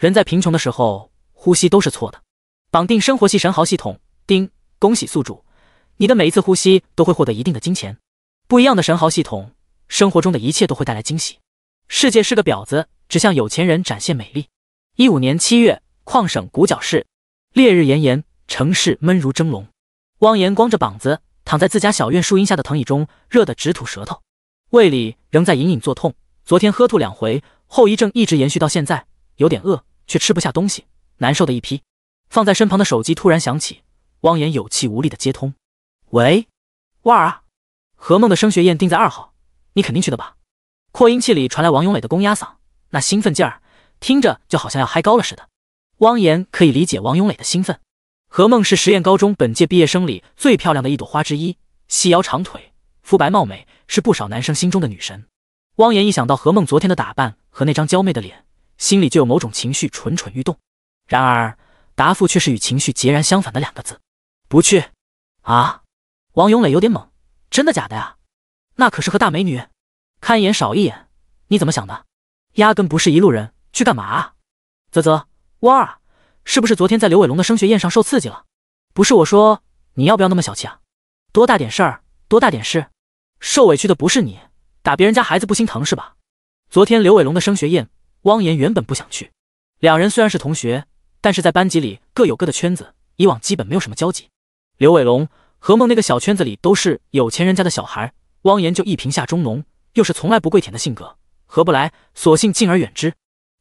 人在贫穷的时候，呼吸都是错的。绑定生活系神豪系统。丁，恭喜宿主，你的每一次呼吸都会获得一定的金钱。不一样的神豪系统，生活中的一切都会带来惊喜。世界是个婊子，只向有钱人展现美丽。一五年七月，矿省古角市，烈日炎炎，城市闷如蒸笼。汪岩光着膀子躺在自家小院树荫下的藤椅中，热得直吐舌头，胃里仍在隐隐作痛。昨天喝吐两回，后遗症一直延续到现在，有点饿。却吃不下东西，难受的一批。放在身旁的手机突然响起，汪岩有气无力的接通：“喂，腕儿，何梦的升学宴定在二号，你肯定去的吧？”扩音器里传来王永磊的公鸭嗓，那兴奋劲儿，听着就好像要嗨高了似的。汪岩可以理解王永磊的兴奋。何梦是实验高中本届毕业生里最漂亮的一朵花之一，细腰长腿，肤白貌美，是不少男生心中的女神。汪岩一想到何梦昨天的打扮和那张娇媚的脸。心里就有某种情绪蠢蠢欲动，然而答复却是与情绪截然相反的两个字：不去。啊！王永磊有点懵，真的假的呀？那可是和大美女，看一眼少一眼，你怎么想的？压根不是一路人，去干嘛啊？啧啧，哇，是不是昨天在刘伟龙的升学宴上受刺激了？不是我说，你要不要那么小气啊？多大点事儿，多大点事？受委屈的不是你，打别人家孩子不心疼是吧？昨天刘伟龙的升学宴。汪岩原本不想去，两人虽然是同学，但是在班级里各有各的圈子，以往基本没有什么交集。刘伟龙、何梦那个小圈子里都是有钱人家的小孩，汪岩就一贫下中农，又是从来不跪舔的性格，合不来，索性敬而远之。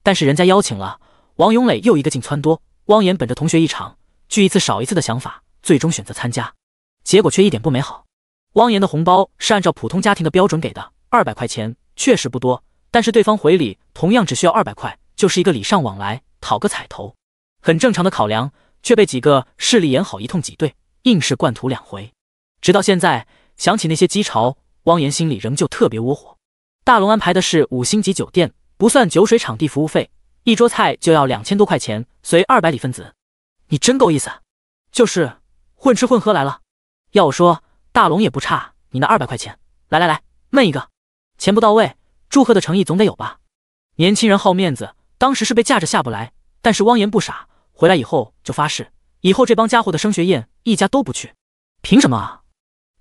但是人家邀请了，王永磊又一个劲撺掇，汪岩本着同学一场，聚一次少一次的想法，最终选择参加。结果却一点不美好。汪岩的红包是按照普通家庭的标准给的，二百块钱确实不多。但是对方回礼同样只需要二百块，就是一个礼尚往来，讨个彩头，很正常的考量，却被几个势利眼好一通挤兑，硬是灌涂两回。直到现在，想起那些鸡巢，汪岩心里仍旧特别窝火。大龙安排的是五星级酒店，不算酒水、场地、服务费，一桌菜就要两千多块钱，随二百礼分子。你真够意思，就是混吃混喝来了。要我说，大龙也不差你那二百块钱。来来来，闷一个，钱不到位。祝贺的诚意总得有吧？年轻人好面子，当时是被架着下不来。但是汪言不傻，回来以后就发誓，以后这帮家伙的升学宴一家都不去。凭什么啊？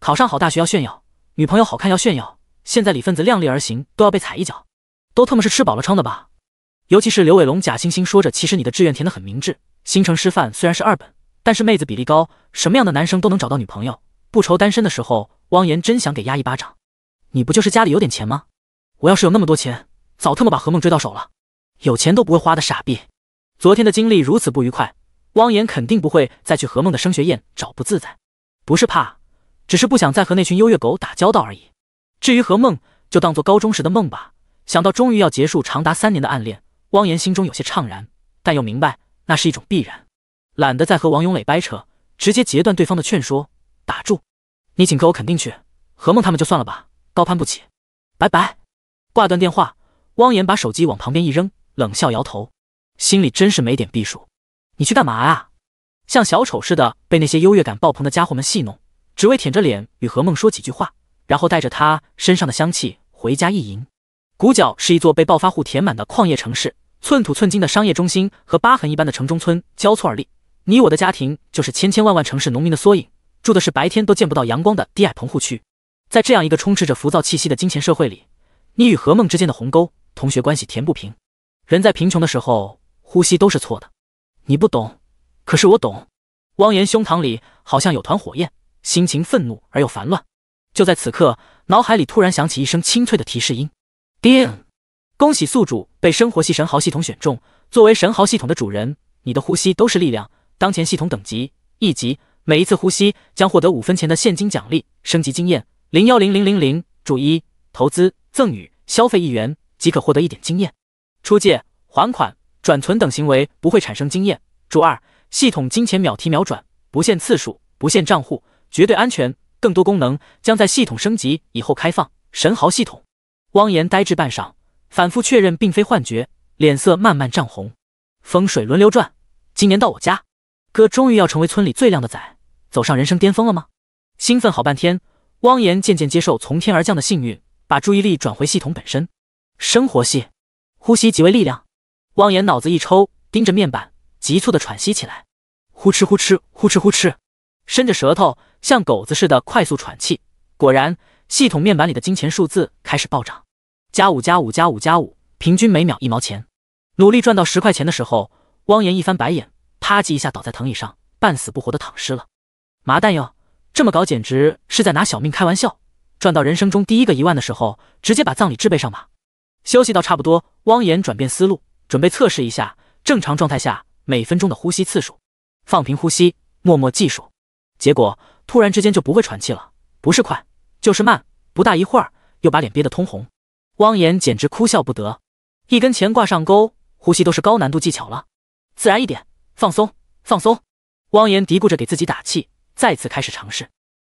考上好大学要炫耀，女朋友好看要炫耀。现在李分子量力而行都要被踩一脚，都他妈是吃饱了撑的吧？尤其是刘伟龙假惺惺说着：“其实你的志愿填得很明智，新城师范虽然是二本，但是妹子比例高，什么样的男生都能找到女朋友，不愁单身的时候。”汪言真想给压一巴掌。你不就是家里有点钱吗？我要是有那么多钱，早他妈把何梦追到手了。有钱都不会花的傻逼。昨天的经历如此不愉快，汪岩肯定不会再去何梦的升学宴找不自在，不是怕，只是不想再和那群优越狗打交道而已。至于何梦，就当做高中时的梦吧。想到终于要结束长达三年的暗恋，汪岩心中有些怅然，但又明白那是一种必然。懒得再和王永磊掰扯，直接截断对方的劝说。打住，你请客我肯定去。何梦他们就算了吧，高攀不起。拜拜。挂断电话，汪岩把手机往旁边一扔，冷笑摇头，心里真是没点避暑。你去干嘛啊？像小丑似的被那些优越感爆棚的家伙们戏弄，只为舔着脸与何梦说几句话，然后带着他身上的香气回家意淫。古角是一座被暴发户填满的矿业城市，寸土寸金的商业中心和疤痕一般的城中村交错而立。你我的家庭就是千千万万城市农民的缩影，住的是白天都见不到阳光的低矮棚户区。在这样一个充斥着浮躁气息的金钱社会里。你与何梦之间的鸿沟，同学关系填不平。人在贫穷的时候，呼吸都是错的。你不懂，可是我懂。汪言胸膛里好像有团火焰，心情愤怒而又烦乱。就在此刻，脑海里突然响起一声清脆的提示音：叮！恭喜宿主被生活系神豪系统选中，作为神豪系统的主人，你的呼吸都是力量。当前系统等级一级，每一次呼吸将获得五分钱的现金奖励，升级经验零幺零零零零。注意投资。赠与消费一元即可获得一点经验，出借、还款、转存等行为不会产生经验。注二：系统金钱秒提秒转，不限次数，不限账户，绝对安全。更多功能将在系统升级以后开放。神豪系统，汪岩呆滞半晌，反复确认并非幻觉，脸色慢慢涨红。风水轮流转，今年到我家，哥终于要成为村里最靓的仔，走上人生巅峰了吗？兴奋好半天，汪岩渐渐接受从天而降的幸运。把注意力转回系统本身，生活系，呼吸即为力量。汪岩脑子一抽，盯着面板，急促的喘息起来，呼哧呼哧呼哧呼哧，伸着舌头，像狗子似的快速喘气。果然，系统面板里的金钱数字开始暴涨，加五加五加五加五，平均每秒一毛钱。努力赚到十块钱的时候，汪岩一翻白眼，啪叽一下倒在藤椅上，半死不活的躺尸了。麻蛋哟，这么搞简直是在拿小命开玩笑。赚到人生中第一个一万的时候，直接把葬礼置备上吧。休息到差不多，汪岩转变思路，准备测试一下正常状态下每分钟的呼吸次数。放平呼吸，默默计数。结果突然之间就不会喘气了，不是快就是慢。不大一会儿，又把脸憋得通红。汪岩简直哭笑不得。一根钱挂上钩，呼吸都是高难度技巧了。自然一点，放松，放松。汪岩嘀咕着给自己打气，再次开始尝试，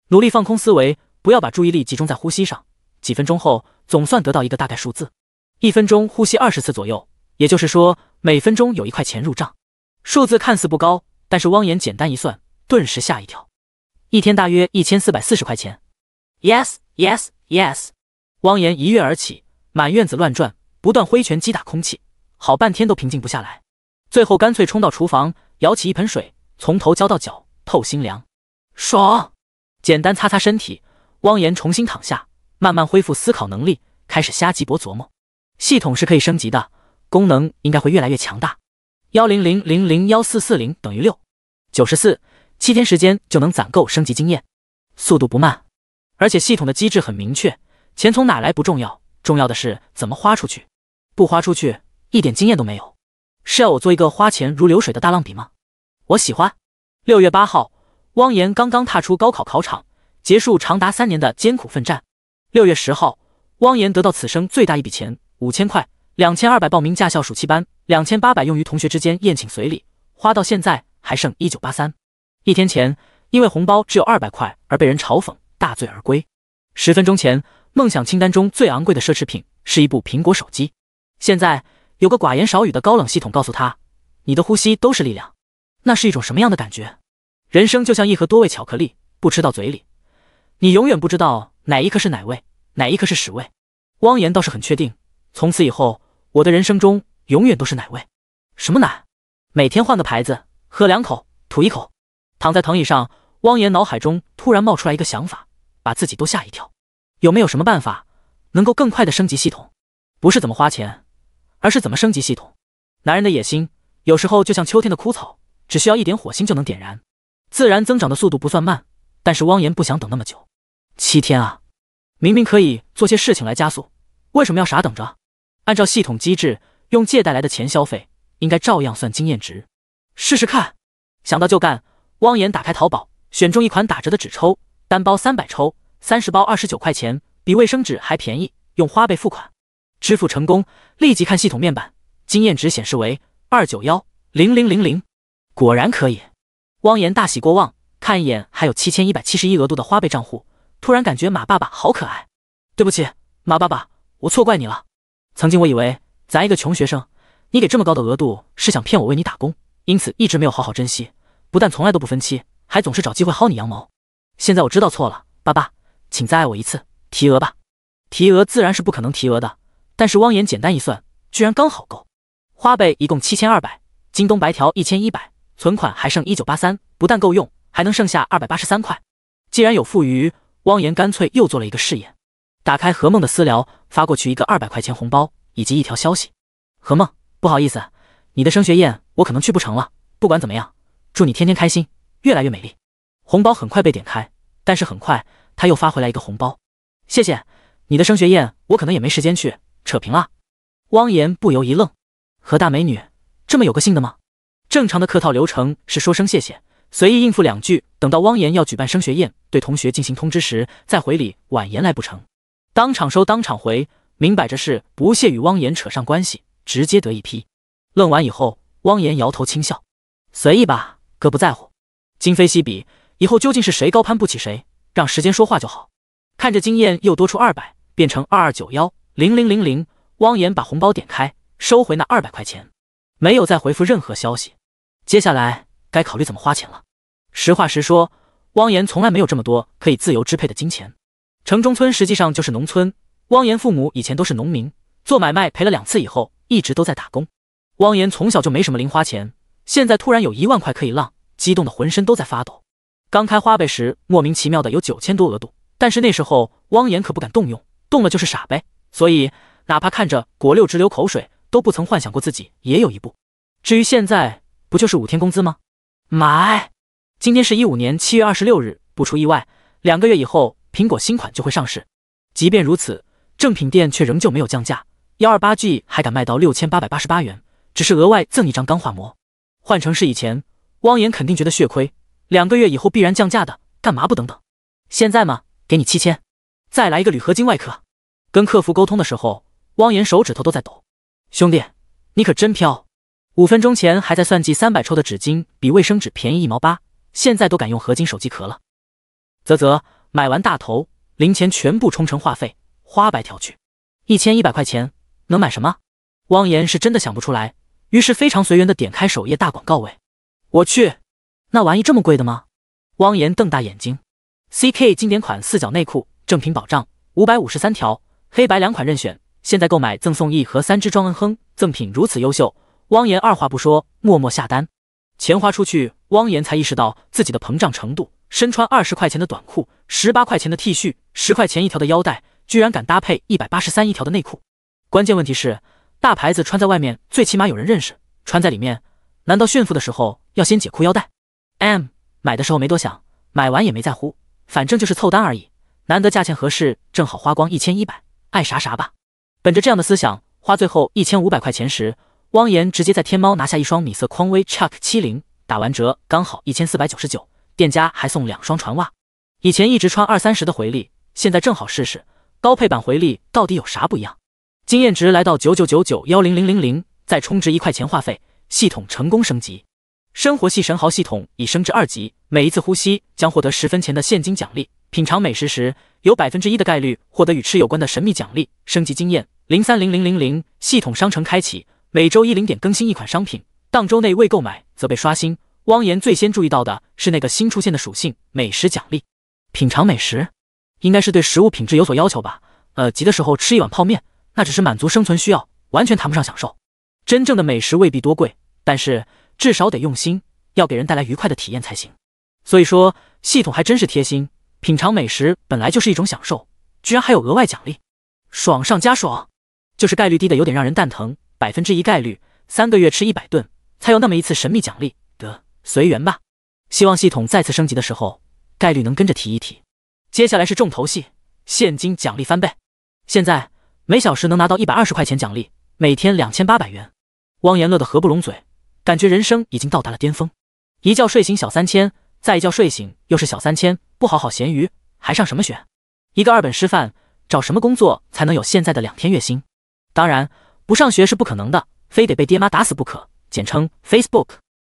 努力放空思维。不要把注意力集中在呼吸上。几分钟后，总算得到一个大概数字：一分钟呼吸二十次左右，也就是说每分钟有一块钱入账。数字看似不高，但是汪岩简单一算，顿时吓一跳：一天大约一千四百四十块钱。Yes，Yes，Yes！汪岩一跃而起，满院子乱转，不断挥拳击打空气，好半天都平静不下来。最后干脆冲到厨房，舀起一盆水，从头浇到脚，透心凉，爽！简单擦擦身体。汪岩重新躺下，慢慢恢复思考能力，开始瞎鸡脖琢磨。系统是可以升级的，功能应该会越来越强大。幺零零零零幺四四零等于六九十四，七天时间就能攒够升级经验，速度不慢。而且系统的机制很明确，钱从哪来不重要，重要的是怎么花出去。不花出去，一点经验都没有。是要我做一个花钱如流水的大浪笔吗？我喜欢。六月八号，汪岩刚刚踏出高考考场。结束长达三年的艰苦奋战。六月十号，汪岩得到此生最大一笔钱五千块，两千二百报名驾校暑期班，两千八百用于同学之间宴请随礼，花到现在还剩一九八三。一天前，因为红包只有二百块而被人嘲讽，大醉而归。十分钟前，梦想清单中最昂贵的奢侈品是一部苹果手机。现在有个寡言少语的高冷系统告诉他：“你的呼吸都是力量，那是一种什么样的感觉？”人生就像一盒多味巧克力，不吃到嘴里。你永远不知道哪一颗是奶味，哪一颗是屎味。汪岩倒是很确定，从此以后我的人生中永远都是奶味。什么奶？每天换个牌子，喝两口，吐一口。躺在藤椅上，汪岩脑海中突然冒出来一个想法，把自己都吓一跳。有没有什么办法能够更快的升级系统？不是怎么花钱，而是怎么升级系统？男人的野心有时候就像秋天的枯草，只需要一点火星就能点燃。自然增长的速度不算慢，但是汪岩不想等那么久。七天啊，明明可以做些事情来加速，为什么要傻等着？按照系统机制，用借贷来的钱消费，应该照样算经验值。试试看，想到就干。汪岩打开淘宝，选中一款打折的纸抽，单包三百抽，三十包二十九块钱，比卫生纸还便宜。用花呗付款，支付成功，立即看系统面板，经验值显示为二九幺零零零零，果然可以。汪岩大喜过望，看一眼还有七千一百七十一额度的花呗账户。突然感觉马爸爸好可爱，对不起，马爸爸，我错怪你了。曾经我以为咱一个穷学生，你给这么高的额度是想骗我为你打工，因此一直没有好好珍惜。不但从来都不分期，还总是找机会薅你羊毛。现在我知道错了，爸爸，请再爱我一次，提额吧。提额自然是不可能提额的，但是汪言简单一算，居然刚好够。花呗一共七千二百，京东白条一千一百，存款还剩一九八三，不但够用，还能剩下二百八十三块。既然有富余。汪岩干脆又做了一个试验，打开何梦的私聊，发过去一个二百块钱红包以及一条消息。何梦，不好意思，你的升学宴我可能去不成了。不管怎么样，祝你天天开心，越来越美丽。红包很快被点开，但是很快他又发回来一个红包。谢谢，你的升学宴我可能也没时间去，扯平了。汪岩不由一愣，何大美女这么有个性的吗？正常的客套流程是说声谢谢。随意应付两句，等到汪岩要举办升学宴，对同学进行通知时，再回礼婉言来不成，当场收，当场回，明摆着是不屑与汪岩扯上关系，直接得一批。愣完以后，汪岩摇头轻笑：“随意吧，哥不在乎。今非昔比，以后究竟是谁高攀不起谁，让时间说话就好。”看着经验又多出二百，变成二二九幺零零零零，汪岩把红包点开，收回那二百块钱，没有再回复任何消息。接下来。该考虑怎么花钱了。实话实说，汪岩从来没有这么多可以自由支配的金钱。城中村实际上就是农村，汪岩父母以前都是农民，做买卖赔了两次以后，一直都在打工。汪岩从小就没什么零花钱，现在突然有一万块可以浪，激动的浑身都在发抖。刚开花呗时，莫名其妙的有九千多额度，但是那时候汪岩可不敢动用，动了就是傻呗。所以哪怕看着果六直流口水，都不曾幻想过自己也有一步。至于现在，不就是五天工资吗？买，今天是一五年七月二十六日，不出意外，两个月以后苹果新款就会上市。即便如此，正品店却仍旧没有降价，幺二八 G 还敢卖到六千八百八十八元，只是额外赠一张钢化膜。换成是以前，汪岩肯定觉得血亏，两个月以后必然降价的，干嘛不等等？现在嘛，给你七千，再来一个铝合金外壳。跟客服沟通的时候，汪岩手指头都在抖，兄弟，你可真飘。五分钟前还在算计三百抽的纸巾比卫生纸便宜一毛八，现在都敢用合金手机壳了。啧啧，买完大头，零钱全部充成话费，花白条去。一千一百块钱能买什么？汪岩是真的想不出来，于是非常随缘的点开首页大广告位。我去，那玩意这么贵的吗？汪岩瞪大眼睛。CK 经典款四角内裤，正品保障，五百五十三条，黑白两款任选。现在购买赠送一盒三支装。恩哼，赠品如此优秀。汪岩二话不说，默默下单，钱花出去，汪岩才意识到自己的膨胀程度。身穿二十块钱的短裤，十八块钱的 T 恤，十块钱一条的腰带，居然敢搭配一百八十三一条的内裤。关键问题是，大牌子穿在外面最起码有人认识，穿在里面，难道炫富的时候要先解裤腰带？M 买的时候没多想，买完也没在乎，反正就是凑单而已。难得价钱合适，正好花光一千一百，爱啥啥吧。本着这样的思想，花最后一千五百块钱时。汪岩直接在天猫拿下一双米色匡威 Chuck 七零，打完折刚好一千四百九十九，店家还送两双船袜。以前一直穿二三十的回力，现在正好试试高配版回力到底有啥不一样。经验值来到九九九九幺零零零零，再充值一块钱话费，系统成功升级。生活系神豪系统已升至二级，每一次呼吸将获得十分钱的现金奖励。品尝美食时，有百分之一的概率获得与吃有关的神秘奖励。升级经验零三零零零零，系统商城开启。每周一零点更新一款商品，当周内未购买则被刷新。汪岩最先注意到的是那个新出现的属性——美食奖励。品尝美食，应该是对食物品质有所要求吧？呃，急的时候吃一碗泡面，那只是满足生存需要，完全谈不上享受。真正的美食未必多贵，但是至少得用心，要给人带来愉快的体验才行。所以说，系统还真是贴心。品尝美食本来就是一种享受，居然还有额外奖励，爽上加爽。就是概率低的有点让人蛋疼。百分之一概率，三个月吃一百顿，才有那么一次神秘奖励，得随缘吧。希望系统再次升级的时候，概率能跟着提一提。接下来是重头戏，现金奖励翻倍。现在每小时能拿到一百二十块钱奖励，每天两千八百元。汪言乐得合不拢嘴，感觉人生已经到达了巅峰。一觉睡醒小三千，再一觉睡醒又是小三千，不好好咸鱼还上什么学？一个二本师范，找什么工作才能有现在的两天月薪？当然。不上学是不可能的，非得被爹妈打死不可，简称 Facebook。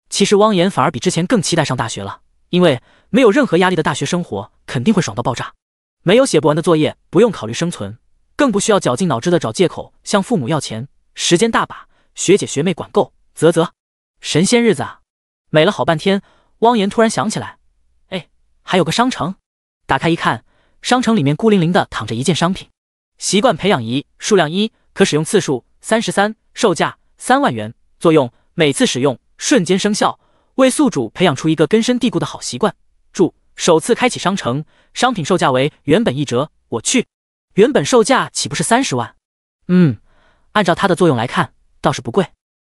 其实汪岩反而比之前更期待上大学了，因为没有任何压力的大学生活肯定会爽到爆炸，没有写不完的作业，不用考虑生存，更不需要绞尽脑汁的找借口向父母要钱，时间大把，学姐学妹管够，啧啧，神仙日子啊！美了好半天，汪岩突然想起来，哎，还有个商城，打开一看，商城里面孤零零的躺着一件商品，习惯培养仪，数量一，可使用次数。三十三，售价三万元，作用每次使用瞬间生效，为宿主培养出一个根深蒂固的好习惯。注：首次开启商城，商品售价为原本一折。我去，原本售价岂不是三十万？嗯，按照它的作用来看，倒是不贵。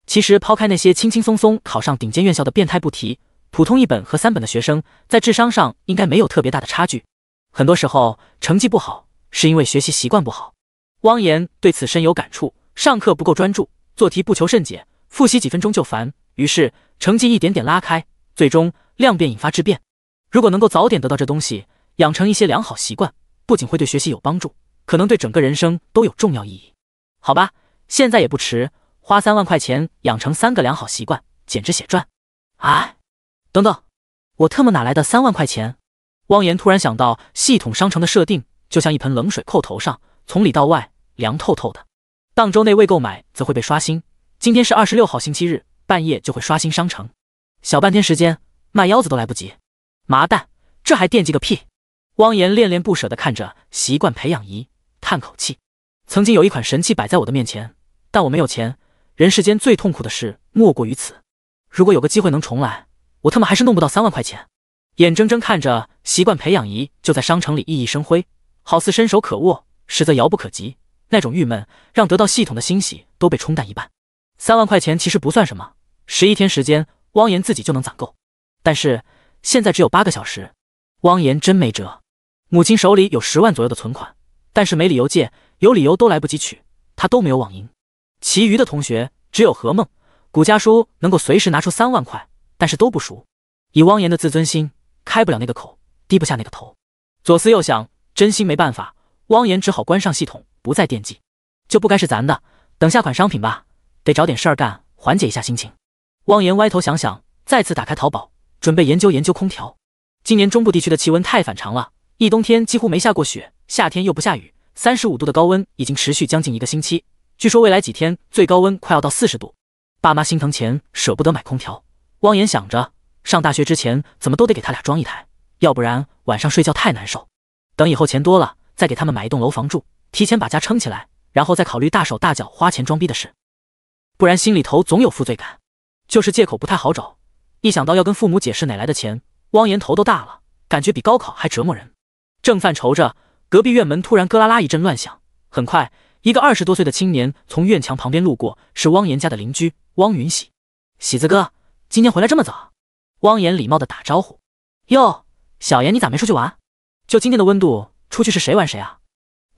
其实抛开那些轻轻松松考上顶尖院校的变态不提，普通一本和三本的学生在智商上应该没有特别大的差距。很多时候成绩不好是因为学习习惯不好。汪言对此深有感触。上课不够专注，做题不求甚解，复习几分钟就烦，于是成绩一点点拉开，最终量变引发质变。如果能够早点得到这东西，养成一些良好习惯，不仅会对学习有帮助，可能对整个人生都有重要意义。好吧，现在也不迟，花三万块钱养成三个良好习惯，简直血赚！哎，等等，我特么哪来的三万块钱？汪言突然想到系统商城的设定，就像一盆冷水扣头上，从里到外凉透透的。当周内未购买，则会被刷新。今天是二十六号星期日，半夜就会刷新商城，小半天时间卖腰子都来不及。麻蛋，这还惦记个屁！汪言恋恋不舍地看着习惯培养仪，叹口气。曾经有一款神器摆在我的面前，但我没有钱。人世间最痛苦的事莫过于此。如果有个机会能重来，我他妈还是弄不到三万块钱。眼睁睁看着习惯培养仪就在商城里熠熠生辉，好似伸手可握，实则遥不可及。那种郁闷，让得到系统的欣喜都被冲淡一半。三万块钱其实不算什么，十一天时间，汪岩自己就能攒够。但是现在只有八个小时，汪岩真没辙。母亲手里有十万左右的存款，但是没理由借，有理由都来不及取，他都没有网银。其余的同学只有何梦、谷家叔能够随时拿出三万块，但是都不熟。以汪岩的自尊心，开不了那个口，低不下那个头。左思右想，真心没办法，汪岩只好关上系统。不再惦记，就不该是咱的。等下款商品吧，得找点事儿干，缓解一下心情。汪岩歪头想想，再次打开淘宝，准备研究研究空调。今年中部地区的气温太反常了，一冬天几乎没下过雪，夏天又不下雨，三十五度的高温已经持续将近一个星期。据说未来几天最高温快要到四十度。爸妈心疼钱，舍不得买空调。汪岩想着，上大学之前怎么都得给他俩装一台，要不然晚上睡觉太难受。等以后钱多了，再给他们买一栋楼房住。提前把家撑起来，然后再考虑大手大脚花钱装逼的事，不然心里头总有负罪感。就是借口不太好找，一想到要跟父母解释哪来的钱，汪岩头都大了，感觉比高考还折磨人。正犯愁着，隔壁院门突然咯啦啦一阵乱响，很快，一个二十多岁的青年从院墙旁边路过，是汪岩家的邻居汪云喜。喜子哥，今天回来这么早？汪岩礼貌的打招呼。哟，小岩你咋没出去玩？就今天的温度，出去是谁玩谁啊？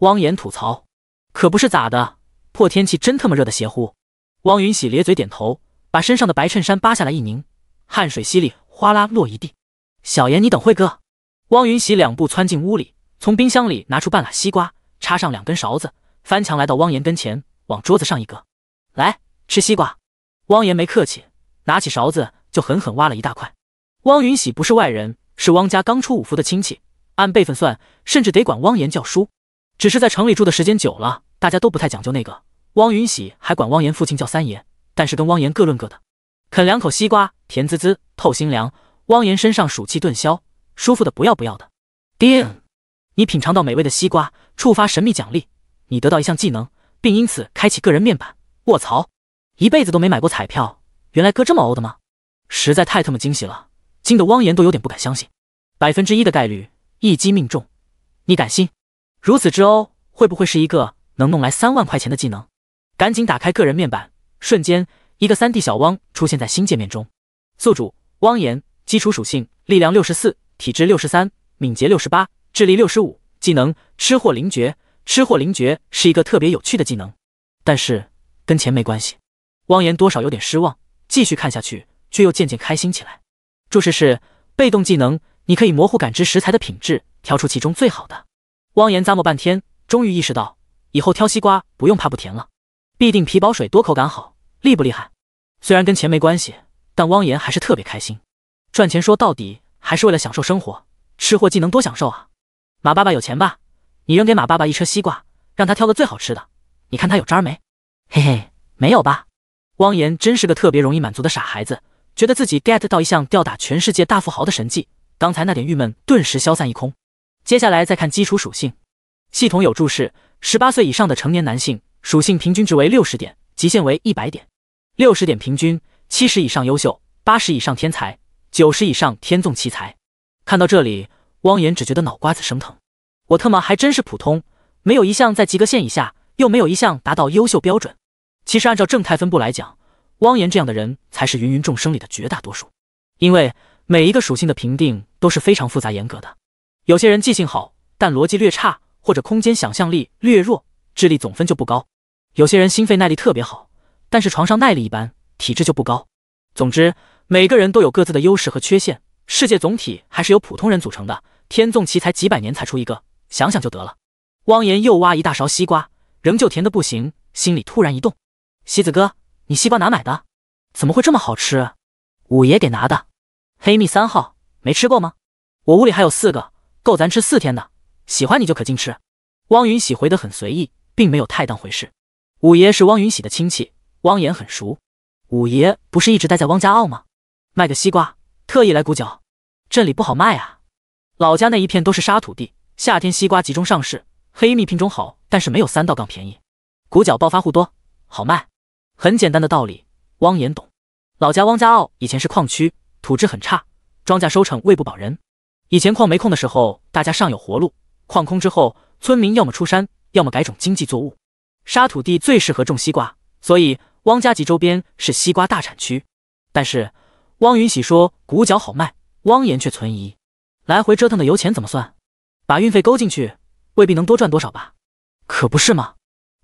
汪岩吐槽，可不是咋的，破天气真他妈热的邪乎。汪云喜咧嘴点头，把身上的白衬衫扒下来一拧，汗水稀里哗啦落一地。小岩，你等会哥。汪云喜两步窜进屋里，从冰箱里拿出半拉西瓜，插上两根勺子，翻墙来到汪岩跟前，往桌子上一搁，来吃西瓜。汪岩没客气，拿起勺子就狠狠挖了一大块。汪云喜不是外人，是汪家刚出五服的亲戚，按辈分算，甚至得管汪岩叫叔。只是在城里住的时间久了，大家都不太讲究那个。汪云喜还管汪岩父亲叫三爷，但是跟汪岩各论各的。啃两口西瓜，甜滋滋，透心凉。汪岩身上暑气顿消，舒服的不要不要的。叮，你品尝到美味的西瓜，触发神秘奖励，你得到一项技能，并因此开启个人面板。卧槽，一辈子都没买过彩票，原来哥这么欧的吗？实在太他妈惊喜了，惊得汪岩都有点不敢相信。百分之一的概率，一击命中，你敢信？如此之欧，会不会是一个能弄来三万块钱的技能？赶紧打开个人面板，瞬间一个三 D 小汪出现在新界面中。宿主汪岩，基础属性：力量六十四，体质六十三，敏捷六十八，智力六十五。技能：吃货灵觉。吃货灵觉是一个特别有趣的技能，但是跟钱没关系。汪岩多少有点失望，继续看下去，却又渐渐开心起来。注释是被动技能，你可以模糊感知食材的品质，挑出其中最好的。汪岩咂摸半天，终于意识到以后挑西瓜不用怕不甜了，必定皮薄水多，口感好，厉不厉害？虽然跟钱没关系，但汪岩还是特别开心。赚钱说到底还是为了享受生活，吃货技能多享受啊！马爸爸有钱吧？你扔给马爸爸一车西瓜，让他挑个最好吃的，你看他有渣没？嘿嘿，没有吧？汪岩真是个特别容易满足的傻孩子，觉得自己 get 到一项吊打全世界大富豪的神技，刚才那点郁闷顿时消散一空。接下来再看基础属性，系统有注释：十八岁以上的成年男性属性平均值为六十点，极限为一百点。六十点平均，七十以上优秀，八十以上天才，九十以上天纵奇才。看到这里，汪岩只觉得脑瓜子生疼。我特么还真是普通，没有一项在及格线以下，又没有一项达到优秀标准。其实按照正态分布来讲，汪岩这样的人才是芸芸众生里的绝大多数，因为每一个属性的评定都是非常复杂严格的。有些人记性好，但逻辑略差，或者空间想象力略弱，智力总分就不高；有些人心肺耐力特别好，但是床上耐力一般，体质就不高。总之，每个人都有各自的优势和缺陷。世界总体还是由普通人组成的，天纵奇才几百年才出一个，想想就得了。汪岩又挖一大勺西瓜，仍旧甜的不行，心里突然一动：“西子哥，你西瓜哪买的？怎么会这么好吃？”五爷给拿的，黑蜜三号，没吃过吗？我屋里还有四个。够咱吃四天的，喜欢你就可劲吃。汪云喜回得很随意，并没有太当回事。五爷是汪云喜的亲戚，汪岩很熟。五爷不是一直待在汪家坳吗？卖个西瓜，特意来古角。镇里不好卖啊。老家那一片都是沙土地，夏天西瓜集中上市。黑蜜品种好，但是没有三道杠便宜。古角暴发户多，好卖。很简单的道理，汪岩懂。老家汪家坳以前是矿区，土质很差，庄稼收成喂不饱人。以前矿没空的时候，大家尚有活路。矿空之后，村民要么出山，要么改种经济作物。沙土地最适合种西瓜，所以汪家集周边是西瓜大产区。但是汪云喜说谷角好卖，汪岩却存疑。来回折腾的油钱怎么算？把运费勾进去，未必能多赚多少吧？可不是吗？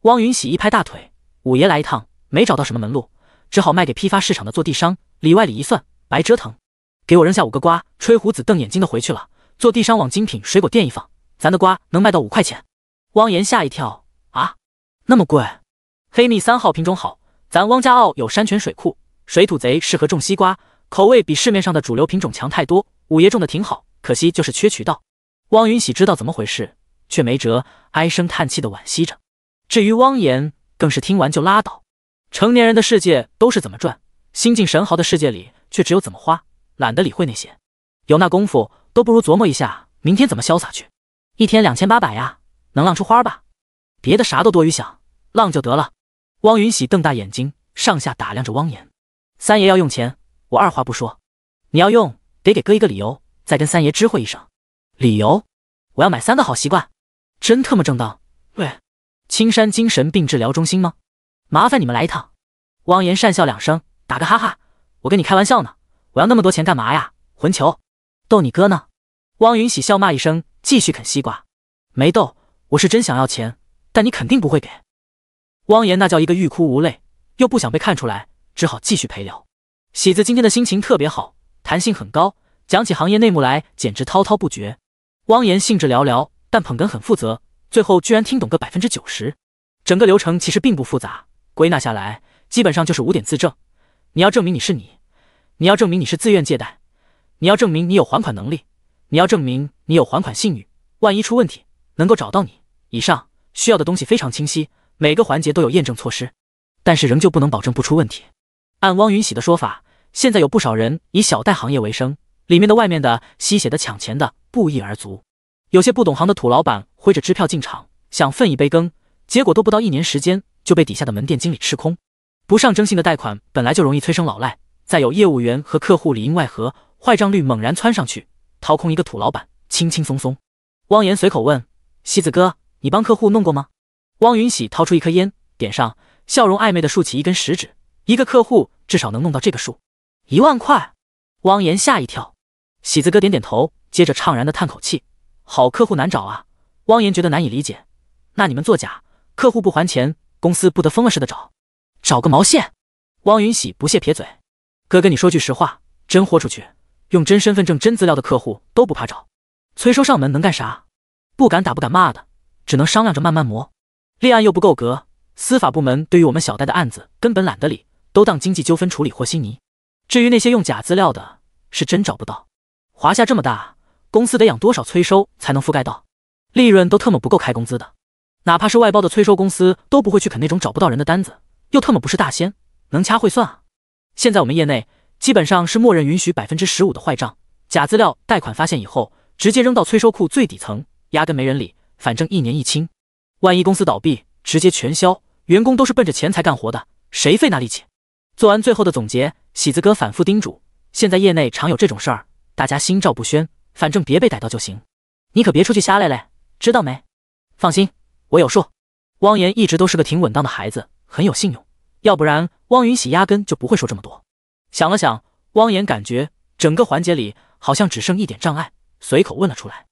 汪云喜一拍大腿，五爷来一趟，没找到什么门路，只好卖给批发市场的做地商。里外里一算，白折腾。给我扔下五个瓜，吹胡子瞪眼睛的回去了。做地商往精品水果店一放，咱的瓜能卖到五块钱。汪岩吓一跳，啊，那么贵？黑蜜三号品种好，咱汪家坳有山泉水库，水土贼适合种西瓜，口味比市面上的主流品种强太多。五爷种的挺好，可惜就是缺渠道。汪云喜知道怎么回事，却没辙，唉声叹气的惋惜着。至于汪岩，更是听完就拉倒。成年人的世界都是怎么赚，心晋神豪的世界里却只有怎么花。懒得理会那些，有那功夫都不如琢磨一下明天怎么潇洒去。一天两千八百呀，能浪出花吧？别的啥都多余想，浪就得了。汪云喜瞪大眼睛，上下打量着汪岩。三爷要用钱，我二话不说。你要用，得给哥一个理由，再跟三爷知会一声。理由？我要买三个好习惯，真特么正当。喂，青山精神病治疗中心吗？麻烦你们来一趟。汪岩讪笑两声，打个哈哈，我跟你开玩笑呢。我要那么多钱干嘛呀，混球！逗你哥呢。汪云喜笑骂一声，继续啃西瓜。没逗，我是真想要钱，但你肯定不会给。汪岩那叫一个欲哭无泪，又不想被看出来，只好继续陪聊。喜子今天的心情特别好，弹性很高，讲起行业内幕来简直滔滔不绝。汪岩兴致寥寥，但捧哏很负责，最后居然听懂个百分之九十。整个流程其实并不复杂，归纳下来，基本上就是五点自证：你要证明你是你。你要证明你是自愿借贷，你要证明你有还款能力，你要证明你有还款信誉。万一出问题，能够找到你。以上需要的东西非常清晰，每个环节都有验证措施，但是仍旧不能保证不出问题。按汪云喜的说法，现在有不少人以小贷行业为生，里面的、外面的、吸血的、抢钱的不一而足。有些不懂行的土老板挥着支票进场，想分一杯羹，结果都不到一年时间就被底下的门店经理吃空。不上征信的贷款本来就容易催生老赖。再有业务员和客户里应外合，坏账率猛然窜上去，掏空一个土老板，轻轻松松。汪岩随口问：“喜子哥，你帮客户弄过吗？”汪云喜掏出一颗烟，点上，笑容暧昧的竖起一根食指：“一个客户至少能弄到这个数，一万块。”汪岩吓一跳。喜子哥点点头，接着怅然的叹口气：“好客户难找啊。”汪岩觉得难以理解：“那你们作假，客户不还钱，公司不得疯了似的找？找个毛线？”汪云喜不屑撇嘴。哥跟你说句实话，真豁出去，用真身份证、真资料的客户都不怕找，催收上门能干啥？不敢打，不敢骂的，只能商量着慢慢磨。立案又不够格，司法部门对于我们小贷的案子根本懒得理，都当经济纠纷处理和稀泥。至于那些用假资料的，是真找不到。华夏这么大，公司得养多少催收才能覆盖到？利润都特么不够开工资的，哪怕是外包的催收公司都不会去啃那种找不到人的单子，又特么不是大仙，能掐会算啊？现在我们业内基本上是默认允许百分之十五的坏账，假资料贷款发现以后直接扔到催收库最底层，压根没人理，反正一年一清。万一公司倒闭，直接全销，员工都是奔着钱财干活的，谁费那力气？做完最后的总结，喜子哥反复叮嘱：现在业内常有这种事儿，大家心照不宣，反正别被逮到就行。你可别出去瞎赖嘞，知道没？放心，我有数。汪岩一直都是个挺稳当的孩子，很有信用。要不然，汪云喜压根就不会说这么多。想了想，汪岩感觉整个环节里好像只剩一点障碍，随口问了出来：“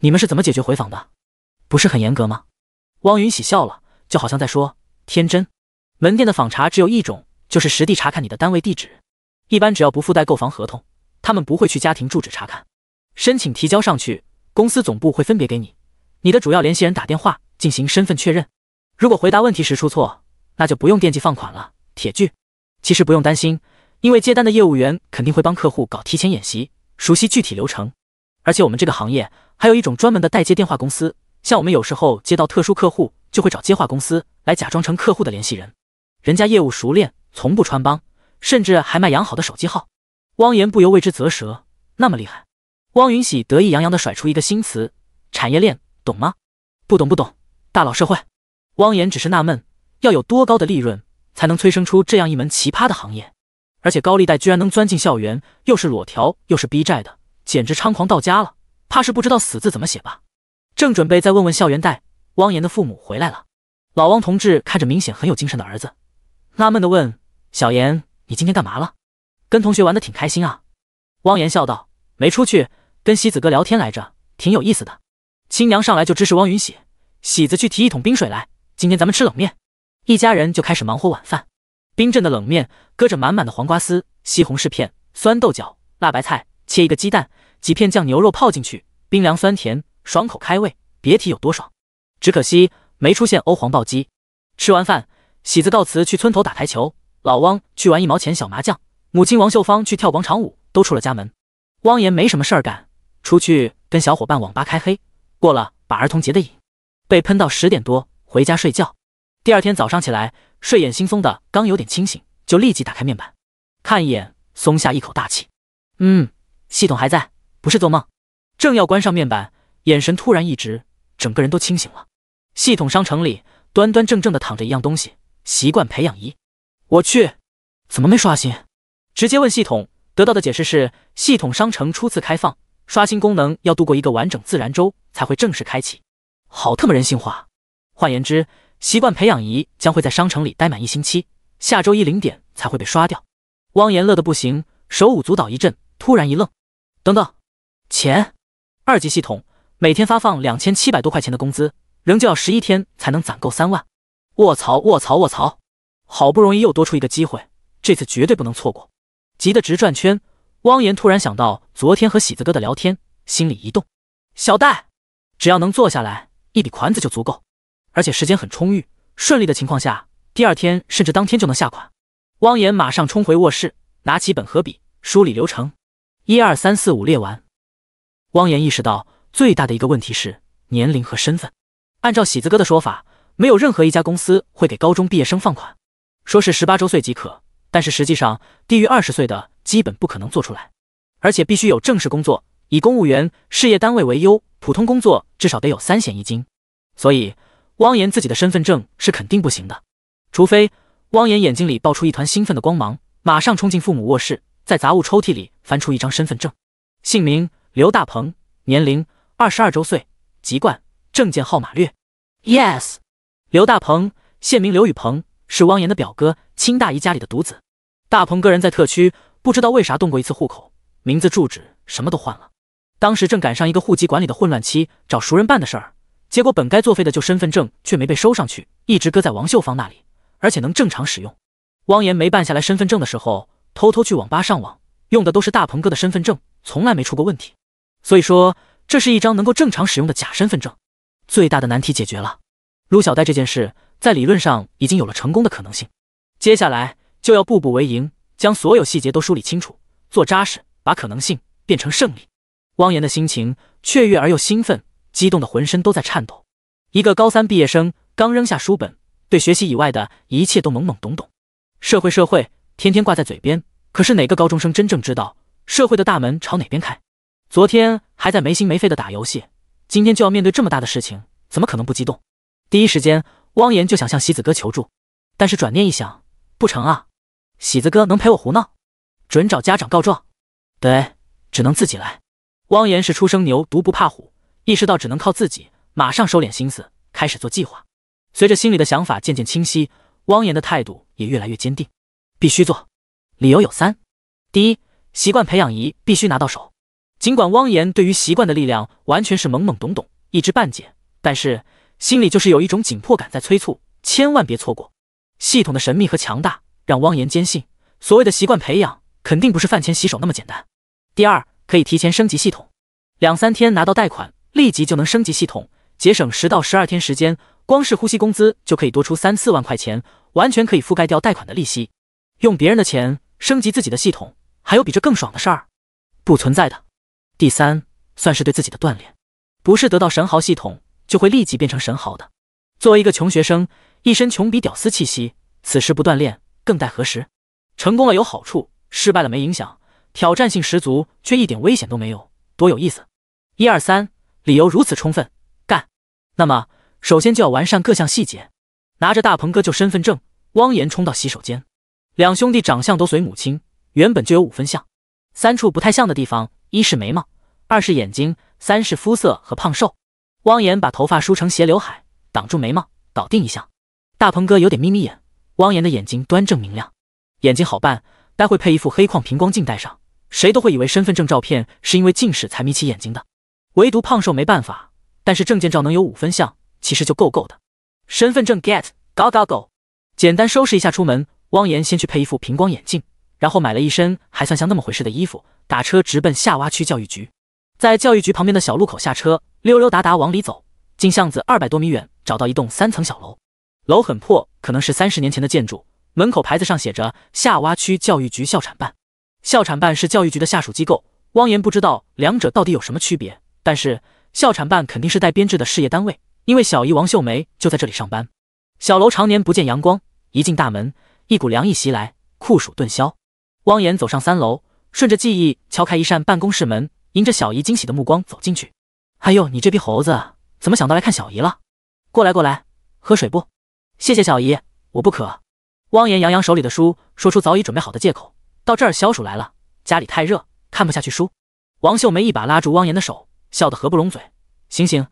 你们是怎么解决回访的？不是很严格吗？”汪云喜笑了，就好像在说天真。门店的访查只有一种，就是实地查看你的单位地址。一般只要不附带购房合同，他们不会去家庭住址查看。申请提交上去，公司总部会分别给你你的主要联系人打电话进行身份确认。如果回答问题时出错，那就不用惦记放款了，铁锯。其实不用担心，因为接单的业务员肯定会帮客户搞提前演习，熟悉具体流程。而且我们这个行业还有一种专门的代接电话公司，像我们有时候接到特殊客户，就会找接话公司来假装成客户的联系人，人家业务熟练，从不穿帮，甚至还卖养好的手机号。汪岩不由为之啧舌，那么厉害？汪云喜得意洋洋地甩出一个新词：产业链，懂吗？不懂不懂，大佬社会。汪岩只是纳闷。要有多高的利润才能催生出这样一门奇葩的行业？而且高利贷居然能钻进校园，又是裸条又是逼债的，简直猖狂到家了，怕是不知道死字怎么写吧？正准备再问问校园贷，汪岩的父母回来了。老汪同志看着明显很有精神的儿子，纳闷地问：“小岩，你今天干嘛了？跟同学玩的挺开心啊？”汪岩笑道：“没出去，跟喜子哥聊天来着，挺有意思的。”亲娘上来就支持汪云喜，喜子去提一桶冰水来，今天咱们吃冷面。一家人就开始忙活晚饭，冰镇的冷面搁着满满的黄瓜丝、西红柿片、酸豆角、辣白菜，切一个鸡蛋，几片酱牛肉泡进去，冰凉酸甜，爽口开胃，别提有多爽。只可惜没出现欧皇暴击。吃完饭，喜子告辞去村头打台球，老汪去玩一毛钱小麻将，母亲王秀芳去跳广场舞，都出了家门。汪岩没什么事儿干，出去跟小伙伴网吧开黑，过了把儿童节的瘾，被喷到十点多，回家睡觉。第二天早上起来，睡眼惺忪的，刚有点清醒，就立即打开面板看一眼，松下一口大气。嗯，系统还在，不是做梦。正要关上面板，眼神突然一直，整个人都清醒了。系统商城里端端正正的躺着一样东西——习惯培养仪。我去，怎么没刷新？直接问系统，得到的解释是：系统商城初次开放，刷新功能要度过一个完整自然周才会正式开启。好他妈人性化！换言之。习惯培养仪将会在商城里待满一星期，下周一零点才会被刷掉。汪岩乐得不行，手舞足蹈一阵，突然一愣：“等等，钱！二级系统每天发放两千七百多块钱的工资，仍旧要十一天才能攒够三万。卧槽！卧槽！卧槽！好不容易又多出一个机会，这次绝对不能错过！”急得直转圈。汪岩突然想到昨天和喜子哥的聊天，心里一动：“小戴，只要能坐下来，一笔款子就足够。”而且时间很充裕，顺利的情况下，第二天甚至当天就能下款。汪岩马上冲回卧室，拿起本和笔梳理流程，一二三四五列完。汪岩意识到最大的一个问题是年龄和身份。按照喜子哥的说法，没有任何一家公司会给高中毕业生放款，说是十八周岁即可，但是实际上低于二十岁的基本不可能做出来，而且必须有正式工作，以公务员、事业单位为优，普通工作至少得有三险一金。所以。汪岩自己的身份证是肯定不行的，除非汪岩眼睛里爆出一团兴奋的光芒，马上冲进父母卧室，在杂物抽屉里翻出一张身份证，姓名刘大鹏，年龄二十二周岁，籍贯，证件号码略。Yes，刘大鹏，现名刘宇鹏，是汪岩的表哥亲大姨家里的独子。大鹏个人在特区，不知道为啥动过一次户口，名字、住址什么都换了。当时正赶上一个户籍管理的混乱期，找熟人办的事儿。结果本该作废的旧身份证却没被收上去，一直搁在王秀芳那里，而且能正常使用。汪岩没办下来身份证的时候，偷偷去网吧上网，用的都是大鹏哥的身份证，从来没出过问题。所以说，这是一张能够正常使用的假身份证。最大的难题解决了，撸小戴这件事在理论上已经有了成功的可能性。接下来就要步步为营，将所有细节都梳理清楚，做扎实，把可能性变成胜利。汪岩的心情雀跃而又兴奋。激动的浑身都在颤抖。一个高三毕业生刚扔下书本，对学习以外的一切都懵懵懂懂。社会，社会，天天挂在嘴边，可是哪个高中生真正知道社会的大门朝哪边开？昨天还在没心没肺的打游戏，今天就要面对这么大的事情，怎么可能不激动？第一时间，汪岩就想向喜子哥求助，但是转念一想，不成啊！喜子哥能陪我胡闹，准找家长告状，得，只能自己来。汪岩是初生牛犊不怕虎。意识到只能靠自己，马上收敛心思，开始做计划。随着心里的想法渐渐清晰，汪岩的态度也越来越坚定。必须做，理由有三：第一，习惯培养仪必须拿到手。尽管汪岩对于习惯的力量完全是懵懵懂懂、一知半解，但是心里就是有一种紧迫感在催促，千万别错过。系统的神秘和强大让汪岩坚信，所谓的习惯培养肯定不是饭前洗手那么简单。第二，可以提前升级系统，两三天拿到贷款。立即就能升级系统，节省十到十二天时间，光是呼吸工资就可以多出三四万块钱，完全可以覆盖掉贷款的利息。用别人的钱升级自己的系统，还有比这更爽的事儿？不存在的。第三，算是对自己的锻炼，不是得到神豪系统就会立即变成神豪的。作为一个穷学生，一身穷逼屌丝气息，此时不锻炼更待何时？成功了有好处，失败了没影响，挑战性十足却一点危险都没有，多有意思！一二三。理由如此充分，干！那么首先就要完善各项细节。拿着大鹏哥就身份证，汪岩冲到洗手间。两兄弟长相都随母亲，原本就有五分像。三处不太像的地方，一是眉毛，二是眼睛，三是肤色和胖瘦。汪岩把头发梳成斜刘海，挡住眉毛，搞定一项。大鹏哥有点眯眯眼，汪岩的眼睛端正明亮。眼睛好办，待会配一副黑框平光镜戴上，谁都会以为身份证照片是因为近视才眯起眼睛的。唯独胖瘦没办法，但是证件照能有五分像，其实就够够的。身份证 get，搞搞狗，简单收拾一下出门。汪岩先去配一副平光眼镜，然后买了一身还算像那么回事的衣服，打车直奔夏洼区教育局。在教育局旁边的小路口下车，溜溜达达往里走，进巷子二百多米远，找到一栋三层小楼。楼很破，可能是三十年前的建筑。门口牌子上写着“夏洼区教育局校产办”。校产办是教育局的下属机构，汪岩不知道两者到底有什么区别。但是，校产办肯定是带编制的事业单位，因为小姨王秀梅就在这里上班。小楼常年不见阳光，一进大门，一股凉意袭来，酷暑顿消。汪岩走上三楼，顺着记忆敲开一扇办公室门，迎着小姨惊喜的目光走进去。哎呦，你这批猴子怎么想到来看小姨了？过来，过来，喝水不？谢谢小姨，我不渴。汪岩扬扬手里的书，说出早已准备好的借口：到这儿消暑来了，家里太热，看不下去书。王秀梅一把拉住汪岩的手。笑得合不拢嘴。行行，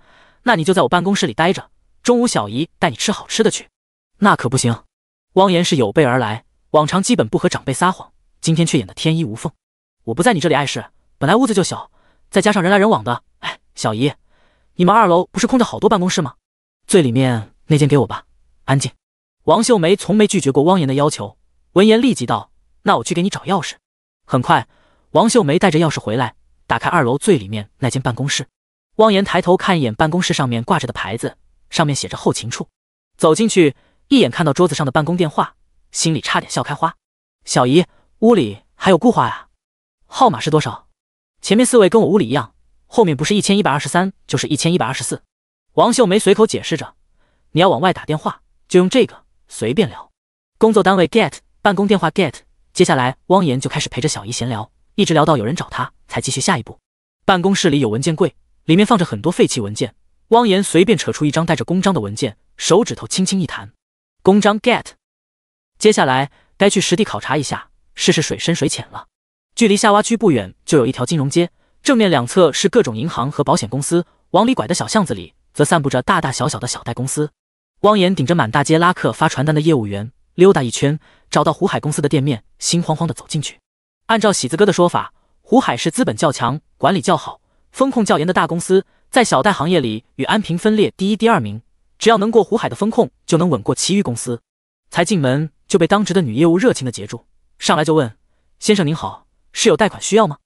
那你就在我办公室里待着，中午小姨带你吃好吃的去。那可不行。汪岩是有备而来，往常基本不和长辈撒谎，今天却演得天衣无缝。我不在你这里碍事，本来屋子就小，再加上人来人往的。哎，小姨，你们二楼不是空着好多办公室吗？最里面那间给我吧，安静。王秀梅从没拒绝过汪岩的要求，闻言立即道：“那我去给你找钥匙。”很快，王秀梅带着钥匙回来。打开二楼最里面那间办公室，汪岩抬头看一眼办公室上面挂着的牌子，上面写着后勤处。走进去，一眼看到桌子上的办公电话，心里差点笑开花。小姨，屋里还有固话呀，号码是多少？前面四位跟我屋里一样，后面不是一千一百二十三就是一千一百二十四。王秀梅随口解释着，你要往外打电话就用这个，随便聊，工作单位 get，办公电话 get。接下来，汪岩就开始陪着小姨闲聊。一直聊到有人找他，才继续下一步。办公室里有文件柜，里面放着很多废弃文件。汪岩随便扯出一张带着公章的文件，手指头轻轻一弹，公章 get。接下来该去实地考察一下，试试水深水浅了。距离下洼区不远，就有一条金融街，正面两侧是各种银行和保险公司，往里拐的小巷子里则散布着大大小小的小贷公司。汪岩顶着满大街拉客发传单的业务员溜达一圈，找到湖海公司的店面，心慌慌的走进去。按照喜子哥的说法，胡海是资本较强、管理较好、风控较严的大公司，在小贷行业里与安平分列第一、第二名。只要能过胡海的风控，就能稳过其余公司。才进门就被当值的女业务热情的截住，上来就问：“先生您好，是有贷款需要吗？”“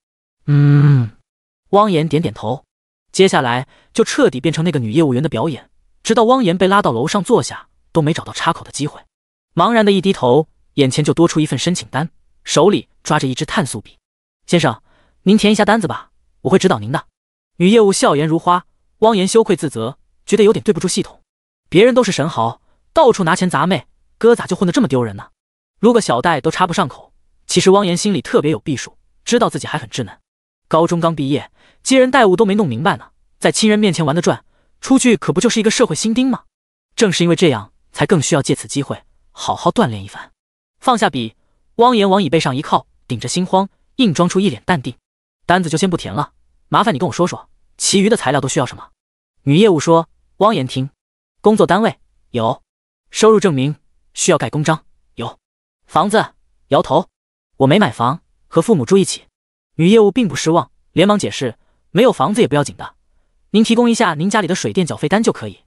嗯。”汪岩点点头，接下来就彻底变成那个女业务员的表演，直到汪岩被拉到楼上坐下，都没找到插口的机会。茫然的一低头，眼前就多出一份申请单。手里抓着一支碳素笔，先生，您填一下单子吧，我会指导您的。女业务笑颜如花，汪言羞愧自责，觉得有点对不住系统。别人都是神豪，到处拿钱砸妹，哥咋就混得这么丢人呢？撸个小贷都插不上口。其实汪言心里特别有避数，知道自己还很稚嫩，高中刚毕业，接人待物都没弄明白呢，在亲人面前玩得转，出去可不就是一个社会新丁吗？正是因为这样，才更需要借此机会好好锻炼一番。放下笔。汪言往椅背上一靠，顶着心慌，硬装出一脸淡定。单子就先不填了，麻烦你跟我说说，其余的材料都需要什么？女业务说，汪岩听。工作单位有，收入证明需要盖公章有，房子摇头，我没买房，和父母住一起。女业务并不失望，连忙解释，没有房子也不要紧的，您提供一下您家里的水电缴费单就可以。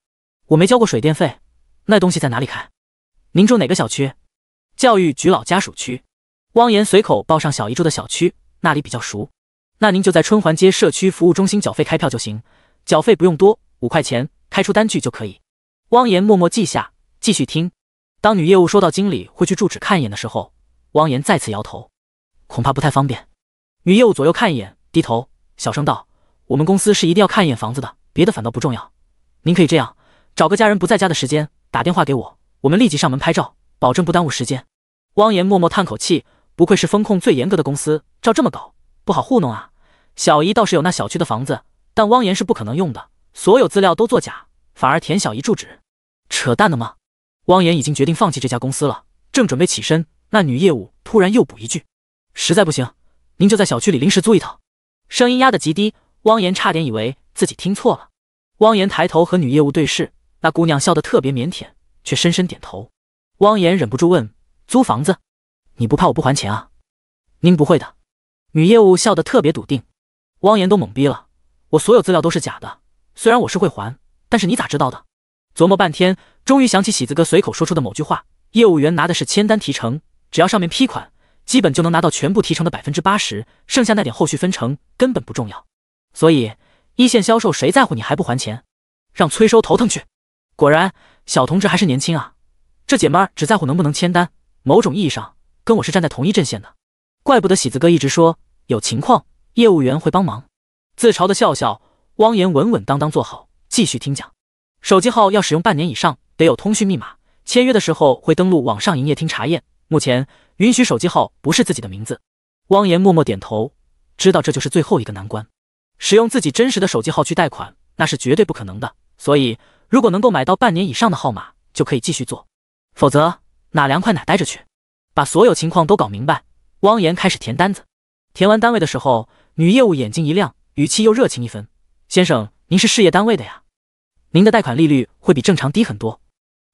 我没交过水电费，那东西在哪里开？您住哪个小区？教育局老家属区，汪岩随口报上小姨住的小区，那里比较熟。那您就在春环街社区服务中心缴费开票就行，缴费不用多，五块钱开出单据就可以。汪岩默默记下，继续听。当女业务说到经理会去住址看一眼的时候，汪岩再次摇头，恐怕不太方便。女业务左右看一眼，低头小声道：“我们公司是一定要看一眼房子的，别的反倒不重要。您可以这样，找个家人不在家的时间打电话给我，我们立即上门拍照。”保证不耽误时间。汪岩默默叹口气，不愧是风控最严格的公司，照这么搞，不好糊弄啊。小姨倒是有那小区的房子，但汪岩是不可能用的。所有资料都作假，反而填小姨住址，扯淡的吗？汪岩已经决定放弃这家公司了，正准备起身，那女业务突然又补一句：“实在不行，您就在小区里临时租一套。”声音压得极低，汪岩差点以为自己听错了。汪岩抬头和女业务对视，那姑娘笑得特别腼腆，却深深点头。汪岩忍不住问：“租房子，你不怕我不还钱啊？”“您不会的。”女业务笑得特别笃定。汪岩都懵逼了：“我所有资料都是假的，虽然我是会还，但是你咋知道的？”琢磨半天，终于想起喜子哥随口说出的某句话：“业务员拿的是签单提成，只要上面批款，基本就能拿到全部提成的百分之八十，剩下那点后续分成根本不重要。所以一线销售谁在乎你还不还钱，让催收头疼去。”果然，小同志还是年轻啊。这姐妹儿只在乎能不能签单，某种意义上跟我是站在同一阵线的，怪不得喜子哥一直说有情况业务员会帮忙。自嘲的笑笑，汪言稳稳当当坐好，继续听讲。手机号要使用半年以上，得有通讯密码，签约的时候会登录网上营业厅查验。目前允许手机号不是自己的名字。汪言默默点头，知道这就是最后一个难关。使用自己真实的手机号去贷款，那是绝对不可能的。所以如果能够买到半年以上的号码，就可以继续做。否则哪凉快哪待着去，把所有情况都搞明白。汪岩开始填单子，填完单位的时候，女业务眼睛一亮，语气又热情一分：“先生，您是事业单位的呀，您的贷款利率会比正常低很多。”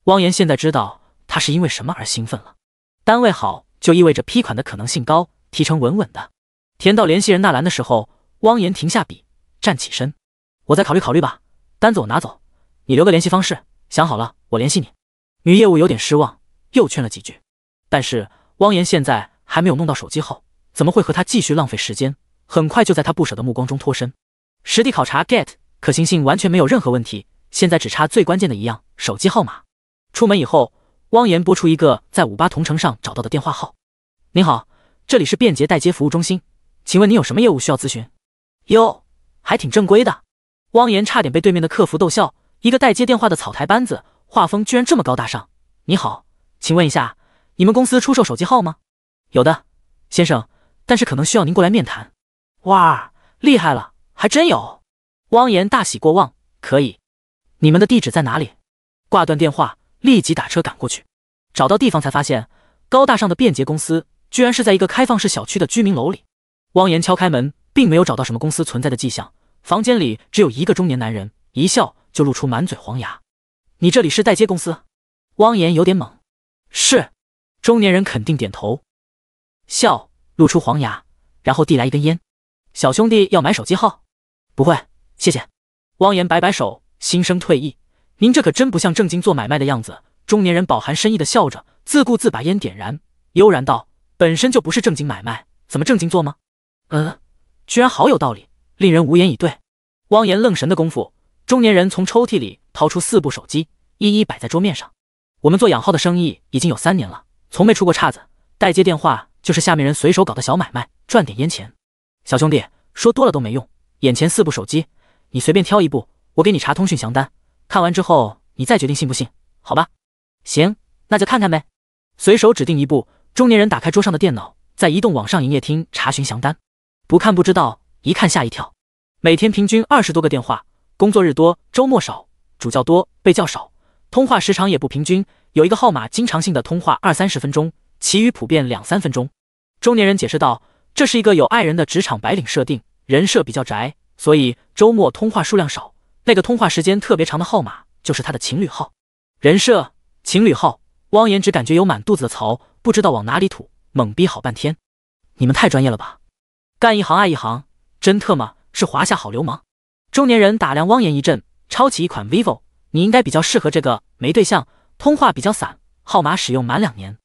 汪岩现在知道他是因为什么而兴奋了。单位好就意味着批款的可能性高，提成稳稳的。填到联系人那栏的时候，汪岩停下笔，站起身：“我再考虑考虑吧，单子我拿走，你留个联系方式，想好了我联系你。”女业务有点失望，又劝了几句，但是汪岩现在还没有弄到手机号，怎么会和他继续浪费时间？很快就在他不舍的目光中脱身。实地考察 get 可行性完全没有任何问题，现在只差最关键的一样——手机号码。出门以后，汪岩拨出一个在五八同城上找到的电话号：“您好，这里是便捷代接服务中心，请问您有什么业务需要咨询？”哟，还挺正规的。汪岩差点被对面的客服逗笑，一个代接电话的草台班子。画风居然这么高大上！你好，请问一下，你们公司出售手机号吗？有的，先生，但是可能需要您过来面谈。哇，厉害了，还真有！汪岩大喜过望，可以。你们的地址在哪里？挂断电话，立即打车赶过去。找到地方才发现，高大上的便捷公司居然是在一个开放式小区的居民楼里。汪岩敲开门，并没有找到什么公司存在的迹象。房间里只有一个中年男人，一笑就露出满嘴黄牙。你这里是代接公司，汪岩有点懵。是，中年人肯定点头，笑露出黄牙，然后递来一根烟。小兄弟要买手机号？不会，谢谢。汪岩摆摆手，心生退意。您这可真不像正经做买卖的样子。中年人饱含深意的笑着，自顾自把烟点燃，悠然道：“本身就不是正经买卖，怎么正经做吗？”嗯，居然好有道理，令人无言以对。汪岩愣神的功夫，中年人从抽屉里。掏出四部手机，一一摆在桌面上。我们做养号的生意已经有三年了，从没出过岔子。代接电话就是下面人随手搞的小买卖，赚点烟钱。小兄弟，说多了都没用。眼前四部手机，你随便挑一部，我给你查通讯详单。看完之后，你再决定信不信，好吧？行，那就看看呗。随手指定一部，中年人打开桌上的电脑，在移动网上营业厅查询详单。不看不知道，一看吓一跳。每天平均二十多个电话，工作日多，周末少。主叫多，被叫少，通话时长也不平均。有一个号码经常性的通话二三十分钟，其余普遍两三分钟。中年人解释道：“这是一个有爱人的职场白领设定，人设比较宅，所以周末通话数量少。那个通话时间特别长的号码就是他的情侣号，人设情侣号。”汪言只感觉有满肚子的槽，不知道往哪里吐，懵逼好半天。你们太专业了吧？干一行爱一行，真特么是华夏好流氓！中年人打量汪言一阵。抄起一款 vivo，你应该比较适合这个。没对象，通话比较散，号码使用满两年。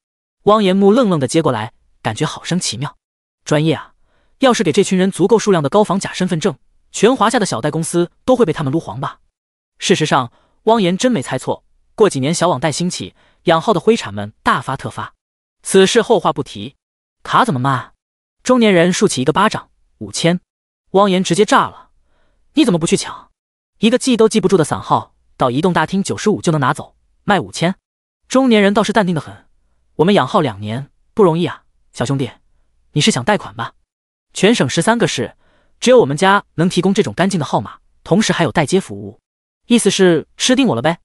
汪延木愣愣的接过来，感觉好生奇妙。专业啊！要是给这群人足够数量的高仿假身份证，全华夏的小贷公司都会被他们撸黄吧？事实上，汪延真没猜错，过几年小网贷兴起，养号的灰产们大发特发。此事后话不提。卡怎么卖？中年人竖起一个巴掌，五千。汪言直接炸了，你怎么不去抢？一个记都记不住的散号，到移动大厅九十五就能拿走，卖五千。中年人倒是淡定的很，我们养号两年不容易啊，小兄弟，你是想贷款吧？全省十三个市，只有我们家能提供这种干净的号码，同时还有代接服务。意思是吃定我了呗？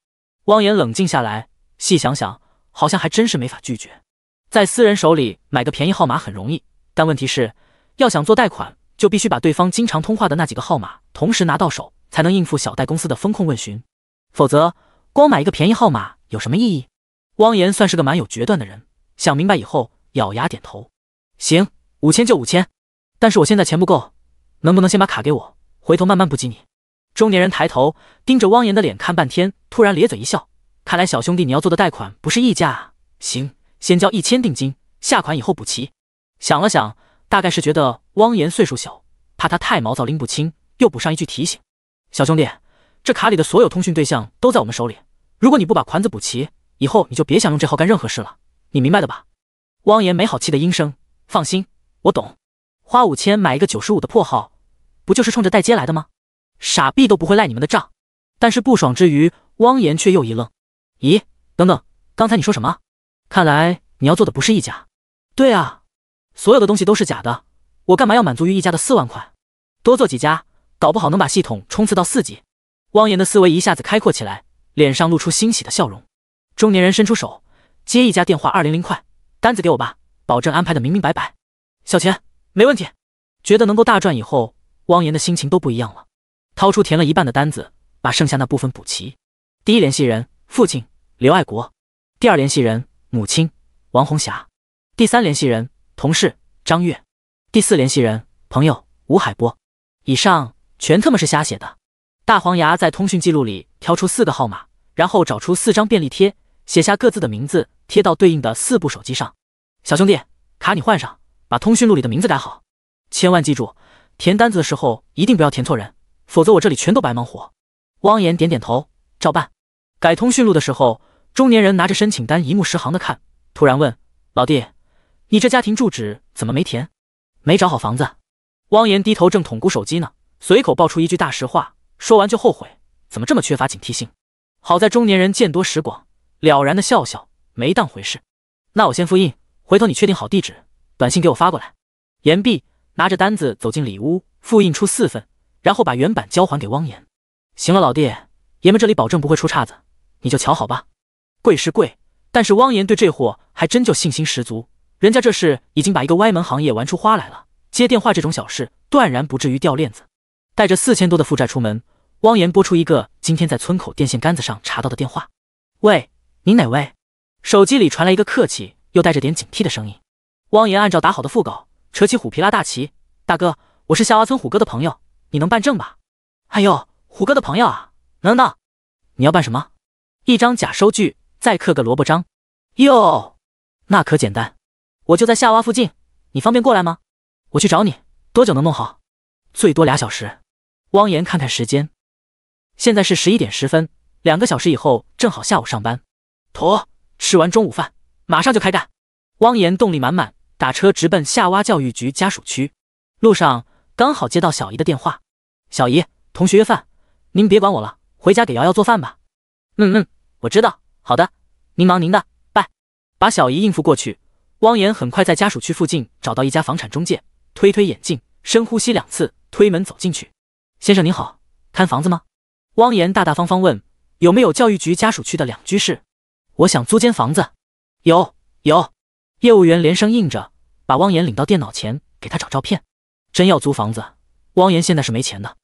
汪岩冷静下来，细想想，好像还真是没法拒绝。在私人手里买个便宜号码很容易，但问题是，要想做贷款，就必须把对方经常通话的那几个号码同时拿到手。才能应付小贷公司的风控问询，否则光买一个便宜号码有什么意义？汪岩算是个蛮有决断的人，想明白以后咬牙点头：“行，五千就五千。”但是我现在钱不够，能不能先把卡给我，回头慢慢补给你？中年人抬头盯着汪岩的脸看半天，突然咧嘴一笑：“看来小兄弟你要做的贷款不是溢价，啊。行，先交一千定金，下款以后补齐。”想了想，大概是觉得汪岩岁数小，怕他太毛躁拎不清，又补上一句提醒。小兄弟，这卡里的所有通讯对象都在我们手里。如果你不把款子补齐，以后你就别想用这号干任何事了。你明白的吧？汪岩没好气的应声：“放心，我懂。花五千买一个九十五的破号，不就是冲着代接来的吗？傻逼都不会赖你们的账。”但是不爽之余，汪岩却又一愣：“咦，等等，刚才你说什么？看来你要做的不是一家。对啊，所有的东西都是假的。我干嘛要满足于一家的四万块？多做几家。”搞不好能把系统冲刺到四级，汪岩的思维一下子开阔起来，脸上露出欣喜的笑容。中年人伸出手接一家电话，二零零块单子给我吧，保证安排的明明白白。小钱没问题。觉得能够大赚以后，汪岩的心情都不一样了。掏出填了一半的单子，把剩下那部分补齐。第一联系人父亲刘爱国，第二联系人母亲王红霞，第三联系人同事张月，第四联系人朋友吴海波。以上。全他妈是瞎写的！大黄牙在通讯记录里挑出四个号码，然后找出四张便利贴，写下各自的名字，贴到对应的四部手机上。小兄弟，卡你换上，把通讯录里的名字改好，千万记住，填单子的时候一定不要填错人，否则我这里全都白忙活。汪岩点点头，照办。改通讯录的时候，中年人拿着申请单一目十行的看，突然问：“老弟，你这家庭住址怎么没填？没找好房子？”汪岩低头正捅咕手机呢。随口爆出一句大实话，说完就后悔，怎么这么缺乏警惕性？好在中年人见多识广，了然的笑笑，没当回事。那我先复印，回头你确定好地址，短信给我发过来。言毕，拿着单子走进里屋，复印出四份，然后把原版交还给汪言。行了，老弟，爷们这里保证不会出岔子，你就瞧好吧。贵是贵，但是汪言对这货还真就信心十足，人家这是已经把一个歪门行业玩出花来了，接电话这种小事，断然不至于掉链子。带着四千多的负债出门，汪岩拨出一个今天在村口电线杆子上查到的电话。喂，您哪位？手机里传来一个客气又带着点警惕的声音。汪岩按照打好的腹稿扯起虎皮拉大旗：“大哥，我是夏洼村虎哥的朋友，你能办证吧？”“哎呦，虎哥的朋友啊，能能。你要办什么？一张假收据，再刻个萝卜章。哟，那可简单，我就在夏洼附近，你方便过来吗？我去找你。多久能弄好？最多俩小时。”汪岩看看时间，现在是十一点十分，两个小时以后正好下午上班。妥，吃完中午饭马上就开干。汪岩动力满满，打车直奔夏洼教育局家属区。路上刚好接到小姨的电话：“小姨，同学约饭，您别管我了，回家给瑶瑶做饭吧。”“嗯嗯，我知道，好的，您忙您的，拜。”把小姨应付过去，汪岩很快在家属区附近找到一家房产中介，推推眼镜，深呼吸两次，推门走进去。先生您好，看房子吗？汪岩大大方方问：“有没有教育局家属区的两居室？我想租间房子。”有有，业务员连声应着，把汪岩领到电脑前，给他找照片。真要租房子，汪岩现在是没钱的。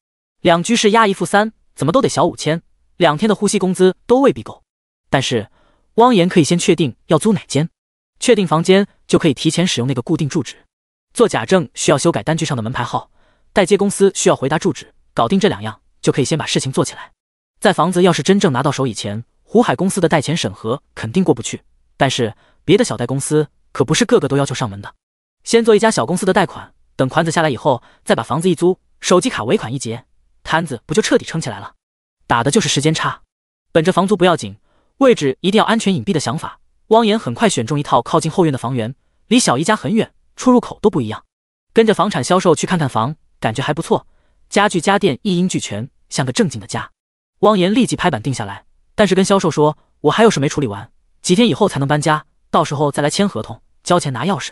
两居室押一付三，怎么都得小五千，两天的呼吸工资都未必够。但是汪岩可以先确定要租哪间，确定房间就可以提前使用那个固定住址。做假证需要修改单据上的门牌号，代接公司需要回答住址。搞定这两样，就可以先把事情做起来。在房子要是真正拿到手以前，湖海公司的贷前审核肯定过不去。但是别的小贷公司可不是个个都要求上门的。先做一家小公司的贷款，等款子下来以后，再把房子一租，手机卡尾款一结，摊子不就彻底撑起来了？打的就是时间差。本着房租不要紧，位置一定要安全隐蔽的想法，汪岩很快选中一套靠近后院的房源，离小姨家很远，出入口都不一样。跟着房产销售去看看房，感觉还不错。家具家电一应俱全，像个正经的家。汪岩立即拍板定下来，但是跟销售说，我还有事没处理完，几天以后才能搬家，到时候再来签合同、交钱、拿钥匙。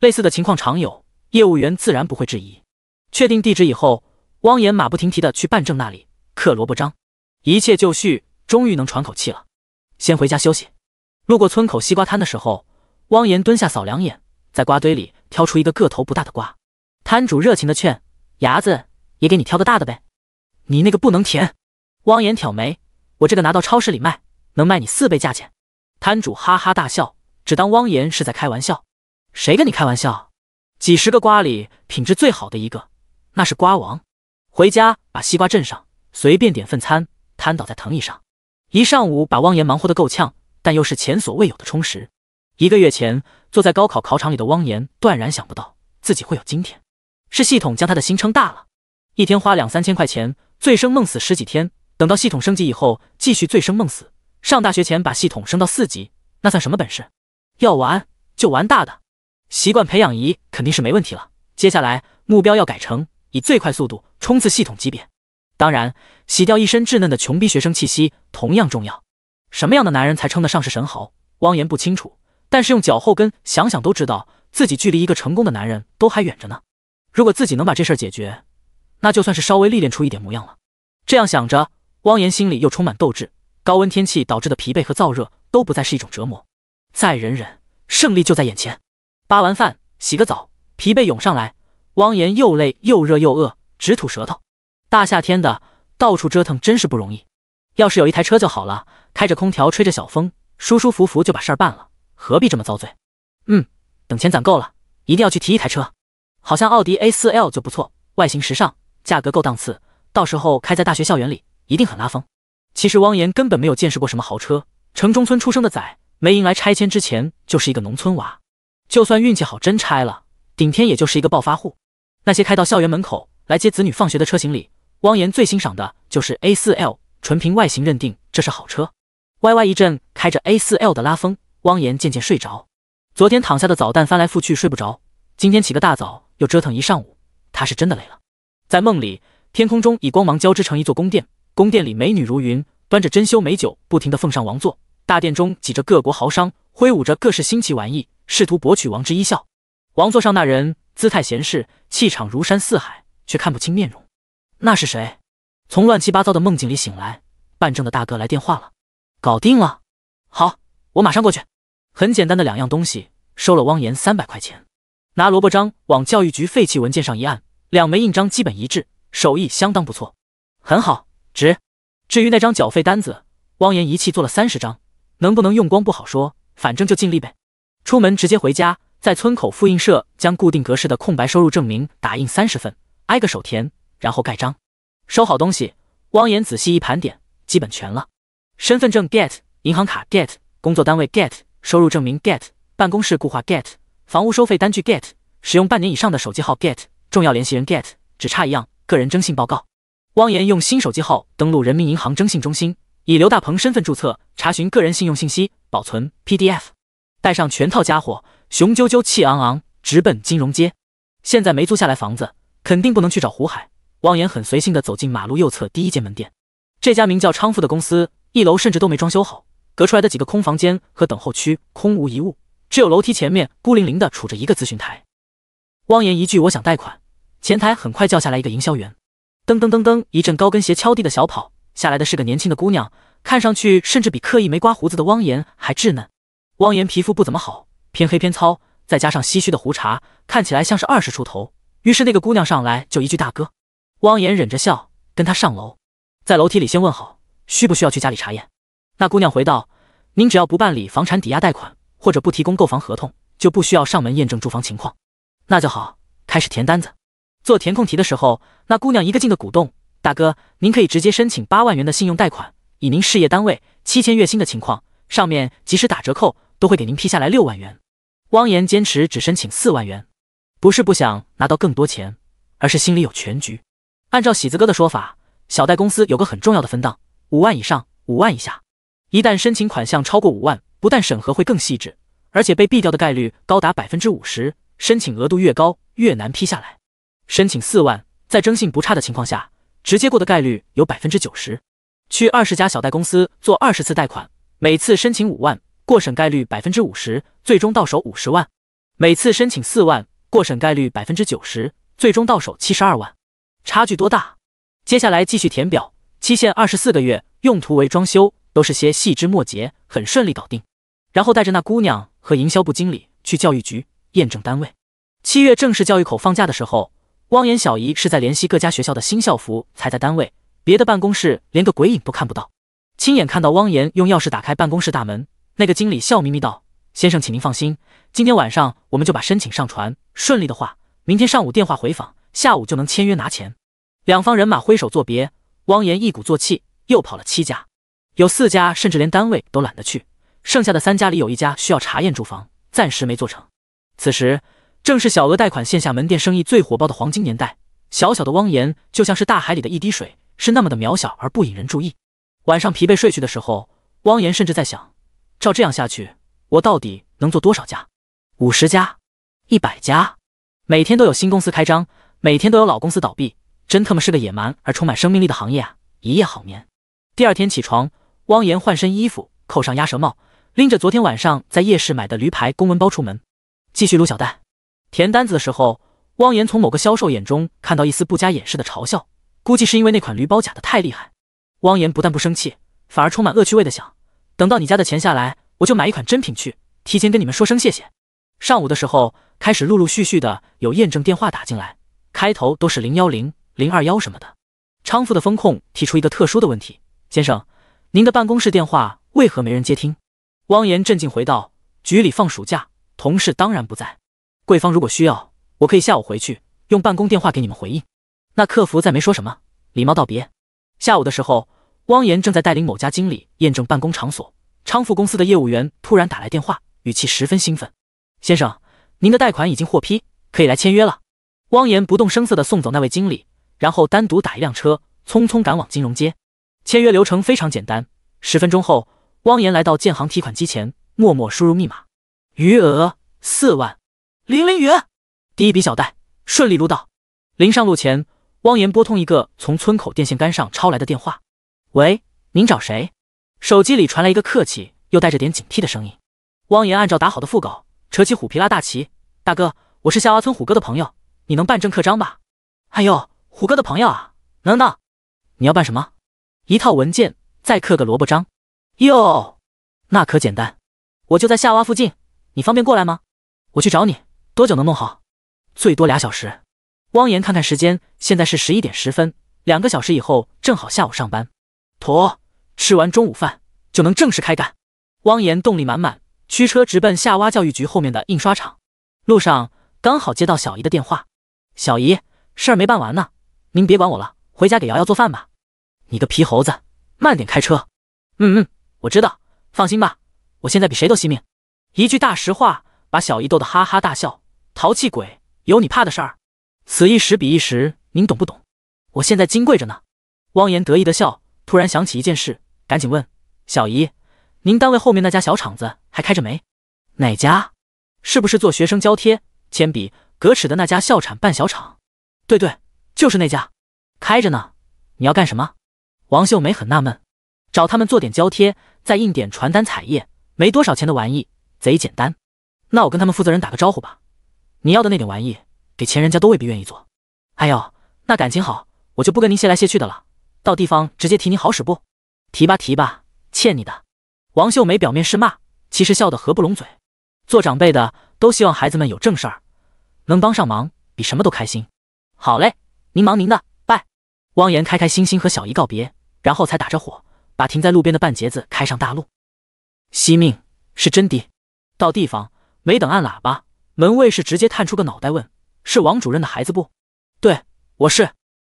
类似的情况常有，业务员自然不会质疑。确定地址以后，汪岩马不停蹄的去办证那里刻萝卜章，一切就绪，终于能喘口气了，先回家休息。路过村口西瓜摊的时候，汪岩蹲下扫两眼，在瓜堆里挑出一个个头不大的瓜。摊主热情的劝，伢子。也给你挑个大的呗，你那个不能甜。汪岩挑眉，我这个拿到超市里卖，能卖你四倍价钱。摊主哈哈大笑，只当汪岩是在开玩笑。谁跟你开玩笑？几十个瓜里品质最好的一个，那是瓜王。回家把西瓜镇上，随便点份餐，瘫倒在藤椅上。一上午把汪岩忙活的够呛，但又是前所未有的充实。一个月前坐在高考考场里的汪岩，断然想不到自己会有今天，是系统将他的心撑大了。一天花两三千块钱，醉生梦死十几天，等到系统升级以后继续醉生梦死。上大学前把系统升到四级，那算什么本事？要玩就玩大的。习惯培养仪肯定是没问题了，接下来目标要改成以最快速度冲刺系统级别。当然，洗掉一身稚嫩的穷逼学生气息同样重要。什么样的男人才称得上是神豪？汪言不清楚，但是用脚后跟想想都知道，自己距离一个成功的男人都还远着呢。如果自己能把这事解决，那就算是稍微历练出一点模样了。这样想着，汪岩心里又充满斗志。高温天气导致的疲惫和燥热都不再是一种折磨，再忍忍，胜利就在眼前。扒完饭，洗个澡，疲惫涌上来，汪岩又累又热又饿，直吐舌头。大夏天的，到处折腾真是不容易。要是有一台车就好了，开着空调，吹着小风，舒舒服服就把事儿办了，何必这么遭罪？嗯，等钱攒够了，一定要去提一台车。好像奥迪 A4L 就不错，外形时尚。价格够档次，到时候开在大学校园里一定很拉风。其实汪岩根本没有见识过什么豪车，城中村出生的崽没迎来拆迁之前就是一个农村娃，就算运气好真拆了，顶天也就是一个暴发户。那些开到校园门口来接子女放学的车型里，汪岩最欣赏的就是 A4L，纯凭外形认定这是好车。歪歪一阵开着 A4L 的拉风，汪岩渐渐睡着。昨天躺下的早蛋翻来覆去睡不着，今天起个大早又折腾一上午，他是真的累了。在梦里，天空中以光芒交织成一座宫殿，宫殿里美女如云，端着珍馐美酒，不停地奉上王座。大殿中挤着各国豪商，挥舞着各式新奇玩意，试图博取王之一笑。王座上那人姿态闲适，气场如山似海，却看不清面容。那是谁？从乱七八糟的梦境里醒来，办证的大哥来电话了，搞定了。好，我马上过去。很简单的两样东西，收了汪岩三百块钱，拿萝卜章往教育局废弃文件上一按。两枚印章基本一致，手艺相当不错，很好，值。至于那张缴费单子，汪岩一气做了三十张，能不能用光不好说，反正就尽力呗。出门直接回家，在村口复印社将固定格式的空白收入证明打印三十份，挨个手填，然后盖章。收好东西，汪岩仔细一盘点，基本全了。身份证 get，银行卡 get，工作单位 get，收入证明 get，办公室固话 get，房屋收费单据 get，使用半年以上的手机号 get。重要联系人 get，只差一样个人征信报告。汪岩用新手机号登录人民银行征信中心，以刘大鹏身份注册，查询个人信用信息，保存 PDF。带上全套家伙，雄赳赳气昂昂，直奔金融街。现在没租下来房子，肯定不能去找胡海。汪岩很随性的走进马路右侧第一间门店，这家名叫昌富的公司，一楼甚至都没装修好，隔出来的几个空房间和等候区空无一物，只有楼梯前面孤零零的杵着一个咨询台。汪岩一句我想贷款。前台很快叫下来一个营销员，噔噔噔噔，一阵高跟鞋敲地的小跑下来的是个年轻的姑娘，看上去甚至比刻意没刮胡子的汪岩还稚嫩。汪岩皮肤不怎么好，偏黑偏糙，再加上唏嘘的胡茬，看起来像是二十出头。于是那个姑娘上来就一句“大哥”，汪岩忍着笑跟他上楼，在楼梯里先问好，需不需要去家里查验？那姑娘回道：“您只要不办理房产抵押贷款，或者不提供购房合同，就不需要上门验证住房情况。”那就好，开始填单子。做填空题的时候，那姑娘一个劲的鼓动大哥：“您可以直接申请八万元的信用贷款，以您事业单位七千月薪的情况，上面即使打折扣，都会给您批下来六万元。”汪岩坚持只申请四万元，不是不想拿到更多钱，而是心里有全局。按照喜子哥的说法，小贷公司有个很重要的分档：五万以上、五万以下。一旦申请款项超过五万，不但审核会更细致，而且被毙掉的概率高达百分之五十。申请额度越高，越难批下来。申请四万，在征信不差的情况下，直接过的概率有百分之九十。去二十家小贷公司做二十次贷款，每次申请五万，过审概率百分之五十，最终到手五十万。每次申请四万，过审概率百分之九十，最终到手七十二万，差距多大？接下来继续填表，期限二十四个月，用途为装修，都是些细枝末节，很顺利搞定。然后带着那姑娘和营销部经理去教育局验证单位。七月正是教育口放假的时候。汪岩小姨是在联系各家学校的新校服，才在单位，别的办公室连个鬼影都看不到。亲眼看到汪岩用钥匙打开办公室大门，那个经理笑眯眯道：“先生，请您放心，今天晚上我们就把申请上传，顺利的话，明天上午电话回访，下午就能签约拿钱。”两方人马挥手作别，汪岩一鼓作气又跑了七家，有四家甚至连单位都懒得去，剩下的三家里有一家需要查验住房，暂时没做成。此时。正是小额贷款线下门店生意最火爆的黄金年代，小小的汪岩就像是大海里的一滴水，是那么的渺小而不引人注意。晚上疲惫睡去的时候，汪岩甚至在想：照这样下去，我到底能做多少家？五十家？一百家？每天都有新公司开张，每天都有老公司倒闭，真他妈是个野蛮而充满生命力的行业啊！一夜好眠，第二天起床，汪岩换身衣服，扣上鸭舌帽，拎着昨天晚上在夜市买的驴牌公文包出门，继续撸小贷。填单子的时候，汪岩从某个销售眼中看到一丝不加掩饰的嘲笑，估计是因为那款驴包假的太厉害。汪岩不但不生气，反而充满恶趣味的想：等到你家的钱下来，我就买一款真品去，提前跟你们说声谢谢。上午的时候，开始陆陆续续的有验证电话打进来，开头都是零幺零零二幺什么的。昌富的风控提出一个特殊的问题：先生，您的办公室电话为何没人接听？汪岩镇静回道：“局里放暑假，同事当然不在。贵方如果需要，我可以下午回去用办公电话给你们回应。那客服再没说什么，礼貌道别。下午的时候，汪岩正在带领某家经理验证办公场所，昌富公司的业务员突然打来电话，语气十分兴奋：“先生，您的贷款已经获批，可以来签约了。”汪岩不动声色的送走那位经理，然后单独打一辆车，匆匆赶往金融街。签约流程非常简单，十分钟后，汪岩来到建行提款机前，默默输入密码，余额四万。林凌云，第一笔小贷顺利撸到。临上路前，汪岩拨通一个从村口电线杆上抄来的电话。喂，您找谁？手机里传来一个客气又带着点警惕的声音。汪岩按照打好的腹稿扯起虎皮拉大旗：“大哥，我是夏洼村虎哥的朋友，你能办证刻章吧？”“哎呦，虎哥的朋友啊，能能。你要办什么？一套文件再刻个萝卜章。哟，那可简单，我就在夏洼附近，你方便过来吗？我去找你。”多久能弄好？最多俩小时。汪岩看看时间，现在是十一点十分，两个小时以后正好下午上班，妥。吃完中午饭就能正式开干。汪岩动力满满，驱车直奔夏洼教育局后面的印刷厂。路上刚好接到小姨的电话，小姨，事儿没办完呢，您别管我了，回家给瑶瑶做饭吧。你个皮猴子，慢点开车。嗯嗯，我知道，放心吧，我现在比谁都惜命。一句大实话，把小姨逗得哈哈大笑。淘气鬼，有你怕的事儿？此一时彼一时，您懂不懂？我现在金贵着呢。汪言得意的笑，突然想起一件事，赶紧问小姨：“您单位后面那家小厂子还开着没？哪家？是不是做学生胶贴、铅笔、格尺的那家校产办小厂？对对，就是那家，开着呢。你要干什么？”王秀梅很纳闷，找他们做点胶贴，再印点传单彩页，没多少钱的玩意，贼简单。那我跟他们负责人打个招呼吧。你要的那点玩意，给钱人家都未必愿意做。哎呦，那感情好，我就不跟您谢来谢去的了，到地方直接提您，好使不？提吧提吧，欠你的。王秀梅表面是骂，其实笑得合不拢嘴。做长辈的都希望孩子们有正事儿，能帮上忙，比什么都开心。好嘞，您忙您的，拜。汪岩开开心心和小姨告别，然后才打着火，把停在路边的半截子开上大路。惜命是真低，到地方没等按喇叭。门卫是直接探出个脑袋问：“是王主任的孩子不？”“对，我是。”“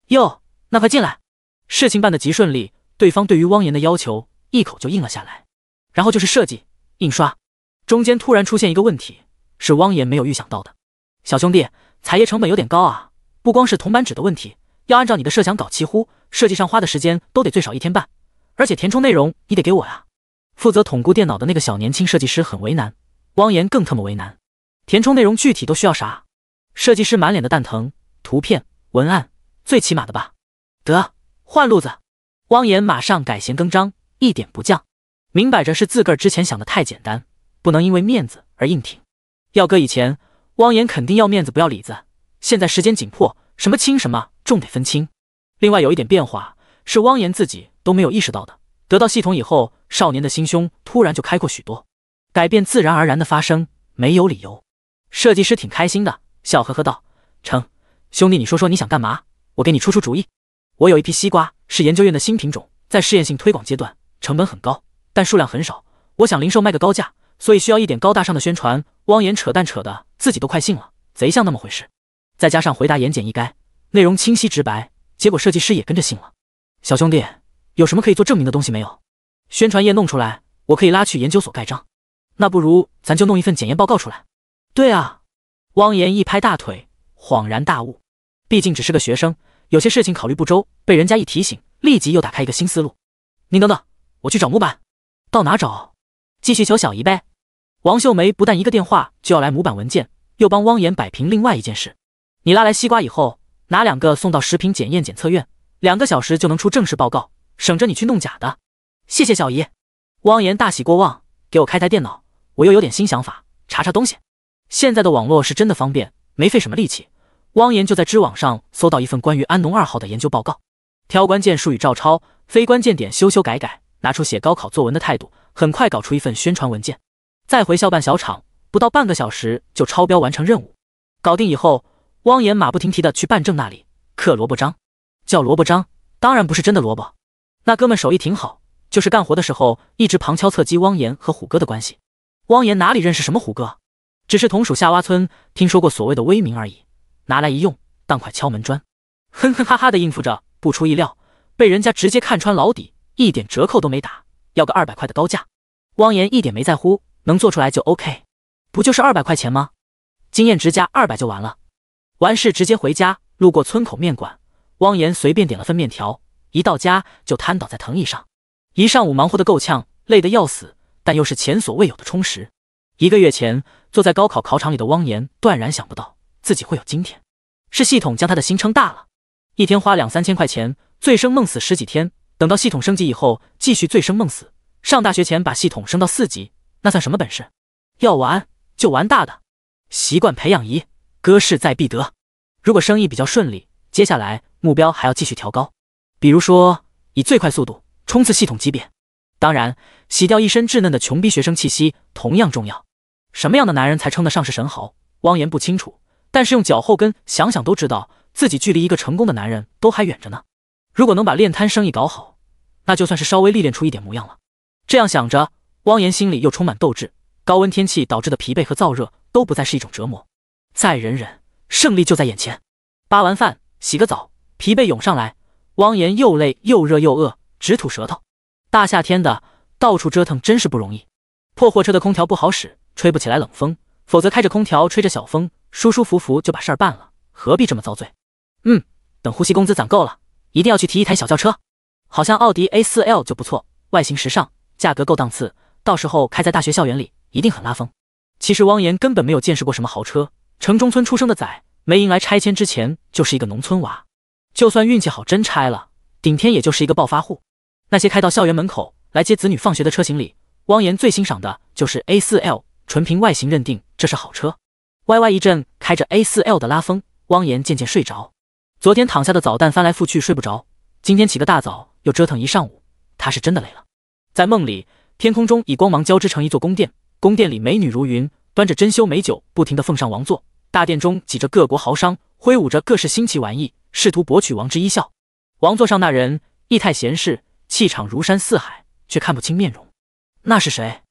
哟，那快进来。”事情办得极顺利，对方对于汪岩的要求一口就应了下来。然后就是设计、印刷，中间突然出现一个问题，是汪岩没有预想到的：“小兄弟，彩页成本有点高啊，不光是铜版纸的问题，要按照你的设想搞齐乎，设计上花的时间都得最少一天半，而且填充内容你得给我呀。”负责统固电脑的那个小年轻设计师很为难，汪岩更特么为难。填充内容具体都需要啥？设计师满脸的蛋疼，图片、文案，最起码的吧。得换路子。汪岩马上改弦更张，一点不犟，明摆着是自个儿之前想的太简单，不能因为面子而硬挺。要搁以前，汪岩肯定要面子不要里子。现在时间紧迫，什么轻什么重得分清。另外有一点变化是汪岩自己都没有意识到的，得到系统以后，少年的心胸突然就开阔许多，改变自然而然的发生，没有理由。设计师挺开心的，笑呵呵道：“成，兄弟，你说说你想干嘛？我给你出出主意。我有一批西瓜，是研究院的新品种，在试验性推广阶段，成本很高，但数量很少。我想零售卖个高价，所以需要一点高大上的宣传。汪岩扯淡扯的自己都快信了，贼像那么回事。再加上回答言简意赅，内容清晰直白，结果设计师也跟着信了。小兄弟，有什么可以做证明的东西没有？宣传页弄出来，我可以拉去研究所盖章。那不如咱就弄一份检验报告出来。”对啊，汪岩一拍大腿，恍然大悟。毕竟只是个学生，有些事情考虑不周，被人家一提醒，立即又打开一个新思路。您等等，我去找模板。到哪找？继续求小姨呗。王秀梅不但一个电话就要来模板文件，又帮汪岩摆平另外一件事。你拉来西瓜以后，拿两个送到食品检验检测院，两个小时就能出正式报告，省着你去弄假的。谢谢小姨。汪岩大喜过望，给我开台电脑，我又有点新想法，查查东西。现在的网络是真的方便，没费什么力气，汪岩就在知网上搜到一份关于安农二号的研究报告，挑关键术语照抄，非关键点修修改改，拿出写高考作文的态度，很快搞出一份宣传文件。再回校办小厂，不到半个小时就超标完成任务。搞定以后，汪岩马不停蹄的去办证那里刻萝卜章，叫萝卜章，当然不是真的萝卜。那哥们手艺挺好，就是干活的时候一直旁敲侧击汪岩和虎哥的关系。汪岩哪里认识什么虎哥？只是同属夏洼村，听说过所谓的威名而已，拿来一用当块敲门砖，哼哼哈哈的应付着。不出意料，被人家直接看穿老底，一点折扣都没打，要个二百块的高价。汪岩一点没在乎，能做出来就 OK，不就是二百块钱吗？经验值加二百就完了。完事直接回家，路过村口面馆，汪岩随便点了份面条。一到家就瘫倒在藤椅上，一上午忙活的够呛，累得要死，但又是前所未有的充实。一个月前，坐在高考考场里的汪岩断然想不到自己会有今天。是系统将他的心撑大了。一天花两三千块钱，醉生梦死十几天，等到系统升级以后，继续醉生梦死。上大学前把系统升到四级，那算什么本事？要玩就玩大的。习惯培养仪，哥势在必得。如果生意比较顺利，接下来目标还要继续调高。比如说，以最快速度冲刺系统级别。当然，洗掉一身稚嫩的穷逼学生气息同样重要。什么样的男人才称得上是神豪？汪言不清楚，但是用脚后跟想想都知道，自己距离一个成功的男人都还远着呢。如果能把炼摊生意搞好，那就算是稍微历练出一点模样了。这样想着，汪言心里又充满斗志。高温天气导致的疲惫和燥热都不再是一种折磨，再忍忍，胜利就在眼前。扒完饭，洗个澡，疲惫涌上来，汪言又累又热又饿，直吐舌头。大夏天的，到处折腾真是不容易。破货车的空调不好使。吹不起来冷风，否则开着空调吹着小风，舒舒服服就把事儿办了，何必这么遭罪？嗯，等呼吸工资攒够了，一定要去提一台小轿车，好像奥迪 A 四 L 就不错，外形时尚，价格够档次，到时候开在大学校园里一定很拉风。其实汪岩根本没有见识过什么豪车，城中村出生的崽，没迎来拆迁之前就是一个农村娃，就算运气好真拆了，顶天也就是一个暴发户。那些开到校园门口来接子女放学的车型里，汪岩最欣赏的就是 A 四 L。纯凭外形认定这是好车，歪歪一阵开着 A4L 的拉风。汪岩渐渐睡着，昨天躺下的早蛋翻来覆去睡不着，今天起个大早又折腾一上午，他是真的累了。在梦里，天空中以光芒交织成一座宫殿，宫殿里美女如云，端着珍馐美酒，不停的奉上王座。大殿中挤着各国豪商，挥舞着各式新奇玩意，试图博取王之一笑。王座上那人意态闲适，气场如山似海，却看不清面容。那是谁？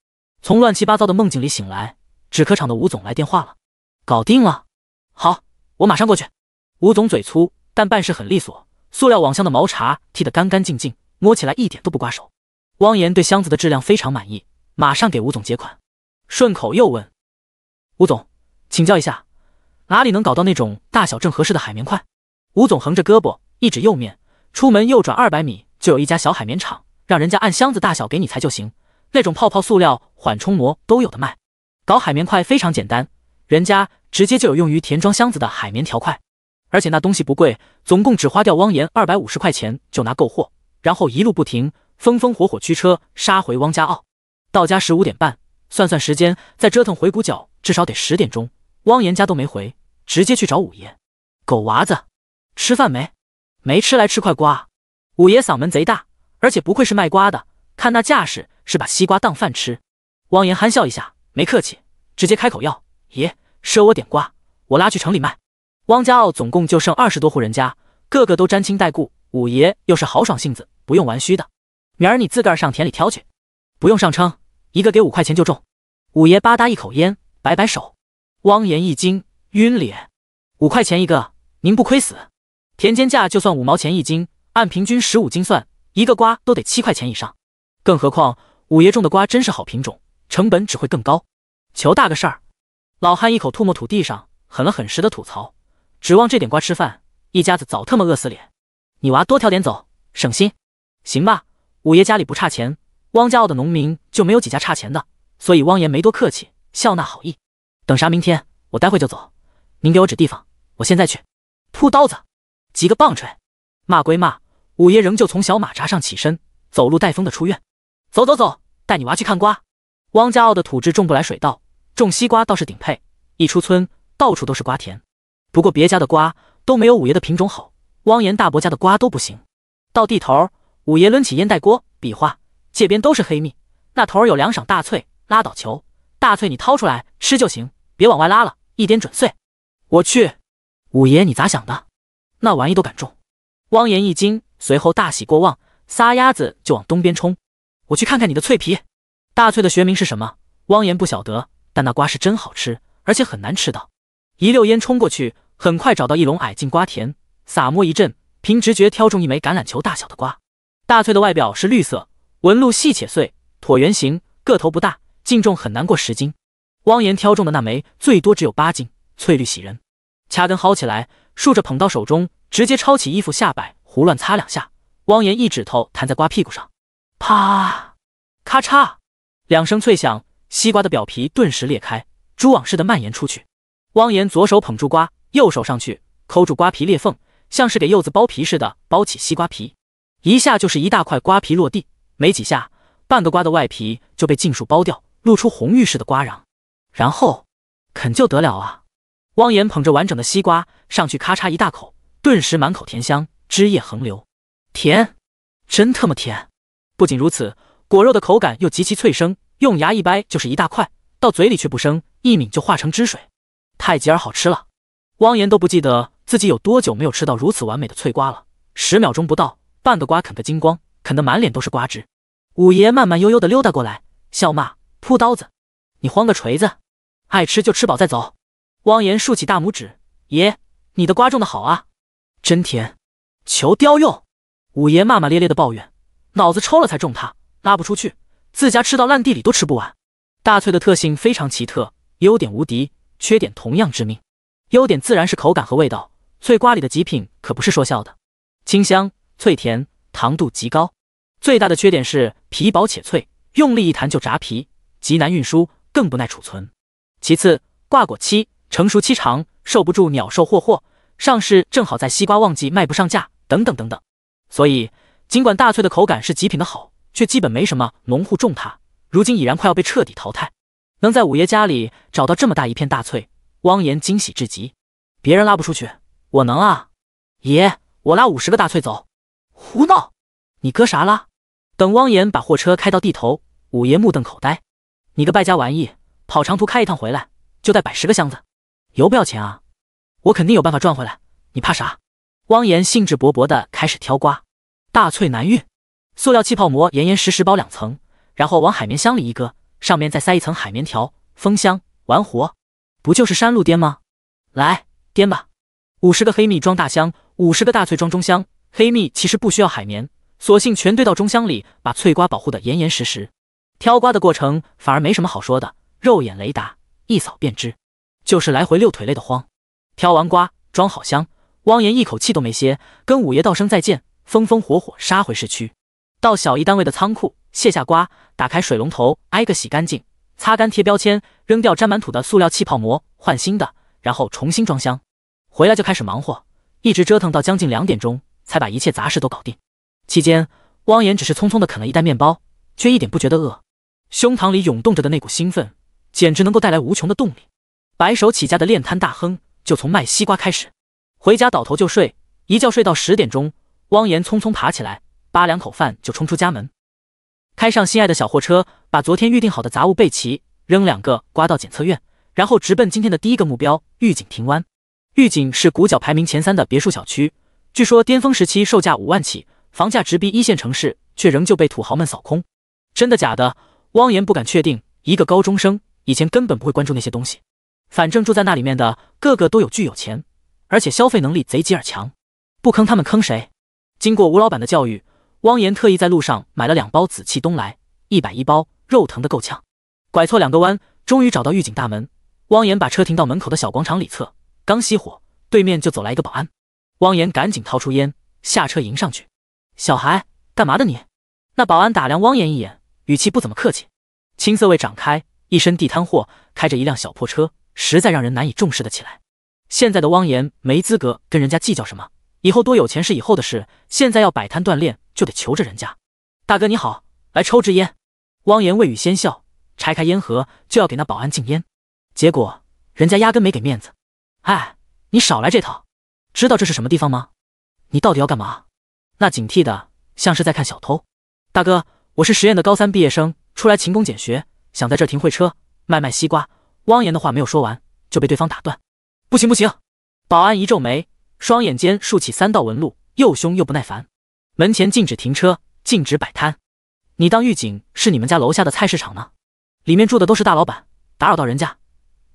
从乱七八糟的梦境里醒来，纸壳厂的吴总来电话了，搞定了。好，我马上过去。吴总嘴粗，但办事很利索。塑料网箱的毛茬剃得干干净净，摸起来一点都不刮手。汪岩对箱子的质量非常满意，马上给吴总结款。顺口又问：“吴总，请教一下，哪里能搞到那种大小正合适的海绵块？”吴总横着胳膊一指右面，出门右转二百米就有一家小海绵厂，让人家按箱子大小给你裁就行。那种泡泡塑料缓冲膜都有的卖，搞海绵块非常简单，人家直接就有用于填装箱子的海绵条块，而且那东西不贵，总共只花掉汪岩二百五十块钱就拿够货，然后一路不停，风风火火驱车杀回汪家坳。到家十五点半，算算时间，再折腾回古角至少得十点钟。汪岩家都没回，直接去找五爷。狗娃子，吃饭没？没吃来吃块瓜。五爷嗓门贼大，而且不愧是卖瓜的。看那架势，是把西瓜当饭吃。汪岩憨笑一下，没客气，直接开口要爷赊我点瓜，我拉去城里卖。汪家坳总共就剩二十多户人家，个个都沾亲带故。五爷又是豪爽性子，不用玩虚的。明儿你自个儿上田里挑去，不用上称，一个给五块钱就中。五爷吧嗒一口烟，摆摆手。汪岩一惊，晕脸。五块钱一个，您不亏死？田间价就算五毛钱一斤，按平均十五斤算，一个瓜都得七块钱以上。更何况五爷种的瓜真是好品种，成本只会更高。求大个事儿，老汉一口唾沫土地上，狠了狠实的吐槽，指望这点瓜吃饭，一家子早特么饿死脸。你娃多挑点走，省心。行吧，五爷家里不差钱，汪家坳的农民就没有几家差钱的，所以汪爷没多客气，笑纳好意。等啥明天，我待会就走。您给我指地方，我现在去。扑刀子，几个棒槌，骂归骂，五爷仍旧从小马扎上起身，走路带风的出院。走走走，带你娃去看瓜。汪家坳的土质种不来水稻，种西瓜倒是顶配。一出村，到处都是瓜田。不过别家的瓜都没有五爷的品种好，汪岩大伯家的瓜都不行。到地头，五爷抡起烟袋锅比划：“这边都是黑蜜，那头有两晌大翠，拉倒球，大翠你掏出来吃就行，别往外拉了，一点准碎。”我去，五爷你咋想的？那玩意都敢种？汪岩一惊，随后大喜过望，撒丫子就往东边冲。我去看看你的脆皮大翠的学名是什么？汪岩不晓得，但那瓜是真好吃，而且很难吃到。一溜烟冲过去，很快找到一垄矮茎瓜田，撒摸一阵，凭直觉挑中一枚橄榄球大小的瓜。大翠的外表是绿色，纹路细且碎，椭圆形，个头不大，净重很难过十斤。汪岩挑中的那枚最多只有八斤，翠绿喜人，掐根薅起来，竖着捧到手中，直接抄起衣服下摆胡乱擦两下。汪岩一指头弹在瓜屁股上。啪，咔嚓，两声脆响，西瓜的表皮顿时裂开，蛛网似的蔓延出去。汪岩左手捧住瓜，右手上去抠住瓜皮裂缝，像是给柚子剥皮似的剥起西瓜皮，一下就是一大块瓜皮落地。没几下，半个瓜的外皮就被尽数剥掉，露出红玉似的瓜瓤。然后啃就得了啊！汪岩捧着完整的西瓜，上去咔嚓一大口，顿时满口甜香，汁液横流，甜，真特么甜！不仅如此，果肉的口感又极其脆生，用牙一掰就是一大块，到嘴里却不生，一抿就化成汁水，太极而好吃了。汪岩都不记得自己有多久没有吃到如此完美的脆瓜了。十秒钟不到，半个瓜啃个精光，啃得满脸都是瓜汁。五爷慢慢悠悠的溜达过来，笑骂：“扑刀子，你慌个锤子，爱吃就吃饱再走。”汪岩竖起大拇指：“爷，你的瓜种的好啊，真甜。”求雕用。五爷骂骂咧咧的抱怨。脑子抽了才种它，拉不出去，自家吃到烂地里都吃不完。大翠的特性非常奇特，优点无敌，缺点同样致命。优点自然是口感和味道，脆瓜里的极品可不是说笑的，清香、脆甜、糖度极高。最大的缺点是皮薄且脆，用力一弹就炸皮，极难运输，更不耐储存。其次，挂果期、成熟期长，受不住鸟兽霍霍，上市正好在西瓜旺季，卖不上价，等等等等。所以。尽管大翠的口感是极品的好，却基本没什么农户种它。如今已然快要被彻底淘汰。能在五爷家里找到这么大一片大翠，汪岩惊喜至极。别人拉不出去，我能啊！爷，我拉五十个大翠走。胡闹！你搁啥拉？等汪岩把货车开到地头，五爷目瞪口呆。你个败家玩意，跑长途开一趟回来就带百十个箱子，油不要钱啊？我肯定有办法赚回来，你怕啥？汪岩兴致勃勃地开始挑瓜。大翠难运，塑料气泡膜严严实实包两层，然后往海绵箱里一搁，上面再塞一层海绵条，封箱完活，不就是山路颠吗？来颠吧！五十个黑蜜装大箱，五十个大翠装中箱。黑蜜其实不需要海绵，索性全堆到中箱里，把翠瓜保护的严严实实。挑瓜的过程反而没什么好说的，肉眼雷达一扫便知，就是来回遛腿累得慌。挑完瓜装好箱，汪岩一口气都没歇，跟五爷道声再见。风风火火杀回市区，到小一单位的仓库卸下瓜，打开水龙头，挨个洗干净，擦干，贴标签，扔掉沾满土的塑料气泡膜，换新的，然后重新装箱。回来就开始忙活，一直折腾到将近两点钟，才把一切杂事都搞定。期间，汪岩只是匆匆的啃了一袋面包，却一点不觉得饿。胸膛里涌动着的那股兴奋，简直能够带来无穷的动力。白手起家的练摊大亨，就从卖西瓜开始。回家倒头就睡，一觉睡到十点钟。汪岩匆匆爬起来，扒两口饭就冲出家门，开上心爱的小货车，把昨天预定好的杂物备齐，扔两个刮到检测院，然后直奔今天的第一个目标——御景亭湾。御景是古角排名前三的别墅小区，据说巅峰时期售价五万起，房价直逼一线城市，却仍旧被土豪们扫空。真的假的？汪岩不敢确定。一个高中生以前根本不会关注那些东西，反正住在那里面的个个都有巨有钱，而且消费能力贼鸡儿强，不坑他们坑谁？经过吴老板的教育，汪岩特意在路上买了两包紫气东来，一百一包，肉疼的够呛。拐错两个弯，终于找到狱警大门。汪岩把车停到门口的小广场里侧，刚熄火，对面就走来一个保安。汪岩赶紧掏出烟，下车迎上去。小孩，干嘛的你？那保安打量汪岩一眼，语气不怎么客气。青涩未长开，一身地摊货，开着一辆小破车，实在让人难以重视的起来。现在的汪岩没资格跟人家计较什么。以后多有钱是以后的事，现在要摆摊锻炼就得求着人家。大哥你好，来抽支烟。汪言未语先笑，拆开烟盒就要给那保安敬烟，结果人家压根没给面子。哎，你少来这套！知道这是什么地方吗？你到底要干嘛？那警惕的像是在看小偷。大哥，我是实验的高三毕业生，出来勤工俭学，想在这停会车卖卖西瓜。汪言的话没有说完，就被对方打断。不行不行！保安一皱眉。双眼间竖起三道纹路，又凶又不耐烦。门前禁止停车，禁止摆摊。你当狱警是你们家楼下的菜市场呢？里面住的都是大老板，打扰到人家，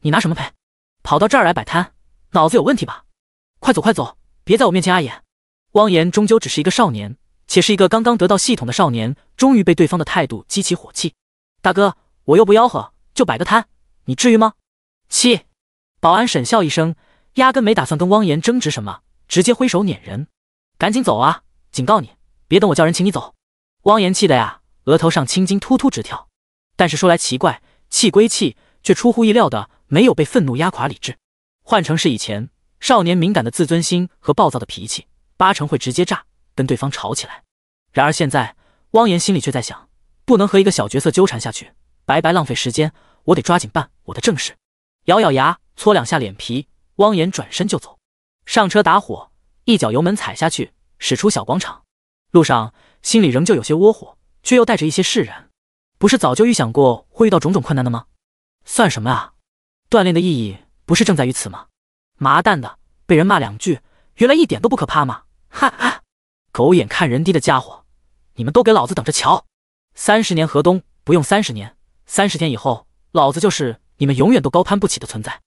你拿什么赔？跑到这儿来摆摊，脑子有问题吧？快走快走，别在我面前碍眼。汪言终究只是一个少年，且是一个刚刚得到系统的少年，终于被对方的态度激起火气。大哥，我又不吆喝，就摆个摊，你至于吗？七，保安沈笑一声。压根没打算跟汪岩争执什么，直接挥手撵人，赶紧走啊！警告你，别等我叫人请你走。汪岩气的呀，额头上青筋突突直跳。但是说来奇怪，气归气，却出乎意料的没有被愤怒压垮理智。换成是以前，少年敏感的自尊心和暴躁的脾气，八成会直接炸，跟对方吵起来。然而现在，汪岩心里却在想，不能和一个小角色纠缠下去，白白浪费时间。我得抓紧办我的正事。咬咬牙，搓两下脸皮。汪岩转身就走，上车打火，一脚油门踩下去，驶出小广场。路上心里仍旧有些窝火，却又带着一些释然。不是早就预想过会遇到种种困难的吗？算什么啊！锻炼的意义不是正在于此吗？麻蛋的，被人骂两句，原来一点都不可怕吗？哈哈！狗眼看人低的家伙，你们都给老子等着瞧！三十年河东不用三十年，三十天以后，老子就是你们永远都高攀不起的存在！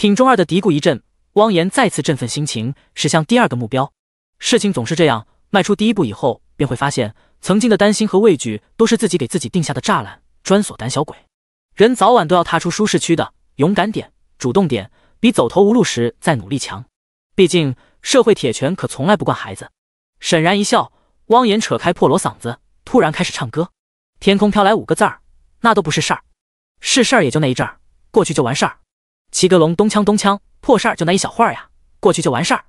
挺中二的嘀咕一阵，汪岩再次振奋心情，驶向第二个目标。事情总是这样，迈出第一步以后，便会发现，曾经的担心和畏惧都是自己给自己定下的栅栏，专锁胆小鬼。人早晚都要踏出舒适区的，勇敢点，主动点，比走投无路时再努力强。毕竟社会铁拳可从来不惯孩子。沈然一笑，汪岩扯开破锣嗓子，突然开始唱歌。天空飘来五个字儿，那都不是事儿，是事儿也就那一阵儿，过去就完事儿。齐格龙东锵东锵，破事儿就那一小会儿呀，过去就完事儿。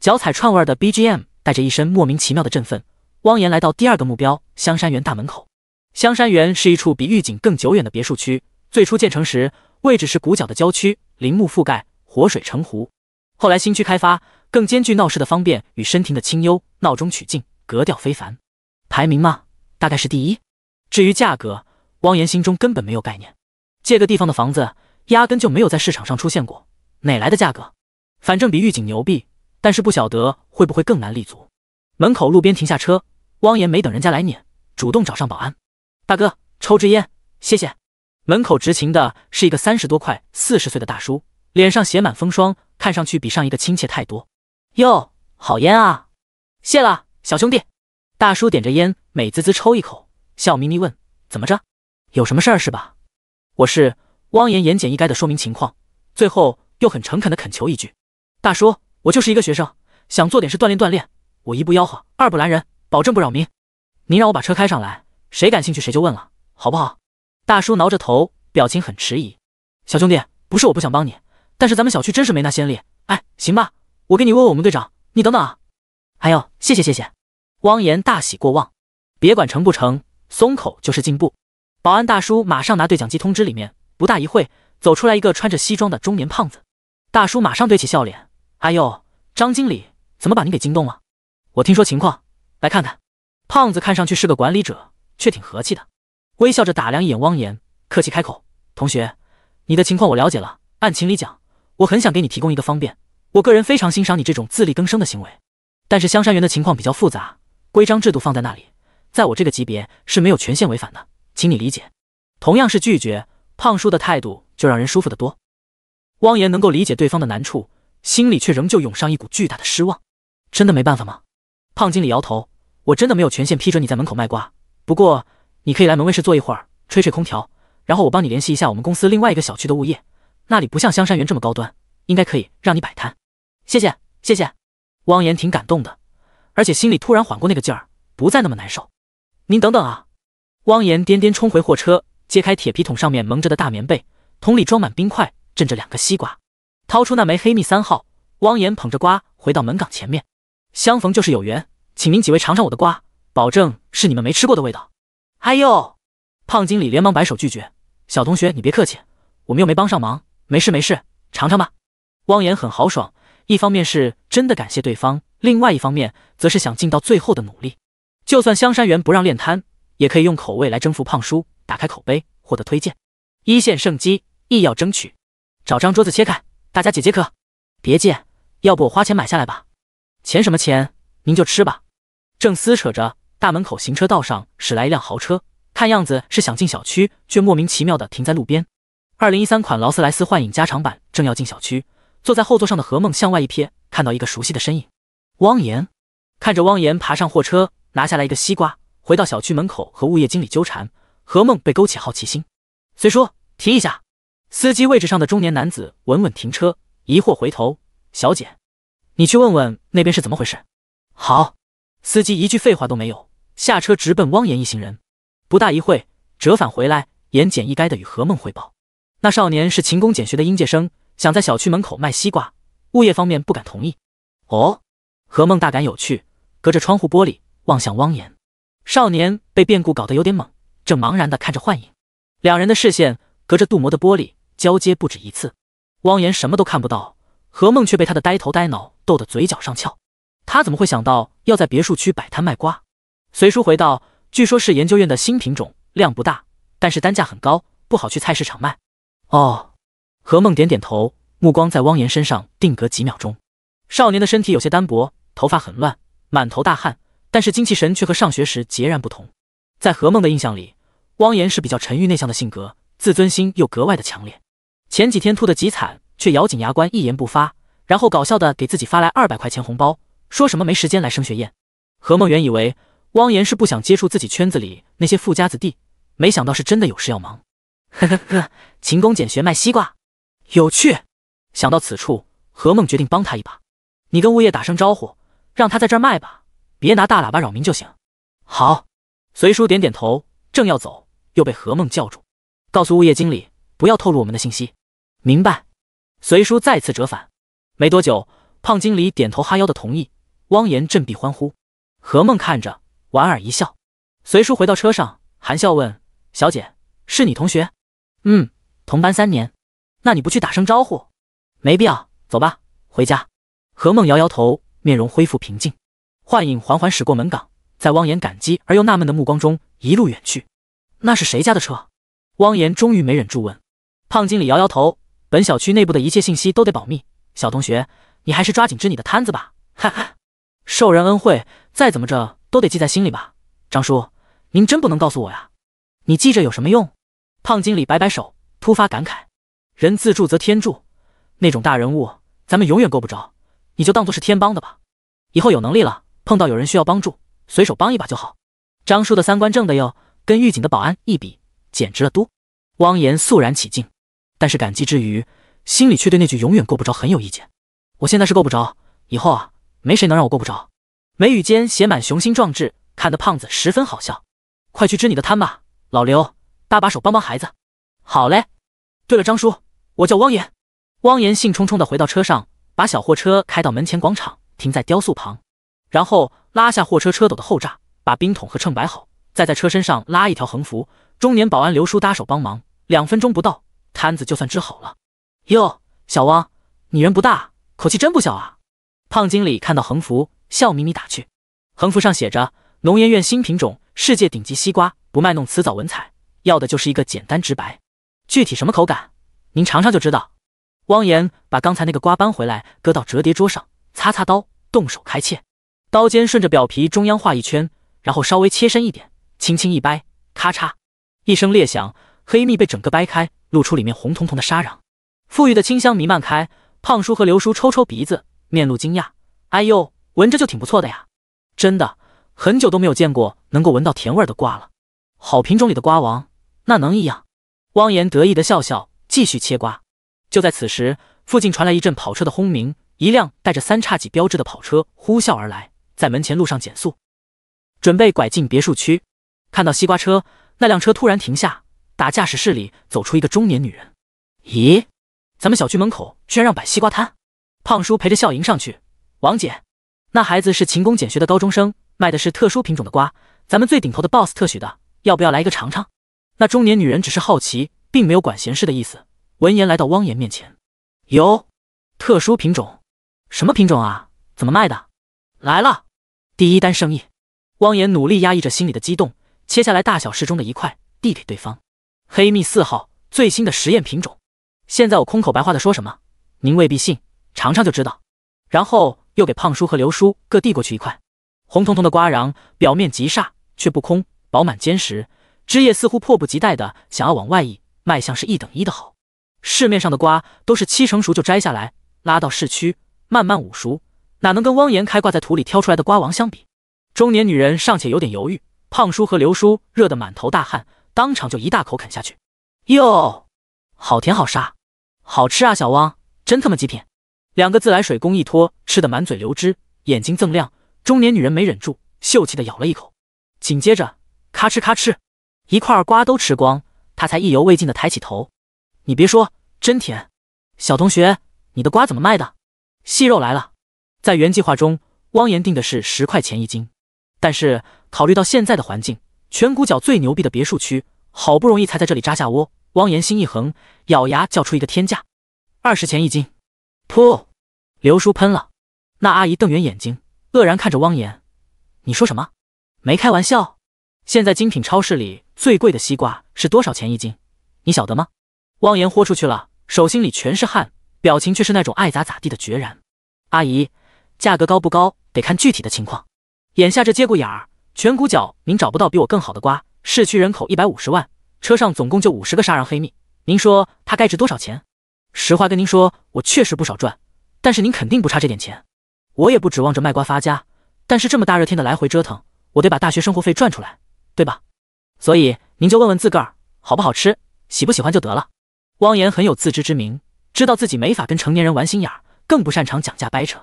脚踩串味儿的 BGM，带着一身莫名其妙的振奋。汪岩来到第二个目标——香山园大门口。香山园是一处比御景更久远的别墅区。最初建成时，位置是古角的郊区，林木覆盖，活水成湖。后来新区开发，更兼具闹市的方便与深庭的清幽，闹中取静，格调非凡。排名嘛，大概是第一。至于价格，汪岩心中根本没有概念。借个地方的房子。压根就没有在市场上出现过，哪来的价格？反正比狱警牛逼，但是不晓得会不会更难立足。门口路边停下车，汪岩没等人家来撵，主动找上保安。大哥，抽支烟，谢谢。门口执勤的是一个三十多块、四十岁的大叔，脸上写满风霜，看上去比上一个亲切太多。哟，好烟啊，谢了，小兄弟。大叔点着烟，美滋滋抽一口，笑眯眯问：怎么着？有什么事儿是吧？我是。汪岩言简意赅的说明情况，最后又很诚恳的恳求一句：“大叔，我就是一个学生，想做点事锻炼锻炼。我一不吆喝，二不拦人，保证不扰民。您让我把车开上来，谁感兴趣谁就问了，好不好？”大叔挠着头，表情很迟疑。“小兄弟，不是我不想帮你，但是咱们小区真是没那先例。哎，行吧，我给你问问我们队长。你等等啊。”“还有，谢谢谢谢。”汪岩大喜过望，别管成不成，松口就是进步。保安大叔马上拿对讲机通知里面。不大一会，走出来一个穿着西装的中年胖子，大叔马上堆起笑脸。哎呦，张经理，怎么把你给惊动了？我听说情况，来看看。胖子看上去是个管理者，却挺和气的，微笑着打量一眼汪岩，客气开口：“同学，你的情况我了解了。按情理讲，我很想给你提供一个方便。我个人非常欣赏你这种自力更生的行为，但是香山园的情况比较复杂，规章制度放在那里，在我这个级别是没有权限违反的，请你理解。同样是拒绝。”胖叔的态度就让人舒服得多。汪岩能够理解对方的难处，心里却仍旧涌上一股巨大的失望。真的没办法吗？胖经理摇头：“我真的没有权限批准你在门口卖瓜。不过你可以来门卫室坐一会儿，吹吹空调，然后我帮你联系一下我们公司另外一个小区的物业，那里不像香山园这么高端，应该可以让你摆摊。”谢谢，谢谢。汪岩挺感动的，而且心里突然缓过那个劲儿，不再那么难受。您等等啊！汪岩颠颠冲回货车。揭开铁皮桶上面蒙着的大棉被，桶里装满冰块，镇着两个西瓜。掏出那枚黑蜜三号，汪岩捧着瓜回到门岗前面。相逢就是有缘，请您几位尝尝我的瓜，保证是你们没吃过的味道。哎呦！胖经理连忙摆手拒绝。小同学，你别客气，我们又没帮上忙，没事没事，尝尝吧。汪岩很豪爽，一方面是真的感谢对方，另外一方面则是想尽到最后的努力。就算香山园不让练摊，也可以用口味来征服胖叔。打开口碑，获得推荐，一线胜机亦要争取。找张桌子切开，大家解解渴。别介，要不我花钱买下来吧。钱什么钱？您就吃吧。正撕扯着，大门口行车道上驶来一辆豪车，看样子是想进小区，却莫名其妙的停在路边。二零一三款劳斯莱斯幻影加长版正要进小区，坐在后座上的何梦向外一瞥，看到一个熟悉的身影——汪岩。看着汪岩爬上货车，拿下来一个西瓜，回到小区门口和物业经理纠缠。何梦被勾起好奇心，随叔，停一下。司机位置上的中年男子稳稳停车，疑惑回头：“小姐，你去问问那边是怎么回事。”好，司机一句废话都没有，下车直奔汪言一行人。不大一会，折返回来，言简意赅的与何梦汇报：“那少年是勤工俭学的应届生，想在小区门口卖西瓜，物业方面不敢同意。”哦，何梦大感有趣，隔着窗户玻璃望向汪言。少年被变故搞得有点懵。正茫然地看着幻影，两人的视线隔着镀膜的玻璃交接不止一次。汪岩什么都看不到，何梦却被他的呆头呆脑逗得嘴角上翘。他怎么会想到要在别墅区摆摊卖瓜？随叔回到，据说是研究院的新品种，量不大，但是单价很高，不好去菜市场卖。哦，何梦点点头，目光在汪岩身上定格几秒钟。少年的身体有些单薄，头发很乱，满头大汗，但是精气神却和上学时截然不同。在何梦的印象里。汪岩是比较沉郁内向的性格，自尊心又格外的强烈。前几天吐得极惨，却咬紧牙关一言不发，然后搞笑的给自己发来二百块钱红包，说什么没时间来升学宴。何梦原以为汪岩是不想接触自己圈子里那些富家子弟，没想到是真的有事要忙。呵呵呵，勤工俭学卖西瓜，有趣。想到此处，何梦决定帮他一把，你跟物业打声招呼，让他在这儿卖吧，别拿大喇叭扰民就行。好，随叔点点头，正要走。就被何梦叫住，告诉物业经理不要透露我们的信息，明白？随叔再次折返，没多久，胖经理点头哈腰的同意。汪言振臂欢呼，何梦看着，莞尔一笑。随叔回到车上，含笑问：“小姐，是你同学？嗯，同班三年，那你不去打声招呼？没必要，走吧，回家。”何梦摇摇头，面容恢复平静。幻影缓缓驶过门岗，在汪言感激而又纳闷的目光中，一路远去。那是谁家的车？汪岩终于没忍住问。胖经理摇摇头：“本小区内部的一切信息都得保密。小同学，你还是抓紧支你的摊子吧。”哈哈，受人恩惠，再怎么着都得记在心里吧。张叔，您真不能告诉我呀？你记着有什么用？胖经理摆摆手，突发感慨：“人自助则天助。那种大人物，咱们永远够不着。你就当做是天帮的吧。以后有能力了，碰到有人需要帮助，随手帮一把就好。”张叔的三观正的哟。跟狱警的保安一比，简直了多。汪言肃然起敬，但是感激之余，心里却对那句“永远够不着”很有意见。我现在是够不着，以后啊，没谁能让我够不着。眉宇间写满雄心壮志，看得胖子十分好笑。快去支你的摊吧，老刘，搭把手帮帮孩子。好嘞。对了，张叔，我叫汪言。汪言兴冲冲地回到车上，把小货车开到门前广场，停在雕塑旁，然后拉下货车车斗的后栅，把冰桶和秤摆好。再在车身上拉一条横幅，中年保安刘叔搭手帮忙，两分钟不到，摊子就算支好了。哟，小汪，你人不大，口气真不小啊！胖经理看到横幅，笑眯眯打趣。横幅上写着“农研院新品种，世界顶级西瓜”，不卖弄辞藻文采，要的就是一个简单直白。具体什么口感，您尝尝就知道。汪岩把刚才那个瓜搬回来，搁到折叠桌上，擦擦刀，动手开切。刀尖顺着表皮中央画一圈，然后稍微切深一点。轻轻一掰，咔嚓一声裂响，黑蜜被整个掰开，露出里面红彤彤的沙瓤，馥郁的清香弥漫开。胖叔和刘叔抽抽鼻子，面露惊讶：“哎呦，闻着就挺不错的呀！”真的，很久都没有见过能够闻到甜味的瓜了。好品种里的瓜王，那能一样？汪言得意的笑笑，继续切瓜。就在此时，附近传来一阵跑车的轰鸣，一辆带着三叉戟标志的跑车呼啸而来，在门前路上减速，准备拐进别墅区。看到西瓜车，那辆车突然停下，打驾驶室里走出一个中年女人。咦，咱们小区门口居然让摆西瓜摊？胖叔陪着笑迎上去。王姐，那孩子是勤工俭学的高中生，卖的是特殊品种的瓜，咱们最顶头的 boss 特许的，要不要来一个尝尝？那中年女人只是好奇，并没有管闲事的意思。闻言，来到汪岩面前。哟，特殊品种，什么品种啊？怎么卖的？来了第一单生意。汪岩努力压抑着心里的激动。切下来大小适中的一块，递给对方。黑蜜四号最新的实验品种。现在我空口白话的说什么，您未必信，尝尝就知道。然后又给胖叔和刘叔各递过去一块。红彤彤的瓜瓤，表面极煞，却不空，饱满坚实，汁液似乎迫不及待的想要往外溢，卖相是一等一的好。市面上的瓜都是七成熟就摘下来，拉到市区慢慢捂熟，哪能跟汪岩开挂在土里挑出来的瓜王相比？中年女人尚且有点犹豫。胖叔和刘叔热得满头大汗，当场就一大口啃下去。哟，好甜好沙，好吃啊！小汪，真他妈极品！两个自来水工一拖，吃得满嘴流汁，眼睛锃亮。中年女人没忍住，秀气的咬了一口，紧接着咔哧咔哧，一块瓜都吃光，她才意犹未尽的抬起头。你别说，真甜。小同学，你的瓜怎么卖的？细肉来了。在原计划中，汪岩定的是十块钱一斤。但是考虑到现在的环境，全谷角最牛逼的别墅区，好不容易才在这里扎下窝。汪岩心一横，咬牙叫出一个天价：二十钱一斤。噗！刘叔喷了。那阿姨瞪圆眼睛，愕然看着汪岩：“你说什么？没开玩笑？现在精品超市里最贵的西瓜是多少钱一斤？你晓得吗？”汪岩豁出去了，手心里全是汗，表情却是那种爱咋咋地的决然。阿姨，价格高不高得看具体的情况。眼下这节骨眼儿，全谷角，您找不到比我更好的瓜。市区人口一百五十万，车上总共就五十个杀人黑蜜，您说它该值多少钱？实话跟您说，我确实不少赚，但是您肯定不差这点钱。我也不指望着卖瓜发家，但是这么大热天的来回折腾，我得把大学生活费赚出来，对吧？所以您就问问自个儿好不好吃，喜不喜欢就得了。汪岩很有自知之明，知道自己没法跟成年人玩心眼儿，更不擅长讲价掰扯，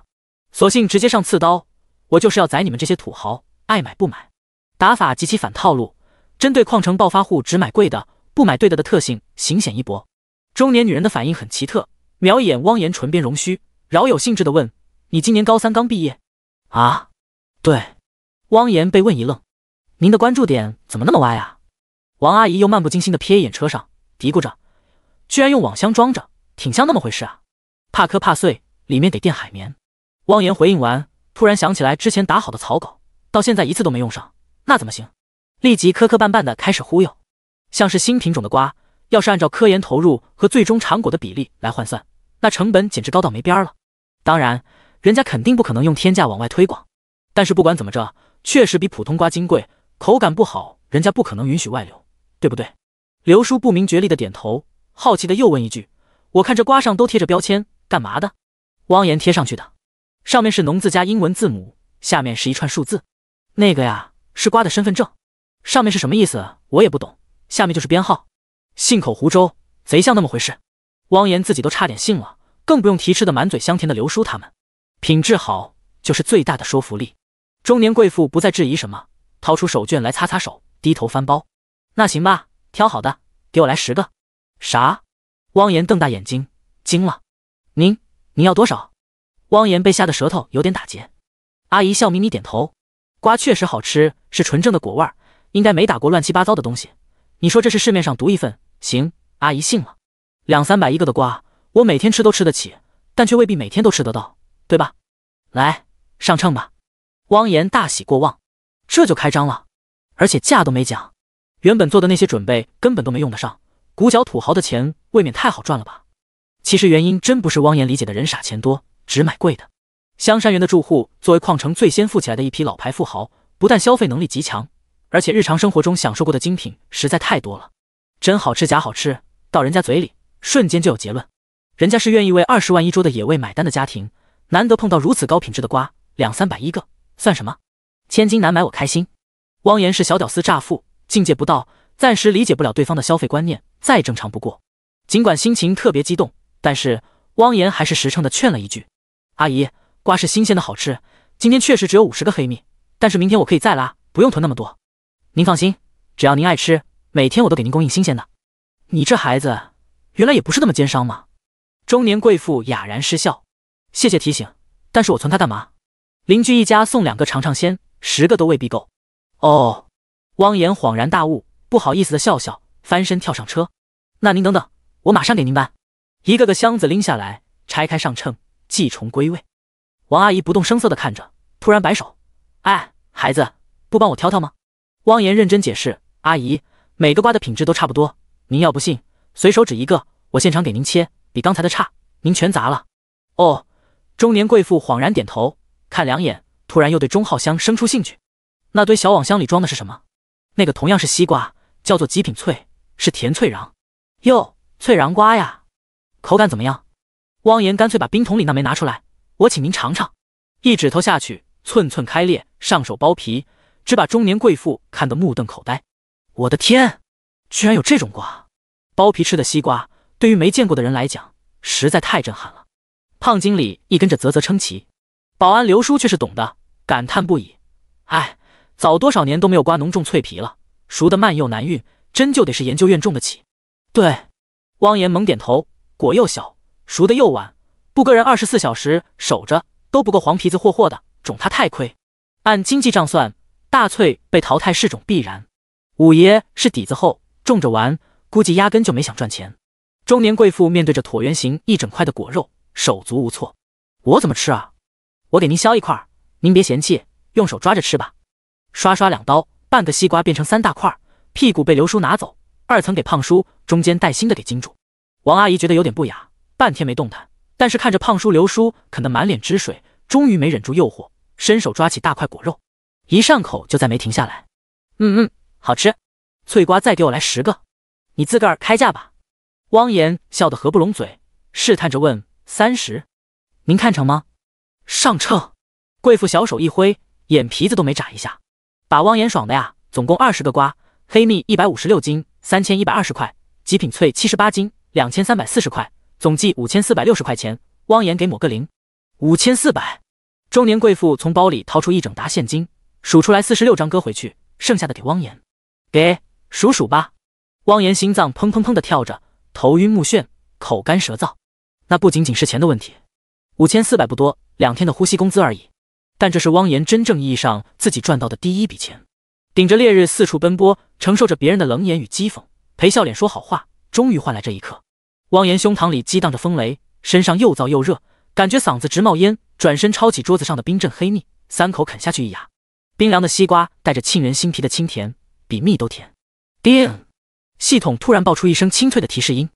索性直接上刺刀。我就是要宰你们这些土豪，爱买不买。打法极其反套路，针对矿城暴发户只买贵的不买对的的特性，行险一搏。中年女人的反应很奇特，瞄一眼汪言唇边绒须，饶有兴致的问：“你今年高三刚毕业？啊？”对，汪言被问一愣：“您的关注点怎么那么歪啊？”王阿姨又漫不经心的瞥一眼车上，嘀咕着：“居然用网箱装着，挺像那么回事啊。”怕磕怕碎，里面得垫海绵。汪言回应完。突然想起来之前打好的草稿，到现在一次都没用上，那怎么行？立即磕磕绊绊的开始忽悠，像是新品种的瓜，要是按照科研投入和最终产果的比例来换算，那成本简直高到没边了。当然，人家肯定不可能用天价往外推广。但是不管怎么着，确实比普通瓜金贵，口感不好，人家不可能允许外流，对不对？刘叔不明觉厉的点头，好奇的又问一句：“我看这瓜上都贴着标签，干嘛的？”汪言贴上去的。上面是农字加英文字母，下面是一串数字，那个呀是瓜的身份证。上面是什么意思我也不懂，下面就是编号。信口胡诌，贼像那么回事。汪言自己都差点信了，更不用提吃的满嘴香甜的刘叔他们。品质好就是最大的说服力。中年贵妇不再质疑什么，掏出手绢来擦擦手，低头翻包。那行吧，挑好的给我来十个。啥？汪言瞪大眼睛，惊了。您，您要多少？汪岩被吓得舌头有点打结，阿姨笑眯眯点头，瓜确实好吃，是纯正的果味，应该没打过乱七八糟的东西。你说这是市面上独一份，行，阿姨信了。两三百一个的瓜，我每天吃都吃得起，但却未必每天都吃得到，对吧？来，上秤吧。汪岩大喜过望，这就开张了，而且价都没讲，原本做的那些准备根本都没用得上，古脚土豪的钱未免太好赚了吧？其实原因真不是汪岩理解的人傻钱多。只买贵的。香山园的住户作为矿城最先富起来的一批老牌富豪，不但消费能力极强，而且日常生活中享受过的精品实在太多了。真好吃假好吃，到人家嘴里瞬间就有结论。人家是愿意为二十万一桌的野味买单的家庭，难得碰到如此高品质的瓜，两三百一个算什么？千金难买我开心。汪岩是小屌丝乍富，境界不到，暂时理解不了对方的消费观念，再正常不过。尽管心情特别激动，但是汪岩还是实诚的劝了一句。阿姨，瓜是新鲜的好吃。今天确实只有五十个黑蜜，但是明天我可以再拉，不用囤那么多。您放心，只要您爱吃，每天我都给您供应新鲜的。你这孩子，原来也不是那么奸商嘛！中年贵妇哑然失笑。谢谢提醒，但是我存它干嘛？邻居一家送两个尝尝鲜，十个都未必够。哦，汪岩恍然大悟，不好意思的笑笑，翻身跳上车。那您等等，我马上给您搬。一个个箱子拎下来，拆开上秤。继重归位，王阿姨不动声色地看着，突然摆手：“哎，孩子，不帮我挑挑吗？”汪岩认真解释：“阿姨，每个瓜的品质都差不多，您要不信，随手指一个，我现场给您切，比刚才的差，您全砸了。”哦，中年贵妇恍然点头，看两眼，突然又对中号箱生出兴趣：“那堆小网箱里装的是什么？”“那个同样是西瓜，叫做极品脆，是甜脆瓤。”“哟，脆瓤瓜呀，口感怎么样？”汪岩干脆把冰桶里那枚拿出来，我请您尝尝。一指头下去，寸寸开裂，上手剥皮，只把中年贵妇看得目瞪口呆。我的天，居然有这种瓜！剥皮吃的西瓜，对于没见过的人来讲，实在太震撼了。胖经理一跟着啧啧称奇，保安刘叔却是懂的，感叹不已。哎，早多少年都没有瓜农种脆皮了，熟得慢又难运，真就得是研究院种得起。对，汪岩猛点头，果又小。熟的又晚，不个人二十四小时守着都不够，黄皮子霍霍的种它太亏。按经济账算，大翠被淘汰是种必然。五爷是底子厚，种着玩，估计压根就没想赚钱。中年贵妇面对着椭圆形一整块的果肉，手足无措，我怎么吃啊？我给您削一块，您别嫌弃，用手抓着吃吧。刷刷两刀，半个西瓜变成三大块，屁股被刘叔拿走，二层给胖叔，中间带心的给金主。王阿姨觉得有点不雅。半天没动弹，但是看着胖叔、刘叔啃得满脸汁水，终于没忍住诱惑，伸手抓起大块果肉，一上口就再没停下来。嗯嗯，好吃！脆瓜再给我来十个，你自个儿开价吧。汪岩笑得合不拢嘴，试探着问：“三十，您看成吗？”上秤，贵妇小手一挥，眼皮子都没眨一下，把汪岩爽的呀。总共二十个瓜，黑蜜一百五十六斤，三千一百二十块；极品脆七十八斤，两千三百四十块。总计五千四百六十块钱，汪岩给抹个零，五千四百。中年贵妇从包里掏出一整沓现金，数出来四十六张，搁回去，剩下的给汪岩。给，数数吧。汪岩心脏砰砰砰的跳着，头晕目眩，口干舌燥。那不仅仅是钱的问题，五千四百不多，两天的呼吸工资而已。但这是汪岩真正意义上自己赚到的第一笔钱。顶着烈日四处奔波，承受着别人的冷眼与讥讽，陪笑脸说好话，终于换来这一刻。汪严胸膛里激荡着风雷，身上又燥又热，感觉嗓子直冒烟。转身抄起桌子上的冰镇黑蜜，三口啃下去，一咬，冰凉的西瓜带着沁人心脾的清甜，比蜜都甜。叮，系统突然爆出一声清脆的提示音：“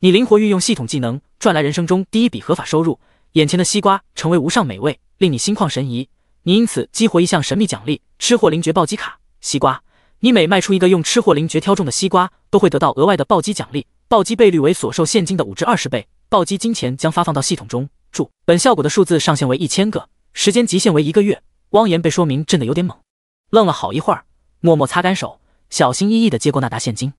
你灵活运用系统技能，赚来人生中第一笔合法收入。眼前的西瓜成为无上美味，令你心旷神怡。你因此激活一项神秘奖励——吃货灵觉暴击卡。西瓜，你每卖出一个用吃货灵觉挑中的西瓜，都会得到额外的暴击奖励。”暴击倍率为所售现金的五至二十倍，暴击金钱将发放到系统中。注：本效果的数字上限为一千个，时间极限为一个月。汪岩被说明震得有点猛，愣了好一会儿，默默擦干手，小心翼翼地接过那沓现金。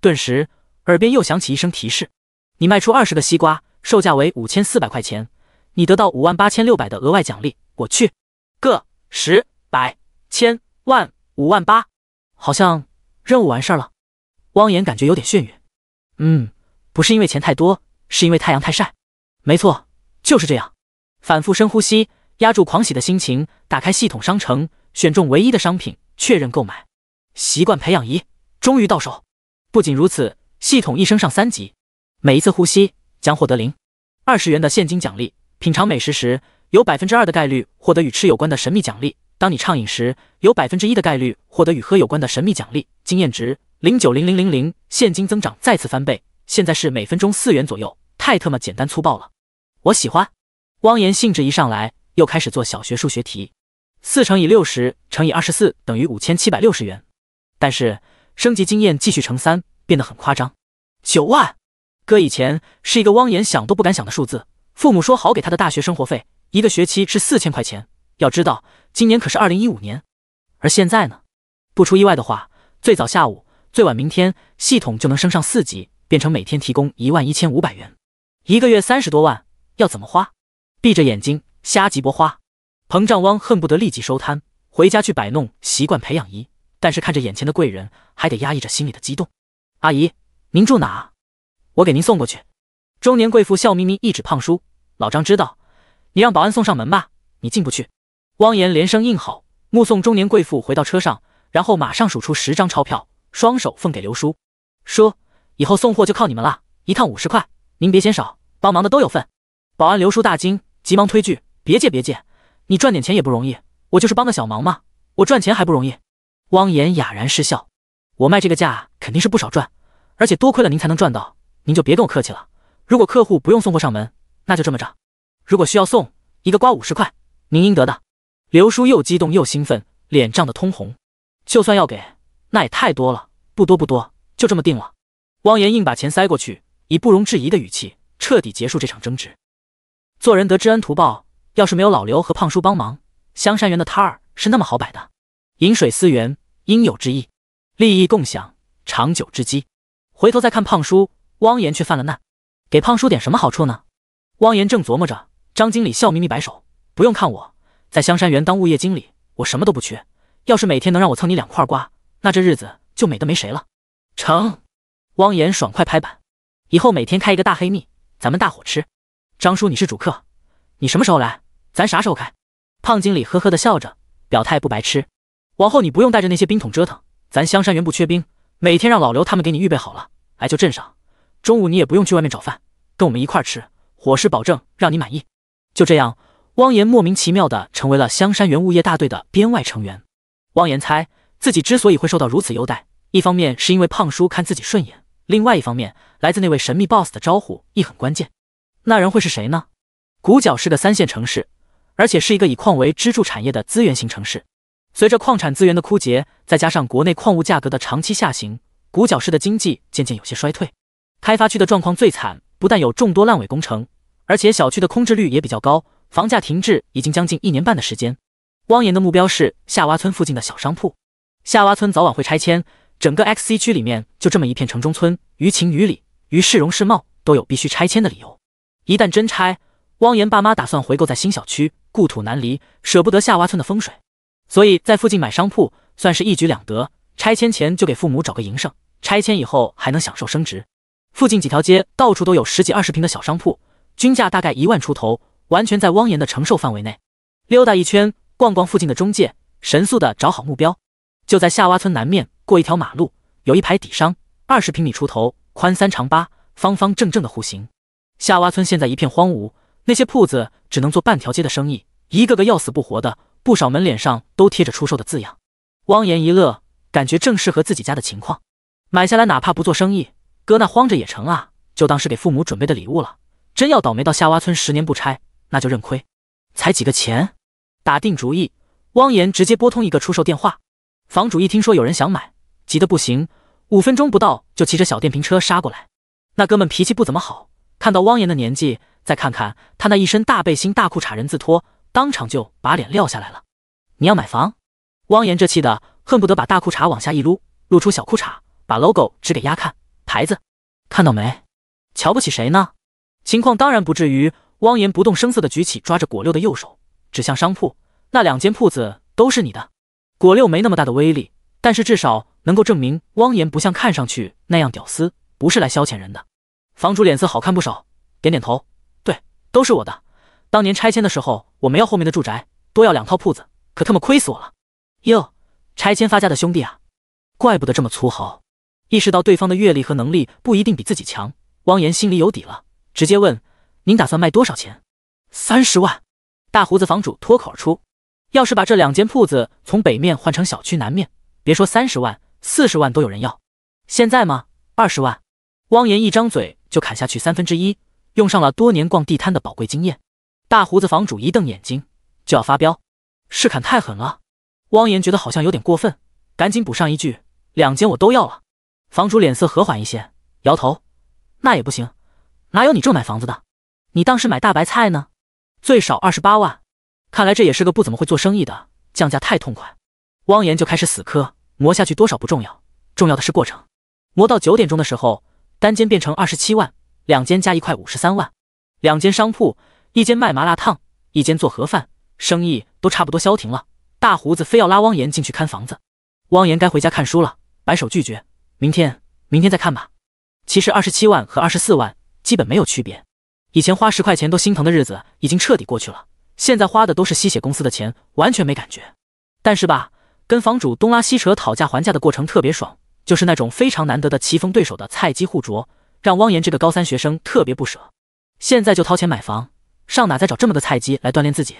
顿时，耳边又响起一声提示：“你卖出二十个西瓜，售价为五千四百块钱，你得到五万八千六百的额外奖励。”我去，个十百千万五万八，好像任务完事儿了。汪岩感觉有点眩晕。嗯，不是因为钱太多，是因为太阳太晒。没错，就是这样。反复深呼吸，压住狂喜的心情，打开系统商城，选中唯一的商品，确认购买。习惯培养仪终于到手。不仅如此，系统一升上三级，每一次呼吸将获得零二十元的现金奖励。品尝美食时，有百分之二的概率获得与吃有关的神秘奖励；当你畅饮时，有百分之一的概率获得与喝有关的神秘奖励。经验值。零九零零零零现金增长再次翻倍，现在是每分钟四元左右，太特么简单粗暴了，我喜欢。汪岩兴致一上来，又开始做小学数学题：四乘以六十乘以二十四等于五千七百六十元。但是升级经验继续乘三，变得很夸张，九万。搁以前是一个汪岩想都不敢想的数字。父母说好给他的大学生活费，一个学期是四千块钱。要知道，今年可是二零一五年，而现在呢？不出意外的话，最早下午。最晚明天，系统就能升上四级，变成每天提供一万一千五百元，一个月三十多万，要怎么花？闭着眼睛瞎鸡巴花。膨胀汪恨不得立即收摊，回家去摆弄习惯培养仪，但是看着眼前的贵人，还得压抑着心里的激动。阿姨，您住哪？我给您送过去。中年贵妇笑眯眯一指胖叔：“老张知道，你让保安送上门吧，你进不去。”汪言连声应好，目送中年贵妇回到车上，然后马上数出十张钞票。双手奉给刘叔，叔，以后送货就靠你们了。一趟五十块，您别嫌少，帮忙的都有份。保安刘叔大惊，急忙推拒：“别介，别介，你赚点钱也不容易，我就是帮个小忙嘛，我赚钱还不容易。”汪岩哑然失笑：“我卖这个价肯定是不少赚，而且多亏了您才能赚到，您就别跟我客气了。如果客户不用送货上门，那就这么着；如果需要送，一个瓜五十块，您应得的。”刘叔又激动又兴奋，脸涨得通红。就算要给。那也太多了，不多不多，就这么定了。汪岩硬把钱塞过去，以不容置疑的语气，彻底结束这场争执。做人得知恩图报，要是没有老刘和胖叔帮忙，香山园的摊儿是那么好摆的。饮水思源，应有之意；利益共享，长久之机。回头再看胖叔，汪岩却犯了难：给胖叔点什么好处呢？汪岩正琢磨着，张经理笑眯眯摆手：“不用看我，在香山园当物业经理，我什么都不缺。要是每天能让我蹭你两块瓜。”那这日子就美得没谁了，成！汪岩爽快拍板，以后每天开一个大黑蜜，咱们大伙吃。张叔你是主客，你什么时候来，咱啥时候开。胖经理呵呵的笑着表态不白吃，往后你不用带着那些冰桶折腾，咱香山园不缺冰，每天让老刘他们给你预备好了。来就镇上，中午你也不用去外面找饭，跟我们一块吃，伙食保证让你满意。就这样，汪岩莫名其妙的成为了香山园物业大队的编外成员。汪岩猜。自己之所以会受到如此优待，一方面是因为胖叔看自己顺眼，另外一方面来自那位神秘 boss 的招呼亦很关键。那人会是谁呢？古角是个三线城市，而且是一个以矿为支柱产业的资源型城市。随着矿产资源的枯竭，再加上国内矿物价格的长期下行，古角市的经济渐渐有些衰退。开发区的状况最惨，不但有众多烂尾工程，而且小区的空置率也比较高，房价停滞已经将近一年半的时间。汪岩的目标是下洼村附近的小商铺。夏洼村早晚会拆迁，整个 X C 区里面就这么一片城中村，于情于理于市容市貌都有必须拆迁的理由。一旦真拆，汪岩爸妈打算回购在新小区，故土难离，舍不得夏洼村的风水，所以在附近买商铺，算是一举两得。拆迁前就给父母找个营生，拆迁以后还能享受升值。附近几条街到处都有十几二十平的小商铺，均价大概一万出头，完全在汪岩的承受范围内。溜达一圈，逛逛附近的中介，神速的找好目标。就在夏洼村南面，过一条马路，有一排底商，二十平米出头，宽三长八，方方正正的户型。夏洼村现在一片荒芜，那些铺子只能做半条街的生意，一个个要死不活的，不少门脸上都贴着出售的字样。汪岩一乐，感觉正适合自己家的情况，买下来哪怕不做生意，搁那荒着也成啊，就当是给父母准备的礼物了。真要倒霉到夏洼村十年不拆，那就认亏。才几个钱？打定主意，汪岩直接拨通一个出售电话。房主一听说有人想买，急得不行，五分钟不到就骑着小电瓶车杀过来。那哥们脾气不怎么好，看到汪岩的年纪，再看看他那一身大背心、大裤衩、人字拖，当场就把脸撂下来了。你要买房？汪岩这气的恨不得把大裤衩往下一撸，露出小裤衩，把 logo 指给丫看，牌子，看到没？瞧不起谁呢？情况当然不至于。汪岩不动声色的举起抓着果六的右手，指向商铺，那两间铺子都是你的。果六没那么大的威力，但是至少能够证明汪岩不像看上去那样屌丝，不是来消遣人的。房主脸色好看不少，点点头，对，都是我的。当年拆迁的时候，我没要后面的住宅，多要两套铺子，可他妈亏死我了。哟，拆迁发家的兄弟啊，怪不得这么粗豪。意识到对方的阅历和能力不一定比自己强，汪岩心里有底了，直接问：“您打算卖多少钱？”三十万。大胡子房主脱口而出。要是把这两间铺子从北面换成小区南面，别说三十万，四十万都有人要。现在吗？二十万？汪岩一张嘴就砍下去三分之一，用上了多年逛地摊的宝贵经验。大胡子房主一瞪眼睛就要发飙，是砍太狠了。汪岩觉得好像有点过分，赶紧补上一句：“两间我都要了。”房主脸色和缓一些，摇头：“那也不行，哪有你这么买房子的？你当是买大白菜呢？最少二十八万。”看来这也是个不怎么会做生意的，降价太痛快。汪岩就开始死磕，磨下去多少不重要，重要的是过程。磨到九点钟的时候，单间变成二十七万，两间加一块五十三万，两间商铺，一间卖麻辣烫，一间做盒饭，生意都差不多消停了。大胡子非要拉汪岩进去看房子，汪岩该回家看书了，摆手拒绝，明天，明天再看吧。其实二十七万和二十四万基本没有区别，以前花十块钱都心疼的日子已经彻底过去了。现在花的都是吸血公司的钱，完全没感觉。但是吧，跟房主东拉西扯、讨价还价的过程特别爽，就是那种非常难得的棋逢对手的菜鸡互啄，让汪岩这个高三学生特别不舍。现在就掏钱买房，上哪再找这么个菜鸡来锻炼自己？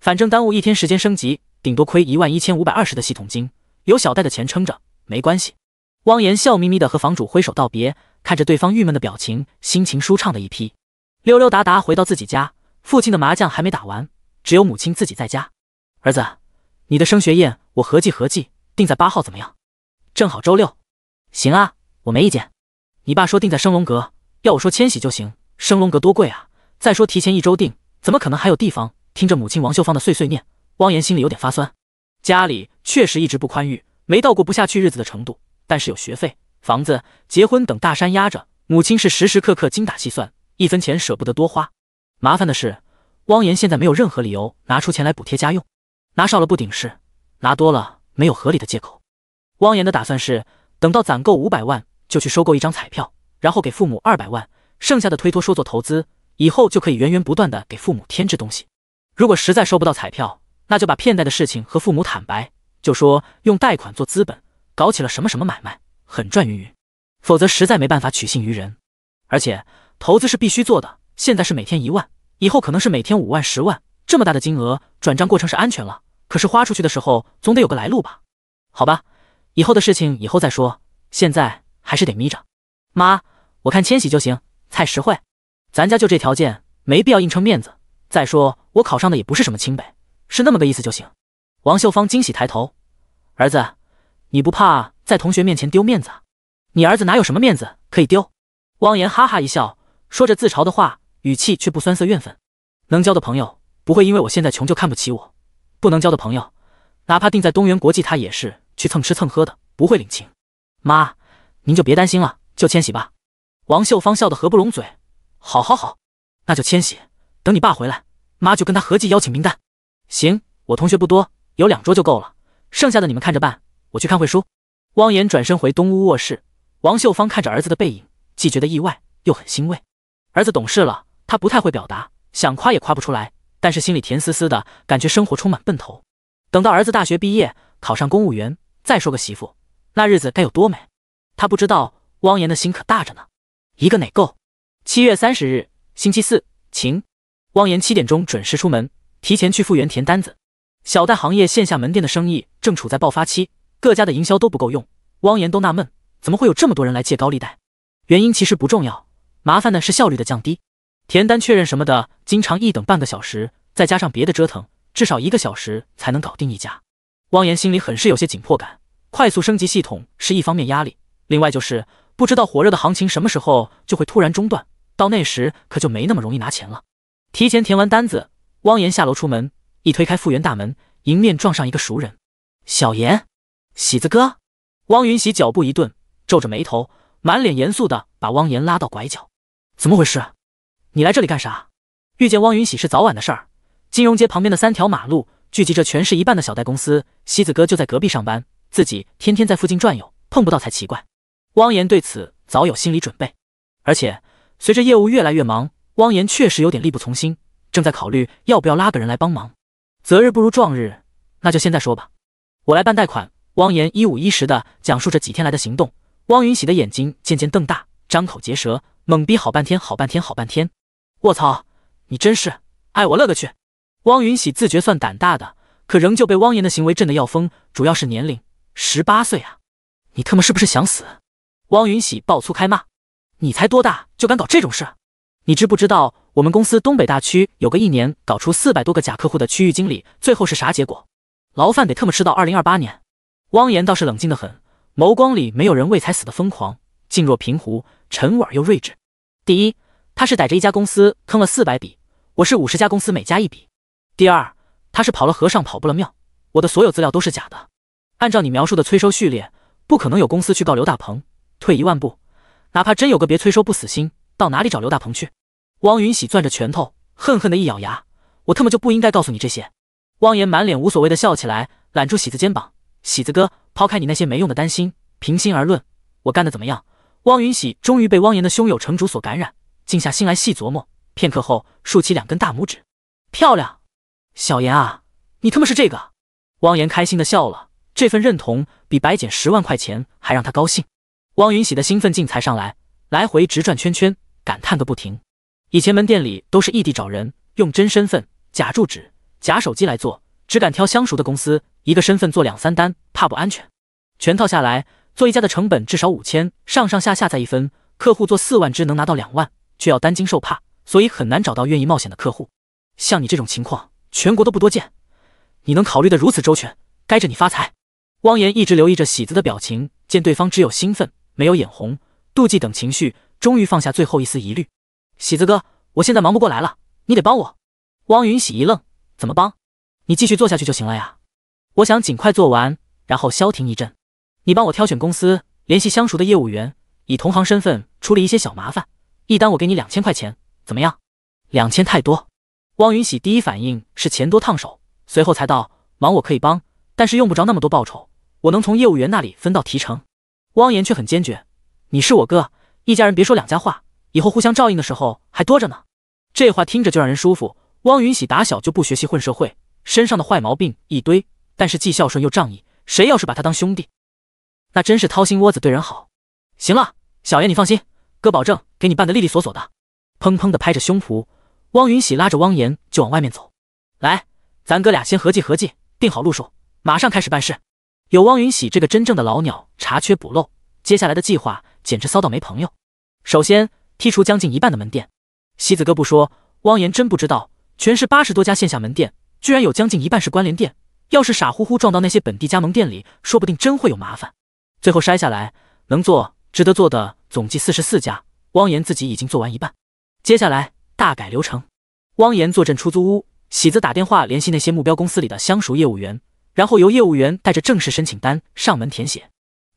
反正耽误一天时间升级，顶多亏一万一千五百二十的系统金，有小贷的钱撑着，没关系。汪岩笑眯眯的和房主挥手道别，看着对方郁闷的表情，心情舒畅的一批，溜溜达达回到自己家。父亲的麻将还没打完，只有母亲自己在家。儿子，你的升学宴我合计合计，定在八号怎么样？正好周六。行啊，我没意见。你爸说定在升龙阁，要我说千禧就行。升龙阁多贵啊！再说提前一周定，怎么可能还有地方？听着母亲王秀芳的碎碎念，汪岩心里有点发酸。家里确实一直不宽裕，没到过不下去日子的程度，但是有学费、房子、结婚等大山压着，母亲是时时刻刻精打细算，一分钱舍不得多花。麻烦的是，汪岩现在没有任何理由拿出钱来补贴家用，拿少了不顶事，拿多了没有合理的借口。汪岩的打算是，等到攒够五百万，就去收购一张彩票，然后给父母二百万，剩下的推脱说做投资，以后就可以源源不断的给父母添置东西。如果实在收不到彩票，那就把骗贷的事情和父母坦白，就说用贷款做资本，搞起了什么什么买卖，很赚云云。否则实在没办法取信于人，而且投资是必须做的。现在是每天一万，以后可能是每天五万、十万，这么大的金额转账过程是安全了。可是花出去的时候总得有个来路吧？好吧，以后的事情以后再说，现在还是得眯着。妈，我看千玺就行，菜实惠，咱家就这条件，没必要硬撑面子。再说我考上的也不是什么清北，是那么个意思就行。王秀芳惊喜抬头，儿子，你不怕在同学面前丢面子啊？你儿子哪有什么面子可以丢？汪言哈哈一笑，说着自嘲的话。语气却不酸涩怨愤，能交的朋友不会因为我现在穷就看不起我，不能交的朋友，哪怕定在东源国际，他也是去蹭吃蹭喝的，不会领情。妈，您就别担心了，就迁徙吧。王秀芳笑得合不拢嘴，好，好，好，那就迁徙。等你爸回来，妈就跟他合计邀请名单。行，我同学不多，有两桌就够了，剩下的你们看着办。我去看会书。汪岩转身回东屋卧室，王秀芳看着儿子的背影，既觉得意外，又很欣慰，儿子懂事了。他不太会表达，想夸也夸不出来，但是心里甜丝丝的，感觉生活充满奔头。等到儿子大学毕业，考上公务员，再说个媳妇，那日子该有多美？他不知道，汪岩的心可大着呢，一个哪够？七月三十日，星期四，晴。汪岩七点钟准时出门，提前去复原填单子。小贷行业线下门店的生意正处在爆发期，各家的营销都不够用，汪岩都纳闷，怎么会有这么多人来借高利贷？原因其实不重要，麻烦的是效率的降低。填单确认什么的，经常一等半个小时，再加上别的折腾，至少一个小时才能搞定一家。汪岩心里很是有些紧迫感，快速升级系统是一方面压力，另外就是不知道火热的行情什么时候就会突然中断，到那时可就没那么容易拿钱了。提前填完单子，汪岩下楼出门，一推开复原大门，迎面撞上一个熟人，小严、喜子哥。汪云喜脚步一顿，皱着眉头，满脸严肃的把汪岩拉到拐角，怎么回事？你来这里干啥？遇见汪云喜是早晚的事儿。金融街旁边的三条马路聚集着全市一半的小贷公司，西子哥就在隔壁上班，自己天天在附近转悠，碰不到才奇怪。汪岩对此早有心理准备，而且随着业务越来越忙，汪岩确实有点力不从心，正在考虑要不要拉个人来帮忙。择日不如撞日，那就现在说吧。我来办贷款。汪岩一五一十的讲述着几天来的行动。汪云喜的眼睛渐渐瞪大，张口结舌，懵逼好半天，好半天，好半天。卧槽，你真是！哎，我勒个去！汪云喜自觉算胆大的，可仍旧被汪岩的行为震得要疯。主要是年龄，十八岁啊！你特么是不是想死？汪云喜爆粗开骂：“你才多大就敢搞这种事？你知不知道我们公司东北大区有个一年搞出四百多个假客户的区域经理，最后是啥结果？牢饭得特么吃到二零二八年！”汪岩倒是冷静得很，眸光里没有人为财死的疯狂，静若平湖，沉稳又睿智。第一。他是逮着一家公司坑了四百笔，我是五十家公司每家一笔。第二，他是跑了和尚跑不了庙，我的所有资料都是假的。按照你描述的催收序列，不可能有公司去告刘大鹏。退一万步，哪怕真有个别催收不死心，到哪里找刘大鹏去？汪云喜攥着拳头，恨恨的一咬牙，我特么就不应该告诉你这些。汪岩满脸无所谓的笑起来，揽住喜子肩膀，喜子哥，抛开你那些没用的担心，平心而论，我干的怎么样？汪云喜终于被汪岩的胸有成竹所感染。静下心来细琢磨，片刻后竖起两根大拇指，漂亮，小严啊，你他妈是这个！汪言开心的笑了，这份认同比白捡十万块钱还让他高兴。汪云喜的兴奋劲才上来，来回直转圈圈，感叹个不停。以前门店里都是异地找人，用真身份、假住址、假手机来做，只敢挑相熟的公司，一个身份做两三单，怕不安全。全套下来做一家的成本至少五千，上上下下再一分，客户做四万只能拿到两万。却要担惊受怕，所以很难找到愿意冒险的客户。像你这种情况，全国都不多见。你能考虑的如此周全，该着你发财。汪岩一直留意着喜子的表情，见对方只有兴奋，没有眼红、妒忌等情绪，终于放下最后一丝疑虑。喜子哥，我现在忙不过来了，你得帮我。汪云喜一愣：“怎么帮？你继续做下去就行了呀。我想尽快做完，然后消停一阵。你帮我挑选公司，联系相熟的业务员，以同行身份处理一些小麻烦。”一单我给你两千块钱，怎么样？两千太多。汪云喜第一反应是钱多烫手，随后才道：忙我可以帮，但是用不着那么多报酬，我能从业务员那里分到提成。汪岩却很坚决：你是我哥，一家人别说两家话，以后互相照应的时候还多着呢。这话听着就让人舒服。汪云喜打小就不学习混社会，身上的坏毛病一堆，但是既孝顺又仗义，谁要是把他当兄弟，那真是掏心窝子对人好。行了，小爷你放心。哥保证给你办的利利索索的，砰砰的拍着胸脯。汪云喜拉着汪岩就往外面走，来，咱哥俩先合计合计，定好路数，马上开始办事。有汪云喜这个真正的老鸟查缺补漏，接下来的计划简直骚到没朋友。首先剔除将近一半的门店，西子哥不说，汪岩真不知道，全市八十多家线下门店，居然有将近一半是关联店。要是傻乎乎撞到那些本地加盟店里，说不定真会有麻烦。最后筛下来，能做值得做的。总计四十四家，汪岩自己已经做完一半，接下来大改流程。汪岩坐镇出租屋，喜子打电话联系那些目标公司里的相熟业务员，然后由业务员带着正式申请单上门填写。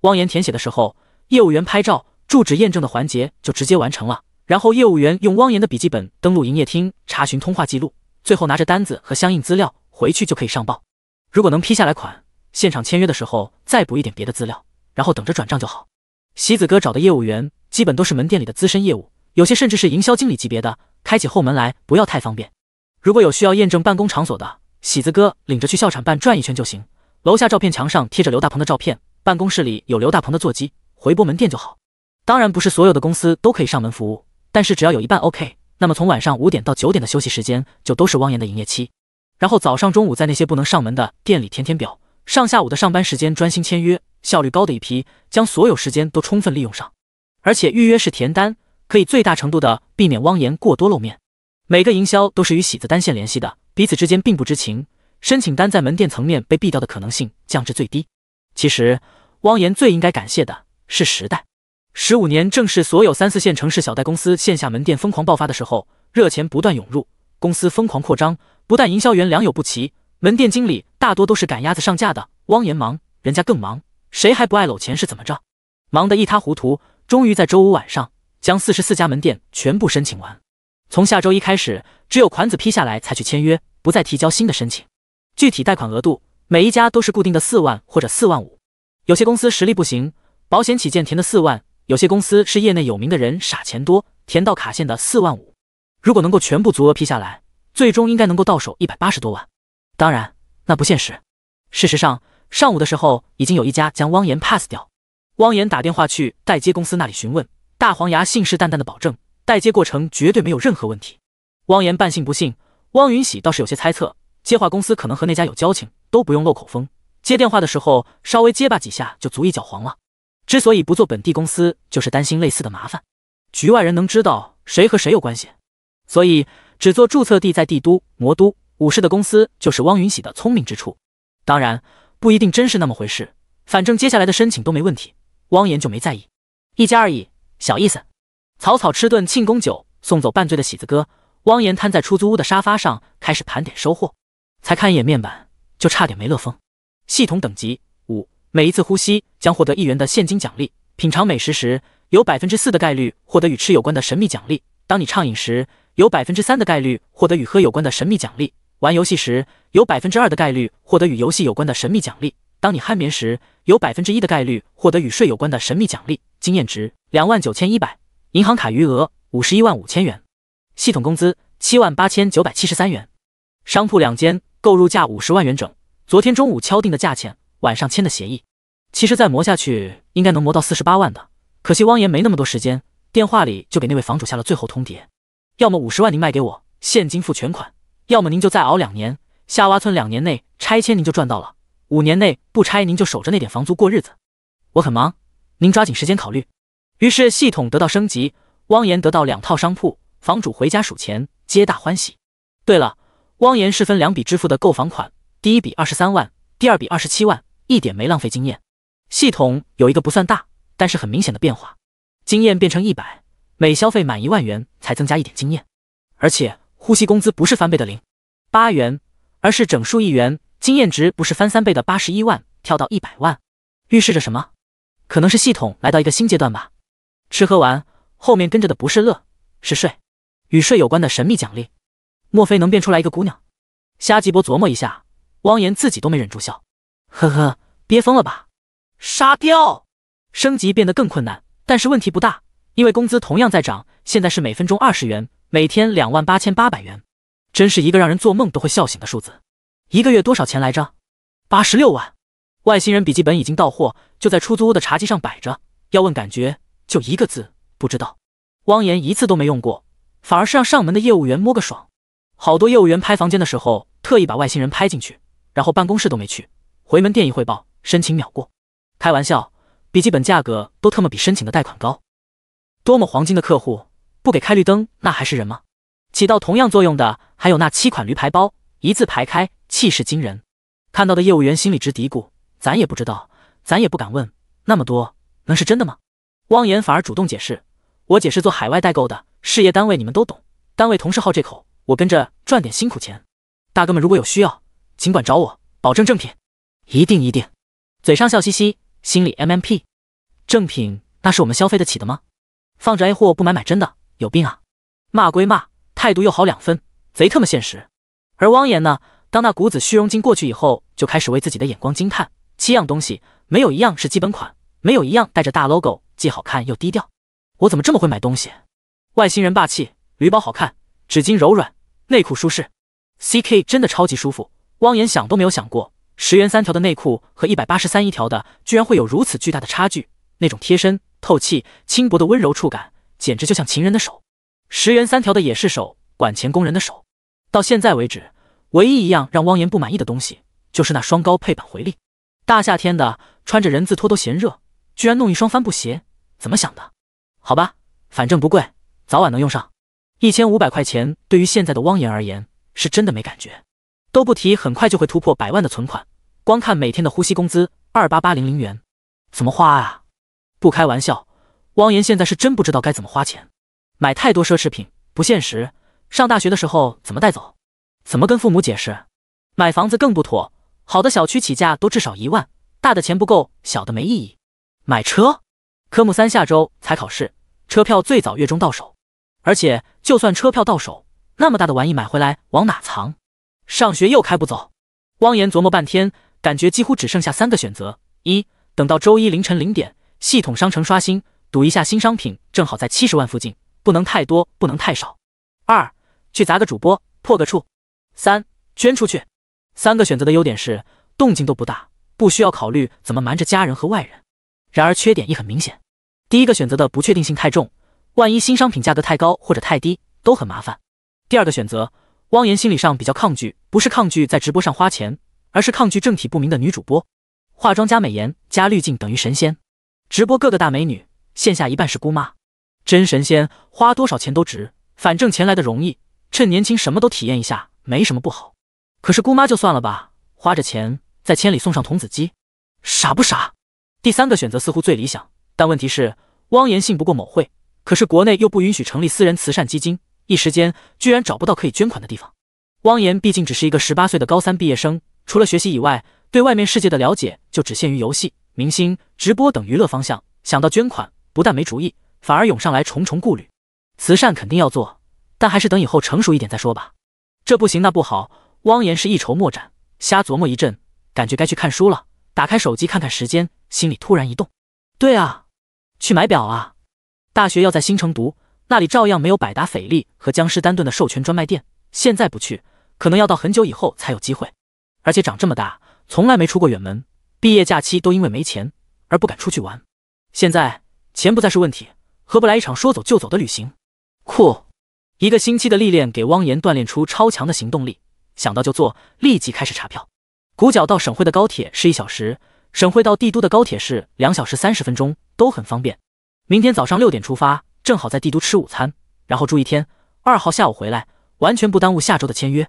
汪岩填写的时候，业务员拍照、住址验证的环节就直接完成了，然后业务员用汪岩的笔记本登录营业厅查询通话记录，最后拿着单子和相应资料回去就可以上报。如果能批下来款，现场签约的时候再补一点别的资料，然后等着转账就好。喜子哥找的业务员基本都是门店里的资深业务，有些甚至是营销经理级别的，开起后门来不要太方便。如果有需要验证办公场所的，喜子哥领着去校产办转一圈就行。楼下照片墙上贴着刘大鹏的照片，办公室里有刘大鹏的座机，回拨门店就好。当然不是所有的公司都可以上门服务，但是只要有一半 OK，那么从晚上五点到九点的休息时间就都是汪岩的营业期。然后早上、中午在那些不能上门的店里填填表，上下午的上班时间专心签约。效率高的一批，将所有时间都充分利用上，而且预约是填单，可以最大程度的避免汪言过多露面。每个营销都是与喜子单线联系的，彼此之间并不知情。申请单在门店层面被毙掉的可能性降至最低。其实，汪言最应该感谢的是时代。十五年正是所有三四线城市小贷公司线下门店疯狂爆发的时候，热钱不断涌入，公司疯狂扩张，不但营销员良莠不齐，门店经理大多都是赶鸭子上架的。汪言忙，人家更忙。谁还不爱搂钱是怎么着？忙得一塌糊涂，终于在周五晚上将四十四家门店全部申请完。从下周一开始，只有款子批下来才去签约，不再提交新的申请。具体贷款额度，每一家都是固定的四万或者四万五。有些公司实力不行，保险起见填的四万；有些公司是业内有名的人傻钱多，填到卡线的四万五。如果能够全部足额批下来，最终应该能够到手一百八十多万。当然，那不现实。事实上。上午的时候，已经有一家将汪岩 pass 掉。汪岩打电话去代接公司那里询问，大黄牙信誓旦旦的保证，代接过程绝对没有任何问题。汪岩半信不信。汪云喜倒是有些猜测，接话公司可能和那家有交情，都不用漏口风。接电话的时候稍微结巴几下就足以搅黄了。之所以不做本地公司，就是担心类似的麻烦。局外人能知道谁和谁有关系，所以只做注册地在帝都、魔都、武士的公司，就是汪云喜的聪明之处。当然。不一定真是那么回事，反正接下来的申请都没问题，汪岩就没在意，一家而已，小意思。草草吃顿庆功酒，送走半醉的喜子哥，汪岩瘫在出租屋的沙发上开始盘点收获，才看一眼面板就差点没乐疯。系统等级五，每一次呼吸将获得一元的现金奖励；品尝美食时，有百分之四的概率获得与吃有关的神秘奖励；当你畅饮时，有百分之三的概率获得与喝有关的神秘奖励。玩游戏时，有百分之二的概率获得与游戏有关的神秘奖励；当你酣眠时，有百分之一的概率获得与睡有关的神秘奖励。经验值两万九千一百，银行卡余额五十一万五千元，系统工资七万八千九百七十三元，商铺两间，购入价五十万元整。昨天中午敲定的价钱，晚上签的协议。其实再磨下去，应该能磨到四十八万的，可惜汪岩没那么多时间。电话里就给那位房主下了最后通牒：要么五十万您卖给我，现金付全款。要么您就再熬两年，夏洼村两年内拆迁您就赚到了；五年内不拆您就守着那点房租过日子。我很忙，您抓紧时间考虑。于是系统得到升级，汪岩得到两套商铺，房主回家数钱，皆大欢喜。对了，汪岩是分两笔支付的购房款，第一笔二十三万，第二笔二十七万，一点没浪费经验。系统有一个不算大，但是很明显的变化，经验变成一百，每消费满一万元才增加一点经验，而且。呼吸工资不是翻倍的零八元，而是整数一元。经验值不是翻三倍的八十一万，跳到一百万，预示着什么？可能是系统来到一个新阶段吧。吃喝完后面跟着的不是乐，是睡。与睡有关的神秘奖励，莫非能变出来一个姑娘？瞎吉巴琢磨一下，汪岩自己都没忍住笑。呵呵，憋疯了吧？沙雕。升级变得更困难，但是问题不大，因为工资同样在涨。现在是每分钟二十元。每天两万八千八百元，真是一个让人做梦都会笑醒的数字。一个月多少钱来着？八十六万。外星人笔记本已经到货，就在出租屋的茶几上摆着。要问感觉，就一个字：不知道。汪岩一次都没用过，反而是让上门的业务员摸个爽。好多业务员拍房间的时候，特意把外星人拍进去，然后办公室都没去。回门店一汇报，申请秒过。开玩笑，笔记本价格都特么比申请的贷款高，多么黄金的客户！不给开绿灯，那还是人吗？起到同样作用的还有那七款驴牌包，一字排开，气势惊人。看到的业务员心里直嘀咕，咱也不知道，咱也不敢问那么多，能是真的吗？汪岩反而主动解释，我姐是做海外代购的，事业单位你们都懂，单位同事好这口，我跟着赚点辛苦钱。大哥们如果有需要，尽管找我，保证正品，一定一定。嘴上笑嘻嘻，心里 MMP，正品那是我们消费得起的吗？放着 A 货不买，买真的？有病啊！骂归骂，态度又好两分，贼特么现实。而汪岩呢，当那股子虚荣心过去以后，就开始为自己的眼光惊叹。七样东西，没有一样是基本款，没有一样带着大 logo，既好看又低调。我怎么这么会买东西？外星人霸气，驴宝好看，纸巾柔软，内裤舒适，C K 真的超级舒服。汪岩想都没有想过，十元三条的内裤和一百八十三一条的，居然会有如此巨大的差距。那种贴身、透气、轻薄的温柔触感。简直就像情人的手，十元三条的也是手，管钱工人的手。到现在为止，唯一一样让汪岩不满意的东西，就是那双高配板回力。大夏天的，穿着人字拖都嫌热，居然弄一双帆布鞋，怎么想的？好吧，反正不贵，早晚能用上。一千五百块钱对于现在的汪岩而言，是真的没感觉。都不提，很快就会突破百万的存款。光看每天的呼吸工资，二八八零零元，怎么花啊？不开玩笑。汪岩现在是真不知道该怎么花钱，买太多奢侈品不现实。上大学的时候怎么带走？怎么跟父母解释？买房子更不妥，好的小区起价都至少一万，大的钱不够，小的没意义。买车，科目三下周才考试，车票最早月中到手，而且就算车票到手，那么大的玩意买回来往哪藏？上学又开不走。汪岩琢磨半天，感觉几乎只剩下三个选择：一，等到周一凌晨零点，系统商城刷新。赌一下新商品，正好在七十万附近，不能太多，不能太少。二，去砸个主播，破个处。三，捐出去。三个选择的优点是动静都不大，不需要考虑怎么瞒着家人和外人。然而缺点也很明显。第一个选择的不确定性太重，万一新商品价格太高或者太低都很麻烦。第二个选择，汪言心理上比较抗拒，不是抗拒在直播上花钱，而是抗拒正体不明的女主播，化妆加美颜加滤镜等于神仙，直播各个大美女。线下一半是姑妈，真神仙，花多少钱都值，反正钱来的容易，趁年轻什么都体验一下，没什么不好。可是姑妈就算了吧，花着钱在千里送上童子鸡，傻不傻？第三个选择似乎最理想，但问题是汪言信不过某会，可是国内又不允许成立私人慈善基金，一时间居然找不到可以捐款的地方。汪言毕竟只是一个十八岁的高三毕业生，除了学习以外，对外面世界的了解就只限于游戏、明星、直播等娱乐方向，想到捐款。不但没主意，反而涌上来重重顾虑。慈善肯定要做，但还是等以后成熟一点再说吧。这不行，那不好。汪岩是一筹莫展，瞎琢磨一阵，感觉该去看书了。打开手机看看时间，心里突然一动。对啊，去买表啊！大学要在新城读，那里照样没有百达翡丽和江诗丹顿的授权专卖店。现在不去，可能要到很久以后才有机会。而且长这么大，从来没出过远门，毕业假期都因为没钱而不敢出去玩。现在。钱不再是问题，何不来一场说走就走的旅行？酷！一个星期的历练给汪岩锻炼出超强的行动力，想到就做，立即开始查票。古角到省会的高铁是一小时，省会到帝都的高铁是两小时三十分钟，都很方便。明天早上六点出发，正好在帝都吃午餐，然后住一天，二号下午回来，完全不耽误下周的签约。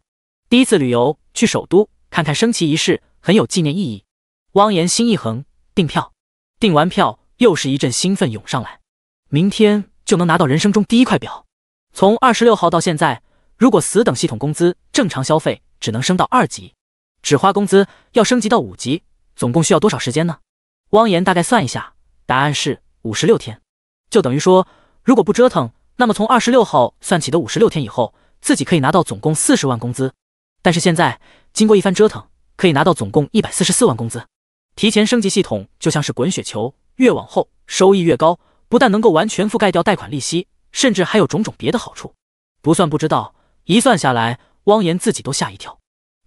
第一次旅游去首都，看看升旗仪式，很有纪念意义。汪岩心一横，订票。订完票。又是一阵兴奋涌上来，明天就能拿到人生中第一块表。从二十六号到现在，如果死等系统工资正常消费，只能升到二级；只花工资要升级到五级，总共需要多少时间呢？汪岩大概算一下，答案是五十六天。就等于说，如果不折腾，那么从二十六号算起的五十六天以后，自己可以拿到总共四十万工资。但是现在经过一番折腾，可以拿到总共一百四十四万工资。提前升级系统就像是滚雪球。越往后收益越高，不但能够完全覆盖掉贷款利息，甚至还有种种别的好处。不算不知道，一算下来，汪岩自己都吓一跳。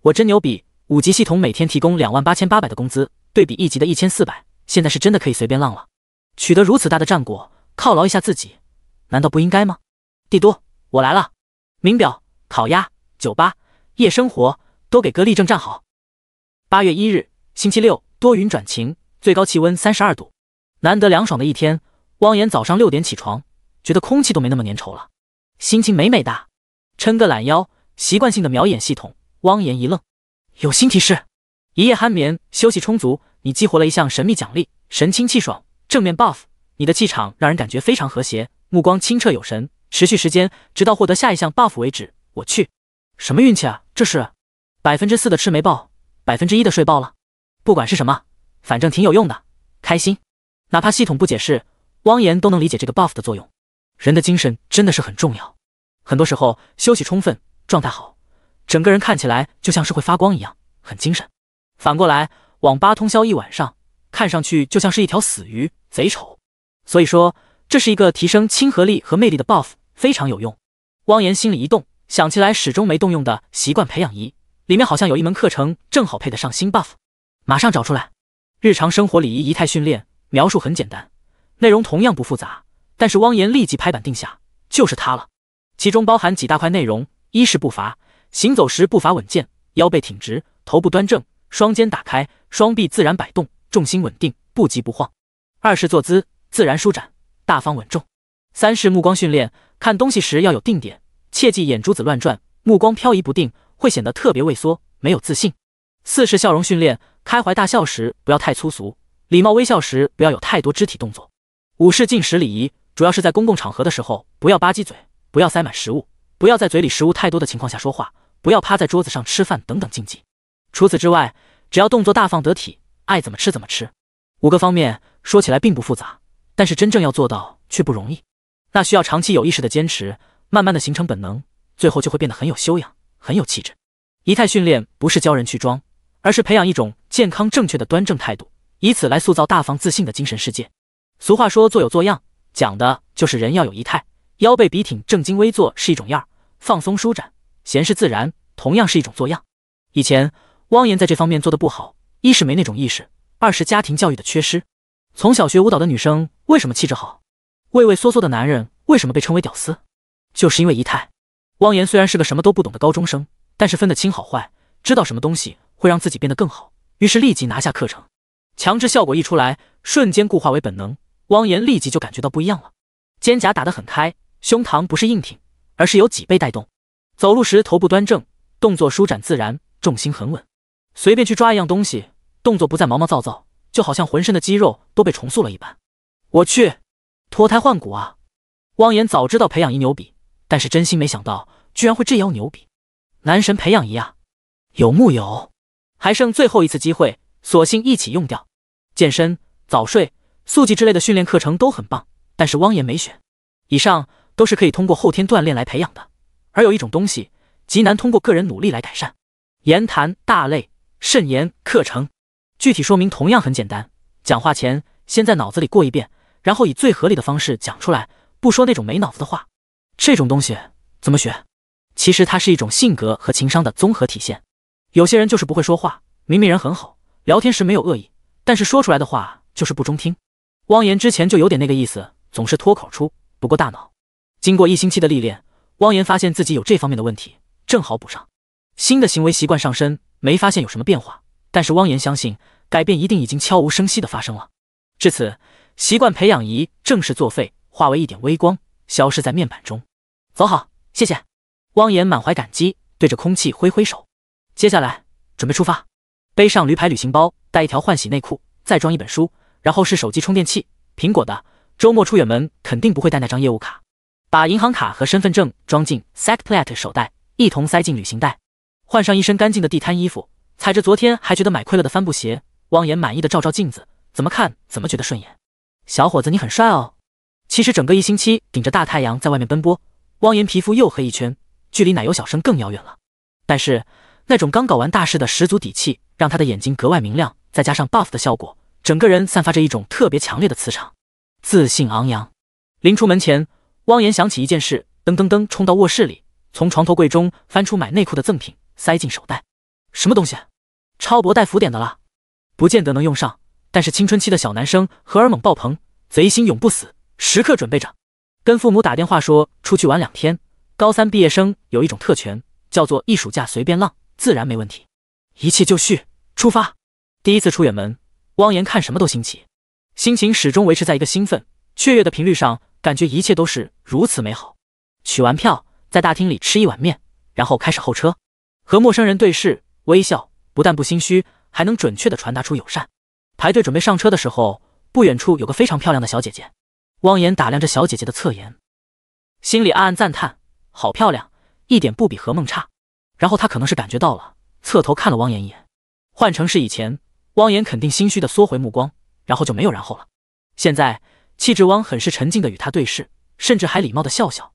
我真牛逼，五级系统每天提供两万八千八百的工资，对比一级的一千四百，现在是真的可以随便浪了。取得如此大的战果，犒劳一下自己，难道不应该吗？帝都，我来了。名表、烤鸭、酒吧、夜生活，都给哥立正站好。八月一日，星期六，多云转晴，最高气温三十二度。难得凉爽的一天，汪岩早上六点起床，觉得空气都没那么粘稠了，心情美美哒，抻个懒腰，习惯性的瞄眼系统，汪岩一愣，有新提示，一夜酣眠，休息充足，你激活了一项神秘奖励，神清气爽，正面 buff，你的气场让人感觉非常和谐，目光清澈有神，持续时间直到获得下一项 buff 为止。我去，什么运气啊，这是百分之四的吃没爆，百分之一的睡爆了，不管是什么，反正挺有用的，开心。哪怕系统不解释，汪岩都能理解这个 buff 的作用。人的精神真的是很重要，很多时候休息充分、状态好，整个人看起来就像是会发光一样，很精神。反过来，网吧通宵一晚上，看上去就像是一条死鱼，贼丑。所以说，这是一个提升亲和力和魅力的 buff，非常有用。汪岩心里一动，想起来始终没动用的习惯培养仪，里面好像有一门课程，正好配得上新 buff，马上找出来。日常生活礼仪仪态训练。描述很简单，内容同样不复杂，但是汪岩立即拍板定下，就是他了。其中包含几大块内容：一是步伐，行走时步伐稳健，腰背挺直，头部端正，双肩打开，双臂自然摆动，重心稳定，不急不晃；二是坐姿，自然舒展，大方稳重；三是目光训练，看东西时要有定点，切忌眼珠子乱转，目光漂移不定，会显得特别畏缩，没有自信；四是笑容训练，开怀大笑时不要太粗俗。礼貌微笑时不要有太多肢体动作。五是进食礼仪，主要是在公共场合的时候，不要吧唧嘴，不要塞满食物，不要在嘴里食物太多的情况下说话，不要趴在桌子上吃饭等等禁忌。除此之外，只要动作大方得体，爱怎么吃怎么吃。五个方面说起来并不复杂，但是真正要做到却不容易，那需要长期有意识的坚持，慢慢的形成本能，最后就会变得很有修养，很有气质。仪态训练不是教人去装，而是培养一种健康正确的端正态度。以此来塑造大方自信的精神世界。俗话说“做有做样”，讲的就是人要有仪态，腰背笔挺、正襟危坐是一种样，放松舒展、闲适自然同样是一种做样。以前汪岩在这方面做的不好，一是没那种意识，二是家庭教育的缺失。从小学舞蹈的女生为什么气质好？畏畏缩缩的男人为什么被称为屌丝？就是因为仪态。汪岩虽然是个什么都不懂的高中生，但是分得清好坏，知道什么东西会让自己变得更好，于是立即拿下课程。强制效果一出来，瞬间固化为本能。汪岩立即就感觉到不一样了。肩胛打得很开，胸膛不是硬挺，而是有脊背带动。走路时头部端正，动作舒展自然，重心很稳。随便去抓一样东西，动作不再毛毛躁躁，就好像浑身的肌肉都被重塑了一般。我去，脱胎换骨啊！汪岩早知道培养一牛逼，但是真心没想到，居然会这妖牛逼。男神培养一样，有木有？还剩最后一次机会。索性一起用掉，健身、早睡、速记之类的训练课程都很棒，但是汪岩没选。以上都是可以通过后天锻炼来培养的，而有一种东西极难通过个人努力来改善，言谈大类慎言课程，具体说明同样很简单。讲话前先在脑子里过一遍，然后以最合理的方式讲出来，不说那种没脑子的话。这种东西怎么学？其实它是一种性格和情商的综合体现。有些人就是不会说话，明明人很好。聊天时没有恶意，但是说出来的话就是不中听。汪岩之前就有点那个意思，总是脱口出，不过大脑。经过一星期的历练，汪岩发现自己有这方面的问题，正好补上。新的行为习惯上身，没发现有什么变化，但是汪岩相信，改变一定已经悄无声息的发生了。至此，习惯培养仪正式作废，化为一点微光，消失在面板中。走好，谢谢。汪岩满怀感激，对着空气挥挥手。接下来，准备出发。背上驴牌旅行包，带一条换洗内裤，再装一本书，然后是手机充电器，苹果的。周末出远门肯定不会带那张业务卡，把银行卡和身份证装进 s a c k l a t 手袋，一同塞进旅行袋。换上一身干净的地摊衣服，踩着昨天还觉得买亏了的帆布鞋，汪言满意的照照镜子，怎么看怎么觉得顺眼。小伙子，你很帅哦。其实整个一星期顶着大太阳在外面奔波，汪岩皮肤又黑一圈，距离奶油小生更遥远了。但是。那种刚搞完大事的十足底气，让他的眼睛格外明亮，再加上 buff 的效果，整个人散发着一种特别强烈的磁场，自信昂扬。临出门前，汪岩想起一件事，噔噔噔冲到卧室里，从床头柜中翻出买内裤的赠品，塞进手袋。什么东西？超薄带浮点的啦，不见得能用上，但是青春期的小男生荷尔蒙爆棚，贼心永不死，时刻准备着。跟父母打电话说出去玩两天。高三毕业生有一种特权，叫做一暑假随便浪。自然没问题，一切就绪，出发。第一次出远门，汪岩看什么都新奇，心情始终维持在一个兴奋、雀跃的频率上，感觉一切都是如此美好。取完票，在大厅里吃一碗面，然后开始候车，和陌生人对视微笑，不但不心虚，还能准确的传达出友善。排队准备上车的时候，不远处有个非常漂亮的小姐姐，汪岩打量着小姐姐的侧颜，心里暗暗赞叹：好漂亮，一点不比何梦差。然后他可能是感觉到了，侧头看了汪岩一眼。换成是以前，汪岩肯定心虚的缩回目光，然后就没有然后了。现在气质汪很是沉静的与他对视，甚至还礼貌的笑笑。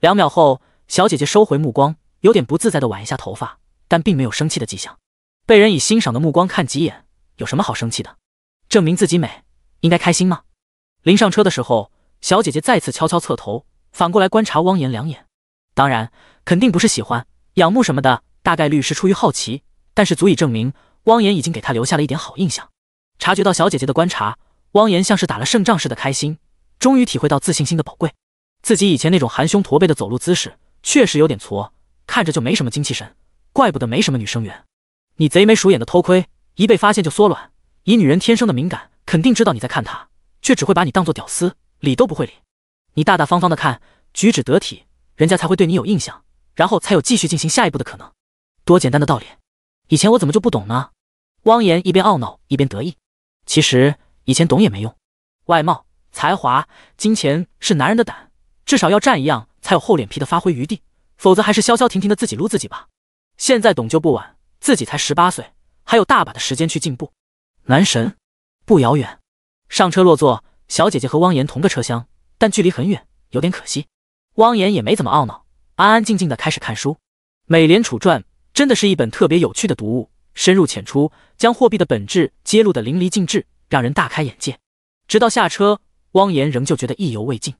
两秒后，小姐姐收回目光，有点不自在的挽一下头发，但并没有生气的迹象。被人以欣赏的目光看几眼，有什么好生气的？证明自己美，应该开心吗？临上车的时候，小姐姐再次悄悄侧头，反过来观察汪岩两眼。当然，肯定不是喜欢。仰慕什么的，大概率是出于好奇，但是足以证明汪言已经给他留下了一点好印象。察觉到小姐姐的观察，汪言像是打了胜仗似的开心，终于体会到自信心的宝贵。自己以前那种含胸驼背的走路姿势，确实有点挫，看着就没什么精气神，怪不得没什么女生缘。你贼眉鼠眼的偷窥，一被发现就缩卵，以女人天生的敏感，肯定知道你在看她，却只会把你当做屌丝，理都不会理。你大大方方的看，举止得体，人家才会对你有印象。然后才有继续进行下一步的可能，多简单的道理，以前我怎么就不懂呢？汪言一边懊恼一边得意。其实以前懂也没用，外貌、才华、金钱是男人的胆，至少要占一样才有厚脸皮的发挥余地，否则还是消消停停的自己撸自己吧。现在懂就不晚，自己才十八岁，还有大把的时间去进步。男神不遥远。上车落座，小姐姐和汪言同个车厢，但距离很远，有点可惜。汪言也没怎么懊恼。安安静静的开始看书，《美联储传》真的是一本特别有趣的读物，深入浅出，将货币的本质揭露的淋漓尽致，让人大开眼界。直到下车，汪岩仍旧觉得意犹未尽。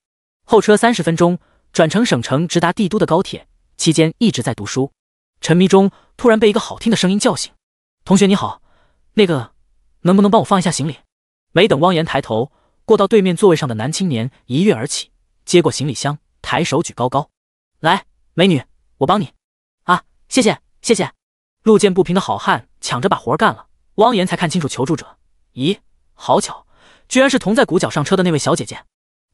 候车三十分钟，转乘省城直达帝都的高铁，期间一直在读书，沉迷中突然被一个好听的声音叫醒：“同学你好，那个能不能帮我放一下行李？”没等汪岩抬头，过到对面座位上的男青年一跃而起，接过行李箱，抬手举高高，来。美女，我帮你啊！谢谢谢谢！路见不平的好汉抢着把活干了，汪岩才看清楚求助者。咦，好巧，居然是同在谷角上车的那位小姐姐。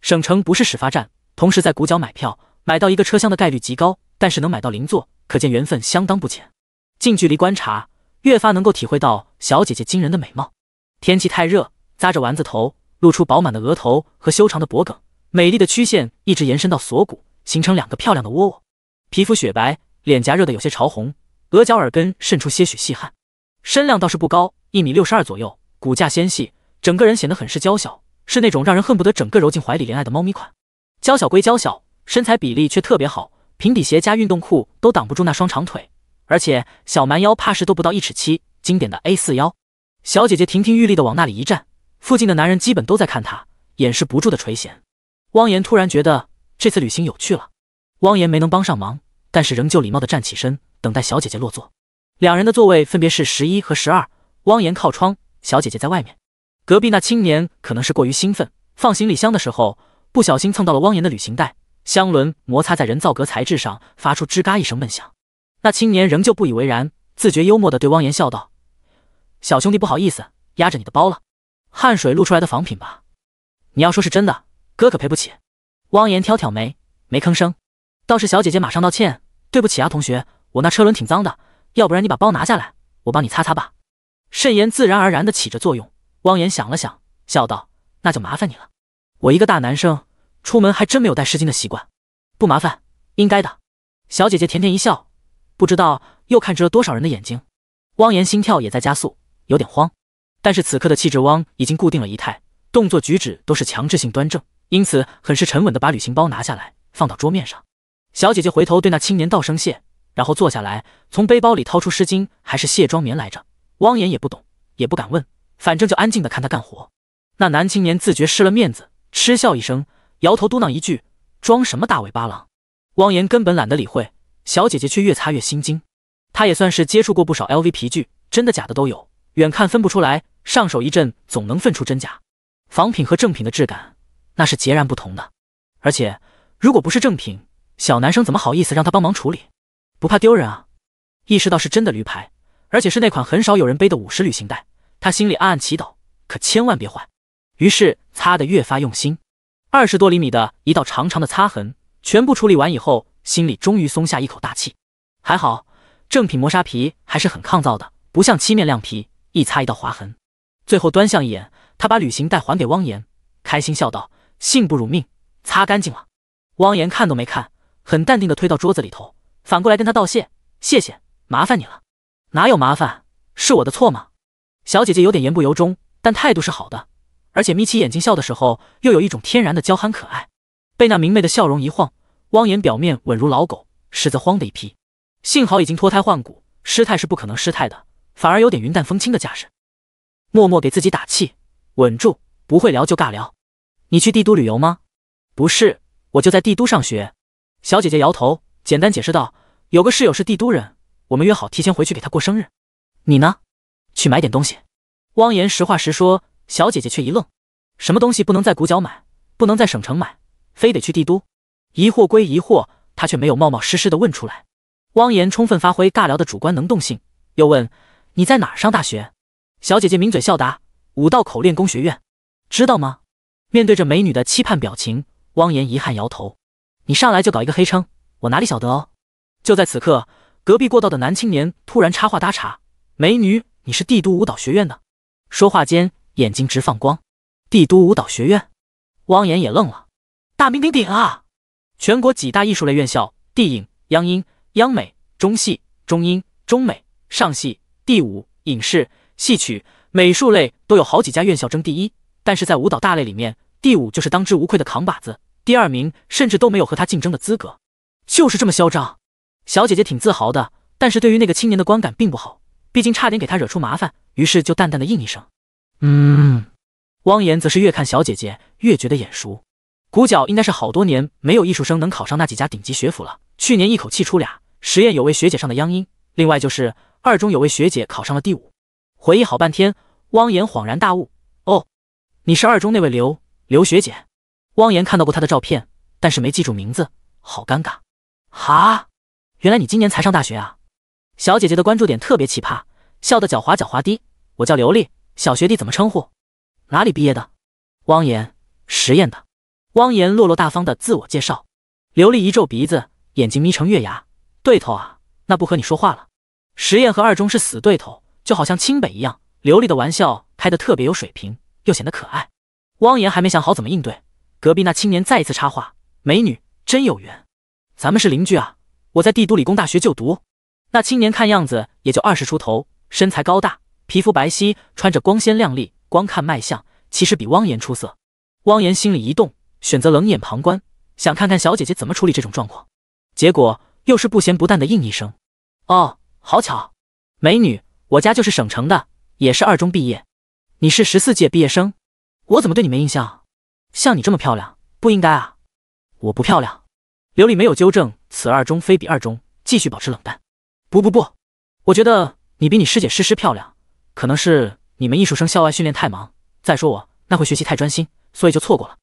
省城不是始发站，同时在谷角买票，买到一个车厢的概率极高，但是能买到邻座，可见缘分相当不浅。近距离观察，越发能够体会到小姐姐惊人的美貌。天气太热，扎着丸子头，露出饱满的额头和修长的脖颈，美丽的曲线一直延伸到锁骨，形成两个漂亮的窝窝。皮肤雪白，脸颊热得有些潮红，额角耳根渗出些许细汗。身量倒是不高，一米六十二左右，骨架纤细，整个人显得很是娇小，是那种让人恨不得整个揉进怀里怜爱的猫咪款。娇小归娇小，身材比例却特别好，平底鞋加运动裤都挡不住那双长腿，而且小蛮腰怕是都不到一尺七，经典的 A 四腰。小姐姐亭亭玉立的往那里一站，附近的男人基本都在看她，掩饰不住的垂涎。汪岩突然觉得这次旅行有趣了。汪岩没能帮上忙，但是仍旧礼貌地站起身，等待小姐姐落座。两人的座位分别是十一和十二，汪岩靠窗，小姐姐在外面。隔壁那青年可能是过于兴奋，放行李箱的时候不小心蹭到了汪岩的旅行袋，箱轮摩擦在人造革材质上发出吱嘎一声闷响。那青年仍旧不以为然，自觉幽默地对汪岩笑道：“小兄弟，不好意思，压着你的包了。汗水露出来的仿品吧？你要说是真的，哥可赔不起。”汪岩挑挑眉，没吭声。倒是小姐姐马上道歉，对不起啊同学，我那车轮挺脏的，要不然你把包拿下来，我帮你擦擦吧。慎言自然而然的起着作用，汪岩想了想，笑道：“那就麻烦你了，我一个大男生，出门还真没有带湿巾的习惯。”“不麻烦，应该的。”小姐姐甜甜一笑，不知道又看直了多少人的眼睛。汪岩心跳也在加速，有点慌，但是此刻的气质汪已经固定了仪态，动作举止都是强制性端正，因此很是沉稳的把旅行包拿下来，放到桌面上。小姐姐回头对那青年道声谢，然后坐下来，从背包里掏出湿巾，还是卸妆棉来着。汪岩也不懂，也不敢问，反正就安静的看他干活。那男青年自觉失了面子，嗤笑一声，摇头嘟囔一句：“装什么大尾巴狼？”汪岩根本懒得理会，小姐姐却越擦越心惊。她也算是接触过不少 LV 皮具，真的假的都有，远看分不出来，上手一阵总能分出真假。仿品和正品的质感那是截然不同的，而且如果不是正品，小男生怎么好意思让他帮忙处理，不怕丢人啊？意识到是真的驴牌，而且是那款很少有人背的五十旅行袋，他心里暗暗祈祷，可千万别坏。于是擦得越发用心，二十多厘米的一道长长的擦痕，全部处理完以后，心里终于松下一口大气。还好正品磨砂皮还是很抗造的，不像漆面亮皮，一擦一道划痕。最后端详一眼，他把旅行袋还给汪岩，开心笑道：“幸不辱命，擦干净了。”汪岩看都没看。很淡定的推到桌子里头，反过来跟他道谢：“谢谢，麻烦你了。”哪有麻烦？是我的错吗？小姐姐有点言不由衷，但态度是好的，而且眯起眼睛笑的时候，又有一种天然的娇憨可爱。被那明媚的笑容一晃，汪言表面稳如老狗，实则慌的一批。幸好已经脱胎换骨，失态是不可能失态的，反而有点云淡风轻的架势，默默给自己打气，稳住，不会聊就尬聊。你去帝都旅游吗？不是，我就在帝都上学。小姐姐摇头，简单解释道：“有个室友是帝都人，我们约好提前回去给她过生日。你呢？去买点东西。”汪岩实话实说，小姐姐却一愣：“什么东西不能在古角买，不能在省城买，非得去帝都？”疑惑归疑惑，她却没有冒冒失失的问出来。汪岩充分发挥大聊的主观能动性，又问：“你在哪儿上大学？”小姐姐抿嘴笑答：“五道口练功学院，知道吗？”面对着美女的期盼表情，汪岩遗憾摇头。你上来就搞一个黑称，我哪里晓得哦！就在此刻，隔壁过道的男青年突然插话搭茬：“美女，你是帝都舞蹈学院的？”说话间眼睛直放光。帝都舞蹈学院，汪岩也愣了。大名鼎鼎啊！全国几大艺术类院校，帝影、央音、央美、中戏、中音、中美、上戏、第五影视、戏曲、美术类都有好几家院校争第一，但是在舞蹈大类里面，第五就是当之无愧的扛把子。第二名甚至都没有和他竞争的资格，就是这么嚣张。小姐姐挺自豪的，但是对于那个青年的观感并不好，毕竟差点给他惹出麻烦。于是就淡淡的应一声：“嗯。”汪岩则是越看小姐姐越觉得眼熟。古角应该是好多年没有艺术生能考上那几家顶级学府了。去年一口气出俩，实验有位学姐上的央音，另外就是二中有位学姐考上了第五。回忆好半天，汪岩恍然大悟：“哦，你是二中那位刘刘学姐。”汪岩看到过他的照片，但是没记住名字，好尴尬。哈，原来你今年才上大学啊？小姐姐的关注点特别奇葩，笑得狡猾狡猾的。我叫刘丽，小学弟怎么称呼？哪里毕业的？汪岩，实验的。汪岩落落大方的自我介绍。刘丽一皱鼻子，眼睛眯成月牙。对头啊，那不和你说话了。实验和二中是死对头，就好像清北一样。刘丽的玩笑开得特别有水平，又显得可爱。汪岩还没想好怎么应对。隔壁那青年再一次插话：“美女，真有缘，咱们是邻居啊！我在帝都理工大学就读。”那青年看样子也就二十出头，身材高大，皮肤白皙，穿着光鲜亮丽。光看卖相，其实比汪岩出色。汪岩心里一动，选择冷眼旁观，想看看小姐姐怎么处理这种状况。结果又是不咸不淡的应一声：“哦，好巧，美女，我家就是省城的，也是二中毕业。你是十四届毕业生？我怎么对你没印象？”像你这么漂亮不应该啊！我不漂亮。刘丽没有纠正，此二中非彼二中，继续保持冷淡。不不不，我觉得你比你师姐诗诗漂亮，可能是你们艺术生校外训练太忙。再说我那会学习太专心，所以就错过了。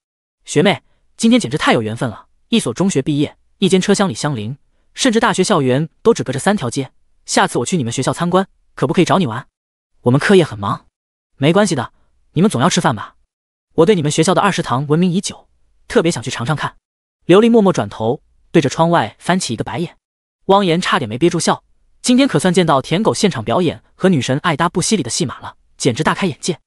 学妹，今天简直太有缘分了，一所中学毕业，一间车厢里相邻，甚至大学校园都只隔着三条街。下次我去你们学校参观，可不可以找你玩？我们课业很忙，没关系的，你们总要吃饭吧？我对你们学校的二食堂闻名已久，特别想去尝尝看。刘丽默默转头，对着窗外翻起一个白眼。汪言差点没憋住笑，今天可算见到舔狗现场表演和女神爱搭不惜里的戏码了，简直大开眼界。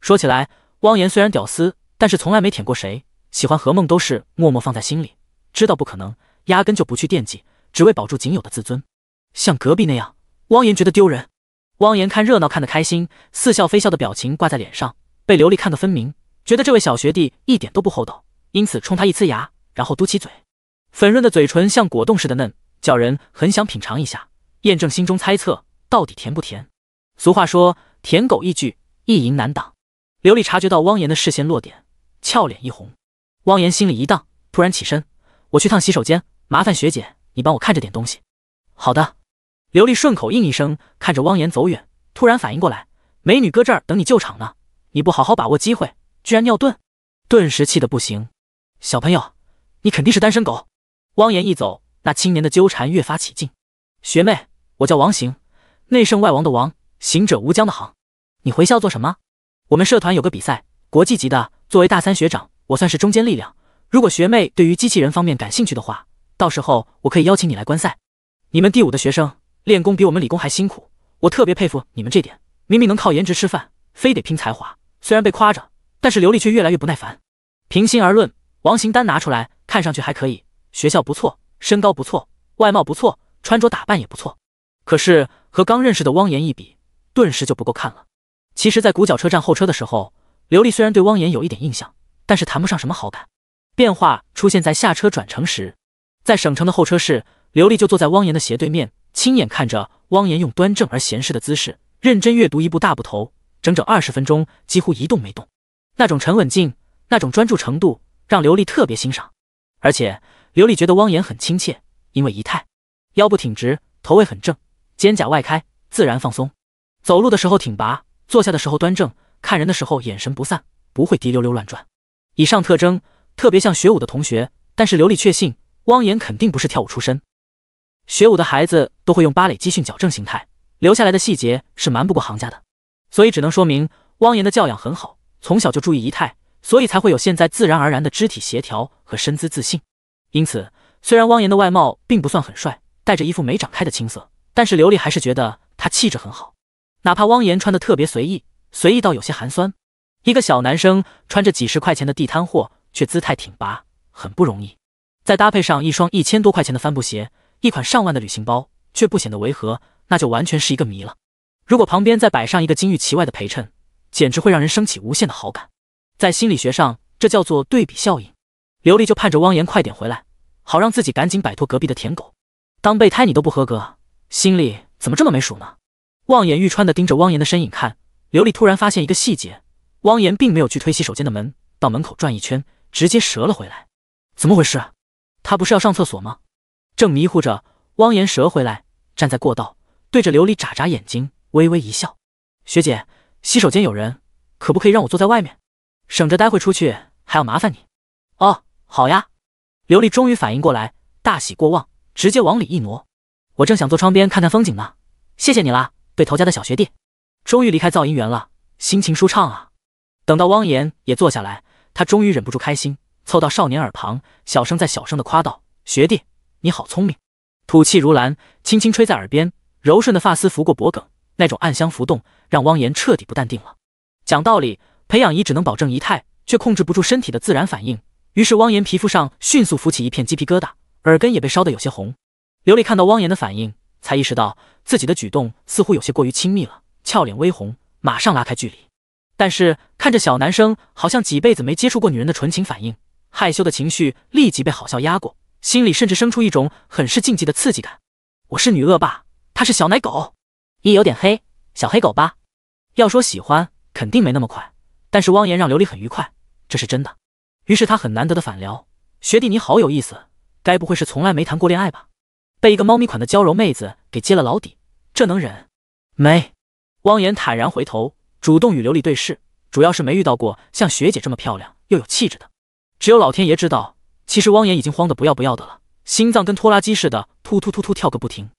说起来，汪言虽然屌丝，但是从来没舔过谁，喜欢何梦都是默默放在心里，知道不可能，压根就不去惦记，只为保住仅有的自尊。像隔壁那样，汪言觉得丢人。汪言看热闹看得开心，似笑非笑的表情挂在脸上，被刘丽看得分明。觉得这位小学弟一点都不厚道，因此冲他一呲牙，然后嘟起嘴，粉润的嘴唇像果冻似的嫩，叫人很想品尝一下，验证心中猜测到底甜不甜。俗话说，舔狗一句，一淫难挡。刘丽察觉到汪岩的视线落点，俏脸一红。汪岩心里一荡，突然起身：“我去趟洗手间，麻烦学姐你帮我看着点东西。”“好的。”刘丽顺口应一声，看着汪岩走远，突然反应过来：“美女搁这儿等你救场呢，你不好好把握机会。”居然尿遁，顿时气得不行。小朋友，你肯定是单身狗。汪岩一走，那青年的纠缠越发起劲。学妹，我叫王行，内圣外王的王，行者无疆的行。你回校做什么？我们社团有个比赛，国际级的。作为大三学长，我算是中坚力量。如果学妹对于机器人方面感兴趣的话，到时候我可以邀请你来观赛。你们第五的学生练功比我们理工还辛苦，我特别佩服你们这点。明明能靠颜值吃饭，非得拼才华，虽然被夸着。但是刘丽却越来越不耐烦。平心而论，王行丹拿出来看上去还可以，学校不错，身高不错，外貌不错，穿着打扮也不错。可是和刚认识的汪岩一比，顿时就不够看了。其实，在古角车站候车的时候，刘丽虽然对汪岩有一点印象，但是谈不上什么好感。变化出现在下车转乘时，在省城的候车室，刘丽就坐在汪岩的斜对面，亲眼看着汪岩用端正而闲适的姿势，认真阅读一部大部头，整整二十分钟，几乎一动没动。那种沉稳劲，那种专注程度，让刘丽特别欣赏。而且，刘丽觉得汪岩很亲切，因为仪态，腰部挺直，头位很正，肩胛外开，自然放松，走路的时候挺拔，坐下的时候端正，看人的时候眼神不散，不会滴溜溜乱转。以上特征特别像学舞的同学，但是刘丽确信汪岩肯定不是跳舞出身。学舞的孩子都会用芭蕾基训矫正形态，留下来的细节是瞒不过行家的，所以只能说明汪岩的教养很好。从小就注意仪态，所以才会有现在自然而然的肢体协调和身姿自信。因此，虽然汪岩的外貌并不算很帅，带着一副没长开的青涩，但是刘丽还是觉得他气质很好。哪怕汪岩穿的特别随意，随意到有些寒酸，一个小男生穿着几十块钱的地摊货，却姿态挺拔，很不容易。再搭配上一双一千多块钱的帆布鞋，一款上万的旅行包，却不显得违和，那就完全是一个谜了。如果旁边再摆上一个金玉其外的陪衬，简直会让人生起无限的好感，在心理学上，这叫做对比效应。刘丽就盼着汪岩快点回来，好让自己赶紧摆脱隔壁的舔狗。当备胎你都不合格，心里怎么这么没数呢？望眼欲穿的盯着汪岩的身影看，刘丽突然发现一个细节：汪岩并没有去推洗手间的门，到门口转一圈，直接折了回来。怎么回事？他不是要上厕所吗？正迷糊着，汪岩折回来，站在过道，对着刘丽眨眨眼睛，微微一笑：“学姐。”洗手间有人，可不可以让我坐在外面，省着待会出去还要麻烦你。哦，好呀。刘丽终于反应过来，大喜过望，直接往里一挪。我正想坐窗边看看风景呢，谢谢你啦，对头家的小学弟。终于离开噪音源了，心情舒畅啊。等到汪岩也坐下来，他终于忍不住开心，凑到少年耳旁，小声在小声的夸道：“学弟，你好聪明。”吐气如兰，轻轻吹在耳边，柔顺的发丝拂过脖颈，那种暗香浮动，让汪岩彻底不淡定了。讲道理，培养仪只能保证仪态，却控制不住身体的自然反应。于是汪岩皮肤上迅速浮起一片鸡皮疙瘩，耳根也被烧得有些红。刘丽看到汪岩的反应，才意识到自己的举动似乎有些过于亲密了，俏脸微红，马上拉开距离。但是看着小男生好像几辈子没接触过女人的纯情反应，害羞的情绪立即被好笑压过，心里甚至生出一种很是禁忌的刺激感。我是女恶霸，他是小奶狗。一有点黑，小黑狗吧。要说喜欢，肯定没那么快。但是汪言让琉璃很愉快，这是真的。于是他很难得的反聊：“学弟你好有意思，该不会是从来没谈过恋爱吧？”被一个猫咪款的娇柔妹子给揭了老底，这能忍？没。汪言坦然回头，主动与琉璃对视，主要是没遇到过像学姐这么漂亮又有气质的。只有老天爷知道，其实汪言已经慌得不要不要的了，心脏跟拖拉机似的突突突突跳个不停。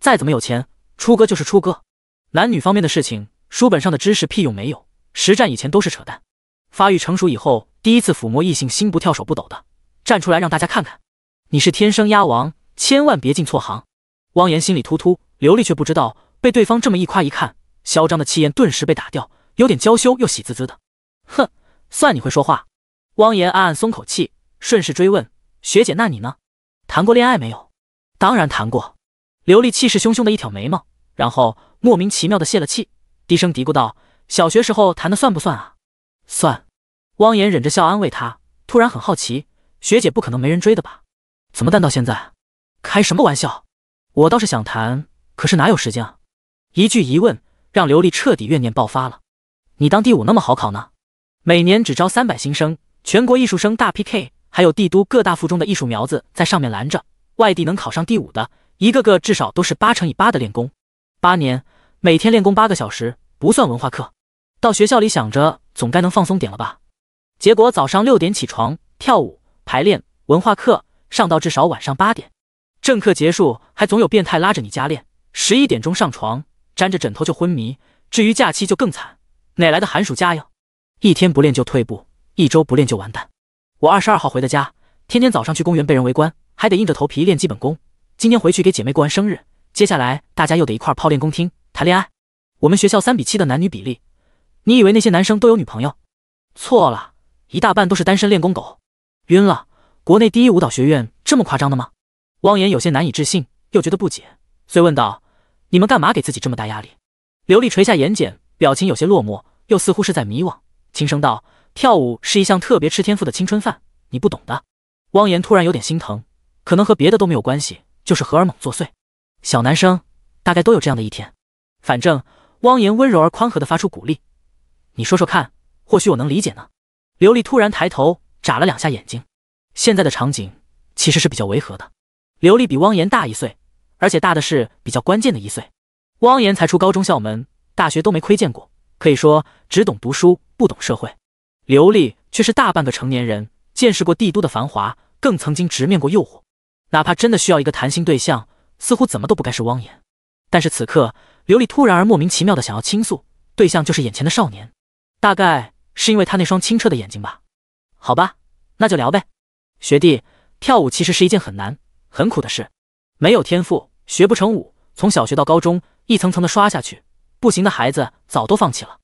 再怎么有钱。出哥就是出哥，男女方面的事情，书本上的知识屁用没有，实战以前都是扯淡。发育成熟以后，第一次抚摸异性，心不跳手不抖的，站出来让大家看看，你是天生鸭王，千万别进错行。汪言心里突突，刘丽却不知道，被对方这么一夸，一看，嚣张的气焰顿时被打掉，有点娇羞又喜滋滋的。哼，算你会说话。汪言暗暗松口气，顺势追问：“学姐，那你呢？谈过恋爱没有？”“当然谈过。”刘丽气势汹汹的一挑眉毛，然后莫名其妙的泄了气，低声嘀咕道：“小学时候谈的算不算啊？”“算。”汪言忍着笑安慰她。突然很好奇：“学姐不可能没人追的吧？怎么淡到现在？”“开什么玩笑！我倒是想谈，可是哪有时间啊？”一句疑问让刘丽彻底怨念爆发了：“你当第五那么好考呢？每年只招三百新生，全国艺术生大 PK，还有帝都各大附中的艺术苗子在上面拦着，外地能考上第五的。”一个个至少都是八乘以八的练功，八年每天练功八个小时不算文化课，到学校里想着总该能放松点了吧？结果早上六点起床跳舞排练，文化课上到至少晚上八点，正课结束还总有变态拉着你加练，十一点钟上床，粘着枕头就昏迷。至于假期就更惨，哪来的寒暑假呀？一天不练就退步，一周不练就完蛋。我二十二号回的家，天天早上去公园被人围观，还得硬着头皮练基本功。今天回去给姐妹过完生日，接下来大家又得一块儿泡练功厅谈恋爱。我们学校三比七的男女比例，你以为那些男生都有女朋友？错了，一大半都是单身练功狗。晕了，国内第一舞蹈学院这么夸张的吗？汪言有些难以置信，又觉得不解，遂问道：“你们干嘛给自己这么大压力？”刘丽垂下眼睑，表情有些落寞，又似乎是在迷惘，轻声道：“跳舞是一项特别吃天赋的青春饭，你不懂的。”汪言突然有点心疼，可能和别的都没有关系。就是荷尔蒙作祟，小男生大概都有这样的一天。反正汪言温柔而宽和的发出鼓励，你说说看，或许我能理解呢。刘丽突然抬头，眨了两下眼睛。现在的场景其实是比较违和的。刘丽比汪言大一岁，而且大的是比较关键的一岁。汪言才出高中校门，大学都没窥见过，可以说只懂读书，不懂社会。刘丽却是大半个成年人，见识过帝都的繁华，更曾经直面过诱惑。哪怕真的需要一个谈心对象，似乎怎么都不该是汪言。但是此刻，刘丽突然而莫名其妙的想要倾诉，对象就是眼前的少年。大概是因为他那双清澈的眼睛吧。好吧，那就聊呗。学弟，跳舞其实是一件很难、很苦的事。没有天赋，学不成舞。从小学到高中，一层层的刷下去，不行的孩子早都放弃了。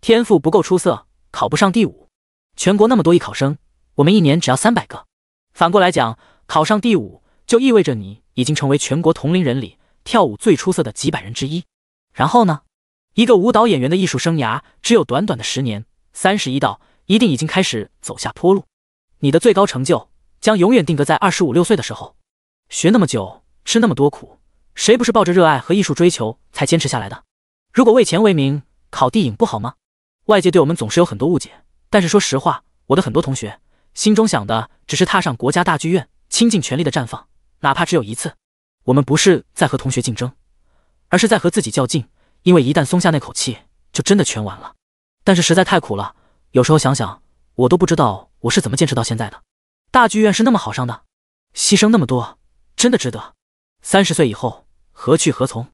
天赋不够出色，考不上第五。全国那么多艺考生，我们一年只要三百个。反过来讲。考上第五就意味着你已经成为全国同龄人里跳舞最出色的几百人之一。然后呢？一个舞蹈演员的艺术生涯只有短短的十年，三十一到一定已经开始走下坡路。你的最高成就将永远定格在二十五六岁的时候。学那么久，吃那么多苦，谁不是抱着热爱和艺术追求才坚持下来的？如果为钱为名考电影不好吗？外界对我们总是有很多误解，但是说实话，我的很多同学心中想的只是踏上国家大剧院。倾尽全力的绽放，哪怕只有一次。我们不是在和同学竞争，而是在和自己较劲。因为一旦松下那口气，就真的全完了。但是实在太苦了，有时候想想，我都不知道我是怎么坚持到现在的。大剧院是那么好上的，牺牲那么多，真的值得。三十岁以后何去何从？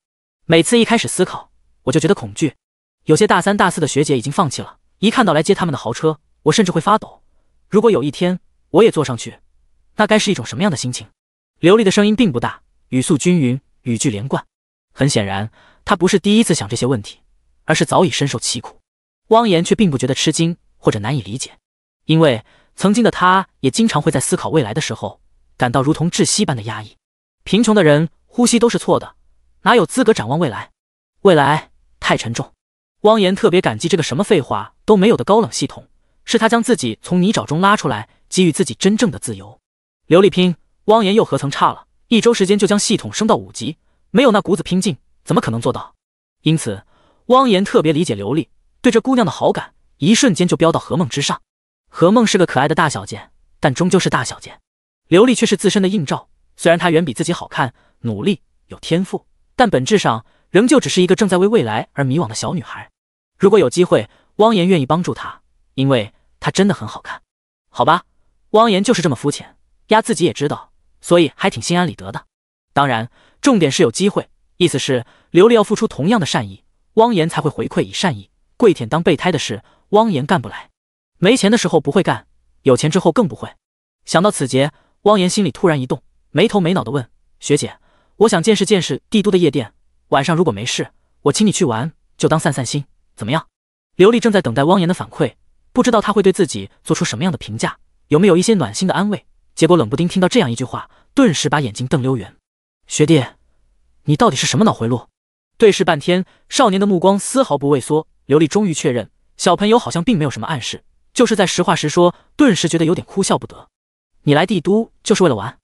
每次一开始思考，我就觉得恐惧。有些大三大四的学姐已经放弃了，一看到来接他们的豪车，我甚至会发抖。如果有一天我也坐上去，那该是一种什么样的心情？刘丽的声音并不大，语速均匀，语句连贯。很显然，她不是第一次想这些问题，而是早已深受其苦。汪言却并不觉得吃惊或者难以理解，因为曾经的他也经常会在思考未来的时候，感到如同窒息般的压抑。贫穷的人呼吸都是错的，哪有资格展望未来？未来太沉重。汪言特别感激这个什么废话都没有的高冷系统，是他将自己从泥沼中拉出来，给予自己真正的自由。刘丽拼汪岩又何曾差了？一周时间就将系统升到五级，没有那股子拼劲，怎么可能做到？因此，汪岩特别理解刘丽对这姑娘的好感，一瞬间就飙到何梦之上。何梦是个可爱的大小姐，但终究是大小姐。刘丽却是自身的映照，虽然她远比自己好看、努力、有天赋，但本质上仍旧只是一个正在为未来而迷惘的小女孩。如果有机会，汪岩愿意帮助她，因为她真的很好看。好吧，汪岩就是这么肤浅。丫自己也知道，所以还挺心安理得的。当然，重点是有机会，意思是刘丽要付出同样的善意，汪岩才会回馈以善意。跪舔当备胎的事，汪岩干不来。没钱的时候不会干，有钱之后更不会。想到此节，汪岩心里突然一动，没头没脑的问：“学姐，我想见识见识帝都的夜店，晚上如果没事，我请你去玩，就当散散心，怎么样？”刘丽正在等待汪岩的反馈，不知道他会对自己做出什么样的评价，有没有一些暖心的安慰。结果冷不丁听到这样一句话，顿时把眼睛瞪溜圆。学弟，你到底是什么脑回路？对视半天，少年的目光丝毫不畏缩。刘丽终于确认，小朋友好像并没有什么暗示，就是在实话实说。顿时觉得有点哭笑不得。你来帝都就是为了玩？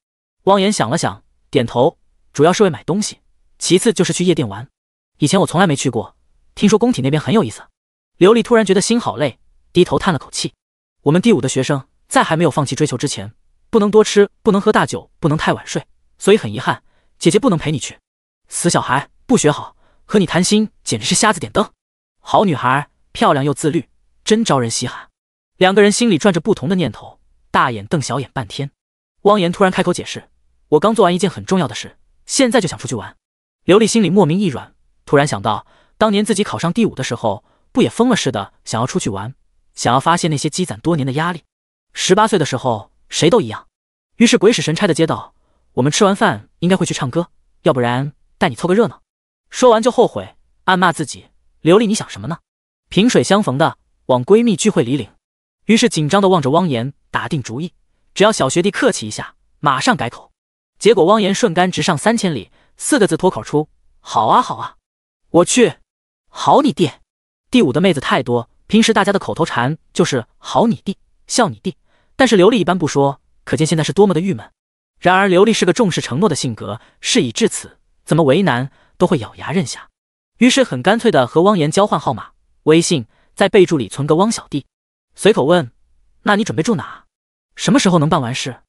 汪岩想了想，点头，主要是为买东西，其次就是去夜店玩。以前我从来没去过，听说工体那边很有意思。刘丽突然觉得心好累，低头叹了口气。我们第五的学生在还没有放弃追求之前。不能多吃，不能喝大酒，不能太晚睡，所以很遗憾，姐姐不能陪你去。死小孩，不学好，和你谈心简直是瞎子点灯。好女孩，漂亮又自律，真招人稀罕。两个人心里转着不同的念头，大眼瞪小眼半天。汪岩突然开口解释：“我刚做完一件很重要的事，现在就想出去玩。”刘丽心里莫名一软，突然想到当年自己考上第五的时候，不也疯了似的想要出去玩，想要发泄那些积攒多年的压力。十八岁的时候。谁都一样，于是鬼使神差的接道：“我们吃完饭应该会去唱歌，要不然带你凑个热闹。”说完就后悔，暗骂自己：“刘丽，你想什么呢？萍水相逢的往闺蜜聚会里领。”于是紧张的望着汪言，打定主意，只要小学弟客气一下，马上改口。结果汪言顺杆直上三千里，四个字脱口出：“好啊，好啊！”我去，好你弟！第五的妹子太多，平时大家的口头禅就是“好你弟，笑你弟。”但是刘丽一般不说，可见现在是多么的郁闷。然而刘丽是个重视承诺的性格，事已至此，怎么为难都会咬牙认下。于是很干脆的和汪岩交换号码、微信，在备注里存个汪小弟。随口问：“那你准备住哪？什么时候能办完事？”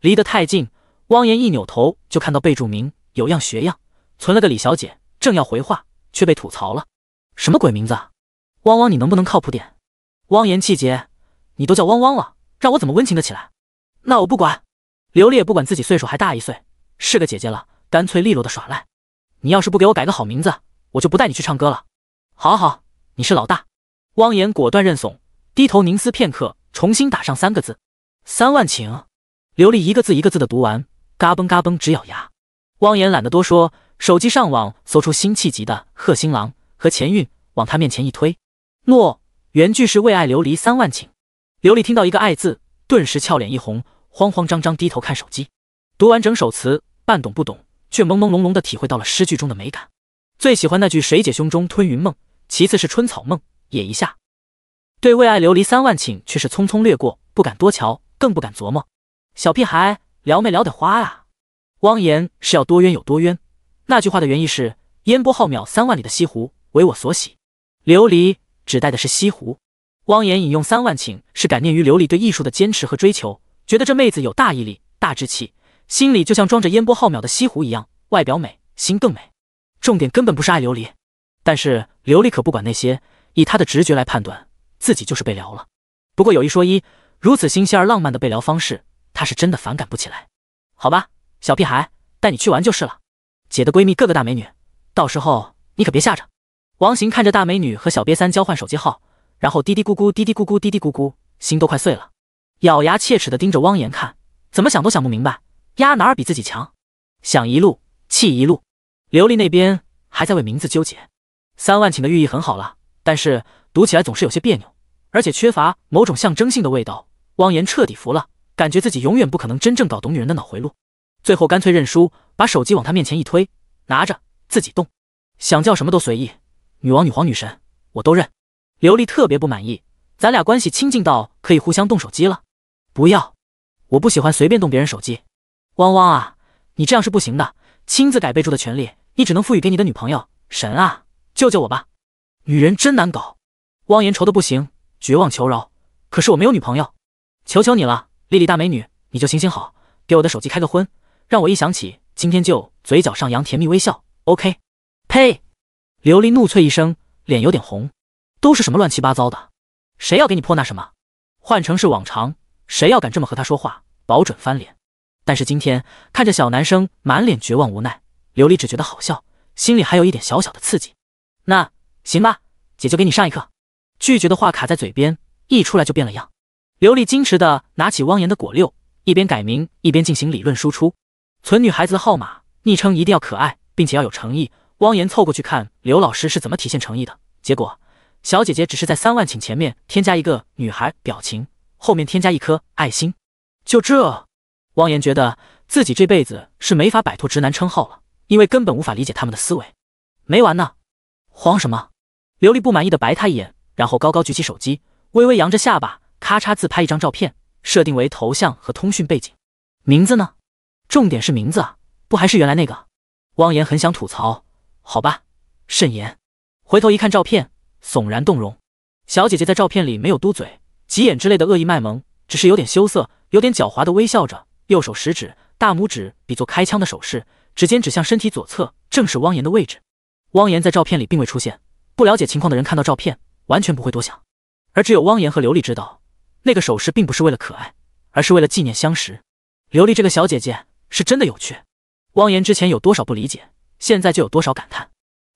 离得太近，汪岩一扭头就看到备注名，有样学样存了个李小姐。正要回话，却被吐槽了：“什么鬼名字？汪汪你能不能靠谱点？”汪岩气结：“你都叫汪汪了。”让我怎么温情的起来？那我不管，刘丽也不管自己岁数还大一岁，是个姐姐了，干脆利落的耍赖。你要是不给我改个好名字，我就不带你去唱歌了。好好，你是老大。汪岩果断认怂，低头凝思片刻，重新打上三个字：三万顷。刘丽一个字一个字的读完，嘎嘣嘎嘣直咬牙。汪岩懒得多说，手机上网搜出辛弃疾的《贺新郎》和前韵，往他面前一推。诺，原句是为爱流离三万顷。琉璃听到一个“爱”字，顿时俏脸一红，慌慌张张低头看手机，读完整首词，半懂不懂，却朦朦胧胧的体会到了诗句中的美感。最喜欢那句“谁解胸中吞云梦”，其次是“春草梦”也一下。对“为爱琉璃三万顷”却是匆匆掠过，不敢多瞧，更不敢琢磨。小屁孩撩妹撩得花啊！汪言是要多冤有多冤。那句话的原意是“烟波浩渺三万里的西湖为我所喜”，琉璃指代的是西湖。汪岩引用“三万顷”是感念于琉璃对艺术的坚持和追求，觉得这妹子有大毅力、大志气，心里就像装着烟波浩渺的西湖一样，外表美，心更美。重点根本不是爱琉璃，但是琉璃可不管那些。以她的直觉来判断，自己就是被撩了。不过有一说一，如此新鲜而浪漫的被撩方式，她是真的反感不起来。好吧，小屁孩，带你去玩就是了。姐的闺蜜个个大美女，到时候你可别吓着。王行看着大美女和小瘪三交换手机号。然后嘀嘀咕咕，嘀嘀咕咕，嘀嘀咕咕，心都快碎了，咬牙切齿的盯着汪岩看，怎么想都想不明白，丫哪儿比自己强？想一路气一路。琉璃那边还在为名字纠结，三万顷的寓意很好了，但是读起来总是有些别扭，而且缺乏某种象征性的味道。汪岩彻底服了，感觉自己永远不可能真正搞懂女人的脑回路，最后干脆认输，把手机往他面前一推，拿着自己动，想叫什么都随意，女王、女皇、女神，我都认。刘丽特别不满意，咱俩关系亲近到可以互相动手机了？不要，我不喜欢随便动别人手机。汪汪啊，你这样是不行的，亲自改备注的权利你只能赋予给你的女朋友。神啊，救救我吧！女人真难搞。汪言愁的不行，绝望求饶。可是我没有女朋友，求求你了，丽丽大美女，你就行行好，给我的手机开个荤，让我一想起今天就嘴角上扬，甜蜜微笑。OK？呸！刘丽怒啐一声，脸有点红。都是什么乱七八糟的？谁要给你破那什么？换成是往常，谁要敢这么和他说话，保准翻脸。但是今天看着小男生满脸绝望无奈，刘丽只觉得好笑，心里还有一点小小的刺激。那行吧，姐就给你上一课。拒绝的话卡在嘴边，一出来就变了样。刘丽矜持的拿起汪言的果六，一边改名，一边进行理论输出。存女孩子的号码，昵称一定要可爱，并且要有诚意。汪言凑过去看刘老师是怎么体现诚意的，结果。小姐姐只是在三万请前面添加一个女孩表情，后面添加一颗爱心，就这。汪岩觉得自己这辈子是没法摆脱直男称号了，因为根本无法理解他们的思维。没完呢，慌什么？刘丽不满意的白他一眼，然后高高举起手机，微微扬着下巴，咔嚓自拍一张照片，设定为头像和通讯背景。名字呢？重点是名字啊，不还是原来那个？汪岩很想吐槽，好吧，慎言。回头一看照片。悚然动容，小姐姐在照片里没有嘟嘴、挤眼之类的恶意卖萌，只是有点羞涩、有点狡猾的微笑着，右手食指、大拇指比作开枪的手势，指尖指向身体左侧，正是汪岩的位置。汪岩在照片里并未出现，不了解情况的人看到照片完全不会多想，而只有汪岩和刘丽知道，那个手势并不是为了可爱，而是为了纪念相识。刘丽这个小姐姐是真的有趣，汪岩之前有多少不理解，现在就有多少感叹。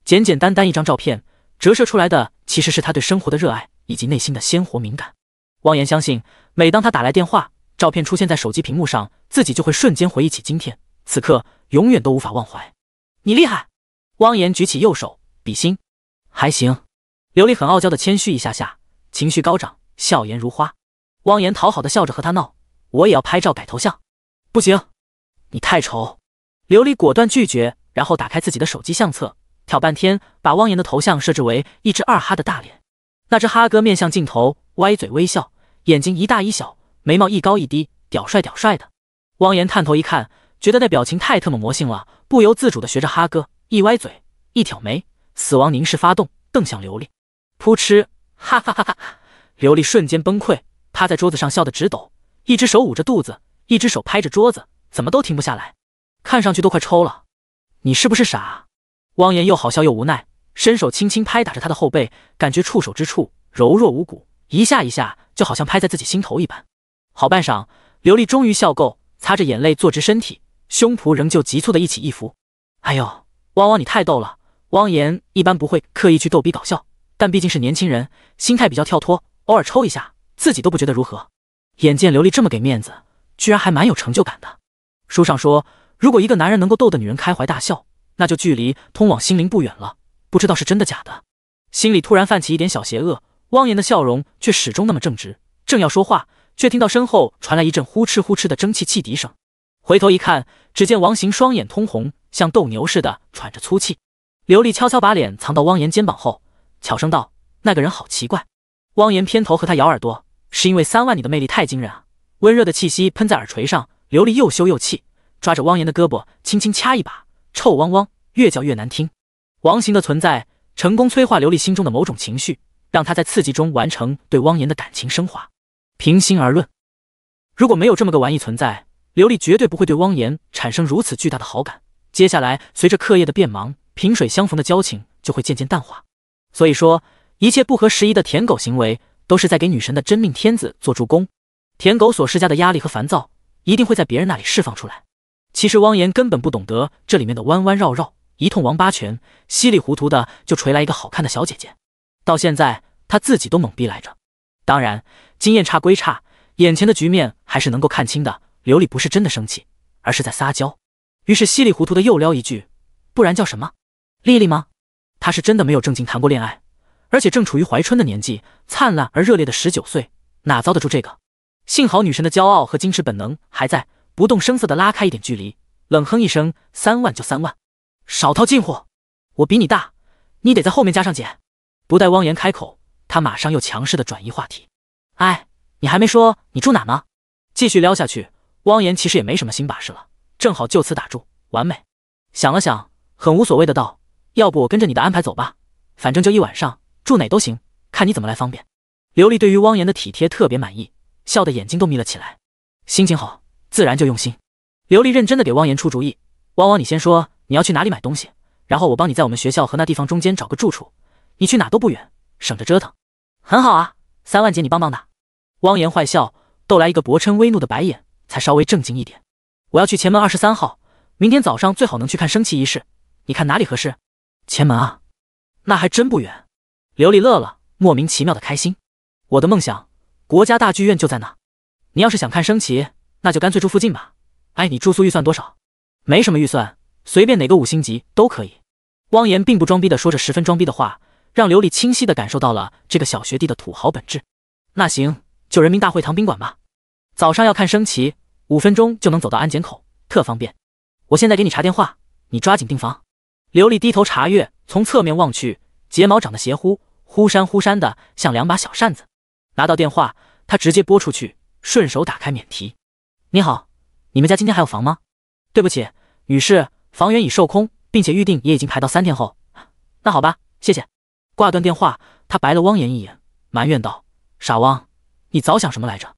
简简单单一张照片折射出来的。其实是他对生活的热爱以及内心的鲜活敏感。汪言相信，每当他打来电话，照片出现在手机屏幕上，自己就会瞬间回忆起今天此刻，永远都无法忘怀。你厉害！汪言举起右手比心，还行。刘丽很傲娇的谦虚一下下，情绪高涨，笑颜如花。汪言讨好的笑着和他闹，我也要拍照改头像，不行，你太丑。刘丽果断拒绝，然后打开自己的手机相册。挑半天，把汪岩的头像设置为一只二哈的大脸，那只哈哥面向镜头，歪嘴微笑，眼睛一大一小，眉毛一高一低，屌帅屌帅的。汪岩探头一看，觉得那表情太特么魔性了，不由自主的学着哈哥，一歪嘴，一挑眉，死亡凝视发动，瞪向刘丽。扑哧，哈哈哈哈！刘丽瞬间崩溃，趴在桌子上笑得直抖，一只手捂着肚子，一只手拍着桌子，怎么都停不下来，看上去都快抽了。你是不是傻？汪言又好笑又无奈，伸手轻轻拍打着他的后背，感觉触手之处柔弱无骨，一下一下就好像拍在自己心头一般。好半晌，刘丽终于笑够，擦着眼泪坐直身体，胸脯仍旧急促的一起一伏。哎呦，汪汪，你太逗了！汪言一般不会刻意去逗逼搞笑，但毕竟是年轻人，心态比较跳脱，偶尔抽一下自己都不觉得如何。眼见刘丽这么给面子，居然还蛮有成就感的。书上说，如果一个男人能够逗得女人开怀大笑，那就距离通往心灵不远了，不知道是真的假的。心里突然泛起一点小邪恶，汪岩的笑容却始终那么正直。正要说话，却听到身后传来一阵呼哧呼哧的蒸汽汽笛声。回头一看，只见王行双眼通红，像斗牛似的喘着粗气。刘丽悄悄把脸藏到汪岩肩膀后，悄声道：“那个人好奇怪。”汪岩偏头和他咬耳朵，是因为三万里的魅力太惊人啊！温热的气息喷在耳垂上，刘丽又羞又气，抓着汪岩的胳膊轻轻掐一把。臭汪汪，越叫越难听。王行的存在成功催化刘丽心中的某种情绪，让她在刺激中完成对汪言的感情升华。平心而论，如果没有这么个玩意存在，刘丽绝对不会对汪言产生如此巨大的好感。接下来，随着课业的变忙，萍水相逢的交情就会渐渐淡化。所以说，一切不合时宜的舔狗行为，都是在给女神的真命天子做助攻。舔狗所施加的压力和烦躁，一定会在别人那里释放出来。其实汪岩根本不懂得这里面的弯弯绕绕，一通王八拳，稀里糊涂的就锤来一个好看的小姐姐。到现在他自己都懵逼来着。当然经验差归差，眼前的局面还是能够看清的。刘丽不是真的生气，而是在撒娇。于是稀里糊涂的又撩一句：“不然叫什么丽丽吗？”她是真的没有正经谈过恋爱，而且正处于怀春的年纪，灿烂而热烈的十九岁，哪遭得住这个？幸好女神的骄傲和矜持本能还在。不动声色的拉开一点距离，冷哼一声：“三万就三万，少套近乎。我比你大，你得在后面加上姐。”不待汪岩开口，他马上又强势的转移话题：“哎，你还没说你住哪呢？”继续撩下去，汪岩其实也没什么新把式了，正好就此打住，完美。想了想，很无所谓的道：“要不我跟着你的安排走吧，反正就一晚上，住哪都行，看你怎么来方便。”刘丽对于汪岩的体贴特别满意，笑得眼睛都眯了起来，心情好。自然就用心。刘丽认真的给汪岩出主意：“汪汪，你先说你要去哪里买东西，然后我帮你在我们学校和那地方中间找个住处，你去哪都不远，省着折腾。”很好啊，三万姐你棒棒的。汪岩坏笑，逗来一个薄嗔微怒的白眼，才稍微正经一点：“我要去前门二十三号，明天早上最好能去看升旗仪式。你看哪里合适？前门啊，那还真不远。”刘丽乐了，莫名其妙的开心：“我的梦想，国家大剧院就在那。你要是想看升旗。”那就干脆住附近吧。哎，你住宿预算多少？没什么预算，随便哪个五星级都可以。汪言并不装逼的说着十分装逼的话，让刘丽清晰的感受到了这个小学弟的土豪本质。那行，就人民大会堂宾馆吧。早上要看升旗，五分钟就能走到安检口，特方便。我现在给你查电话，你抓紧订房。刘丽低头查阅，从侧面望去，睫毛长得邪乎，忽扇忽扇的，像两把小扇子。拿到电话，她直接拨出去，顺手打开免提。你好，你们家今天还有房吗？对不起，女士，房源已售空，并且预定也已经排到三天后。那好吧，谢谢。挂断电话，他白了汪言一眼，埋怨道：“傻汪，你早想什么来着？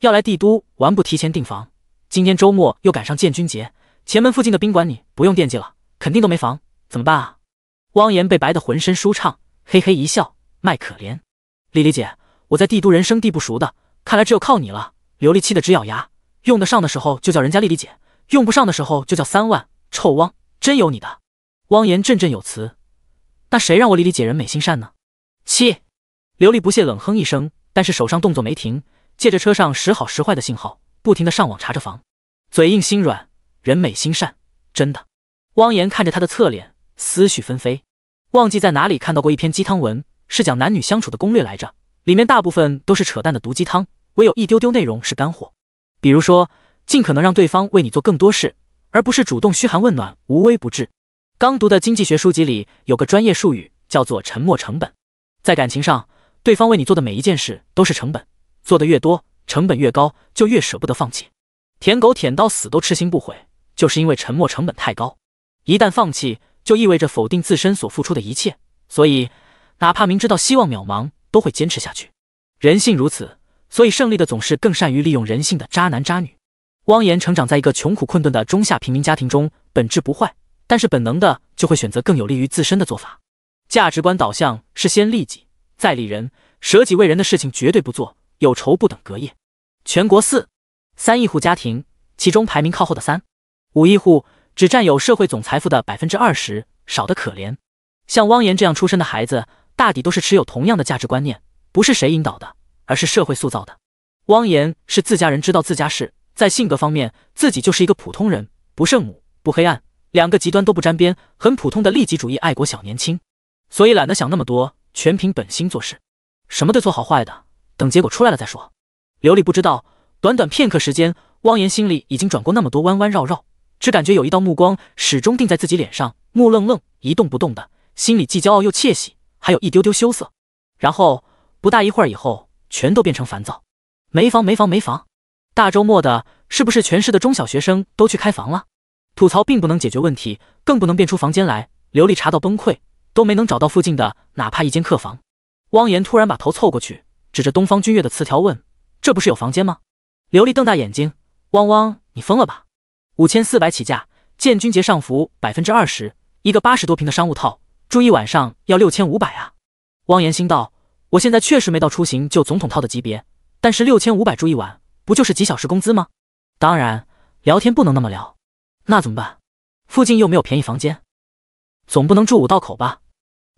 要来帝都玩不提前订房？今天周末又赶上建军节，前门附近的宾馆你不用惦记了，肯定都没房。怎么办啊？”汪言被白的浑身舒畅，嘿嘿一笑，卖可怜。丽丽姐，我在帝都人生地不熟的，看来只有靠你了。刘丽气得直咬牙。用得上的时候就叫人家丽丽姐，用不上的时候就叫三万臭汪，真有你的！汪言振振有词，那谁让我丽丽姐人美心善呢？七刘丽不屑冷哼一声，但是手上动作没停，借着车上时好时坏的信号，不停的上网查着房。嘴硬心软，人美心善，真的。汪言看着她的侧脸，思绪纷飞，忘记在哪里看到过一篇鸡汤文，是讲男女相处的攻略来着，里面大部分都是扯淡的毒鸡汤，唯有一丢丢内容是干货。比如说，尽可能让对方为你做更多事，而不是主动嘘寒问暖、无微不至。刚读的经济学书籍里有个专业术语叫做“沉默成本”。在感情上，对方为你做的每一件事都是成本，做的越多，成本越高，就越舍不得放弃。舔狗舔到死都痴心不悔，就是因为沉默成本太高，一旦放弃，就意味着否定自身所付出的一切。所以，哪怕明知道希望渺茫，都会坚持下去。人性如此。所以，胜利的总是更善于利用人性的渣男渣女。汪岩成长在一个穷苦困顿的中下平民家庭中，本质不坏，但是本能的就会选择更有利于自身的做法。价值观导向是先利己，再利人，舍己为人的事情绝对不做，有仇不等隔夜。全国四三亿户家庭，其中排名靠后的三五亿户，只占有社会总财富的百分之二十，少得可怜。像汪岩这样出身的孩子，大抵都是持有同样的价值观念，不是谁引导的。而是社会塑造的。汪言是自家人，知道自家事。在性格方面，自己就是一个普通人，不圣母，不黑暗，两个极端都不沾边，很普通的利己主义爱国小年轻。所以懒得想那么多，全凭本心做事。什么对错好坏的，等结果出来了再说。刘丽不知道，短短片刻时间，汪言心里已经转过那么多弯弯绕绕，只感觉有一道目光始终定在自己脸上，木愣愣一动不动的，心里既骄傲又窃喜，还有一丢丢羞涩。然后不大一会儿以后。全都变成烦躁，没房没房没房！大周末的，是不是全市的中小学生都去开房了？吐槽并不能解决问题，更不能变出房间来。刘丽查到崩溃，都没能找到附近的哪怕一间客房。汪岩突然把头凑过去，指着东方君悦的词条问：“这不是有房间吗？”刘丽瞪大眼睛：“汪汪，你疯了吧？五千四百起价，建军节上浮百分之二十，一个八十多平的商务套，住一晚上要六千五百啊！”汪岩心道。我现在确实没到出行就总统套的级别，但是六千五百住一晚，不就是几小时工资吗？当然，聊天不能那么聊，那怎么办？附近又没有便宜房间，总不能住五道口吧？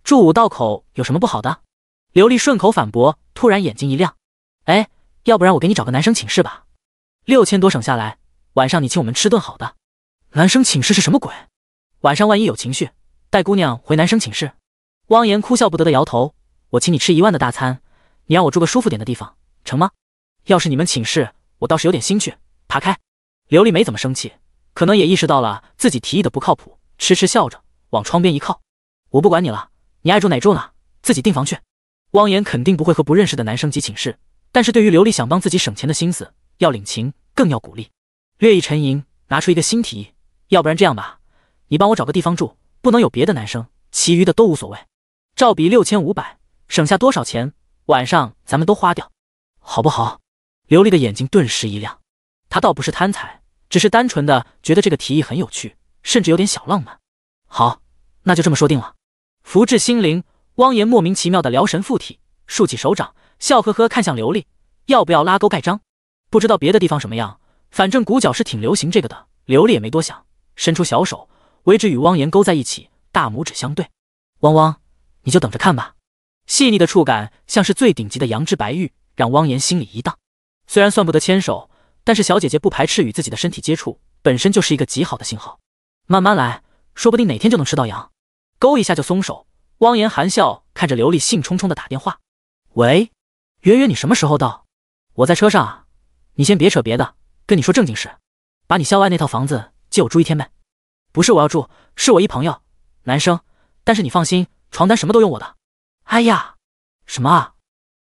住五道口有什么不好的？刘丽顺口反驳，突然眼睛一亮，哎，要不然我给你找个男生寝室吧，六千多省下来，晚上你请我们吃顿好的。男生寝室是什么鬼？晚上万一有情绪，带姑娘回男生寝室？汪言哭笑不得的摇头。我请你吃一万的大餐，你让我住个舒服点的地方，成吗？要是你们寝室，我倒是有点兴趣。爬开。刘丽没怎么生气，可能也意识到了自己提议的不靠谱，迟迟笑着往窗边一靠。我不管你了，你爱住哪住呢，自己订房去。汪言肯定不会和不认识的男生挤寝室，但是对于刘丽想帮自己省钱的心思，要领情更要鼓励。略一沉吟，拿出一个新提议：要不然这样吧，你帮我找个地方住，不能有别的男生，其余的都无所谓。照比六千五百。省下多少钱，晚上咱们都花掉，好不好？刘丽的眼睛顿时一亮，她倒不是贪财，只是单纯的觉得这个提议很有趣，甚至有点小浪漫。好，那就这么说定了。福至心灵，汪言莫名其妙的撩神附体，竖起手掌，笑呵呵看向刘丽：“要不要拉钩盖章？”不知道别的地方什么样，反正古角是挺流行这个的。刘丽也没多想，伸出小手，为之与汪言勾在一起，大拇指相对。汪汪，你就等着看吧。细腻的触感像是最顶级的羊脂白玉，让汪岩心里一荡。虽然算不得牵手，但是小姐姐不排斥与自己的身体接触，本身就是一个极好的信号。慢慢来，说不定哪天就能吃到羊。勾一下就松手。汪岩含笑看着刘丽，兴冲冲的打电话：“喂，圆圆，你什么时候到？我在车上啊。你先别扯别的，跟你说正经事。把你校外那套房子借我住一天呗。不是我要住，是我一朋友，男生。但是你放心，床单什么都用我的。”哎呀，什么？啊？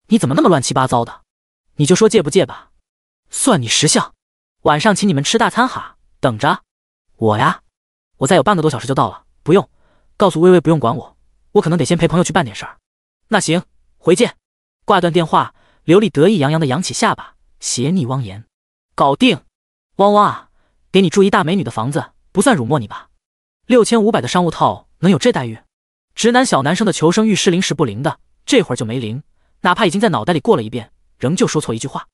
你怎么那么乱七八糟的？你就说借不借吧，算你识相。晚上请你们吃大餐哈，等着我呀，我再有半个多小时就到了。不用，告诉微微不用管我，我可能得先陪朋友去办点事儿。那行，回见。挂断电话，刘丽得意洋洋的扬起下巴，斜睨汪言，搞定。汪汪啊，给你住一大美女的房子，不算辱没你吧？六千五百的商务套能有这待遇？直男小男生的求生欲是灵时不灵的，这会儿就没灵。哪怕已经在脑袋里过了一遍，仍旧说错一句话。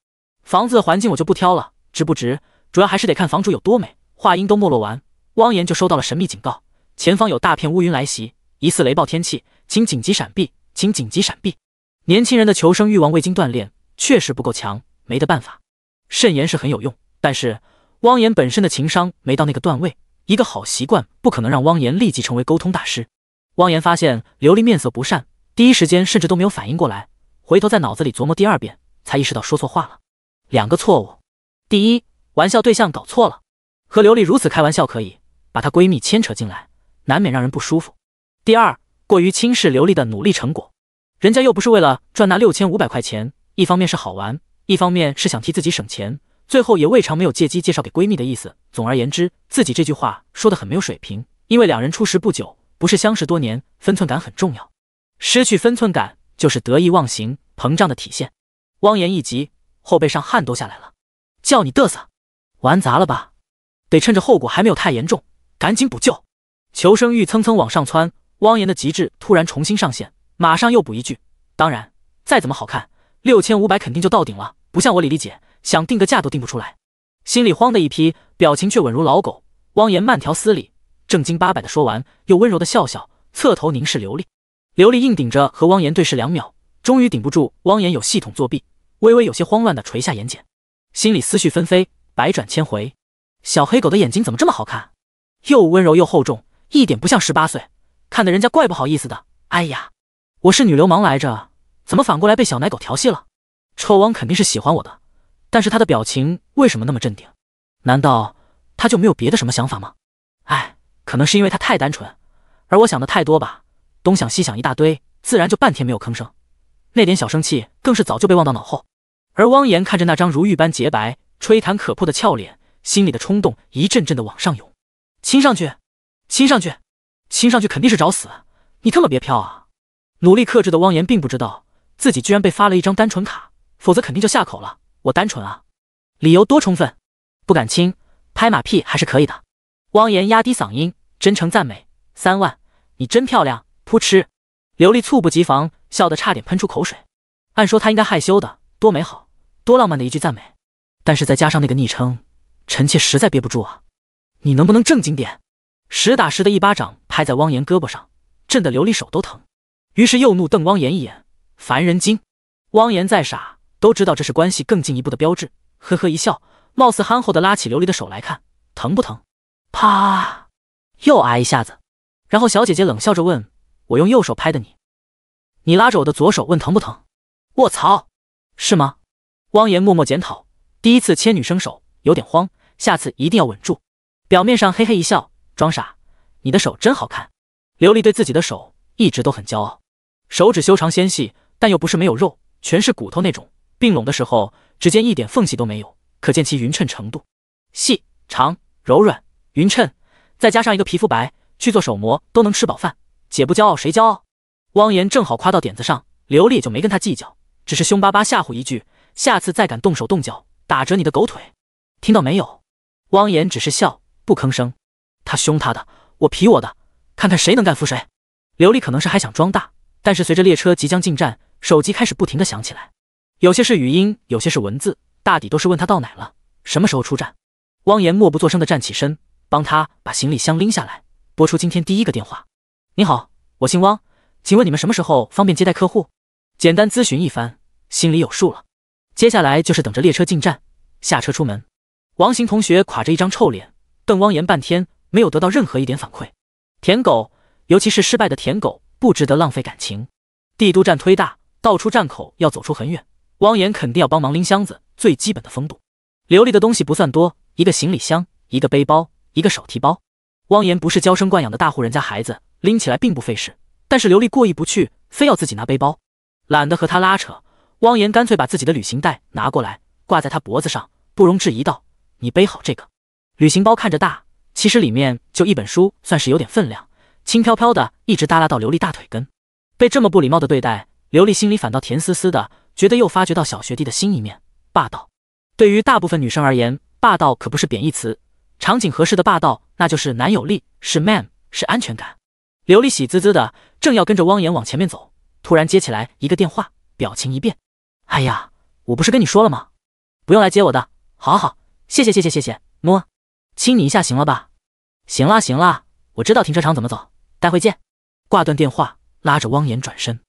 房子的环境我就不挑了，值不值，主要还是得看房主有多美。话音都没落完，汪岩就收到了神秘警告：前方有大片乌云来袭，疑似雷暴天气，请紧急闪避，请紧急闪避。年轻人的求生欲望未经锻炼，确实不够强，没得办法。慎言是很有用，但是汪岩本身的情商没到那个段位，一个好习惯不可能让汪岩立即成为沟通大师。汪岩发现刘丽面色不善，第一时间甚至都没有反应过来，回头在脑子里琢磨第二遍，才意识到说错话了。两个错误：第一，玩笑对象搞错了，和刘丽如此开玩笑可以，把她闺蜜牵扯进来，难免让人不舒服；第二，过于轻视刘丽的努力成果，人家又不是为了赚那六千五百块钱，一方面是好玩，一方面是想替自己省钱，最后也未尝没有借机介绍给闺蜜的意思。总而言之，自己这句话说的很没有水平，因为两人初识不久。不是相识多年，分寸感很重要。失去分寸感就是得意忘形、膨胀的体现。汪言一急，后背上汗都下来了，叫你嘚瑟，玩砸了吧？得趁着后果还没有太严重，赶紧补救。求生欲蹭蹭往上窜，汪言的极致突然重新上线，马上又补一句：当然，再怎么好看，六千五百肯定就到顶了，不像我李丽姐，想定个价都定不出来。心里慌的一批，表情却稳如老狗。汪言慢条斯理。正经八百的说完，又温柔的笑笑，侧头凝视刘丽。刘丽硬顶着和汪岩对视两秒，终于顶不住，汪岩有系统作弊，微微有些慌乱的垂下眼睑，心里思绪纷飞，百转千回。小黑狗的眼睛怎么这么好看？又温柔又厚重，一点不像十八岁，看得人家怪不好意思的。哎呀，我是女流氓来着，怎么反过来被小奶狗调戏了？臭汪肯定是喜欢我的，但是他的表情为什么那么镇定？难道他就没有别的什么想法吗？哎。可能是因为他太单纯，而我想的太多吧，东想西想一大堆，自然就半天没有吭声。那点小生气更是早就被忘到脑后。而汪岩看着那张如玉般洁白、吹弹可破的俏脸，心里的冲动一阵阵的往上涌，亲上去，亲上去，亲上去肯定是找死！你特么别飘啊！努力克制的汪岩并不知道自己居然被发了一张单纯卡，否则肯定就下口了。我单纯啊，理由多充分，不敢亲，拍马屁还是可以的。汪岩压低嗓音。真诚赞美三万，你真漂亮！噗嗤，琉璃猝不及防，笑得差点喷出口水。按说她应该害羞的，多美好，多浪漫的一句赞美。但是再加上那个昵称，臣妾实在憋不住啊！你能不能正经点？实打实的一巴掌拍在汪言胳膊上，震得琉璃手都疼。于是又怒瞪汪言一眼，烦人精！汪言再傻都知道这是关系更进一步的标志，呵呵一笑，貌似憨厚的拉起琉璃的手来看疼不疼。啪！又挨一下子，然后小姐姐冷笑着问我：“用右手拍的你，你拉着我的左手问疼不疼？”卧槽，是吗？汪言默默检讨，第一次牵女生手有点慌，下次一定要稳住。表面上嘿嘿一笑，装傻。你的手真好看。刘丽对自己的手一直都很骄傲，手指修长纤细，但又不是没有肉，全是骨头那种。并拢的时候，指尖一点缝隙都没有，可见其匀称程度。细、长、柔软、匀称。再加上一个皮肤白，去做手模都能吃饱饭。姐不骄傲，谁骄傲？汪岩正好夸到点子上，刘丽也就没跟他计较，只是凶巴巴吓唬一句：“下次再敢动手动脚，打折你的狗腿，听到没有？”汪岩只是笑，不吭声。他凶他的，我皮我的，看看谁能干服谁。刘丽可能是还想装大，但是随着列车即将进站，手机开始不停的响起来，有些是语音，有些是文字，大抵都是问他到哪了，什么时候出站。汪岩默不作声的站起身。帮他把行李箱拎下来，拨出今天第一个电话。你好，我姓汪，请问你们什么时候方便接待客户？简单咨询一番，心里有数了。接下来就是等着列车进站，下车出门。王行同学垮着一张臭脸，瞪汪言半天，没有得到任何一点反馈。舔狗，尤其是失败的舔狗，不值得浪费感情。帝都站推大，到出站口要走出很远，汪言肯定要帮忙拎箱子，最基本的风度。流利的东西不算多，一个行李箱，一个背包。一个手提包，汪岩不是娇生惯养的大户人家孩子，拎起来并不费事。但是刘丽过意不去，非要自己拿背包，懒得和他拉扯，汪岩干脆把自己的旅行袋拿过来，挂在他脖子上，不容置疑道：“你背好这个旅行包，看着大，其实里面就一本书，算是有点分量，轻飘飘的，一直耷拉到刘丽大腿根。被这么不礼貌的对待，刘丽心里反倒甜丝丝的，觉得又发掘到小学弟的新一面。霸道，对于大部分女生而言，霸道可不是贬义词。”场景合适的霸道，那就是男友力，是 man，是安全感。刘丽喜滋滋的，正要跟着汪岩往前面走，突然接起来一个电话，表情一变。哎呀，我不是跟你说了吗？不用来接我的，好好，谢谢谢谢谢谢，摸，亲你一下行了吧？行啦行啦，我知道停车场怎么走，待会见。挂断电话，拉着汪岩转身，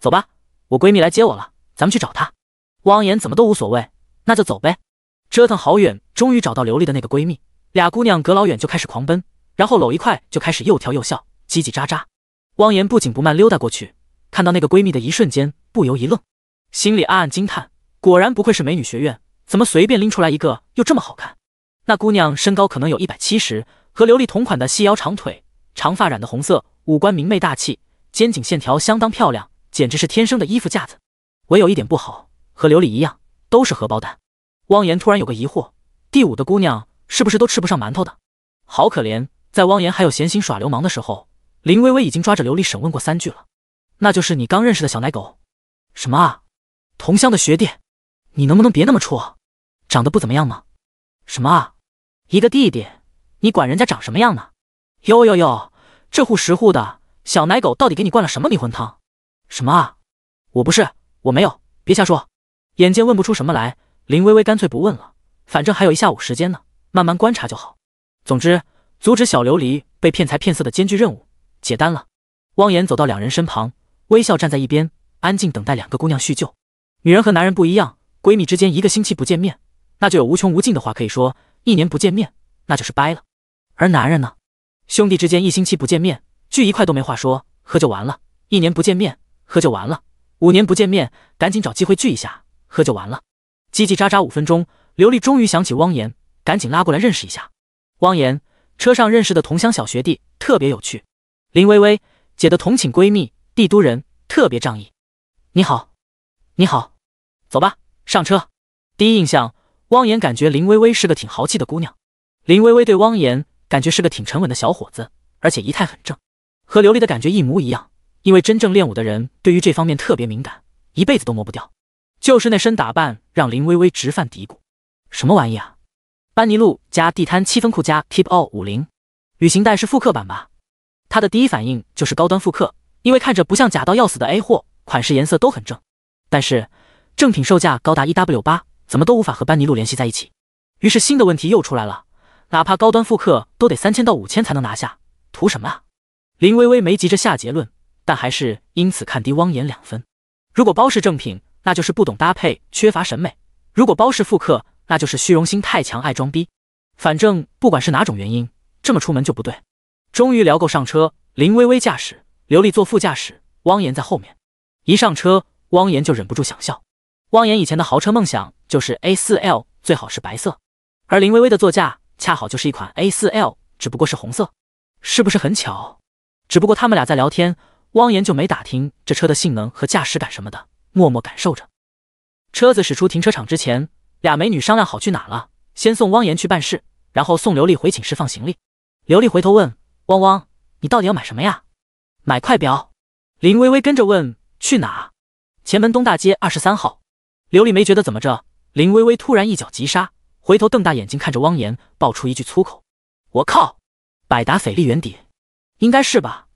走吧，我闺蜜来接我了，咱们去找她。汪岩怎么都无所谓，那就走呗。折腾好远，终于找到刘丽的那个闺蜜。俩姑娘隔老远就开始狂奔，然后搂一块就开始又跳又笑，叽叽喳喳。汪岩不紧不慢溜达过去，看到那个闺蜜的一瞬间，不由一愣，心里暗暗惊叹：果然不愧是美女学院，怎么随便拎出来一个又这么好看？那姑娘身高可能有一百七十，和刘丽同款的细腰长腿，长发染的红色，五官明媚大气，肩颈线条相当漂亮，简直是天生的衣服架子。唯有一点不好，和刘丽一样都是荷包蛋。汪岩突然有个疑惑：第五的姑娘。是不是都吃不上馒头的，好可怜！在汪岩还有闲心耍流氓的时候，林微微已经抓着刘丽审问过三句了。那就是你刚认识的小奶狗，什么啊？同乡的学弟，你能不能别那么戳？长得不怎么样吗？什么啊？一个弟弟，你管人家长什么样呢？哟哟哟，这户识户的小奶狗到底给你灌了什么迷魂汤？什么啊？我不是，我没有，别瞎说。眼见问不出什么来，林微微干脆不问了，反正还有一下午时间呢。慢慢观察就好。总之，阻止小琉璃被骗财骗色的艰巨任务，解单了。汪岩走到两人身旁，微笑站在一边，安静等待两个姑娘叙旧。女人和男人不一样，闺蜜之间一个星期不见面，那就有无穷无尽的话可以说；一年不见面，那就是掰了。而男人呢，兄弟之间一星期不见面，聚一块都没话说，喝就完了；一年不见面，喝就完了；五年不见面，赶紧找机会聚一下，喝就完了。叽叽喳喳五分钟，刘丽终于想起汪岩。赶紧拉过来认识一下，汪言，车上认识的同乡小学弟特别有趣。林薇薇，姐的同寝闺蜜，帝都人特别仗义。你好，你好，走吧，上车。第一印象，汪言感觉林薇薇是个挺豪气的姑娘。林薇薇对汪言感觉是个挺沉稳的小伙子，而且仪态很正，和琉璃的感觉一模一样。因为真正练武的人对于这方面特别敏感，一辈子都磨不掉。就是那身打扮让林薇薇直犯嘀咕，什么玩意啊？班尼路加地摊七分裤加 Keep All 五零，旅行袋是复刻版吧？他的第一反应就是高端复刻，因为看着不像假到要死的 A 货，款式颜色都很正。但是正品售价高达一 W 八，怎么都无法和班尼路联系在一起。于是新的问题又出来了，哪怕高端复刻都得三千到五千才能拿下，图什么啊？林微微没急着下结论，但还是因此看低汪岩两分。如果包是正品，那就是不懂搭配，缺乏审美；如果包是复刻，那就是虚荣心太强，爱装逼。反正不管是哪种原因，这么出门就不对。终于聊够，上车，林微微驾驶，刘丽坐副驾驶，汪岩在后面。一上车，汪岩就忍不住想笑。汪岩以前的豪车梦想就是 A4L，最好是白色，而林微微的座驾恰好就是一款 A4L，只不过是红色，是不是很巧？只不过他们俩在聊天，汪岩就没打听这车的性能和驾驶感什么的，默默感受着。车子驶出停车场之前。俩美女商量好去哪了，先送汪岩去办事，然后送刘丽回寝室放行李。刘丽回头问汪汪：“你到底要买什么呀？”“买块表。”林微微跟着问：“去哪？”“前门东大街二十三号。”刘丽没觉得怎么着，林微微突然一脚急刹，回头瞪大眼睛看着汪岩，爆出一句粗口：“我靠！百达翡丽原底，应该是吧？”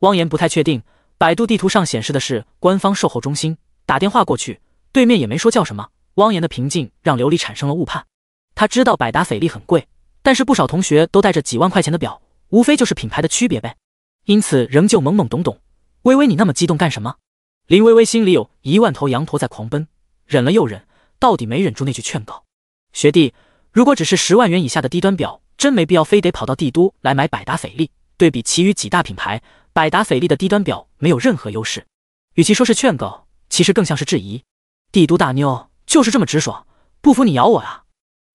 汪岩不太确定，百度地图上显示的是官方售后中心，打电话过去，对面也没说叫什么。汪岩的平静让琉璃产生了误判。他知道百达翡丽很贵，但是不少同学都带着几万块钱的表，无非就是品牌的区别呗。因此，仍旧懵懵懂懂。微微，你那么激动干什么？林微微心里有一万头羊驼在狂奔，忍了又忍，到底没忍住那句劝告。学弟，如果只是十万元以下的低端表，真没必要非得跑到帝都来买百达翡丽。对比其余几大品牌，百达翡丽的低端表没有任何优势。与其说是劝告，其实更像是质疑。帝都大妞。就是这么直爽，不服你咬我呀！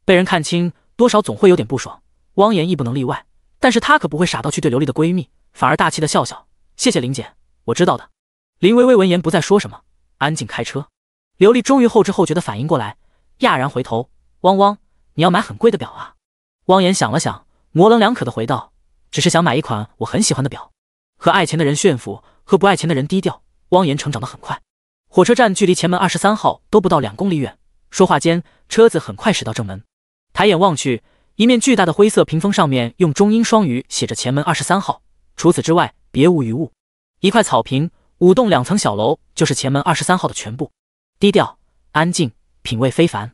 被人看清多少总会有点不爽，汪言亦不能例外。但是他可不会傻到去对刘丽的闺蜜，反而大气的笑笑，谢谢林姐，我知道的。林薇薇闻言不再说什么，安静开车。刘丽终于后知后觉的反应过来，讶然回头：“汪汪，你要买很贵的表啊？”汪言想了想，模棱两可的回道：“只是想买一款我很喜欢的表。”和爱钱的人炫富，和不爱钱的人低调，汪言成长得很快。火车站距离前门二十三号都不到两公里远。说话间，车子很快驶到正门。抬眼望去，一面巨大的灰色屏风上面用中英双语写着“前门二十三号”，除此之外别无一物。一块草坪，五栋两层小楼，就是前门二十三号的全部。低调、安静、品味非凡。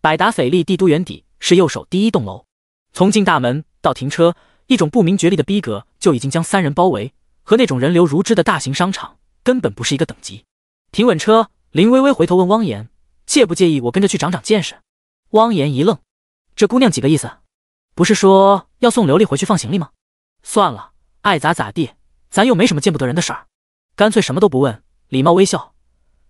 百达翡丽帝都园邸是右手第一栋楼。从进大门到停车，一种不明觉厉的逼格就已经将三人包围，和那种人流如织的大型商场根本不是一个等级。停稳车，林微微回头问汪言：“介不介意我跟着去长长见识？”汪言一愣：“这姑娘几个意思？不是说要送刘丽回去放行李吗？”算了，爱咋咋地，咱又没什么见不得人的事儿，干脆什么都不问，礼貌微笑。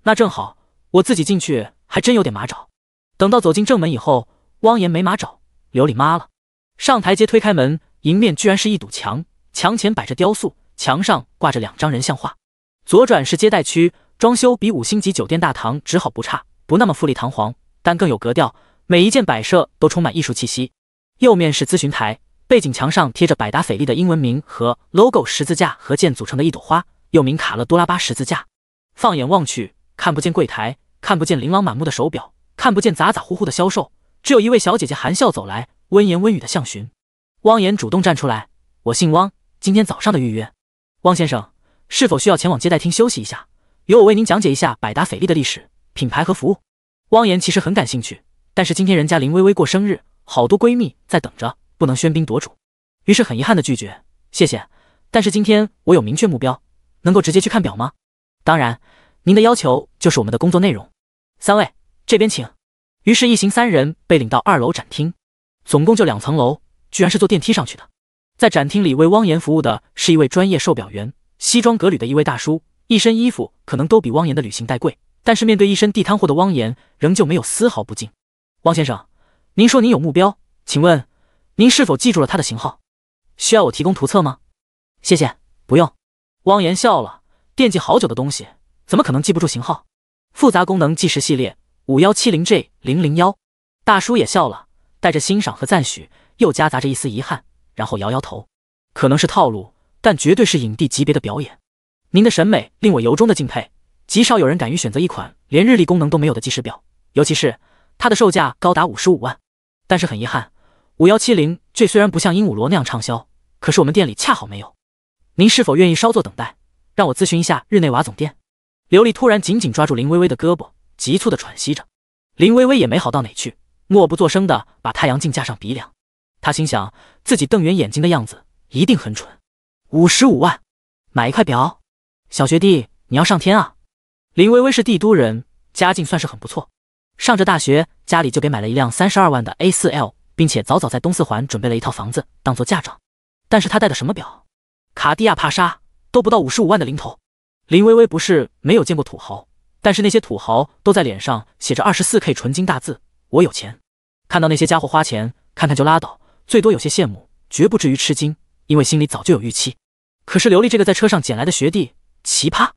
那正好，我自己进去还真有点麻爪。等到走进正门以后，汪言没麻爪，刘丽妈了。上台阶，推开门，迎面居然是一堵墙，墙前摆着雕塑，墙上挂着两张人像画。左转是接待区。装修比五星级酒店大堂只好不差，不那么富丽堂皇，但更有格调。每一件摆设都充满艺术气息。右面是咨询台，背景墙上贴着百达翡丽的英文名和 logo，十字架和剑组成的一朵花，又名卡勒多拉巴十字架。放眼望去，看不见柜台，看不见琳琅满目的手表，看不见咋咋呼呼的销售，只有一位小姐姐含笑走来，温言温语的向询。汪岩主动站出来，我姓汪，今天早上的预约。汪先生，是否需要前往接待厅休息一下？由我为您讲解一下百达翡丽的历史、品牌和服务。汪言其实很感兴趣，但是今天人家林薇薇过生日，好多闺蜜在等着，不能喧宾夺主，于是很遗憾的拒绝。谢谢，但是今天我有明确目标，能够直接去看表吗？当然，您的要求就是我们的工作内容。三位，这边请。于是，一行三人被领到二楼展厅，总共就两层楼，居然是坐电梯上去的。在展厅里为汪言服务的是一位专业售表员，西装革履的一位大叔。一身衣服可能都比汪岩的旅行袋贵，但是面对一身地摊货的汪岩，仍旧没有丝毫不敬。汪先生，您说您有目标，请问您是否记住了他的型号？需要我提供图册吗？谢谢，不用。汪岩笑了，惦记好久的东西，怎么可能记不住型号？复杂功能计时系列五幺七零 J 零零幺。大叔也笑了，带着欣赏和赞许，又夹杂着一丝遗憾，然后摇摇头。可能是套路，但绝对是影帝级别的表演。您的审美令我由衷的敬佩，极少有人敢于选择一款连日历功能都没有的计时表，尤其是它的售价高达五十五万。但是很遗憾，五幺七零这虽然不像鹦鹉螺那样畅销，可是我们店里恰好没有。您是否愿意稍作等待，让我咨询一下日内瓦总店？刘丽突然紧紧抓住林薇薇的胳膊，急促的喘息着。林薇薇也没好到哪去，默不作声的把太阳镜架上鼻梁。她心想自己瞪圆眼睛的样子一定很蠢。五十五万买一块表？小学弟，你要上天啊！林薇薇是帝都人，家境算是很不错，上着大学，家里就给买了一辆三十二万的 A 四 L，并且早早在东四环准备了一套房子当做嫁妆。但是她戴的什么表？卡地亚帕莎都不到五十五万的零头。林薇薇不是没有见过土豪，但是那些土豪都在脸上写着二十四 K 纯金大字，我有钱。看到那些家伙花钱，看看就拉倒，最多有些羡慕，绝不至于吃惊，因为心里早就有预期。可是刘丽这个在车上捡来的学弟。奇葩，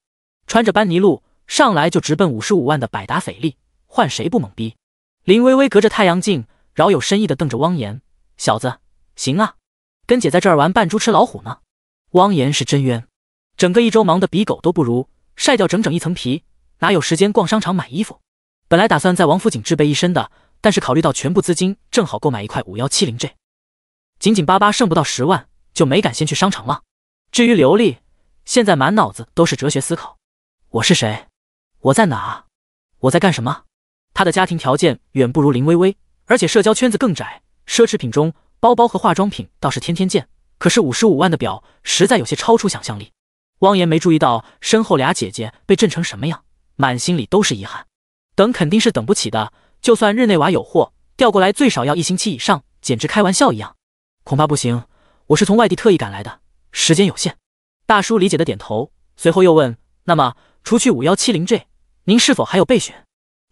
穿着班尼路上来就直奔五十五万的百达翡丽，换谁不懵逼？林微微隔着太阳镜，饶有深意的瞪着汪岩，小子，行啊，跟姐在这儿玩扮猪吃老虎呢。汪岩是真冤，整个一周忙的比狗都不如，晒掉整整一层皮，哪有时间逛商场买衣服？本来打算在王府井置备一身的，但是考虑到全部资金正好购买一块五幺七零 G，仅仅巴巴剩不到十万，就没敢先去商场了。至于刘丽。现在满脑子都是哲学思考。我是谁？我在哪？我在干什么？他的家庭条件远不如林薇薇，而且社交圈子更窄。奢侈品中，包包和化妆品倒是天天见，可是五十五万的表，实在有些超出想象力。汪岩没注意到身后俩姐姐被震成什么样，满心里都是遗憾。等肯定是等不起的，就算日内瓦有货调过来，最少要一星期以上，简直开玩笑一样。恐怕不行，我是从外地特意赶来的，时间有限。大叔理解的点头，随后又问：“那么，除去五幺七零 J，您是否还有备选？”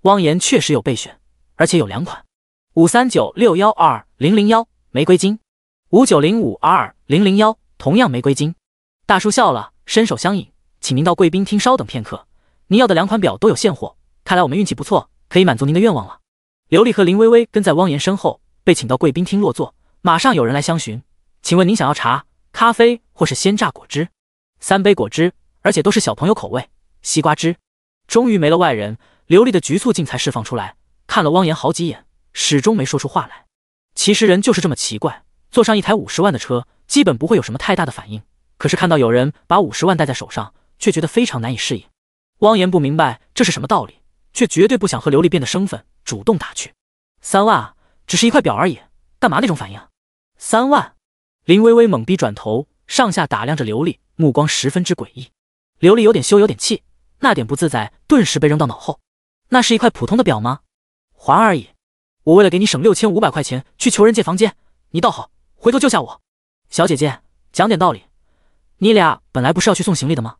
汪岩确实有备选，而且有两款：五三九六幺二零零幺玫瑰金，五九零五二零零幺同样玫瑰金。大叔笑了，伸手相引，请您到贵宾厅稍等片刻。您要的两款表都有现货，看来我们运气不错，可以满足您的愿望了。刘丽和林薇薇跟在汪岩身后，被请到贵宾厅落座。马上有人来相询：“请问您想要茶、咖啡或是鲜榨果汁？”三杯果汁，而且都是小朋友口味，西瓜汁。终于没了外人，刘丽的局促劲才释放出来，看了汪岩好几眼，始终没说出话来。其实人就是这么奇怪，坐上一台五十万的车，基本不会有什么太大的反应，可是看到有人把五十万戴在手上，却觉得非常难以适应。汪岩不明白这是什么道理，却绝对不想和刘丽变得生分，主动打趣：“三万，只是一块表而已，干嘛那种反应？”三万，林微微懵逼转头。上下打量着刘丽，目光十分之诡异。刘丽有点羞，有点气，那点不自在顿时被扔到脑后。那是一块普通的表吗？环而已。我为了给你省六千五百块钱，去求人借房间，你倒好，回头救下我。小姐姐，讲点道理。你俩本来不是要去送行李的吗？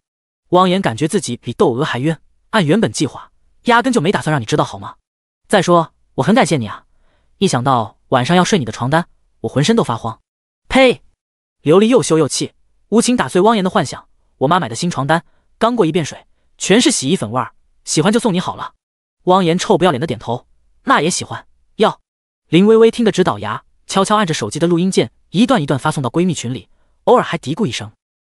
汪岩感觉自己比窦娥还冤。按原本计划，压根就没打算让你知道好吗？再说，我很感谢你啊。一想到晚上要睡你的床单，我浑身都发慌。呸！琉璃又羞又气，无情打碎汪言的幻想。我妈买的新床单刚过一遍水，全是洗衣粉味儿。喜欢就送你好了。汪言臭不要脸的点头，那也喜欢。要林微微听得直倒牙，悄悄按着手机的录音键，一段一段发送到闺蜜群里，偶尔还嘀咕一声。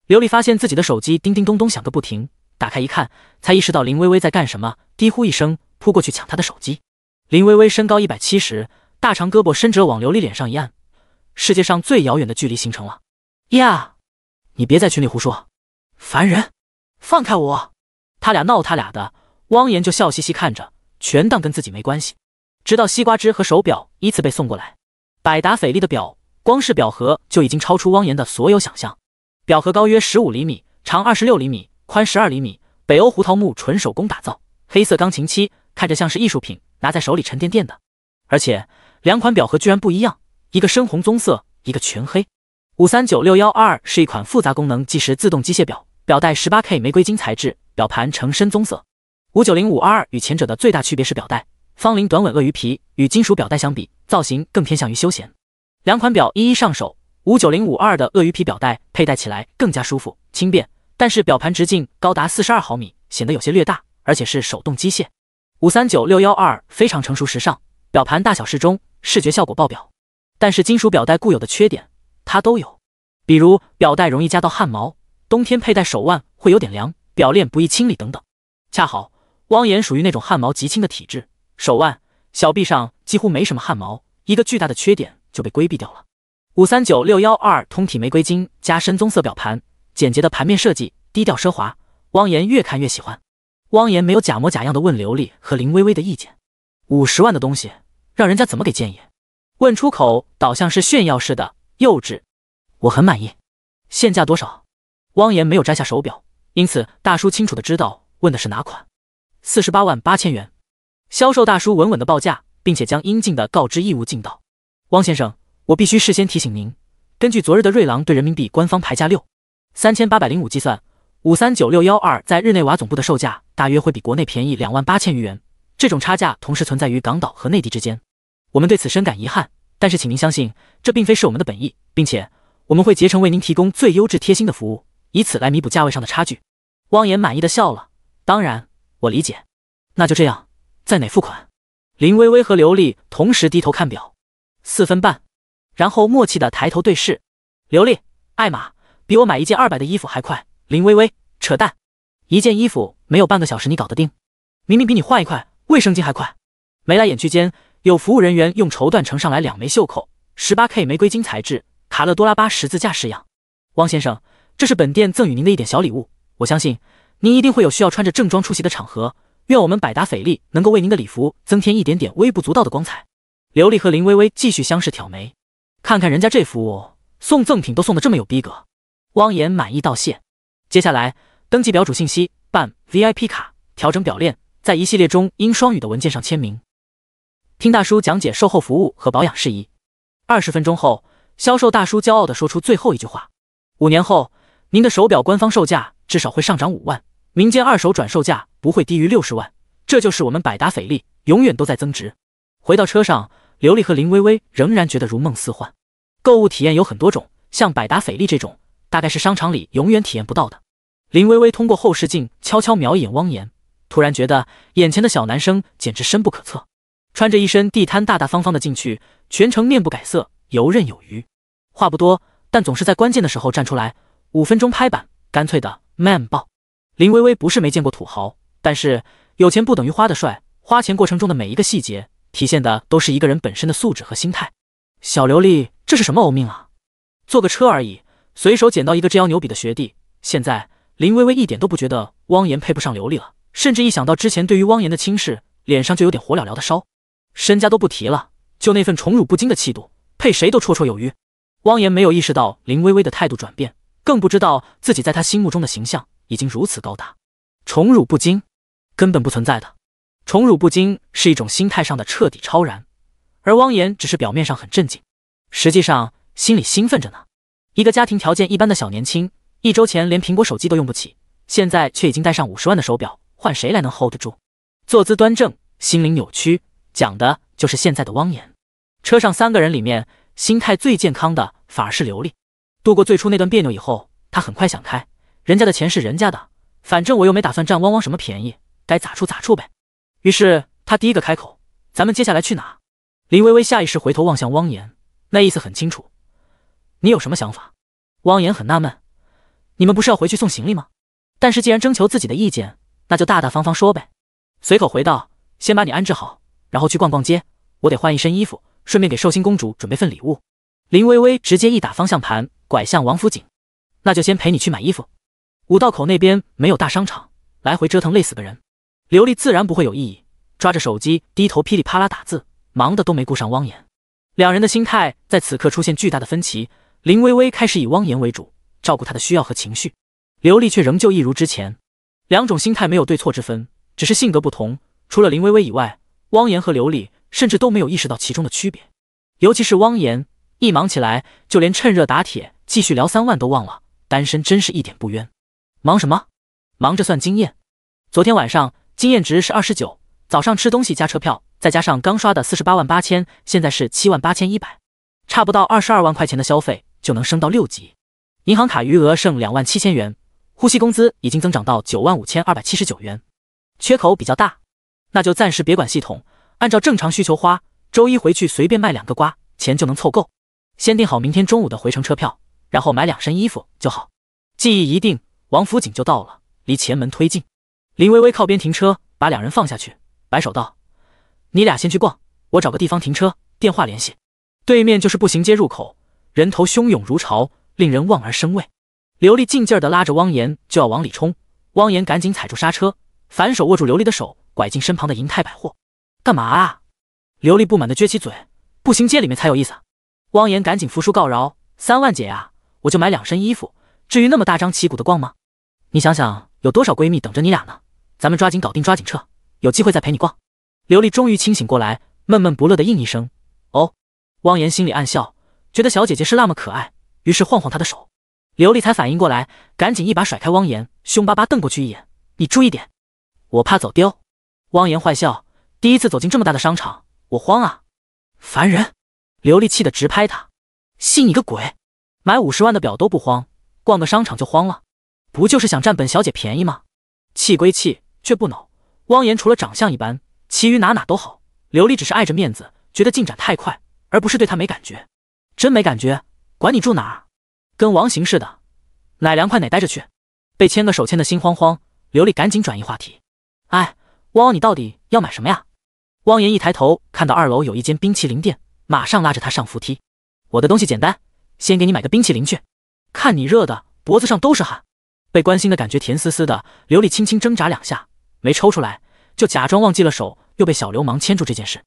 琉璃发现自己的手机叮叮咚咚响个不停，打开一看，才意识到林微微在干什么，低呼一声，扑过去抢她的手机。林微微身高一百七十，大长胳膊伸直往琉璃脸上一按，世界上最遥远的距离形成了。呀，你别在群里胡说，烦人！放开我！他俩闹他俩的，汪岩就笑嘻嘻看着，全当跟自己没关系。直到西瓜汁和手表依次被送过来，百达翡丽的表，光是表盒就已经超出汪岩的所有想象。表盒高约十五厘米，长二十六厘米，宽十二厘米，北欧胡桃木纯手工打造，黑色钢琴漆，看着像是艺术品，拿在手里沉甸甸的。而且两款表盒居然不一样，一个深红棕色，一个全黑。五三九六幺二是一款复杂功能计时自动机械表，表带十八 K 玫瑰金材质，表盘呈深棕色。五九零五二与前者的最大区别是表带，方领短尾鳄鱼皮，与金属表带相比，造型更偏向于休闲。两款表一一上手，五九零五二的鳄鱼皮表带佩戴起来更加舒服轻便，但是表盘直径高达四十二毫米，显得有些略大，而且是手动机械。五三九六幺二非常成熟时尚，表盘大小适中，视觉效果爆表，但是金属表带固有的缺点。它都有，比如表带容易夹到汗毛，冬天佩戴手腕会有点凉，表链不易清理等等。恰好汪岩属于那种汗毛极轻的体质，手腕、小臂上几乎没什么汗毛，一个巨大的缺点就被规避掉了。五三九六幺二，通体玫瑰金加深棕色表盘，简洁的盘面设计，低调奢华。汪岩越看越喜欢。汪岩没有假模假样的问刘丽和林微微的意见，五十万的东西，让人家怎么给建议？问出口倒像是炫耀似的。幼稚，我很满意。现价多少？汪岩没有摘下手表，因此大叔清楚的知道问的是哪款。四十八万八千元。销售大叔稳稳的报价，并且将应尽的告知义务尽到。汪先生，我必须事先提醒您，根据昨日的瑞郎对人民币官方牌价六三千八百零五计算，五三九六幺二在日内瓦总部的售价大约会比国内便宜两万八千余元。这种差价同时存在于港岛和内地之间，我们对此深感遗憾。但是，请您相信，这并非是我们的本意，并且我们会竭诚为您提供最优质、贴心的服务，以此来弥补价位上的差距。汪岩满意的笑了。当然，我理解。那就这样，在哪付款？林微微和刘丽同时低头看表，四分半，然后默契的抬头对视。刘丽，艾玛，比我买一件二百的衣服还快。林微微，扯淡，一件衣服没有半个小时你搞得定？明明比你换一块卫生巾还快。眉来眼去间。有服务人员用绸缎呈上来两枚袖扣，18K 玫瑰金材质，卡勒多拉巴十字架式样。汪先生，这是本店赠予您的一点小礼物。我相信您一定会有需要穿着正装出席的场合，愿我们百达翡丽能够为您的礼服增添一点点微不足道的光彩。刘丽和林微微继续相视挑眉，看看人家这服务，送赠品都送的这么有逼格。汪言满意道谢，接下来登记表主信息，办 VIP 卡，调整表链，在一系列中英双语的文件上签名。听大叔讲解售后服务和保养事宜，二十分钟后，销售大叔骄傲地说出最后一句话：“五年后，您的手表官方售价至少会上涨五万，民间二手转售价不会低于六十万。这就是我们百达翡丽，永远都在增值。”回到车上，刘丽和林微微仍然觉得如梦似幻。购物体验有很多种，像百达翡丽这种，大概是商场里永远体验不到的。林微微通过后视镜悄悄瞄一眼汪岩，突然觉得眼前的小男生简直深不可测。穿着一身地摊，大大方方的进去，全程面不改色，游刃有余，话不多，但总是在关键的时候站出来。五分钟拍板，干脆的 man 爆。林微微不是没见过土豪，但是有钱不等于花的帅，花钱过程中的每一个细节，体现的都是一个人本身的素质和心态。小刘丽，这是什么欧命啊？坐个车而已，随手捡到一个这样牛逼的学弟。现在林微微一点都不觉得汪岩配不上刘丽了，甚至一想到之前对于汪岩的轻视，脸上就有点火燎燎的烧。身家都不提了，就那份宠辱不惊的气度，配谁都绰绰有余。汪岩没有意识到林薇薇的态度转变，更不知道自己在他心目中的形象已经如此高大。宠辱不惊根本不存在的，宠辱不惊是一种心态上的彻底超然，而汪岩只是表面上很镇静，实际上心里兴奋着呢。一个家庭条件一般的小年轻，一周前连苹果手机都用不起，现在却已经戴上五十万的手表，换谁来能 hold 得住？坐姿端正，心灵扭曲。讲的就是现在的汪言。车上三个人里面，心态最健康的反而是刘丽。度过最初那段别扭以后，他很快想开，人家的钱是人家的，反正我又没打算占汪汪什么便宜，该咋处咋处呗。于是他第一个开口：“咱们接下来去哪？”林微微下意识回头望向汪言，那意思很清楚：“你有什么想法？”汪言很纳闷：“你们不是要回去送行李吗？但是既然征求自己的意见，那就大大方方说呗。”随口回道：“先把你安置好。”然后去逛逛街，我得换一身衣服，顺便给寿星公主准备份礼物。林微微直接一打方向盘，拐向王府井。那就先陪你去买衣服。五道口那边没有大商场，来回折腾累死个人。刘丽自然不会有异议，抓着手机低头噼里啪啦打字，忙的都没顾上汪言。两人的心态在此刻出现巨大的分歧。林微微开始以汪言为主，照顾他的需要和情绪。刘丽却仍旧一如之前，两种心态没有对错之分，只是性格不同。除了林微微以外。汪岩和刘丽甚至都没有意识到其中的区别，尤其是汪岩，一忙起来就连趁热打铁继续聊三万都忘了。单身真是一点不冤。忙什么？忙着算经验。昨天晚上经验值是二十九，早上吃东西加车票，再加上刚刷的四十八万八千，现在是七万八千一百，差不到二十二万块钱的消费就能升到六级。银行卡余额剩两万七千元，呼吸工资已经增长到九万五千二百七十九元，缺口比较大。那就暂时别管系统，按照正常需求花。周一回去随便卖两个瓜，钱就能凑够。先订好明天中午的回程车票，然后买两身衣服就好。记忆一定，王府井就到了，离前门推进，林微微靠边停车，把两人放下去，摆手道：“你俩先去逛，我找个地方停车，电话联系。”对面就是步行街入口，人头汹涌如潮，令人望而生畏。刘丽劲劲儿地拉着汪岩就要往里冲，汪岩赶紧踩住刹车，反手握住刘丽的手。拐进身旁的银泰百货，干嘛啊？刘丽不满的撅起嘴，步行街里面才有意思。汪言赶紧扶输告饶，三万姐啊，我就买两身衣服，至于那么大张旗鼓的逛吗？你想想，有多少闺蜜等着你俩呢？咱们抓紧搞定，抓紧撤，有机会再陪你逛。刘丽终于清醒过来，闷闷不乐的应一声，哦。汪言心里暗笑，觉得小姐姐是那么可爱，于是晃晃她的手，刘丽才反应过来，赶紧一把甩开汪言，凶巴巴瞪过去一眼，你注意点，我怕走丢。汪言坏笑，第一次走进这么大的商场，我慌啊！烦人！刘丽气得直拍他，信你个鬼！买五十万的表都不慌，逛个商场就慌了？不就是想占本小姐便宜吗？气归气，却不恼。汪言除了长相一般，其余哪哪都好。刘丽只是碍着面子，觉得进展太快，而不是对他没感觉。真没感觉，管你住哪，跟王行似的，哪凉快哪待着去。被牵个手牵的心慌慌，刘丽赶紧转移话题，哎。汪汪，你到底要买什么呀？汪岩一抬头看到二楼有一间冰淇淋店，马上拉着他上扶梯。我的东西简单，先给你买个冰淇淋去，看你热的脖子上都是汗。被关心的感觉甜丝丝的，刘丽轻轻挣扎两下没抽出来，就假装忘记了手又被小流氓牵住这件事。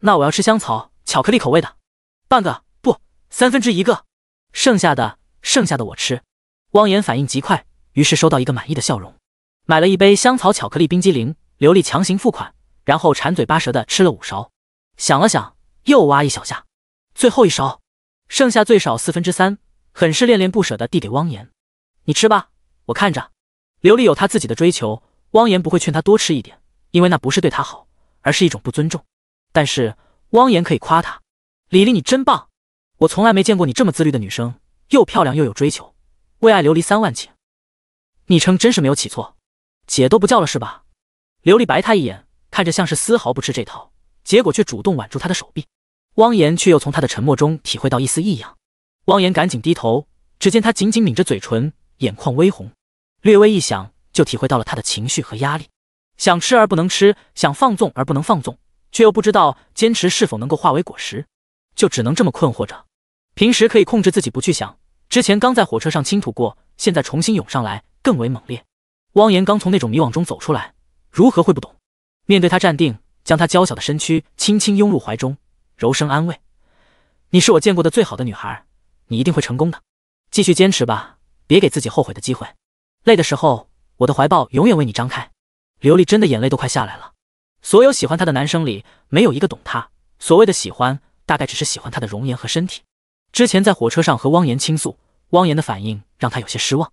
那我要吃香草巧克力口味的，半个不，三分之一个，剩下的剩下的我吃。汪岩反应极快，于是收到一个满意的笑容，买了一杯香草巧克力冰激凌。刘丽强行付款，然后馋嘴巴舌的吃了五勺，想了想，又挖一小下，最后一勺，剩下最少四分之三，很是恋恋不舍的递给汪岩：“你吃吧，我看着。”刘丽有她自己的追求，汪岩不会劝她多吃一点，因为那不是对她好，而是一种不尊重。但是汪岩可以夸她：“李丽，你真棒！我从来没见过你这么自律的女生，又漂亮又有追求。”为爱琉璃三万，起。昵称真是没有起错，姐都不叫了是吧？刘丽白他一眼，看着像是丝毫不吃这套，结果却主动挽住他的手臂。汪言却又从他的沉默中体会到一丝异样。汪言赶紧低头，只见他紧紧抿着嘴唇，眼眶微红，略微一想，就体会到了他的情绪和压力。想吃而不能吃，想放纵而不能放纵，却又不知道坚持是否能够化为果实，就只能这么困惑着。平时可以控制自己不去想，之前刚在火车上倾吐过，现在重新涌上来，更为猛烈。汪言刚从那种迷惘中走出来。如何会不懂？面对他站定，将她娇小的身躯轻轻拥入怀中，柔声安慰：“你是我见过的最好的女孩，你一定会成功的，继续坚持吧，别给自己后悔的机会。累的时候，我的怀抱永远为你张开。”刘丽真的眼泪都快下来了。所有喜欢她的男生里，没有一个懂她。所谓的喜欢，大概只是喜欢她的容颜和身体。之前在火车上和汪言倾诉，汪言的反应让她有些失望。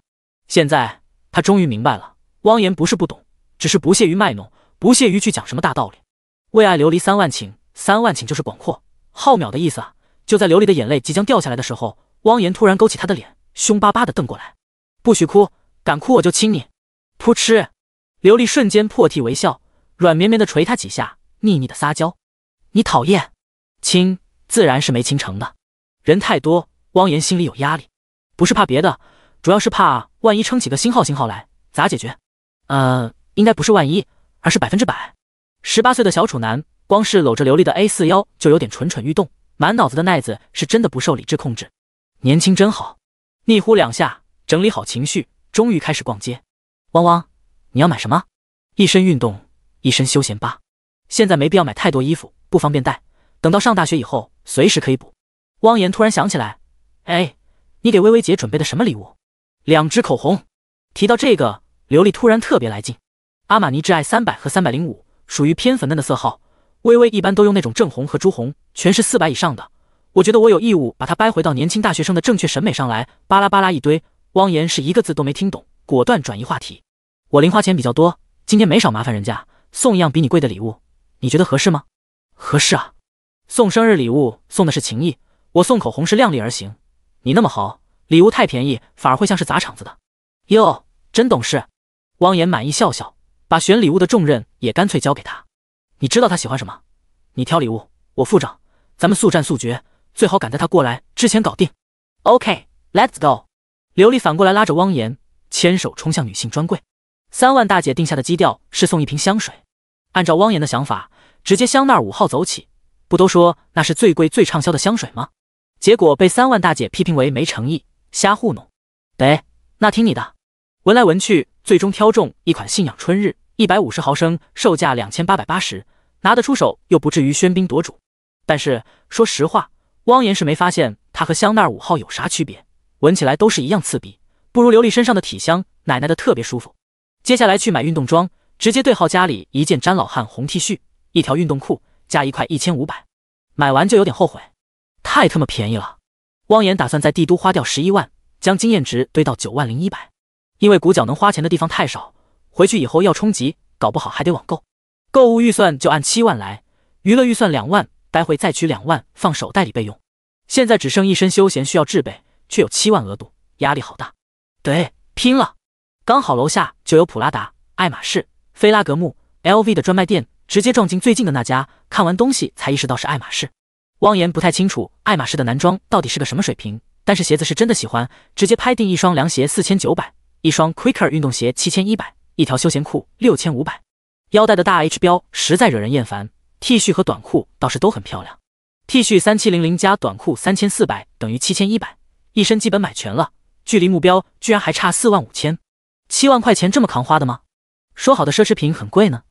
现在她终于明白了，汪言不是不懂。只是不屑于卖弄，不屑于去讲什么大道理。为爱流离三万顷，三万顷就是广阔浩渺的意思啊！就在琉璃的眼泪即将掉下来的时候，汪岩突然勾起她的脸，凶巴巴的瞪过来：“不许哭，敢哭我就亲你！”噗嗤，琉璃瞬间破涕为笑，软绵绵的捶他几下，腻腻的撒娇：“你讨厌，亲自然是没亲成的。人太多，汪岩心里有压力，不是怕别的，主要是怕万一撑起个新号新号来，咋解决？呃。”应该不是万一，而是百分之百。十八岁的小处男，光是搂着刘丽的 A 四腰就有点蠢蠢欲动，满脑子的奈子是真的不受理智控制。年轻真好，腻呼两下，整理好情绪，终于开始逛街。汪汪，你要买什么？一身运动，一身休闲吧。现在没必要买太多衣服，不方便带。等到上大学以后，随时可以补。汪言突然想起来，哎，你给薇薇姐准备的什么礼物？两支口红。提到这个，刘丽突然特别来劲。阿玛尼挚爱三百和三百零五属于偏粉嫩的色号，微微一般都用那种正红和朱红，全是四百以上的。我觉得我有义务把它掰回到年轻大学生的正确审美上来。巴拉巴拉一堆，汪言是一个字都没听懂，果断转移话题。我零花钱比较多，今天没少麻烦人家，送一样比你贵的礼物，你觉得合适吗？合适啊，送生日礼物送的是情谊，我送口红是量力而行。你那么好，礼物太便宜反而会像是砸场子的。哟，真懂事。汪言满意笑笑。把选礼物的重任也干脆交给他。你知道他喜欢什么？你挑礼物，我付账。咱们速战速决，最好赶在他过来之前搞定。OK，Let's go。刘丽反过来拉着汪言，牵手冲向女性专柜。三万大姐定下的基调是送一瓶香水。按照汪言的想法，直接香奈儿五号走起。不都说那是最贵、最畅销的香水吗？结果被三万大姐批评为没诚意，瞎糊弄。得，那听你的。闻来闻去。最终挑中一款信仰春日一百五十毫升，售价两千八百八十，拿得出手又不至于喧宾夺主。但是说实话，汪岩是没发现它和香奈儿五号有啥区别，闻起来都是一样刺鼻，不如刘丽身上的体香，奶奶的特别舒服。接下来去买运动装，直接对号家里一件詹老汉红 T 恤，一条运动裤，加一块一千五百。买完就有点后悔，太他妈便宜了。汪岩打算在帝都花掉十一万，将经验值堆到九万零一百。因为鼓脚能花钱的地方太少，回去以后要充级，搞不好还得网购。购物预算就按七万来，娱乐预算两万，待会再取两万放手袋里备用。现在只剩一身休闲需要置备，却有七万额度，压力好大，得拼了！刚好楼下就有普拉达、爱马仕、菲拉格慕、LV 的专卖店，直接撞进最近的那家。看完东西才意识到是爱马仕，汪岩不太清楚爱马仕的男装到底是个什么水平，但是鞋子是真的喜欢，直接拍定一双凉鞋四千九百。一双 Quaker 运动鞋七千一百，一条休闲裤六千五百，腰带的大 H 标实在惹人厌烦。T 恤和短裤倒是都很漂亮。T 恤三七零零加短裤三千四百等于七千一百，一身基本买全了。距离目标居然还差四万五千，七万块钱这么扛花的吗？说好的奢侈品很贵呢。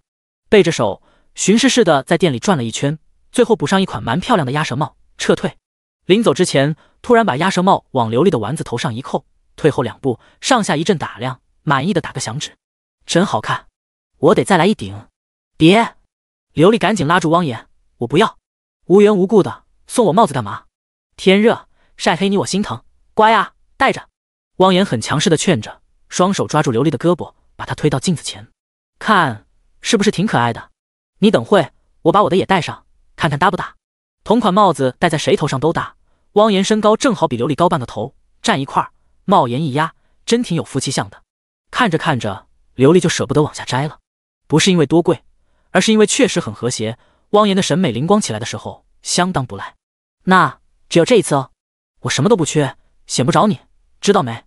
背着手巡视似的在店里转了一圈，最后补上一款蛮漂亮的鸭舌帽，撤退。临走之前，突然把鸭舌帽往流利的丸子头上一扣。退后两步，上下一阵打量，满意的打个响指，真好看，我得再来一顶。别，刘丽赶紧拉住汪岩，我不要，无缘无故的送我帽子干嘛？天热，晒黑你我心疼，乖啊，戴着。汪岩很强势的劝着，双手抓住刘丽的胳膊，把她推到镜子前，看是不是挺可爱的？你等会，我把我的也戴上，看看搭不搭。同款帽子戴在谁头上都搭。汪岩身高正好比刘丽高半个头，站一块儿。帽檐一压，真挺有夫妻相的。看着看着，琉璃就舍不得往下摘了。不是因为多贵，而是因为确实很和谐。汪岩的审美灵光起来的时候，相当不赖。那只有这一次哦，我什么都不缺，显不着你，知道没？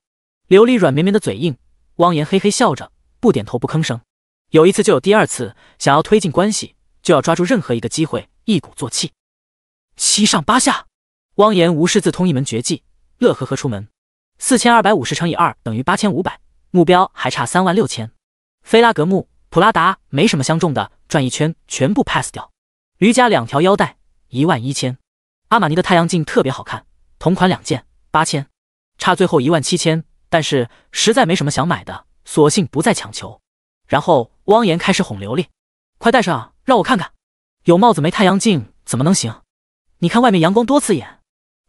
琉璃软绵绵的嘴硬，汪岩嘿嘿笑着，不点头不吭声。有一次就有第二次，想要推进关系，就要抓住任何一个机会一鼓作气。七上八下，汪岩无师自通一门绝技，乐呵呵出门。四千二百五十乘以二等于八千五百，目标还差三万六千。菲拉格慕、普拉达没什么相中的，转一圈全部 pass 掉。瑜家两条腰带一万一千，阿玛尼的太阳镜特别好看，同款两件八千，差最后一万七千，但是实在没什么想买的，索性不再强求。然后汪岩开始哄琉璃，快戴上，让我看看。有帽子没太阳镜怎么能行？你看外面阳光多刺眼。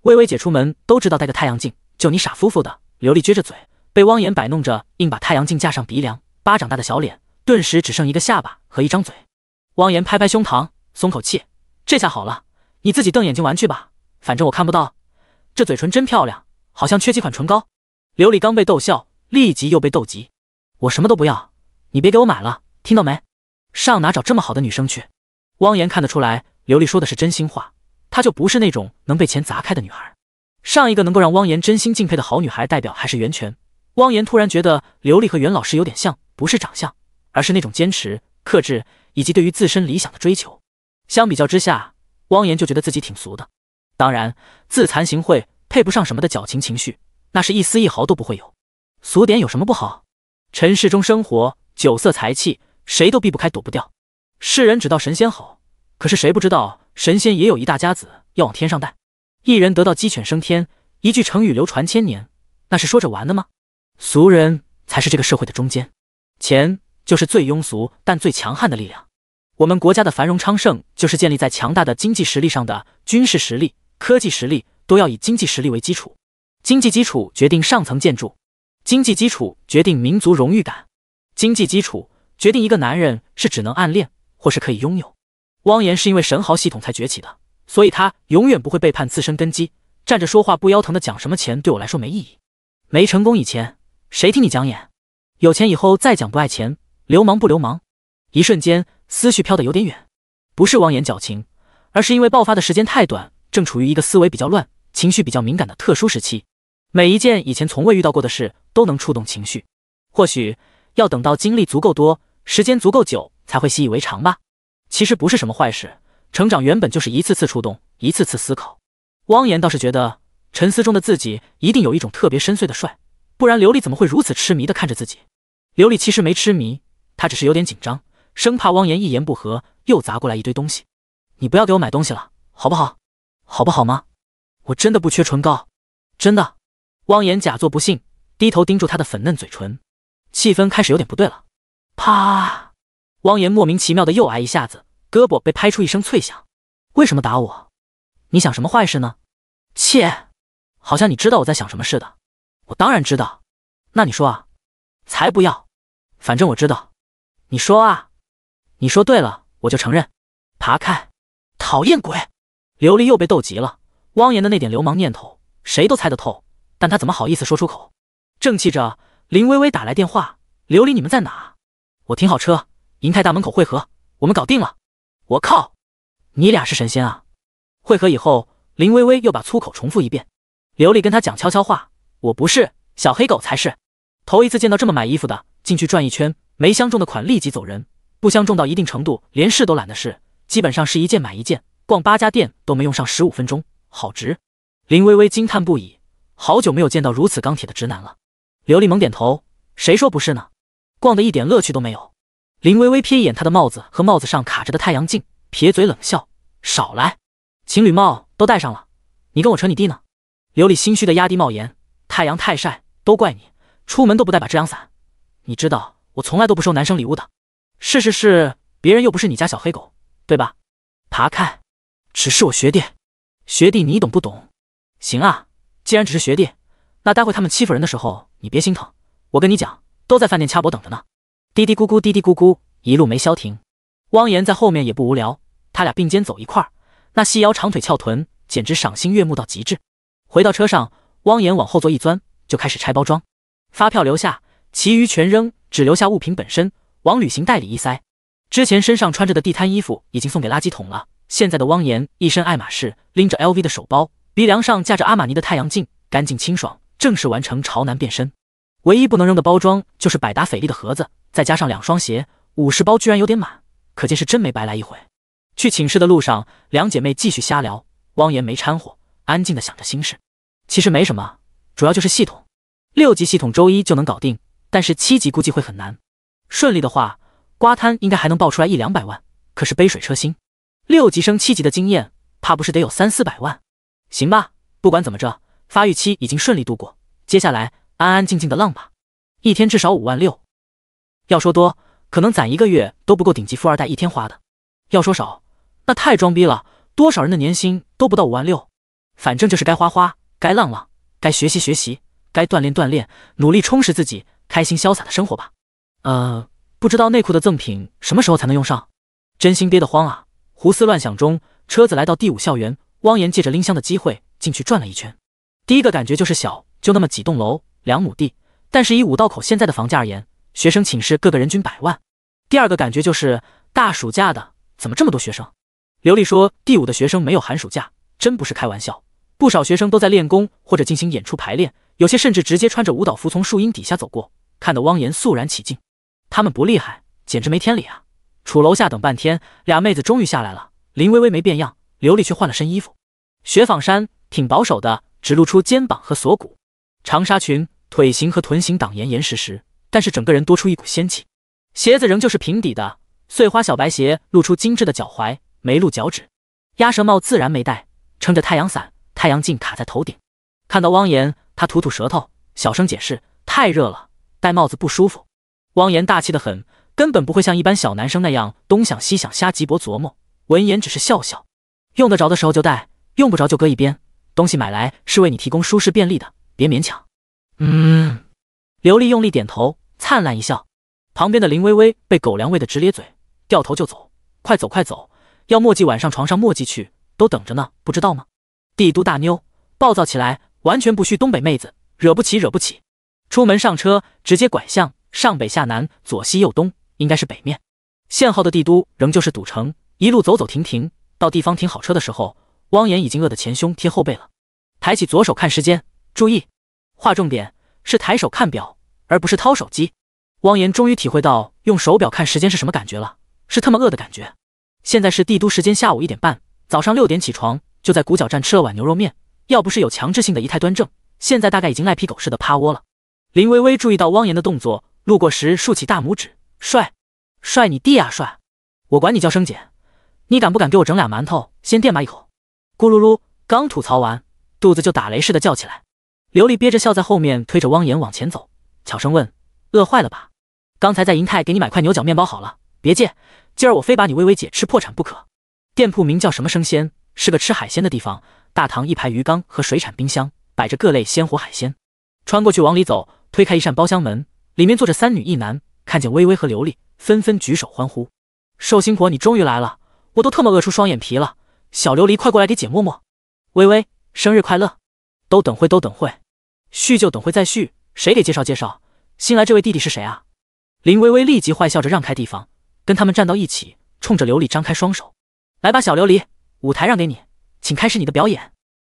薇薇姐出门都知道戴个太阳镜。就你傻夫妇的，刘丽撅着嘴，被汪言摆弄着，硬把太阳镜架上鼻梁，巴掌大的小脸，顿时只剩一个下巴和一张嘴。汪言拍拍胸膛，松口气，这下好了，你自己瞪眼睛玩去吧，反正我看不到。这嘴唇真漂亮，好像缺几款唇膏。刘丽刚被逗笑，立即又被逗急，我什么都不要，你别给我买了，听到没？上哪找这么好的女生去？汪言看得出来，刘丽说的是真心话，她就不是那种能被钱砸开的女孩。上一个能够让汪岩真心敬佩的好女孩代表还是袁泉。汪岩突然觉得刘丽和袁老师有点像，不是长相，而是那种坚持、克制，以及对于自身理想的追求。相比较之下，汪岩就觉得自己挺俗的。当然，自惭形秽、配不上什么的矫情情绪，那是一丝一毫都不会有。俗点有什么不好？尘世中生活，酒色财气，谁都避不开、躲不掉。世人只道神仙好，可是谁不知道神仙也有一大家子要往天上带？一人得道鸡犬升天，一句成语流传千年，那是说着玩的吗？俗人才是这个社会的中间，钱就是最庸俗但最强悍的力量。我们国家的繁荣昌盛就是建立在强大的经济实力上的，军事实力、科技实力都要以经济实力为基础，经济基础决定上层建筑，经济基础决定民族荣誉感，经济基础决定一个男人是只能暗恋或是可以拥有。汪言是因为神豪系统才崛起的。所以他永远不会背叛自身根基，站着说话不腰疼的讲什么钱对我来说没意义。没成功以前，谁听你讲演？有钱以后再讲，不爱钱，流氓不流氓？一瞬间思绪飘得有点远，不是妄言矫情，而是因为爆发的时间太短，正处于一个思维比较乱、情绪比较敏感的特殊时期。每一件以前从未遇到过的事，都能触动情绪。或许要等到经历足够多、时间足够久，才会习以为常吧。其实不是什么坏事。成长原本就是一次次触动，一次次思考。汪岩倒是觉得沉思中的自己一定有一种特别深邃的帅，不然刘丽怎么会如此痴迷的看着自己？刘丽其实没痴迷，她只是有点紧张，生怕汪岩一言不合又砸过来一堆东西。你不要给我买东西了，好不好？好不好吗？我真的不缺唇膏，真的。汪岩假作不信，低头盯住她的粉嫩嘴唇，气氛开始有点不对了。啪！汪岩莫名其妙的又挨一下子。胳膊被拍出一声脆响，为什么打我？你想什么坏事呢？切，好像你知道我在想什么似的。我当然知道，那你说啊？才不要，反正我知道。你说啊？你说对了，我就承认。爬开，讨厌鬼！琉璃又被逗急了。汪言的那点流氓念头谁都猜得透，但他怎么好意思说出口？正气着，林微微打来电话：“琉璃，你们在哪？我停好车，银泰大门口汇合，我们搞定了。”我靠，你俩是神仙啊！会合以后，林微微又把粗口重复一遍。刘丽跟她讲悄悄话，我不是小黑狗才是。头一次见到这么买衣服的，进去转一圈，没相中的款立即走人，不相中到一定程度连试都懒得试，基本上是一件买一件，逛八家店都没用上十五分钟，好值！林微微惊叹不已，好久没有见到如此钢铁的直男了。刘丽猛点头，谁说不是呢？逛的一点乐趣都没有。林微微瞥一眼他的帽子和帽子上卡着的太阳镜，撇嘴冷笑：“少来，情侣帽都戴上了，你跟我扯你弟呢？”刘丽心虚的压低帽檐：“太阳太晒，都怪你，出门都不带把遮阳伞。你知道我从来都不收男生礼物的。是是是，别人又不是你家小黑狗，对吧？爬开，只是我学弟，学弟你懂不懂？行啊，既然只是学弟，那待会他们欺负人的时候，你别心疼。我跟你讲，都在饭店掐脖等着呢。”嘀嘀咕咕，嘀嘀咕咕，一路没消停。汪岩在后面也不无聊，他俩并肩走一块儿，那细腰、长腿、翘臀，简直赏心悦目到极致。回到车上，汪岩往后座一钻，就开始拆包装，发票留下，其余全扔，只留下物品本身，往旅行袋里一塞。之前身上穿着的地摊衣服已经送给垃圾桶了。现在的汪岩一身爱马仕，拎着 LV 的手包，鼻梁上架着阿玛尼的太阳镜，干净清爽，正式完成潮男变身。唯一不能扔的包装就是百达翡丽的盒子，再加上两双鞋，五十包居然有点满，可见是真没白来一回。去寝室的路上，两姐妹继续瞎聊，汪言没掺和，安静的想着心事。其实没什么，主要就是系统六级系统周一就能搞定，但是七级估计会很难。顺利的话，瓜摊应该还能爆出来一两百万，可是杯水车薪。六级升七级的经验，怕不是得有三四百万？行吧，不管怎么着，发育期已经顺利度过，接下来。安安静静的浪吧，一天至少五万六。要说多，可能攒一个月都不够顶级富二代一天花的；要说少，那太装逼了，多少人的年薪都不到五万六。反正就是该花花，该浪浪，该学习学习，该锻炼锻炼，努力充实自己，开心潇洒的生活吧。呃，不知道内裤的赠品什么时候才能用上，真心憋得慌啊！胡思乱想中，车子来到第五校园，汪岩借着拎箱的机会进去转了一圈，第一个感觉就是小，就那么几栋楼。两亩地，但是以五道口现在的房价而言，学生寝室各个人均百万。第二个感觉就是大暑假的，怎么这么多学生？刘丽说：“第五的学生没有寒暑假，真不是开玩笑。不少学生都在练功或者进行演出排练，有些甚至直接穿着舞蹈服从树荫底下走过，看得汪岩肃然起敬。他们不厉害，简直没天理啊！”楚楼下等半天，俩妹子终于下来了。林微微没变样，刘丽却换了身衣服，雪纺衫挺保守的，只露出肩膀和锁骨，长纱裙。腿型和臀型挡严严实实，但是整个人多出一股仙气。鞋子仍旧是平底的碎花小白鞋，露出精致的脚踝，没露脚趾。鸭舌帽自然没戴，撑着太阳伞，太阳镜卡在头顶。看到汪岩，他吐吐舌头，小声解释：“太热了，戴帽子不舒服。”汪岩大气的很，根本不会像一般小男生那样东想西想瞎急博琢磨。闻言只是笑笑：“用得着的时候就戴，用不着就搁一边。东西买来是为你提供舒适便利的，别勉强。”嗯，刘丽用力点头，灿烂一笑。旁边的林微微被狗粮喂得直咧嘴，掉头就走。快走快走，要墨迹晚上床上墨迹去，都等着呢，不知道吗？帝都大妞暴躁起来，完全不需东北妹子，惹不起惹不起。出门上车，直接拐向，上北下南，左西右东，应该是北面。限号的帝都仍旧是堵城，一路走走停停。到地方停好车的时候，汪岩已经饿得前胸贴后背了。抬起左手看时间，注意。划重点是抬手看表，而不是掏手机。汪岩终于体会到用手表看时间是什么感觉了，是特么饿的感觉。现在是帝都时间下午一点半，早上六点起床，就在古角站吃了碗牛肉面。要不是有强制性的仪态端正，现在大概已经赖皮狗似的趴窝了。林微微注意到汪岩的动作，路过时竖起大拇指，帅，帅你弟啊帅！我管你叫生姐，你敢不敢给我整俩馒头先垫吧一口？咕噜噜，刚吐槽完，肚子就打雷似的叫起来。刘丽憋着笑，在后面推着汪言往前走，悄声问：“饿坏了吧？刚才在银泰给你买块牛角面包，好了，别介，今儿我非把你微微姐吃破产不可。”店铺名叫什么？生鲜，是个吃海鲜的地方。大堂一排鱼缸和水产冰箱，摆着各类鲜活海鲜。穿过去往里走，推开一扇包厢门，里面坐着三女一男，看见薇薇和刘丽，纷纷举手欢呼：“寿星婆，你终于来了！我都特么饿出双眼皮了！”小琉璃，快过来给姐摸摸。薇薇，生日快乐！都等会，都等会。叙旧等会再叙，谁给介绍介绍新来这位弟弟是谁啊？林微微立即坏笑着让开地方，跟他们站到一起，冲着琉璃张开双手：“来吧，小琉璃，舞台让给你，请开始你的表演。”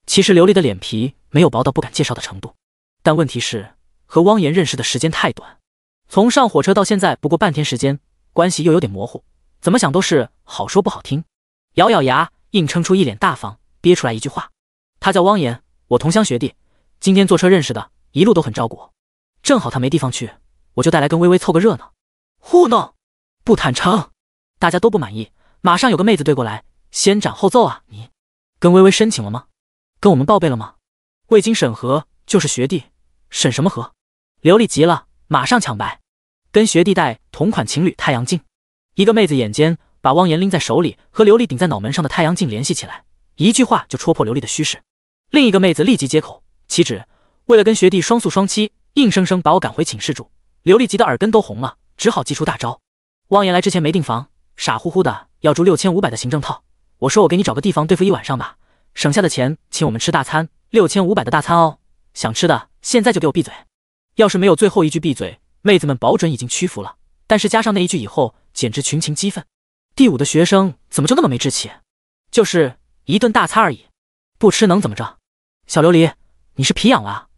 其实琉璃的脸皮没有薄到不敢介绍的程度，但问题是和汪岩认识的时间太短，从上火车到现在不过半天时间，关系又有点模糊，怎么想都是好说不好听。咬咬牙，硬撑出一脸大方，憋出来一句话：“他叫汪岩，我同乡学弟。”今天坐车认识的，一路都很照顾我。正好他没地方去，我就带来跟微微凑个热闹。糊弄，不坦诚，大家都不满意。马上有个妹子对过来：“先斩后奏啊，你跟微微申请了吗？跟我们报备了吗？未经审核就是学弟，审什么核？”刘丽急了，马上抢白：“跟学弟戴同款情侣太阳镜。”一个妹子眼尖，把汪岩拎在手里和刘丽顶在脑门上的太阳镜联系起来，一句话就戳破刘丽的虚实。另一个妹子立即接口。岂止为了跟学弟双宿双栖，硬生生把我赶回寝室住。刘丽急得耳根都红了，只好祭出大招。汪岩来之前没订房，傻乎乎的要住六千五百的行政套。我说我给你找个地方对付一晚上吧，省下的钱请我们吃大餐，六千五百的大餐哦。想吃的现在就给我闭嘴！要是没有最后一句闭嘴，妹子们保准已经屈服了。但是加上那一句以后，简直群情激愤。第五的学生怎么就那么没志气？就是一顿大餐而已，不吃能怎么着？小琉璃。你是皮痒了，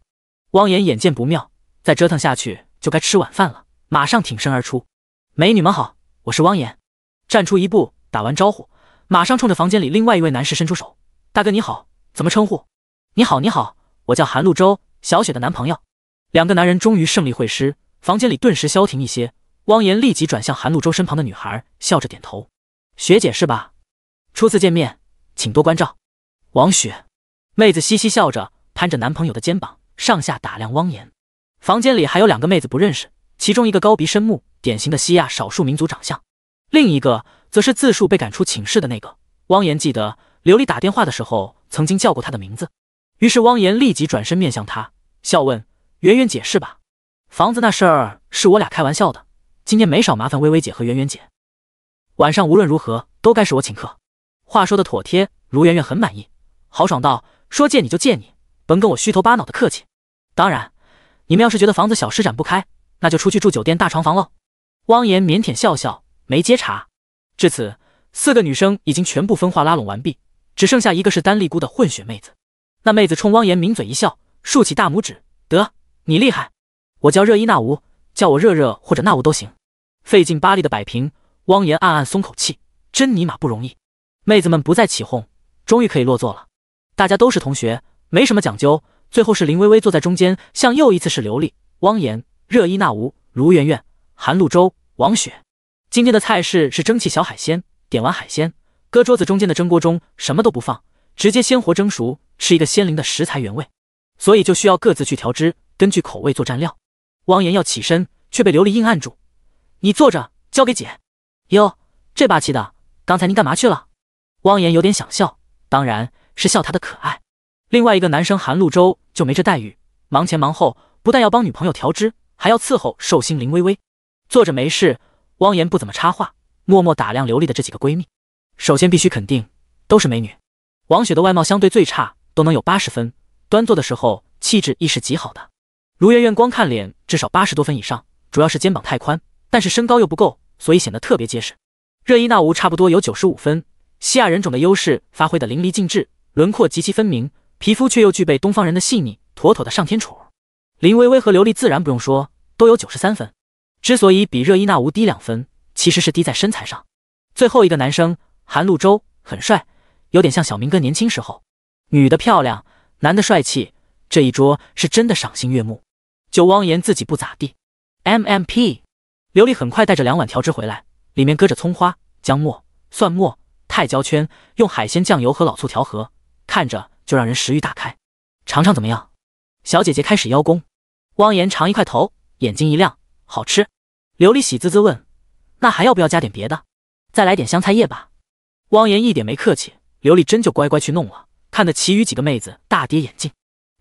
汪岩眼见不妙，再折腾下去就该吃晚饭了，马上挺身而出。美女们好，我是汪岩。站出一步，打完招呼，马上冲着房间里另外一位男士伸出手：“大哥你好，怎么称呼？”“你好你好，我叫韩露洲，小雪的男朋友。”两个男人终于胜利会师，房间里顿时消停一些。汪岩立即转向韩露洲身旁的女孩，笑着点头：“学姐是吧？初次见面，请多关照。”“王雪。”妹子嘻嘻笑着。攀着男朋友的肩膀，上下打量汪言。房间里还有两个妹子不认识，其中一个高鼻深目，典型的西亚少数民族长相；另一个则是自述被赶出寝室的那个。汪言记得刘丽打电话的时候曾经叫过她的名字，于是汪言立即转身面向她，笑问：“圆圆，解释吧，房子那事儿是我俩开玩笑的，今天没少麻烦薇薇姐和圆圆姐，晚上无论如何都该是我请客。”话说的妥帖，卢圆圆很满意，豪爽道：“说借你就借你。”甭跟我虚头巴脑的客气，当然，你们要是觉得房子小施展不开，那就出去住酒店大床房喽。汪岩腼腆笑笑，没接茬。至此，四个女生已经全部分化拉拢完毕，只剩下一个是单立孤的混血妹子。那妹子冲汪岩抿嘴一笑，竖起大拇指：“得，你厉害。我叫热依娜吾，叫我热热或者娜吾都行。”费劲巴力的摆平，汪岩暗暗松口气，真尼玛不容易。妹子们不再起哄，终于可以落座了。大家都是同学。没什么讲究，最后是林微微坐在中间，向右一次是刘丽、汪言、热依娜吾、卢媛媛、韩露洲、王雪。今天的菜式是蒸汽小海鲜，点完海鲜，搁桌子中间的蒸锅中什么都不放，直接鲜活蒸熟，吃一个鲜灵的食材原味，所以就需要各自去调汁，根据口味做蘸料。汪言要起身，却被刘丽硬按住：“你坐着，交给姐。”哟，这霸气的，刚才您干嘛去了？汪言有点想笑，当然是笑他的可爱。另外一个男生韩露洲就没这待遇，忙前忙后，不但要帮女朋友调汁，还要伺候寿星林薇薇。坐着没事，汪言不怎么插话，默默打量刘丽的这几个闺蜜。首先必须肯定，都是美女。王雪的外貌相对最差，都能有八十分。端坐的时候，气质亦是极好的。卢媛媛光看脸至少八十多分以上，主要是肩膀太宽，但是身高又不够，所以显得特别结实。热依娜吾差不多有九十五分，西亚人种的优势发挥的淋漓尽致，轮廓极其分明。皮肤却又具备东方人的细腻，妥妥的上天楚。林薇薇和刘丽自然不用说，都有九十三分。之所以比热依娜无低两分，其实是低在身材上。最后一个男生韩露洲很帅，有点像小明哥年轻时候。女的漂亮，男的帅气，这一桌是真的赏心悦目。就汪言自己不咋地。M M P。刘丽很快带着两碗调汁回来，里面搁着葱花、姜末、蒜末、泰椒圈，用海鲜酱油和老醋调和，看着。就让人食欲大开，尝尝怎么样？小姐姐开始邀功。汪岩尝一块头，眼睛一亮，好吃。琉璃喜滋滋问：“那还要不要加点别的？再来点香菜叶吧。”汪岩一点没客气，琉璃真就乖乖去弄了，看得其余几个妹子大跌眼镜。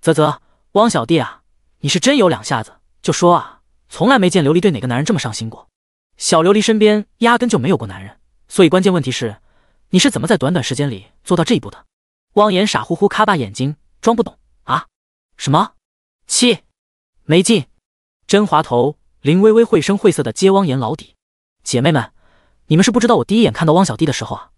啧啧，汪小弟啊，你是真有两下子。就说啊，从来没见琉璃对哪个男人这么上心过。小琉璃身边压根就没有过男人，所以关键问题是，你是怎么在短短时间里做到这一步的？汪岩傻乎乎，咔吧眼睛，装不懂啊？什么？气？没劲？真滑头！林微微绘声绘色的揭汪岩老底。姐妹们，你们是不知道我第一眼看到汪小弟的时候啊，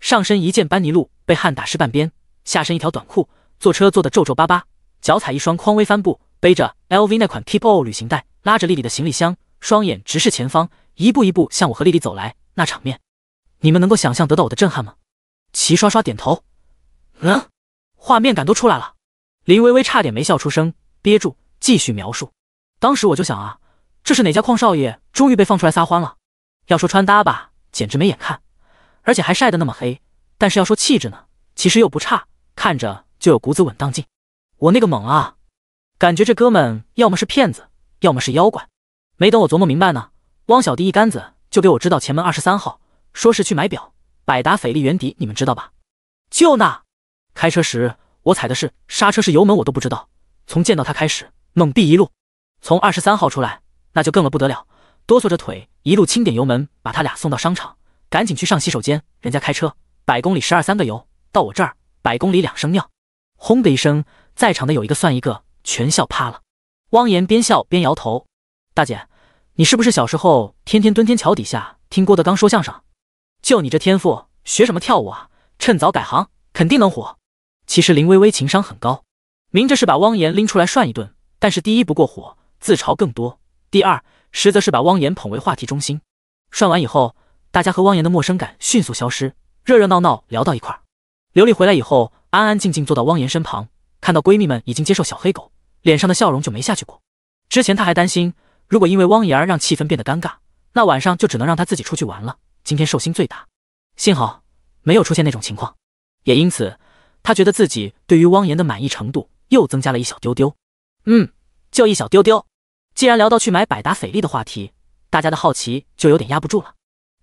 上身一件班尼路被汗打湿半边，下身一条短裤，坐车坐得皱皱巴巴，脚踩一双匡威帆布，背着 LV 那款 Keep All 旅行袋，拉着丽丽的行李箱，双眼直视前方，一步一步向我和丽丽走来，那场面，你们能够想象得到我的震撼吗？齐刷刷点头。嗯，画面感都出来了，林微微差点没笑出声，憋住继续描述。当时我就想啊，这是哪家矿少爷，终于被放出来撒欢了？要说穿搭吧，简直没眼看，而且还晒得那么黑。但是要说气质呢，其实又不差，看着就有股子稳当劲。我那个猛啊，感觉这哥们要么是骗子，要么是妖怪。没等我琢磨明白呢，汪小弟一杆子就给我知道前门二十三号，说是去买表，百达翡丽原迪，你们知道吧？就那。开车时，我踩的是刹车，是油门，我都不知道。从见到他开始，猛逼一路，从二十三号出来，那就更了不得了，哆嗦着腿，一路轻点油门，把他俩送到商场，赶紧去上洗手间。人家开车百公里十二三个油，到我这儿百公里两升尿。轰的一声，在场的有一个算一个，全笑趴了。汪岩边笑边摇头：“大姐，你是不是小时候天天蹲天桥底下听郭德纲说相声？就你这天赋，学什么跳舞啊？趁早改行，肯定能火。”其实林薇薇情商很高，明着是把汪言拎出来涮一顿，但是第一不过火，自嘲更多；第二实则是把汪言捧为话题中心。涮完以后，大家和汪言的陌生感迅速消失，热热闹闹聊到一块儿。刘丽回来以后，安安静静坐到汪言身旁，看到闺蜜们已经接受小黑狗，脸上的笑容就没下去过。之前她还担心，如果因为汪言而让气氛变得尴尬，那晚上就只能让她自己出去玩了。今天寿星最大，幸好没有出现那种情况，也因此。他觉得自己对于汪岩的满意程度又增加了一小丢丢，嗯，就一小丢丢。既然聊到去买百达翡丽的话题，大家的好奇就有点压不住了。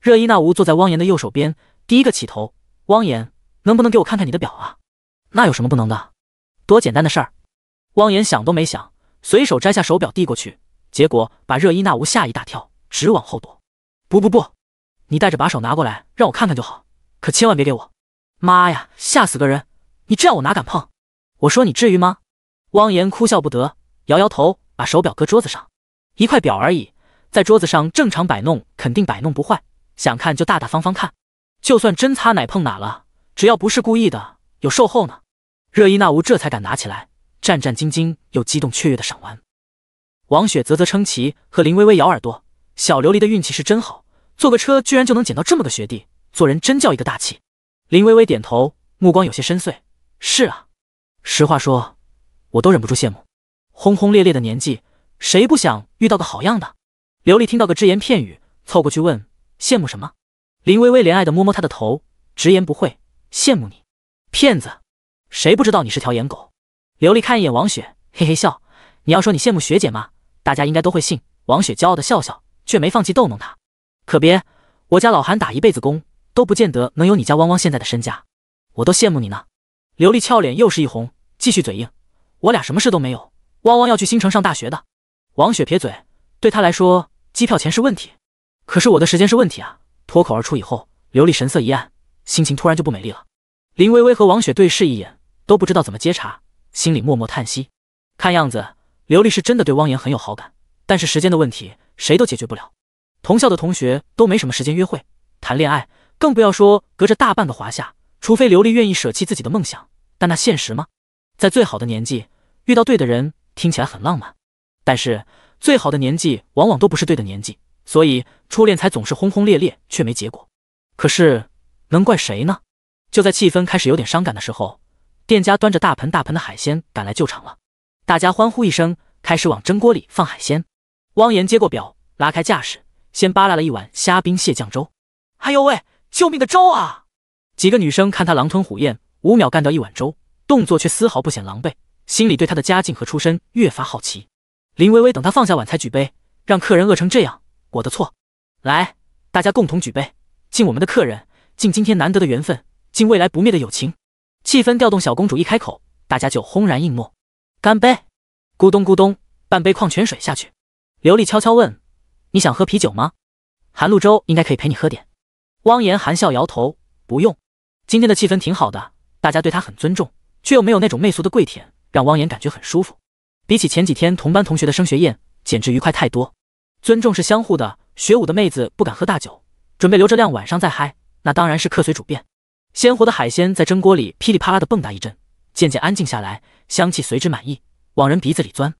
热依娜吾坐在汪岩的右手边，第一个起头：“汪岩，能不能给我看看你的表啊？”“那有什么不能的？多简单的事儿。”汪岩想都没想，随手摘下手表递过去，结果把热依娜吾吓一大跳，直往后躲。“不不不，你带着把手拿过来让我看看就好，可千万别给我！”“妈呀，吓死个人！”你这样我哪敢碰？我说你至于吗？汪言哭笑不得，摇摇头，把手表搁桌子上，一块表而已，在桌子上正常摆弄，肯定摆弄不坏。想看就大大方方看，就算真擦哪碰哪了，只要不是故意的，有售后呢。热依娜吾这才敢拿起来，战战兢兢又激动雀跃的赏完。王雪啧啧称奇，和林微微咬耳朵，小琉璃的运气是真好，坐个车居然就能捡到这么个学弟，做人真叫一个大气。林微微点头，目光有些深邃。是啊，实话说，我都忍不住羡慕。轰轰烈烈的年纪，谁不想遇到个好样的？刘丽听到个只言片语，凑过去问：羡慕什么？林微微怜爱的摸摸她的头，直言不讳：羡慕你，骗子！谁不知道你是条颜狗？刘丽看一眼王雪，嘿嘿笑：你要说你羡慕学姐吗？大家应该都会信。王雪骄傲的笑笑，却没放弃逗弄她。可别，我家老韩打一辈子工都不见得能有你家汪汪现在的身家，我都羡慕你呢。刘丽俏脸又是一红，继续嘴硬：“我俩什么事都没有。”汪汪要去新城上大学的。王雪撇嘴：“对她来说，机票钱是问题，可是我的时间是问题啊！”脱口而出以后，刘丽神色一暗，心情突然就不美丽了。林薇薇和王雪对视一眼，都不知道怎么接茬，心里默默叹息。看样子，刘丽是真的对汪言很有好感，但是时间的问题谁都解决不了。同校的同学都没什么时间约会、谈恋爱，更不要说隔着大半个华夏。除非刘丽愿意舍弃自己的梦想，但那现实吗？在最好的年纪遇到对的人，听起来很浪漫，但是最好的年纪往往都不是对的年纪，所以初恋才总是轰轰烈烈却没结果。可是能怪谁呢？就在气氛开始有点伤感的时候，店家端着大盆大盆的海鲜赶来救场了，大家欢呼一声，开始往蒸锅里放海鲜。汪岩接过表，拉开架势，先扒拉了一碗虾兵蟹将粥。哎呦喂，救命的粥啊！几个女生看他狼吞虎咽，五秒干掉一碗粥，动作却丝毫不显狼狈，心里对他的家境和出身越发好奇。林微微等他放下碗才举杯，让客人饿成这样，我的错。来，大家共同举杯，敬我们的客人，敬今天难得的缘分，敬未来不灭的友情。气氛调动，小公主一开口，大家就轰然应诺。干杯！咕咚咕咚，半杯矿泉水下去。刘丽悄悄问：“你想喝啤酒吗？”韩露洲应该可以陪你喝点。汪岩含笑摇头：“不用。”今天的气氛挺好的，大家对他很尊重，却又没有那种媚俗的跪舔，让汪岩感觉很舒服。比起前几天同班同学的升学宴，简直愉快太多。尊重是相互的，学武的妹子不敢喝大酒，准备留着量晚上再嗨，那当然是客随主便。鲜活的海鲜在蒸锅里噼里啪啦的蹦跶一阵，渐渐安静下来，香气随之满溢，往人鼻子里钻。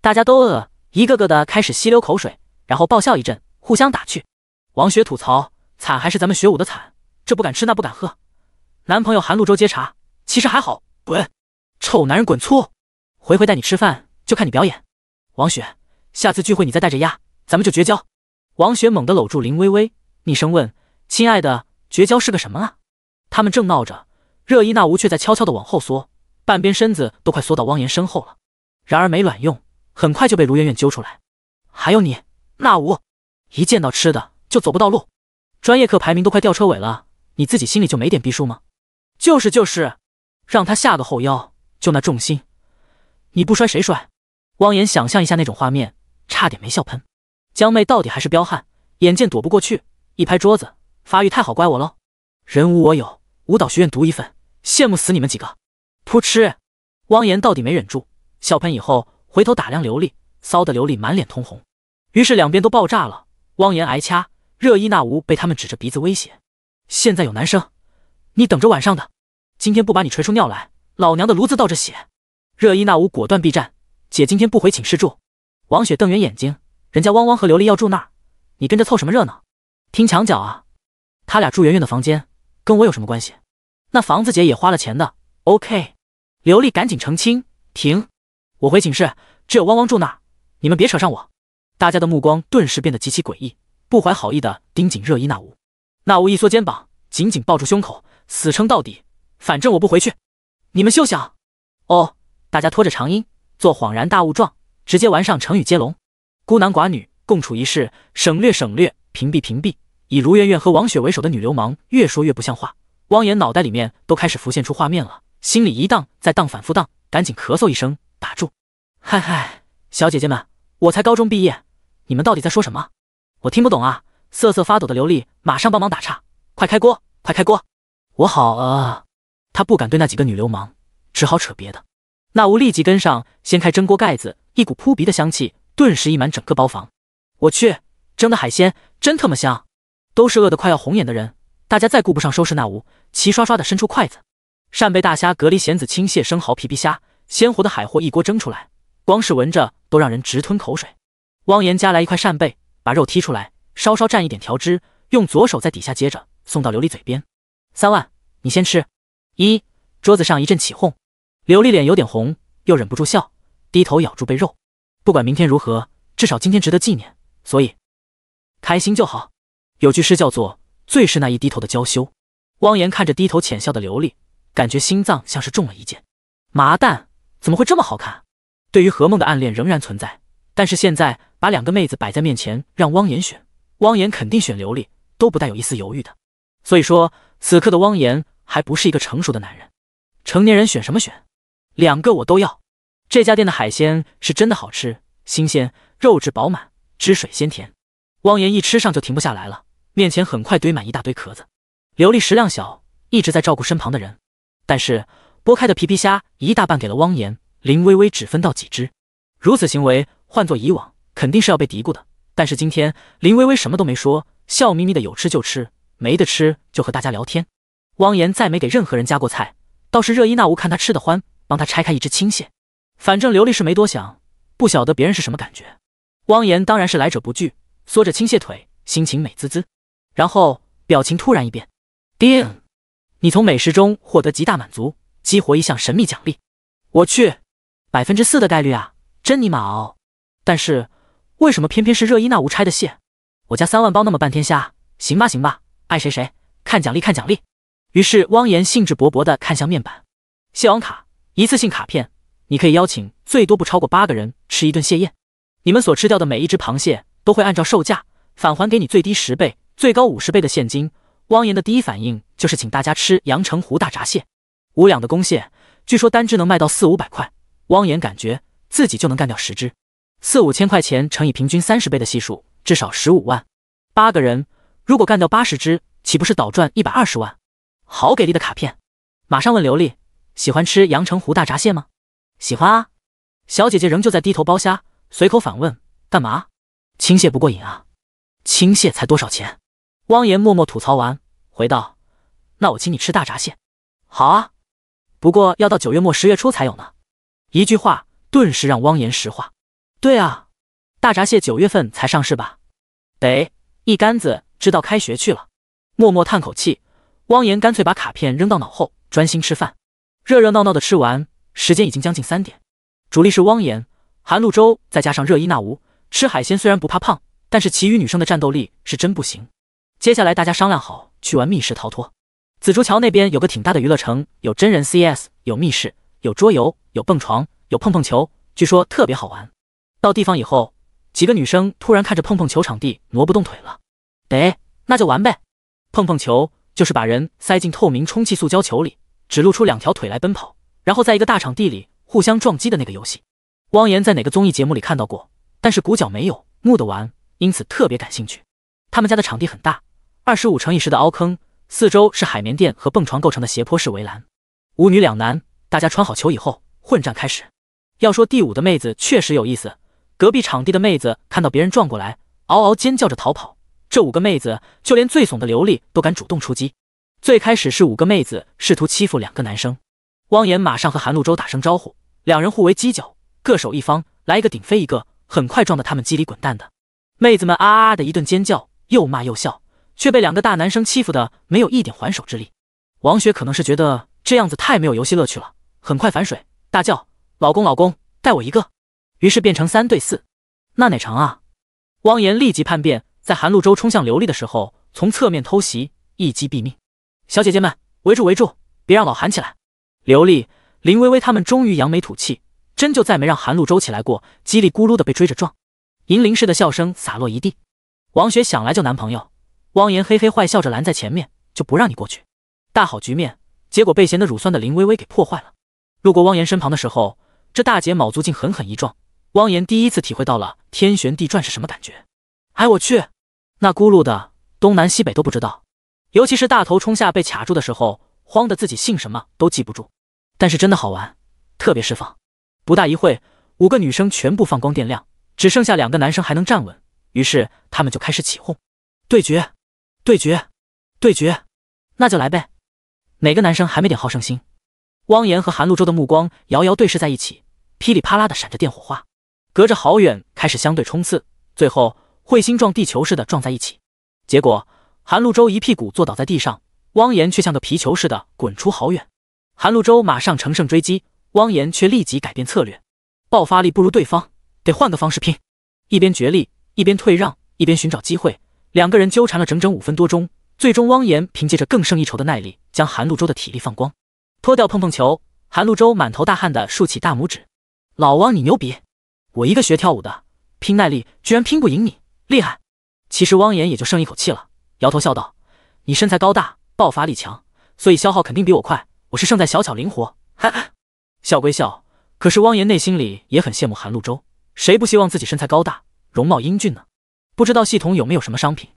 大家都饿，一个个的开始吸溜口水，然后爆笑一阵，互相打趣。王雪吐槽：惨还是咱们学武的惨，这不敢吃那不敢喝。男朋友韩露洲接茬，其实还好，滚，臭男人滚粗！回回带你吃饭就看你表演。王雪，下次聚会你再带着丫，咱们就绝交。王雪猛地搂住林微微，逆声问：“亲爱的，绝交是个什么啊？”他们正闹着，热依娜吾却在悄悄的往后缩，半边身子都快缩到汪岩身后了。然而没卵用，很快就被卢媛媛揪出来。还有你，娜吾，一见到吃的就走不到路，专业课排名都快掉车尾了，你自己心里就没点逼数吗？就是就是，让他下个后腰，就那重心，你不摔谁摔？汪岩想象一下那种画面，差点没笑喷。江妹到底还是彪悍，眼见躲不过去，一拍桌子，发育太好怪我喽！人无我有，舞蹈学院独一份，羡慕死你们几个！噗嗤，汪岩到底没忍住笑喷，以后回头打量刘丽，骚的刘丽满脸通红。于是两边都爆炸了，汪岩挨掐，热依娜吾被他们指着鼻子威胁。现在有男生，你等着晚上的。今天不把你锤出尿来，老娘的炉子倒着血！热依那吾果断避战，姐今天不回寝室住。王雪瞪圆眼睛，人家汪汪和刘丽要住那儿，你跟着凑什么热闹？听墙角啊！他俩住圆圆的房间，跟我有什么关系？那房子姐也花了钱的。OK。刘丽赶紧澄清，停，我回寝室，只有汪汪住那儿，你们别扯上我。大家的目光顿时变得极其诡异，不怀好意的盯紧热依那吾。那吾一缩肩膀，紧紧抱住胸口，死撑到底。反正我不回去，你们休想！哦，大家拖着长音做恍然大悟状，直接玩上成语接龙。孤男寡女共处一室，省略省略，屏蔽屏蔽。以卢媛媛和王雪为首的女流氓越说越不像话，汪岩脑袋里面都开始浮现出画面了，心里一荡再荡，反复荡，赶紧咳嗽一声，打住！嗨嗨，小姐姐们，我才高中毕业，你们到底在说什么？我听不懂啊！瑟瑟发抖的刘丽马上帮忙打岔，快开锅，快开锅，我好饿。他不敢对那几个女流氓，只好扯别的。那吴立即跟上，掀开蒸锅盖子，一股扑鼻的香气顿时溢满整个包房。我去，蒸的海鲜真他妈香！都是饿得快要红眼的人，大家再顾不上收拾那吴，齐刷刷的伸出筷子。扇贝、大虾、蛤蜊、蚬子、青蟹、生蚝、皮皮虾，鲜活的海货一锅蒸出来，光是闻着都让人直吞口水。汪岩夹来一块扇贝，把肉剔出来，稍稍蘸一点调汁，用左手在底下接着，送到琉璃嘴边。三万，你先吃。一桌子上一阵起哄，刘丽脸有点红，又忍不住笑，低头咬住被肉。不管明天如何，至少今天值得纪念，所以开心就好。有句诗叫做“最是那一低头的娇羞”。汪言看着低头浅笑的刘丽，感觉心脏像是中了一箭。麻蛋，怎么会这么好看？对于何梦的暗恋仍然存在，但是现在把两个妹子摆在面前让汪言选，汪言肯定选刘丽，都不带有一丝犹豫的。所以说，此刻的汪言还不是一个成熟的男人，成年人选什么选？两个我都要。这家店的海鲜是真的好吃，新鲜，肉质饱满，汁水鲜甜。汪岩一吃上就停不下来了，面前很快堆满一大堆壳子。刘丽食量小，一直在照顾身旁的人，但是剥开的皮皮虾一大半给了汪岩，林微微只分到几只。如此行为，换做以往肯定是要被嘀咕的，但是今天林微微什么都没说，笑眯眯的有吃就吃，没得吃就和大家聊天。汪岩再没给任何人加过菜，倒是热依娜吾看他吃得欢，帮他拆开一只青蟹。反正刘丽是没多想，不晓得别人是什么感觉。汪岩当然是来者不拒，缩着青蟹腿，心情美滋滋。然后表情突然一变，叮，你从美食中获得极大满足，激活一项神秘奖励。我去，百分之四的概率啊，真尼玛哦！但是为什么偏偏是热依娜吾拆的蟹？我家三万包那么半天虾，行吧行吧，爱谁谁，看奖励看奖励。于是汪岩兴致勃勃地看向面板，蟹王卡，一次性卡片，你可以邀请最多不超过八个人吃一顿蟹宴。你们所吃掉的每一只螃蟹都会按照售价返还给你最低十倍、最高五十倍的现金。汪岩的第一反应就是请大家吃阳澄湖大闸蟹，五两的公蟹，据说单只能卖到四五百块。汪岩感觉自己就能干掉十只，四五千块钱乘以平均三十倍的系数，至少十五万。八个人如果干掉八十只，岂不是倒赚一百二十万？好给力的卡片，马上问刘丽，喜欢吃阳澄湖大闸蟹吗？喜欢啊，小姐姐仍旧在低头剥虾，随口反问，干嘛？青蟹不过瘾啊？青蟹才多少钱？汪言默默吐槽完，回道，那我请你吃大闸蟹。好啊，不过要到九月末十月初才有呢。一句话顿时让汪言石化。对啊，大闸蟹九月份才上市吧？得，一竿子知道开学去了，默默叹口气。汪岩干脆把卡片扔到脑后，专心吃饭。热热闹闹的吃完，时间已经将近三点。主力是汪岩、韩露洲，再加上热依娜吾。吃海鲜虽然不怕胖，但是其余女生的战斗力是真不行。接下来大家商量好去玩密室逃脱。紫竹桥那边有个挺大的娱乐城，有真人 CS，有密室，有桌游，有蹦床，有碰碰球，据说特别好玩。到地方以后，几个女生突然看着碰碰球场地挪不动腿了，得，那就玩呗，碰碰球。就是把人塞进透明充气塑胶球里，只露出两条腿来奔跑，然后在一个大场地里互相撞击的那个游戏。汪岩在哪个综艺节目里看到过，但是古角没有木的玩，因此特别感兴趣。他们家的场地很大，二十五乘以十的凹坑，四周是海绵垫和蹦床构成的斜坡式围栏。五女两男，大家穿好球以后，混战开始。要说第五的妹子确实有意思，隔壁场地的妹子看到别人撞过来，嗷嗷尖叫着逃跑。这五个妹子，就连最怂的刘丽都敢主动出击。最开始是五个妹子试图欺负两个男生，汪岩马上和韩露洲打声招呼，两人互为犄角，各守一方，来一个顶飞一个，很快撞得他们鸡里滚蛋的。妹子们啊啊的一顿尖叫，又骂又笑，却被两个大男生欺负的没有一点还手之力。王雪可能是觉得这样子太没有游戏乐趣了，很快反水，大叫：“老公老公带我一个！”于是变成三对四，那哪成啊？汪岩立即叛变。在韩露洲冲向刘丽的时候，从侧面偷袭，一击毙命。小姐姐们围住，围住，别让老韩起来！刘丽、林薇薇他们终于扬眉吐气，真就再没让韩露洲起来过。叽里咕噜的被追着撞，银铃似的笑声洒落一地。王雪想来救男朋友，汪言嘿嘿坏笑着拦在前面，就不让你过去。大好局面，结果被咸的乳酸的林薇薇给破坏了。路过汪言身旁的时候，这大姐卯足劲狠狠一撞，汪言第一次体会到了天旋地转是什么感觉。哎我去！那咕噜的东南西北都不知道，尤其是大头冲下被卡住的时候，慌得自己姓什么都记不住。但是真的好玩，特别释放。不大一会，五个女生全部放光电量，只剩下两个男生还能站稳。于是他们就开始起哄：对决，对决，对决，那就来呗！哪个男生还没点好胜心？汪岩和韩露洲的目光遥遥对视在一起，噼里啪啦的闪着电火花，隔着好远开始相对冲刺，最后。彗星撞地球似的撞在一起，结果韩露洲一屁股坐倒在地上，汪岩却像个皮球似的滚出好远。韩露洲马上乘胜追击，汪岩却立即改变策略，爆发力不如对方，得换个方式拼。一边决力，一边退让，一边寻找机会。两个人纠缠了整整五分多钟，最终汪岩凭借着更胜一筹的耐力，将韩露洲的体力放光，脱掉碰碰球。韩露洲满头大汗的竖起大拇指：“老汪你牛逼！我一个学跳舞的，拼耐力居然拼不赢你。”厉害，其实汪岩也就剩一口气了，摇头笑道：“你身材高大，爆发力强，所以消耗肯定比我快。我是胜在小巧灵活。”哈哈，笑归笑，可是汪岩内心里也很羡慕韩露洲。谁不希望自己身材高大，容貌英俊呢？不知道系统有没有什么商品，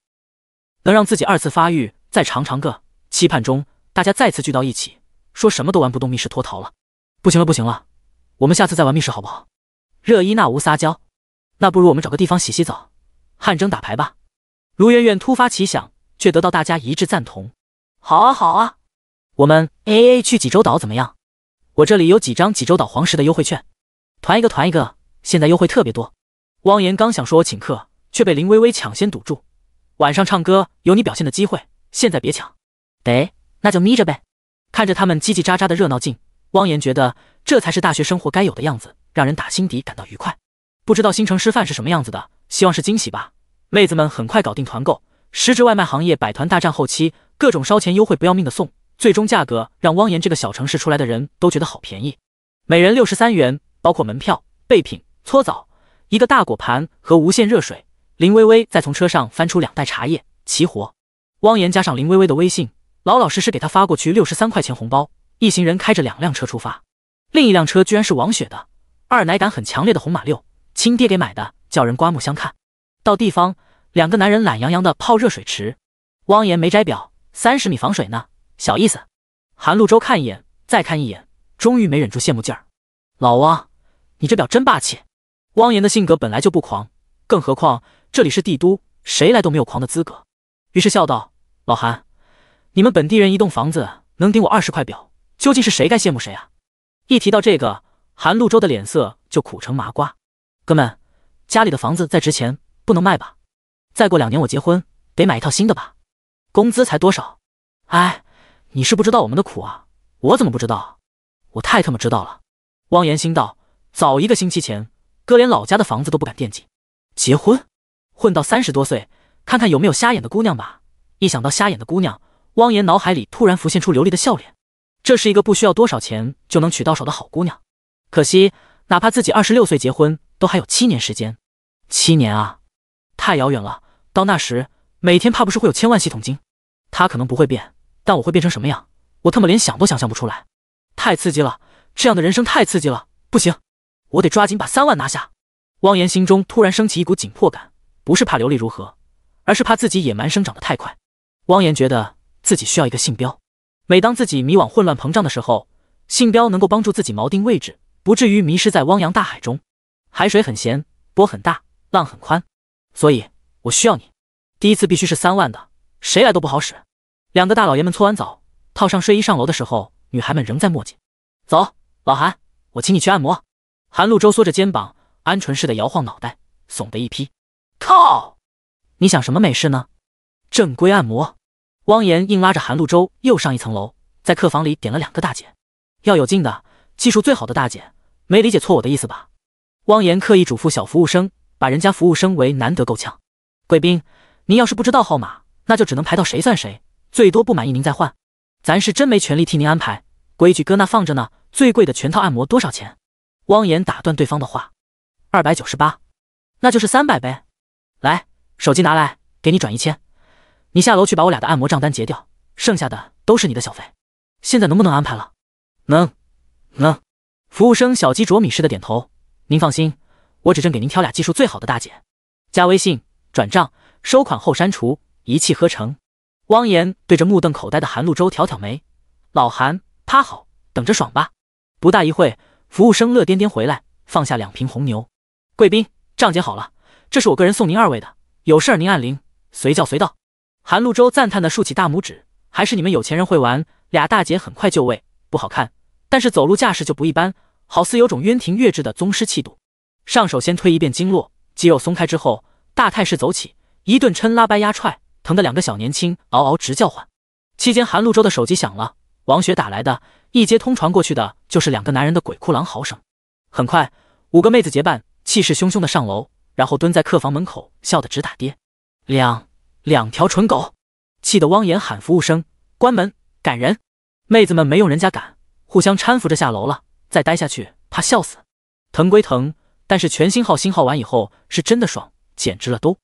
能让自己二次发育，再长长个？期盼中，大家再次聚到一起，说什么都玩不动密室脱逃了。不行了，不行了，我们下次再玩密室好不好？热依娜无撒娇：“那不如我们找个地方洗洗澡。”汗蒸打牌吧，卢媛媛突发奇想，却得到大家一致赞同。好啊，好啊，我们 A A 去济州岛怎么样？我这里有几张济州岛黄石的优惠券，团一个团一个。现在优惠特别多。汪岩刚想说“我请客”，却被林微微抢先堵住。晚上唱歌有你表现的机会，现在别抢。得，那就眯着呗。看着他们叽叽喳喳的热闹劲，汪岩觉得这才是大学生活该有的样子，让人打心底感到愉快。不知道新城师范是什么样子的？希望是惊喜吧，妹子们很快搞定团购。时值外卖行业百团大战后期，各种烧钱优惠不要命的送，最终价格让汪岩这个小城市出来的人都觉得好便宜，每人六十三元，包括门票、备品、搓澡、一个大果盘和无限热水。林微微再从车上翻出两袋茶叶，齐活。汪岩加上林微微的微信，老老实实给他发过去六十三块钱红包。一行人开着两辆车出发，另一辆车居然是王雪的，二奶感很强烈的红马六，亲爹给买的。叫人刮目相看。到地方，两个男人懒洋洋的泡热水池。汪岩没摘表，三十米防水呢，小意思。韩露洲看一眼，再看一眼，终于没忍住羡慕劲儿。老汪，你这表真霸气。汪岩的性格本来就不狂，更何况这里是帝都，谁来都没有狂的资格。于是笑道：“老韩，你们本地人一栋房子能顶我二十块表，究竟是谁该羡慕谁啊？”一提到这个，韩露洲的脸色就苦成麻瓜。哥们。家里的房子再值钱，不能卖吧？再过两年我结婚，得买一套新的吧。工资才多少？哎，你是不知道我们的苦啊！我怎么不知道？我太他妈知道了！汪言心道，早一个星期前，哥连老家的房子都不敢惦记。结婚？混到三十多岁，看看有没有瞎眼的姑娘吧。一想到瞎眼的姑娘，汪岩脑海里突然浮现出流利的笑脸。这是一个不需要多少钱就能娶到手的好姑娘。可惜，哪怕自己二十六岁结婚。都还有七年时间，七年啊，太遥远了。到那时，每天怕不是会有千万系统精，他可能不会变，但我会变成什么样，我他妈连想都想象不出来。太刺激了，这样的人生太刺激了。不行，我得抓紧把三万拿下。汪岩心中突然升起一股紧迫感，不是怕刘丽如何，而是怕自己野蛮生长得太快。汪岩觉得自己需要一个信标，每当自己迷惘、混乱、膨胀的时候，信标能够帮助自己锚定位置，不至于迷失在汪洋大海中。海水很咸，波很大，浪很宽，所以我需要你。第一次必须是三万的，谁来都不好使。两个大老爷们搓完澡，套上睡衣上楼的时候，女孩们仍在墨迹。走，老韩，我请你去按摩。韩露周缩着肩膀，鹌鹑似的摇晃脑袋，怂的一批。靠，你想什么美事呢？正规按摩。汪岩硬拉着韩露周又上一层楼，在客房里点了两个大姐，要有劲的，技术最好的大姐。没理解错我的意思吧？汪岩刻意嘱咐小服务生，把人家服务生为难得够呛。贵宾，您要是不知道号码，那就只能排到谁算谁，最多不满意您再换，咱是真没权利替您安排。规矩搁那放着呢。最贵的全套按摩多少钱？汪岩打断对方的话，二百九十八，那就是三百呗。来，手机拿来，给你转一千。你下楼去把我俩的按摩账单结掉，剩下的都是你的小费。现在能不能安排了？能，能。服务生小鸡啄米似的点头。您放心，我只正给您挑俩技术最好的大姐。加微信转账收款后删除，一气呵成。汪岩对着目瞪口呆的韩露洲挑挑眉：“老韩，趴好，等着爽吧。”不大一会服务生乐颠颠回来，放下两瓶红牛。贵宾账结好了，这是我个人送您二位的。有事儿您按铃，随叫随到。韩露洲赞叹的竖起大拇指：“还是你们有钱人会玩。”俩大姐很快就位，不好看，但是走路架势就不一般。好似有种渊庭月峙的宗师气度，上手先推一遍经络，肌肉松开之后，大态势走起，一顿抻拉掰压踹，疼得两个小年轻嗷嗷直叫唤。期间，韩露洲的手机响了，王雪打来的，一接通传过去的就是两个男人的鬼哭狼嚎声。很快，五个妹子结伴，气势汹汹的上楼，然后蹲在客房门口笑得直打跌，两两条蠢狗，气得汪言喊服务生关门赶人。妹子们没用人家赶，互相搀扶着下楼了。再待下去怕笑死，疼归疼，但是全新号新号完以后是真的爽，简直了都！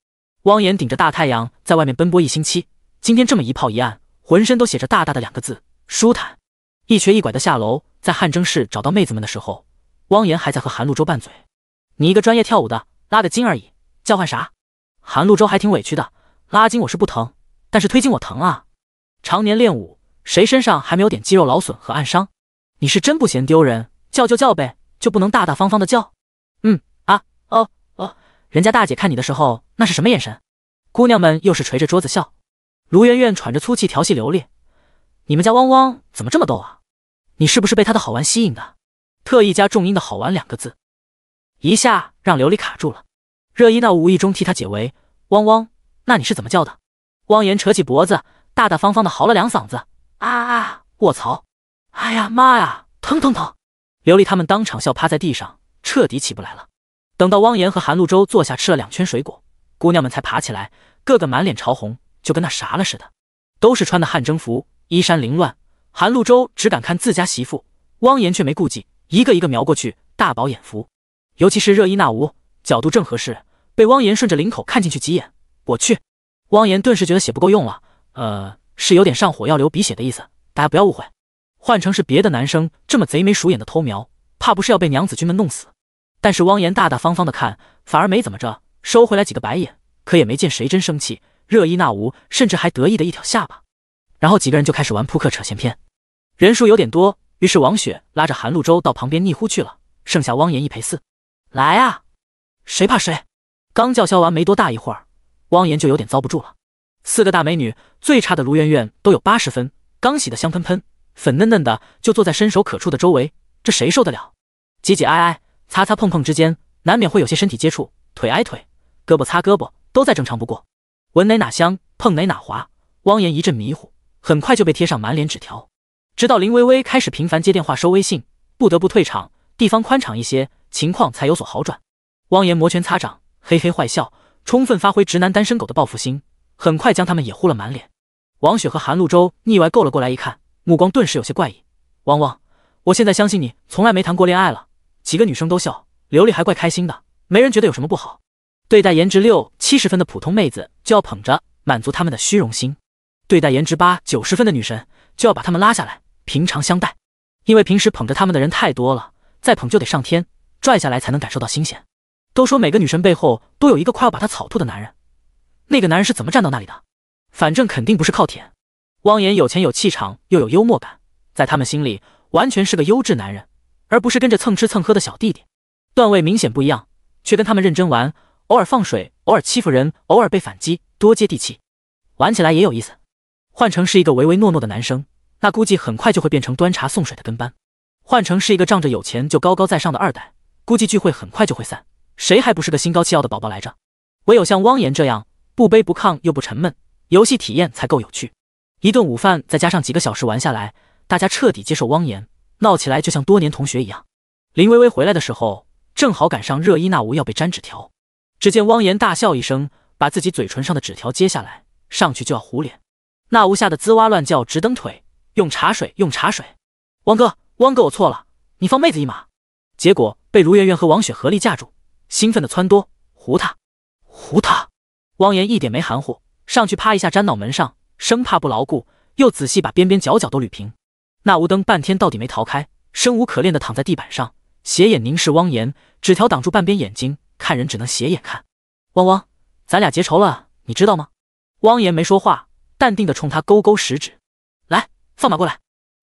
汪岩顶着大太阳在外面奔波一星期，今天这么一泡一按，浑身都写着大大的两个字：舒坦。一瘸一拐的下楼，在汗蒸室找到妹子们的时候，汪岩还在和韩露洲拌嘴：“你一个专业跳舞的，拉个筋而已，叫唤啥？”韩露洲还挺委屈的：“拉筋我是不疼，但是推筋我疼啊！常年练舞，谁身上还没有点肌肉劳损和暗伤？你是真不嫌丢人。”叫就叫呗，就不能大大方方的叫？嗯啊哦哦，人家大姐看你的时候那是什么眼神？姑娘们又是捶着桌子笑。卢媛媛喘着粗气调戏刘丽：“你们家汪汪怎么这么逗啊？你是不是被他的好玩吸引的？特意加重音的好玩两个字，一下让刘丽卡住了。热依娜无意中替她解围。汪汪，那你是怎么叫的？汪言扯起脖子，大大方方的嚎了两嗓子啊啊！卧槽！哎呀妈呀，疼疼疼！刘丽他们当场笑趴在地上，彻底起不来了。等到汪岩和韩露洲坐下吃了两圈水果，姑娘们才爬起来，个个满脸潮红，就跟那啥了似的。都是穿的汗蒸服，衣衫凌乱。韩露洲只敢看自家媳妇，汪岩却没顾忌，一个一个瞄过去，大饱眼福。尤其是热依娜吾，角度正合适，被汪岩顺着领口看进去几眼。我去！汪岩顿时觉得血不够用了，呃，是有点上火要流鼻血的意思。大家不要误会。换成是别的男生这么贼眉鼠眼的偷瞄，怕不是要被娘子军们弄死。但是汪岩大大方方的看，反而没怎么着，收回来几个白眼，可也没见谁真生气。热依那吾甚至还得意的一挑下巴，然后几个人就开始玩扑克扯闲篇，人数有点多，于是王雪拉着韩露洲到旁边腻呼去了，剩下汪岩一赔四。来啊，谁怕谁！刚叫嚣完没多大一会儿，汪岩就有点遭不住了。四个大美女，最差的卢媛媛都有八十分，刚洗的香喷喷。粉嫩嫩的，就坐在伸手可触的周围，这谁受得了？挤挤挨挨，擦擦碰碰之间，难免会有些身体接触，腿挨腿，胳膊擦胳膊，都再正常不过。闻哪哪香，碰哪哪滑。汪言一阵迷糊，很快就被贴上满脸纸条。直到林微微开始频繁接电话、收微信，不得不退场。地方宽敞一些，情况才有所好转。汪言摩拳擦掌，嘿嘿坏笑，充分发挥直男单身狗的报复心，很快将他们也糊了满脸。王雪和韩露洲腻歪够了过来，一看。目光顿时有些怪异。汪汪，我现在相信你从来没谈过恋爱了。几个女生都笑，刘丽还怪开心的。没人觉得有什么不好。对待颜值六七十分的普通妹子，就要捧着，满足他们的虚荣心；对待颜值八九十分的女神，就要把她们拉下来，平常相待。因为平时捧着她们的人太多了，再捧就得上天，拽下来才能感受到新鲜。都说每个女神背后都有一个快要把她草吐的男人，那个男人是怎么站到那里的？反正肯定不是靠舔。汪岩有钱有气场，又有幽默感，在他们心里完全是个优质男人，而不是跟着蹭吃蹭喝的小弟弟。段位明显不一样，却跟他们认真玩，偶尔放水，偶尔欺负人，偶尔被反击，多接地气，玩起来也有意思。换成是一个唯唯诺诺的男生，那估计很快就会变成端茶送水的跟班；换成是一个仗着有钱就高高在上的二代，估计聚会很快就会散，谁还不是个心高气傲的宝宝来着？唯有像汪岩这样不卑不亢又不沉闷，游戏体验才够有趣。一顿午饭再加上几个小时玩下来，大家彻底接受汪言，闹起来就像多年同学一样。林薇薇回来的时候，正好赶上热依娜吾要被粘纸条，只见汪言大笑一声，把自己嘴唇上的纸条揭下来，上去就要糊脸。娜吾吓得滋哇乱叫，直蹬腿，用茶水用茶水。汪哥汪哥，我错了，你放妹子一马。结果被卢圆圆和王雪合力架住，兴奋的撺掇糊他糊他。汪言一点没含糊，上去啪一下粘脑门上。生怕不牢固，又仔细把边边角角都捋平。那无灯半天到底没逃开，生无可恋的躺在地板上，斜眼凝视汪言，纸条挡住半边眼睛，看人只能斜眼看。汪汪，咱俩结仇了，你知道吗？汪言没说话，淡定的冲他勾勾食指，来，放马过来。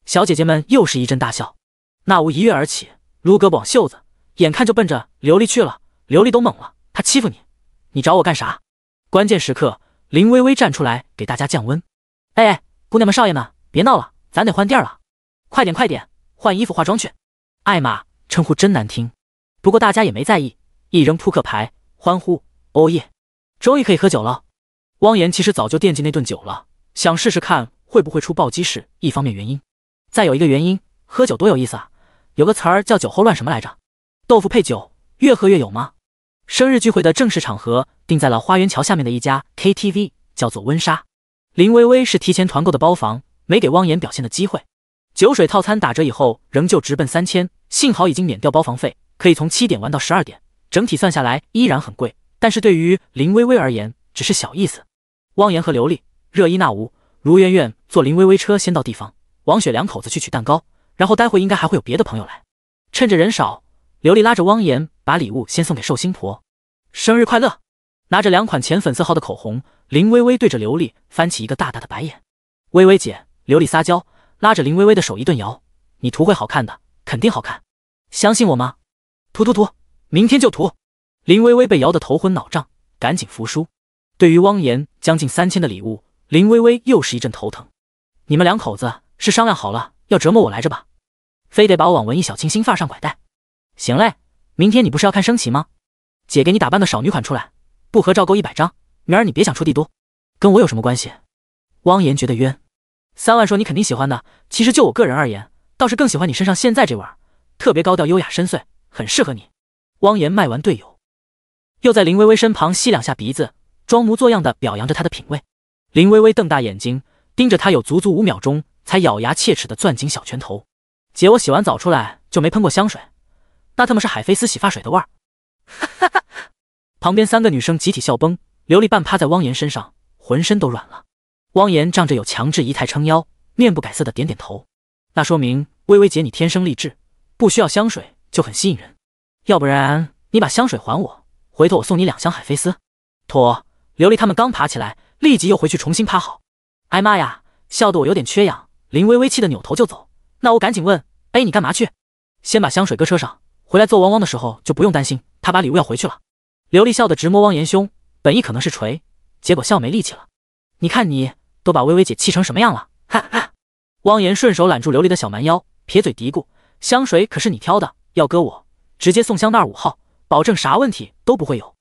小姐姐们又是一阵大笑。那无一跃而起，撸胳膊挽袖子，眼看就奔着琉璃去了。琉璃都懵了，他欺负你，你找我干啥？关键时刻。林微微站出来给大家降温。哎，姑娘们，少爷们，别闹了，咱得换地儿了，快点快点，换衣服化妆去。艾玛，称呼真难听。不过大家也没在意，一扔扑克牌，欢呼，哦耶，终于可以喝酒了。汪岩其实早就惦记那顿酒了，想试试看会不会出暴击是一方面原因，再有一个原因，喝酒多有意思啊！有个词儿叫酒后乱什么来着？豆腐配酒，越喝越有吗？生日聚会的正式场合定在了花园桥下面的一家 KTV，叫做温莎。林微微是提前团购的包房，没给汪岩表现的机会。酒水套餐打折以后，仍旧直奔三千。幸好已经免掉包房费，可以从七点玩到十二点。整体算下来依然很贵，但是对于林微微而言只是小意思。汪岩和刘丽、热依娜吴、卢媛媛坐林微微车先到地方。王雪两口子去取蛋糕，然后待会应该还会有别的朋友来，趁着人少。刘丽拉着汪言把礼物先送给寿星婆，生日快乐！拿着两款浅粉色号的口红，林微微对着刘丽翻起一个大大的白眼。微微姐，刘丽撒娇，拉着林微微的手一顿摇，你涂会好看的，肯定好看，相信我吗？涂涂涂，明天就涂！林微微被摇得头昏脑胀，赶紧服输。对于汪言将近三千的礼物，林微微又是一阵头疼。你们两口子是商量好了要折磨我来着吧？非得把我往文艺小清新范上拐带。行嘞，明天你不是要看升旗吗？姐给你打扮个少女款出来，不合照够一百张，明儿你别想出帝都。跟我有什么关系？汪言觉得冤。三万说你肯定喜欢的，其实就我个人而言，倒是更喜欢你身上现在这味儿，特别高调、优雅、深邃，很适合你。汪言卖完队友，又在林薇薇身旁吸两下鼻子，装模作样的表扬着她的品味。林薇薇瞪大眼睛盯着他有足足五秒钟，才咬牙切齿的攥紧小拳头。姐，我洗完澡出来就没喷过香水。那他妈是海飞丝洗发水的味儿，哈哈哈！旁边三个女生集体笑崩，琉璃半趴在汪岩身上，浑身都软了。汪岩仗着有强制仪态撑腰，面不改色的点点头。那说明微微姐你天生丽质，不需要香水就很吸引人。要不然你把香水还我，回头我送你两箱海飞丝。妥。琉璃他们刚爬起来，立即又回去重新趴好。哎妈呀，笑得我有点缺氧。林微微气得扭头就走。那我赶紧问，哎，你干嘛去？先把香水搁车上。回来揍汪汪的时候就不用担心，他把礼物要回去了。刘丽笑得直摸汪言胸，本意可能是锤，结果笑没力气了。你看你都把薇薇姐气成什么样了，哈哈。汪言顺手揽住刘丽的小蛮腰，撇嘴嘀咕：“香水可是你挑的，要搁我直接送香奈儿五号，保证啥问题都不会有。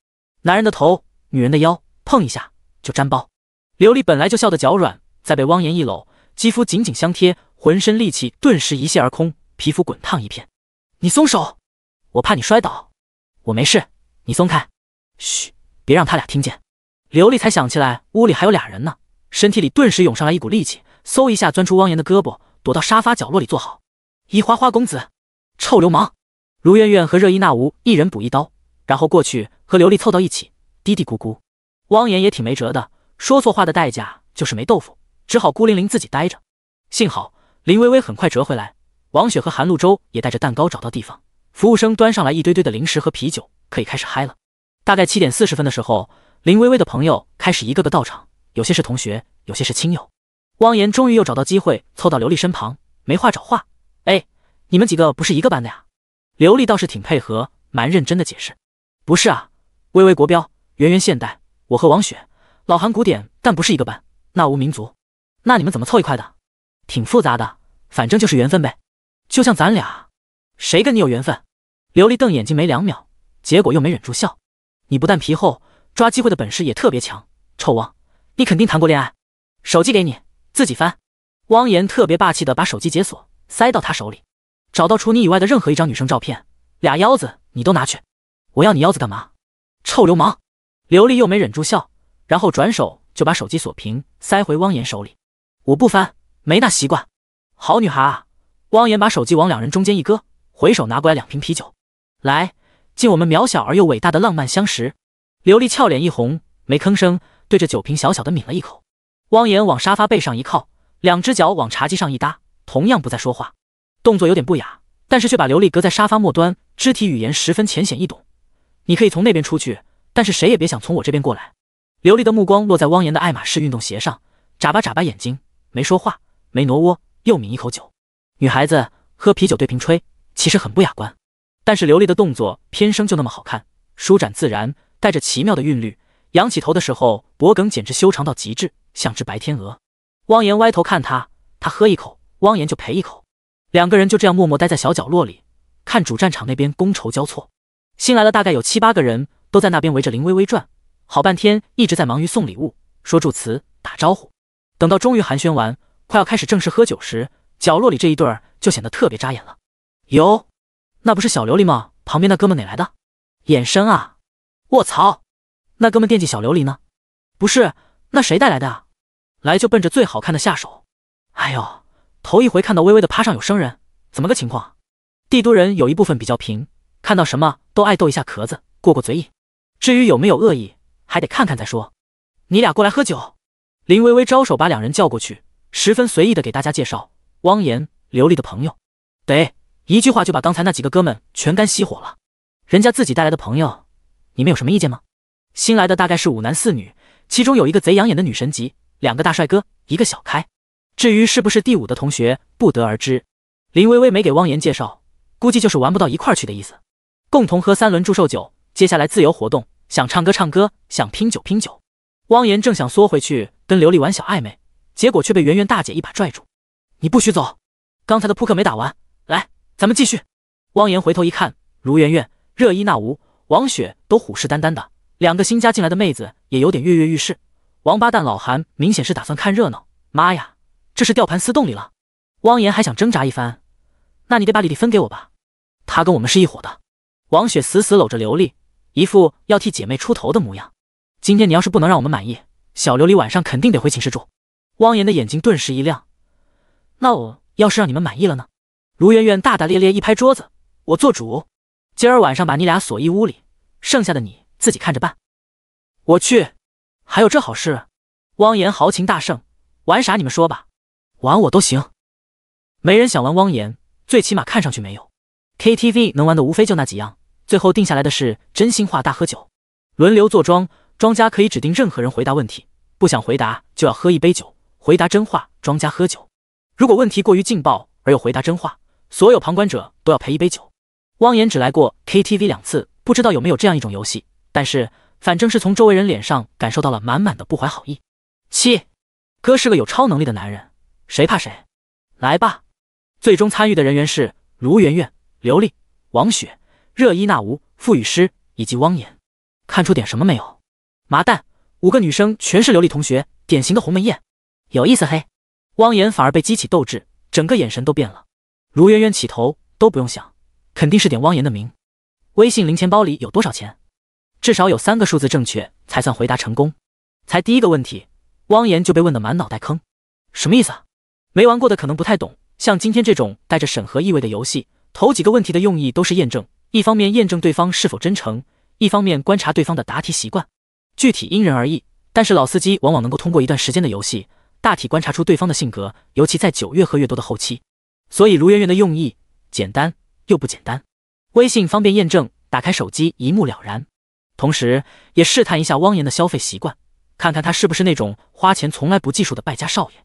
男人的头，女人的腰，碰一下就粘包。”刘丽本来就笑得脚软，再被汪言一搂，肌肤紧紧相贴，浑身力气顿时一泻而空，皮肤滚烫一片。你松手。我怕你摔倒，我没事，你松开。嘘，别让他俩听见。刘丽才想起来屋里还有俩人呢，身体里顿时涌上来一股力气，嗖一下钻出汪岩的胳膊，躲到沙发角落里坐好。一花花公子，臭流氓！卢媛媛和热依娜吾一人补一刀，然后过去和刘丽凑到一起，嘀嘀咕咕。汪岩也挺没辙的，说错话的代价就是没豆腐，只好孤零零自己待着。幸好林微微很快折回来，王雪和韩露洲也带着蛋糕找到地方。服务生端上来一堆堆的零食和啤酒，可以开始嗨了。大概七点四十分的时候，林薇薇的朋友开始一个个到场，有些是同学，有些是亲友。汪岩终于又找到机会凑到刘丽身旁，没话找话：“哎，你们几个不是一个班的呀？”刘丽倒是挺配合，蛮认真的解释：“不是啊，微微国标，圆圆现代，我和王雪，老韩古典，但不是一个班。那无民族，那你们怎么凑一块的？挺复杂的，反正就是缘分呗。就像咱俩，谁跟你有缘分？”刘丽瞪眼睛没两秒，结果又没忍住笑。你不但皮厚，抓机会的本事也特别强。臭汪，你肯定谈过恋爱。手机给你，自己翻。汪岩特别霸气的把手机解锁，塞到他手里。找到除你以外的任何一张女生照片，俩腰子你都拿去。我要你腰子干嘛？臭流氓！刘丽又没忍住笑，然后转手就把手机锁屏塞回汪岩手里。我不翻，没那习惯。好女孩啊。汪岩把手机往两人中间一搁，回手拿过来两瓶啤酒。来，敬我们渺小而又伟大的浪漫相识。刘丽俏脸一红，没吭声，对着酒瓶小小的抿了一口。汪岩往沙发背上一靠，两只脚往茶几上一搭，同样不再说话，动作有点不雅，但是却把刘丽隔在沙发末端，肢体语言十分浅显易懂。你可以从那边出去，但是谁也别想从我这边过来。刘丽的目光落在汪岩的爱马仕运动鞋上，眨巴眨巴眼睛，没说话，没挪窝，又抿一口酒。女孩子喝啤酒对瓶吹，其实很不雅观。但是刘丽的动作天生就那么好看，舒展自然，带着奇妙的韵律。仰起头的时候，脖梗简直修长到极致，像只白天鹅。汪岩歪头看他，他喝一口，汪岩就陪一口。两个人就这样默默待在小角落里，看主战场那边觥筹交错。新来了大概有七八个人，都在那边围着林微微转，好半天一直在忙于送礼物、说祝词、打招呼。等到终于寒暄完，快要开始正式喝酒时，角落里这一对儿就显得特别扎眼了。有。那不是小琉璃吗？旁边那哥们哪来的？眼生啊！卧槽，那哥们惦记小琉璃呢？不是，那谁带来的？来就奔着最好看的下手。哎呦，头一回看到微微的趴上有生人，怎么个情况？帝都人有一部分比较贫，看到什么都爱逗一下壳子，过过嘴瘾。至于有没有恶意，还得看看再说。你俩过来喝酒。林微微招手把两人叫过去，十分随意的给大家介绍：汪岩，琉璃的朋友。得。一句话就把刚才那几个哥们全干熄火了。人家自己带来的朋友，你们有什么意见吗？新来的大概是五男四女，其中有一个贼养眼的女神级，两个大帅哥，一个小开。至于是不是第五的同学，不得而知。林微微没给汪岩介绍，估计就是玩不到一块去的意思。共同喝三轮祝寿酒，接下来自由活动，想唱歌唱歌，想拼酒拼酒。汪岩正想缩回去跟刘丽玩小暧昧，结果却被圆圆大姐一把拽住：“你不许走，刚才的扑克没打完，来。”咱们继续。汪岩回头一看，卢圆圆、热依娜吾、王雪都虎视眈眈的，两个新家进来的妹子也有点跃跃欲试。王八蛋老韩明显是打算看热闹，妈呀，这是掉盘丝洞里了！汪岩还想挣扎一番，那你得把李丽分给我吧，她跟我们是一伙的。王雪死死搂着刘丽，一副要替姐妹出头的模样。今天你要是不能让我们满意，小琉璃晚上肯定得回寝室住。汪岩的眼睛顿时一亮，那我要是让你们满意了呢？卢媛媛大大咧咧一拍桌子：“我做主，今儿晚上把你俩锁一屋里，剩下的你自己看着办。”我去，还有这好事！汪言豪情大盛，玩啥你们说吧，玩我都行。没人想玩汪言，最起码看上去没有。KTV 能玩的无非就那几样，最后定下来的是真心话大喝酒，轮流坐庄，庄家可以指定任何人回答问题，不想回答就要喝一杯酒，回答真话庄家喝酒。如果问题过于劲爆而又回答真话。所有旁观者都要陪一杯酒。汪岩只来过 K T V 两次，不知道有没有这样一种游戏，但是反正是从周围人脸上感受到了满满的不怀好意。七哥是个有超能力的男人，谁怕谁？来吧！最终参与的人员是卢媛媛、刘丽、王雪、热依娜、吴傅雨诗以及汪岩。看出点什么没有？麻蛋，五个女生全是刘丽同学，典型的鸿门宴，有意思嘿！汪岩反而被激起斗志，整个眼神都变了。卢媛媛起头都不用想，肯定是点汪言的名。微信零钱包里有多少钱？至少有三个数字正确才算回答成功。才第一个问题，汪言就被问得满脑袋坑。什么意思？啊？没玩过的可能不太懂。像今天这种带着审核意味的游戏，头几个问题的用意都是验证，一方面验证对方是否真诚，一方面观察对方的答题习惯，具体因人而异。但是老司机往往能够通过一段时间的游戏，大体观察出对方的性格，尤其在酒越喝越多的后期。所以卢媛媛的用意简单又不简单，微信方便验证，打开手机一目了然，同时也试探一下汪岩的消费习惯，看看他是不是那种花钱从来不计数的败家少爷。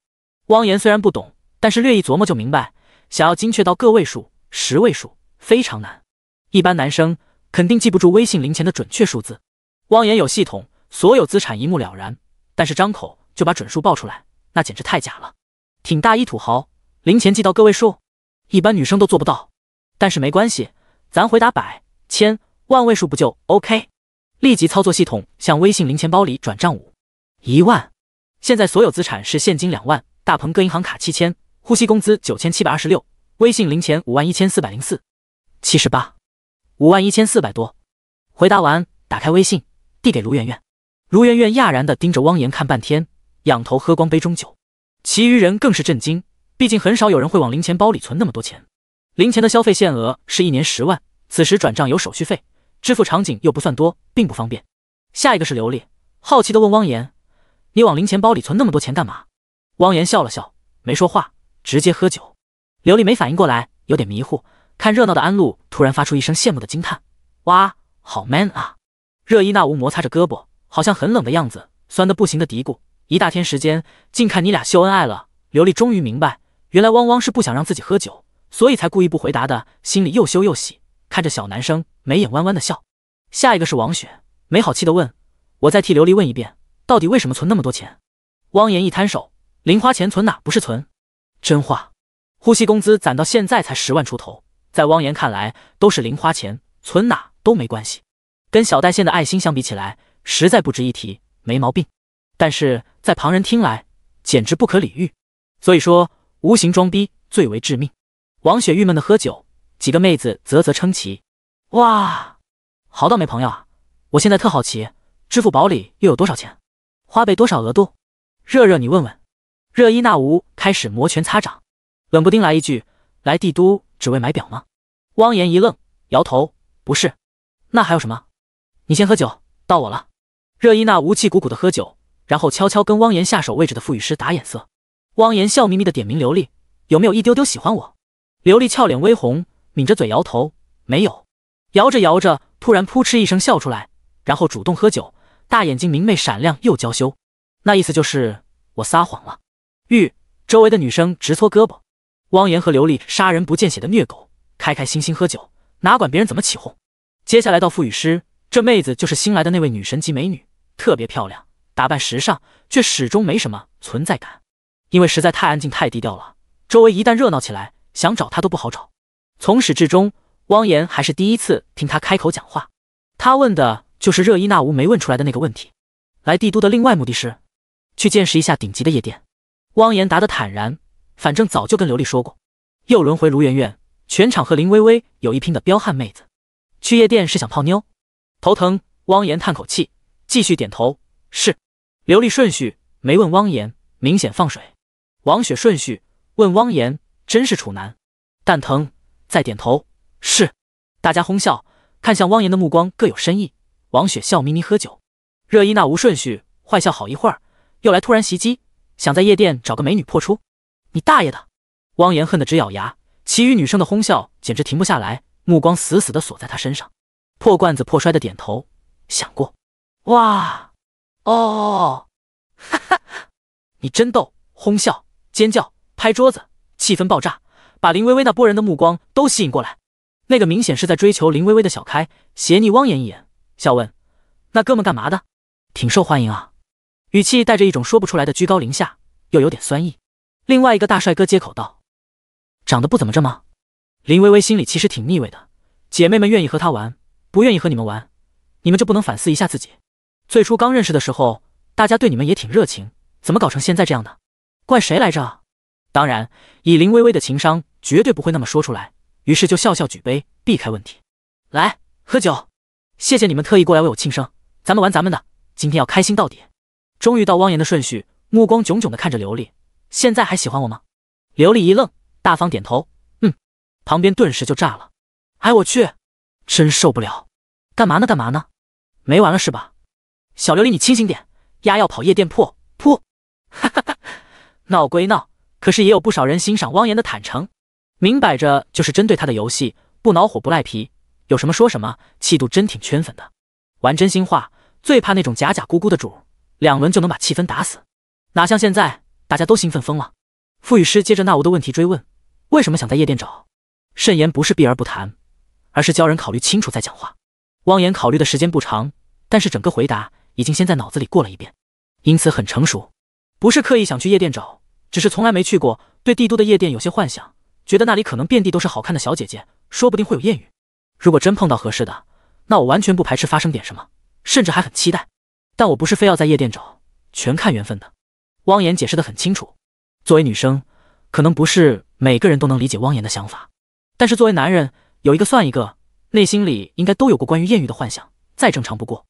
汪岩虽然不懂，但是略一琢磨就明白，想要精确到个位数、十位数非常难，一般男生肯定记不住微信零钱的准确数字。汪岩有系统，所有资产一目了然，但是张口就把准数报出来，那简直太假了，挺大一土豪。零钱记到个位数，一般女生都做不到，但是没关系，咱回答百千万位数不就 OK？立即操作系统向微信零钱包里转账五一万。现在所有资产是现金两万，大鹏各银行卡七千，呼吸工资九千七百二十六，微信零钱五万一千四百零四，七十八，五万一千四百多。回答完，打开微信，递给卢媛媛。卢媛媛讶然地盯着汪岩看半天，仰头喝光杯中酒。其余人更是震惊。毕竟很少有人会往零钱包里存那么多钱，零钱的消费限额是一年十万，此时转账有手续费，支付场景又不算多，并不方便。下一个是刘丽，好奇的问汪岩：“你往零钱包里存那么多钱干嘛？”汪岩笑了笑，没说话，直接喝酒。刘丽没反应过来，有点迷糊。看热闹的安陆突然发出一声羡慕的惊叹：“哇，好 man 啊！”热依娜吾摩擦着胳膊，好像很冷的样子，酸的不行的嘀咕：“一大天时间，竟看你俩秀恩爱了。”刘丽终于明白。原来汪汪是不想让自己喝酒，所以才故意不回答的。心里又羞又喜，看着小男生眉眼弯弯的笑。下一个是王雪，没好气的问：“我再替琉璃问一遍，到底为什么存那么多钱？”汪岩一摊手：“零花钱存哪不是存？真话，呼吸工资攒到现在才十万出头，在汪岩看来都是零花钱，存哪都没关系。跟小戴线的爱心相比起来，实在不值一提，没毛病。但是在旁人听来，简直不可理喻。所以说。”无形装逼最为致命。王雪郁闷的喝酒，几个妹子啧啧称奇。哇，好到没朋友啊！我现在特好奇，支付宝里又有多少钱，花呗多少额度？热热，你问问。热依娜吾开始摩拳擦掌，冷不丁来一句：“来帝都只为买表吗？”汪岩一愣，摇头，不是。那还有什么？你先喝酒，到我了。热依娜吾气鼓鼓的喝酒，然后悄悄跟汪岩下手位置的傅雨诗打眼色。汪言笑眯眯的点名刘丽，有没有一丢丢喜欢我？刘丽俏脸微红，抿着嘴摇头，没有。摇着摇着，突然扑哧一声笑出来，然后主动喝酒，大眼睛明媚闪亮又娇羞，那意思就是我撒谎了。玉周围的女生直搓胳膊。汪言和刘丽杀人不见血的虐狗，开开心心喝酒，哪管别人怎么起哄。接下来到傅雨诗，这妹子就是新来的那位女神级美女，特别漂亮，打扮时尚，却始终没什么存在感。因为实在太安静、太低调了，周围一旦热闹起来，想找他都不好找。从始至终，汪岩还是第一次听他开口讲话。他问的就是热依娜吴没问出来的那个问题：来帝都的另外目的是？去见识一下顶级的夜店。汪岩答得坦然，反正早就跟刘丽说过。又轮回卢媛媛，全场和林微微有一拼的彪悍妹子，去夜店是想泡妞。头疼，汪岩叹口气，继续点头。是。刘丽顺序没问汪岩，明显放水。王雪顺序问汪言：“真是处男？”蛋疼，再点头。是。大家哄笑，看向汪言的目光各有深意。王雪笑眯眯喝酒。热依娜无顺序，坏笑好一会儿，又来突然袭击，想在夜店找个美女破处。你大爷的！汪言恨得直咬牙。其余女生的哄笑简直停不下来，目光死死地锁在她身上。破罐子破摔的点头，想过。哇！哦！哈哈！你真逗！哄笑。尖叫、拍桌子，气氛爆炸，把林薇薇那波人的目光都吸引过来。那个明显是在追求林薇薇的小开斜睨汪言一眼，笑问：“那哥们干嘛的？挺受欢迎啊。”语气带着一种说不出来的居高临下，又有点酸意。另外一个大帅哥接口道：“长得不怎么着吗？”林薇薇心里其实挺腻味的，姐妹们愿意和她玩，不愿意和你们玩，你们就不能反思一下自己？最初刚认识的时候，大家对你们也挺热情，怎么搞成现在这样的？怪谁来着？当然，以林微微的情商绝对不会那么说出来，于是就笑笑举杯，避开问题，来喝酒。谢谢你们特意过来为我庆生，咱们玩咱们的，今天要开心到底。终于到汪岩的顺序，目光炯炯的看着刘丽，现在还喜欢我吗？刘丽一愣，大方点头，嗯。旁边顿时就炸了，哎我去，真受不了，干嘛呢干嘛呢？没完了是吧？小琉璃你清醒点，丫要跑夜店铺，噗，哈哈哈。闹归闹，可是也有不少人欣赏汪岩的坦诚。明摆着就是针对他的游戏，不恼火不赖皮，有什么说什么，气度真挺圈粉的。玩真心话最怕那种假假咕咕的主，两轮就能把气氛打死。哪像现在，大家都兴奋疯了。傅雨师接着纳吾的问题追问：“为什么想在夜店找？”慎言不是避而不谈，而是教人考虑清楚再讲话。汪岩考虑的时间不长，但是整个回答已经先在脑子里过了一遍，因此很成熟。不是刻意想去夜店找，只是从来没去过，对帝都的夜店有些幻想，觉得那里可能遍地都是好看的小姐姐，说不定会有艳遇。如果真碰到合适的，那我完全不排斥发生点什么，甚至还很期待。但我不是非要在夜店找，全看缘分的。汪言解释得很清楚。作为女生，可能不是每个人都能理解汪言的想法，但是作为男人，有一个算一个，内心里应该都有过关于艳遇的幻想，再正常不过。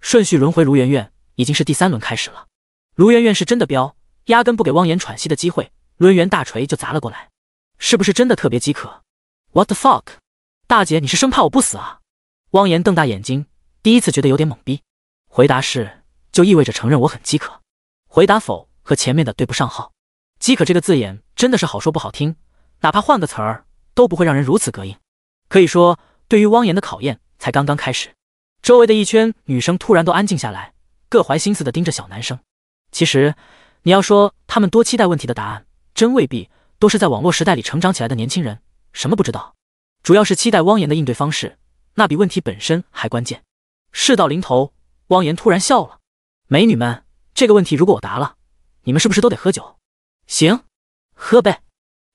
顺序轮回如圆圆已经是第三轮开始了。卢媛媛是真的彪，压根不给汪言喘息的机会，抡圆大锤就砸了过来。是不是真的特别饥渴？What the fuck！大姐，你是生怕我不死啊？汪言瞪大眼睛，第一次觉得有点懵逼。回答是，就意味着承认我很饥渴。回答否，和前面的对不上号。饥渴这个字眼真的是好说不好听，哪怕换个词儿，都不会让人如此膈应。可以说，对于汪言的考验才刚刚开始。周围的一圈女生突然都安静下来，各怀心思的盯着小男生。其实，你要说他们多期待问题的答案，真未必都是在网络时代里成长起来的年轻人。什么不知道？主要是期待汪言的应对方式，那比问题本身还关键。事到临头，汪言突然笑了：“美女们，这个问题如果我答了，你们是不是都得喝酒？”“行，喝呗。”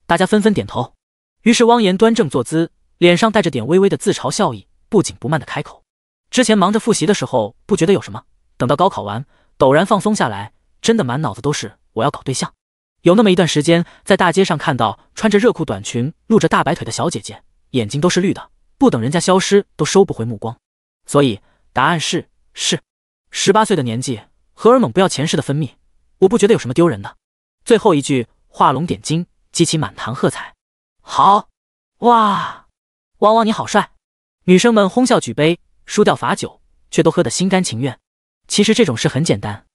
大家纷纷点头。于是汪言端正坐姿，脸上带着点微微的自嘲笑意，不紧不慢的开口：“之前忙着复习的时候，不觉得有什么；等到高考完，陡然放松下来。”真的满脑子都是我要搞对象，有那么一段时间，在大街上看到穿着热裤短裙、露着大白腿的小姐姐，眼睛都是绿的，不等人家消失都收不回目光。所以答案是是，十八岁的年纪，荷尔蒙不要钱似的分泌，我不觉得有什么丢人的。最后一句画龙点睛，激起满堂喝彩。好哇，汪汪你好帅，女生们哄笑举杯，输掉罚酒，却都喝得心甘情愿。其实这种事很简单。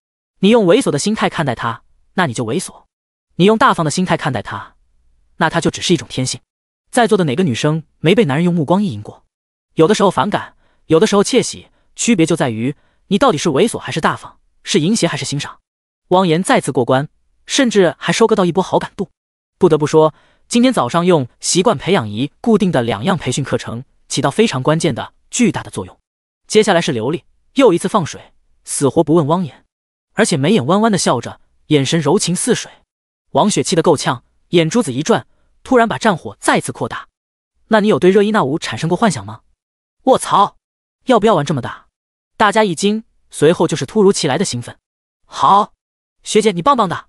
你用猥琐的心态看待他，那你就猥琐；你用大方的心态看待他，那他就只是一种天性。在座的哪个女生没被男人用目光意淫过？有的时候反感，有的时候窃喜，区别就在于你到底是猥琐还是大方，是淫邪还是欣赏。汪言再次过关，甚至还收割到一波好感度。不得不说，今天早上用习惯培养仪固定的两样培训课程起到非常关键的巨大的作用。接下来是刘丽，又一次放水，死活不问汪言。而且眉眼弯弯的笑着，眼神柔情似水。王雪气得够呛，眼珠子一转，突然把战火再次扩大。那你有对热依娜吾产生过幻想吗？卧槽，要不要玩这么大？大家一惊，随后就是突如其来的兴奋。好，学姐你棒棒的！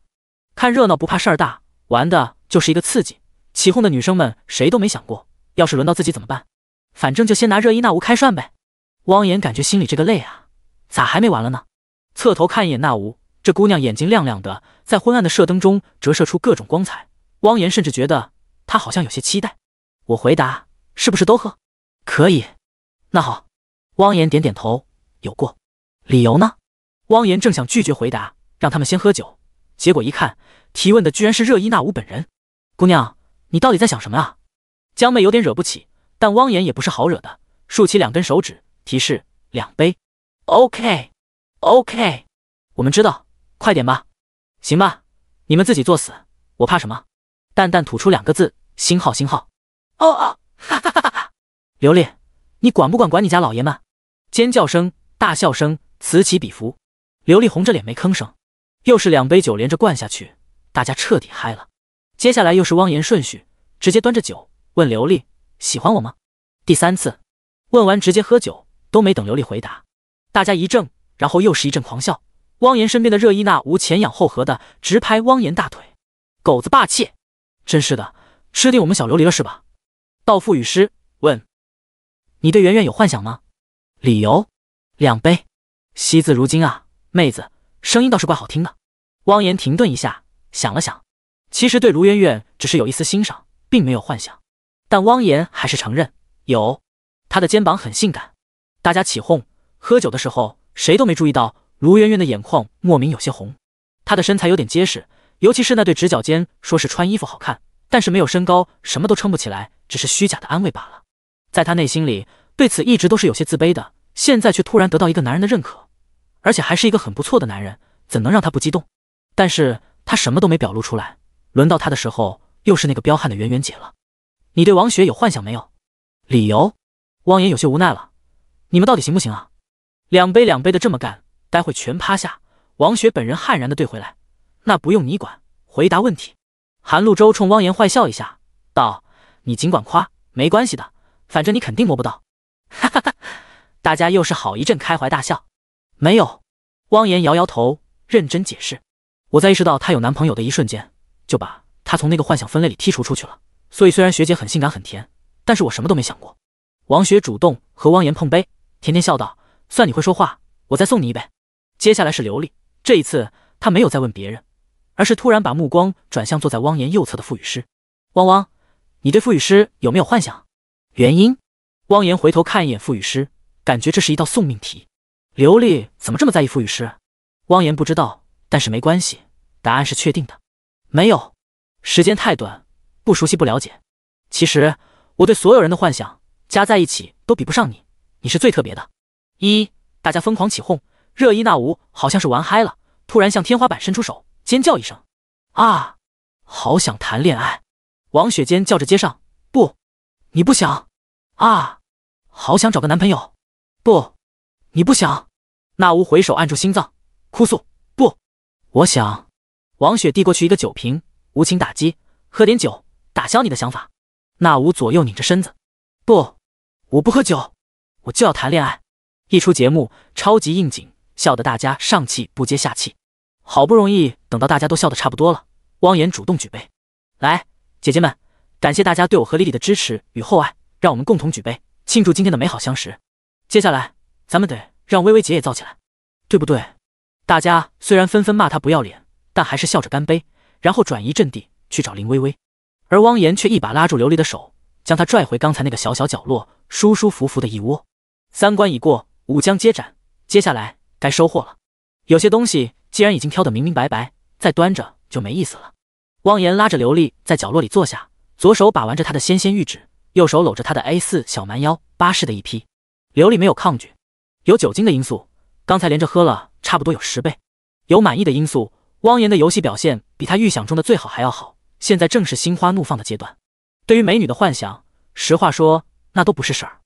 看热闹不怕事儿大，玩的就是一个刺激。起哄的女生们谁都没想过，要是轮到自己怎么办？反正就先拿热依娜吾开涮呗。汪岩感觉心里这个累啊，咋还没完了呢？侧头看一眼那吴，这姑娘眼睛亮亮的，在昏暗的射灯中折射出各种光彩。汪岩甚至觉得她好像有些期待。我回答：“是不是都喝？可以。那好。”汪岩点点头。有过。理由呢？汪岩正想拒绝回答，让他们先喝酒，结果一看，提问的居然是热依娜吾本人。姑娘，你到底在想什么啊？江妹有点惹不起，但汪岩也不是好惹的，竖起两根手指提示两杯。OK。OK，我们知道，快点吧，行吧，你们自己作死，我怕什么？淡淡吐出两个字：星号星号。哦哦，哈哈哈哈！刘丽，你管不管管你家老爷们？尖叫声、大笑声此起彼伏。刘丽红着脸没吭声。又是两杯酒连着灌下去，大家彻底嗨了。接下来又是汪言顺序，直接端着酒问刘丽：“喜欢我吗？”第三次，问完直接喝酒，都没等刘丽回答，大家一怔。然后又是一阵狂笑，汪岩身边的热依娜无前仰后合的直拍汪岩大腿，狗子霸气，真是的，吃定我们小琉璃了是吧？道父与师问：“你对圆圆有幻想吗？”理由两杯，惜字如金啊，妹子，声音倒是怪好听的。汪岩停顿一下，想了想，其实对卢圆圆只是有一丝欣赏，并没有幻想，但汪岩还是承认有，她的肩膀很性感。大家起哄，喝酒的时候。谁都没注意到，卢媛媛的眼眶莫名有些红。她的身材有点结实，尤其是那对直角肩，说是穿衣服好看，但是没有身高，什么都撑不起来，只是虚假的安慰罢了。在她内心里，对此一直都是有些自卑的。现在却突然得到一个男人的认可，而且还是一个很不错的男人，怎能让她不激动？但是她什么都没表露出来。轮到她的时候，又是那个彪悍的媛媛姐了。你对王雪有幻想没有？理由？汪言有些无奈了，你们到底行不行啊？两杯两杯的这么干，待会全趴下。王雪本人悍然的怼回来：“那不用你管，回答问题。”韩露洲冲汪岩坏笑一下，道：“你尽管夸，没关系的，反正你肯定摸不到。”哈哈哈，大家又是好一阵开怀大笑。没有，汪岩摇摇头，认真解释：“我在意识到她有男朋友的一瞬间，就把她从那个幻想分类里剔除出去了。所以虽然学姐很性感很甜，但是我什么都没想过。”王雪主动和汪岩碰杯，甜甜笑道。算你会说话，我再送你一杯。接下来是刘丽，这一次她没有再问别人，而是突然把目光转向坐在汪言右侧的傅雨诗。汪汪，你对傅雨诗有没有幻想？原因？汪言回头看一眼傅雨诗，感觉这是一道送命题。刘丽怎么这么在意傅雨诗？汪言不知道，但是没关系，答案是确定的，没有。时间太短，不熟悉不了解。其实我对所有人的幻想加在一起都比不上你，你是最特别的。一，大家疯狂起哄。热依那吾好像是玩嗨了，突然向天花板伸出手，尖叫一声：“啊，好想谈恋爱！”王雪尖叫着接上：“不，你不想。”“啊，好想找个男朋友。”“不，你不想。”那吾回手按住心脏，哭诉：“不，我想。”王雪递过去一个酒瓶，无情打击：“喝点酒，打消你的想法。”那吾左右拧着身子：“不，我不喝酒，我就要谈恋爱。”一出节目超级应景，笑得大家上气不接下气。好不容易等到大家都笑得差不多了，汪岩主动举杯，来姐姐们，感谢大家对我和李李的支持与厚爱，让我们共同举杯庆祝今天的美好相识。接下来咱们得让薇薇姐也造起来，对不对？大家虽然纷纷骂她不要脸，但还是笑着干杯，然后转移阵地去找林薇薇，而汪岩却一把拉住刘丽的手，将她拽回刚才那个小小角落，舒舒服服的一窝。三关已过。武将接斩，接下来该收获了。有些东西既然已经挑得明明白白，再端着就没意思了。汪岩拉着刘丽在角落里坐下，左手把玩着她的纤纤玉指，右手搂着她的 A 四小蛮腰，巴适的一批。刘丽没有抗拒。有酒精的因素，刚才连着喝了差不多有十倍；有满意的因素，汪岩的游戏表现比他预想中的最好还要好。现在正是心花怒放的阶段，对于美女的幻想，实话说那都不是事儿。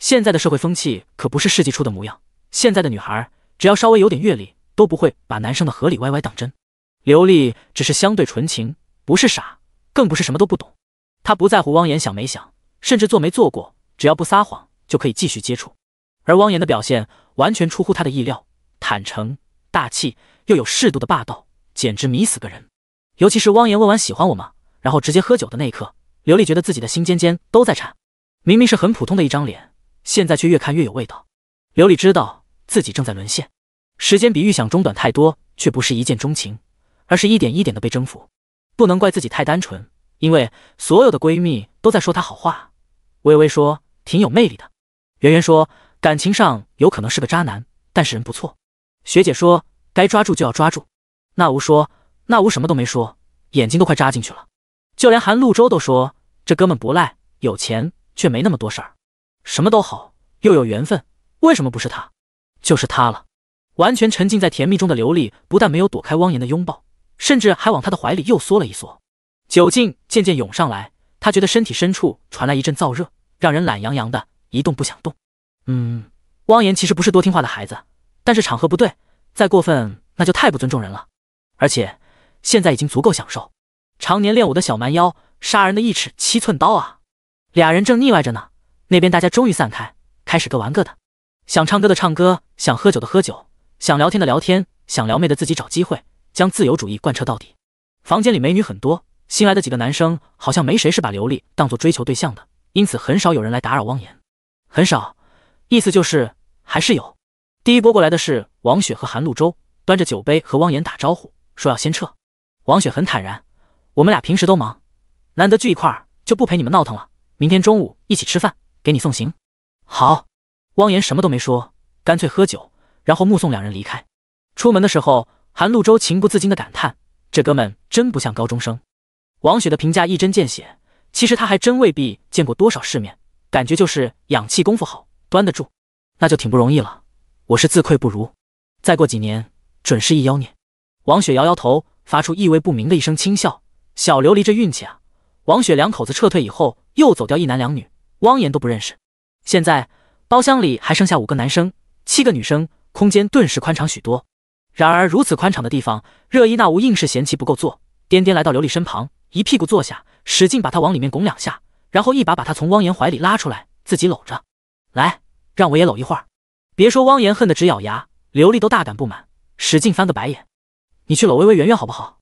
现在的社会风气可不是世纪初的模样。现在的女孩只要稍微有点阅历，都不会把男生的合理歪歪当真。刘丽只是相对纯情，不是傻，更不是什么都不懂。她不在乎汪言想没想，甚至做没做过，只要不撒谎，就可以继续接触。而汪言的表现完全出乎她的意料，坦诚、大气，又有适度的霸道，简直迷死个人。尤其是汪言问完喜欢我吗，然后直接喝酒的那一刻，刘丽觉得自己的心尖尖都在颤。明明是很普通的一张脸。现在却越看越有味道。刘丽知道自己正在沦陷，时间比预想中短太多，却不是一见钟情，而是一点一点的被征服。不能怪自己太单纯，因为所有的闺蜜都在说他好话。微微说：“挺有魅力的。”圆圆说：“感情上有可能是个渣男，但是人不错。”学姐说：“该抓住就要抓住。”那吾说：“那吾什么都没说，眼睛都快扎进去了。”就连韩露洲都说：“这哥们不赖，有钱却没那么多事儿。”什么都好，又有缘分，为什么不是他，就是他了？完全沉浸在甜蜜中的刘丽，不但没有躲开汪言的拥抱，甚至还往他的怀里又缩了一缩。酒劲渐渐涌上来，她觉得身体深处传来一阵燥热，让人懒洋洋的，一动不想动。嗯，汪言其实不是多听话的孩子，但是场合不对，再过分那就太不尊重人了。而且现在已经足够享受，常年练武的小蛮腰，杀人的一尺七寸刀啊！俩人正腻歪着呢。那边大家终于散开，开始各玩各的，想唱歌的唱歌，想喝酒的喝酒，想聊天的聊天，想撩妹的自己找机会，将自由主义贯彻到底。房间里美女很多，新来的几个男生好像没谁是把刘丽当做追求对象的，因此很少有人来打扰汪言。很少，意思就是还是有。第一波过来的是王雪和韩露洲，端着酒杯和汪言打招呼，说要先撤。王雪很坦然：“我们俩平时都忙，难得聚一块，就不陪你们闹腾了。明天中午一起吃饭。”给你送行，好。汪岩什么都没说，干脆喝酒，然后目送两人离开。出门的时候，韩露洲情不自禁的感叹：“这哥们真不像高中生。”王雪的评价一针见血。其实他还真未必见过多少世面，感觉就是氧气功夫好，端得住，那就挺不容易了。我是自愧不如，再过几年准是一妖孽。王雪摇摇头，发出意味不明的一声轻笑：“小琉璃这运气啊！”王雪两口子撤退以后，又走掉一男两女。汪岩都不认识。现在包厢里还剩下五个男生，七个女生，空间顿时宽敞许多。然而如此宽敞的地方，热依娜吾硬是嫌弃不够坐，颠颠来到刘丽身旁，一屁股坐下，使劲把她往里面拱两下，然后一把把她从汪岩怀里拉出来，自己搂着，来让我也搂一会儿。别说汪岩恨得直咬牙，刘丽都大感不满，使劲翻个白眼。你去搂微微圆圆好不好？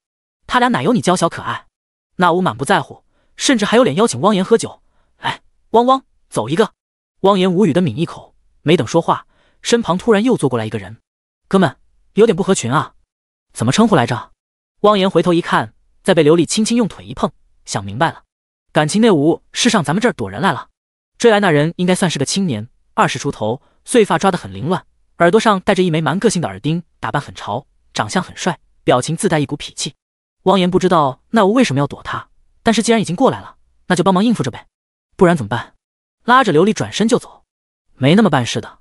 他俩哪有你娇小可爱？那吾满不在乎，甚至还有脸邀请汪岩喝酒。汪汪，走一个！汪言无语的抿一口，没等说话，身旁突然又坐过来一个人。哥们，有点不合群啊，怎么称呼来着？汪言回头一看，再被刘丽轻轻用腿一碰，想明白了，感情那五是上咱们这儿躲人来了。追来那人应该算是个青年，二十出头，碎发抓得很凌乱，耳朵上戴着一枚蛮个性的耳钉，打扮很潮，长相很帅，表情自带一股痞气。汪言不知道那五为什么要躲他，但是既然已经过来了，那就帮忙应付着呗。不然怎么办？拉着刘丽转身就走，没那么办事的。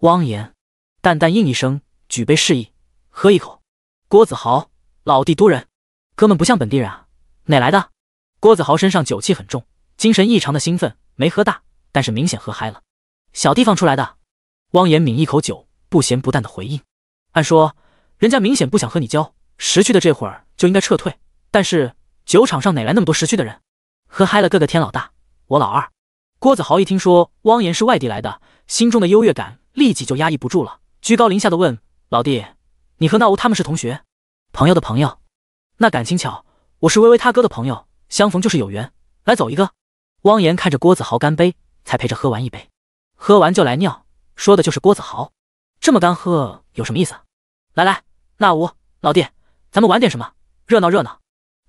汪言淡淡应一声，举杯示意，喝一口。郭子豪，老弟都人，哥们不像本地人啊，哪来的？郭子豪身上酒气很重，精神异常的兴奋，没喝大，但是明显喝嗨了。小地方出来的。汪言抿一口酒，不咸不淡的回应。按说人家明显不想和你交，识趣的这会儿就应该撤退，但是酒场上哪来那么多识趣的人？喝嗨了，个个天老大。我老二，郭子豪一听说汪岩是外地来的，心中的优越感立即就压抑不住了，居高临下的问：“老弟，你和那吴他们是同学，朋友的朋友，那感情巧，我是微微他哥的朋友，相逢就是有缘，来走一个。”汪岩看着郭子豪干杯，才陪着喝完一杯，喝完就来尿，说的就是郭子豪，这么干喝有什么意思？来来，那吴老弟，咱们玩点什么，热闹热闹。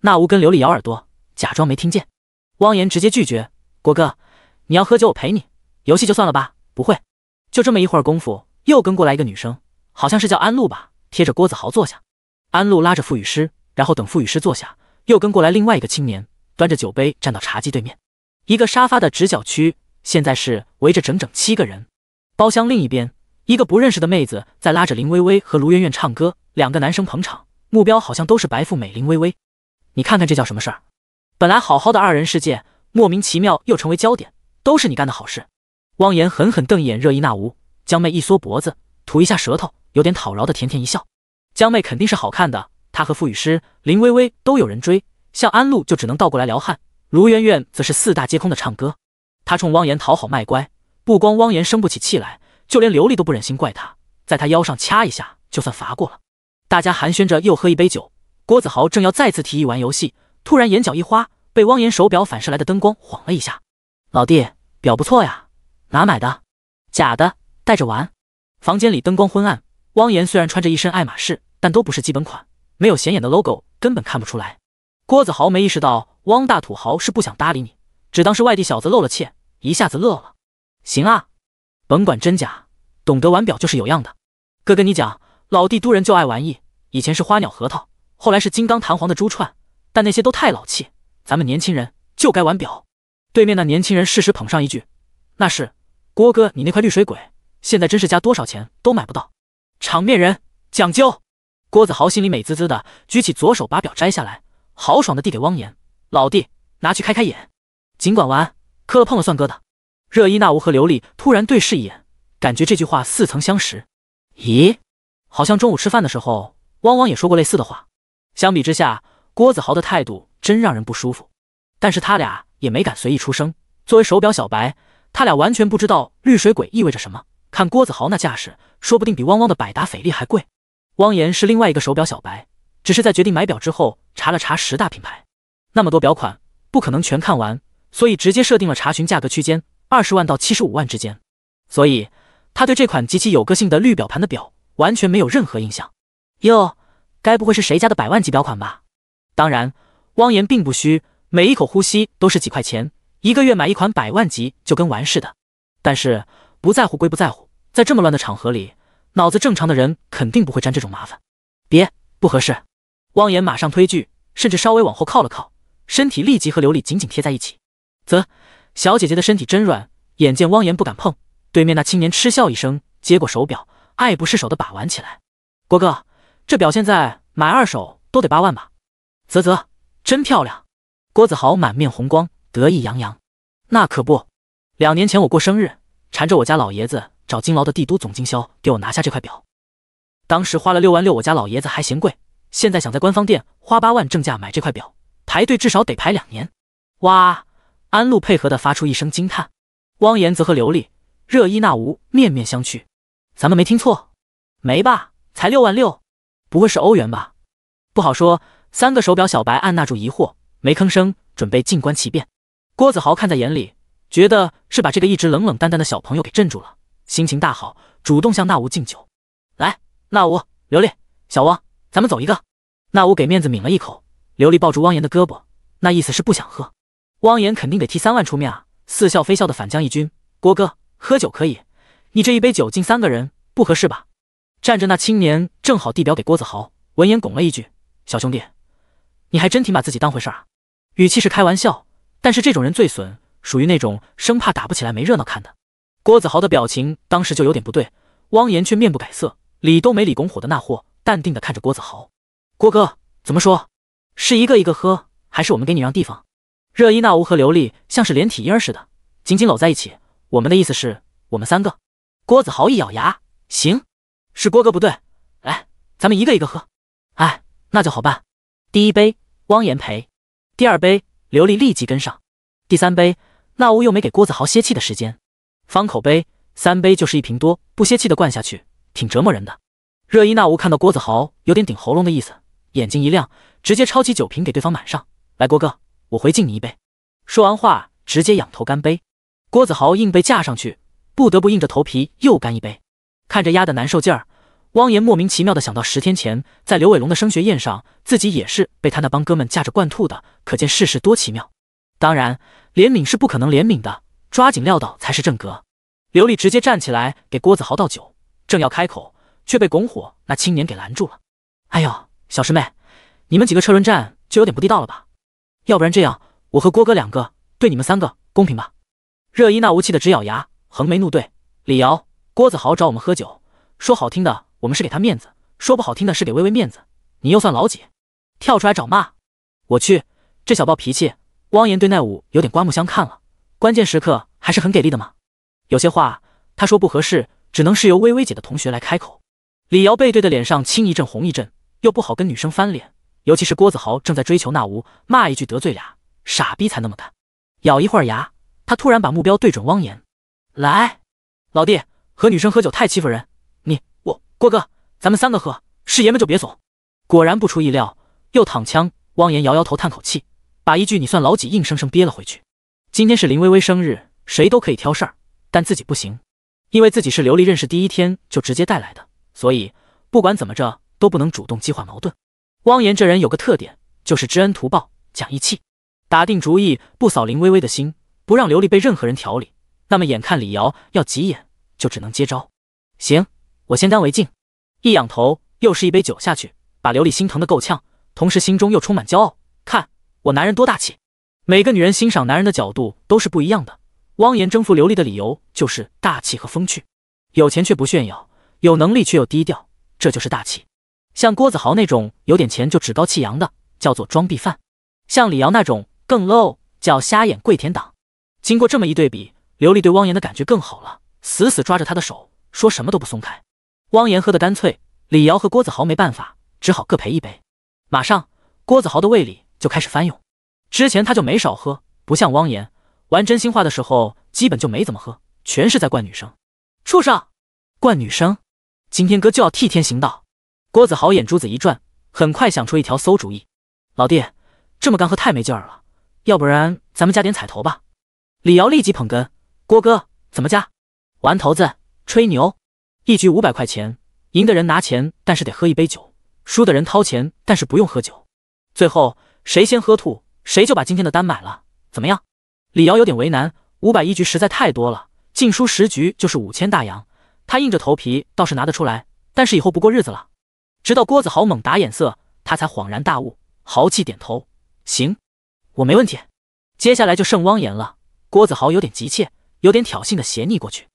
那吴跟刘丽咬耳朵，假装没听见，汪岩直接拒绝。国哥，你要喝酒我陪你，游戏就算了吧，不会。就这么一会儿功夫，又跟过来一个女生，好像是叫安露吧，贴着郭子豪坐下。安露拉着傅雨诗，然后等傅雨诗坐下，又跟过来另外一个青年，端着酒杯站到茶几对面。一个沙发的直角区，现在是围着整整七个人。包厢另一边，一个不认识的妹子在拉着林薇薇和卢媛媛唱歌，两个男生捧场，目标好像都是白富美林薇薇。你看看这叫什么事儿？本来好好的二人世界。莫名其妙又成为焦点，都是你干的好事！汪言狠狠瞪一眼热依娜吾，江妹一缩脖子，吐一下舌头，有点讨饶的甜甜一笑。江妹肯定是好看的，她和傅雨诗、林微微都有人追，像安陆就只能倒过来撩汉，卢圆圆则是四大皆空的唱歌。她冲汪言讨好卖乖，不光汪言生不起气来，就连刘丽都不忍心怪她，在她腰上掐一下就算罚过了。大家寒暄着又喝一杯酒，郭子豪正要再次提议玩游戏，突然眼角一花。被汪岩手表反射来的灯光晃了一下，老弟，表不错呀，哪买的？假的，带着玩。房间里灯光昏暗，汪岩虽然穿着一身爱马仕，但都不是基本款，没有显眼的 logo，根本看不出来。郭子豪没意识到汪大土豪是不想搭理你，只当是外地小子漏了怯，一下子乐了。行啊，甭管真假，懂得玩表就是有样的。哥跟你讲，老弟都人就爱玩意，以前是花鸟核桃，后来是金刚弹簧的珠串，但那些都太老气。咱们年轻人就该玩表。对面那年轻人适时捧上一句：“那是郭哥，你那块绿水鬼，现在真是加多少钱都买不到。”场面人讲究。郭子豪心里美滋滋的，举起左手把表摘下来，豪爽的递给汪岩：“老弟，拿去开开眼，尽管玩，磕了碰了算哥的。”热依娜吾和刘丽突然对视一眼，感觉这句话似曾相识。咦，好像中午吃饭的时候，汪汪也说过类似的话。相比之下。郭子豪的态度真让人不舒服，但是他俩也没敢随意出声。作为手表小白，他俩完全不知道绿水鬼意味着什么。看郭子豪那架势，说不定比汪汪的百达翡丽还贵。汪岩是另外一个手表小白，只是在决定买表之后查了查十大品牌，那么多表款不可能全看完，所以直接设定了查询价格区间二十万到七十五万之间。所以他对这款极其有个性的绿表盘的表完全没有任何印象。哟，该不会是谁家的百万级表款吧？当然，汪言并不虚，每一口呼吸都是几块钱，一个月买一款百万级就跟玩似的。但是不在乎归不在乎，在这么乱的场合里，脑子正常的人肯定不会沾这种麻烦。别，不合适。汪言马上推拒，甚至稍微往后靠了靠，身体立即和刘丽紧紧贴在一起。啧，小姐姐的身体真软。眼见汪言不敢碰，对面那青年嗤笑一声，接过手表，爱不释手的把玩起来。国哥，这表现在买二手都得八万吧？啧啧，真漂亮！郭子豪满面红光，得意洋洋。那可不，两年前我过生日，缠着我家老爷子找金劳的帝都总经销给我拿下这块表，当时花了六万六，我家老爷子还嫌贵。现在想在官方店花八万正价买这块表，排队至少得排两年。哇！安陆配合的发出一声惊叹。汪言则和刘丽、热依娜吾面面相觑。咱们没听错？没吧？才六万六？不会是欧元吧？不好说。三个手表小白按捺住疑惑，没吭声，准备静观其变。郭子豪看在眼里，觉得是把这个一直冷冷淡淡的小朋友给镇住了，心情大好，主动向那吾敬酒。来，那吾、刘丽、小汪，咱们走一个。那吾给面子抿了一口，刘丽抱住汪岩的胳膊，那意思是不想喝。汪岩肯定得替三万出面啊，似笑非笑的反将一军。郭哥，喝酒可以，你这一杯酒敬三个人，不合适吧？站着那青年正好递表给郭子豪，闻言拱了一句：“小兄弟。”你还真挺把自己当回事儿，语气是开玩笑，但是这种人最损，属于那种生怕打不起来没热闹看的。郭子豪的表情当时就有点不对，汪岩却面不改色，理都没理拱火的那货，淡定的看着郭子豪。郭哥怎么说？是一个一个喝，还是我们给你让地方？热依娜吾和刘丽像是连体婴儿似的，紧紧搂在一起。我们的意思是，我们三个。郭子豪一咬牙，行，是郭哥不对，来，咱们一个一个喝。哎，那就好办。第一杯，汪延培；第二杯，刘丽立即跟上；第三杯，那屋又没给郭子豪歇气的时间。方口杯，三杯就是一瓶多，不歇气的灌下去，挺折磨人的。热依那屋看到郭子豪有点顶喉咙的意思，眼睛一亮，直接抄起酒瓶给对方满上。来，郭哥，我回敬你一杯。说完话，直接仰头干杯。郭子豪硬被架上去，不得不硬着头皮又干一杯，看着压的难受劲儿。汪岩莫名其妙的想到十天前，在刘伟龙的升学宴上，自己也是被他那帮哥们架着灌吐的，可见世事多奇妙。当然，怜悯是不可能怜悯的，抓紧撂倒才是正格。刘丽直接站起来给郭子豪倒酒，正要开口，却被拱火那青年给拦住了。哎呦，小师妹，你们几个车轮战就有点不地道了吧？要不然这样，我和郭哥两个对你们三个公平吧？热依娜无气的直咬牙，横眉怒对李瑶、郭子豪找我们喝酒，说好听的。我们是给他面子，说不好听的是给微微面子。你又算老几？跳出来找骂！我去，这小暴脾气，汪岩对那舞有点刮目相看了，关键时刻还是很给力的嘛。有些话他说不合适，只能是由微微姐的同学来开口。李瑶背对的脸上青一阵红一阵，又不好跟女生翻脸，尤其是郭子豪正在追求那吾，骂一句得罪俩，傻逼才那么干。咬一会儿牙，他突然把目标对准汪岩，来，老弟，和女生喝酒太欺负人。郭哥，咱们三个喝，是爷们就别怂。果然不出意料，又躺枪。汪岩摇摇头，叹口气，把一句“你算老几”硬生生憋了回去。今天是林微微生日，谁都可以挑事儿，但自己不行，因为自己是琉璃认识第一天就直接带来的，所以不管怎么着都不能主动激化矛盾。汪岩这人有个特点，就是知恩图报，讲义气。打定主意不扫林微微的心，不让琉璃被任何人调理，那么眼看李瑶要急眼，就只能接招。行。我先干为敬，一仰头，又是一杯酒下去，把刘丽心疼的够呛，同时心中又充满骄傲。看我男人多大气！每个女人欣赏男人的角度都是不一样的。汪言征服刘丽的理由就是大气和风趣，有钱却不炫耀，有能力却又低调，这就是大气。像郭子豪那种有点钱就趾高气扬的，叫做装逼犯；像李瑶那种更 low，叫瞎眼跪舔党。经过这么一对比，刘丽对汪言的感觉更好了，死死抓着他的手，说什么都不松开。汪岩喝的干脆，李瑶和郭子豪没办法，只好各陪一杯。马上，郭子豪的胃里就开始翻涌。之前他就没少喝，不像汪岩，玩真心话的时候基本就没怎么喝，全是在灌女生。畜生，灌女生！今天哥就要替天行道！郭子豪眼珠子一转，很快想出一条馊主意：“老弟，这么干喝太没劲儿了，要不然咱们加点彩头吧？”李瑶立即捧哏：“郭哥，怎么加？玩头子，吹牛。”一局五百块钱，赢的人拿钱，但是得喝一杯酒；输的人掏钱，但是不用喝酒。最后谁先喝吐，谁就把今天的单买了。怎么样？李瑶有点为难，五百一局实在太多了，净输十局就是五千大洋，他硬着头皮倒是拿得出来，但是以后不过日子了。直到郭子豪猛打眼色，他才恍然大悟，豪气点头：“行，我没问题。”接下来就剩汪岩了。郭子豪有点急切，有点挑衅的斜睨过去，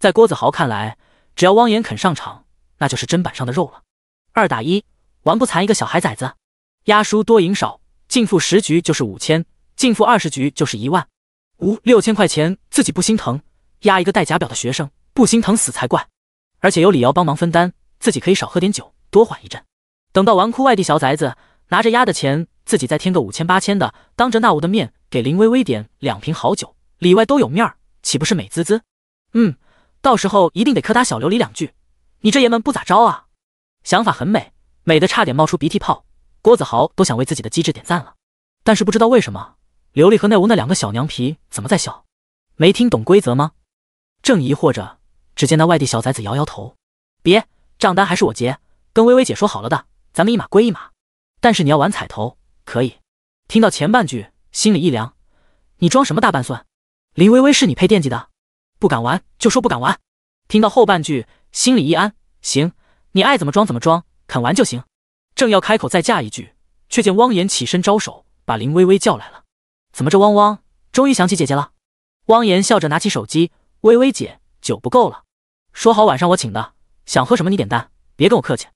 在郭子豪看来。只要汪岩肯上场，那就是砧板上的肉了。二打一，玩不残一个小孩崽子，压输多赢少，进负十局就是五千，进负二十局就是一万五六千块钱，自己不心疼。压一个戴假表的学生，不心疼死才怪。而且有李瑶帮忙分担，自己可以少喝点酒，多缓一阵。等到玩哭外地小崽子，拿着压的钱，自己再添个五千八千的，当着那吾的面给林薇薇点两瓶好酒，里外都有面儿，岂不是美滋滋？嗯。到时候一定得磕打小琉璃两句，你这爷们不咋着啊？想法很美，美的差点冒出鼻涕泡。郭子豪都想为自己的机智点赞了，但是不知道为什么，琉璃和那屋那两个小娘皮怎么在笑？没听懂规则吗？正疑惑着，只见那外地小崽子摇摇头：“别，账单还是我结，跟薇薇姐说好了的，咱们一码归一码。但是你要玩彩头，可以。”听到前半句，心里一凉，你装什么大半蒜？林薇薇是你配惦记的？不敢玩就说不敢玩，听到后半句心里一安，行，你爱怎么装怎么装，肯玩就行。正要开口再架一句，却见汪岩起身招手，把林微微叫来了。怎么着，汪汪终于想起姐姐了？汪岩笑着拿起手机，微微姐，酒不够了，说好晚上我请的，想喝什么你点单，别跟我客气。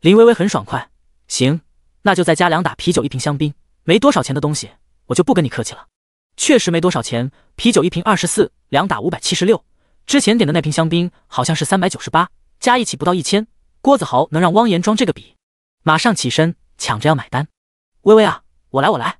林微微很爽快，行，那就再加两打啤酒，一瓶香槟，没多少钱的东西，我就不跟你客气了。确实没多少钱，啤酒一瓶二十四，两打五百七十六。之前点的那瓶香槟好像是三百九十八，加一起不到一千。郭子豪能让汪岩装这个笔，马上起身抢着要买单。微微啊，我来我来，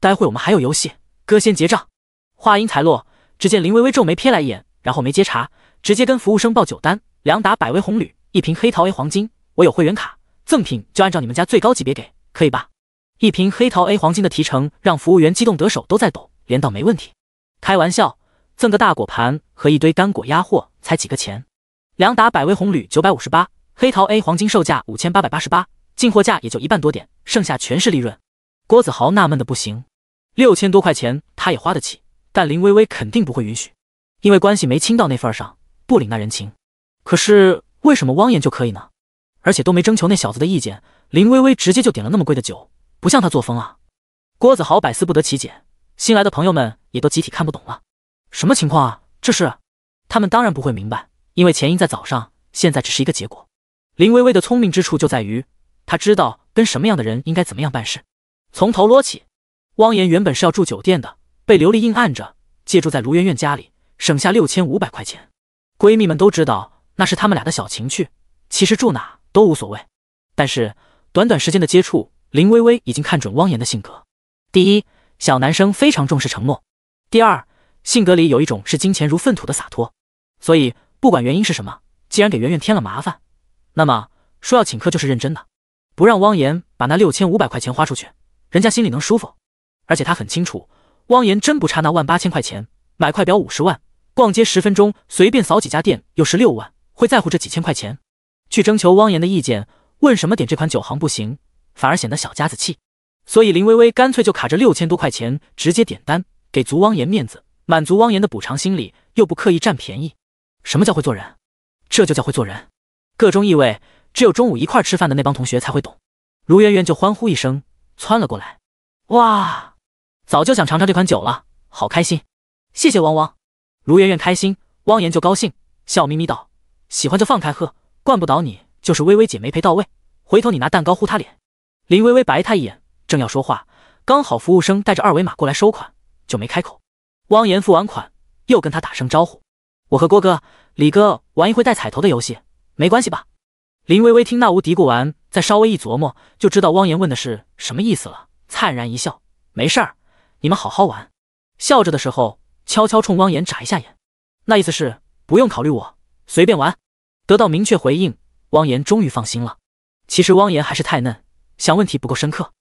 待会我们还有游戏，哥先结账。话音才落，只见林微微皱眉瞥来一眼，然后没接茬，直接跟服务生报酒单：两打百威红旅，一瓶黑桃 A 黄金。我有会员卡，赠品就按照你们家最高级别给，可以吧？一瓶黑桃 A 黄金的提成让服务员激动得手都在抖。连到没问题，开玩笑，赠个大果盘和一堆干果压货才几个钱。两打百威红铝九百五十八，黑桃 A 黄金售价五千八百八十八，进货价也就一半多点，剩下全是利润。郭子豪纳闷的不行，六千多块钱他也花得起，但林微微肯定不会允许，因为关系没亲到那份上，不领那人情。可是为什么汪岩就可以呢？而且都没征求那小子的意见，林微微直接就点了那么贵的酒，不像他作风啊。郭子豪百思不得其解。新来的朋友们也都集体看不懂了，什么情况啊？这是他们当然不会明白，因为前因在早上，现在只是一个结果。林薇薇的聪明之处就在于，她知道跟什么样的人应该怎么样办事，从头摞起。汪言原本是要住酒店的，被刘丽硬按着借住在卢媛媛家里，省下六千五百块钱。闺蜜们都知道那是他们俩的小情趣，其实住哪都无所谓。但是短短时间的接触，林薇薇已经看准汪言的性格。第一。小男生非常重视承诺。第二，性格里有一种视金钱如粪土的洒脱，所以不管原因是什么，既然给圆圆添了麻烦，那么说要请客就是认真的。不让汪岩把那六千五百块钱花出去，人家心里能舒服。而且他很清楚，汪岩真不差那万八千块钱，买块表五十万，逛街十分钟随便扫几家店又是六万，会在乎这几千块钱？去征求汪岩的意见，问什么点这款酒行不行，反而显得小家子气。所以林薇薇干脆就卡着六千多块钱直接点单，给足汪言面子，满足汪言的补偿心理，又不刻意占便宜。什么叫会做人？这就叫会做人。各种意味，只有中午一块吃饭的那帮同学才会懂。卢媛媛就欢呼一声，窜了过来。哇，早就想尝尝这款酒了，好开心！谢谢汪汪。卢媛媛开心，汪言就高兴，笑眯眯道：“喜欢就放开喝，灌不倒你。就是薇薇姐没陪到位，回头你拿蛋糕糊她脸。”林薇薇白他一眼。正要说话，刚好服务生带着二维码过来收款，就没开口。汪岩付完款，又跟他打声招呼：“我和郭哥、李哥玩一会带彩头的游戏，没关系吧？”林微微听那无嘀咕完，再稍微一琢磨，就知道汪岩问的是什么意思了，灿然一笑：“没事儿，你们好好玩。”笑着的时候，悄悄冲汪岩眨一下眼，那意思是不用考虑我，随便玩。得到明确回应，汪岩终于放心了。其实汪岩还是太嫩，想问题不够深刻。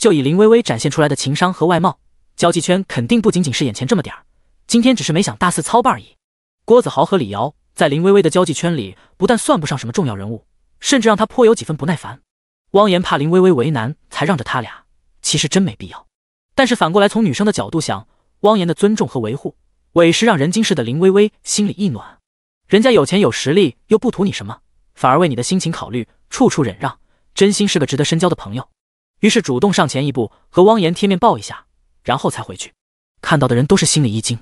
就以林微微展现出来的情商和外貌，交际圈肯定不仅仅是眼前这么点儿。今天只是没想大肆操办而已。郭子豪和李瑶在林微微的交际圈里不但算不上什么重要人物，甚至让她颇有几分不耐烦。汪言怕林微微为难，才让着他俩，其实真没必要。但是反过来从女生的角度想，汪言的尊重和维护，委实让人精似的林微微心里一暖。人家有钱有实力，又不图你什么，反而为你的心情考虑，处处忍让，真心是个值得深交的朋友。于是主动上前一步，和汪岩贴面抱一下，然后才回去。看到的人都是心里一惊。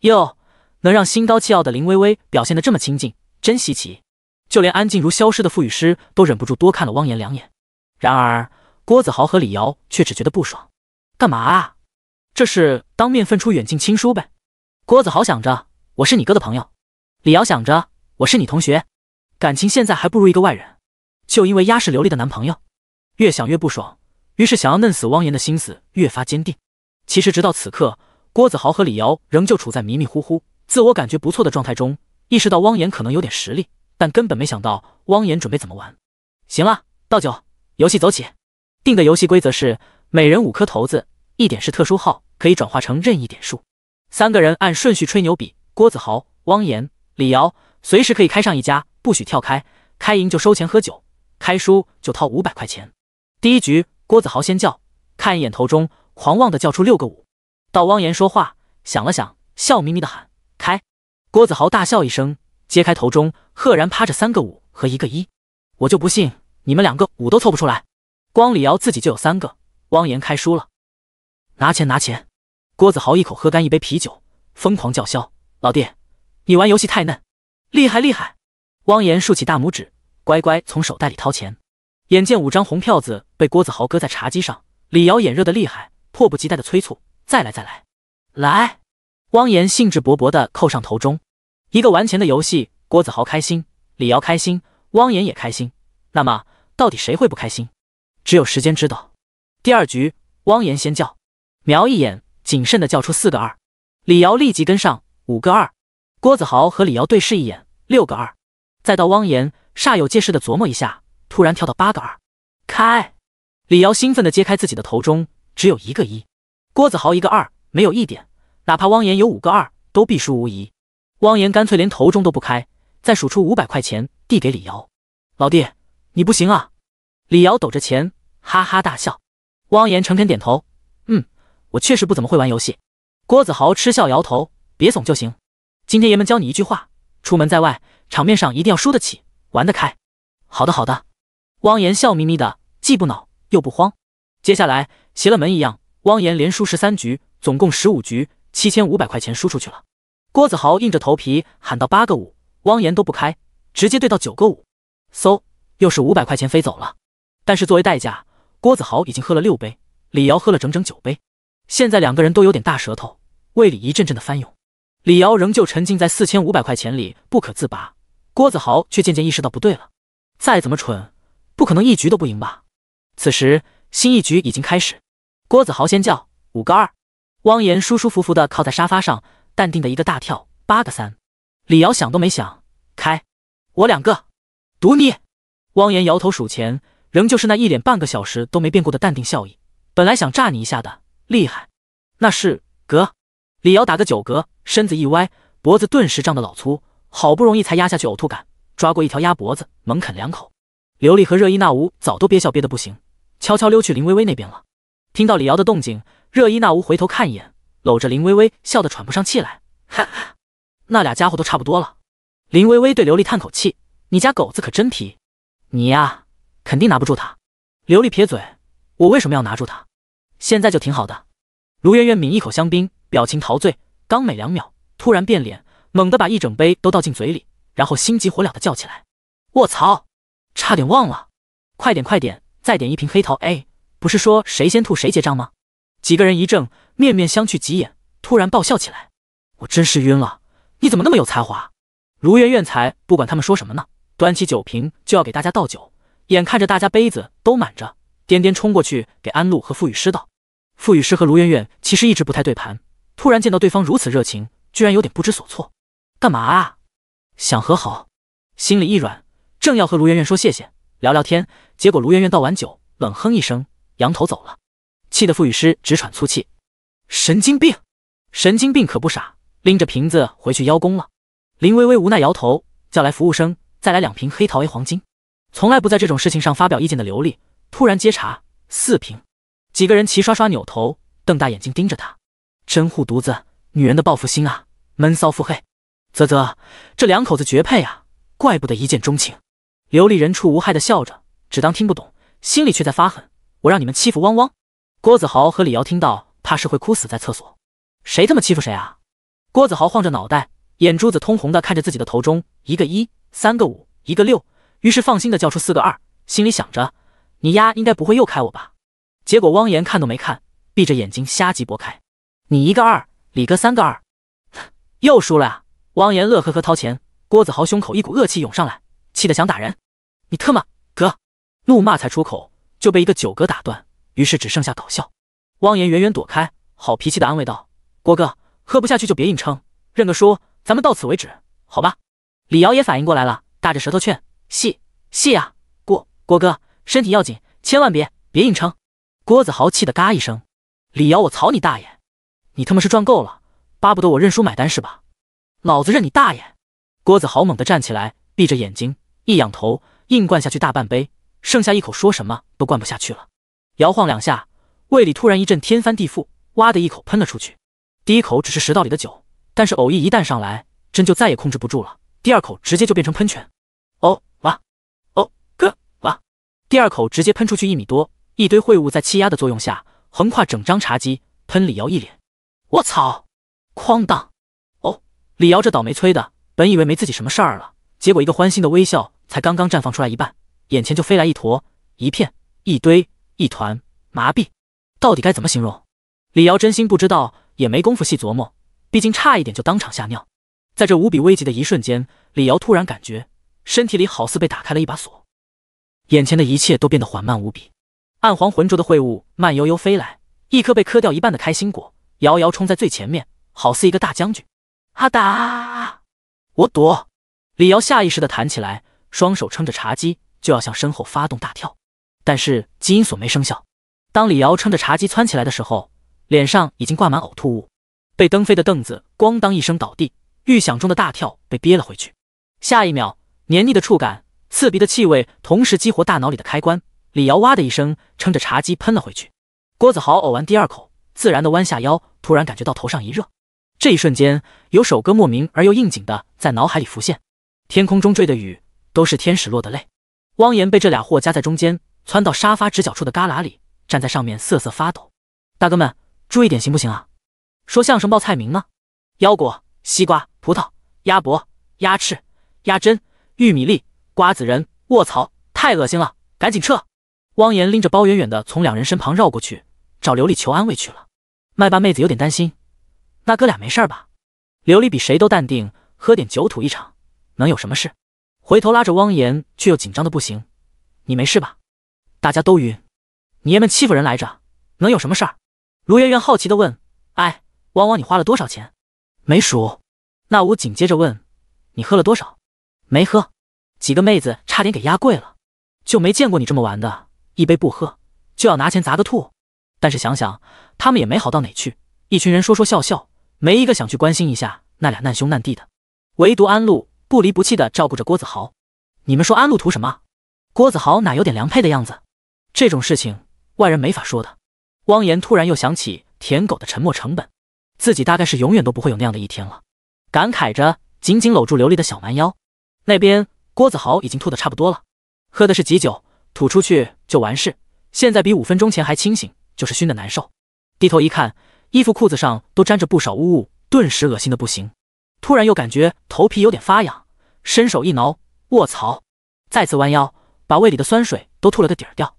哟，能让心高气傲的林微微表现得这么亲近，真稀奇。就连安静如消失的傅雨诗都忍不住多看了汪岩两眼。然而郭子豪和李瑶却只觉得不爽。干嘛啊？这是当面分出远近亲疏呗？郭子豪想着我是你哥的朋友，李瑶想着我是你同学，感情现在还不如一个外人。就因为压是流丽的男朋友，越想越不爽。于是想要嫩死汪岩的心思越发坚定。其实直到此刻，郭子豪和李瑶仍旧处在迷迷糊糊、自我感觉不错的状态中，意识到汪岩可能有点实力，但根本没想到汪岩准备怎么玩。行了，倒酒，游戏走起。定的游戏规则是每人五颗骰子，一点是特殊号，可以转化成任意点数。三个人按顺序吹牛比：郭子豪、汪岩、李瑶，随时可以开上一家，不许跳开。开赢就收钱喝酒，开输就掏五百块钱。第一局。郭子豪先叫，看一眼头中，狂妄的叫出六个五。到汪岩说话，想了想，笑眯眯的喊开。郭子豪大笑一声，揭开头中，赫然趴着三个五和一个一。我就不信你们两个五都凑不出来。光李瑶自己就有三个。汪岩开输了，拿钱拿钱。郭子豪一口喝干一杯啤酒，疯狂叫嚣：“老弟，你玩游戏太嫩，厉害厉害！”汪岩竖起大拇指，乖乖从手袋里掏钱。眼见五张红票子。被郭子豪搁在茶几上，李瑶眼热的厉害，迫不及待的催促：“再来，再来，来！”汪岩兴致勃勃的扣上头中，一个玩钱的游戏，郭子豪开心，李瑶开心，汪岩也开心。那么，到底谁会不开心？只有时间知道。第二局，汪岩先叫，瞄一眼，谨慎的叫出四个二，李瑶立即跟上五个二，郭子豪和李瑶对视一眼，六个二，再到汪岩，煞有介事的琢磨一下，突然跳到八个二，开。李瑶兴奋地揭开自己的头中，只有一个一，郭子豪一个二，没有一点，哪怕汪岩有五个二，都必输无疑。汪岩干脆连头中都不开，再数出五百块钱递给李瑶：“老弟，你不行啊！”李瑶抖着钱，哈哈大笑。汪岩诚恳点头：“嗯，我确实不怎么会玩游戏。”郭子豪嗤笑摇头：“别怂就行。今天爷们教你一句话：出门在外，场面上一定要输得起，玩得开。”“好的，好的。”汪岩笑眯眯的，既不恼。又不慌，接下来邪了门一样，汪岩连输十三局，总共十五局，七千五百块钱输出去了。郭子豪硬着头皮喊到八个五，汪岩都不开，直接对到九个五，嗖，又是五百块钱飞走了。但是作为代价，郭子豪已经喝了六杯，李瑶喝了整整九杯，现在两个人都有点大舌头，胃里一阵阵的翻涌。李瑶仍旧沉浸在四千五百块钱里不可自拔，郭子豪却渐渐意识到不对了，再怎么蠢，不可能一局都不赢吧。此时新一局已经开始，郭子豪先叫五个二，汪岩舒舒服服的靠在沙发上，淡定的一个大跳八个三，李瑶想都没想开我两个，赌你。汪岩摇头数钱，仍旧是那一脸半个小时都没变过的淡定笑意。本来想炸你一下的，厉害，那是格。李瑶打个九格，身子一歪，脖子顿时胀得老粗，好不容易才压下去呕吐感，抓过一条鸭脖子猛啃两口。刘丽和热依娜吾早都憋笑憋得不行。悄悄溜去林薇薇那边了。听到李瑶的动静，热依娜吾回头看一眼，搂着林薇薇，笑得喘不上气来。哈哈，那俩家伙都差不多了。林薇薇对刘丽叹口气：“你家狗子可真皮，你呀，肯定拿不住他。”刘丽撇嘴：“我为什么要拿住他？现在就挺好的。”卢媛媛抿一口香槟，表情陶醉，刚美两秒，突然变脸，猛地把一整杯都倒进嘴里，然后心急火燎的叫起来：“卧槽，差点忘了，快点，快点！”再点一瓶黑桃 A，不是说谁先吐谁结账吗？几个人一怔，面面相觑几眼，突然爆笑起来。我真是晕了，你怎么那么有才华？卢媛媛才不管他们说什么呢，端起酒瓶就要给大家倒酒。眼看着大家杯子都满着，颠颠冲过去给安陆和傅雨师倒。傅雨师和卢媛媛其实一直不太对盘，突然见到对方如此热情，居然有点不知所措。干嘛啊？想和好，心里一软，正要和卢媛媛说谢谢。聊聊天，结果卢媛媛倒完酒，冷哼一声，扬头走了，气得傅雨诗直喘粗气。神经病，神经病可不傻，拎着瓶子回去邀功了。林微微无奈摇头，叫来服务生，再来两瓶黑桃 A 黄金。从来不在这种事情上发表意见的刘丽，突然接茬，四瓶。几个人齐刷刷扭头，瞪大眼睛盯着他，真护犊子，女人的报复心啊，闷骚腹黑。啧啧，这两口子绝配啊，怪不得一见钟情。刘丽人畜无害的笑着，只当听不懂，心里却在发狠：“我让你们欺负汪汪！”郭子豪和李瑶听到，怕是会哭死在厕所。谁他妈欺负谁啊？郭子豪晃着脑袋，眼珠子通红的看着自己的头中一个一，三个五，一个六，于是放心的叫出四个二，心里想着：“你丫应该不会又开我吧？”结果汪岩看都没看，闭着眼睛瞎鸡拨开，你一个二，李哥三个二，又输了啊！汪岩乐呵呵掏钱，郭子豪胸口一股恶气涌上来。气得想打人，你特么哥！怒骂才出口，就被一个酒哥打断，于是只剩下搞笑。汪言远远躲开，好脾气的安慰道：“郭哥，喝不下去就别硬撑，认个输，咱们到此为止，好吧？”李瑶也反应过来了，大着舌头劝：“戏戏呀，郭郭哥，身体要紧，千万别别硬撑。”郭子豪气得嘎一声：“李瑶，我操你大爷！你他妈是赚够了，巴不得我认输买单是吧？老子认你大爷！”郭子豪猛地站起来，闭着眼睛。一仰头，硬灌下去大半杯，剩下一口说什么都灌不下去了。摇晃两下，胃里突然一阵天翻地覆，哇的一口喷了出去。第一口只是食道里的酒，但是偶意一旦上来，真就再也控制不住了。第二口直接就变成喷泉，哦哇，哦哥哇！第二口直接喷出去一米多，一堆秽物在气压的作用下横跨整张茶几，喷李瑶一脸。我操！哐当！哦，李瑶这倒霉催的，本以为没自己什么事儿了，结果一个欢欣的微笑。才刚刚绽放出来一半，眼前就飞来一坨、一片、一堆、一团，麻痹！到底该怎么形容？李瑶真心不知道，也没功夫细琢磨，毕竟差一点就当场吓尿。在这无比危急的一瞬间，李瑶突然感觉身体里好似被打开了一把锁，眼前的一切都变得缓慢无比。暗黄浑浊的秽物慢悠悠飞来，一颗被磕掉一半的开心果遥遥冲在最前面，好似一个大将军。阿达，我躲！李瑶下意识的弹起来。双手撑着茶几，就要向身后发动大跳，但是基因锁没生效。当李瑶撑着茶几窜起来的时候，脸上已经挂满呕吐物，被蹬飞的凳子咣当一声倒地，预想中的大跳被憋了回去。下一秒，黏腻的触感、刺鼻的气味同时激活大脑里的开关，李瑶哇的一声，撑着茶几喷了回去。郭子豪呕完第二口，自然的弯下腰，突然感觉到头上一热，这一瞬间，有首歌莫名而又应景的在脑海里浮现：天空中坠的雨。都是天使落的泪。汪岩被这俩货夹在中间，窜到沙发直角处的旮旯里，站在上面瑟瑟发抖。大哥们，注意点行不行啊？说相声报菜名呢，腰果、西瓜、葡萄、鸭脖、鸭翅、鸭胗、玉米粒、瓜子仁。卧槽，太恶心了，赶紧撤！汪岩拎着包远远的从两人身旁绕过去，找琉璃求安慰去了。麦霸妹子有点担心，那哥俩没事吧？琉璃比谁都淡定，喝点酒吐一场，能有什么事？回头拉着汪岩，却又紧张的不行。“你没事吧？”大家都晕，你爷们欺负人来着，能有什么事儿？卢媛媛好奇的问：“哎，汪汪，你花了多少钱？”“没数。”那五紧接着问：“你喝了多少？”“没喝。”几个妹子差点给压跪了，就没见过你这么玩的，一杯不喝就要拿钱砸个吐。但是想想他们也没好到哪去，一群人说说笑笑，没一个想去关心一下那俩难兄难弟的，唯独安陆。不离不弃的照顾着郭子豪，你们说安陆图什么？郭子豪哪有点良配的样子？这种事情外人没法说的。汪言突然又想起舔狗的沉默成本，自己大概是永远都不会有那样的一天了，感慨着紧紧搂住琉璃的小蛮腰。那边郭子豪已经吐的差不多了，喝的是急酒，吐出去就完事。现在比五分钟前还清醒，就是熏的难受。低头一看，衣服裤子上都沾着不少污物，顿时恶心的不行。突然又感觉头皮有点发痒，伸手一挠，卧槽！再次弯腰，把胃里的酸水都吐了个底儿掉。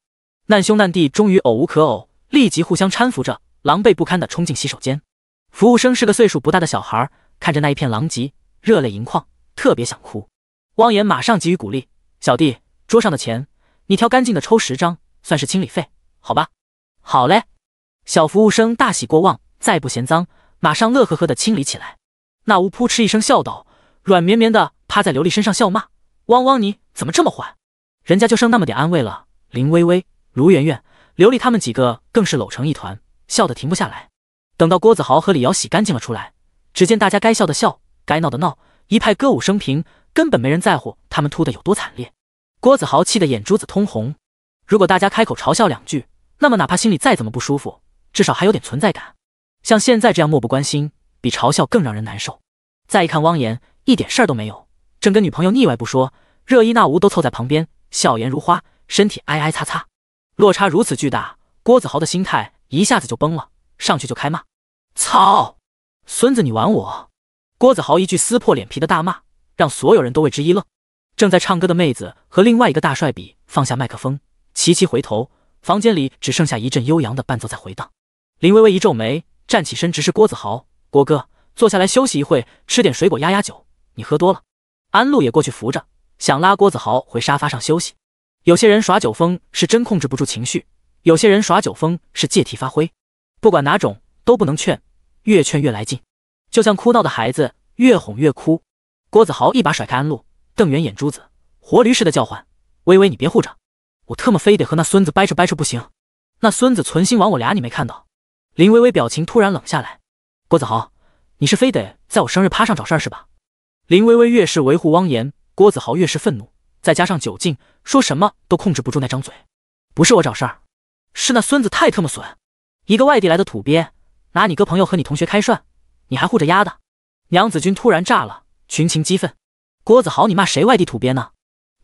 难兄难弟终于呕无可呕，立即互相搀扶着，狼狈不堪地冲进洗手间。服务生是个岁数不大的小孩，看着那一片狼藉，热泪盈眶，特别想哭。汪岩马上给予鼓励：“小弟，桌上的钱你挑干净的抽十张，算是清理费，好吧？”“好嘞！”小服务生大喜过望，再不嫌脏，马上乐呵呵地清理起来。那屋扑哧一声笑道，软绵绵的趴在刘丽身上笑骂：“汪汪，你怎么这么坏？人家就剩那么点安慰了。”林微微、卢媛媛、刘丽他们几个更是搂成一团，笑得停不下来。等到郭子豪和李瑶洗干净了出来，只见大家该笑的笑，该闹的闹，一派歌舞升平，根本没人在乎他们吐的有多惨烈。郭子豪气得眼珠子通红。如果大家开口嘲笑两句，那么哪怕心里再怎么不舒服，至少还有点存在感。像现在这样漠不关心。比嘲笑更让人难受。再一看，汪言，一点事儿都没有，正跟女朋友腻歪不说，热依娜吾都凑在旁边，笑颜如花，身体挨挨擦擦，落差如此巨大，郭子豪的心态一下子就崩了，上去就开骂：“操，孙子你玩我！”郭子豪一句撕破脸皮的大骂，让所有人都为之一愣。正在唱歌的妹子和另外一个大帅比放下麦克风，齐齐回头，房间里只剩下一阵悠扬的伴奏在回荡。林微微一皱眉，站起身，直视郭子豪。郭哥，坐下来休息一会，吃点水果压压酒。你喝多了。安陆也过去扶着，想拉郭子豪回沙发上休息。有些人耍酒疯是真控制不住情绪，有些人耍酒疯是借题发挥。不管哪种，都不能劝，越劝越来劲。就像哭闹的孩子，越哄越哭。郭子豪一把甩开安陆，瞪圆眼珠子，活驴似的叫唤：“微微，你别护着，我特么非得和那孙子掰扯掰扯不行。那孙子存心玩我俩，你没看到？”林微微表情突然冷下来。郭子豪，你是非得在我生日趴上找事儿是吧？林薇薇越是维护汪言，郭子豪越是愤怒，再加上酒劲，说什么都控制不住那张嘴。不是我找事儿，是那孙子太特么损，一个外地来的土鳖，拿你哥朋友和你同学开涮，你还护着丫的。娘子军突然炸了，群情激愤。郭子豪，你骂谁外地土鳖呢？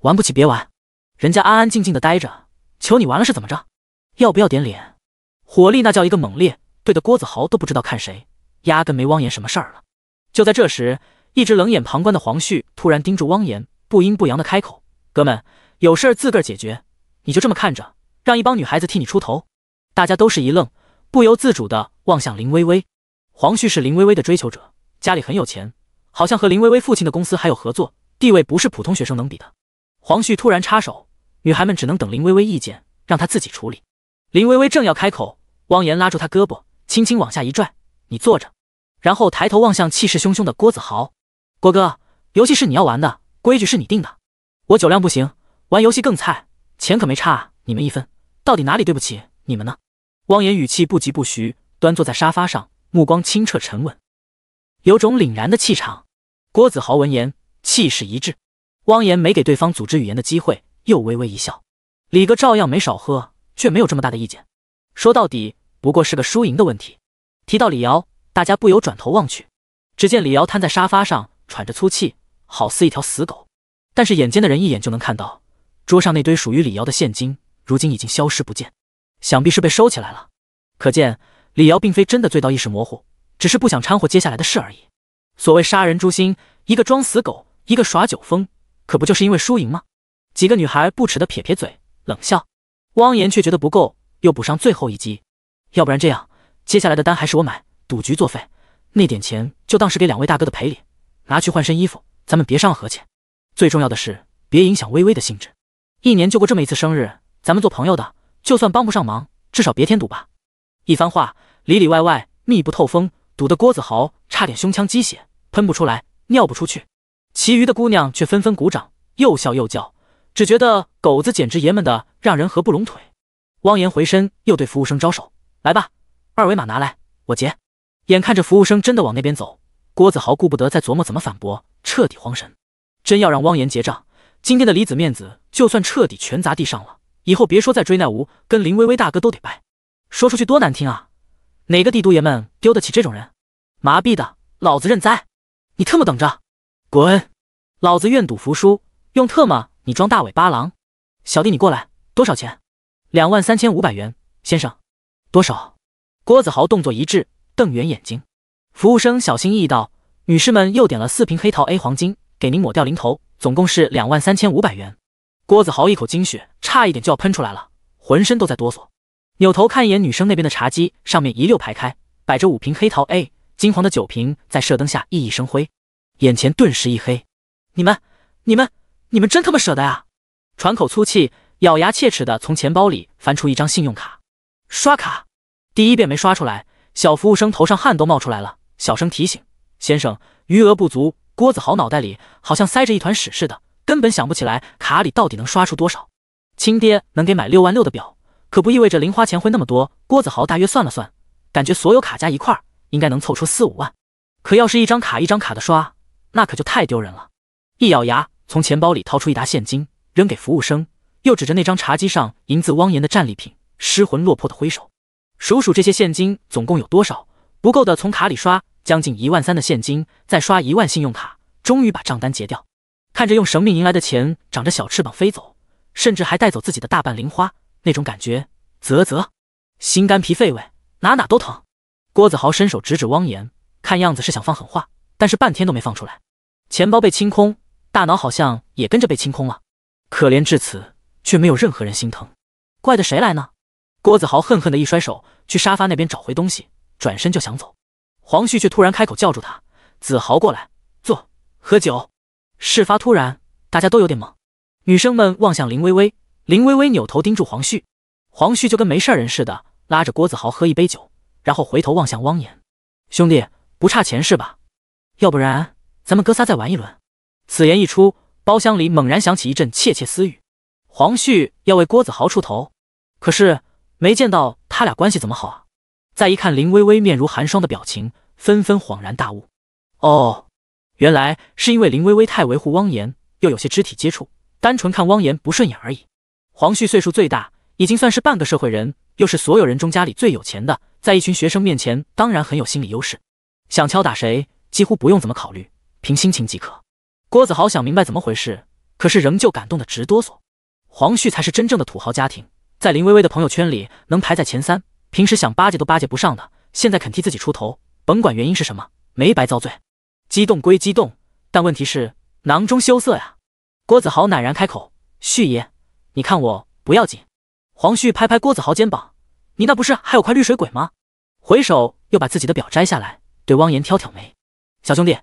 玩不起别玩，人家安安静静的待着，求你玩了是怎么着？要不要点脸？火力那叫一个猛烈，对的郭子豪都不知道看谁。压根没汪岩什么事儿了。就在这时，一直冷眼旁观的黄旭突然盯住汪岩，不阴不阳的开口：“哥们，有事儿自个儿解决，你就这么看着，让一帮女孩子替你出头？”大家都是一愣，不由自主的望向林薇薇。黄旭是林薇薇的追求者，家里很有钱，好像和林薇薇父亲的公司还有合作，地位不是普通学生能比的。黄旭突然插手，女孩们只能等林薇薇意见，让她自己处理。林薇薇正要开口，汪岩拉住她胳膊，轻轻往下一拽。你坐着，然后抬头望向气势汹汹的郭子豪，郭哥，游戏是你要玩的，规矩是你定的。我酒量不行，玩游戏更菜，钱可没差你们一分。到底哪里对不起你们呢？汪言语气不疾不徐，端坐在沙发上，目光清澈沉稳，有种凛然的气场。郭子豪闻言，气势一滞。汪言没给对方组织语言的机会，又微微一笑。李哥照样没少喝，却没有这么大的意见。说到底，不过是个输赢的问题。提到李瑶，大家不由转头望去，只见李瑶瘫在沙发上，喘着粗气，好似一条死狗。但是眼尖的人一眼就能看到，桌上那堆属于李瑶的现金，如今已经消失不见，想必是被收起来了。可见李瑶并非真的醉到意识模糊，只是不想掺和接下来的事而已。所谓杀人诛心，一个装死狗，一个耍酒疯，可不就是因为输赢吗？几个女孩不耻的撇撇嘴，冷笑。汪言却觉得不够，又补上最后一击。要不然这样。接下来的单还是我买，赌局作废，那点钱就当是给两位大哥的赔礼，拿去换身衣服，咱们别伤了和气。最重要的是别影响微微的兴致，一年就过这么一次生日，咱们做朋友的，就算帮不上忙，至少别添堵吧。一番话里里外外密不透风，堵得郭子豪差点胸腔积血喷不出来，尿不出去。其余的姑娘却纷纷鼓掌，又笑又叫，只觉得狗子简直爷们的，让人合不拢腿。汪言回身又对服务生招手，来吧。二维码拿来，我结。眼看着服务生真的往那边走，郭子豪顾不得再琢磨怎么反驳，彻底慌神。真要让汪岩结账，今天的李子面子就算彻底全砸地上了。以后别说再追奈吾，跟林薇薇大哥都得败。说出去多难听啊！哪个帝都爷们丢得起这种人？麻痹的，老子认栽！你特么等着，滚！老子愿赌服输，用特么你装大尾巴狼！小弟你过来，多少钱？两万三千五百元，先生。多少？郭子豪动作一致，瞪圆眼睛。服务生小心翼翼道：“女士们又点了四瓶黑桃 A 黄金，给您抹掉零头，总共是两万三千五百元。”郭子豪一口精血，差一点就要喷出来了，浑身都在哆嗦。扭头看一眼女生那边的茶几，上面一溜排开，摆着五瓶黑桃 A 金黄的酒瓶，在射灯下熠熠生辉。眼前顿时一黑，你们、你们、你们真他妈舍得啊！喘口粗气，咬牙切齿的从钱包里翻出一张信用卡，刷卡。第一遍没刷出来，小服务生头上汗都冒出来了，小声提醒：“先生，余额不足。”郭子豪脑袋里好像塞着一团屎似的，根本想不起来卡里到底能刷出多少。亲爹能给买六万六的表，可不意味着零花钱会那么多。郭子豪大约算了算，感觉所有卡加一块应该能凑出四五万，可要是一张卡一张卡的刷，那可就太丢人了。一咬牙，从钱包里掏出一沓现金扔给服务生，又指着那张茶几上银子汪言的战利品，失魂落魄的挥手。数数这些现金总共有多少？不够的从卡里刷，将近一万三的现金，再刷一万信用卡，终于把账单结掉。看着用生命赢来的钱长着小翅膀飞走，甚至还带走自己的大半零花，那种感觉，啧啧，心肝脾肺胃哪哪都疼。郭子豪伸手指指汪岩，看样子是想放狠话，但是半天都没放出来。钱包被清空，大脑好像也跟着被清空了，可怜至此，却没有任何人心疼，怪得谁来呢？郭子豪恨恨的一甩手，去沙发那边找回东西，转身就想走。黄旭却突然开口叫住他：“子豪，过来坐，喝酒。”事发突然，大家都有点懵。女生们望向林薇薇，林薇薇扭头盯住黄旭，黄旭就跟没事人似的，拉着郭子豪喝一杯酒，然后回头望向汪岩：“兄弟，不差钱是吧？要不然咱们哥仨再玩一轮。”此言一出，包厢里猛然响起一阵窃窃私语。黄旭要为郭子豪出头，可是。没见到他俩关系怎么好啊？再一看林微微面如寒霜的表情，纷纷恍然大悟。哦，原来是因为林微微太维护汪言，又有些肢体接触，单纯看汪言不顺眼而已。黄旭岁数最大，已经算是半个社会人，又是所有人中家里最有钱的，在一群学生面前当然很有心理优势，想敲打谁几乎不用怎么考虑，凭心情即可。郭子豪想明白怎么回事，可是仍旧感动的直哆嗦。黄旭才是真正的土豪家庭。在林微微的朋友圈里能排在前三，平时想巴结都巴结不上的，现在肯替自己出头，甭管原因是什么，没白遭罪。激动归激动，但问题是囊中羞涩呀。郭子豪赧然开口：“旭爷，你看我不要紧。”黄旭拍拍郭子豪肩膀：“你那不是还有块绿水鬼吗？”回手又把自己的表摘下来，对汪岩挑挑眉：“小兄弟，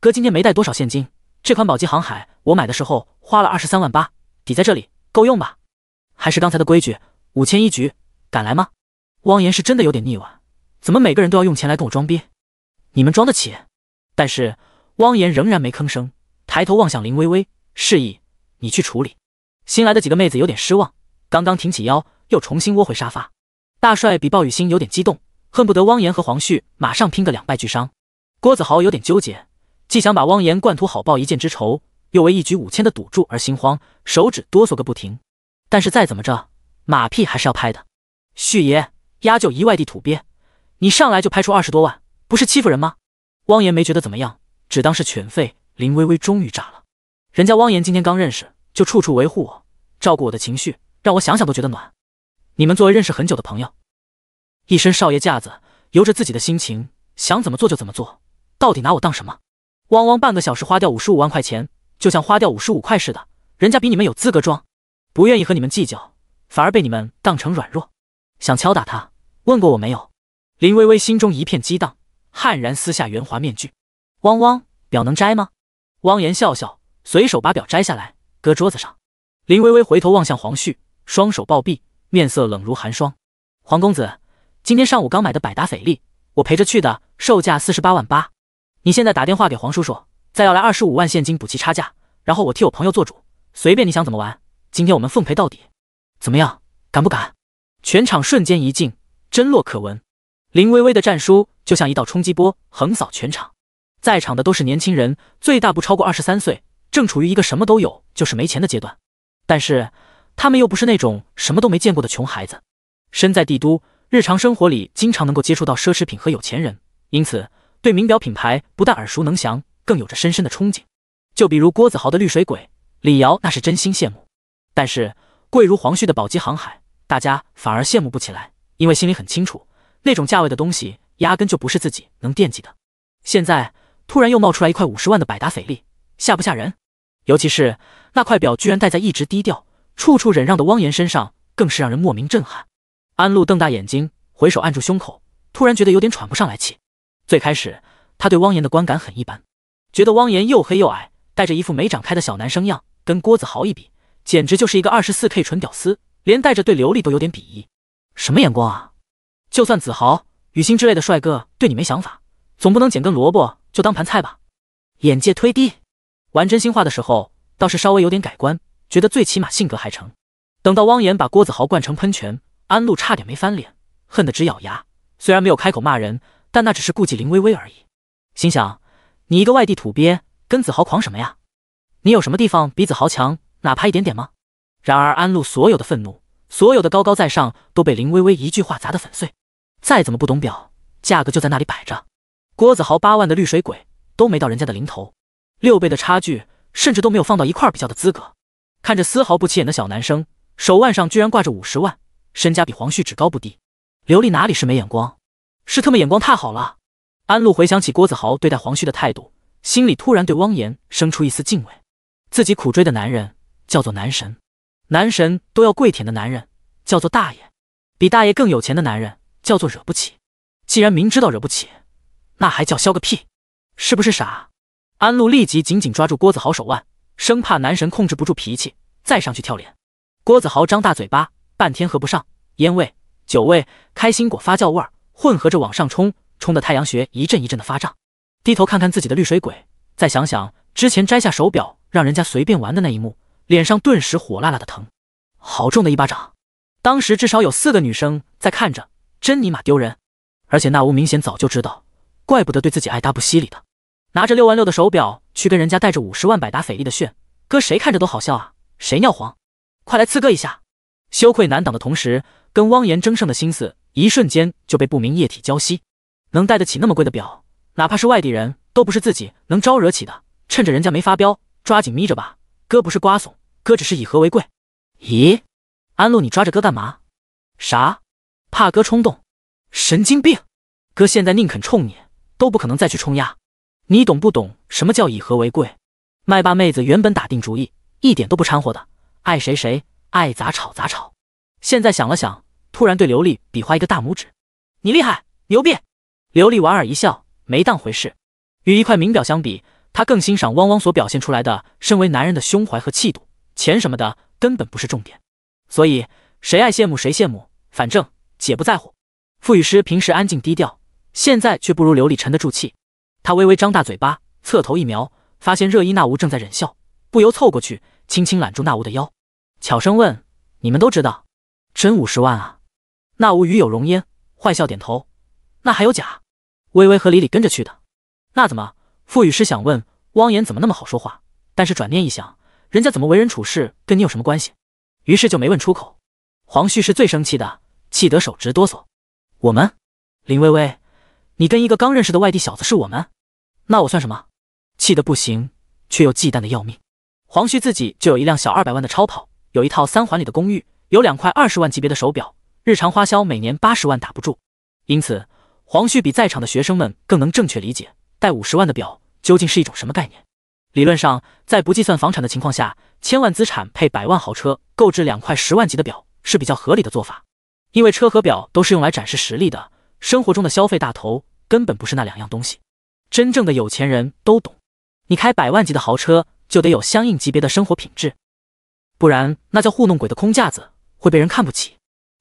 哥今天没带多少现金，这款宝玑航海我买的时候花了二十三万八，抵在这里够用吧？”还是刚才的规矩，五千一局，敢来吗？汪岩是真的有点腻歪，怎么每个人都要用钱来跟我装逼？你们装得起？但是汪岩仍然没吭声，抬头望向林微微，示意你去处理。新来的几个妹子有点失望，刚刚挺起腰，又重新窝回沙发。大帅比鲍雨欣有点激动，恨不得汪岩和黄旭马上拼个两败俱伤。郭子豪有点纠结，既想把汪岩灌图好报一箭之仇，又为一局五千的赌注而心慌，手指哆嗦个不停。但是再怎么着，马屁还是要拍的。旭爷，丫就一外地土鳖，你上来就拍出二十多万，不是欺负人吗？汪岩没觉得怎么样，只当是犬吠。林微微终于炸了，人家汪岩今天刚认识，就处处维护我，照顾我的情绪，让我想想都觉得暖。你们作为认识很久的朋友，一身少爷架子，由着自己的心情，想怎么做就怎么做，到底拿我当什么？汪汪半个小时花掉五十五万块钱，就像花掉五十五块似的，人家比你们有资格装。不愿意和你们计较，反而被你们当成软弱，想敲打他？问过我没有？林微微心中一片激荡，悍然撕下圆滑面具。汪汪，表能摘吗？汪岩笑笑，随手把表摘下来，搁桌子上。林微微回头望向黄旭，双手抱臂，面色冷如寒霜。黄公子，今天上午刚买的百达翡丽，我陪着去的，售价四十八万八。你现在打电话给黄叔叔，再要来二十五万现金补齐差价，然后我替我朋友做主，随便你想怎么玩。今天我们奉陪到底，怎么样？敢不敢？全场瞬间一静，真落可闻。林微微的战书就像一道冲击波，横扫全场。在场的都是年轻人，最大不超过二十三岁，正处于一个什么都有，就是没钱的阶段。但是他们又不是那种什么都没见过的穷孩子，身在帝都，日常生活里经常能够接触到奢侈品和有钱人，因此对名表品牌不但耳熟能详，更有着深深的憧憬。就比如郭子豪的绿水鬼，李瑶那是真心羡慕。但是贵如黄旭的宝玑航海，大家反而羡慕不起来，因为心里很清楚，那种价位的东西压根就不是自己能惦记的。现在突然又冒出来一块五十万的百达翡丽，吓不吓人？尤其是那块表居然戴在一直低调、处处忍让的汪岩身上，更是让人莫名震撼。安陆瞪大眼睛，回手按住胸口，突然觉得有点喘不上来气。最开始他对汪岩的观感很一般，觉得汪岩又黑又矮，带着一副没长开的小男生样，跟郭子豪一比。简直就是一个二十四 K 纯屌丝，连带着对刘丽都有点鄙夷。什么眼光啊！就算子豪、雨欣之类的帅哥对你没想法，总不能捡根萝卜就当盘菜吧？眼界忒低。玩真心话的时候倒是稍微有点改观，觉得最起码性格还成。等到汪岩把郭子豪灌成喷泉，安陆差点没翻脸，恨得直咬牙。虽然没有开口骂人，但那只是顾忌林薇薇而已。心想，你一个外地土鳖跟子豪狂什么呀？你有什么地方比子豪强？哪怕一点点吗？然而安陆所有的愤怒，所有的高高在上，都被林微微一句话砸得粉碎。再怎么不懂表，价格就在那里摆着。郭子豪八万的绿水鬼都没到人家的零头，六倍的差距，甚至都没有放到一块比较的资格。看着丝毫不起眼的小男生，手腕上居然挂着五十万，身家比黄旭只高不低。刘丽哪里是没眼光，是他们眼光太好了。安陆回想起郭子豪对待黄旭的态度，心里突然对汪言生出一丝敬畏。自己苦追的男人。叫做男神，男神都要跪舔的男人叫做大爷，比大爷更有钱的男人叫做惹不起。既然明知道惹不起，那还叫嚣个屁，是不是傻？安陆立即紧紧抓住郭子豪手腕，生怕男神控制不住脾气再上去跳脸。郭子豪张大嘴巴，半天合不上，烟味、酒味、开心果发酵味混合着往上冲，冲的太阳穴一阵一阵的发胀。低头看看自己的绿水鬼，再想想之前摘下手表让人家随便玩的那一幕。脸上顿时火辣辣的疼，好重的一巴掌！当时至少有四个女生在看着，真尼玛丢人！而且那屋明显早就知道，怪不得对自己爱搭不稀里。的拿着六万六的手表去跟人家带着五十万百达翡丽的炫，哥谁看着都好笑啊！谁尿黄？快来刺哥一下！羞愧难挡的同时，跟汪言争胜的心思一瞬间就被不明液体浇熄。能戴得起那么贵的表，哪怕是外地人都不是自己能招惹起的。趁着人家没发飙，抓紧眯着吧，哥不是瓜怂。哥只是以和为贵。咦，安陆，你抓着哥干嘛？啥？怕哥冲动？神经病！哥现在宁肯冲你，都不可能再去冲压。你懂不懂什么叫以和为贵？麦霸妹子原本打定主意，一点都不掺和的，爱谁谁，爱咋吵咋吵。现在想了想，突然对刘丽比划一个大拇指，你厉害，牛逼！刘丽莞尔一笑，没当回事。与一块名表相比，她更欣赏汪汪所表现出来的身为男人的胸怀和气度。钱什么的根本不是重点，所以谁爱羡慕谁羡慕，反正姐不在乎。傅雨师平时安静低调，现在却不如刘丽沉得住气。他微微张大嘴巴，侧头一瞄，发现热依娜吾正在忍笑，不由凑过去，轻轻揽住那吾的腰，悄声问：“你们都知道，真五十万啊？”那吾与有容焉，坏笑点头：“那还有假？”微微和李李跟着去的，那怎么？傅雨师想问汪言怎么那么好说话，但是转念一想。人家怎么为人处事，跟你有什么关系？于是就没问出口。黄旭是最生气的，气得手直哆嗦。我们，林薇薇，你跟一个刚认识的外地小子是我们？那我算什么？气得不行，却又忌惮的要命。黄旭自己就有一辆小二百万的超跑，有一套三环里的公寓，有两块二十万级别的手表，日常花销每年八十万打不住。因此，黄旭比在场的学生们更能正确理解带五十万的表究竟是一种什么概念。理论上，在不计算房产的情况下，千万资产配百万豪车，购置两块十万级的表是比较合理的做法。因为车和表都是用来展示实力的。生活中的消费大头根本不是那两样东西。真正的有钱人都懂，你开百万级的豪车，就得有相应级别的生活品质，不然那叫糊弄鬼的空架子，会被人看不起。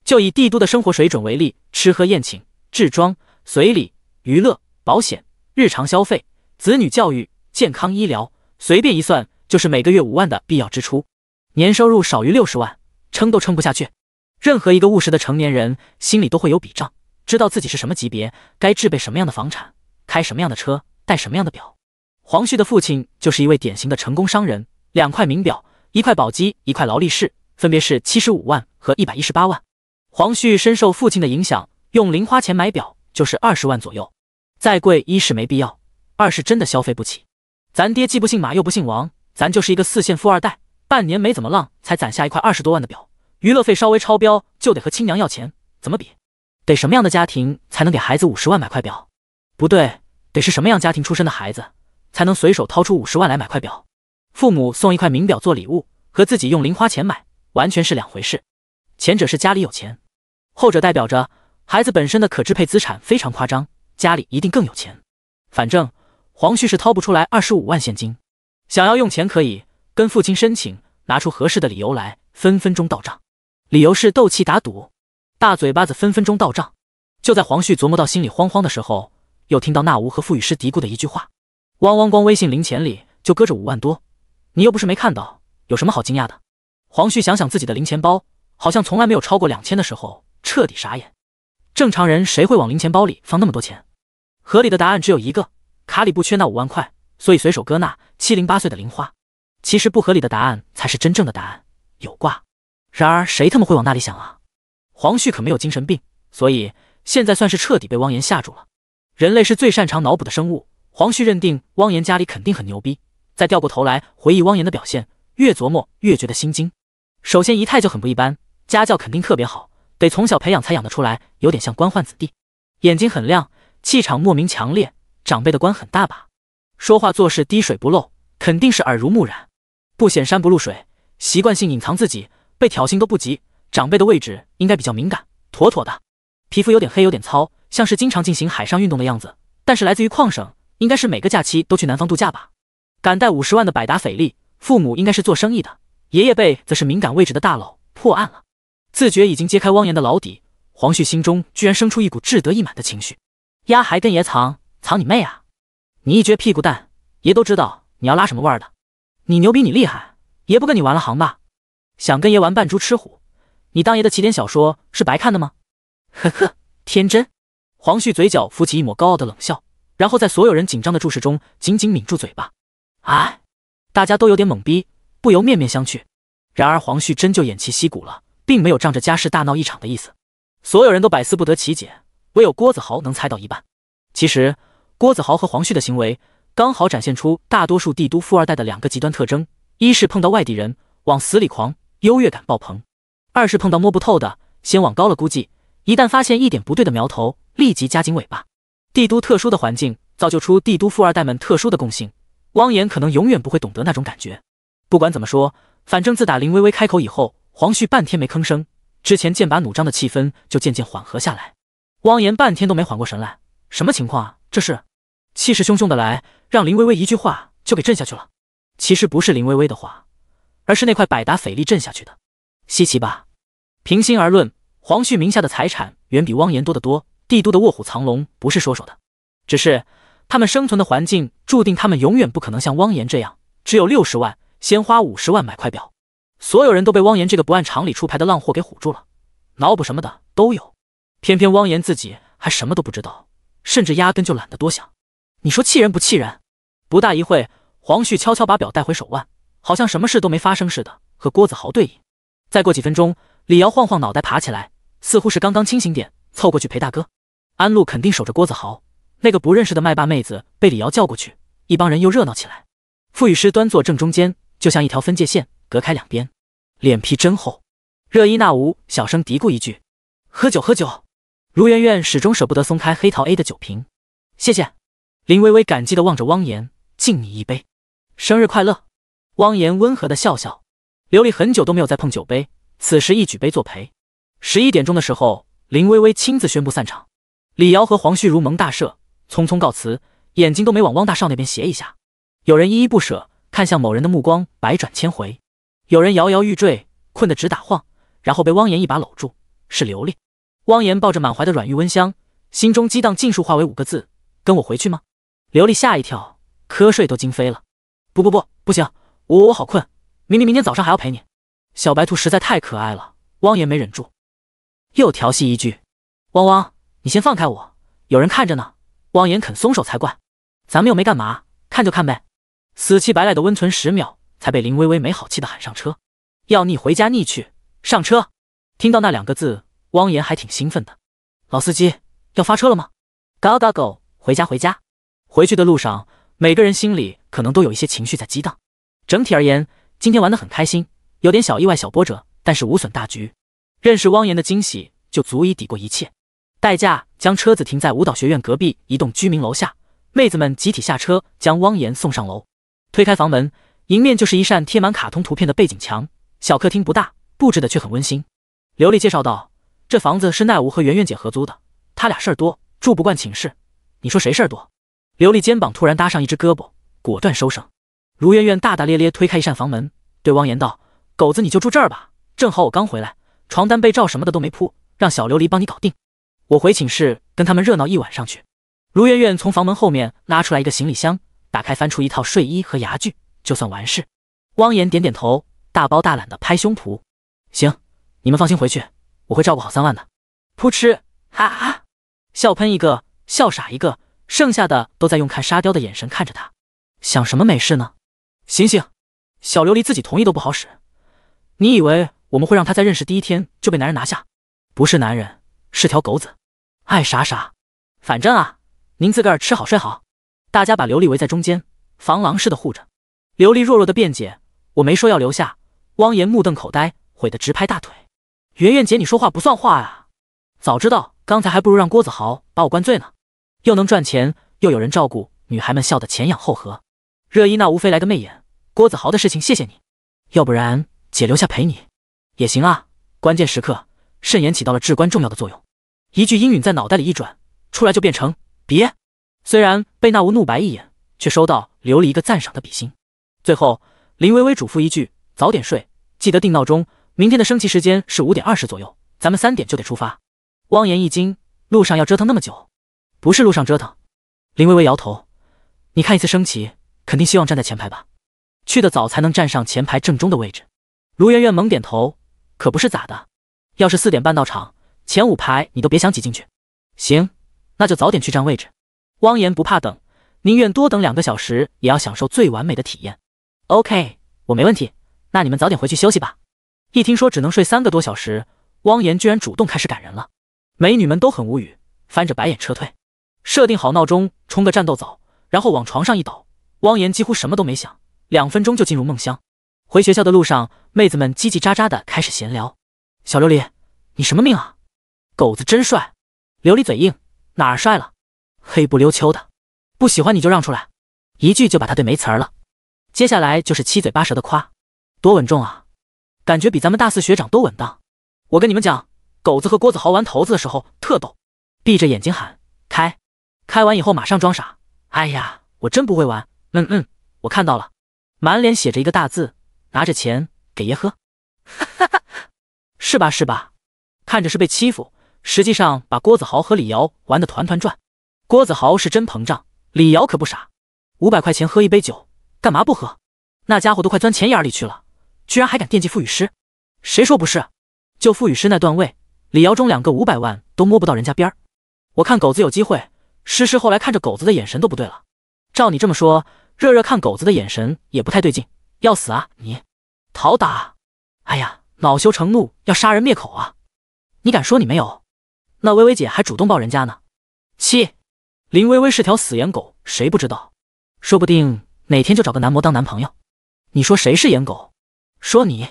就以帝都的生活水准为例，吃喝宴请、置装、随礼、娱乐、保险、日常消费、子女教育、健康医疗。随便一算，就是每个月五万的必要支出，年收入少于六十万，撑都撑不下去。任何一个务实的成年人心里都会有笔账，知道自己是什么级别，该置备什么样的房产，开什么样的车，戴什么样的表。黄旭的父亲就是一位典型的成功商人，两块名表，一块宝玑，一块劳力士，分别是七十五万和一百一十八万。黄旭深受父亲的影响，用零花钱买表就是二十万左右，再贵一是没必要，二是真的消费不起。咱爹既不姓马又不姓王，咱就是一个四线富二代，半年没怎么浪，才攒下一块二十多万的表，娱乐费稍微超标就得和亲娘要钱，怎么比？得什么样的家庭才能给孩子五十万买块表？不对，得是什么样家庭出身的孩子才能随手掏出五十万来买块表？父母送一块名表做礼物和自己用零花钱买完全是两回事，前者是家里有钱，后者代表着孩子本身的可支配资产非常夸张，家里一定更有钱，反正。黄旭是掏不出来二十五万现金，想要用钱可以跟父亲申请，拿出合适的理由来，分分钟到账。理由是斗气打赌，大嘴巴子分分钟到账。就在黄旭琢磨到心里慌慌的时候，又听到那无和傅雨诗嘀咕的一句话：“汪汪光微信零钱里就搁着五万多，你又不是没看到，有什么好惊讶的？”黄旭想想自己的零钱包，好像从来没有超过两千的时候，彻底傻眼。正常人谁会往零钱包里放那么多钱？合理的答案只有一个。卡里不缺那五万块，所以随手搁那七零八碎的零花。其实不合理的答案才是真正的答案，有挂。然而谁他妈会往那里想啊？黄旭可没有精神病，所以现在算是彻底被汪岩吓住了。人类是最擅长脑补的生物，黄旭认定汪岩家里肯定很牛逼。再掉过头来回忆汪岩的表现，越琢磨越觉得心惊。首先仪态就很不一般，家教肯定特别好，得从小培养才养得出来，有点像官宦子弟。眼睛很亮，气场莫名强烈。长辈的官很大吧，说话做事滴水不漏，肯定是耳濡目染，不显山不露水，习惯性隐藏自己，被挑衅都不急。长辈的位置应该比较敏感，妥妥的。皮肤有点黑，有点糙，像是经常进行海上运动的样子，但是来自于矿省，应该是每个假期都去南方度假吧。敢带五十万的百达翡丽，父母应该是做生意的，爷爷辈则是敏感位置的大佬。破案了，自觉已经揭开汪言的老底，黄旭心中居然生出一股志得意满的情绪。丫还跟爷藏。藏你妹啊！你一撅屁股蛋，爷都知道你要拉什么味儿的。你牛逼，你厉害，爷不跟你玩了，行吧？想跟爷玩扮猪吃虎？你当爷的起点小说是白看的吗？呵呵，天真。黄旭嘴角浮起一抹高傲的冷笑，然后在所有人紧张的注视中，紧紧抿住嘴巴。哎，大家都有点懵逼，不由面面相觑。然而黄旭真就偃旗息鼓了，并没有仗着家世大闹一场的意思。所有人都百思不得其解，唯有郭子豪能猜到一半。其实。郭子豪和黄旭的行为，刚好展现出大多数帝都富二代的两个极端特征：一是碰到外地人往死里狂，优越感爆棚；二是碰到摸不透的，先往高了估计，一旦发现一点不对的苗头，立即夹紧尾巴。帝都特殊的环境，造就出帝都富二代们特殊的共性。汪岩可能永远不会懂得那种感觉。不管怎么说，反正自打林薇薇开口以后，黄旭半天没吭声，之前剑拔弩张的气氛就渐渐缓和下来。汪岩半天都没缓过神来。什么情况啊？这是气势汹汹的来，让林薇薇一句话就给震下去了。其实不是林薇薇的话，而是那块百达翡丽震下去的。稀奇吧？平心而论，黄旭名下的财产远比汪岩多得多。帝都的卧虎藏龙不是说说的，只是他们生存的环境注定他们永远不可能像汪岩这样，只有六十万，先花五十万买块表。所有人都被汪岩这个不按常理出牌的浪货给唬住了，脑补什么的都有。偏偏汪岩自己还什么都不知道。甚至压根就懒得多想，你说气人不气人？不大一会，黄旭悄悄把表带回手腕，好像什么事都没发生似的，和郭子豪对饮。再过几分钟，李瑶晃晃脑袋爬起来，似乎是刚刚清醒点，凑过去陪大哥。安陆肯定守着郭子豪，那个不认识的麦霸妹子被李瑶叫过去，一帮人又热闹起来。傅雨诗端坐正中间，就像一条分界线，隔开两边。脸皮真厚，热依那吾小声嘀咕一句：“喝酒，喝酒。”卢圆圆始终舍不得松开黑桃 A 的酒瓶，谢谢。林微微感激地望着汪言，敬你一杯，生日快乐。汪言温和地笑笑。刘丽很久都没有再碰酒杯，此时一举杯作陪。十一点钟的时候，林微微亲自宣布散场。李瑶和黄旭如蒙大赦，匆匆告辞，眼睛都没往汪大少那边斜一下。有人依依不舍，看向某人的目光百转千回；有人摇摇欲坠，困得直打晃，然后被汪言一把搂住，是刘丽。汪岩抱着满怀的软玉温香，心中激荡，尽数化为五个字：“跟我回去吗？”刘丽吓一跳，瞌睡都惊飞了。“不不不，不行，我我好困，明明明天早上还要陪你。”小白兔实在太可爱了，汪岩没忍住，又调戏一句：“汪汪，你先放开我，有人看着呢。”汪岩肯松手才怪。咱们又没干嘛，看就看呗。死气白赖的温存十秒，才被林微微没好气的喊上车：“要逆回家逆去，上车。”听到那两个字。汪岩还挺兴奋的，老司机要发车了吗？g go o go！回家回家！回去的路上，每个人心里可能都有一些情绪在激荡。整体而言，今天玩得很开心，有点小意外、小波折，但是无损大局。认识汪岩的惊喜就足以抵过一切。代驾将车子停在舞蹈学院隔壁一栋居民楼下，妹子们集体下车，将汪岩送上楼。推开房门，迎面就是一扇贴满卡通图片的背景墙。小客厅不大，布置的却很温馨。刘丽介绍道。这房子是奈吾和圆圆姐合租的，他俩事儿多，住不惯寝室。你说谁事儿多？琉璃肩膀突然搭上一只胳膊，果断收声。卢圆圆大大咧咧推开一扇房门，对汪岩道：“狗子你就住这儿吧，正好我刚回来，床单被罩什么的都没铺，让小琉璃帮你搞定。我回寝室跟他们热闹一晚上去。”卢圆圆从房门后面拉出来一个行李箱，打开翻出一套睡衣和牙具，就算完事。汪岩点点头，大包大揽的拍胸脯：“行，你们放心回去。”我会照顾好三万的。噗嗤，哈哈，笑喷一个，笑傻一个，剩下的都在用看沙雕的眼神看着他，想什么美事呢？醒醒，小琉璃自己同意都不好使，你以为我们会让他在认识第一天就被男人拿下？不是男人，是条狗子，爱啥啥。反正啊，您自个儿吃好睡好。大家把琉璃围在中间，防狼似的护着。琉璃弱弱的辩解，我没说要留下。汪言目瞪口呆，悔得直拍大腿。圆圆姐，你说话不算话啊！早知道刚才还不如让郭子豪把我灌醉呢，又能赚钱，又有人照顾。女孩们笑得前仰后合。热依娜无非来个媚眼。郭子豪的事情，谢谢你。要不然姐留下陪你也行啊。关键时刻，慎言起到了至关重要的作用。一句应允在脑袋里一转，出来就变成别。虽然被那吾怒白一眼，却收到留了一个赞赏的比心。最后，林微微嘱咐一句：早点睡，记得定闹钟。明天的升旗时间是五点二十左右，咱们三点就得出发。汪岩一惊，路上要折腾那么久？不是路上折腾，林微微摇头。你看一次升旗，肯定希望站在前排吧？去的早才能站上前排正中的位置。卢媛媛猛点头，可不是咋的，要是四点半到场，前五排你都别想挤进去。行，那就早点去占位置。汪岩不怕等，宁愿多等两个小时，也要享受最完美的体验。OK，我没问题，那你们早点回去休息吧。一听说只能睡三个多小时，汪岩居然主动开始赶人了。美女们都很无语，翻着白眼撤退。设定好闹钟，冲个战斗澡，然后往床上一倒，汪岩几乎什么都没想，两分钟就进入梦乡。回学校的路上，妹子们叽叽喳喳的开始闲聊。小琉璃，你什么命啊？狗子真帅。琉璃嘴硬，哪儿帅了？黑不溜秋的，不喜欢你就让出来。一句就把他对没词儿了。接下来就是七嘴八舌的夸，多稳重啊。感觉比咱们大四学长都稳当。我跟你们讲，狗子和郭子豪玩骰子的时候特逗，闭着眼睛喊开，开完以后马上装傻。哎呀，我真不会玩。嗯嗯，我看到了，满脸写着一个大字，拿着钱给爷喝，哈哈哈，是吧是吧？看着是被欺负，实际上把郭子豪和李瑶玩得团团转。郭子豪是真膨胀，李瑶可不傻，五百块钱喝一杯酒，干嘛不喝？那家伙都快钻钱眼里去了。居然还敢惦记傅雨师？谁说不是？就傅雨师那段位，李瑶中两个五百万都摸不到人家边儿。我看狗子有机会，诗诗后来看着狗子的眼神都不对了。照你这么说，热热看狗子的眼神也不太对劲，要死啊你！讨打！哎呀，恼羞成怒要杀人灭口啊！你敢说你没有？那薇薇姐还主动抱人家呢。七林薇薇是条死眼狗，谁不知道？说不定哪天就找个男模当男朋友。你说谁是眼狗？说你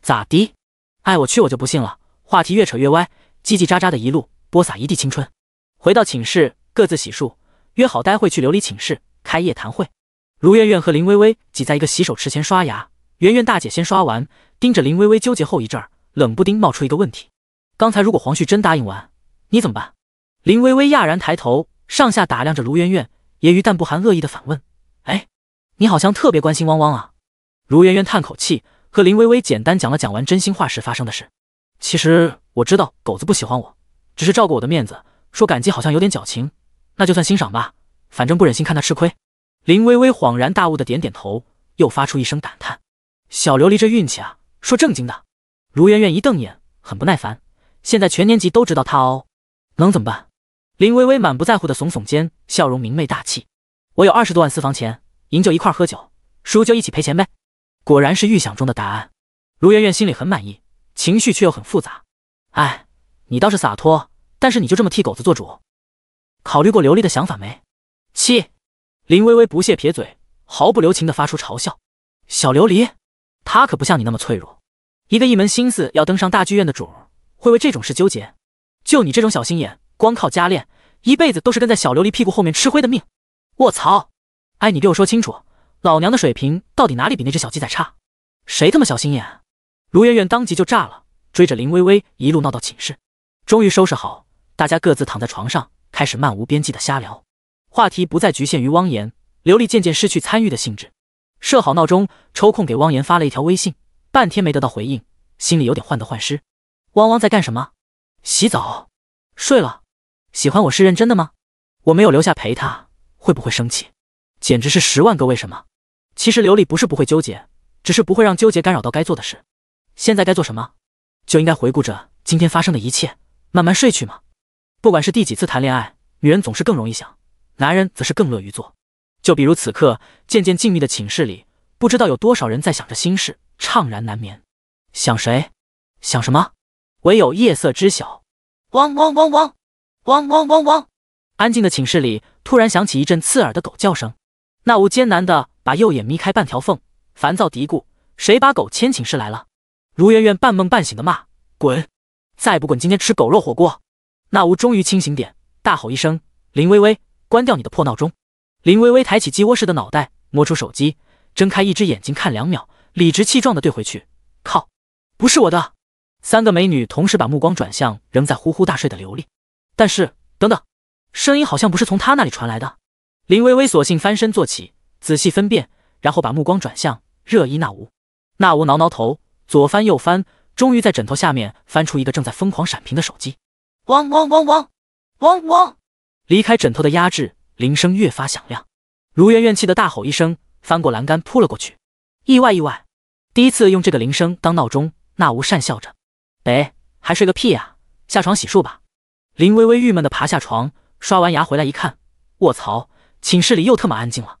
咋的？哎，我去，我就不信了。话题越扯越歪，叽叽喳喳的一路播撒一地青春。回到寝室，各自洗漱，约好待会去琉璃寝室开夜谈会。卢媛媛和林薇薇挤在一个洗手池前刷牙，媛媛大姐先刷完，盯着林薇薇纠结后一阵儿，冷不丁冒出一个问题：刚才如果黄旭真答应完，你怎么办？林薇薇讶然抬头，上下打量着卢媛媛，揶揄但不含恶意的反问：哎，你好像特别关心汪汪啊。卢媛媛叹口气。和林微微简单讲了讲完真心话时发生的事。其实我知道狗子不喜欢我，只是照顾我的面子，说感激好像有点矫情，那就算欣赏吧，反正不忍心看他吃亏。林微微恍然大悟的点点头，又发出一声感叹：“小琉璃这运气啊！”说正经的，卢媛媛一瞪眼，很不耐烦。现在全年级都知道她哦，能怎么办？林微微满不在乎的耸耸肩，笑容明媚大气。我有二十多万私房钱，赢就一块喝酒，输就一起赔钱呗。果然是预想中的答案，卢媛媛心里很满意，情绪却又很复杂。哎，你倒是洒脱，但是你就这么替狗子做主？考虑过琉璃的想法没？七林微微不屑撇嘴，毫不留情的发出嘲笑。小琉璃，她可不像你那么脆弱，一个一门心思要登上大剧院的主儿，会为这种事纠结？就你这种小心眼，光靠加练，一辈子都是跟在小琉璃屁股后面吃灰的命。卧槽！哎，你给我说清楚。老娘的水平到底哪里比那只小鸡仔差？谁他妈小心眼？卢媛媛当即就炸了，追着林微微一路闹到寝室。终于收拾好，大家各自躺在床上，开始漫无边际的瞎聊。话题不再局限于汪言。刘丽渐渐失去参与的兴致。设好闹钟，抽空给汪言发了一条微信，半天没得到回应，心里有点患得患失。汪汪在干什么？洗澡？睡了？喜欢我是认真的吗？我没有留下陪他，会不会生气？简直是十万个为什么！其实刘丽不是不会纠结，只是不会让纠结干扰到该做的事。现在该做什么？就应该回顾着今天发生的一切，慢慢睡去嘛。不管是第几次谈恋爱，女人总是更容易想，男人则是更乐于做。就比如此刻，渐渐静谧的寝室里，不知道有多少人在想着心事，怅然难眠。想谁？想什么？唯有夜色知晓。汪汪汪汪！汪汪汪汪！安静的寝室里突然响起一阵刺耳的狗叫声。那吾艰难的把右眼眯开半条缝，烦躁嘀咕：“谁把狗牵寝室来了？”卢圆圆半梦半醒的骂：“滚！再不滚，今天吃狗肉火锅！”那吾终于清醒点，大吼一声：“林微微，关掉你的破闹钟！”林微微抬起鸡窝似的脑袋，摸出手机，睁开一只眼睛看两秒，理直气壮的怼回去：“靠，不是我的！”三个美女同时把目光转向仍在呼呼大睡的刘丽，但是等等，声音好像不是从她那里传来的。林微微索性翻身坐起，仔细分辨，然后把目光转向热依娜吾。娜吾挠挠头，左翻右翻，终于在枕头下面翻出一个正在疯狂闪屏的手机。汪汪汪汪汪汪！离开枕头的压制，铃声越发响亮。卢媛媛气的大吼一声，翻过栏杆扑了过去。意外意外，第一次用这个铃声当闹钟。娜吾讪笑着：“北，还睡个屁呀！下床洗漱吧。”林微微郁闷的爬下床，刷完牙回来一看，卧槽！寝室里又特么安静了，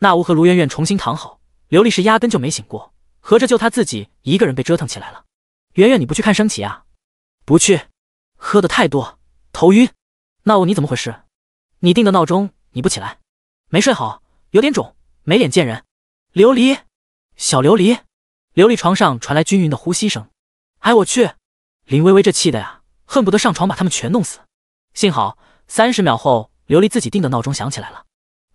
那屋和卢媛媛重新躺好，刘丽是压根就没醒过，合着就她自己一个人被折腾起来了。媛媛，你不去看升旗啊？不去，喝的太多，头晕。那屋，你怎么回事？你定的闹钟你不起来？没睡好，有点肿，没脸见人。琉璃，小琉璃，琉璃床上传来均匀的呼吸声。哎，我去，林微微这气的呀，恨不得上床把他们全弄死。幸好三十秒后，琉璃自己定的闹钟响起来了。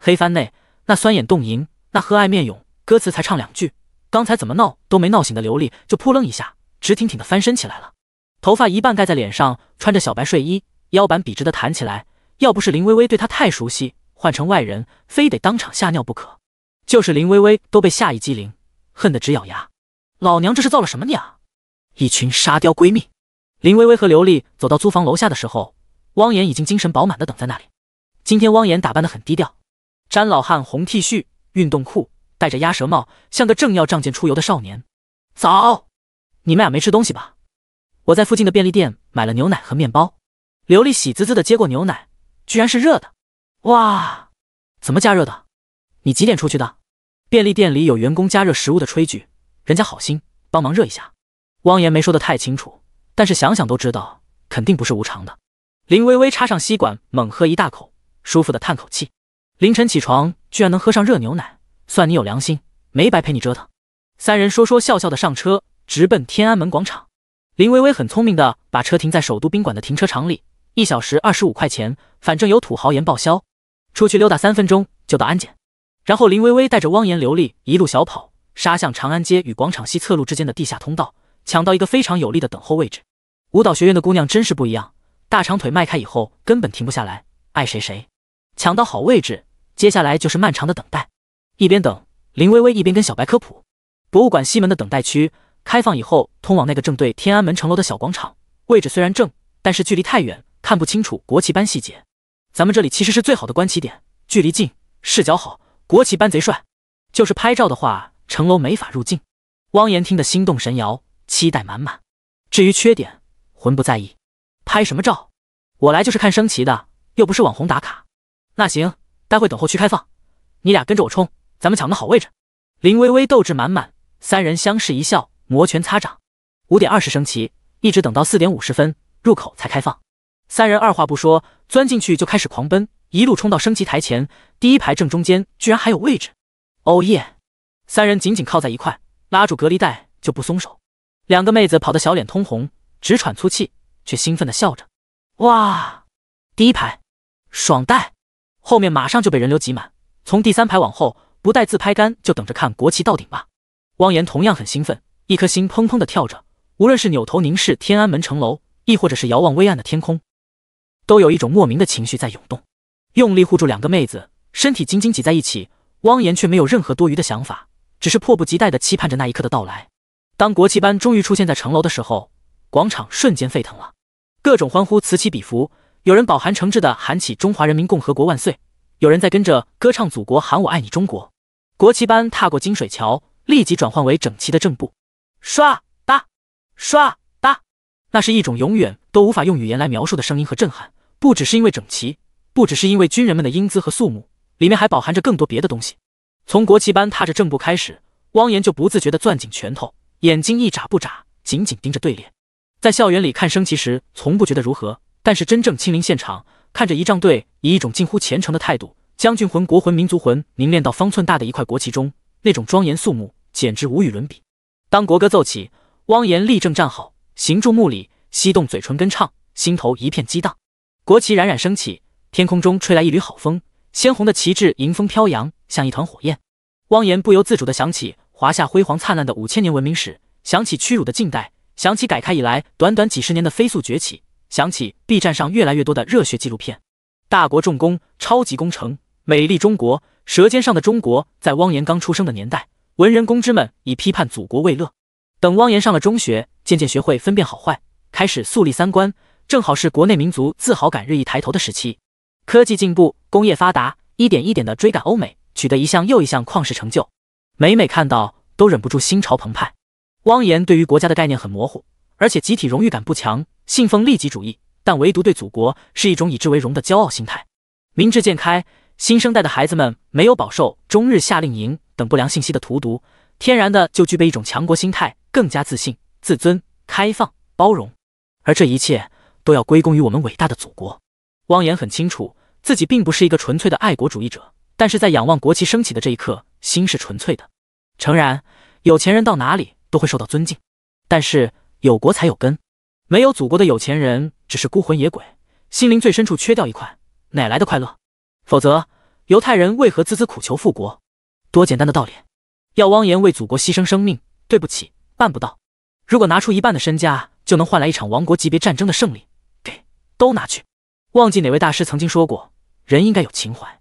黑帆内，那酸眼动吟，那和蔼面涌，歌词才唱两句，刚才怎么闹都没闹醒的刘丽就扑棱一下，直挺挺的翻身起来了，头发一半盖在脸上，穿着小白睡衣，腰板笔直的弹起来，要不是林薇薇对她太熟悉，换成外人，非得当场吓尿不可。就是林薇薇都被吓一激灵，恨得直咬牙，老娘这是造了什么孽啊！一群沙雕闺蜜。林薇薇和刘丽走到租房楼下的时候，汪岩已经精神饱满的等在那里。今天汪岩打扮的很低调。詹老汉红 T 恤、运动裤，戴着鸭舌帽，像个正要仗剑出游的少年。早，你们俩没吃东西吧？我在附近的便利店买了牛奶和面包。刘丽喜滋滋的接过牛奶，居然是热的！哇，怎么加热的？你几点出去的？便利店里有员工加热食物的炊具，人家好心帮忙热一下。汪言没说的太清楚，但是想想都知道，肯定不是无偿的。林微微插上吸管，猛喝一大口，舒服的叹口气。凌晨起床居然能喝上热牛奶，算你有良心，没白陪你折腾。三人说说笑笑的上车，直奔天安门广场。林微微很聪明的把车停在首都宾馆的停车场里，一小时二十五块钱，反正有土豪爷报销。出去溜达三分钟就到安检，然后林微微带着汪言刘丽一路小跑，杀向长安街与广场西侧路之间的地下通道，抢到一个非常有利的等候位置。舞蹈学院的姑娘真是不一样，大长腿迈开以后根本停不下来，爱谁谁。抢到好位置。接下来就是漫长的等待，一边等林薇薇一边跟小白科普。博物馆西门的等待区开放以后，通往那个正对天安门城楼的小广场。位置虽然正，但是距离太远，看不清楚国旗班细节。咱们这里其实是最好的观旗点，距离近，视角好，国旗班贼帅。就是拍照的话，城楼没法入镜。汪言听得心动神摇，期待满满。至于缺点，魂不在意。拍什么照？我来就是看升旗的，又不是网红打卡。那行。待会等候区开放，你俩跟着我冲，咱们抢个好位置。林微微斗志满满，三人相视一笑，摩拳擦掌。五点二十升旗，一直等到四点五十分入口才开放，三人二话不说钻进去就开始狂奔，一路冲到升旗台前，第一排正中间居然还有位置，哦耶！三人紧紧靠在一块，拉住隔离带就不松手。两个妹子跑得小脸通红，直喘粗气，却兴奋地笑着。哇，第一排，爽带！后面马上就被人流挤满，从第三排往后，不带自拍杆就等着看国旗到顶吧。汪岩同样很兴奋，一颗心砰砰的跳着。无论是扭头凝视天安门城楼，亦或者是遥望微暗的天空，都有一种莫名的情绪在涌动。用力护住两个妹子，身体紧紧挤在一起，汪岩却没有任何多余的想法，只是迫不及待的期盼着那一刻的到来。当国旗班终于出现在城楼的时候，广场瞬间沸腾了，各种欢呼此起彼伏。有人饱含诚挚的喊起“中华人民共和国万岁”，有人在跟着歌唱《祖国》，喊“我爱你中国”。国旗班踏过金水桥，立即转换为整齐的正步，唰哒，唰哒，那是一种永远都无法用语言来描述的声音和震撼。不只是因为整齐，不只是因为军人们的英姿和肃穆，里面还饱含着更多别的东西。从国旗班踏着正步开始，汪言就不自觉地攥紧拳头，眼睛一眨不眨，紧紧盯着队列。在校园里看升旗时，从不觉得如何。但是，真正亲临现场，看着仪仗队以一种近乎虔诚的态度，将军魂、国魂、民族魂凝练到方寸大的一块国旗中，那种庄严肃穆，简直无与伦比。当国歌奏起，汪言立正站好，行注目礼，吸动嘴唇跟唱，心头一片激荡。国旗冉冉升起，天空中吹来一缕好风，鲜红的旗帜迎风飘扬，像一团火焰。汪言不由自主地想起华夏辉煌灿烂的五千年文明史，想起屈辱的近代，想起改开以来短短几十年的飞速崛起。想起 B 站上越来越多的热血纪录片，《大国重工》《超级工程》《美丽中国》《舌尖上的中国》，在汪岩刚出生的年代，文人公知们以批判祖国为乐。等汪岩上了中学，渐渐学会分辨好坏，开始树立三观。正好是国内民族自豪感日益抬头的时期，科技进步，工业发达，一点一点的追赶欧美，取得一项又一项旷世成就。每每看到，都忍不住心潮澎湃。汪岩对于国家的概念很模糊。而且集体荣誉感不强，信奉利己主义，但唯独对祖国是一种以之为荣的骄傲心态。明智渐开，新生代的孩子们没有饱受中日夏令营等不良信息的荼毒，天然的就具备一种强国心态，更加自信、自尊、开放、包容。而这一切都要归功于我们伟大的祖国。汪言很清楚，自己并不是一个纯粹的爱国主义者，但是在仰望国旗升起的这一刻，心是纯粹的。诚然，有钱人到哪里都会受到尊敬，但是。有国才有根，没有祖国的有钱人只是孤魂野鬼，心灵最深处缺掉一块，哪来的快乐？否则，犹太人为何孜孜苦求复国？多简单的道理！要汪言为祖国牺牲生命，对不起，办不到。如果拿出一半的身家就能换来一场亡国级别战争的胜利，给都拿去。忘记哪位大师曾经说过，人应该有情怀。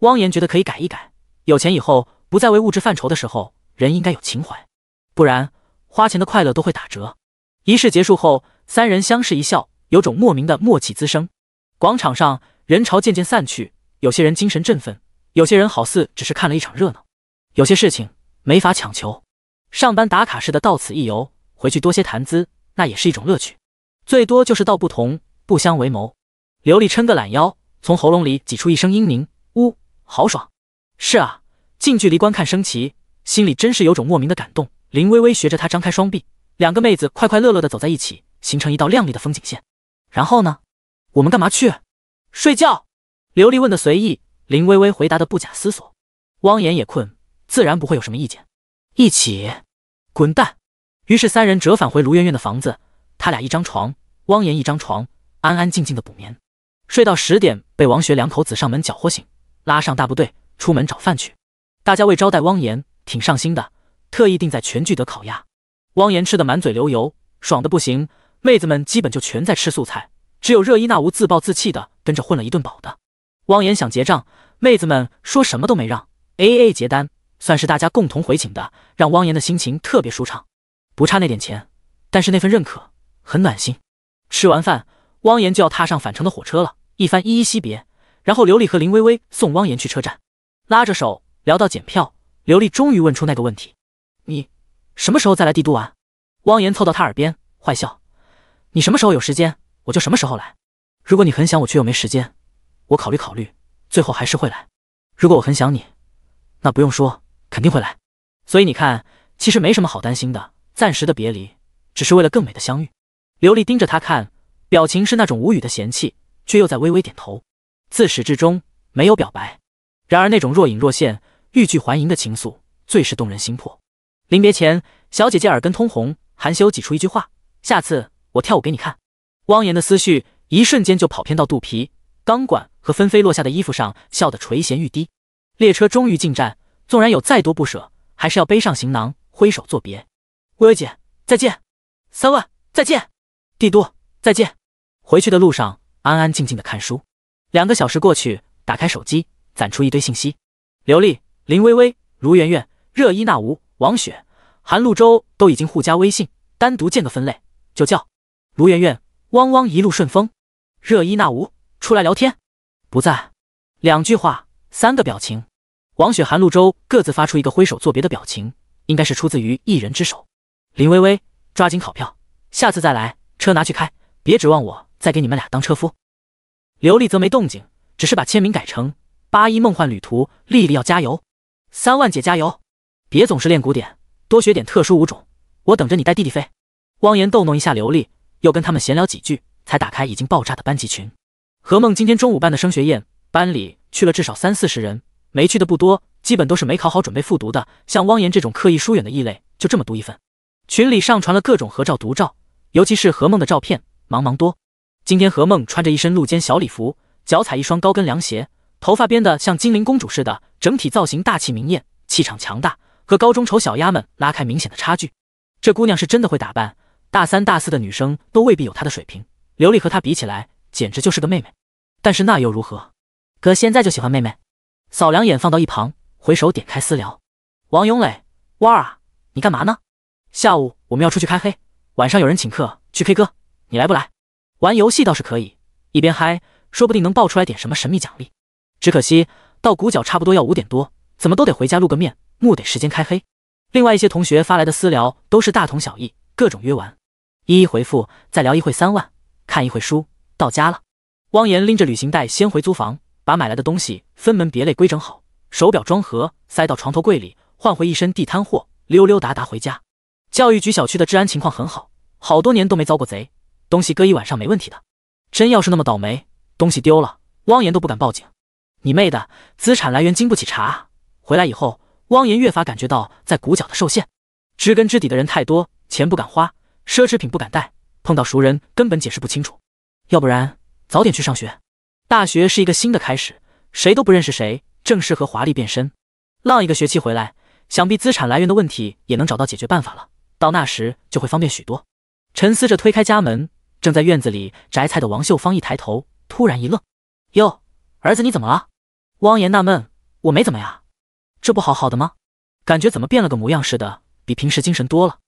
汪言觉得可以改一改，有钱以后不再为物质犯愁的时候，人应该有情怀，不然花钱的快乐都会打折。仪式结束后，三人相视一笑，有种莫名的默契滋生。广场上人潮渐渐散去，有些人精神振奋，有些人好似只是看了一场热闹。有些事情没法强求，上班打卡似的到此一游，回去多些谈资，那也是一种乐趣。最多就是道不同，不相为谋。刘丽撑个懒腰，从喉咙里挤出一声嘤咛：“呜，好爽！”是啊，近距离观看升旗，心里真是有种莫名的感动。林微微学着他张开双臂。两个妹子快快乐乐的走在一起，形成一道亮丽的风景线。然后呢？我们干嘛去？睡觉。琉璃问的随意，林微微回答的不假思索。汪言也困，自然不会有什么意见。一起，滚蛋！于是三人折返回卢媛媛的房子，他俩一张床，汪言一张床，安安静静的补眠，睡到十点被王学两口子上门搅和醒，拉上大部队出门找饭去。大家为招待汪言挺上心的，特意定在全聚德烤鸭。汪岩吃的满嘴流油，爽的不行。妹子们基本就全在吃素菜，只有热依娜无自暴自弃的跟着混了一顿饱的。汪岩想结账，妹子们说什么都没让，A A 结单，算是大家共同回请的，让汪岩的心情特别舒畅。不差那点钱，但是那份认可很暖心。吃完饭，汪岩就要踏上返程的火车了，一番依依惜别，然后刘丽和林薇薇送汪岩去车站，拉着手聊到检票，刘丽终于问出那个问题：“你？”什么时候再来帝都玩？汪言凑到他耳边坏笑：“你什么时候有时间，我就什么时候来。如果你很想我却又没时间，我考虑考虑，最后还是会来。如果我很想你，那不用说，肯定会来。所以你看，其实没什么好担心的，暂时的别离，只是为了更美的相遇。”刘丽盯着他看，表情是那种无语的嫌弃，却又在微微点头。自始至终没有表白，然而那种若隐若现、欲拒还迎的情愫，最是动人心魄。临别前，小姐姐耳根通红，含羞挤出一句话：“下次我跳舞给你看。”汪岩的思绪一瞬间就跑偏到肚皮钢管和纷飞落下的衣服上，笑得垂涎欲滴。列车终于进站，纵然有再多不舍，还是要背上行囊，挥手作别。薇薇姐，再见！三万，再见！帝都，再见！回去的路上，安安静静的看书。两个小时过去，打开手机，攒出一堆信息：刘丽、林薇薇、卢媛媛、热依娜吴王雪、韩露洲都已经互加微信，单独建个分类，就叫“卢媛媛。汪汪，一路顺风。热依娜吾出来聊天，不在。两句话，三个表情。王雪、韩露洲各自发出一个挥手作别的表情，应该是出自于一人之手。林微微，抓紧考票，下次再来。车拿去开，别指望我再给你们俩当车夫。刘丽则没动静，只是把签名改成“八一梦幻旅途”。丽丽要加油，三万姐加油。别总是练古典，多学点特殊舞种。我等着你带弟弟飞。汪言逗弄一下刘丽，又跟他们闲聊几句，才打开已经爆炸的班级群。何梦今天中午办的升学宴，班里去了至少三四十人，没去的不多，基本都是没考好准备复读的。像汪言这种刻意疏远的异类，就这么读一份。群里上传了各种合照、独照，尤其是何梦的照片，茫茫多。今天何梦穿着一身露肩小礼服，脚踩一双高跟凉鞋，头发编的像精灵公主似的，整体造型大气明艳，气场强大。和高中丑小鸭们拉开明显的差距，这姑娘是真的会打扮，大三大四的女生都未必有她的水平。刘丽和她比起来，简直就是个妹妹。但是那又如何？哥现在就喜欢妹妹。扫两眼放到一旁，回手点开私聊，王永磊，哇儿啊，你干嘛呢？下午我们要出去开黑，晚上有人请客去 K 歌，你来不来？玩游戏倒是可以，一边嗨，说不定能爆出来点什么神秘奖励。只可惜到鼓角差不多要五点多，怎么都得回家露个面。木得时间开黑，另外一些同学发来的私聊都是大同小异，各种约玩，一一回复，再聊一会三万，看一会书，到家了。汪岩拎着旅行袋先回租房，把买来的东西分门别类规整好，手表装盒塞到床头柜里，换回一身地摊货，溜溜达达回家。教育局小区的治安情况很好，好多年都没遭过贼，东西搁一晚上没问题的。真要是那么倒霉，东西丢了，汪岩都不敢报警。你妹的，资产来源经不起查。回来以后。汪岩越发感觉到在鼓角的受限，知根知底的人太多，钱不敢花，奢侈品不敢带，碰到熟人根本解释不清楚。要不然早点去上学，大学是一个新的开始，谁都不认识谁，正适合华丽变身。浪一个学期回来，想必资产来源的问题也能找到解决办法了。到那时就会方便许多。沉思着推开家门，正在院子里摘菜的王秀芳一抬头，突然一愣：“哟，儿子你怎么了？”汪岩纳闷：“我没怎么呀。”这不好好的吗？感觉怎么变了个模样似的，比平时精神多了。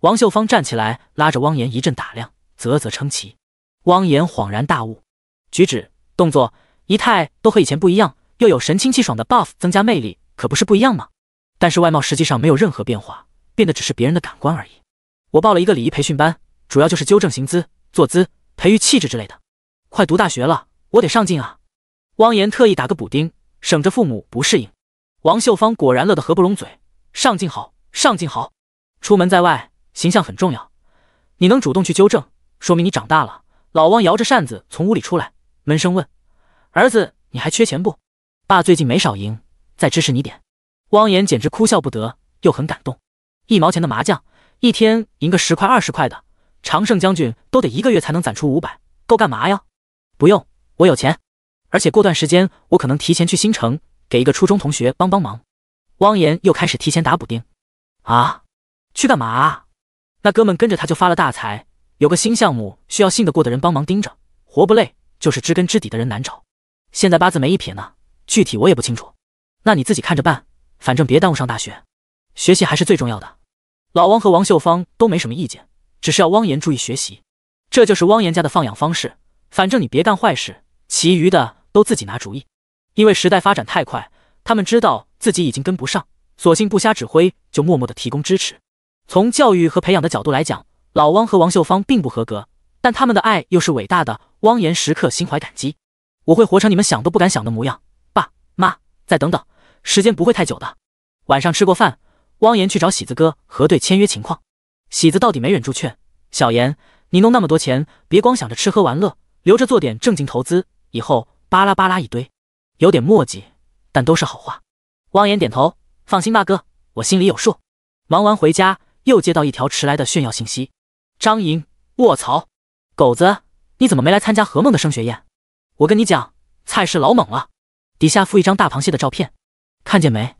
王秀芳站起来，拉着汪岩一阵打量，啧啧称奇。汪岩恍然大悟，举止、动作、仪态都和以前不一样，又有神清气爽的 buff 增加魅力，可不是不一样吗？但是外貌实际上没有任何变化，变得只是别人的感官而已。我报了一个礼仪培训班，主要就是纠正行姿、坐姿，培育气质之类的。快读大学了，我得上进啊！汪岩特意打个补丁，省着父母不适应。王秀芳果然乐得合不拢嘴，上镜好，上镜好。出门在外，形象很重要。你能主动去纠正，说明你长大了。老汪摇着扇子从屋里出来，闷声问：“儿子，你还缺钱不？爸最近没少赢，再支持你点。”汪岩简直哭笑不得，又很感动。一毛钱的麻将，一天赢个十块二十块的，常胜将军都得一个月才能攒出五百，够干嘛呀？不用，我有钱。而且过段时间我可能提前去新城。给一个初中同学帮帮忙，汪岩又开始提前打补丁。啊，去干嘛？那哥们跟着他就发了大财，有个新项目需要信得过的人帮忙盯着，活不累，就是知根知底的人难找。现在八字没一撇呢，具体我也不清楚。那你自己看着办，反正别耽误上大学，学习还是最重要的。老汪和王秀芳都没什么意见，只是要汪岩注意学习。这就是汪岩家的放养方式，反正你别干坏事，其余的都自己拿主意。因为时代发展太快，他们知道自己已经跟不上，索性不瞎指挥，就默默的提供支持。从教育和培养的角度来讲，老汪和王秀芳并不合格，但他们的爱又是伟大的。汪岩时刻心怀感激，我会活成你们想都不敢想的模样，爸妈，再等等，时间不会太久的。晚上吃过饭，汪岩去找喜子哥核对签约情况。喜子到底没忍住劝小岩：“你弄那么多钱，别光想着吃喝玩乐，留着做点正经投资，以后巴拉巴拉一堆。”有点墨迹，但都是好话。汪岩点头，放心吧，哥，我心里有数。忙完回家，又接到一条迟来的炫耀信息：张莹，卧槽，狗子，你怎么没来参加何梦的升学宴？我跟你讲，菜市老猛了，底下附一张大螃蟹的照片，看见没？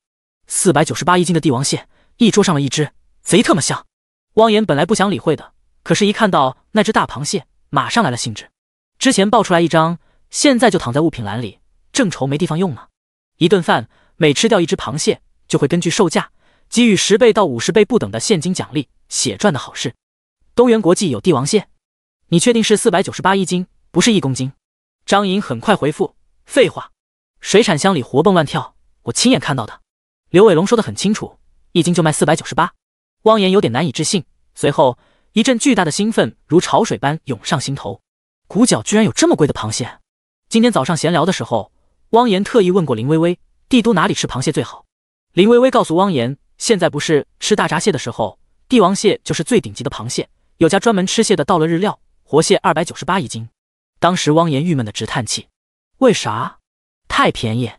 四百九十八一斤的帝王蟹，一桌上了一只，贼特么香。汪岩本来不想理会的，可是一看到那只大螃蟹，马上来了兴致。之前爆出来一张，现在就躺在物品栏里。正愁没地方用呢，一顿饭每吃掉一只螃蟹，就会根据售价给予十倍到五十倍不等的现金奖励，血赚的好事。东源国际有帝王蟹，你确定是四百九十八一斤，不是一公斤？张莹很快回复：废话，水产箱里活蹦乱跳，我亲眼看到的。刘伟龙说的很清楚，一斤就卖四百九十八。汪岩有点难以置信，随后一阵巨大的兴奋如潮水般涌上心头，古角居然有这么贵的螃蟹！今天早上闲聊的时候。汪岩特意问过林薇薇，帝都哪里吃螃蟹最好？林薇薇告诉汪岩，现在不是吃大闸蟹的时候，帝王蟹就是最顶级的螃蟹。有家专门吃蟹的，到了日料，活蟹二百九十八一斤。当时汪岩郁闷的直叹气，为啥？太便宜，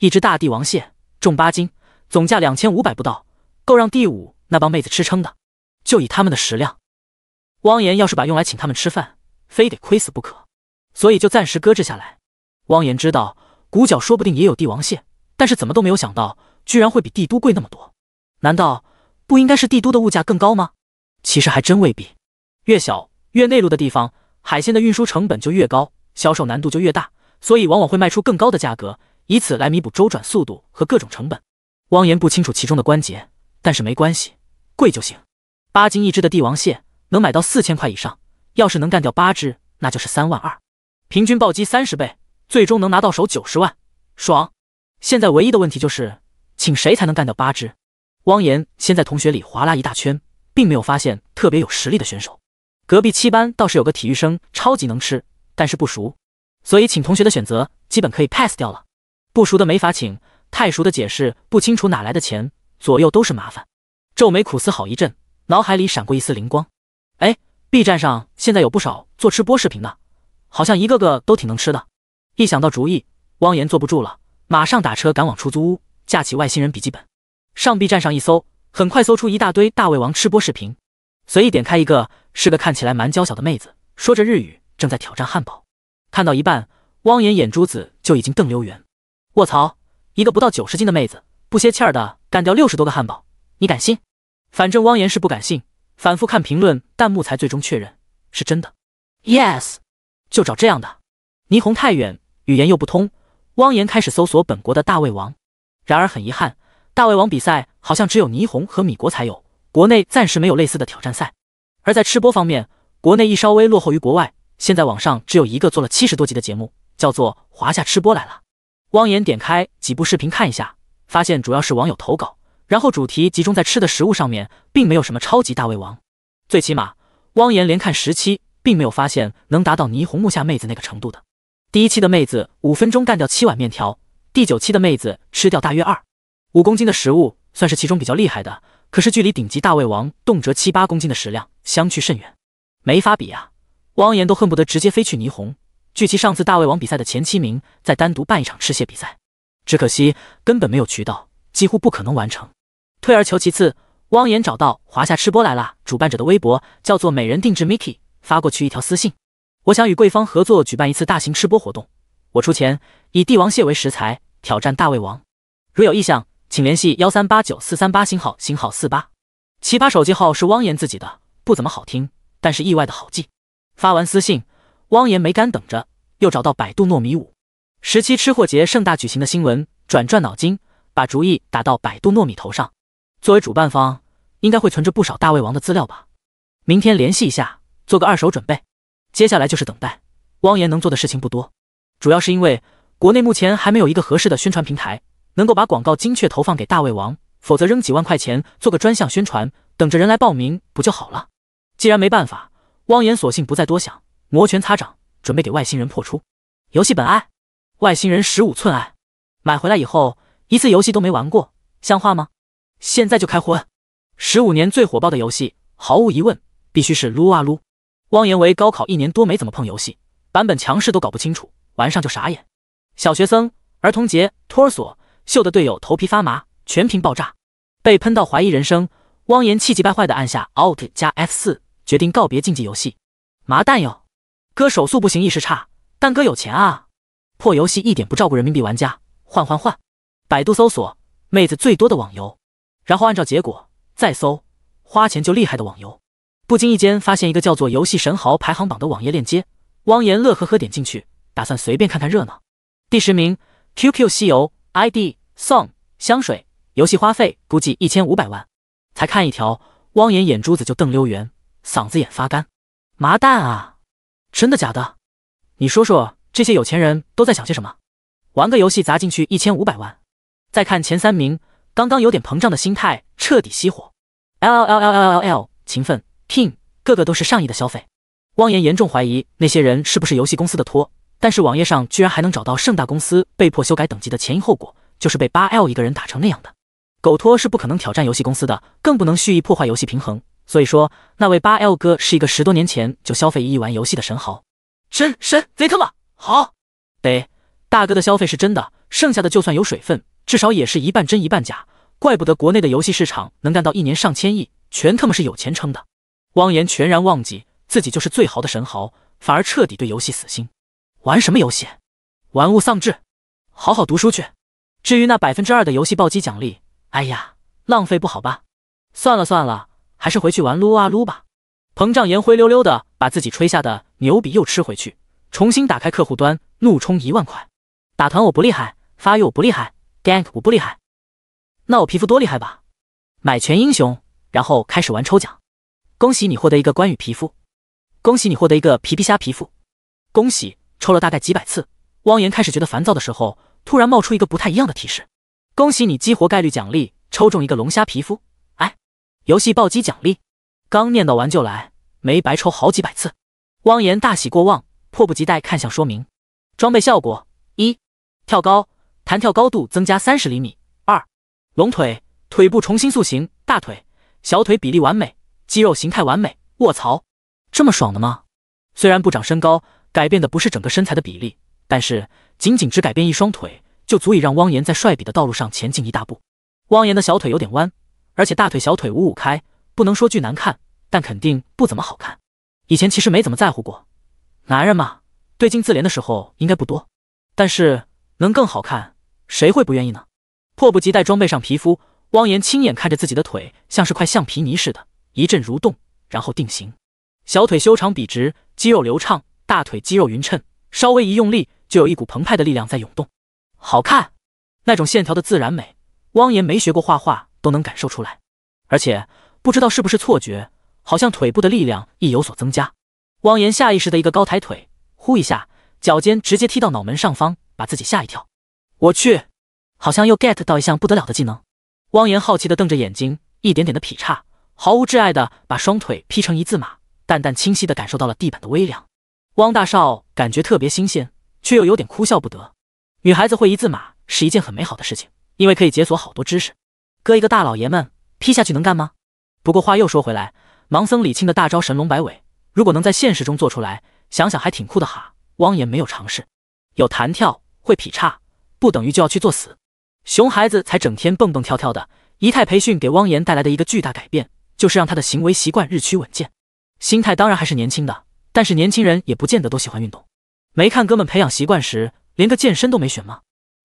一只大帝王蟹重八斤，总价两千五百不到，够让第五那帮妹子吃撑的。就以他们的食量，汪岩要是把用来请他们吃饭，非得亏死不可。所以就暂时搁置下来。汪岩知道。古角说不定也有帝王蟹，但是怎么都没有想到，居然会比帝都贵那么多。难道不应该是帝都的物价更高吗？其实还真未必。越小越内陆的地方，海鲜的运输成本就越高，销售难度就越大，所以往往会卖出更高的价格，以此来弥补周转速度和各种成本。汪言不清楚其中的关节，但是没关系，贵就行。八斤一只的帝王蟹能买到四千块以上，要是能干掉八只，那就是三万二，平均暴击三十倍。最终能拿到手九十万，爽！现在唯一的问题就是，请谁才能干掉八只？汪岩先在同学里划拉一大圈，并没有发现特别有实力的选手。隔壁七班倒是有个体育生，超级能吃，但是不熟，所以请同学的选择基本可以 pass 掉了。不熟的没法请，太熟的解释不清楚哪来的钱，左右都是麻烦。皱眉苦思好一阵，脑海里闪过一丝灵光，哎，B 站上现在有不少做吃播视频的，好像一个个都挺能吃的。一想到主意，汪岩坐不住了，马上打车赶往出租屋，架起外星人笔记本，上 B 站上一搜，很快搜出一大堆大胃王吃播视频。随意点开一个，是个看起来蛮娇小的妹子，说着日语，正在挑战汉堡。看到一半，汪岩眼珠子就已经瞪溜圆。卧槽，一个不到九十斤的妹子，不歇气儿的干掉六十多个汉堡，你敢信？反正汪岩是不敢信，反复看评论弹幕才最终确认是真的。Yes，就找这样的。霓虹太远，语言又不通，汪岩开始搜索本国的大胃王。然而很遗憾，大胃王比赛好像只有霓虹和米国才有，国内暂时没有类似的挑战赛。而在吃播方面，国内一稍微落后于国外。现在网上只有一个做了七十多集的节目，叫做《华夏吃播来了》。汪岩点开几部视频看一下，发现主要是网友投稿，然后主题集中在吃的食物上面，并没有什么超级大胃王。最起码，汪岩连看十期，并没有发现能达到霓虹木下妹子那个程度的。第一期的妹子五分钟干掉七碗面条，第九期的妹子吃掉大约二五公斤的食物，算是其中比较厉害的。可是距离顶级大胃王动辄七八公斤的食量相去甚远，没法比啊！汪岩都恨不得直接飞去霓虹，聚齐上次大胃王比赛的前七名，再单独办一场吃蟹比赛。只可惜根本没有渠道，几乎不可能完成。退而求其次，汪岩找到华夏吃播来啦主办者的微博叫做美人定制 Miki，发过去一条私信。我想与贵方合作举办一次大型吃播活动，我出钱，以帝王蟹为食材挑战大胃王。如有意向，请联系幺三八九四三八星号星号四八。奇葩手机号是汪言自己的，不怎么好听，但是意外的好记。发完私信，汪言没干等着，又找到百度糯米五十七吃货节盛大举行的新闻，转转脑筋，把主意打到百度糯米头上。作为主办方，应该会存着不少大胃王的资料吧？明天联系一下，做个二手准备。接下来就是等待。汪岩能做的事情不多，主要是因为国内目前还没有一个合适的宣传平台，能够把广告精确投放给大胃王。否则扔几万块钱做个专项宣传，等着人来报名不就好了？既然没办法，汪岩索性不再多想，摩拳擦掌，准备给外星人破出游戏本爱，外星人十五寸爱。买回来以后一次游戏都没玩过，像话吗？现在就开荤，十五年最火爆的游戏，毫无疑问必须是撸啊撸。汪言为高考一年多没怎么碰游戏，版本强势都搞不清楚，玩上就傻眼。小学生、儿童节、托儿所，秀的队友头皮发麻，全屏爆炸，被喷到怀疑人生。汪言气急败坏的按下 Alt 加 F 四，决定告别竞技游戏。麻蛋哟，哥手速不行，意识差，但哥有钱啊！破游戏一点不照顾人民币玩家，换换换！百度搜索妹子最多的网游，然后按照结果再搜花钱就厉害的网游。不经意间发现一个叫做“游戏神豪排行榜”的网页链接，汪言乐呵呵点进去，打算随便看看热闹。第十名，QQ 西游 ID Song 香水，游戏花费估计一千五百万。才看一条，汪言眼珠子就瞪溜圆，嗓子眼发干。麻蛋啊！真的假的？你说说这些有钱人都在想些什么？玩个游戏砸进去一千五百万？再看前三名，刚刚有点膨胀的心态彻底熄火。L L L L L L L，勤奋。king 个个都是上亿的消费，汪岩严重怀疑那些人是不是游戏公司的托，但是网页上居然还能找到盛大公司被迫修改等级的前因后果，就是被八 L 一个人打成那样的。狗托是不可能挑战游戏公司的，更不能蓄意破坏游戏平衡。所以说，那位八 L 哥是一个十多年前就消费一亿玩游戏的神豪，神神贼他妈好。得，大哥的消费是真的，剩下的就算有水分，至少也是一半真一半假。怪不得国内的游戏市场能干到一年上千亿，全他妈是有钱撑的。汪岩全然忘记自己就是最豪的神豪，反而彻底对游戏死心。玩什么游戏？玩物丧志，好好读书去。至于那百分之二的游戏暴击奖励，哎呀，浪费不好吧？算了算了，还是回去玩撸啊撸吧。膨胀岩灰溜溜的把自己吹下的牛逼又吃回去，重新打开客户端，怒充一万块。打团我不厉害，发育我不厉害，gank 我不厉害，那我皮肤多厉害吧？买全英雄，然后开始玩抽奖。恭喜你获得一个关羽皮肤，恭喜你获得一个皮皮虾皮肤，恭喜！抽了大概几百次，汪岩开始觉得烦躁的时候，突然冒出一个不太一样的提示：恭喜你激活概率奖励，抽中一个龙虾皮肤！哎，游戏暴击奖励，刚念叨完就来，没白抽好几百次。汪岩大喜过望，迫不及待看向说明：装备效果一，跳高，弹跳高度增加三十厘米；二，龙腿，腿部重新塑形，大腿、小腿比例完美。肌肉形态完美，卧槽，这么爽的吗？虽然不长身高，改变的不是整个身材的比例，但是仅仅只改变一双腿，就足以让汪岩在帅比的道路上前进一大步。汪岩的小腿有点弯，而且大腿小腿五五开，不能说巨难看，但肯定不怎么好看。以前其实没怎么在乎过，男人嘛，对镜自怜的时候应该不多，但是能更好看，谁会不愿意呢？迫不及待装备上皮肤，汪岩亲眼看着自己的腿像是块橡皮泥似的。一阵蠕动，然后定型。小腿修长笔直，肌肉流畅；大腿肌肉匀称，稍微一用力就有一股澎湃的力量在涌动。好看，那种线条的自然美，汪岩没学过画画都能感受出来。而且不知道是不是错觉，好像腿部的力量亦有所增加。汪岩下意识的一个高抬腿，呼一下，脚尖直接踢到脑门上方，把自己吓一跳。我去，好像又 get 到一项不得了的技能。汪岩好奇的瞪着眼睛，一点点的劈叉。毫无挚爱的把双腿劈成一字马，淡淡清晰的感受到了地板的微凉。汪大少感觉特别新鲜，却又有点哭笑不得。女孩子会一字马是一件很美好的事情，因为可以解锁好多知识。搁一个大老爷们劈下去能干吗？不过话又说回来，盲僧李青的大招神龙摆尾，如果能在现实中做出来，想想还挺酷的哈。汪言没有尝试，有弹跳会劈叉，不等于就要去作死。熊孩子才整天蹦蹦跳跳的，仪态培训给汪岩带来的一个巨大改变。就是让他的行为习惯日趋稳健，心态当然还是年轻的，但是年轻人也不见得都喜欢运动。没看哥们培养习惯时连个健身都没选吗？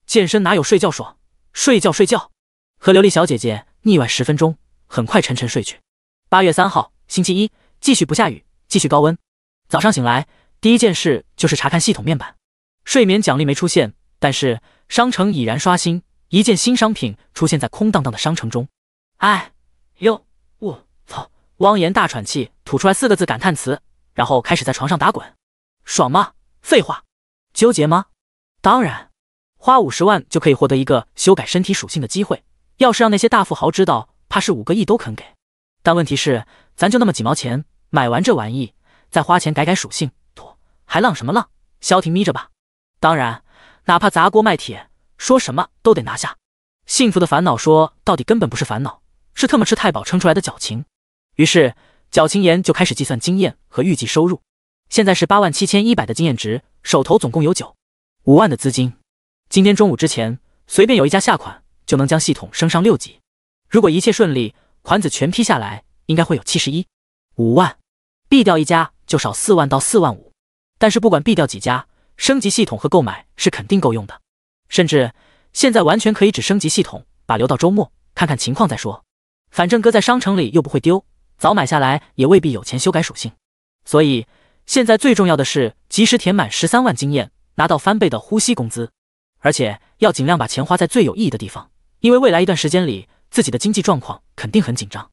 健身哪有睡觉爽？睡觉睡觉，和琉璃小姐姐腻歪十分钟，很快沉沉睡去。八月三号，星期一，继续不下雨，继续高温。早上醒来，第一件事就是查看系统面板。睡眠奖励没出现，但是商城已然刷新，一件新商品出现在空荡荡的商城中。哎，哟。汪言大喘气，吐出来四个字感叹词，然后开始在床上打滚，爽吗？废话，纠结吗？当然，花五十万就可以获得一个修改身体属性的机会，要是让那些大富豪知道，怕是五个亿都肯给。但问题是，咱就那么几毛钱，买完这玩意，再花钱改改属性，妥，还浪什么浪？消停眯着吧。当然，哪怕砸锅卖铁，说什么都得拿下。幸福的烦恼说到底根本不是烦恼，是特么吃太饱撑出来的矫情。于是，矫青岩就开始计算经验和预计收入。现在是八万七千一百的经验值，手头总共有九五万的资金。今天中午之前随便有一家下款，就能将系统升上六级。如果一切顺利，款子全批下来，应该会有七十一五万。毙掉一家就少四万到四万五，但是不管毙掉几家，升级系统和购买是肯定够用的。甚至现在完全可以只升级系统，把留到周末看看情况再说。反正搁在商城里又不会丢。早买下来也未必有钱修改属性，所以现在最重要的是及时填满十三万经验，拿到翻倍的呼吸工资，而且要尽量把钱花在最有意义的地方，因为未来一段时间里自己的经济状况肯定很紧张。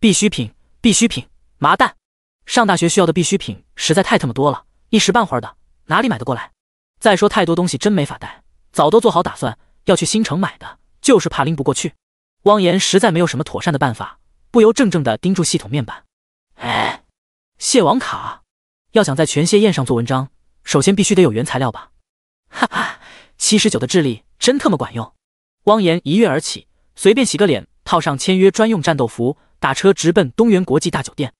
必需品，必需品，麻蛋！上大学需要的必需品实在太他妈多了，一时半会儿的哪里买得过来？再说太多东西真没法带，早都做好打算要去新城买的，就是怕拎不过去。汪岩实在没有什么妥善的办法。不由怔怔地盯住系统面板，哎，蟹王卡，要想在全蟹宴上做文章，首先必须得有原材料吧？哈哈，七十九的智力真特么管用！汪岩一跃而起，随便洗个脸，套上签约专用战斗服，打车直奔东源国际大酒店。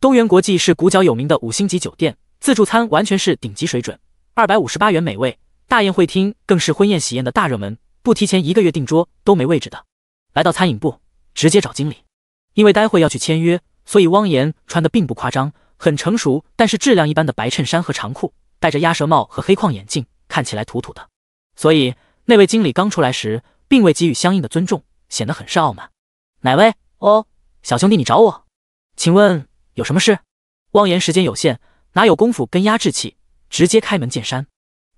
东源国际是古角有名的五星级酒店，自助餐完全是顶级水准，二百五十八元美味。大宴会厅更是婚宴喜宴的大热门，不提前一个月订桌都没位置的。来到餐饮部，直接找经理。因为待会要去签约，所以汪岩穿的并不夸张，很成熟，但是质量一般的白衬衫和长裤，戴着鸭舌帽和黑框眼镜，看起来土土的。所以那位经理刚出来时，并未给予相应的尊重，显得很是傲慢。哪位？哦，小兄弟，你找我？请问有什么事？汪岩时间有限，哪有功夫跟压置气，直接开门见山。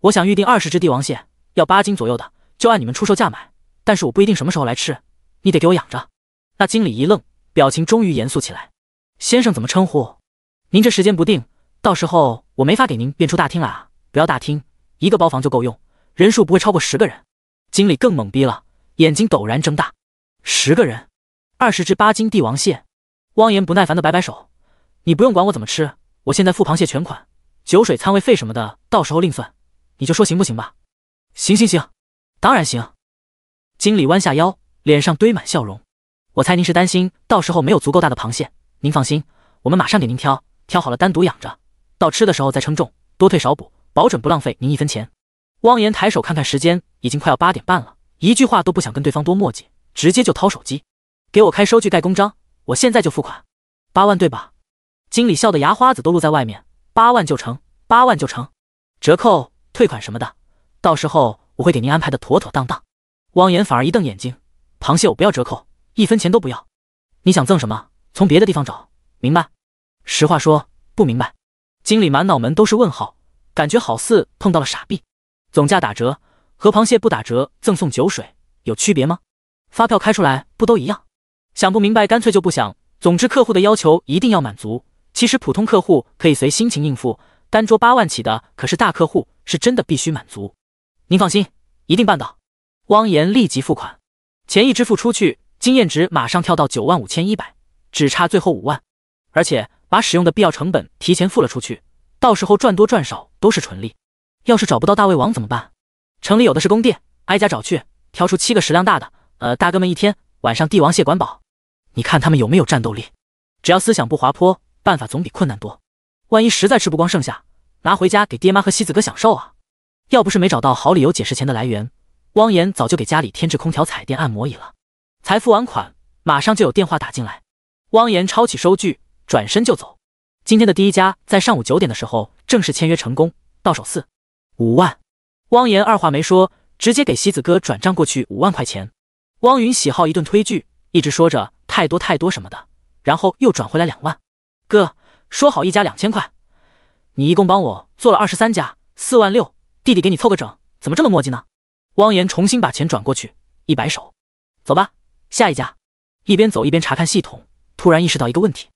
我想预定二十只帝王蟹，要八斤左右的，就按你们出售价买。但是我不一定什么时候来吃，你得给我养着。那经理一愣。表情终于严肃起来，先生怎么称呼？您这时间不定，到时候我没法给您变出大厅来啊！不要大厅，一个包房就够用，人数不会超过十个人。经理更懵逼了，眼睛陡然睁大。十个人，二十只八斤帝王蟹。汪岩不耐烦的摆摆手，你不用管我怎么吃，我现在付螃蟹全款，酒水、餐位费什么的，到时候另算。你就说行不行吧？行行行，当然行。经理弯下腰，脸上堆满笑容。我猜您是担心到时候没有足够大的螃蟹，您放心，我们马上给您挑，挑好了单独养着，到吃的时候再称重，多退少补，保准不浪费您一分钱。汪岩抬手看看时间，已经快要八点半了，一句话都不想跟对方多墨迹，直接就掏手机，给我开收据盖公章，我现在就付款，八万对吧？经理笑得牙花子都露在外面，八万就成，八万就成，折扣、退款什么的，到时候我会给您安排的妥妥当当。汪岩反而一瞪眼睛，螃蟹我不要折扣。一分钱都不要，你想赠什么？从别的地方找，明白？实话说，不明白。经理满脑门都是问号，感觉好似碰到了傻逼。总价打折和螃蟹不打折赠送酒水有区别吗？发票开出来不都一样？想不明白，干脆就不想。总之，客户的要求一定要满足。其实普通客户可以随心情应付，单桌八万起的可是大客户，是真的必须满足。您放心，一定办到。汪岩立即付款，钱一支付出去。经验值马上跳到九万五千一百，只差最后五万，而且把使用的必要成本提前付了出去，到时候赚多赚少都是纯利。要是找不到大胃王怎么办？城里有的是宫殿，挨家找去，挑出七个食量大的。呃，大哥们一天晚上帝王蟹管饱，你看他们有没有战斗力？只要思想不滑坡，办法总比困难多。万一实在吃不光剩下，拿回家给爹妈和西子哥享受啊！要不是没找到好理由解释钱的来源，汪岩早就给家里添置空调、彩电、按摩椅了。才付完款，马上就有电话打进来。汪岩抄起收据，转身就走。今天的第一家在上午九点的时候正式签约成功，到手四五万。汪岩二话没说，直接给西子哥转账过去五万块钱。汪云喜好一顿推拒，一直说着太多太多什么的，然后又转回来两万。哥说好一家两千块，你一共帮我做了二十三家，四万六。弟弟给你凑个整，怎么这么磨叽呢？汪岩重新把钱转过去，一摆手，走吧。下一家，一边走一边查看系统，突然意识到一个问题：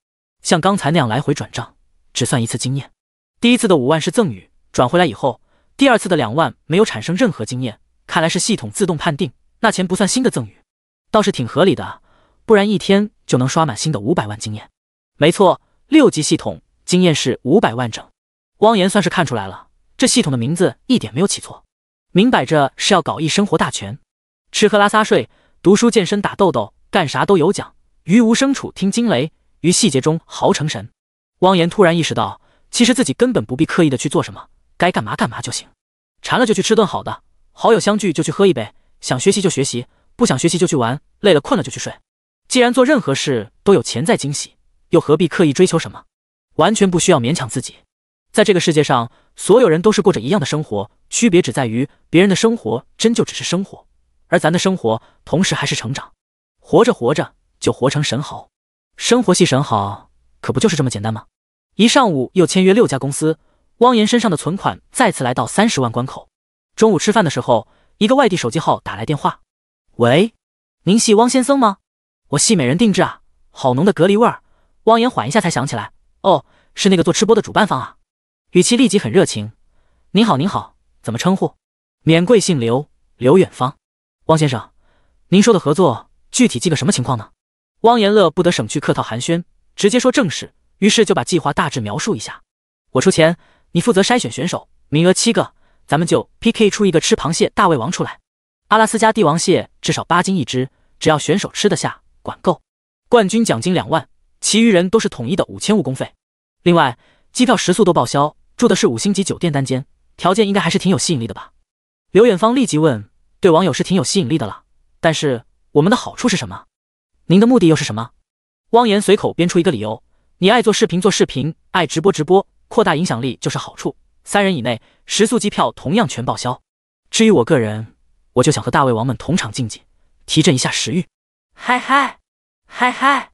像刚才那样来回转账，只算一次经验。第一次的五万是赠与，转回来以后，第二次的两万没有产生任何经验，看来是系统自动判定那钱不算新的赠与，倒是挺合理的。不然一天就能刷满新的五百万经验。没错，六级系统经验是五百万整。汪岩算是看出来了，这系统的名字一点没有起错，明摆着是要搞一生活大全，吃喝拉撒睡。读书、健身、打豆豆，干啥都有奖。于无声处听惊雷，于细节中豪成神。汪岩突然意识到，其实自己根本不必刻意的去做什么，该干嘛干嘛就行。馋了就去吃顿好的，好友相聚就去喝一杯，想学习就学习，不想学习就去玩，累了困了就去睡。既然做任何事都有潜在惊喜，又何必刻意追求什么？完全不需要勉强自己。在这个世界上，所有人都是过着一样的生活，区别只在于别人的生活真就只是生活。而咱的生活同时还是成长，活着活着就活成神豪，生活系神豪可不就是这么简单吗？一上午又签约六家公司，汪岩身上的存款再次来到三十万关口。中午吃饭的时候，一个外地手机号打来电话：“喂，您系汪先生吗？我系美人定制啊，好浓的隔离味儿。”汪岩缓一下才想起来：“哦，是那个做吃播的主办方啊。”语气立即很热情：“您好您好，怎么称呼？免贵姓刘，刘远方。”汪先生，您说的合作具体记个什么情况呢？汪延乐不得省去客套寒暄，直接说正事，于是就把计划大致描述一下。我出钱，你负责筛选选手，名额七个，咱们就 P K 出一个吃螃蟹大胃王出来。阿拉斯加帝王蟹至少八斤一只，只要选手吃得下，管够。冠军奖金两万，其余人都是统一的五千误工费。另外，机票、食宿都报销，住的是五星级酒店单间，条件应该还是挺有吸引力的吧？刘远方立即问。对网友是挺有吸引力的了，但是我们的好处是什么？您的目的又是什么？汪言随口编出一个理由：你爱做视频做视频，爱直播直播，扩大影响力就是好处。三人以内，食宿机票同样全报销。至于我个人，我就想和大胃王们同场竞技，提振一下食欲。嗨嗨嗨嗨！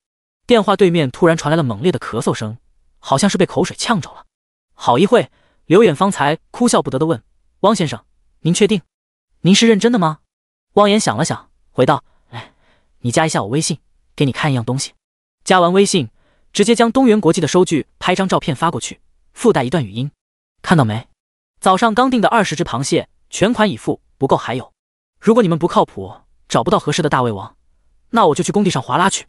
电话对面突然传来了猛烈的咳嗽声，好像是被口水呛着了。好一会，刘远方才哭笑不得地问：“汪先生，您确定？”您是认真的吗？汪岩想了想，回道：“哎，你加一下我微信，给你看一样东西。加完微信，直接将东源国际的收据拍张照片发过去，附带一段语音。看到没？早上刚订的二十只螃蟹，全款已付，不够还有。如果你们不靠谱，找不到合适的大胃王，那我就去工地上划拉去。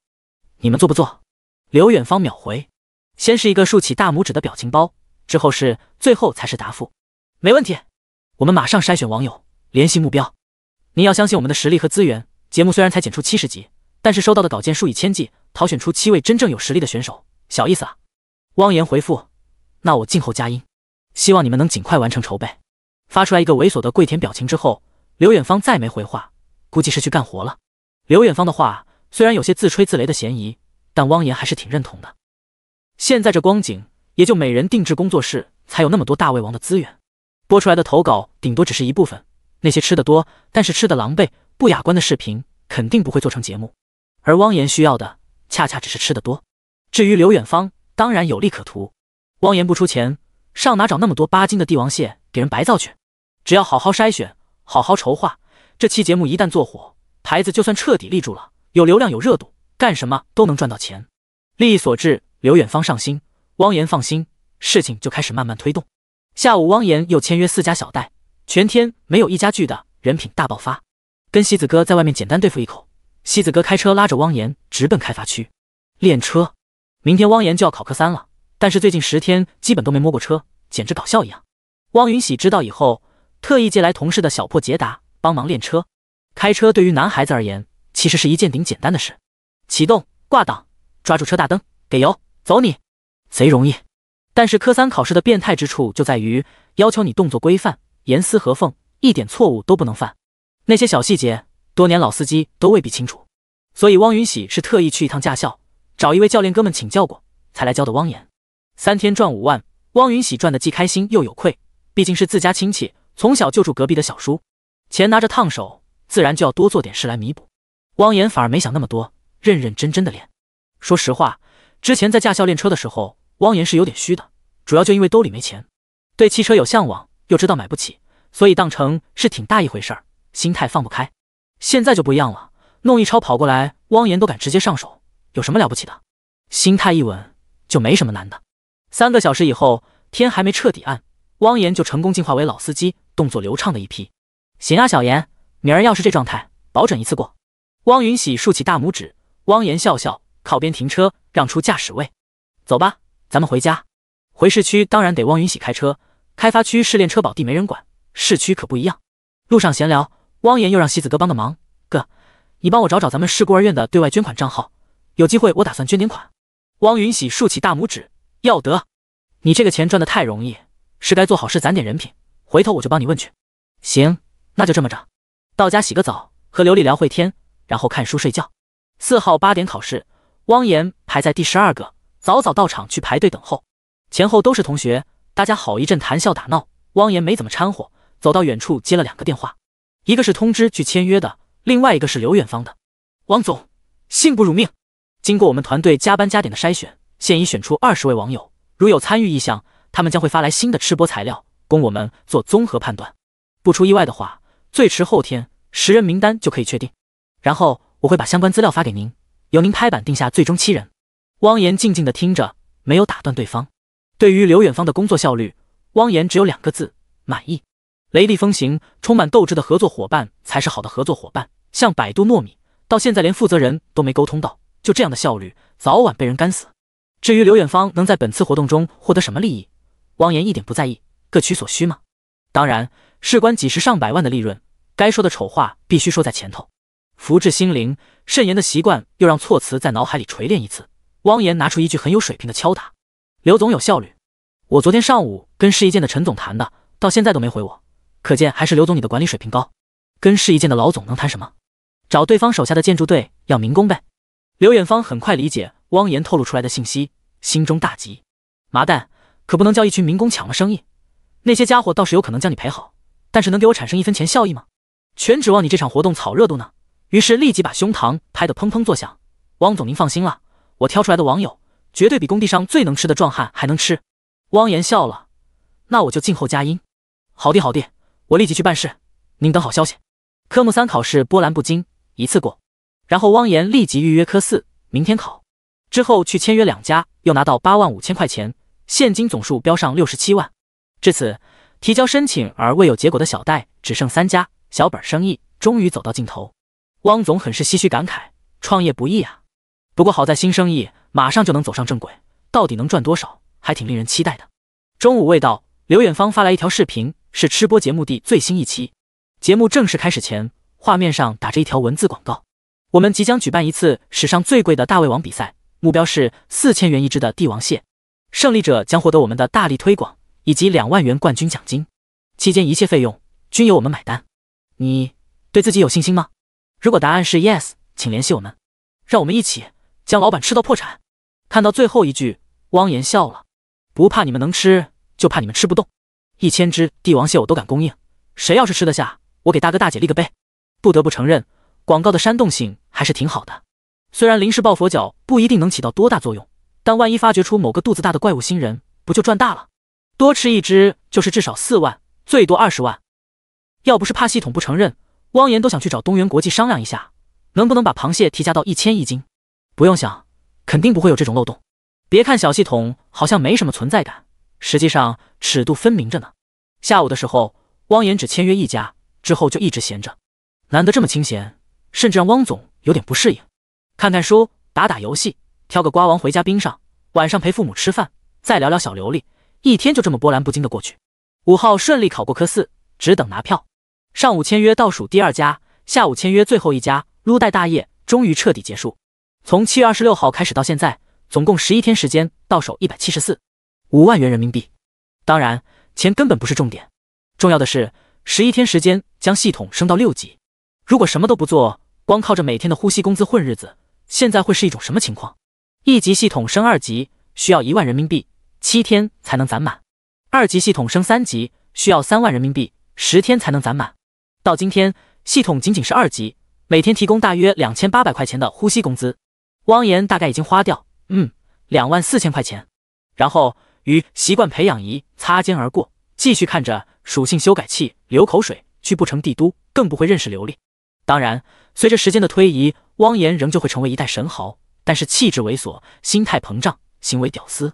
你们做不做？”刘远方秒回，先是一个竖起大拇指的表情包，之后是最后才是答复：“没问题，我们马上筛选网友。”联系目标，您要相信我们的实力和资源。节目虽然才剪出七十集，但是收到的稿件数以千计，淘选出七位真正有实力的选手，小意思啊。汪言回复：“那我静候佳音，希望你们能尽快完成筹备。”发出来一个猥琐的跪舔表情之后，刘远方再没回话，估计是去干活了。刘远方的话虽然有些自吹自擂的嫌疑，但汪言还是挺认同的。现在这光景，也就每人定制工作室才有那么多大胃王的资源，播出来的投稿顶多只是一部分。那些吃的多但是吃的狼狈不雅观的视频肯定不会做成节目，而汪岩需要的恰恰只是吃的多。至于刘远方，当然有利可图。汪岩不出钱，上哪找那么多八斤的帝王蟹给人白造去？只要好好筛选，好好筹划，这期节目一旦做火，牌子就算彻底立住了，有流量有热度，干什么都能赚到钱。利益所致，刘远方上心，汪岩放心，事情就开始慢慢推动。下午，汪岩又签约四家小贷。全天没有一家具的人品大爆发，跟西子哥在外面简单对付一口。西子哥开车拉着汪岩直奔开发区练车。明天汪岩就要考科三了，但是最近十天基本都没摸过车，简直搞笑一样。汪云喜知道以后，特意借来同事的小破捷达帮忙练车。开车对于男孩子而言，其实是一件挺简单的事：启动、挂档、抓住车大灯、给油、走你，贼容易。但是科三考试的变态之处就在于要求你动作规范。严丝合缝，一点错误都不能犯。那些小细节，多年老司机都未必清楚。所以汪云喜是特意去一趟驾校，找一位教练哥们请教过，才来教的。汪岩三天赚五万，汪云喜赚的既开心又有愧，毕竟是自家亲戚，从小就住隔壁的小叔，钱拿着烫手，自然就要多做点事来弥补。汪岩反而没想那么多，认认真真的练。说实话，之前在驾校练车的时候，汪岩是有点虚的，主要就因为兜里没钱，对汽车有向往。又知道买不起，所以当成是挺大一回事儿，心态放不开。现在就不一样了，弄一超跑过来，汪岩都敢直接上手，有什么了不起的？心态一稳，就没什么难的。三个小时以后，天还没彻底暗，汪岩就成功进化为老司机，动作流畅的一批。行啊，小岩，明儿要是这状态，保准一次过。汪云喜竖起大拇指，汪岩笑笑，靠边停车，让出驾驶位，走吧，咱们回家。回市区当然得汪云喜开车。开发区试炼车宝地没人管，市区可不一样。路上闲聊，汪岩又让西子哥帮个忙，哥，你帮我找找咱们市孤儿院的对外捐款账号，有机会我打算捐点款。汪云喜竖起大拇指，要得。你这个钱赚的太容易，是该做好事攒点人品，回头我就帮你问去。行，那就这么着。到家洗个澡，和刘丽聊会天，然后看书睡觉。四号八点考试，汪岩排在第十二个，早早到场去排队等候，前后都是同学。大家好一阵谈笑打闹，汪岩没怎么掺和，走到远处接了两个电话，一个是通知去签约的，另外一个是刘远方的。汪总，幸不辱命。经过我们团队加班加点的筛选，现已选出二十位网友，如有参与意向，他们将会发来新的吃播材料供我们做综合判断。不出意外的话，最迟后天十人名单就可以确定，然后我会把相关资料发给您，由您拍板定下最终七人。汪岩静静的听着，没有打断对方。对于刘远方的工作效率，汪岩只有两个字：满意。雷厉风行、充满斗志的合作伙伴才是好的合作伙伴。像百度糯米到现在连负责人都没沟通到，就这样的效率，早晚被人干死。至于刘远方能在本次活动中获得什么利益，汪岩一点不在意，各取所需嘛。当然，事关几十上百万的利润，该说的丑话必须说在前头。福至心灵，慎言的习惯又让措辞在脑海里锤炼一次。汪岩拿出一句很有水平的敲打。刘总有效率，我昨天上午跟市一建的陈总谈的，到现在都没回我，可见还是刘总你的管理水平高。跟市一建的老总能谈什么？找对方手下的建筑队要民工呗。刘远方很快理解汪岩透露出来的信息，心中大急。麻蛋，可不能叫一群民工抢了生意。那些家伙倒是有可能将你陪好，但是能给我产生一分钱效益吗？全指望你这场活动炒热度呢。于是立即把胸膛拍得砰砰作响。汪总您放心了，我挑出来的网友。绝对比工地上最能吃的壮汉还能吃。汪岩笑了，那我就静候佳音。好地好地，我立即去办事，您等好消息。科目三考试波澜不惊，一次过。然后汪岩立即预约科四，明天考。之后去签约两家，又拿到八万五千块钱现金，总数标上六十七万。至此，提交申请而未有结果的小贷只剩三家，小本生意终于走到尽头。汪总很是唏嘘感慨：创业不易啊。不过好在新生意马上就能走上正轨，到底能赚多少，还挺令人期待的。中午未到，刘远方发来一条视频，是吃播节目的最新一期。节目正式开始前，画面上打着一条文字广告：我们即将举办一次史上最贵的大胃王比赛，目标是四千元一只的帝王蟹，胜利者将获得我们的大力推广以及两万元冠军奖金，期间一切费用均由我们买单。你对自己有信心吗？如果答案是 yes，请联系我们，让我们一起。将老板吃到破产，看到最后一句，汪岩笑了。不怕你们能吃，就怕你们吃不动。一千只帝王蟹我都敢供应，谁要是吃得下，我给大哥大姐立个碑。不得不承认，广告的煽动性还是挺好的。虽然临时抱佛脚不一定能起到多大作用，但万一发掘出某个肚子大的怪物新人，不就赚大了？多吃一只就是至少四万，最多二十万。要不是怕系统不承认，汪岩都想去找东源国际商量一下，能不能把螃蟹提价到一千一斤。不用想，肯定不会有这种漏洞。别看小系统好像没什么存在感，实际上尺度分明着呢。下午的时候，汪岩只签约一家，之后就一直闲着，难得这么清闲，甚至让汪总有点不适应。看看书，打打游戏，挑个瓜王回家冰上，晚上陪父母吃饭，再聊聊小琉璃，一天就这么波澜不惊的过去。五号顺利考过科四，只等拿票。上午签约倒数第二家，下午签约最后一家，撸带大业终于彻底结束。从七月二十六号开始到现在，总共十一天时间，到手一百七十四五万元人民币。当然，钱根本不是重点，重要的是十一天时间将系统升到六级。如果什么都不做，光靠着每天的呼吸工资混日子，现在会是一种什么情况？一级系统升二级需要一万人民币，七天才能攒满；二级系统升三级需要三万人民币，十天才能攒满。到今天，系统仅仅是二级，每天提供大约两千八百块钱的呼吸工资。汪岩大概已经花掉，嗯，两万四千块钱，然后与习惯培养仪擦肩而过，继续看着属性修改器流口水。去不成帝都，更不会认识刘丽。当然，随着时间的推移，汪岩仍旧会成为一代神豪，但是气质猥琐，心态膨胀，行为屌丝。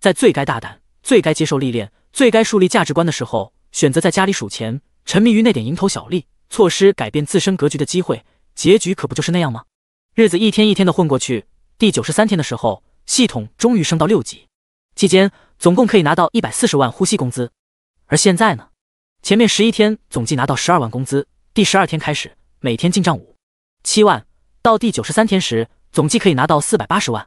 在最该大胆、最该接受历练、最该树立价值观的时候，选择在家里数钱，沉迷于那点蝇头小利，错失改变自身格局的机会，结局可不就是那样吗？日子一天一天的混过去，第九十三天的时候，系统终于升到六级，期间总共可以拿到一百四十万呼吸工资。而现在呢，前面十一天总计拿到十二万工资，第十二天开始每天进账五、七万，到第九十三天时，总计可以拿到四百八十万。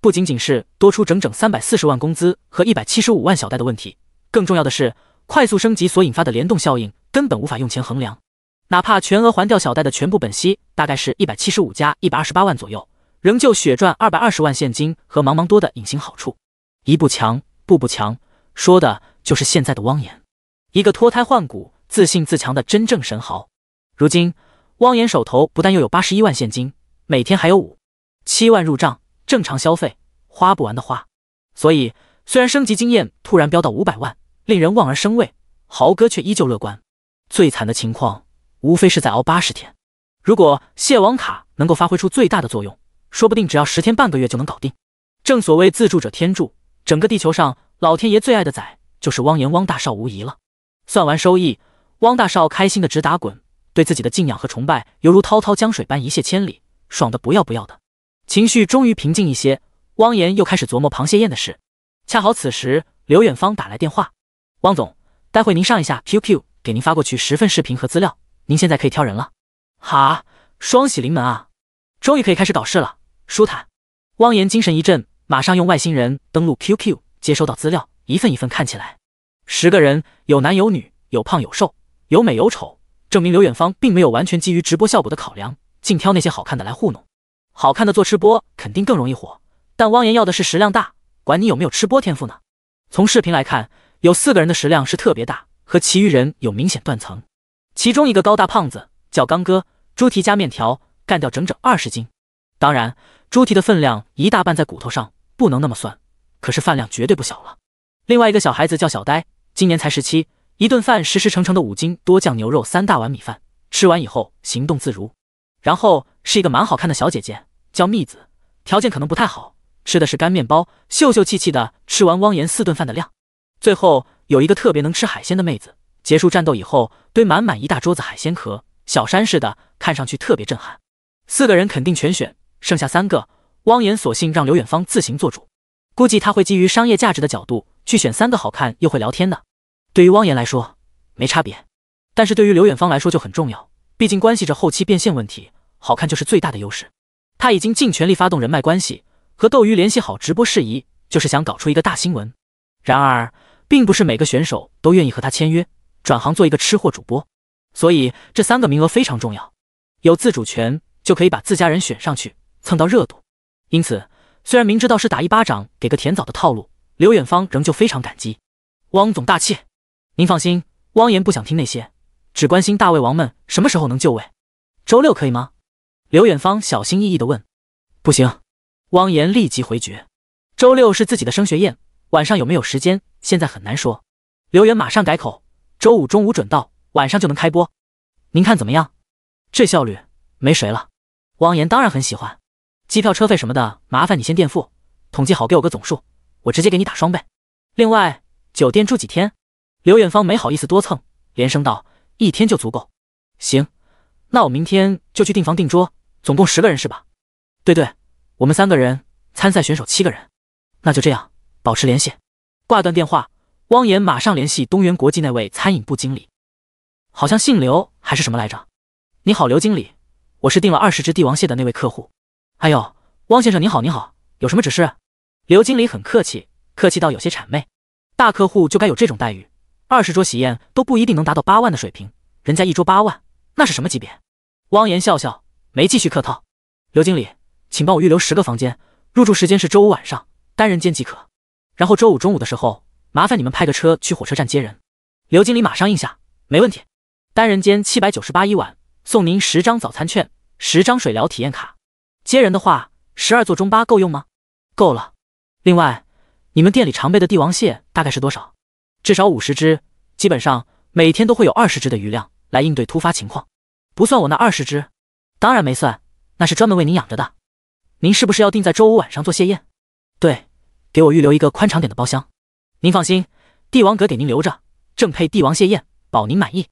不仅仅是多出整整三百四十万工资和一百七十五万小贷的问题，更重要的是快速升级所引发的联动效应，根本无法用钱衡量。哪怕全额还掉小贷的全部本息，大概是一百七十五加一百二十八万左右，仍旧血赚二百二十万现金和茫茫多的隐形好处。一步强，步步强，说的就是现在的汪岩，一个脱胎换骨、自信自强的真正神豪。如今，汪岩手头不但又有八十一万现金，每天还有五七万入账，正常消费，花不完的花。所以，虽然升级经验突然飙到五百万，令人望而生畏，豪哥却依旧乐观。最惨的情况。无非是在熬八十天。如果蟹王卡能够发挥出最大的作用，说不定只要十天半个月就能搞定。正所谓自助者天助，整个地球上老天爷最爱的崽就是汪岩汪大少无疑了。算完收益，汪大少开心的直打滚，对自己的敬仰和崇拜犹如滔滔江水般一泻千里，爽的不要不要的。情绪终于平静一些，汪岩又开始琢磨螃蟹宴的事。恰好此时刘远方打来电话：“汪总，待会您上一下 QQ，给您发过去十份视频和资料。”您现在可以挑人了，哈，双喜临门啊！终于可以开始搞事了，舒坦。汪岩精神一振，马上用外星人登录 QQ，接收到资料一份一份看起来，十个人有男有女，有胖有瘦，有美有丑，证明刘远方并没有完全基于直播效果的考量，净挑那些好看的来糊弄。好看的做吃播肯定更容易火，但汪岩要的是食量大，管你有没有吃播天赋呢。从视频来看，有四个人的食量是特别大，和其余人有明显断层。其中一个高大胖子叫刚哥，猪蹄加面条干掉整整二十斤，当然猪蹄的分量一大半在骨头上，不能那么算，可是饭量绝对不小了。另外一个小孩子叫小呆，今年才十七，一顿饭实实诚诚的五斤多酱牛肉三大碗米饭，吃完以后行动自如。然后是一个蛮好看的小姐姐叫蜜子，条件可能不太好，吃的是干面包，秀秀气气的吃完汪岩四顿饭的量。最后有一个特别能吃海鲜的妹子。结束战斗以后，堆满满一大桌子海鲜壳，小山似的，看上去特别震撼。四个人肯定全选，剩下三个，汪岩索性让刘远方自行做主。估计他会基于商业价值的角度去选三个好看又会聊天的。对于汪岩来说，没差别；但是对于刘远方来说就很重要，毕竟关系着后期变现问题。好看就是最大的优势。他已经尽全力发动人脉关系，和斗鱼联系好直播事宜，就是想搞出一个大新闻。然而，并不是每个选手都愿意和他签约。转行做一个吃货主播，所以这三个名额非常重要，有自主权就可以把自家人选上去，蹭到热度。因此，虽然明知道是打一巴掌给个甜枣的套路，刘远方仍旧非常感激汪总大气。您放心，汪言不想听那些，只关心大胃王们什么时候能就位。周六可以吗？刘远方小心翼翼的问。不行，汪言立即回绝。周六是自己的升学宴，晚上有没有时间，现在很难说。刘远马上改口。周五中午准到，晚上就能开播，您看怎么样？这效率没谁了。汪岩当然很喜欢，机票车费什么的麻烦你先垫付，统计好给我个总数，我直接给你打双倍。另外，酒店住几天？刘远方没好意思多蹭，连声道一天就足够。行，那我明天就去订房订桌，总共十个人是吧？对对，我们三个人，参赛选手七个人。那就这样，保持联系。挂断电话。汪岩马上联系东源国际那位餐饮部经理，好像姓刘还是什么来着？你好，刘经理，我是订了二十只帝王蟹的那位客户。哎呦，汪先生你好，你好，有什么指示？刘经理很客气，客气到有些谄媚。大客户就该有这种待遇，二十桌喜宴都不一定能达到八万的水平，人家一桌八万，那是什么级别？汪岩笑笑，没继续客套。刘经理，请帮我预留十个房间，入住时间是周五晚上，单人间即可。然后周五中午的时候。麻烦你们派个车去火车站接人。刘经理马上应下，没问题。单人间七百九十八一晚，送您十张早餐券，十张水疗体验卡。接人的话，十二座中巴够用吗？够了。另外，你们店里常备的帝王蟹大概是多少？至少五十只，基本上每天都会有二十只的余量来应对突发情况。不算我那二十只？当然没算，那是专门为您养着的。您是不是要定在周五晚上做蟹宴？对，给我预留一个宽敞点的包厢。您放心，帝王阁给您留着，正配帝王蟹宴，保您满意。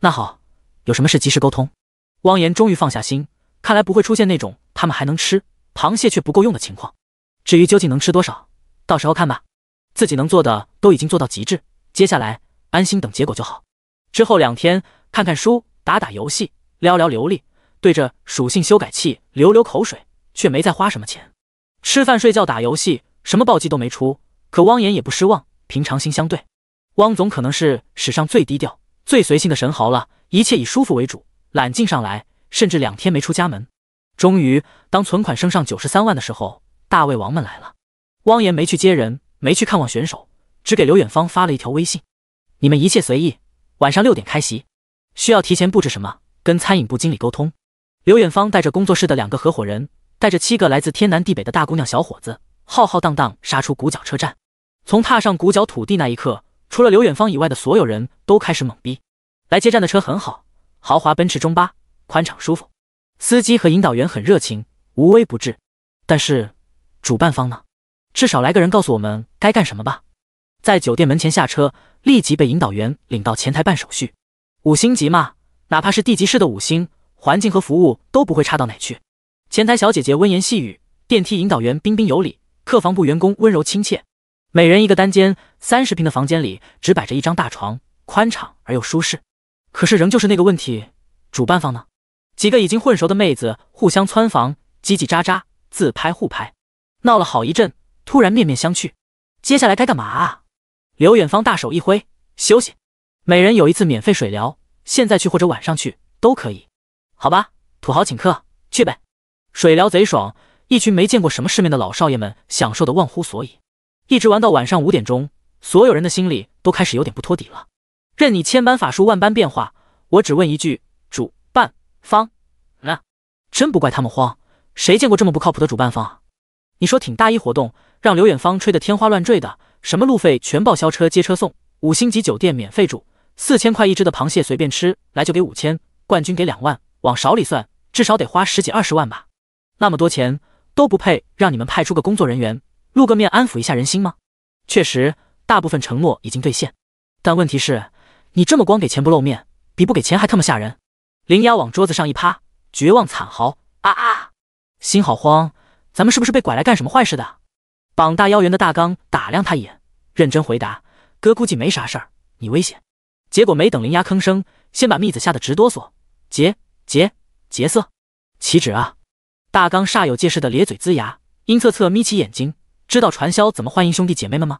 那好，有什么事及时沟通。汪岩终于放下心，看来不会出现那种他们还能吃，螃蟹却不够用的情况。至于究竟能吃多少，到时候看吧。自己能做的都已经做到极致，接下来安心等结果就好。之后两天，看看书，打打游戏，撩撩流利，对着属性修改器流流口水，却没再花什么钱。吃饭、睡觉、打游戏，什么暴击都没出。可汪岩也不失望，平常心相对。汪总可能是史上最低调、最随性的神豪了，一切以舒服为主，揽进上来，甚至两天没出家门。终于，当存款升上九十三万的时候，大胃王们来了。汪岩没去接人，没去看望选手，只给刘远方发了一条微信：“你们一切随意，晚上六点开席，需要提前布置什么，跟餐饮部经理沟通。”刘远方带着工作室的两个合伙人，带着七个来自天南地北的大姑娘小伙子，浩浩荡荡杀出古角车站。从踏上古角土地那一刻，除了刘远方以外的所有人都开始懵逼。来接站的车很好，豪华奔驰中巴，宽敞舒服。司机和引导员很热情，无微不至。但是主办方呢？至少来个人告诉我们该干什么吧。在酒店门前下车，立即被引导员领到前台办手续。五星级嘛，哪怕是地级市的五星，环境和服务都不会差到哪去。前台小姐姐温言细语，电梯引导员彬彬有礼，客房部员工温柔亲切。每人一个单间，三十平的房间里只摆着一张大床，宽敞而又舒适。可是仍旧是那个问题，主办方呢？几个已经混熟的妹子互相蹿房，叽叽喳喳，自拍互拍，闹了好一阵，突然面面相觑，接下来该干嘛啊？刘远方大手一挥，休息，每人有一次免费水疗，现在去或者晚上去都可以，好吧，土豪请客，去呗！水疗贼爽，一群没见过什么世面的老少爷们享受的忘乎所以。一直玩到晚上五点钟，所有人的心里都开始有点不托底了。任你千般法术，万般变化，我只问一句，主办方呢？真不怪他们慌，谁见过这么不靠谱的主办方啊？你说挺大一活动，让刘远方吹得天花乱坠的，什么路费全报销，车接车送，五星级酒店免费住，四千块一只的螃蟹随便吃，来就给五千，冠军给两万，往少里算，至少得花十几二十万吧？那么多钱都不配让你们派出个工作人员？露个面安抚一下人心吗？确实，大部分承诺已经兑现，但问题是，你这么光给钱不露面，比不给钱还他妈吓人。林鸦往桌子上一趴，绝望惨嚎：“啊啊！心好慌，咱们是不是被拐来干什么坏事的？”膀大腰圆的大刚打量他一眼，认真回答：“哥估计没啥事儿，你危险。”结果没等林鸦吭声，先把蜜子吓得直哆嗦：“劫劫劫色，岂止啊！”大刚煞有介事的咧嘴呲牙，阴恻恻眯起眼睛。知道传销怎么欢迎兄弟姐妹们吗？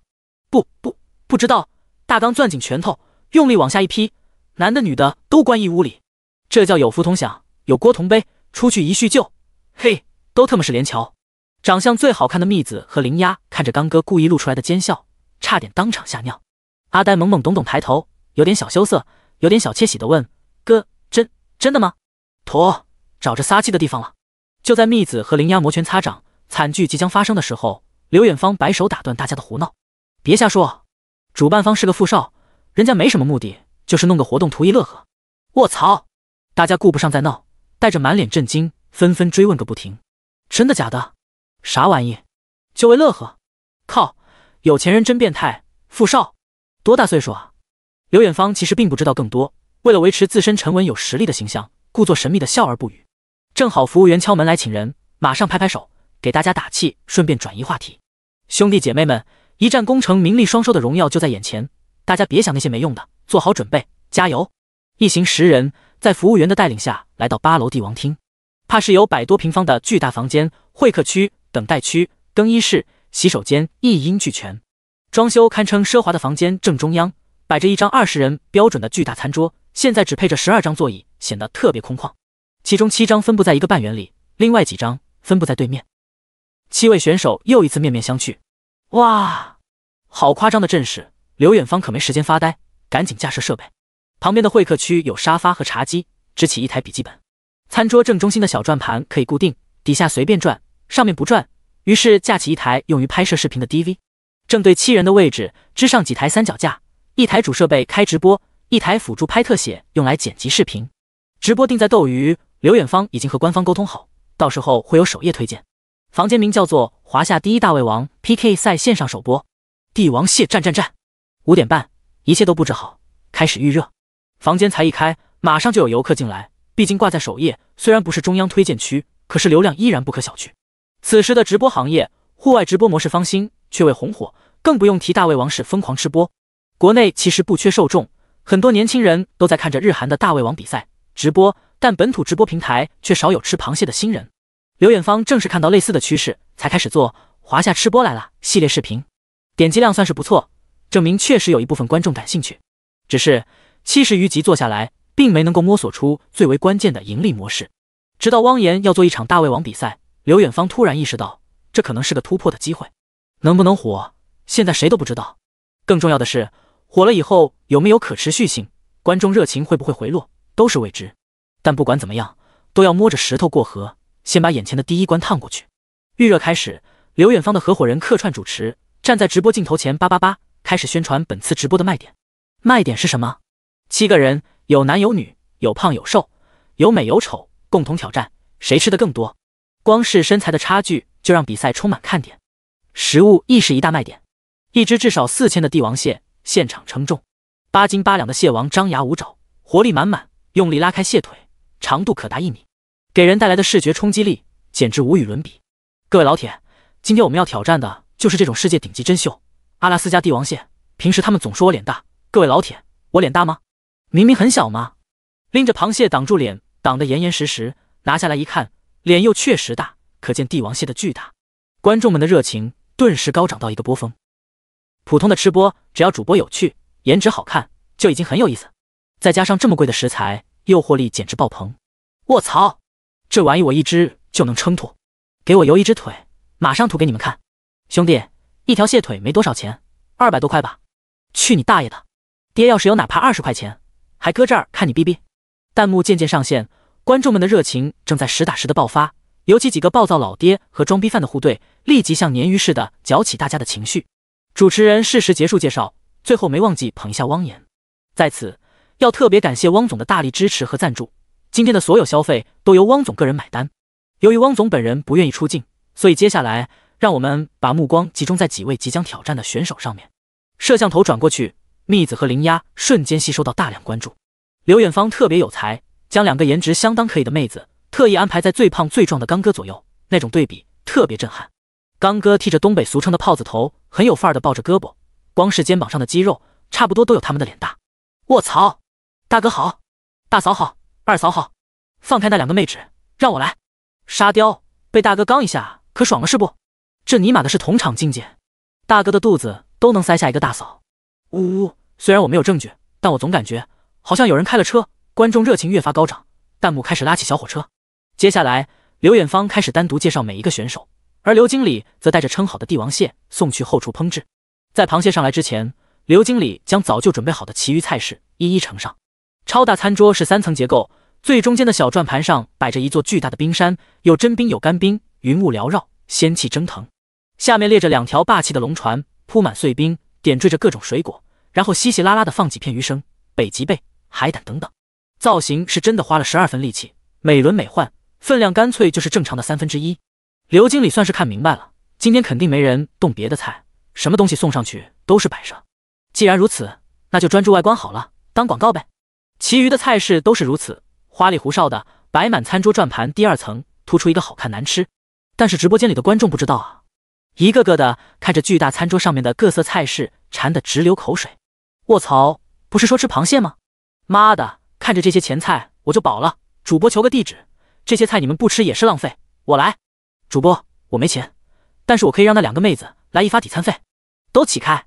不不不知道。大刚攥紧拳头，用力往下一劈，男的女的都关一屋里，这叫有福同享，有锅同背。出去一叙旧，嘿，都特么是连桥。长相最好看的蜜子和灵丫看着刚哥故意露出来的奸笑，差点当场吓尿。阿呆懵懵懂懂抬头，有点小羞涩，有点小窃喜的问：“哥，真真的吗？”妥，找着撒气的地方了。就在蜜子和灵丫摩拳擦掌，惨剧即将发生的时候。刘远方摆手打断大家的胡闹，别瞎说！主办方是个富少，人家没什么目的，就是弄个活动图一乐呵。我操！大家顾不上再闹，带着满脸震惊，纷纷追问个不停：真的假的？啥玩意？就为乐呵？靠！有钱人真变态！富少多大岁数啊？刘远方其实并不知道更多，为了维持自身沉稳有实力的形象，故作神秘的笑而不语。正好服务员敲门来请人，马上拍拍手给大家打气，顺便转移话题。兄弟姐妹们，一战功成，名利双收的荣耀就在眼前，大家别想那些没用的，做好准备，加油！一行十人，在服务员的带领下来到八楼帝王厅，怕是有百多平方的巨大房间，会客区、等待区、更衣室、洗手间一应俱全，装修堪称奢华的房间正中央摆着一张二十人标准的巨大餐桌，现在只配着十二张座椅，显得特别空旷，其中七张分布在一个半圆里，另外几张分布在对面。七位选手又一次面面相觑，哇，好夸张的阵势！刘远方可没时间发呆，赶紧架设设备。旁边的会客区有沙发和茶几，支起一台笔记本。餐桌正中心的小转盘可以固定，底下随便转，上面不转。于是架起一台用于拍摄视频的 DV，正对七人的位置。支上几台三脚架，一台主设备开直播，一台辅助拍特写，用来剪辑视频。直播定在斗鱼，刘远方已经和官方沟通好，到时候会有首页推荐。房间名叫做《华夏第一大胃王 P K 赛线上首播》，帝王蟹战战战，五点半，一切都布置好，开始预热。房间才一开，马上就有游客进来。毕竟挂在首页，虽然不是中央推荐区，可是流量依然不可小觑。此时的直播行业，户外直播模式方兴却未红火，更不用提大胃王是疯狂吃播。国内其实不缺受众，很多年轻人都在看着日韩的大胃王比赛直播，但本土直播平台却少有吃螃蟹的新人。刘远方正是看到类似的趋势，才开始做《华夏吃播来了》系列视频，点击量算是不错，证明确实有一部分观众感兴趣。只是七十余集做下来，并没能够摸索出最为关键的盈利模式。直到汪岩要做一场大胃王比赛，刘远方突然意识到，这可能是个突破的机会。能不能火，现在谁都不知道。更重要的是，火了以后有没有可持续性，观众热情会不会回落，都是未知。但不管怎么样，都要摸着石头过河。先把眼前的第一关烫过去。预热开始，刘远方的合伙人客串主持，站在直播镜头前，叭叭叭开始宣传本次直播的卖点。卖点是什么？七个人，有男有女，有胖有瘦，有美有丑，共同挑战，谁吃的更多？光是身材的差距就让比赛充满看点。食物亦是一大卖点，一只至少四千的帝王蟹，现场称重，八斤八两的蟹王张牙舞爪，活力满满，用力拉开蟹腿，长度可达一米。给人带来的视觉冲击力简直无与伦比。各位老铁，今天我们要挑战的就是这种世界顶级珍馐——阿拉斯加帝王蟹。平时他们总说我脸大，各位老铁，我脸大吗？明明很小吗？拎着螃蟹挡住脸，挡得严严实实。拿下来一看，脸又确实大，可见帝王蟹的巨大。观众们的热情顿时高涨到一个波峰。普通的吃播，只要主播有趣、颜值好看，就已经很有意思。再加上这么贵的食材，诱惑力简直爆棚！卧槽，这玩意我一只就能撑吐，给我游一只腿，马上涂给你们看。兄弟，一条蟹腿没多少钱，二百多块吧。去你大爷的！爹要是有哪怕二十块钱，还搁这儿看你逼逼。弹幕渐渐上线，观众们的热情正在实打实的爆发，尤其几个暴躁老爹和装逼犯的互怼，立即像鲶鱼似的搅起大家的情绪。主持人适时结束介绍，最后没忘记捧一下汪岩，在此要特别感谢汪总的大力支持和赞助。今天的所有消费都由汪总个人买单。由于汪总本人不愿意出镜，所以接下来让我们把目光集中在几位即将挑战的选手上面。摄像头转过去，蜜子和林丫瞬间吸收到大量关注。刘远芳特别有才，将两个颜值相当可以的妹子特意安排在最胖最壮的刚哥左右，那种对比特别震撼。刚哥剃着东北俗称的泡子头，很有范儿的抱着胳膊，光是肩膀上的肌肉差不多都有他们的脸大。卧槽，大哥好，大嫂好。二嫂好，放开那两个妹纸，让我来。沙雕被大哥刚一下可爽了是不？这尼玛的是同场竞技，大哥的肚子都能塞下一个大嫂。呜呜，虽然我没有证据，但我总感觉好像有人开了车。观众热情越发高涨，弹幕开始拉起小火车。接下来，刘远方开始单独介绍每一个选手，而刘经理则带着称好的帝王蟹送去后厨烹制。在螃蟹上来之前，刘经理将早就准备好的其余菜式一一呈上。超大餐桌是三层结构，最中间的小转盘上摆着一座巨大的冰山，有真冰有干冰，云雾缭绕，仙气蒸腾。下面列着两条霸气的龙船，铺满碎冰，点缀着各种水果，然后稀稀拉拉的放几片鱼生、北极贝、海胆等等。造型是真的花了十二分力气，美轮美奂，分量干脆就是正常的三分之一。刘经理算是看明白了，今天肯定没人动别的菜，什么东西送上去都是摆设。既然如此，那就专注外观好了，当广告呗。其余的菜式都是如此，花里胡哨的，摆满餐桌转盘第二层，突出一个好看难吃。但是直播间里的观众不知道啊，一个个的看着巨大餐桌上面的各色菜式，馋得直流口水。卧槽，不是说吃螃蟹吗？妈的，看着这些前菜我就饱了。主播求个地址，这些菜你们不吃也是浪费。我来，主播我没钱，但是我可以让那两个妹子来一发底餐费。都起开，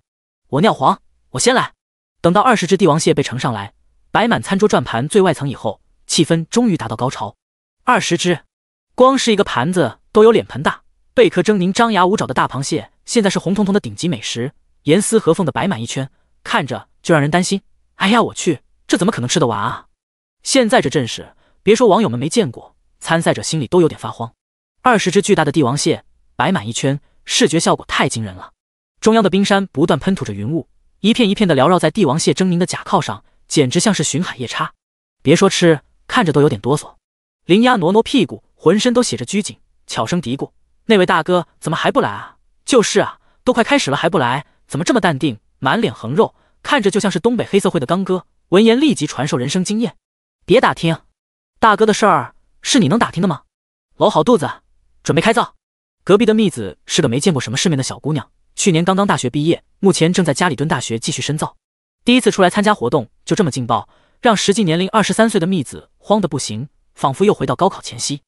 我尿黄，我先来。等到二十只帝王蟹被盛上来。摆满餐桌转盘最外层以后，气氛终于达到高潮。二十只，光是一个盘子都有脸盆大，贝壳狰狞、张牙舞爪的大螃蟹，现在是红彤彤的顶级美食，严丝合缝的摆满一圈，看着就让人担心。哎呀，我去，这怎么可能吃得完啊？现在这阵势，别说网友们没见过，参赛者心里都有点发慌。二十只巨大的帝王蟹摆满一圈，视觉效果太惊人了。中央的冰山不断喷吐着云雾，一片一片的缭绕在帝王蟹狰狞的甲壳上。简直像是巡海夜叉，别说吃，看着都有点哆嗦。林鸭挪挪屁股，浑身都写着拘谨，悄声嘀咕：“那位大哥怎么还不来啊？”“就是啊，都快开始了还不来，怎么这么淡定？满脸横肉，看着就像是东北黑社会的刚哥。”闻言立即传授人生经验：“别打听大哥的事儿，是你能打听的吗？搂好肚子，准备开灶。”隔壁的蜜子是个没见过什么世面的小姑娘，去年刚刚大学毕业，目前正在家里蹲大学继续深造。第一次出来参加活动就这么劲爆，让实际年龄二十三岁的蜜子慌得不行，仿佛又回到高考前夕，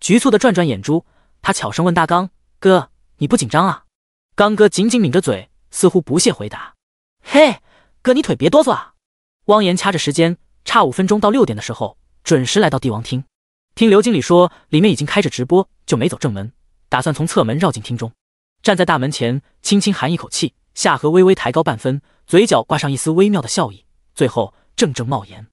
局促地转转眼珠。他悄声问大刚哥：“你不紧张啊？”刚哥紧紧抿着嘴，似乎不屑回答：“嘿，哥，你腿别哆嗦啊！”汪岩掐着时间，差五分钟到六点的时候，准时来到帝王厅。听刘经理说里面已经开着直播，就没走正门，打算从侧门绕进厅中。站在大门前，轻轻含一口气。下颌微微抬高半分，嘴角挂上一丝微妙的笑意，最后正正冒言。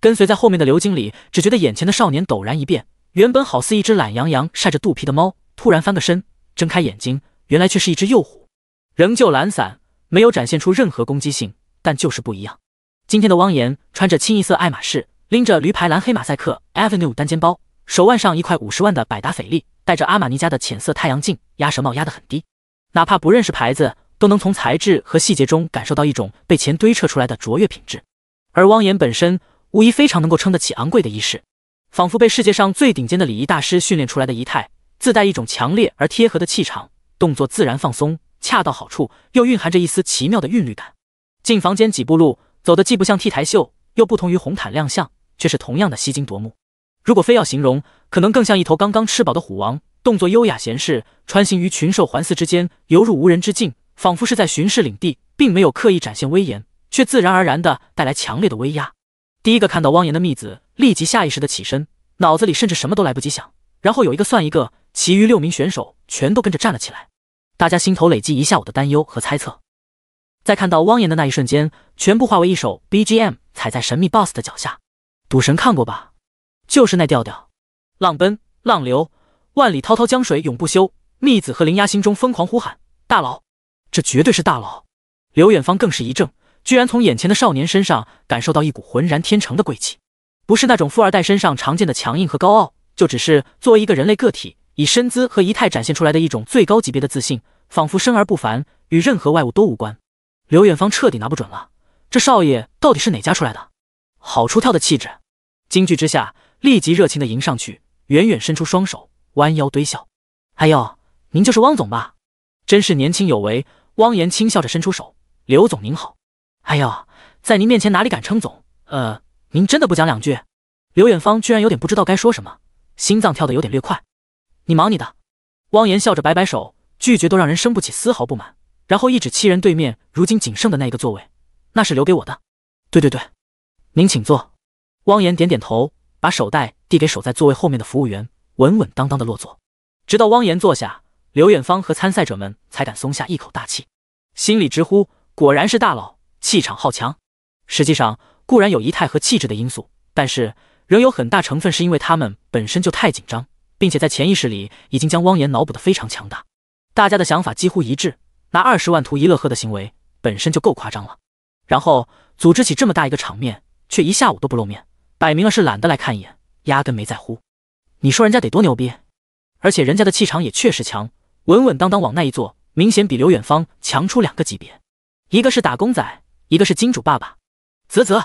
跟随在后面的刘经理只觉得眼前的少年陡然一变，原本好似一只懒洋洋晒着肚皮的猫，突然翻个身，睁开眼睛，原来却是一只幼虎。仍旧懒散，没有展现出任何攻击性，但就是不一样。今天的汪岩穿着清一色爱马仕，拎着驴牌蓝黑马赛克 Avenue 单肩包，手腕上一块五十万的百达翡丽，戴着阿玛尼家的浅色太阳镜，鸭舌帽压得很低，哪怕不认识牌子。都能从材质和细节中感受到一种被钱堆砌出来的卓越品质，而汪岩本身无疑非常能够撑得起昂贵的仪式，仿佛被世界上最顶尖的礼仪大师训练出来的仪态，自带一种强烈而贴合的气场，动作自然放松，恰到好处，又蕴含着一丝奇妙的韵律感。进房间几步路走的既不像 T 台秀，又不同于红毯亮相，却是同样的吸睛夺目。如果非要形容，可能更像一头刚刚吃饱的虎王，动作优雅闲适，穿行于群兽环伺之间，犹入无人之境。仿佛是在巡视领地，并没有刻意展现威严，却自然而然的带来强烈的威压。第一个看到汪岩的蜜子立即下意识的起身，脑子里甚至什么都来不及想，然后有一个算一个，其余六名选手全都跟着站了起来。大家心头累积一下午的担忧和猜测，在看到汪岩的那一瞬间，全部化为一首 BGM，踩在神秘 boss 的脚下。赌神看过吧？就是那调调，浪奔浪流，万里滔滔江水永不休。蜜子和林鸦心中疯狂呼喊：大佬！这绝对是大佬！刘远方更是一怔，居然从眼前的少年身上感受到一股浑然天成的贵气，不是那种富二代身上常见的强硬和高傲，就只是作为一个人类个体，以身姿和仪态展现出来的一种最高级别的自信，仿佛生而不凡，与任何外物都无关。刘远方彻底拿不准了，这少爷到底是哪家出来的？好出挑的气质！惊惧之下，立即热情的迎上去，远远伸出双手，弯腰堆笑：“哎呦，您就是汪总吧？”真是年轻有为。汪岩轻笑着伸出手：“刘总您好。”“哎呦，在您面前哪里敢称总？呃，您真的不讲两句？”刘远方居然有点不知道该说什么，心脏跳得有点略快。“你忙你的。”汪岩笑着摆摆手，拒绝都让人生不起丝毫不满，然后一指七人对面如今仅剩的那一个座位，“那是留给我的。”“对对对，您请坐。”汪岩点点头，把手袋递给守在座位后面的服务员，稳稳当当的落座。直到汪岩坐下。刘远方和参赛者们才敢松下一口大气，心里直呼：“果然是大佬，气场好强。”实际上固然有仪态和气质的因素，但是仍有很大成分是因为他们本身就太紧张，并且在潜意识里已经将汪岩脑补的非常强大。大家的想法几乎一致，拿二十万图一乐呵的行为本身就够夸张了，然后组织起这么大一个场面，却一下午都不露面，摆明了是懒得来看一眼，压根没在乎。你说人家得多牛逼？而且人家的气场也确实强。稳稳当当往那一坐，明显比刘远方强出两个级别，一个是打工仔，一个是金主爸爸。啧啧，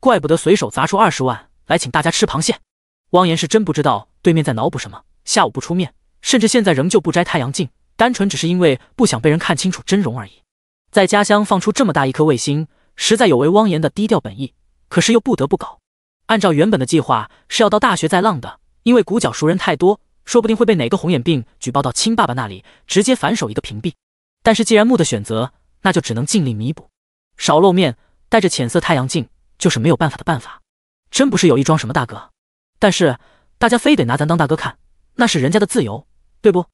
怪不得随手砸出二十万来请大家吃螃蟹。汪岩是真不知道对面在脑补什么，下午不出面，甚至现在仍旧不摘太阳镜，单纯只是因为不想被人看清楚真容而已。在家乡放出这么大一颗卫星，实在有违汪岩的低调本意，可是又不得不搞。按照原本的计划是要到大学再浪的，因为古角熟人太多。说不定会被哪个红眼病举报到亲爸爸那里，直接反手一个屏蔽。但是既然木的选择，那就只能尽力弥补，少露面，戴着浅色太阳镜就是没有办法的办法。真不是有意装什么大哥，但是大家非得拿咱当大哥看，那是人家的自由，对不？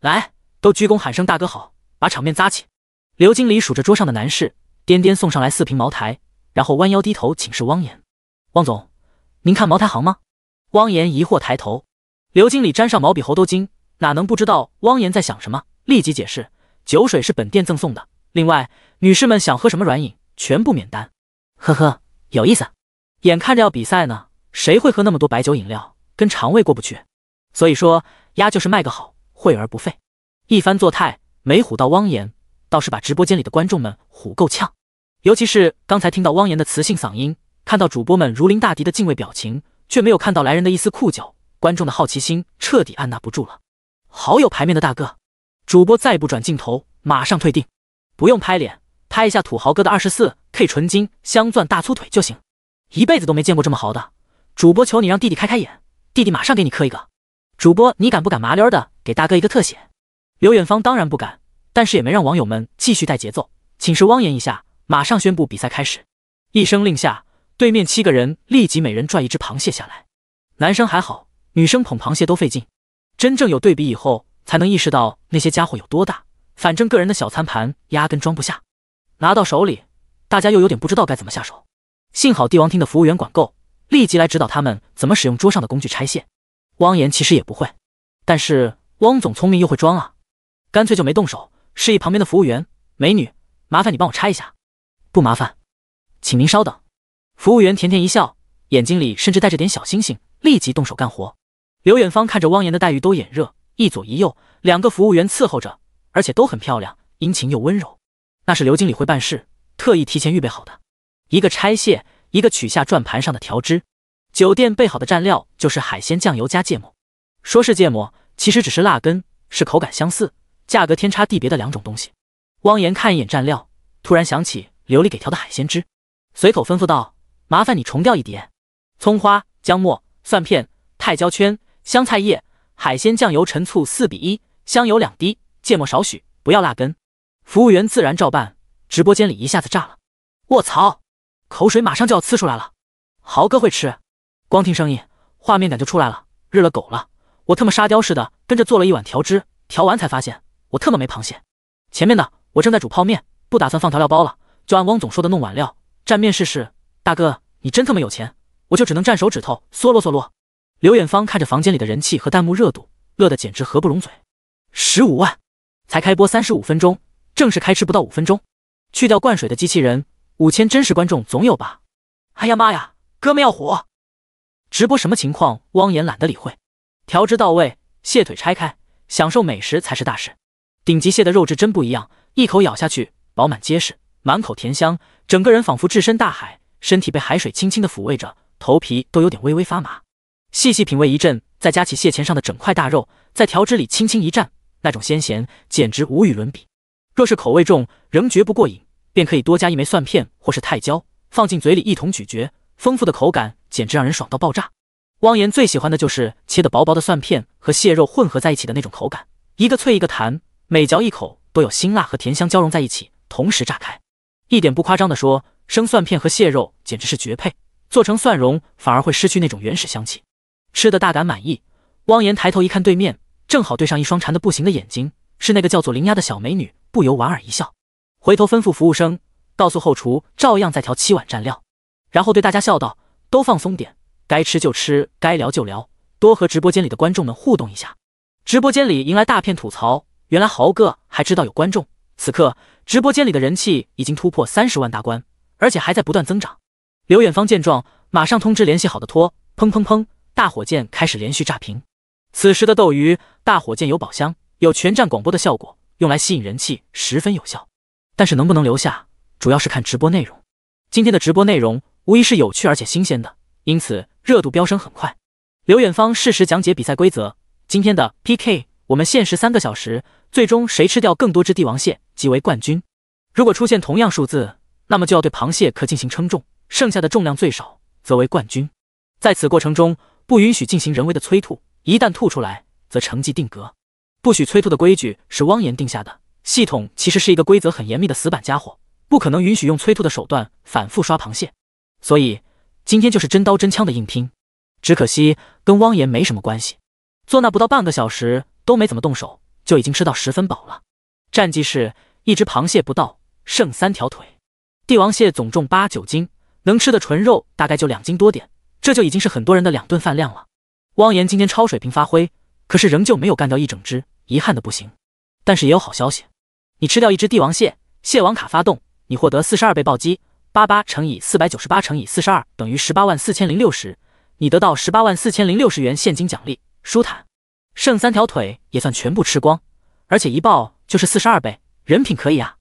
来，都鞠躬喊声大哥好，把场面扎起。刘经理数着桌上的男士，颠颠送上来四瓶茅台，然后弯腰低头请示汪岩：“汪总，您看茅台行吗？”汪岩疑惑抬头。刘经理沾上毛笔猴都惊，哪能不知道汪岩在想什么？立即解释，酒水是本店赠送的。另外，女士们想喝什么软饮，全部免单。呵呵，有意思。眼看着要比赛呢，谁会喝那么多白酒饮料，跟肠胃过不去？所以说，压就是卖个好，惠而不费。一番做态，没唬到汪岩，倒是把直播间里的观众们唬够呛。尤其是刚才听到汪岩的磁性嗓音，看到主播们如临大敌的敬畏表情，却没有看到来人的一丝裤脚。观众的好奇心彻底按捺不住了，好有牌面的大哥，主播再不转镜头，马上退定，不用拍脸，拍一下土豪哥的二十四 K 纯金镶钻大粗腿就行，一辈子都没见过这么豪的，主播求你让弟弟开开眼，弟弟马上给你磕一个，主播你敢不敢麻溜的给大哥一个特写？刘远方当然不敢，但是也没让网友们继续带节奏，寝室汪言一下，马上宣布比赛开始，一声令下，对面七个人立即每人拽一只螃蟹下来，男生还好。女生捧螃蟹都费劲，真正有对比以后，才能意识到那些家伙有多大。反正个人的小餐盘压根装不下，拿到手里，大家又有点不知道该怎么下手。幸好帝王厅的服务员管够，立即来指导他们怎么使用桌上的工具拆卸。汪岩其实也不会，但是汪总聪明又会装啊，干脆就没动手，示意旁边的服务员：“美女，麻烦你帮我拆一下。”“不麻烦，请您稍等。”服务员甜甜一笑，眼睛里甚至带着点小星星，立即动手干活。刘远方看着汪岩的待遇都眼热，一左一右两个服务员伺候着，而且都很漂亮，殷勤又温柔。那是刘经理会办事，特意提前预备好的。一个拆卸，一个取下转盘上的调汁。酒店备好的蘸料就是海鲜酱油加芥末，说是芥末，其实只是辣根，是口感相似、价格天差地别的两种东西。汪岩看一眼蘸料，突然想起刘丽给调的海鲜汁，随口吩咐道：“麻烦你重调一碟，葱花、姜末、蒜片、泰椒圈。”香菜叶、海鲜酱油、陈醋四比一，香油两滴，芥末少许，不要辣根。服务员自然照办。直播间里一下子炸了，卧槽，口水马上就要呲出来了。豪哥会吃，光听声音，画面感就出来了。日了狗了，我特么沙雕似的跟着做了一碗调汁，调完才发现我特么没螃蟹。前面的我正在煮泡面，不打算放调料包了，就按汪总说的弄碗料蘸面试试。大哥，你真特么有钱，我就只能蘸手指头嗦啰嗦啰。刘远方看着房间里的人气和弹幕热度，乐得简直合不拢嘴。十五万，才开播三十五分钟，正式开吃不到五分钟，去掉灌水的机器人，五千真实观众总有吧？哎呀妈呀，哥们要火！直播什么情况？汪岩懒得理会，调汁到位，蟹腿拆开，享受美食才是大事。顶级蟹的肉质真不一样，一口咬下去，饱满结实，满口甜香，整个人仿佛置身大海，身体被海水轻轻的抚慰着，头皮都有点微微发麻。细细品味一阵，再夹起蟹钳上的整块大肉，在调汁里轻轻一蘸，那种鲜咸简直无与伦比。若是口味重，仍觉不过瘾，便可以多加一枚蒜片或是泰椒，放进嘴里一同咀嚼。丰富的口感简直让人爽到爆炸。汪岩最喜欢的就是切的薄薄的蒜片和蟹肉混合在一起的那种口感，一个脆一个弹，每嚼一口都有辛辣和甜香交融在一起，同时炸开。一点不夸张的说，生蒜片和蟹肉简直是绝配。做成蒜蓉反而会失去那种原始香气。吃的大感满意，汪岩抬头一看，对面正好对上一双馋得不行的眼睛，是那个叫做林丫的小美女，不由莞尔一笑，回头吩咐服务生，告诉后厨照样再调七碗蘸料，然后对大家笑道：“都放松点，该吃就吃，该聊就聊，多和直播间里的观众们互动一下。”直播间里迎来大片吐槽，原来豪哥还知道有观众。此刻，直播间里的人气已经突破三十万大关，而且还在不断增长。刘远方见状，马上通知联系好的托，砰砰砰。大火箭开始连续炸屏。此时的斗鱼大火箭有宝箱，有全站广播的效果，用来吸引人气十分有效。但是能不能留下，主要是看直播内容。今天的直播内容无疑是有趣而且新鲜的，因此热度飙升很快。刘远方适时讲解比赛规则：今天的 PK 我们限时三个小时，最终谁吃掉更多只帝王蟹即为冠军。如果出现同样数字，那么就要对螃蟹壳进行称重，剩下的重量最少则为冠军。在此过程中。不允许进行人为的催吐，一旦吐出来，则成绩定格。不许催吐的规矩是汪岩定下的。系统其实是一个规则很严密的死板家伙，不可能允许用催吐的手段反复刷螃蟹。所以今天就是真刀真枪的硬拼，只可惜跟汪岩没什么关系。坐那不到半个小时，都没怎么动手，就已经吃到十分饱了。战绩是一只螃蟹不到，剩三条腿。帝王蟹总重八九斤，能吃的纯肉大概就两斤多点。这就已经是很多人的两顿饭量了。汪岩今天超水平发挥，可是仍旧没有干掉一整只，遗憾的不行。但是也有好消息，你吃掉一只帝王蟹，蟹王卡发动，你获得四十二倍暴击，八八乘以四百九十八乘以四十二等于十八万四千零六十，你得到十八万四千零六十元现金奖励，舒坦。剩三条腿也算全部吃光，而且一爆就是四十二倍，人品可以啊。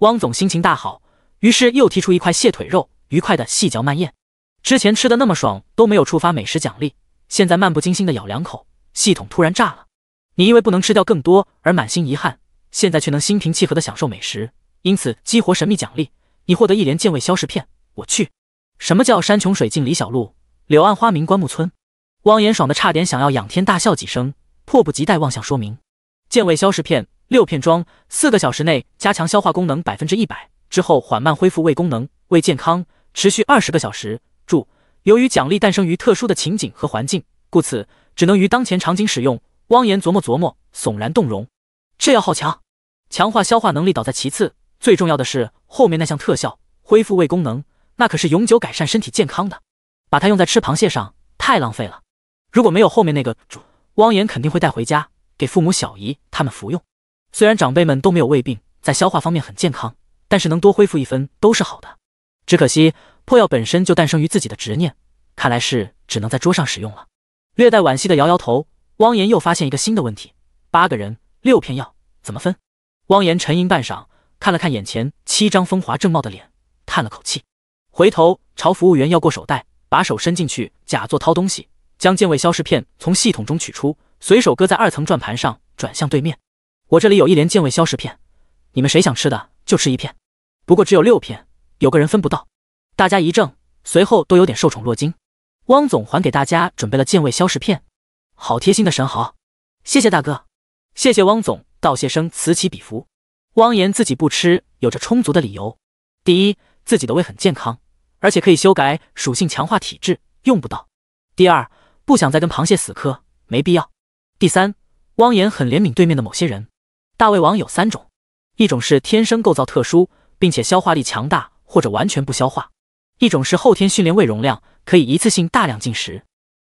汪总心情大好，于是又提出一块蟹腿肉，愉快的细嚼慢咽。之前吃的那么爽都没有触发美食奖励，现在漫不经心的咬两口，系统突然炸了。你因为不能吃掉更多而满心遗憾，现在却能心平气和的享受美食，因此激活神秘奖励，你获得一连健胃消食片。我去，什么叫山穷水尽李小璐，柳暗花明关木村？汪言爽的差点想要仰天大笑几声，迫不及待望向说明。健胃消食片，六片装，四个小时内加强消化功能百分之一百，之后缓慢恢复胃功能，胃健康，持续二十个小时。注：由于奖励诞生于特殊的情景和环境，故此只能于当前场景使用。汪言琢磨琢磨，悚然动容。这要好强，强化消化能力倒在其次，最重要的是后面那项特效——恢复胃功能，那可是永久改善身体健康的。把它用在吃螃蟹上，太浪费了。如果没有后面那个主，汪言肯定会带回家给父母、小姨他们服用。虽然长辈们都没有胃病，在消化方面很健康，但是能多恢复一分都是好的。只可惜。破药本身就诞生于自己的执念，看来是只能在桌上使用了。略带惋惜的摇摇头，汪岩又发现一个新的问题：八个人，六片药怎么分？汪岩沉吟半晌，看了看眼前七张风华正茂的脸，叹了口气，回头朝服务员要过手袋，把手伸进去，假作掏东西，将健胃消食片从系统中取出，随手搁在二层转盘上，转向对面：“我这里有一连健胃消食片，你们谁想吃的就吃一片，不过只有六片，有个人分不到。”大家一怔，随后都有点受宠若惊。汪总还给大家准备了健胃消食片，好贴心的神豪！谢谢大哥，谢谢汪总！道谢声此起彼伏。汪言自己不吃，有着充足的理由：第一，自己的胃很健康，而且可以修改属性强化体质，用不到；第二，不想再跟螃蟹死磕，没必要；第三，汪言很怜悯对面的某些人。大胃王有三种：一种是天生构造特殊，并且消化力强大，或者完全不消化。一种是后天训练胃容量，可以一次性大量进食；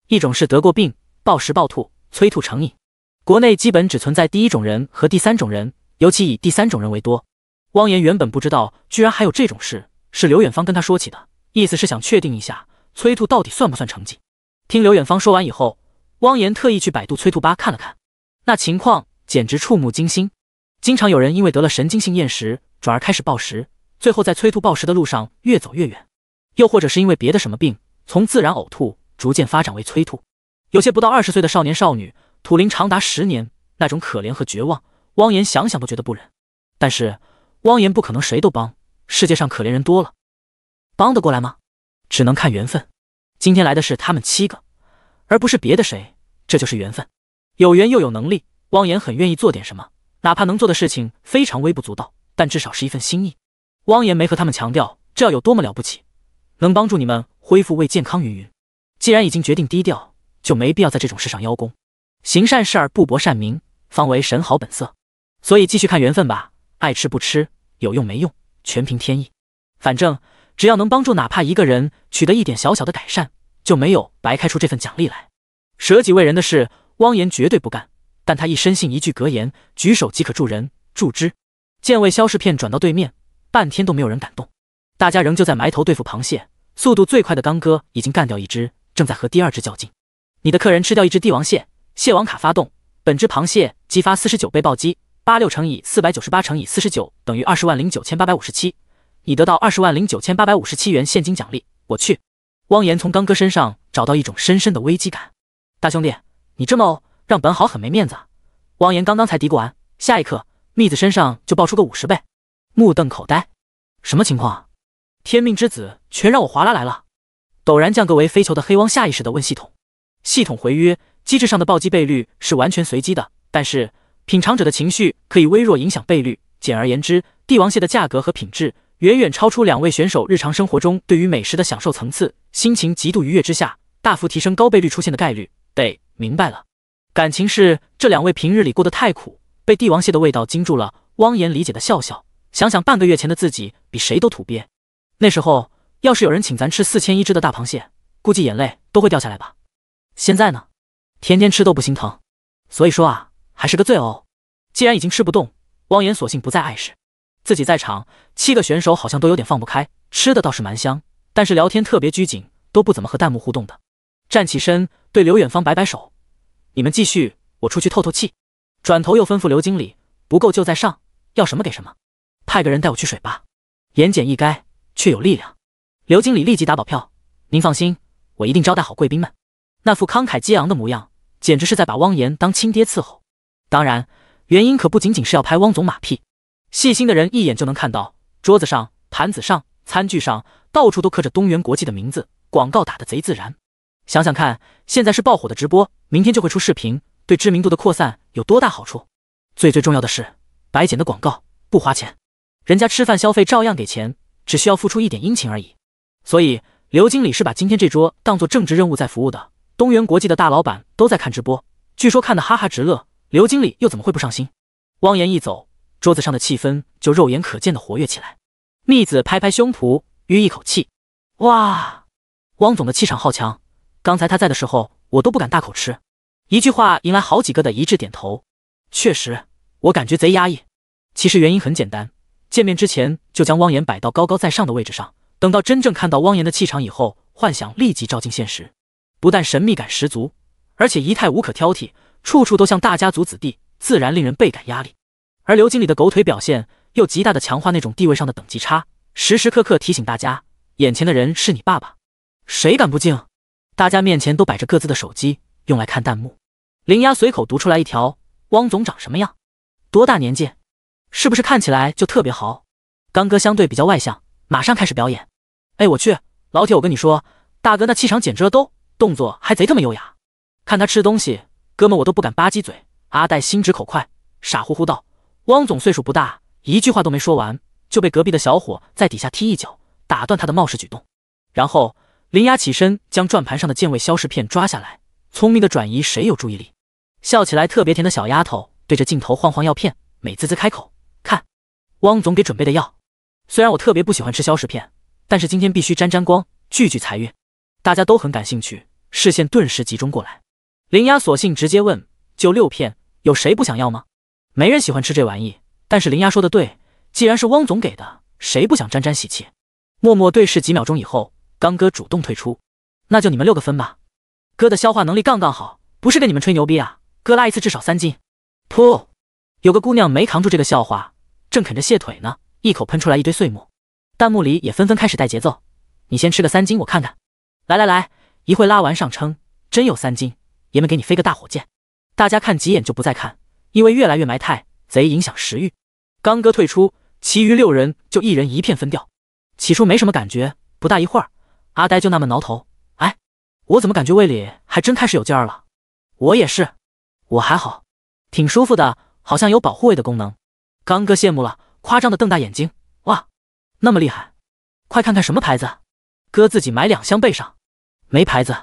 一种是得过病，暴食暴吐，催吐成瘾。国内基本只存在第一种人和第三种人，尤其以第三种人为多。汪岩原本不知道居然还有这种事，是刘远方跟他说起的，意思是想确定一下催吐到底算不算成绩。听刘远方说完以后，汪岩特意去百度催吐吧看了看，那情况简直触目惊心。经常有人因为得了神经性厌食，转而开始暴食，最后在催吐暴食的路上越走越远。又或者是因为别的什么病，从自然呕吐逐渐发展为催吐。有些不到二十岁的少年少女，吐灵长达十年，那种可怜和绝望，汪岩想想都觉得不忍。但是汪岩不可能谁都帮，世界上可怜人多了，帮得过来吗？只能看缘分。今天来的是他们七个，而不是别的谁，这就是缘分。有缘又有能力，汪岩很愿意做点什么，哪怕能做的事情非常微不足道，但至少是一份心意。汪岩没和他们强调这要有多么了不起。能帮助你们恢复胃健康，云云。既然已经决定低调，就没必要在这种事上邀功。行善事而不博善名，方为神好本色。所以继续看缘分吧。爱吃不吃，有用没用，全凭天意。反正只要能帮助哪怕一个人取得一点小小的改善，就没有白开出这份奖励来。舍己为人的事，汪言绝对不干。但他一身信一句格言：举手即可助人。助之，健胃消食片转到对面，半天都没有人敢动。大家仍旧在埋头对付螃蟹，速度最快的刚哥已经干掉一只，正在和第二只较劲。你的客人吃掉一只帝王蟹，蟹王卡发动，本只螃蟹激发四十九倍暴击，八六乘以四百九十八乘以四十九等于二十万零九千八百五十七，你得到二十万零九千八百五十七元现金奖励。我去！汪岩从刚哥身上找到一种深深的危机感，大兄弟，你这么让本好很没面子。汪岩刚刚才嘀咕完，下一刻蜜子身上就爆出个五十倍，目瞪口呆，什么情况天命之子全让我划拉来了，陡然降格为飞球的黑汪下意识的问系统，系统回曰：机制上的暴击倍率是完全随机的，但是品尝者的情绪可以微弱影响倍率。简而言之，帝王蟹的价格和品质远远超出两位选手日常生活中对于美食的享受层次，心情极度愉悦之下，大幅提升高倍率出现的概率。得明白了，感情是这两位平日里过得太苦，被帝王蟹的味道惊住了。汪言理解的笑笑，想想半个月前的自己，比谁都土鳖。那时候要是有人请咱吃四千一只的大螃蟹，估计眼泪都会掉下来吧。现在呢，天天吃都不心疼，所以说啊，还是个罪哦。既然已经吃不动，汪岩索性不再碍事。自己在场，七个选手好像都有点放不开，吃的倒是蛮香，但是聊天特别拘谨，都不怎么和弹幕互动的。站起身，对刘远方摆摆手：“你们继续，我出去透透气。”转头又吩咐刘经理：“不够就在上，要什么给什么。派个人带我去水吧。”言简意赅。却有力量。刘经理立即打保票：“您放心，我一定招待好贵宾们。”那副慷慨激昂的模样，简直是在把汪岩当亲爹伺候。当然，原因可不仅仅是要拍汪总马屁。细心的人一眼就能看到，桌子上、盘子上、餐具上，到处都刻着东源国际的名字，广告打的贼自然。想想看，现在是爆火的直播，明天就会出视频，对知名度的扩散有多大好处？最最重要的是，白捡的广告不花钱，人家吃饭消费照样给钱。只需要付出一点殷勤而已，所以刘经理是把今天这桌当做正职任务在服务的。东源国际的大老板都在看直播，据说看得哈哈直乐，刘经理又怎么会不上心？汪岩一走，桌子上的气氛就肉眼可见的活跃起来。蜜子拍拍胸脯，吁一口气，哇，汪总的气场好强，刚才他在的时候，我都不敢大口吃。一句话引来好几个的一致点头。确实，我感觉贼压抑。其实原因很简单。见面之前就将汪言摆到高高在上的位置上，等到真正看到汪言的气场以后，幻想立即照进现实，不但神秘感十足，而且仪态无可挑剔，处处都像大家族子弟，自然令人倍感压力。而刘经理的狗腿表现又极大的强化那种地位上的等级差，时时刻刻提醒大家，眼前的人是你爸爸，谁敢不敬？大家面前都摆着各自的手机，用来看弹幕。林丫随口读出来一条：“汪总长什么样？多大年纪？”是不是看起来就特别豪？刚哥相对比较外向，马上开始表演。哎，我去，老铁，我跟你说，大哥那气场简直了，都动作还贼他妈优雅。看他吃东西，哥们我都不敢吧唧嘴。阿呆心直口快，傻乎乎道：“汪总岁数不大，一句话都没说完，就被隔壁的小伙在底下踢一脚，打断他的冒失举动。”然后林雅起身将转盘上的健胃消食片抓下来，聪明的转移谁有注意力。笑起来特别甜的小丫头对着镜头晃晃药片，美滋滋开口。汪总给准备的药，虽然我特别不喜欢吃消食片，但是今天必须沾沾光，聚聚财运。大家都很感兴趣，视线顿时集中过来。林丫索性直接问：“就六片，有谁不想要吗？”没人喜欢吃这玩意，但是林丫说的对，既然是汪总给的，谁不想沾沾喜气？默默对视几秒钟以后，刚哥主动退出，那就你们六个分吧。哥的消化能力杠杠好，不是跟你们吹牛逼啊，哥拉一次至少三斤。噗，有个姑娘没扛住这个笑话。正啃着蟹腿呢，一口喷出来一堆碎沫，弹幕里也纷纷开始带节奏。你先吃个三斤，我看看。来来来，一会拉完上称，真有三斤，爷们给你飞个大火箭。大家看几眼就不再看，因为越来越埋汰，贼影响食欲。刚哥退出，其余六人就一人一片分掉。起初没什么感觉，不大一会儿，阿呆就那么挠头，哎，我怎么感觉胃里还真开始有劲儿了？我也是，我还好，挺舒服的，好像有保护胃的功能。刚哥羡慕了，夸张的瞪大眼睛，哇，那么厉害，快看看什么牌子，哥自己买两箱备上，没牌子，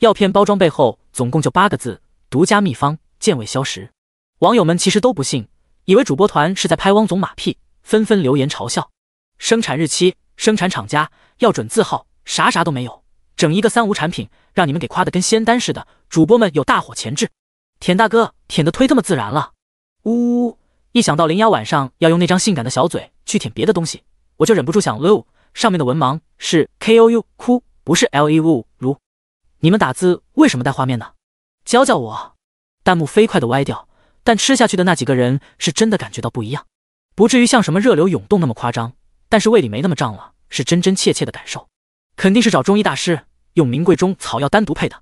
药片包装背后总共就八个字，独家秘方健胃消食。网友们其实都不信，以为主播团是在拍汪总马屁，纷纷留言嘲笑。生产日期、生产厂家、药准字号啥啥都没有，整一个三无产品，让你们给夸的跟仙丹似的。主播们有大火潜质，舔大哥舔的忒他妈自然了，呜呜。一想到林雅晚上要用那张性感的小嘴去舔别的东西，我就忍不住想撸。上面的文盲是 K O U 哭，不是 L E U 如。你们打字为什么带画面呢？教教我。弹幕飞快的歪掉，但吃下去的那几个人是真的感觉到不一样，不至于像什么热流涌动那么夸张，但是胃里没那么胀了，是真真切切的感受。肯定是找中医大师用名贵中草药单独配的。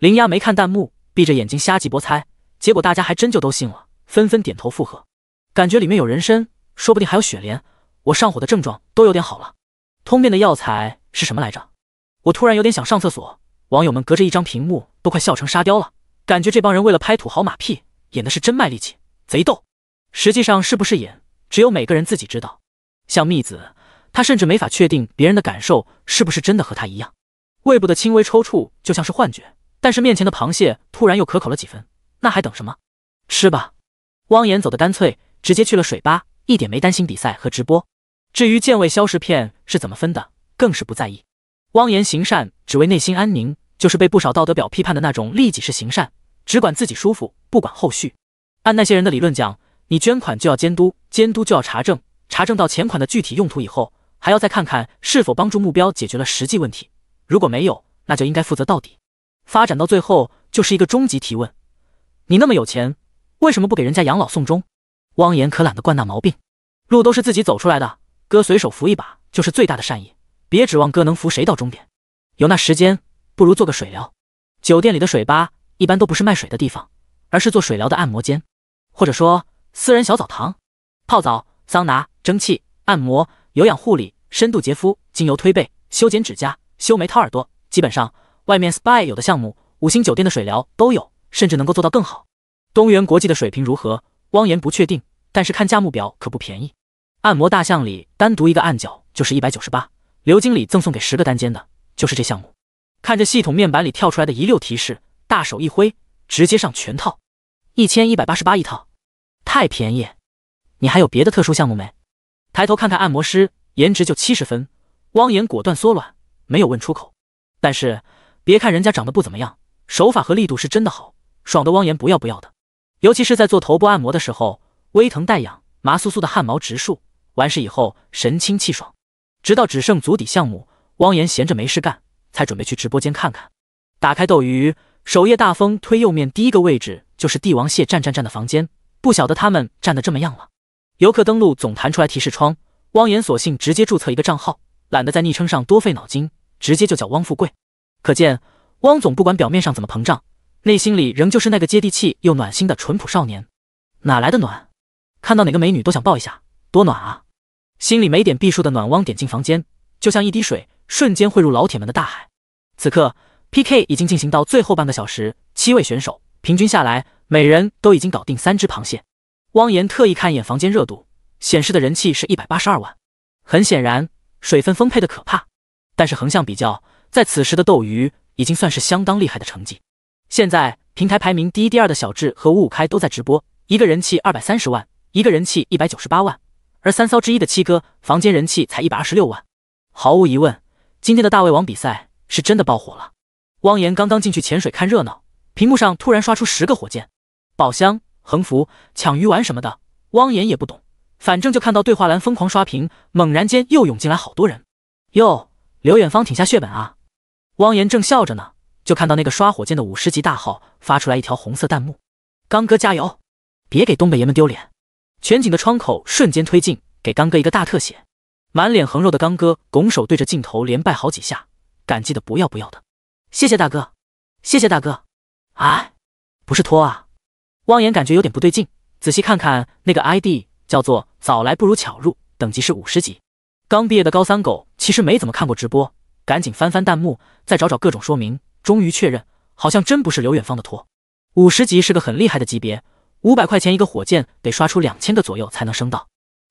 林丫没看弹幕，闭着眼睛瞎几波猜，结果大家还真就都信了，纷纷点头附和。感觉里面有人参，说不定还有雪莲。我上火的症状都有点好了。通便的药材是什么来着？我突然有点想上厕所。网友们隔着一张屏幕都快笑成沙雕了。感觉这帮人为了拍土豪马屁，演的是真卖力气，贼逗。实际上是不是演，只有每个人自己知道。像蜜子，他甚至没法确定别人的感受是不是真的和他一样。胃部的轻微抽搐就像是幻觉，但是面前的螃蟹突然又可口了几分。那还等什么？吃吧。汪岩走的干脆。直接去了水吧，一点没担心比赛和直播。至于健胃消食片是怎么分的，更是不在意。汪言行善只为内心安宁，就是被不少道德表批判的那种利己式行善，只管自己舒服，不管后续。按那些人的理论讲，你捐款就要监督，监督就要查证，查证到钱款的具体用途以后，还要再看看是否帮助目标解决了实际问题。如果没有，那就应该负责到底。发展到最后就是一个终极提问：你那么有钱，为什么不给人家养老送终？汪岩可懒得惯那毛病，路都是自己走出来的。哥随手扶一把就是最大的善意，别指望哥能扶谁到终点。有那时间，不如做个水疗。酒店里的水吧一般都不是卖水的地方，而是做水疗的按摩间，或者说私人小澡堂。泡澡、桑拿、蒸汽、按摩、有氧护理、深度洁肤、精油推背、修剪指甲、修眉、掏耳朵，基本上外面 SPA 有的项目，五星酒店的水疗都有，甚至能够做到更好。东源国际的水平如何，汪岩不确定。但是看价目表可不便宜，按摩大项里单独一个按脚就是一百九十八。刘经理赠送给十个单间的，就是这项目。看着系统面板里跳出来的一溜提示，大手一挥，直接上全套，一千一百八十八一套，太便宜。你还有别的特殊项目没？抬头看看按摩师，颜值就七十分。汪岩果断缩卵，没有问出口。但是别看人家长得不怎么样，手法和力度是真的好，爽的汪岩不要不要的。尤其是在做头部按摩的时候。微疼带痒，麻酥酥的汗毛直竖。完事以后神清气爽，直到只剩足底项目。汪岩闲着没事干，才准备去直播间看看。打开斗鱼首页，大风推右面第一个位置就是帝王蟹战战战的房间。不晓得他们站得这么样了。游客登录总弹出来提示窗，汪岩索性直接注册一个账号，懒得在昵称上多费脑筋，直接就叫汪富贵。可见汪总不管表面上怎么膨胀，内心里仍旧是那个接地气又暖心的淳朴少年。哪来的暖？看到哪个美女都想抱一下，多暖啊！心里没点避数的暖汪点进房间，就像一滴水瞬间汇入老铁们的大海。此刻 PK 已经进行到最后半个小时，七位选手平均下来，每人都已经搞定三只螃蟹。汪岩特意看一眼房间热度，显示的人气是一百八十二万，很显然水分丰沛的可怕。但是横向比较，在此时的斗鱼已经算是相当厉害的成绩。现在平台排名第一、第二的小智和五五开都在直播，一个人气二百三十万。一个人气一百九十八万，而三骚之一的七哥房间人气才一百二十六万。毫无疑问，今天的大胃王比赛是真的爆火了。汪岩刚刚进去潜水看热闹，屏幕上突然刷出十个火箭、宝箱、横幅、抢鱼丸什么的。汪岩也不懂，反正就看到对话栏疯狂刷屏，猛然间又涌进来好多人。哟，刘远方挺下血本啊！汪岩正笑着呢，就看到那个刷火箭的五十级大号发出来一条红色弹幕：“刚哥加油，别给东北爷们丢脸。”全景的窗口瞬间推进，给刚哥一个大特写，满脸横肉的刚哥拱手对着镜头连拜好几下，感激的不要不要的，谢谢大哥，谢谢大哥。啊，不是托啊！汪岩感觉有点不对劲，仔细看看那个 ID 叫做“早来不如巧入”，等级是五十级。刚毕业的高三狗其实没怎么看过直播，赶紧翻翻弹幕，再找找各种说明，终于确认，好像真不是刘远方的托。五十级是个很厉害的级别。五百块钱一个火箭，得刷出两千个左右才能升到。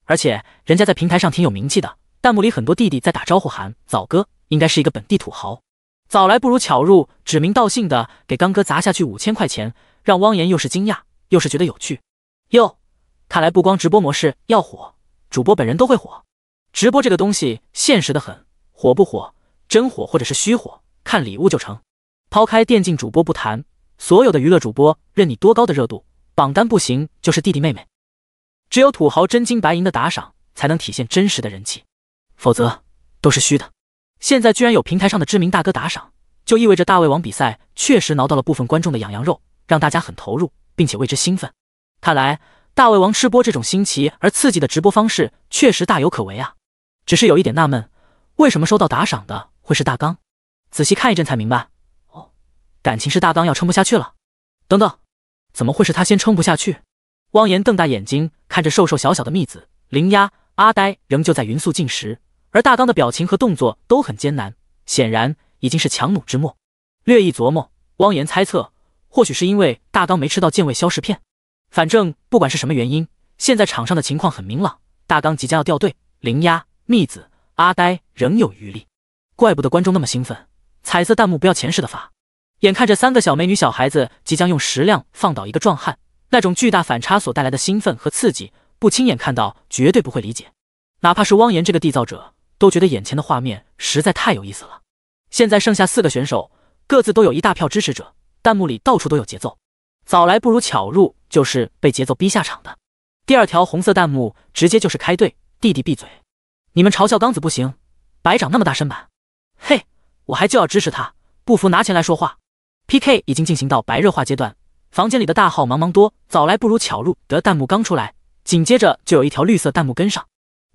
而且人家在平台上挺有名气的，弹幕里很多弟弟在打招呼喊“早哥”，应该是一个本地土豪。早来不如巧入，指名道姓的给刚哥砸下去五千块钱，让汪岩又是惊讶又是觉得有趣。哟，看来不光直播模式要火，主播本人都会火。直播这个东西现实的很，火不火，真火或者是虚火，看礼物就成。抛开电竞主播不谈，所有的娱乐主播，任你多高的热度。榜单不行，就是弟弟妹妹。只有土豪真金白银的打赏，才能体现真实的人气，否则都是虚的。现在居然有平台上的知名大哥打赏，就意味着大胃王比赛确实挠到了部分观众的痒痒肉，让大家很投入，并且为之兴奋。看来大胃王吃播这种新奇而刺激的直播方式，确实大有可为啊！只是有一点纳闷，为什么收到打赏的会是大纲？仔细看一阵才明白，哦，感情是大纲要撑不下去了。等等。怎么会是他先撑不下去？汪岩瞪大眼睛看着瘦瘦小小的蜜子、灵鸭、阿呆，仍旧在匀速进食，而大刚的表情和动作都很艰难，显然已经是强弩之末。略一琢磨，汪岩猜测，或许是因为大刚没吃到健胃消食片。反正不管是什么原因，现在场上的情况很明朗，大刚即将要掉队，灵鸭、蜜子、阿呆仍有余力。怪不得观众那么兴奋，彩色弹幕不要钱似的发。眼看着三个小美女、小孩子即将用食量放倒一个壮汉，那种巨大反差所带来的兴奋和刺激，不亲眼看到绝对不会理解。哪怕是汪岩这个缔造者，都觉得眼前的画面实在太有意思了。现在剩下四个选手，各自都有一大票支持者，弹幕里到处都有节奏。早来不如巧入，就是被节奏逼下场的。第二条红色弹幕直接就是开怼：“弟弟闭嘴，你们嘲笑刚子不行，白长那么大身板，嘿，我还就要支持他，不服拿钱来说话。” P K 已经进行到白热化阶段，房间里的大号忙忙多，早来不如巧入。得弹幕刚出来，紧接着就有一条绿色弹幕跟上，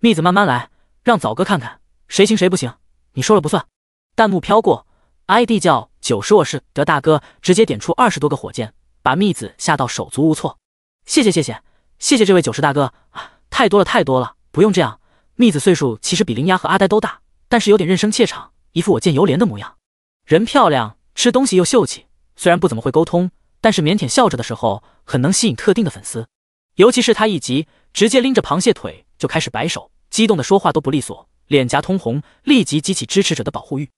蜜子慢慢来，让早哥看看谁行谁不行，你说了不算。弹幕飘过，I D 叫九十，我是得大哥，直接点出二十多个火箭，把蜜子吓到手足无措。谢谢谢谢谢谢这位九十大哥啊，太多了太多了，不用这样。蜜子岁数其实比灵芽和阿呆都大，但是有点认生怯场，一副我见犹怜的模样，人漂亮。吃东西又秀气，虽然不怎么会沟通，但是腼腆笑着的时候很能吸引特定的粉丝。尤其是他一急，直接拎着螃蟹腿就开始摆手，激动的说话都不利索，脸颊通红，立即激起支持者的保护欲。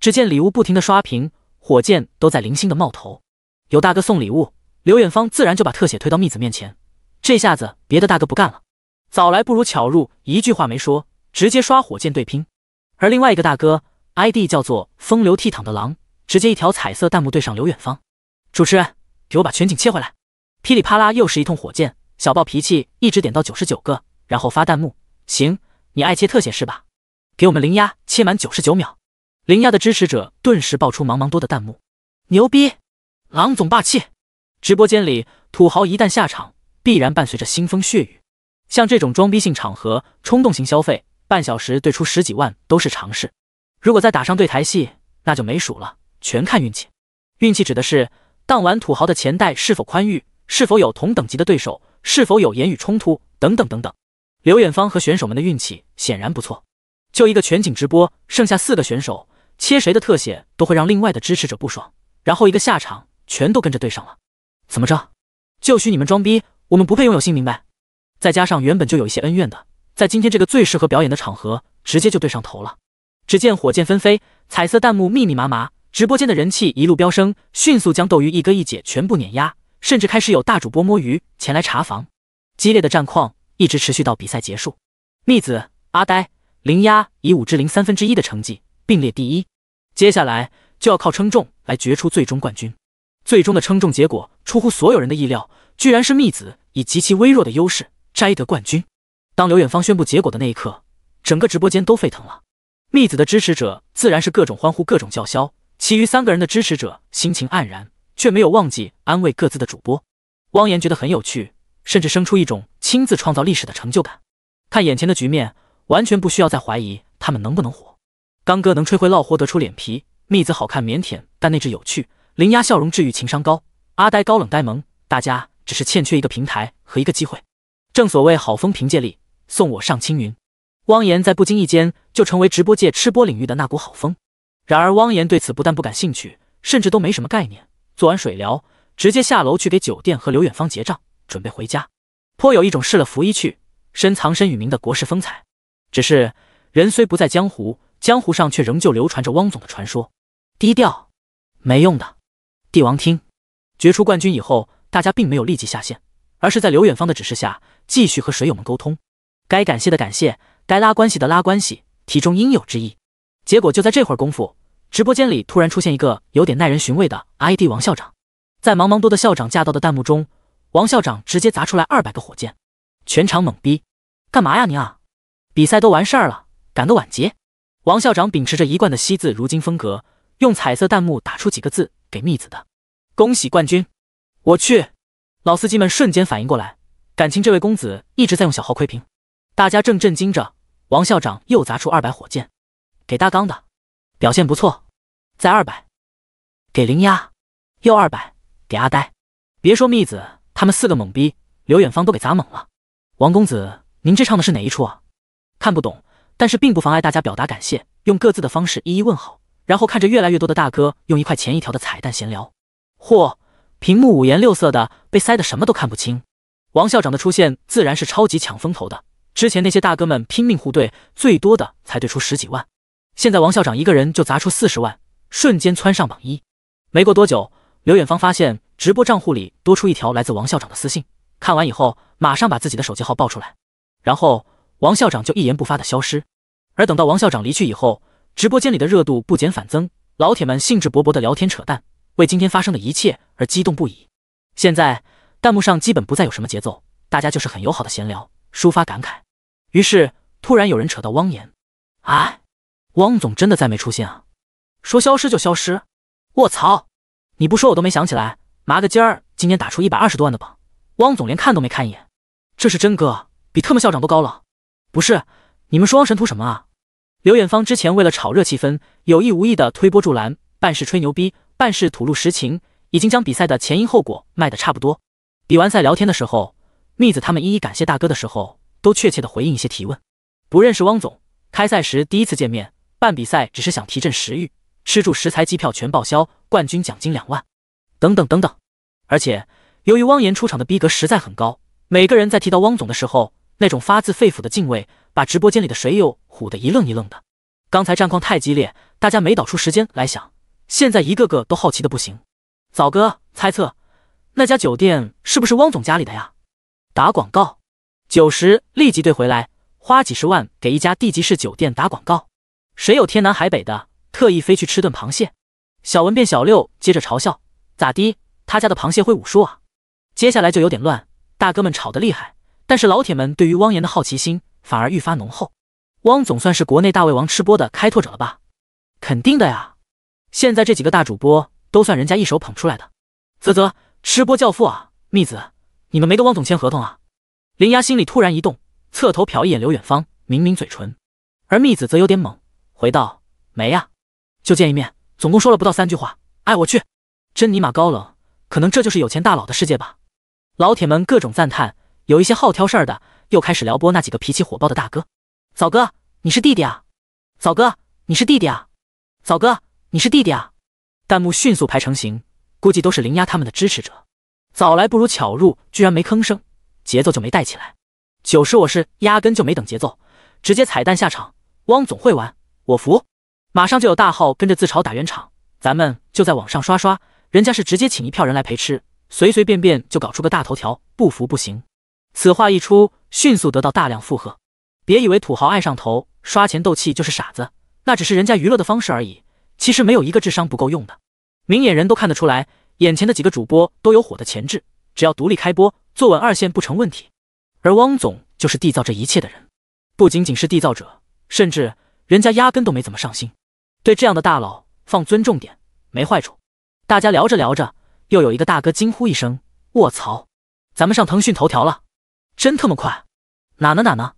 只见礼物不停的刷屏，火箭都在零星的冒头。有大哥送礼物，刘远方自然就把特写推到蜜子面前。这下子别的大哥不干了，早来不如巧入，一句话没说，直接刷火箭对拼。而另外一个大哥，ID 叫做风流倜傥的狼。直接一条彩色弹幕对上刘远方，主持人给我把全景切回来，噼里啪啦又是一通火箭，小暴脾气一直点到九十九个，然后发弹幕，行，你爱切特写是吧？给我们灵压切满九十九秒，灵压的支持者顿时爆出茫茫多的弹幕，牛逼，狼总霸气。直播间里土豪一旦下场，必然伴随着腥风血雨，像这种装逼性场合，冲动型消费，半小时兑出十几万都是常事，如果再打上对台戏，那就没数了。全看运气，运气指的是当晚土豪的钱袋是否宽裕，是否有同等级的对手，是否有言语冲突等等等等。刘远方和选手们的运气显然不错，就一个全景直播，剩下四个选手切谁的特写都会让另外的支持者不爽，然后一个下场全都跟着对上了。怎么着，就许你们装逼，我们不配拥有姓名呗？再加上原本就有一些恩怨的，在今天这个最适合表演的场合，直接就对上头了。只见火箭纷飞，彩色弹幕密密麻麻。直播间的人气一路飙升，迅速将斗鱼一哥一姐全部碾压，甚至开始有大主播摸鱼前来查房。激烈的战况一直持续到比赛结束。蜜子、阿呆、灵鸦以五至零三分之一的成绩并列第一，接下来就要靠称重来决出最终冠军。最终的称重结果出乎所有人的意料，居然是蜜子以极其微弱的优势摘得冠军。当刘远方宣布结果的那一刻，整个直播间都沸腾了。蜜子的支持者自然是各种欢呼，各种叫嚣。其余三个人的支持者心情黯然，却没有忘记安慰各自的主播。汪岩觉得很有趣，甚至生出一种亲自创造历史的成就感。看眼前的局面，完全不需要再怀疑他们能不能火。刚哥能吹会唠，豁得出脸皮；蜜子好看腼腆，但内置有趣；林鸭笑容治愈，情商高；阿呆高冷呆萌。大家只是欠缺一个平台和一个机会。正所谓好风凭借力，送我上青云。汪岩在不经意间就成为直播界吃播领域的那股好风。然而汪岩对此不但不感兴趣，甚至都没什么概念。做完水疗，直接下楼去给酒店和刘远方结账，准备回家，颇有一种试了服衣去，深藏身与名的国士风采。只是人虽不在江湖，江湖上却仍旧流传着汪总的传说。低调没用的。帝王听决出冠军以后，大家并没有立即下线，而是在刘远方的指示下继续和水友们沟通，该感谢的感谢，该拉关系的拉关系，其中应有之意。结果就在这会儿功夫，直播间里突然出现一个有点耐人寻味的 ID“ 王校长”。在茫茫多的“校长驾到”的弹幕中，王校长直接砸出来二百个火箭，全场懵逼。干嘛呀您啊？比赛都完事儿了，赶个晚集。王校长秉持着一贯的惜字如金风格，用彩色弹幕打出几个字给蜜子的：“恭喜冠军！”我去，老司机们瞬间反应过来，感情这位公子一直在用小号窥屏。大家正震惊着，王校长又砸出二百火箭。给大纲的，表现不错，再二百，给林丫又二百，给阿呆。别说蜜子他们四个懵逼，刘远方都给砸懵了。王公子，您这唱的是哪一出啊？看不懂，但是并不妨碍大家表达感谢，用各自的方式一一问好，然后看着越来越多的大哥用一块钱一条的彩蛋闲聊。嚯，屏幕五颜六色的，被塞的什么都看不清。王校长的出现自然是超级抢风头的，之前那些大哥们拼命互怼，最多的才对出十几万。现在王校长一个人就砸出四十万，瞬间窜上榜一。没过多久，刘远方发现直播账户里多出一条来自王校长的私信，看完以后马上把自己的手机号报出来，然后王校长就一言不发的消失。而等到王校长离去以后，直播间里的热度不减反增，老铁们兴致勃勃的聊天扯淡，为今天发生的一切而激动不已。现在弹幕上基本不再有什么节奏，大家就是很友好的闲聊，抒发感慨。于是突然有人扯到汪言啊！汪总真的再没出现啊！说消失就消失，卧槽！你不说我都没想起来。麻个筋儿，今天打出一百二十万的榜，汪总连看都没看一眼。这是真哥，比特么校长都高了。不是，你们说汪神图什么啊？刘远芳之前为了炒热气氛，有意无意的推波助澜，办事吹牛逼，办事吐露实情，已经将比赛的前因后果卖的差不多。比完赛聊天的时候，蜜子他们一一感谢大哥的时候，都确切的回应一些提问。不认识汪总，开赛时第一次见面。办比赛只是想提振食欲，吃住食材、机票全报销，冠军奖金两万，等等等等。而且，由于汪岩出场的逼格实在很高，每个人在提到汪总的时候，那种发自肺腑的敬畏，把直播间里的水友唬得一愣一愣的。刚才战况太激烈，大家没倒出时间来想，现在一个个都好奇的不行。早哥猜测，那家酒店是不是汪总家里的呀？打广告，九十立即兑回来，花几十万给一家地级市酒店打广告。谁有天南海北的，特意飞去吃顿螃蟹？小文变小六，接着嘲笑，咋的？他家的螃蟹会武术啊？接下来就有点乱，大哥们吵得厉害，但是老铁们对于汪岩的好奇心反而愈发浓厚。汪总算是国内大胃王吃播的开拓者了吧？肯定的呀，现在这几个大主播都算人家一手捧出来的。啧啧，吃播教父啊！蜜子，你们没跟汪总签合同啊？林牙心里突然一动，侧头瞟一眼刘远方，抿抿嘴唇，而蜜子则有点懵。回道没呀，就见一面，总共说了不到三句话。哎我去，真尼玛高冷，可能这就是有钱大佬的世界吧。老铁们各种赞叹，有一些好挑事儿的又开始撩拨那几个脾气火爆的大哥。早哥你是弟弟啊，早哥你是弟弟啊，早哥你是弟弟啊。弹幕迅速排成型，估计都是林压他们的支持者。早来不如巧入，居然没吭声，节奏就没带起来。九十我是压根就没等节奏，直接彩蛋下场。汪总会玩。我服，马上就有大号跟着自嘲打圆场。咱们就在网上刷刷，人家是直接请一票人来陪吃，随随便便就搞出个大头条，不服不行。此话一出，迅速得到大量附和。别以为土豪爱上头刷钱斗气就是傻子，那只是人家娱乐的方式而已。其实没有一个智商不够用的，明眼人都看得出来，眼前的几个主播都有火的潜质，只要独立开播，坐稳二线不成问题。而汪总就是缔造这一切的人，不仅仅是缔造者，甚至。人家压根都没怎么上心，对这样的大佬放尊重点没坏处。大家聊着聊着，又有一个大哥惊呼一声：“卧槽，咱们上腾讯头条了，真特么快！哪呢哪呢？”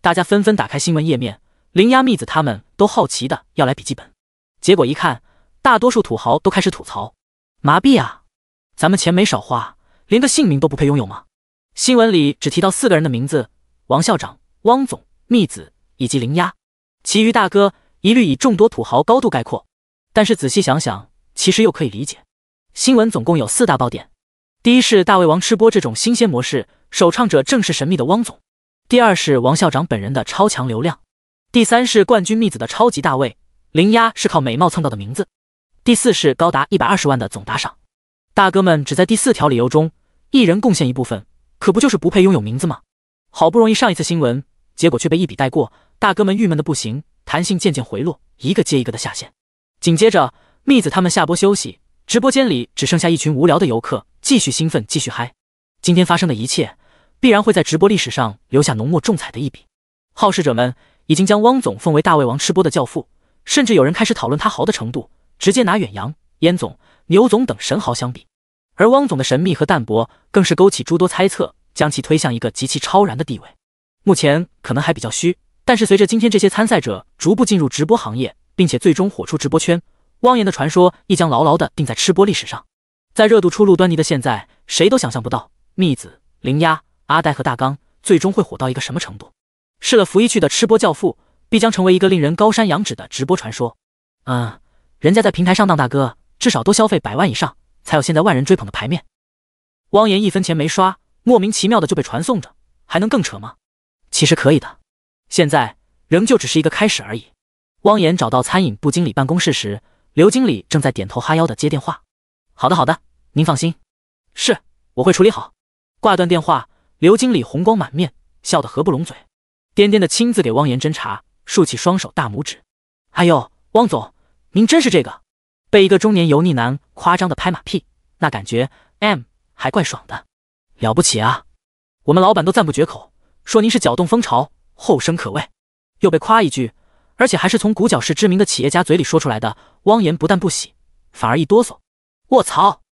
大家纷纷打开新闻页面，灵鸦、蜜子他们都好奇的要来笔记本。结果一看，大多数土豪都开始吐槽：“麻痹啊，咱们钱没少花，连个姓名都不配拥有吗？”新闻里只提到四个人的名字：王校长、汪总、蜜子以及灵丫。其余大哥一律以众多土豪高度概括，但是仔细想想，其实又可以理解。新闻总共有四大爆点：第一是大胃王吃播这种新鲜模式，首唱者正是神秘的汪总；第二是王校长本人的超强流量；第三是冠军蜜子的超级大胃，零压是靠美貌蹭到的名字；第四是高达一百二十万的总打赏。大哥们只在第四条理由中一人贡献一部分，可不就是不配拥有名字吗？好不容易上一次新闻，结果却被一笔带过。大哥们郁闷的不行，弹性渐渐回落，一个接一个的下线。紧接着，蜜子他们下播休息，直播间里只剩下一群无聊的游客，继续兴奋，继续嗨。今天发生的一切，必然会在直播历史上留下浓墨重彩的一笔。好事者们已经将汪总奉为大胃王吃播的教父，甚至有人开始讨论他豪的程度，直接拿远洋、烟总、牛总等神豪相比。而汪总的神秘和淡泊，更是勾起诸多猜测，将其推向一个极其超然的地位。目前可能还比较虚。但是随着今天这些参赛者逐步进入直播行业，并且最终火出直播圈，汪岩的传说亦将牢牢的定在吃播历史上。在热度初露端倪的现在，谁都想象不到蜜子、灵鸭、阿呆和大刚最终会火到一个什么程度。试了服役去的吃播教父，必将成为一个令人高山仰止的直播传说。嗯，人家在平台上当大哥，至少都消费百万以上才有现在万人追捧的牌面。汪岩一分钱没刷，莫名其妙的就被传送着，还能更扯吗？其实可以的。现在仍旧只是一个开始而已。汪岩找到餐饮部经理办公室时，刘经理正在点头哈腰的接电话。好的，好的，您放心，是，我会处理好。挂断电话，刘经理红光满面，笑得合不拢嘴，颠颠的亲自给汪岩斟茶，竖起双手大拇指。哎呦，汪总，您真是这个，被一个中年油腻男夸张的拍马屁，那感觉，M 还怪爽的，了不起啊！我们老板都赞不绝口，说您是搅动风潮，后生可畏，又被夸一句，而且还是从古角市知名的企业家嘴里说出来的。汪岩不但不喜，反而一哆嗦。卧槽！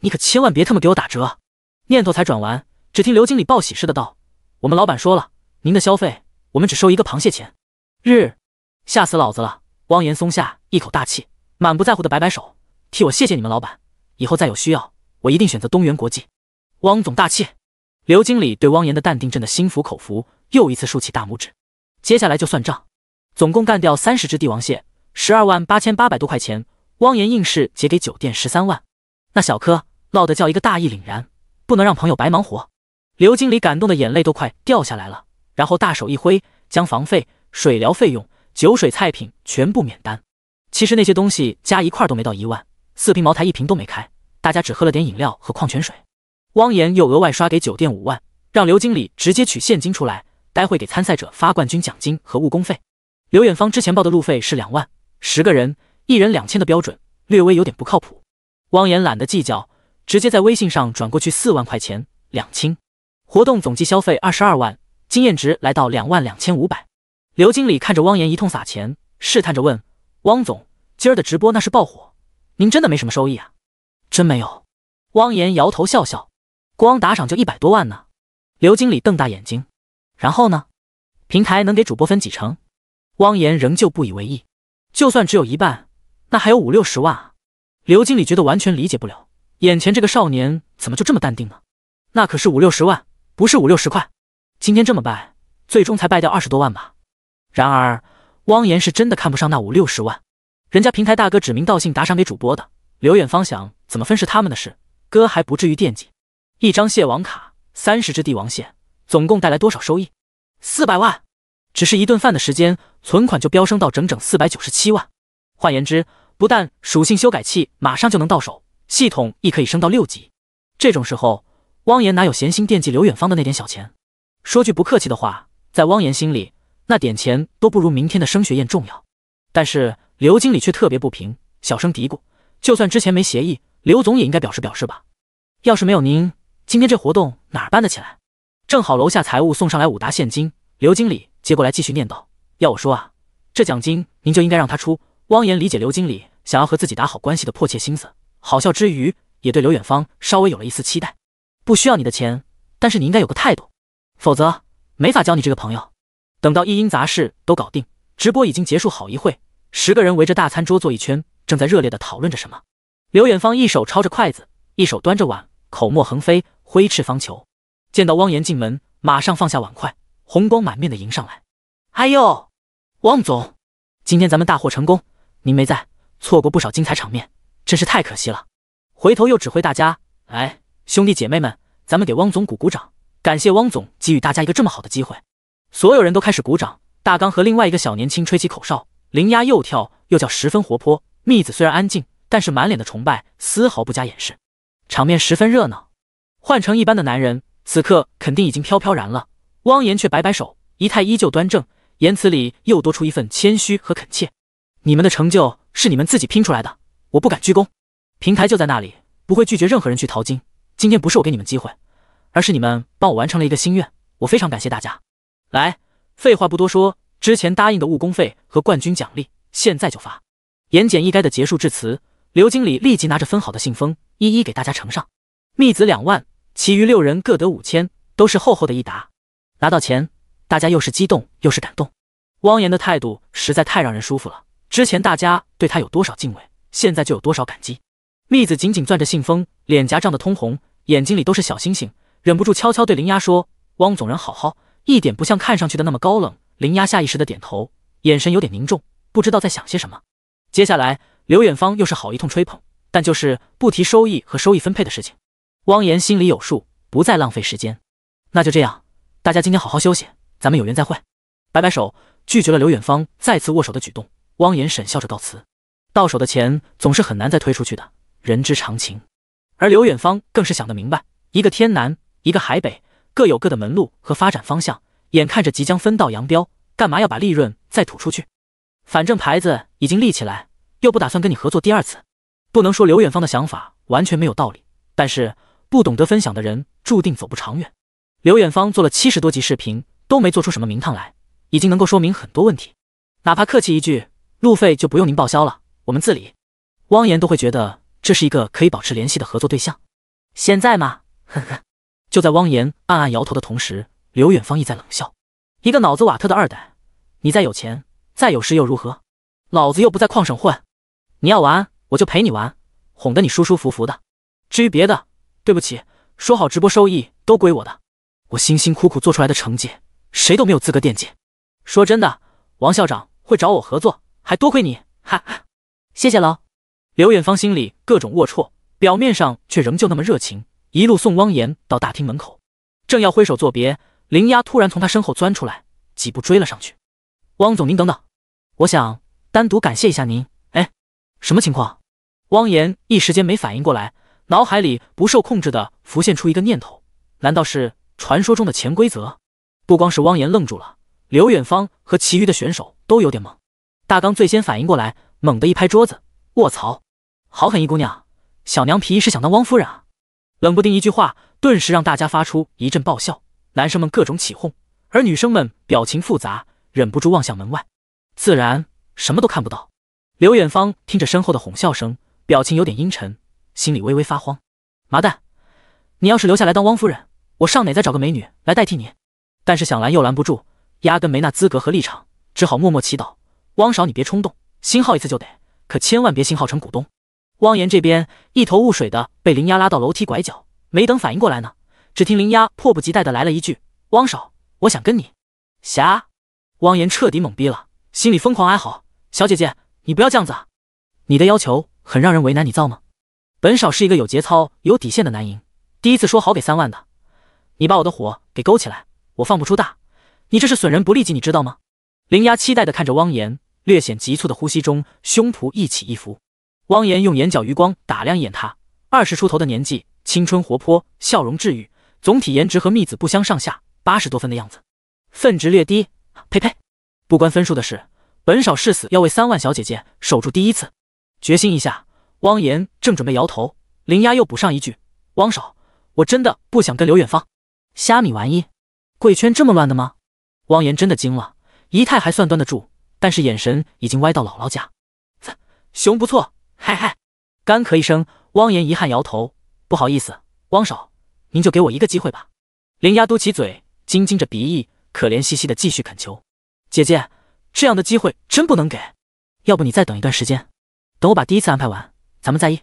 你可千万别他妈给我打折！念头才转完，只听刘经理报喜似的道：“我们老板说了，您的消费我们只收一个螃蟹钱。”日！吓死老子了！汪岩松下一口大气，满不在乎的摆摆手，替我谢谢你们老板。以后再有需要，我一定选择东源国际。汪总大气。刘经理对汪岩的淡定震得心服口服。又一次竖起大拇指，接下来就算账，总共干掉三十只帝王蟹，十二万八千八百多块钱，汪岩硬是结给酒店十三万。那小柯闹得叫一个大义凛然，不能让朋友白忙活。刘经理感动的眼泪都快掉下来了，然后大手一挥，将房费、水疗费用、酒水菜品全部免单。其实那些东西加一块都没到一万，四瓶茅台一瓶都没开，大家只喝了点饮料和矿泉水。汪岩又额外刷给酒店五万，让刘经理直接取现金出来。待会给参赛者发冠军奖金和误工费。刘远方之前报的路费是两万，十个人一人两千的标准，略微有点不靠谱。汪岩懒得计较，直接在微信上转过去四万块钱，两清。活动总计消费二十二万，经验值来到两万两千五百。刘经理看着汪岩一通撒钱，试探着问：“汪总，今儿的直播那是爆火，您真的没什么收益啊？”“真没有。”汪岩摇头笑笑，“光打赏就一百多万呢。”刘经理瞪大眼睛。然后呢？平台能给主播分几成？汪岩仍旧不以为意，就算只有一半，那还有五六十万啊！刘经理觉得完全理解不了，眼前这个少年怎么就这么淡定呢？那可是五六十万，不是五六十块。今天这么败，最终才败掉二十多万吧？然而，汪岩是真的看不上那五六十万，人家平台大哥指名道姓打赏给主播的。刘远方想，怎么分是他们的事，哥还不至于惦记。一张蟹王卡，三十只帝王蟹。总共带来多少收益？四百万，只是一顿饭的时间，存款就飙升到整整四百九十七万。换言之，不但属性修改器马上就能到手，系统亦可以升到六级。这种时候，汪岩哪有闲心惦记刘远方的那点小钱？说句不客气的话，在汪岩心里，那点钱都不如明天的升学宴重要。但是刘经理却特别不平，小声嘀咕：“就算之前没协议，刘总也应该表示表示吧。要是没有您，今天这活动哪办得起来？”正好楼下财务送上来五沓现金，刘经理接过来继续念叨：“要我说啊，这奖金您就应该让他出。”汪言理解刘经理想要和自己打好关系的迫切心思，好笑之余也对刘远方稍微有了一丝期待。不需要你的钱，但是你应该有个态度，否则没法交你这个朋友。等到一应杂事都搞定，直播已经结束好一会，十个人围着大餐桌坐一圈，正在热烈的讨论着什么。刘远方一手抄着筷子，一手端着碗，口沫横飞，挥斥方遒。见到汪岩进门，马上放下碗筷，红光满面的迎上来。哎呦，汪总，今天咱们大获成功，您没在，错过不少精彩场面，真是太可惜了。回头又指挥大家，哎，兄弟姐妹们，咱们给汪总鼓鼓掌，感谢汪总给予大家一个这么好的机会。所有人都开始鼓掌，大刚和另外一个小年轻吹起口哨，灵鸭又跳又叫，十分活泼。蜜子虽然安静，但是满脸的崇拜，丝毫不加掩饰。场面十分热闹。换成一般的男人。此刻肯定已经飘飘然了，汪岩却摆摆手，仪态依旧端正，言辞里又多出一份谦虚和恳切。你们的成就是你们自己拼出来的，我不敢鞠躬。平台就在那里，不会拒绝任何人去淘金。今天不是我给你们机会，而是你们帮我完成了一个心愿，我非常感谢大家。来，废话不多说，之前答应的误工费和冠军奖励，现在就发。言简意赅的结束致辞，刘经理立即拿着分好的信封，一一给大家呈上。密子两万。其余六人各得五千，都是厚厚的一沓。拿到钱，大家又是激动又是感动。汪岩的态度实在太让人舒服了，之前大家对他有多少敬畏，现在就有多少感激。蜜子紧紧攥着信封，脸颊涨得通红，眼睛里都是小星星，忍不住悄悄对林丫说：“汪总人好好，一点不像看上去的那么高冷。”林丫下意识的点头，眼神有点凝重，不知道在想些什么。接下来，刘远方又是好一通吹捧，但就是不提收益和收益分配的事情。汪言心里有数，不再浪费时间。那就这样，大家今天好好休息，咱们有缘再会。摆摆手，拒绝了刘远方再次握手的举动。汪言沈笑着告辞。到手的钱总是很难再推出去的，人之常情。而刘远方更是想得明白，一个天南，一个海北，各有各的门路和发展方向。眼看着即将分道扬镳，干嘛要把利润再吐出去？反正牌子已经立起来，又不打算跟你合作第二次，不能说刘远方的想法完全没有道理，但是。不懂得分享的人，注定走不长远。刘远方做了七十多集视频，都没做出什么名堂来，已经能够说明很多问题。哪怕客气一句，路费就不用您报销了，我们自理。汪岩都会觉得这是一个可以保持联系的合作对象。现在嘛，呵呵。就在汪岩暗暗摇头的同时，刘远方亦在冷笑：“一个脑子瓦特的二代，你再有钱再有势又如何？老子又不在矿省混，你要玩我就陪你玩，哄得你舒舒服服的。至于别的……”对不起，说好直播收益都归我的，我辛辛苦苦做出来的成绩，谁都没有资格惦记。说真的，王校长会找我合作，还多亏你，哈哈，谢谢喽。刘远方心里各种龌龊，表面上却仍旧那么热情，一路送汪岩到大厅门口，正要挥手作别，林丫突然从他身后钻出来，几步追了上去。汪总，您等等，我想单独感谢一下您。哎，什么情况？汪岩一时间没反应过来。脑海里不受控制的浮现出一个念头：难道是传说中的潜规则？不光是汪岩愣住了，刘远方和其余的选手都有点懵。大刚最先反应过来，猛地一拍桌子：“卧槽！好狠一姑娘，小娘皮是想当汪夫人啊！”冷不丁一句话，顿时让大家发出一阵爆笑。男生们各种起哄，而女生们表情复杂，忍不住望向门外，自然什么都看不到。刘远方听着身后的哄笑声，表情有点阴沉。心里微微发慌，麻蛋，你要是留下来当汪夫人，我上哪再找个美女来代替你？但是想拦又拦不住，压根没那资格和立场，只好默默祈祷。汪少你别冲动，新号一次就得，可千万别新号成股东。汪岩这边一头雾水的被林丫拉到楼梯拐角，没等反应过来呢，只听林丫迫不及待的来了一句：“汪少，我想跟你。”霞，汪岩彻底懵逼了，心里疯狂哀嚎：“小姐姐，你不要这样子啊！你的要求很让人为难，你造吗？”本少是一个有节操、有底线的男淫，第一次说好给三万的，你把我的火给勾起来，我放不出大，你这是损人不利己，你知道吗？林鸦期待的看着汪言，略显急促的呼吸中，胸脯一起一伏。汪言用眼角余光打量一眼他，二十出头的年纪，青春活泼，笑容治愈，总体颜值和蜜子不相上下，八十多分的样子，分值略低，呸呸，不关分数的事，本少誓死要为三万小姐姐守住第一次，决心一下。汪言正准备摇头，林丫又补上一句：“汪少，我真的不想跟刘远方虾米玩意，贵圈这么乱的吗？”汪言真的惊了，仪态还算端得住，但是眼神已经歪到姥姥家。熊不错，嗨嗨。干咳一声，汪言遗憾摇头：“不好意思，汪少，您就给我一个机会吧。”林丫嘟起嘴，晶晶着鼻翼，可怜兮兮的继续恳求：“姐姐，这样的机会真不能给，要不你再等一段时间，等我把第一次安排完。”咱们再议。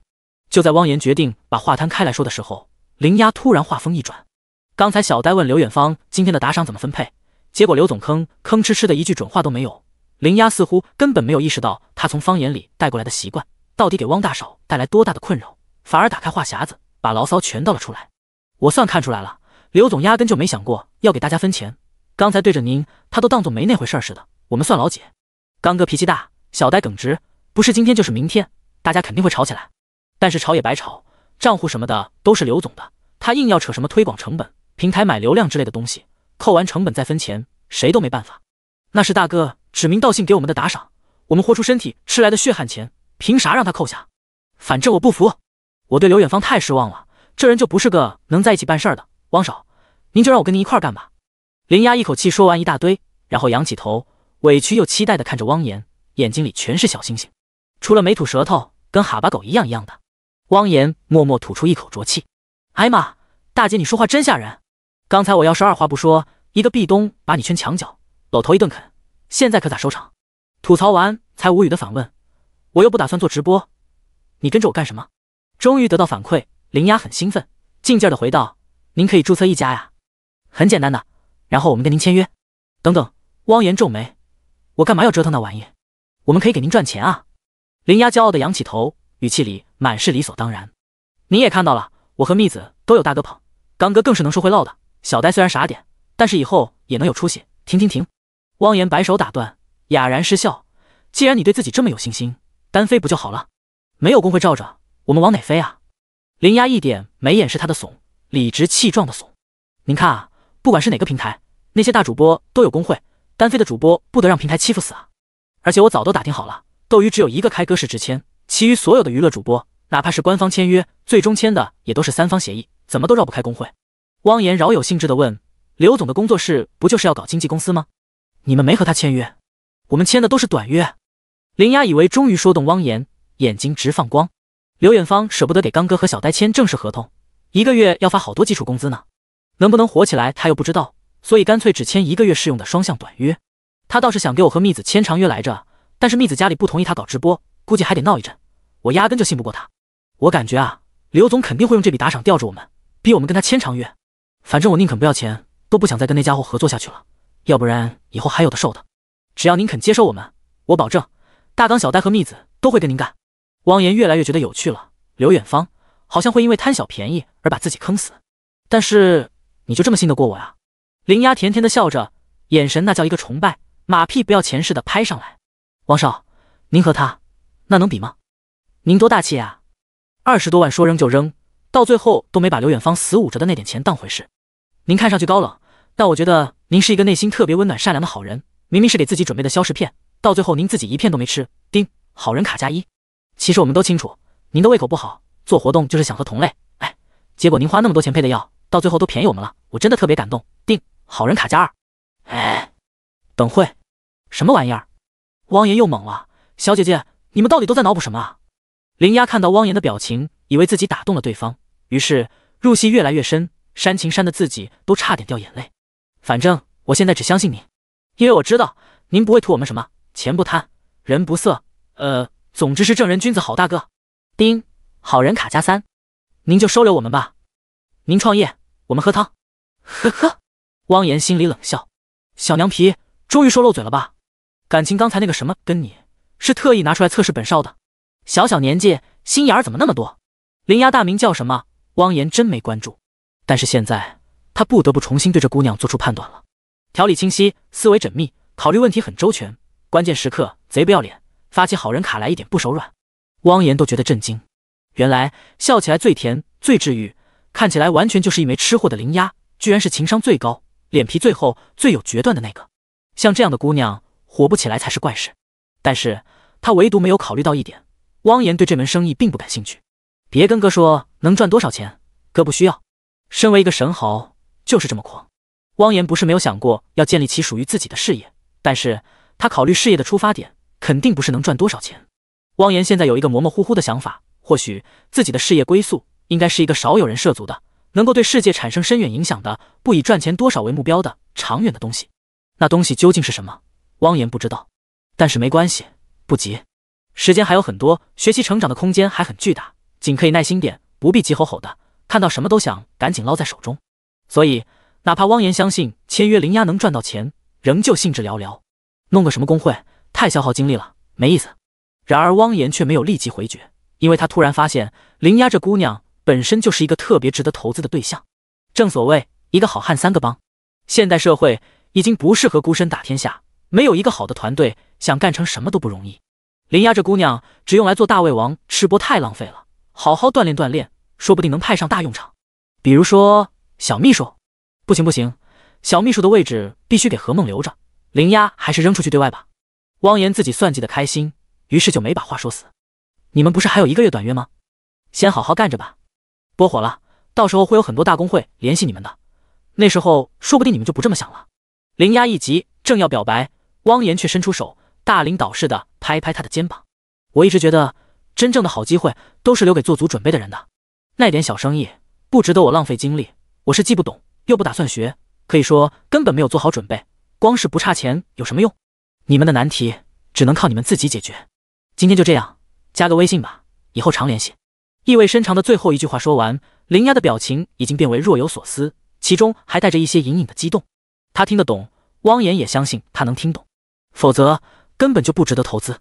就在汪岩决定把话摊开来说的时候，林丫突然话锋一转：“刚才小呆问刘远方今天的打赏怎么分配，结果刘总吭吭哧哧的一句准话都没有。林丫似乎根本没有意识到他从方言里带过来的习惯到底给汪大嫂带来多大的困扰，反而打开话匣子，把牢骚全倒了出来。我算看出来了，刘总压根就没想过要给大家分钱。刚才对着您，他都当做没那回事似的。我们算老几？刚哥脾气大，小呆耿直，不是今天就是明天。”大家肯定会吵起来，但是吵也白吵，账户什么的都是刘总的，他硬要扯什么推广成本、平台买流量之类的东西，扣完成本再分钱，谁都没办法。那是大哥指名道姓给我们的打赏，我们豁出身体吃来的血汗钱，凭啥让他扣下？反正我不服，我对刘远方太失望了，这人就不是个能在一起办事的。汪少，您就让我跟您一块干吧。林丫一口气说完一大堆，然后仰起头，委屈又期待的看着汪岩，眼睛里全是小星星。除了没吐舌头，跟哈巴狗一样一样的，汪岩默默吐出一口浊气。哎妈，大姐你说话真吓人！刚才我要是二话不说，一个壁咚把你圈墙角，搂头一顿啃，现在可咋收场？吐槽完才无语的反问：“我又不打算做直播，你跟着我干什么？”终于得到反馈，林丫很兴奋，劲劲的回道：“您可以注册一家呀，很简单的，然后我们跟您签约。”等等，汪岩皱眉：“我干嘛要折腾那玩意？我们可以给您赚钱啊！”林鸦骄傲的扬起头，语气里满是理所当然。你也看到了，我和蜜子都有大哥捧，刚哥更是能说会唠的。小呆虽然傻点，但是以后也能有出息。停停停！汪言摆手打断，哑然失笑。既然你对自己这么有信心，单飞不就好了？没有工会罩着，我们往哪飞啊？林鸦一点没掩饰他的怂，理直气壮的怂。您看啊，不管是哪个平台，那些大主播都有工会，单飞的主播不得让平台欺负死啊？而且我早都打听好了。斗鱼只有一个开歌室直签，其余所有的娱乐主播，哪怕是官方签约，最终签的也都是三方协议，怎么都绕不开工会。汪岩饶有兴致地问：“刘总的工作室不就是要搞经纪公司吗？你们没和他签约，我们签的都是短约。”林雅以为终于说动汪岩，眼睛直放光。刘远方舍不得给刚哥和小呆签正式合同，一个月要发好多基础工资呢，能不能火起来他又不知道，所以干脆只签一个月试用的双向短约。他倒是想给我和蜜子签长约来着。但是蜜子家里不同意他搞直播，估计还得闹一阵。我压根就信不过他。我感觉啊，刘总肯定会用这笔打赏吊着我们，逼我们跟他签长约。反正我宁肯不要钱，都不想再跟那家伙合作下去了。要不然以后还有的受的。只要您肯接受我们，我保证，大刚、小呆和蜜子都会跟您干。汪岩越来越觉得有趣了。刘远方好像会因为贪小便宜而把自己坑死。但是你就这么信得过我呀？林丫甜甜的笑着，眼神那叫一个崇拜，马屁不要钱似的拍上来。王少，您和他，那能比吗？您多大气呀！二十多万说扔就扔，到最后都没把刘远方死捂着的那点钱当回事。您看上去高冷，但我觉得您是一个内心特别温暖、善良的好人。明明是给自己准备的消食片，到最后您自己一片都没吃。叮，好人卡加一。其实我们都清楚，您的胃口不好，做活动就是想和同类。哎，结果您花那么多钱配的药，到最后都便宜我们了。我真的特别感动。叮，好人卡加二。哎，等会，什么玩意儿？汪岩又懵了，小姐姐，你们到底都在脑补什么？林丫看到汪岩的表情，以为自己打动了对方，于是入戏越来越深，煽情煽的自己都差点掉眼泪。反正我现在只相信您，因为我知道您不会图我们什么，钱不贪，人不色，呃，总之是正人君子。好大哥，丁好人卡加三，您就收留我们吧。您创业，我们喝汤。呵呵，汪岩心里冷笑，小娘皮，终于说漏嘴了吧？感情刚才那个什么跟你是特意拿出来测试本少的？小小年纪心眼儿怎么那么多？灵牙大名叫什么？汪岩真没关注，但是现在他不得不重新对这姑娘做出判断了。条理清晰，思维缜密，考虑问题很周全，关键时刻贼不要脸，发起好人卡来一点不手软。汪岩都觉得震惊，原来笑起来最甜最治愈，看起来完全就是一枚吃货的灵牙，居然是情商最高、脸皮最厚、最有决断的那个。像这样的姑娘。火不起来才是怪事，但是他唯独没有考虑到一点：汪岩对这门生意并不感兴趣。别跟哥说能赚多少钱，哥不需要。身为一个神豪，就是这么狂。汪岩不是没有想过要建立起属于自己的事业，但是他考虑事业的出发点，肯定不是能赚多少钱。汪岩现在有一个模模糊糊的想法，或许自己的事业归宿应该是一个少有人涉足的，能够对世界产生深远影响的，不以赚钱多少为目标的长远的东西。那东西究竟是什么？汪岩不知道，但是没关系，不急，时间还有很多，学习成长的空间还很巨大，仅可以耐心点，不必急吼吼的，看到什么都想赶紧捞在手中。所以，哪怕汪岩相信签约灵丫能赚到钱，仍旧兴致寥寥，弄个什么工会太消耗精力了，没意思。然而，汪岩却没有立即回绝，因为他突然发现灵丫这姑娘本身就是一个特别值得投资的对象。正所谓一个好汉三个帮，现代社会已经不适合孤身打天下。没有一个好的团队，想干成什么都不容易。林丫这姑娘只用来做大胃王吃播太浪费了，好好锻炼锻炼，说不定能派上大用场。比如说小秘书，不行不行，小秘书的位置必须给何梦留着，林丫还是扔出去对外吧。汪言自己算计的开心，于是就没把话说死。你们不是还有一个月短约吗？先好好干着吧。播火了，到时候会有很多大公会联系你们的，那时候说不定你们就不这么想了。林丫一急，正要表白。汪岩却伸出手，大领导似的拍拍他的肩膀。我一直觉得，真正的好机会都是留给做足准备的人的。那点小生意不值得我浪费精力，我是既不懂又不打算学，可以说根本没有做好准备。光是不差钱有什么用？你们的难题只能靠你们自己解决。今天就这样，加个微信吧，以后常联系。意味深长的最后一句话说完，林丫的表情已经变为若有所思，其中还带着一些隐隐的激动。他听得懂，汪岩也相信他能听懂。否则，根本就不值得投资。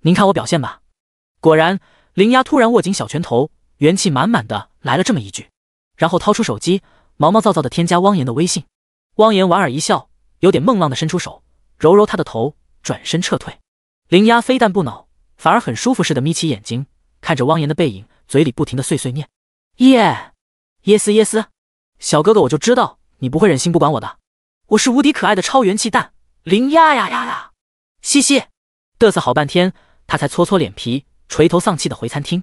您看我表现吧。果然，林丫突然握紧小拳头，元气满满的来了这么一句，然后掏出手机，毛毛躁躁的添加汪岩的微信。汪岩莞尔一笑，有点梦浪的伸出手，揉揉他的头，转身撤退。林丫非但不恼，反而很舒服似的眯起眼睛，看着汪岩的背影，嘴里不停的碎碎念：“耶，耶斯耶斯，小哥哥，我就知道你不会忍心不管我的，我是无敌可爱的超元气蛋。”林丫呀呀呀，嘻嘻，嘚瑟好半天，他才搓搓脸皮，垂头丧气的回餐厅。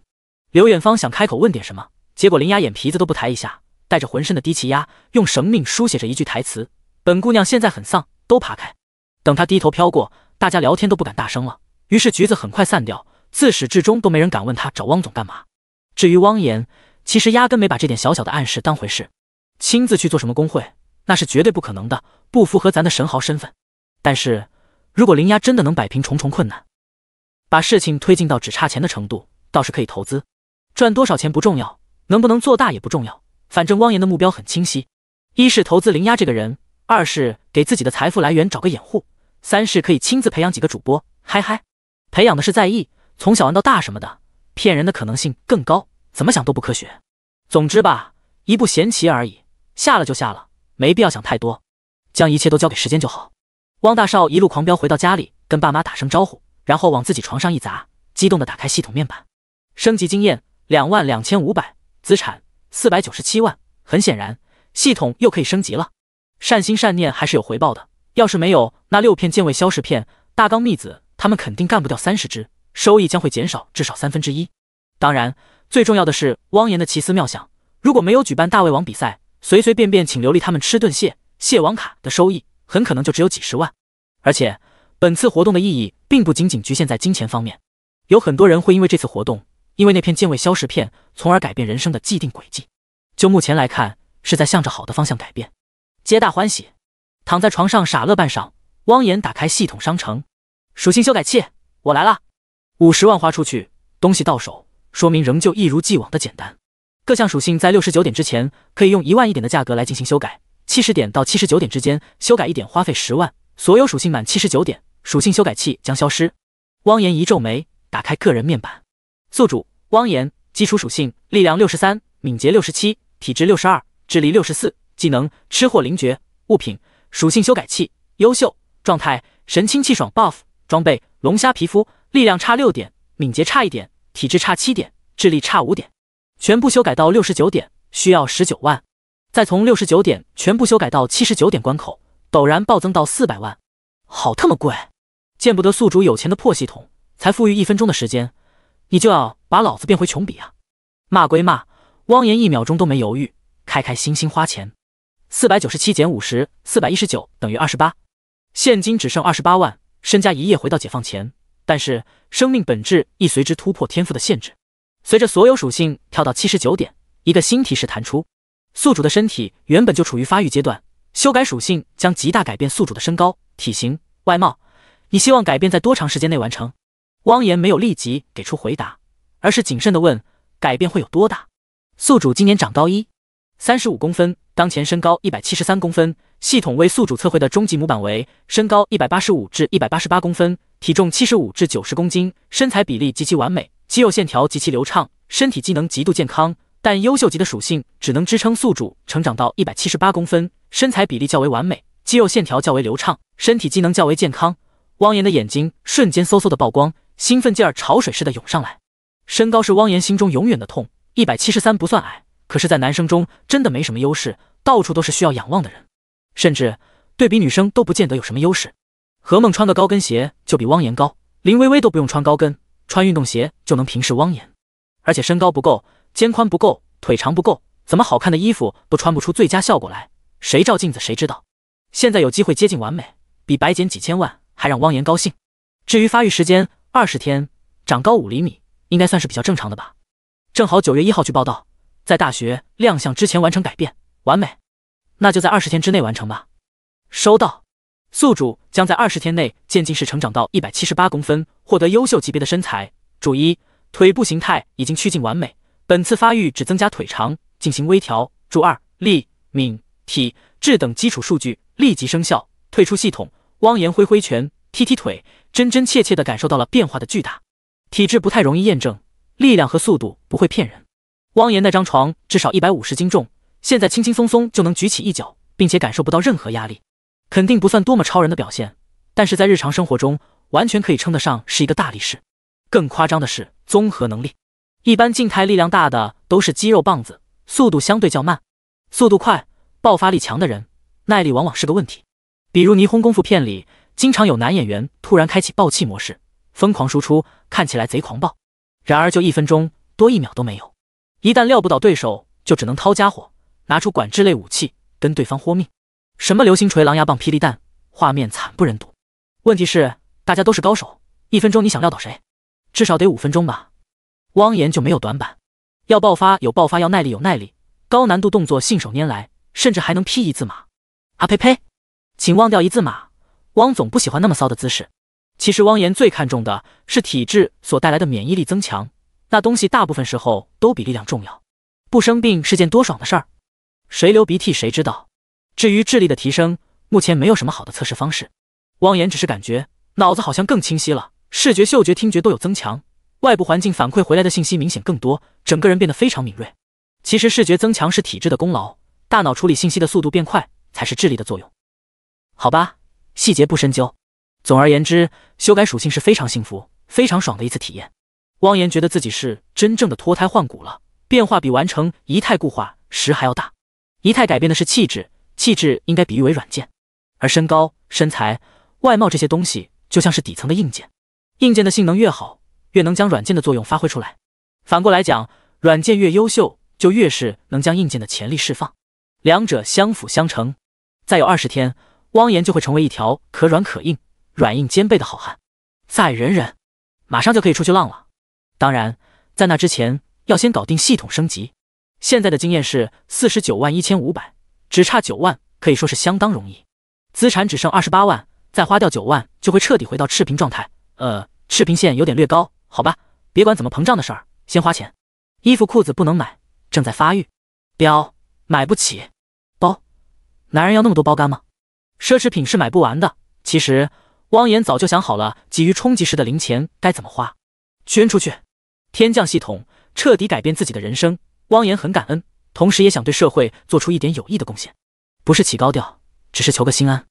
刘远方想开口问点什么，结果林丫眼皮子都不抬一下，带着浑身的低气压，用生命书写着一句台词：“本姑娘现在很丧，都爬开。”等他低头飘过，大家聊天都不敢大声了。于是橘子很快散掉，自始至终都没人敢问他找汪总干嘛。至于汪言，其实压根没把这点小小的暗示当回事，亲自去做什么工会，那是绝对不可能的，不符合咱的神豪身份。但是，如果林压真的能摆平重重困难，把事情推进到只差钱的程度，倒是可以投资。赚多少钱不重要，能不能做大也不重要。反正汪岩的目标很清晰：一是投资林压这个人，二是给自己的财富来源找个掩护，三是可以亲自培养几个主播。嗨嗨，培养的是在意，从小玩到大什么的，骗人的可能性更高，怎么想都不科学。总之吧，一步闲棋而已，下了就下了，没必要想太多，将一切都交给时间就好。汪大少一路狂飙回到家里，跟爸妈打声招呼，然后往自己床上一砸，激动地打开系统面板，升级经验两万两千五百，资产四百九十七万。很显然，系统又可以升级了。善心善念还是有回报的。要是没有那六片健胃消食片，大纲蜜子他们肯定干不掉三十只，收益将会减少至少三分之一。当然，最重要的是汪岩的奇思妙想。如果没有举办大胃王比赛，随随便便请刘丽他们吃顿蟹，蟹王卡的收益。很可能就只有几十万，而且本次活动的意义并不仅仅局限在金钱方面，有很多人会因为这次活动，因为那片健胃消食片，从而改变人生的既定轨迹。就目前来看，是在向着好的方向改变，皆大欢喜。躺在床上傻乐半晌，汪岩打开系统商城，属性修改器，我来了。五十万花出去，东西到手，说明仍旧一如既往的简单。各项属性在六十九点之前，可以用一万一点的价格来进行修改。七十点到七十九点之间，修改一点花费十万。所有属性满七十九点，属性修改器将消失。汪岩一皱眉，打开个人面板。宿主汪岩，基础属性：力量六十三，敏捷六十七，体质六十二，智力六十四。技能：吃货灵觉。物品：属性修改器。优秀。状态：神清气爽 buff。装备：龙虾皮肤。力量差六点，敏捷差一点，体质差七点，智力差五点。全部修改到六十九点，需要十九万。再从六十九点全部修改到七十九点关口，陡然暴增到四百万，好特么贵！见不得宿主有钱的破系统，才富裕一分钟的时间，你就要把老子变回穷逼啊！骂归骂，汪言一秒钟都没犹豫，开开心心花钱。四百九十七减五十，四百一十九等于二十八，现金只剩二十八万，身家一夜回到解放前。但是生命本质亦随之突破天赋的限制，随着所有属性跳到七十九点，一个新提示弹出。宿主的身体原本就处于发育阶段，修改属性将极大改变宿主的身高、体型、外貌。你希望改变在多长时间内完成？汪言没有立即给出回答，而是谨慎地问：改变会有多大？宿主今年长高一三十五公分，当前身高一百七十三公分。系统为宿主测绘的终极模板为：身高一百八十五至一百八十八公分，体重七十五至九十公斤，身材比例极其完美，肌肉线条极其流畅，身体机能极度健康。但优秀级的属性只能支撑宿主成长到一百七十八公分，身材比例较为完美，肌肉线条较为流畅，身体机能较为健康。汪岩的眼睛瞬间嗖嗖的曝光，兴奋劲儿潮水似的涌上来。身高是汪岩心中永远的痛，一百七十三不算矮，可是，在男生中真的没什么优势，到处都是需要仰望的人，甚至对比女生都不见得有什么优势。何梦穿个高跟鞋就比汪岩高，林微微都不用穿高跟，穿运动鞋就能平视汪岩，而且身高不够。肩宽不够，腿长不够，怎么好看的衣服都穿不出最佳效果来。谁照镜子谁知道。现在有机会接近完美，比白捡几千万还让汪岩高兴。至于发育时间，二十天长高五厘米，应该算是比较正常的吧。正好九月一号去报道，在大学亮相之前完成改变，完美。那就在二十天之内完成吧。收到，宿主将在二十天内渐进式成长到一百七十八公分，获得优秀级别的身材。注一，腿部形态已经趋近完美。本次发育只增加腿长，进行微调。注二：力、敏、体质等基础数据立即生效。退出系统。汪岩挥挥拳，踢踢腿，真真切切地感受到了变化的巨大。体质不太容易验证，力量和速度不会骗人。汪岩那张床至少一百五十斤重，现在轻轻松松就能举起一脚，并且感受不到任何压力。肯定不算多么超人的表现，但是在日常生活中，完全可以称得上是一个大力士。更夸张的是，综合能力。一般静态力量大的都是肌肉棒子，速度相对较慢；速度快、爆发力强的人，耐力往往是个问题。比如霓虹功夫片里，经常有男演员突然开启爆气模式，疯狂输出，看起来贼狂暴。然而就一分钟多一秒都没有，一旦撂不倒对手，就只能掏家伙，拿出管制类武器跟对方豁命。什么流星锤、狼牙棒、霹雳弹，画面惨不忍睹。问题是大家都是高手，一分钟你想撂倒谁？至少得五分钟吧。汪岩就没有短板，要爆发有爆发，要耐力有耐力，高难度动作信手拈来，甚至还能劈一字马。啊呸呸，请忘掉一字马。汪总不喜欢那么骚的姿势。其实汪岩最看重的是体质所带来的免疫力增强，那东西大部分时候都比力量重要。不生病是件多爽的事儿，谁流鼻涕谁知道。至于智力的提升，目前没有什么好的测试方式。汪岩只是感觉脑子好像更清晰了，视觉、嗅觉、听觉都有增强。外部环境反馈回来的信息明显更多，整个人变得非常敏锐。其实视觉增强是体质的功劳，大脑处理信息的速度变快才是智力的作用。好吧，细节不深究。总而言之，修改属性是非常幸福、非常爽的一次体验。汪岩觉得自己是真正的脱胎换骨了，变化比完成仪态固化时还要大。仪态改变的是气质，气质应该比喻为软件，而身高、身材、外貌这些东西就像是底层的硬件。硬件的性能越好。越能将软件的作用发挥出来，反过来讲，软件越优秀，就越是能将硬件的潜力释放，两者相辅相成。再有二十天，汪岩就会成为一条可软可硬、软硬兼备的好汉。再忍忍，马上就可以出去浪了。当然，在那之前要先搞定系统升级。现在的经验是四十九万一千五百，只差九万，可以说是相当容易。资产只剩二十八万，再花掉九万，就会彻底回到赤贫状态。呃，赤贫线有点略高。好吧，别管怎么膨胀的事儿，先花钱。衣服裤子不能买，正在发育。表买不起，包，男人要那么多包干吗？奢侈品是买不完的。其实汪言早就想好了，急于充击时的零钱该怎么花，捐出去。天降系统彻底改变自己的人生，汪言很感恩，同时也想对社会做出一点有益的贡献，不是起高调，只是求个心安。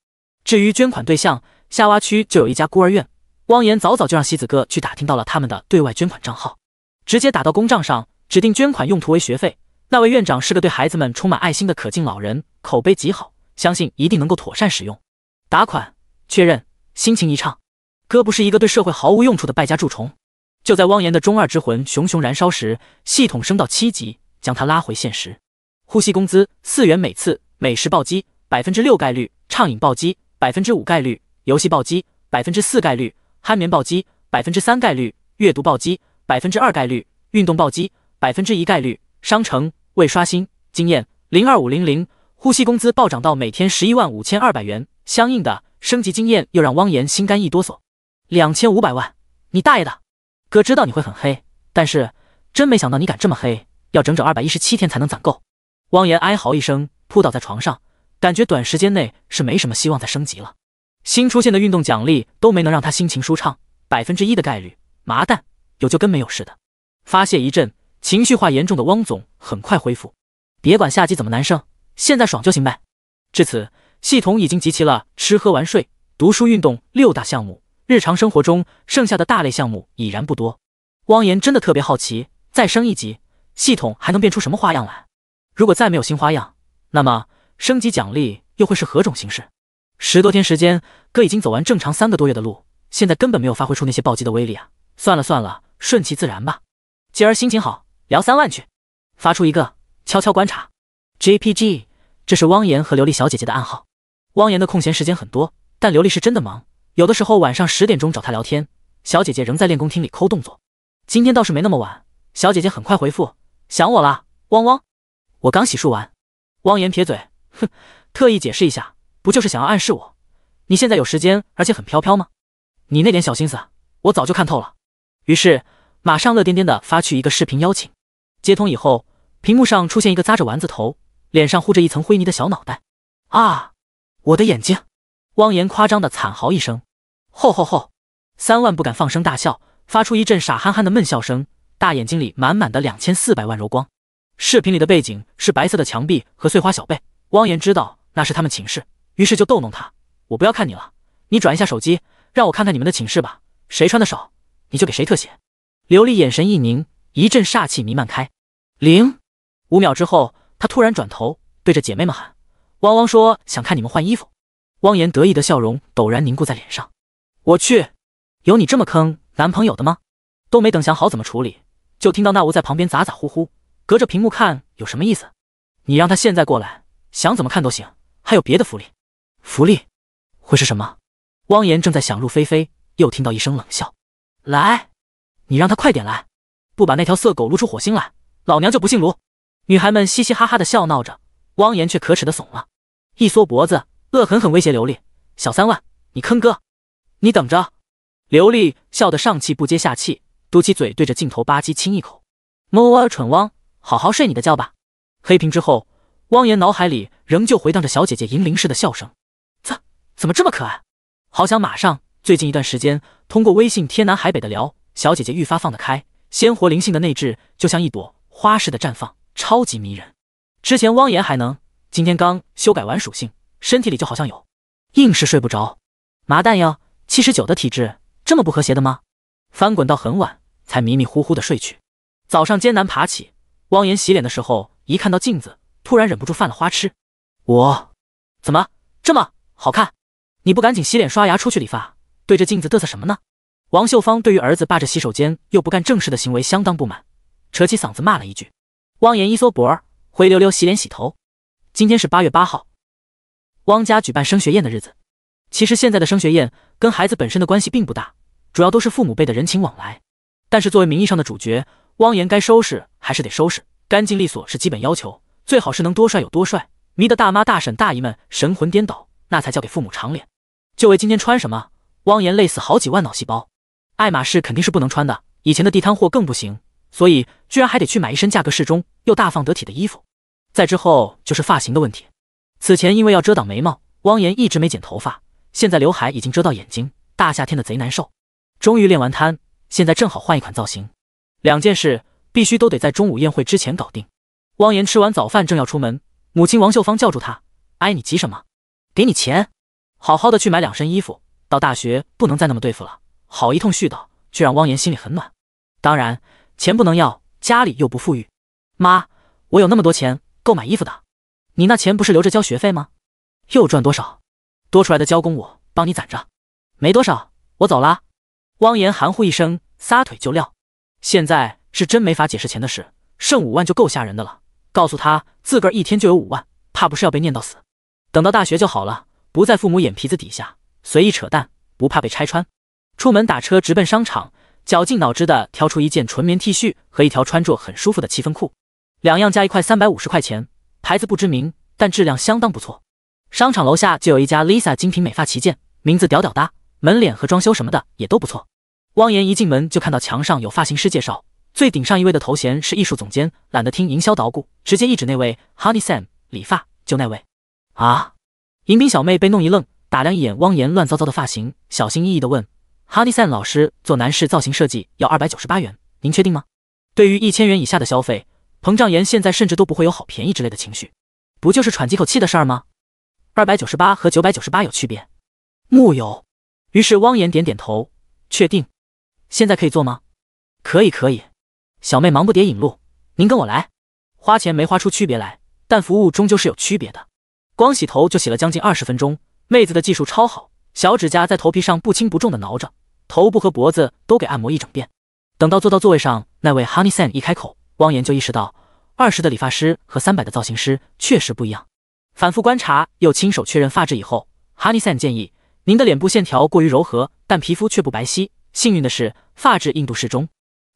至于捐款对象，下洼区就有一家孤儿院。汪岩早早就让西子哥去打听到了他们的对外捐款账号，直接打到公账上，指定捐款用途为学费。那位院长是个对孩子们充满爱心的可敬老人，口碑极好，相信一定能够妥善使用。打款确认，心情一畅，哥不是一个对社会毫无用处的败家蛀虫。就在汪岩的中二之魂熊熊燃烧时，系统升到七级，将他拉回现实。呼吸工资四元每次，美食暴击百分之六概率，畅饮暴击百分之五概率，游戏暴击百分之四概率。酣眠暴击百分之三概率，阅读暴击百分之二概率，运动暴击百分之一概率。商城未刷新，经验零二五零零，呼吸工资暴涨到每天十一万五千二百元，相应的升级经验又让汪岩心肝一哆嗦。两千五百万，你大爷的！哥知道你会很黑，但是真没想到你敢这么黑，要整整二百一十七天才能攒够。汪岩哀嚎一声，扑倒在床上，感觉短时间内是没什么希望再升级了。新出现的运动奖励都没能让他心情舒畅，百分之一的概率，麻蛋，有就跟没有似的。发泄一阵，情绪化严重的汪总很快恢复，别管下级怎么难升，现在爽就行呗。至此，系统已经集齐了吃喝玩睡、读书、运动六大项目，日常生活中剩下的大类项目已然不多。汪岩真的特别好奇，再升一级，系统还能变出什么花样来？如果再没有新花样，那么升级奖励又会是何种形式？十多天时间，哥已经走完正常三个多月的路，现在根本没有发挥出那些暴击的威力啊！算了算了，顺其自然吧。今儿心情好，聊三万去。发出一个悄悄观察。JPG，这是汪岩和琉璃小姐姐的暗号。汪岩的空闲时间很多，但琉璃是真的忙，有的时候晚上十点钟找她聊天，小姐姐仍在练功厅里抠动作。今天倒是没那么晚，小姐姐很快回复：想我了，汪汪。我刚洗漱完。汪岩撇嘴，哼，特意解释一下。不就是想要暗示我，你现在有时间，而且很飘飘吗？你那点小心思，我早就看透了。于是马上乐颠颠的发去一个视频邀请。接通以后，屏幕上出现一个扎着丸子头，脸上糊着一层灰泥的小脑袋。啊！我的眼睛！汪岩夸张的惨嚎一声，吼吼吼！三万不敢放声大笑，发出一阵傻憨憨的闷笑声，大眼睛里满满的两千四百万柔光。视频里的背景是白色的墙壁和碎花小被，汪岩知道那是他们寝室。于是就逗弄他，我不要看你了，你转一下手机，让我看看你们的寝室吧。谁穿的少，你就给谁特写。刘丽眼神一凝，一阵煞气弥漫开。零五秒之后，她突然转头对着姐妹们喊：“汪汪说想看你们换衣服。”汪言得意的笑容陡然凝固在脸上。我去，有你这么坑男朋友的吗？都没等想好怎么处理，就听到那吴在旁边咋咋呼呼。隔着屏幕看有什么意思？你让他现在过来，想怎么看都行，还有别的福利。福利会是什么？汪言正在想入非非，又听到一声冷笑：“来，你让他快点来，不把那条色狗撸出火星来，老娘就不姓卢。”女孩们嘻嘻哈哈的笑闹着，汪言却可耻的怂了，一缩脖子，恶狠狠威胁刘丽：“小三万，你坑哥，你等着！”刘丽笑得上气不接下气，嘟起嘴对着镜头吧唧亲一口：“莫啊，蠢汪，好好睡你的觉吧。”黑屏之后，汪言脑海里仍旧回荡着小姐姐银铃似的笑声。怎么这么可爱？好想马上！最近一段时间，通过微信天南海北的聊，小姐姐愈发放得开，鲜活灵性的内质就像一朵花似的绽放，超级迷人。之前汪言还能，今天刚修改完属性，身体里就好像有，硬是睡不着。麻蛋哟，七十九的体质这么不和谐的吗？翻滚到很晚才迷迷糊糊的睡去，早上艰难爬起。汪言洗脸的时候，一看到镜子，突然忍不住犯了花痴。我怎么这么好看？你不赶紧洗脸刷牙出去理发，对着镜子嘚瑟什么呢？王秀芳对于儿子霸着洗手间又不干正事的行为相当不满，扯起嗓子骂了一句。汪岩一缩脖儿，灰溜溜洗脸洗头。今天是八月八号，汪家举办升学宴的日子。其实现在的升学宴跟孩子本身的关系并不大，主要都是父母辈的人情往来。但是作为名义上的主角，汪岩该收拾还是得收拾，干净利索是基本要求，最好是能多帅有多帅，迷得大妈大婶大姨们神魂颠倒，那才叫给父母长脸。就为今天穿什么，汪岩累死好几万脑细胞。爱马仕肯定是不能穿的，以前的地摊货更不行，所以居然还得去买一身价格适中又大方得体的衣服。再之后就是发型的问题。此前因为要遮挡眉毛，汪岩一直没剪头发，现在刘海已经遮到眼睛，大夏天的贼难受。终于练完摊，现在正好换一款造型。两件事必须都得在中午宴会之前搞定。汪岩吃完早饭正要出门，母亲王秀芳叫住他：“哎，你急什么？给你钱。”好好的去买两身衣服，到大学不能再那么对付了。好一通絮叨，却让汪岩心里很暖。当然，钱不能要，家里又不富裕。妈，我有那么多钱够买衣服的。你那钱不是留着交学费吗？又赚多少？多出来的交公，我帮你攒着。没多少，我走了。汪岩含糊一声，撒腿就撂。现在是真没法解释钱的事，剩五万就够吓人的了。告诉他自个儿一天就有五万，怕不是要被念到死。等到大学就好了。不在父母眼皮子底下随意扯淡，不怕被拆穿。出门打车直奔商场，绞尽脑汁的挑出一件纯棉 T 恤和一条穿着很舒服的七分裤，两样加一块三百五十块钱，牌子不知名，但质量相当不错。商场楼下就有一家 Lisa 精品美发旗舰，名字屌屌哒，门脸和装修什么的也都不错。汪岩一进门就看到墙上有发型师介绍，最顶上一位的头衔是艺术总监，懒得听营销捣鼓，直接一指那位 Honey Sam，理发就那位。啊。迎宾小妹被弄一愣，打量一眼汪言乱糟糟的发型，小心翼翼的问 h o n s n 老师做男士造型设计要二百九十八元，您确定吗？”对于一千元以下的消费，膨胀岩现在甚至都不会有好便宜之类的情绪，不就是喘几口气的事儿吗？二百九十八和九百九十八有区别？木有。于是汪言点点头，确定。现在可以做吗？可以可以。小妹忙不迭引路，您跟我来。花钱没花出区别来，但服务终究是有区别的。光洗头就洗了将近二十分钟，妹子的技术超好，小指甲在头皮上不轻不重的挠着，头部和脖子都给按摩一整遍。等到坐到座位上，那位 Honey s a n 一开口，汪岩就意识到，二十的理发师和三百的造型师确实不一样。反复观察又亲手确认发质以后，Honey s a n 建议：“您的脸部线条过于柔和，但皮肤却不白皙。幸运的是，发质硬度适中。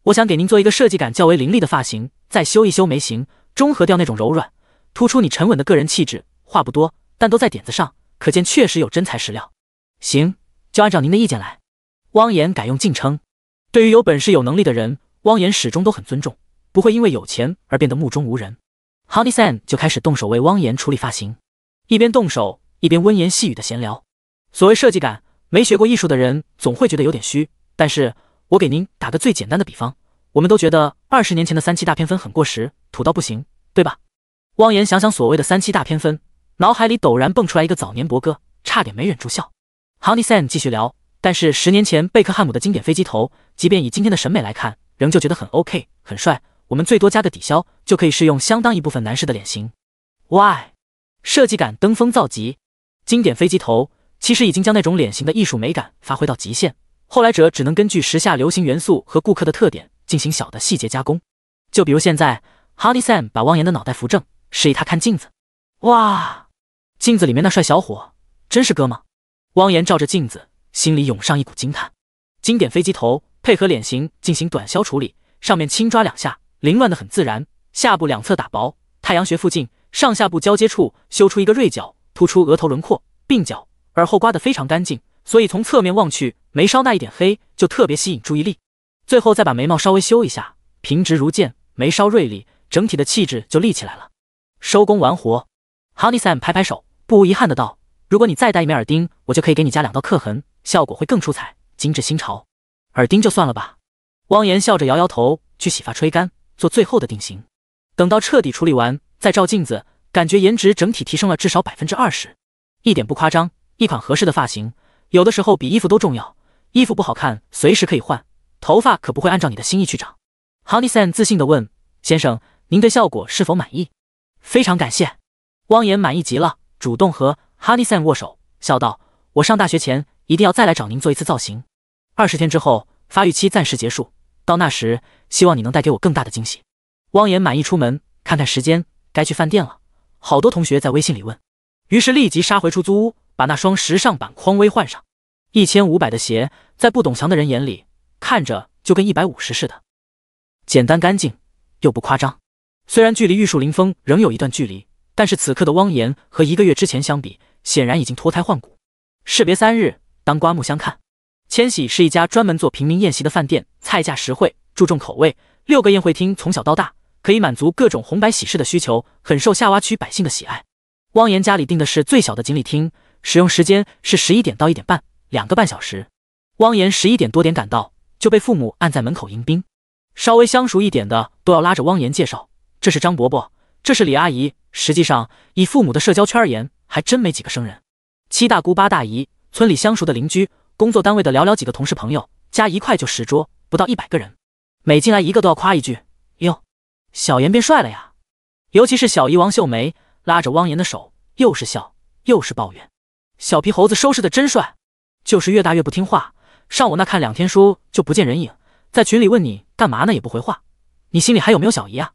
我想给您做一个设计感较为凌厉的发型，再修一修眉形，中和掉那种柔软，突出你沉稳的个人气质。”话不多，但都在点子上，可见确实有真材实料。行，就按照您的意见来。汪岩改用敬称，对于有本事有能力的人，汪岩始终都很尊重，不会因为有钱而变得目中无人。Honey San 就开始动手为汪岩处理发型，一边动手一边温言细语的闲聊。所谓设计感，没学过艺术的人总会觉得有点虚，但是我给您打个最简单的比方，我们都觉得二十年前的三七大偏分很过时，土到不行，对吧？汪岩想想所谓的三七大偏分。脑海里陡然蹦出来一个早年博哥，差点没忍住笑。Honey Sam 继续聊，但是十年前贝克汉姆的经典飞机头，即便以今天的审美来看，仍旧觉得很 OK，很帅。我们最多加个抵消，就可以适用相当一部分男士的脸型。Why？设计感登峰造极，经典飞机头其实已经将那种脸型的艺术美感发挥到极限，后来者只能根据时下流行元素和顾客的特点进行小的细节加工。就比如现在，Honey Sam 把汪岩的脑袋扶正，示意他看镜子。哇！镜子里面那帅小伙，真是哥吗？汪岩照着镜子，心里涌上一股惊叹。经典飞机头配合脸型进行短削处理，上面轻抓两下，凌乱的很自然；下部两侧打薄，太阳穴附近、上下部交接处修出一个锐角，突出额头轮廓。鬓角、耳后刮得非常干净，所以从侧面望去，眉梢那一点黑就特别吸引注意力。最后再把眉毛稍微修一下，平直如剑，眉梢锐利，整体的气质就立起来了。收工完活，Honey Sam 拍拍手。不无遗憾的道：“如果你再戴一枚耳钉，我就可以给你加两道刻痕，效果会更出彩，精致新潮。耳钉就算了吧。”汪岩笑着摇摇头，去洗发吹干，做最后的定型。等到彻底处理完，再照镜子，感觉颜值整体提升了至少百分之二十，一点不夸张。一款合适的发型，有的时候比衣服都重要。衣服不好看，随时可以换，头发可不会按照你的心意去长。Honey San 自信的问：“先生，您对效果是否满意？”非常感谢。汪岩满意极了。主动和 Honey s a 握手，笑道：“我上大学前一定要再来找您做一次造型。”二十天之后，发育期暂时结束，到那时，希望你能带给我更大的惊喜。汪言满意出门，看看时间，该去饭店了。好多同学在微信里问，于是立即杀回出租屋，把那双时尚版匡威换上。一千五百的鞋，在不懂行的人眼里，看着就跟一百五十似的。简单干净，又不夸张。虽然距离玉树临风仍有一段距离。但是此刻的汪岩和一个月之前相比，显然已经脱胎换骨。士别三日，当刮目相看。千玺是一家专门做平民宴席的饭店，菜价实惠，注重口味。六个宴会厅从小到大，可以满足各种红白喜事的需求，很受夏洼区百姓的喜爱。汪岩家里订的是最小的锦鲤厅，使用时间是十一点到一点半，两个半小时。汪岩十一点多点赶到，就被父母按在门口迎宾。稍微相熟一点的，都要拉着汪岩介绍，这是张伯伯。这是李阿姨。实际上，以父母的社交圈而言，还真没几个生人。七大姑八大姨，村里相熟的邻居，工作单位的寥寥几个同事朋友，加一块就十桌，不到一百个人。每进来一个都要夸一句：“哟，小严变帅了呀！”尤其是小姨王秀梅，拉着汪岩的手，又是笑又是抱怨：“小皮猴子收拾的真帅，就是越大越不听话。上我那看两天书就不见人影，在群里问你干嘛呢也不回话，你心里还有没有小姨啊？”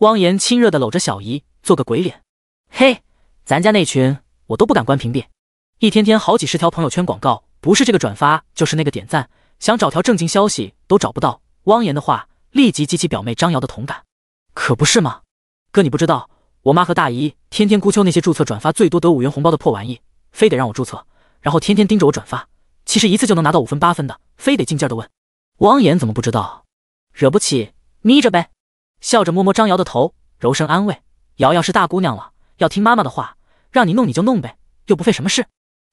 汪岩亲热的搂着小姨，做个鬼脸。嘿，咱家那群我都不敢关屏蔽，一天天好几十条朋友圈广告，不是这个转发就是那个点赞，想找条正经消息都找不到。汪岩的话立即激起表妹张瑶的同感，可不是吗？哥，你不知道，我妈和大姨天天姑丘那些注册转发最多得五元红包的破玩意，非得让我注册，然后天天盯着我转发。其实一次就能拿到五分八分的，非得劲劲的问。汪岩怎么不知道？惹不起，眯着呗。笑着摸摸张瑶的头，柔声安慰：“瑶瑶是大姑娘了，要听妈妈的话。让你弄你就弄呗，又不费什么事。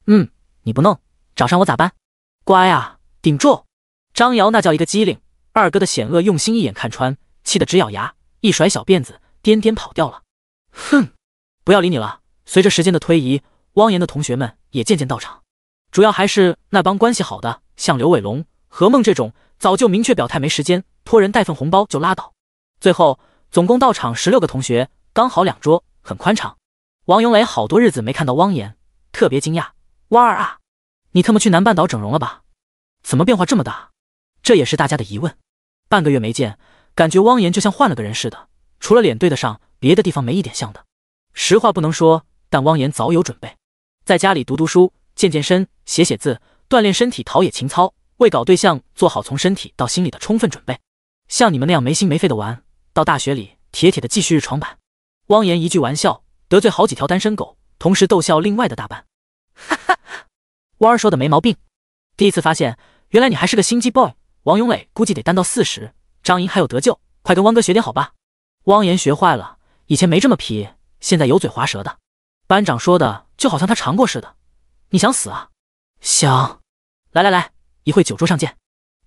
嗯，你不弄，找上我咋办？乖啊，顶住！”张瑶那叫一个机灵，二哥的险恶用心一眼看穿，气得直咬牙，一甩小辫子，颠颠跑掉了。哼，不要理你了。随着时间的推移，汪岩的同学们也渐渐到场，主要还是那帮关系好的，像刘伟龙、何梦这种，早就明确表态没时间，托人带份红包就拉倒。最后，总共到场十六个同学，刚好两桌，很宽敞。王永磊好多日子没看到汪岩，特别惊讶：“汪二啊，你特么去南半岛整容了吧？怎么变化这么大？”这也是大家的疑问。半个月没见，感觉汪岩就像换了个人似的，除了脸对得上，别的地方没一点像的。实话不能说，但汪岩早有准备，在家里读读书、健健身、写写字、锻炼身体、陶冶情操，为搞对象做好从身体到心理的充分准备。像你们那样没心没肺的玩。到大学里，铁铁的继续日床版。汪岩一句玩笑，得罪好几条单身狗，同时逗笑另外的大半。哈哈，汪儿说的没毛病。第一次发现，原来你还是个心机 boy。王永磊估计得单到四十，张莹还有得救，快跟汪哥学点好吧。汪岩学坏了，以前没这么皮，现在油嘴滑舌的。班长说的就好像他尝过似的。你想死啊？想。来来来，一会酒桌上见，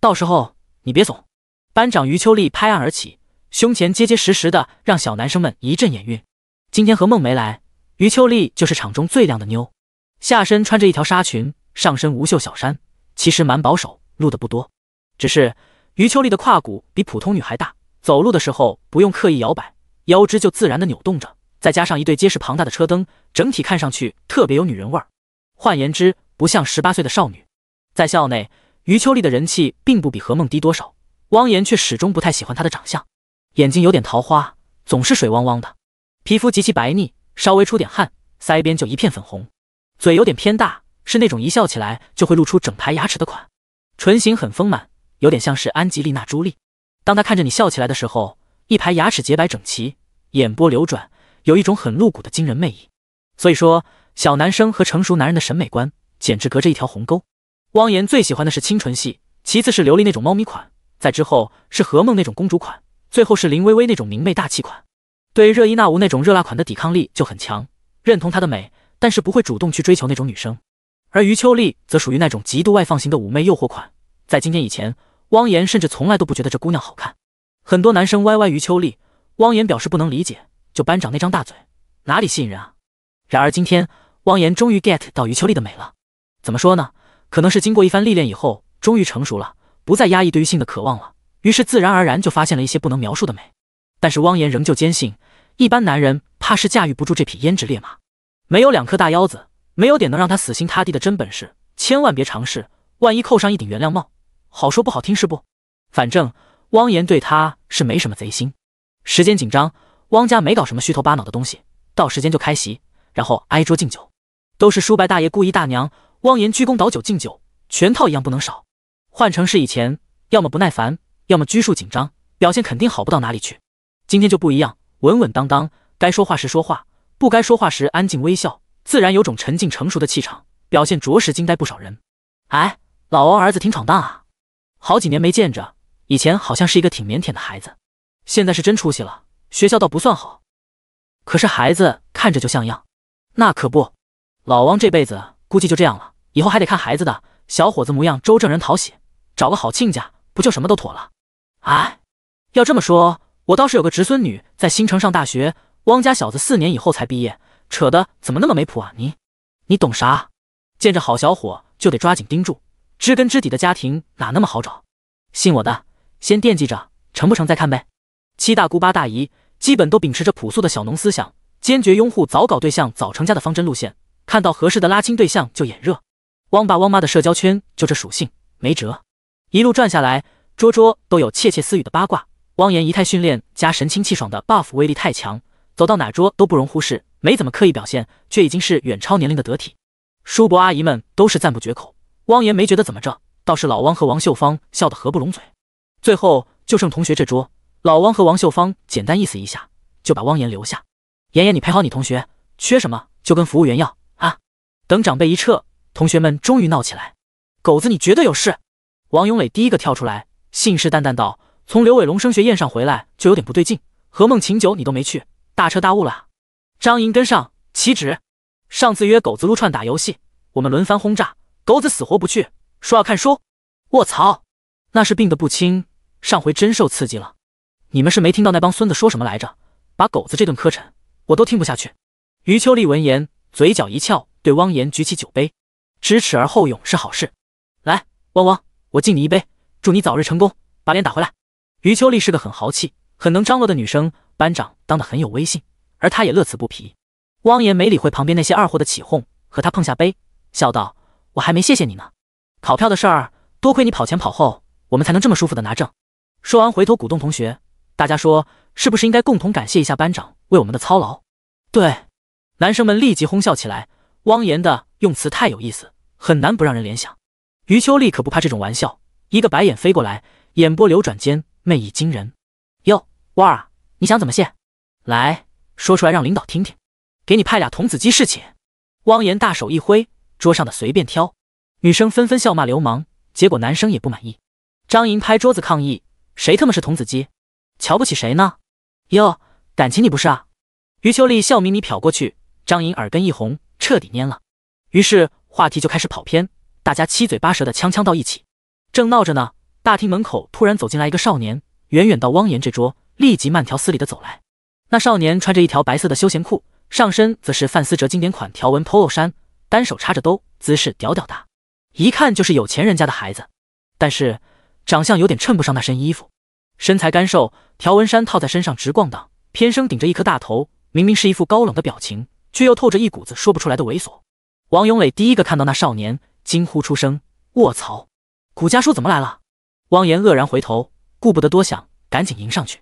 到时候你别怂。班长余秋丽拍案而起。胸前结结实实的，让小男生们一阵眼晕。今天何梦没来，余秋丽就是场中最靓的妞。下身穿着一条纱裙，上身无袖小衫，其实蛮保守，露的不多。只是余秋丽的胯骨比普通女孩大，走路的时候不用刻意摇摆，腰肢就自然的扭动着。再加上一对结实庞大的车灯，整体看上去特别有女人味儿。换言之，不像十八岁的少女。在校内，余秋丽的人气并不比何梦低多少，汪言却始终不太喜欢她的长相。眼睛有点桃花，总是水汪汪的，皮肤极其白腻，稍微出点汗，腮边就一片粉红，嘴有点偏大，是那种一笑起来就会露出整排牙齿的款，唇形很丰满，有点像是安吉丽娜·朱莉。当她看着你笑起来的时候，一排牙齿洁白整齐，眼波流转，有一种很露骨的惊人魅力。所以说，小男生和成熟男人的审美观简直隔着一条鸿沟。汪岩最喜欢的是清纯系，其次是琉璃那种猫咪款，在之后是何梦那种公主款。最后是林微微那种明媚大气款，对热依娜无那种热辣款的抵抗力就很强，认同她的美，但是不会主动去追求那种女生。而余秋丽则属于那种极度外放型的妩媚诱惑款，在今天以前，汪言甚至从来都不觉得这姑娘好看，很多男生 YY 余秋丽，汪言表示不能理解，就班长那张大嘴，哪里吸引人啊？然而今天，汪言终于 get 到余秋丽的美了。怎么说呢？可能是经过一番历练以后，终于成熟了，不再压抑对于性的渴望了。于是自然而然就发现了一些不能描述的美，但是汪岩仍旧坚信，一般男人怕是驾驭不住这匹胭脂烈马，没有两颗大腰子，没有点能让他死心塌地的真本事，千万别尝试，万一扣上一顶原谅帽，好说不好听是不？反正汪岩对他是没什么贼心。时间紧张，汪家没搞什么虚头巴脑的东西，到时间就开席，然后挨桌敬酒，都是叔伯大爷、故意大娘，汪岩鞠躬倒酒敬酒，全套一样不能少。换成是以前，要么不耐烦。要么拘束紧张，表现肯定好不到哪里去。今天就不一样，稳稳当当，该说话时说话，不该说话时安静微笑，自然有种沉静成熟的气场，表现着实惊呆不少人。哎，老王儿子挺闯荡啊，好几年没见着，以前好像是一个挺腼腆的孩子，现在是真出息了。学校倒不算好，可是孩子看着就像样。那可不，老王这辈子估计就这样了，以后还得看孩子的。小伙子模样周正，人讨喜，找个好亲家，不就什么都妥了？哎，要这么说，我倒是有个侄孙女在新城上大学。汪家小子四年以后才毕业，扯的怎么那么没谱啊？你，你懂啥？见着好小伙就得抓紧盯住，知根知底的家庭哪那么好找？信我的，先惦记着，成不成再看呗。七大姑八大姨基本都秉持着朴素的小农思想，坚决拥护早搞对象早成家的方针路线。看到合适的拉亲对象就眼热，汪爸汪妈的社交圈就这属性，没辙。一路转下来。桌桌都有窃窃私语的八卦，汪岩仪态训练加神清气爽的 buff 威力太强，走到哪桌都不容忽视。没怎么刻意表现，却已经是远超年龄的得体。叔伯阿姨们都是赞不绝口，汪岩没觉得怎么着，倒是老汪和王秀芳笑得合不拢嘴。最后就剩同学这桌，老汪和王秀芳简单意思一下，就把汪岩留下。妍妍，你陪好你同学，缺什么就跟服务员要啊。等长辈一撤，同学们终于闹起来。狗子，你绝对有事。王永磊第一个跳出来。信誓旦旦道：“从刘伟龙升学宴上回来就有点不对劲，何梦请酒你都没去，大彻大悟了。”张莹跟上，岂止上次约狗子撸串打游戏，我们轮番轰炸，狗子死活不去，说要看书。卧槽，那是病得不轻，上回真受刺激了。你们是没听到那帮孙子说什么来着？把狗子这顿磕碜，我都听不下去。余秋丽闻言，嘴角一翘，对汪言举起酒杯：“知耻而后勇是好事。”来，汪汪，我敬你一杯。祝你早日成功，把脸打回来。余秋丽是个很豪气、很能张罗的女生，班长当得很有威信，而她也乐此不疲。汪岩没理会旁边那些二货的起哄，和他碰下杯，笑道：“我还没谢谢你呢，考票的事儿多亏你跑前跑后，我们才能这么舒服的拿证。”说完回头鼓动同学：“大家说，是不是应该共同感谢一下班长为我们的操劳？”对，男生们立即哄笑起来。汪岩的用词太有意思，很难不让人联想。余秋丽可不怕这种玩笑。一个白眼飞过来，眼波流转间，魅意惊人。哟，哇儿，你想怎么谢？来说出来让领导听听，给你派俩童子鸡侍寝。汪言大手一挥，桌上的随便挑。女生纷纷笑骂流氓，结果男生也不满意。张莹拍桌子抗议：谁他妈是童子鸡？瞧不起谁呢？哟，感情你不是啊？余秋丽笑眯眯瞟过去，张莹耳根一红，彻底蔫了。于是话题就开始跑偏，大家七嘴八舌的呛呛到一起。正闹着呢，大厅门口突然走进来一个少年，远远到汪岩这桌，立即慢条斯理的走来。那少年穿着一条白色的休闲裤，上身则是范思哲经典款条纹 POLO 衫，单手插着兜，姿势屌屌大，一看就是有钱人家的孩子。但是长相有点衬不上那身衣服，身材干瘦，条纹衫套在身上直晃荡，偏生顶着一颗大头，明明是一副高冷的表情，却又透着一股子说不出来的猥琐。王永磊第一个看到那少年，惊呼出声：“卧槽！”古家叔怎么来了？汪岩愕然回头，顾不得多想，赶紧迎上去。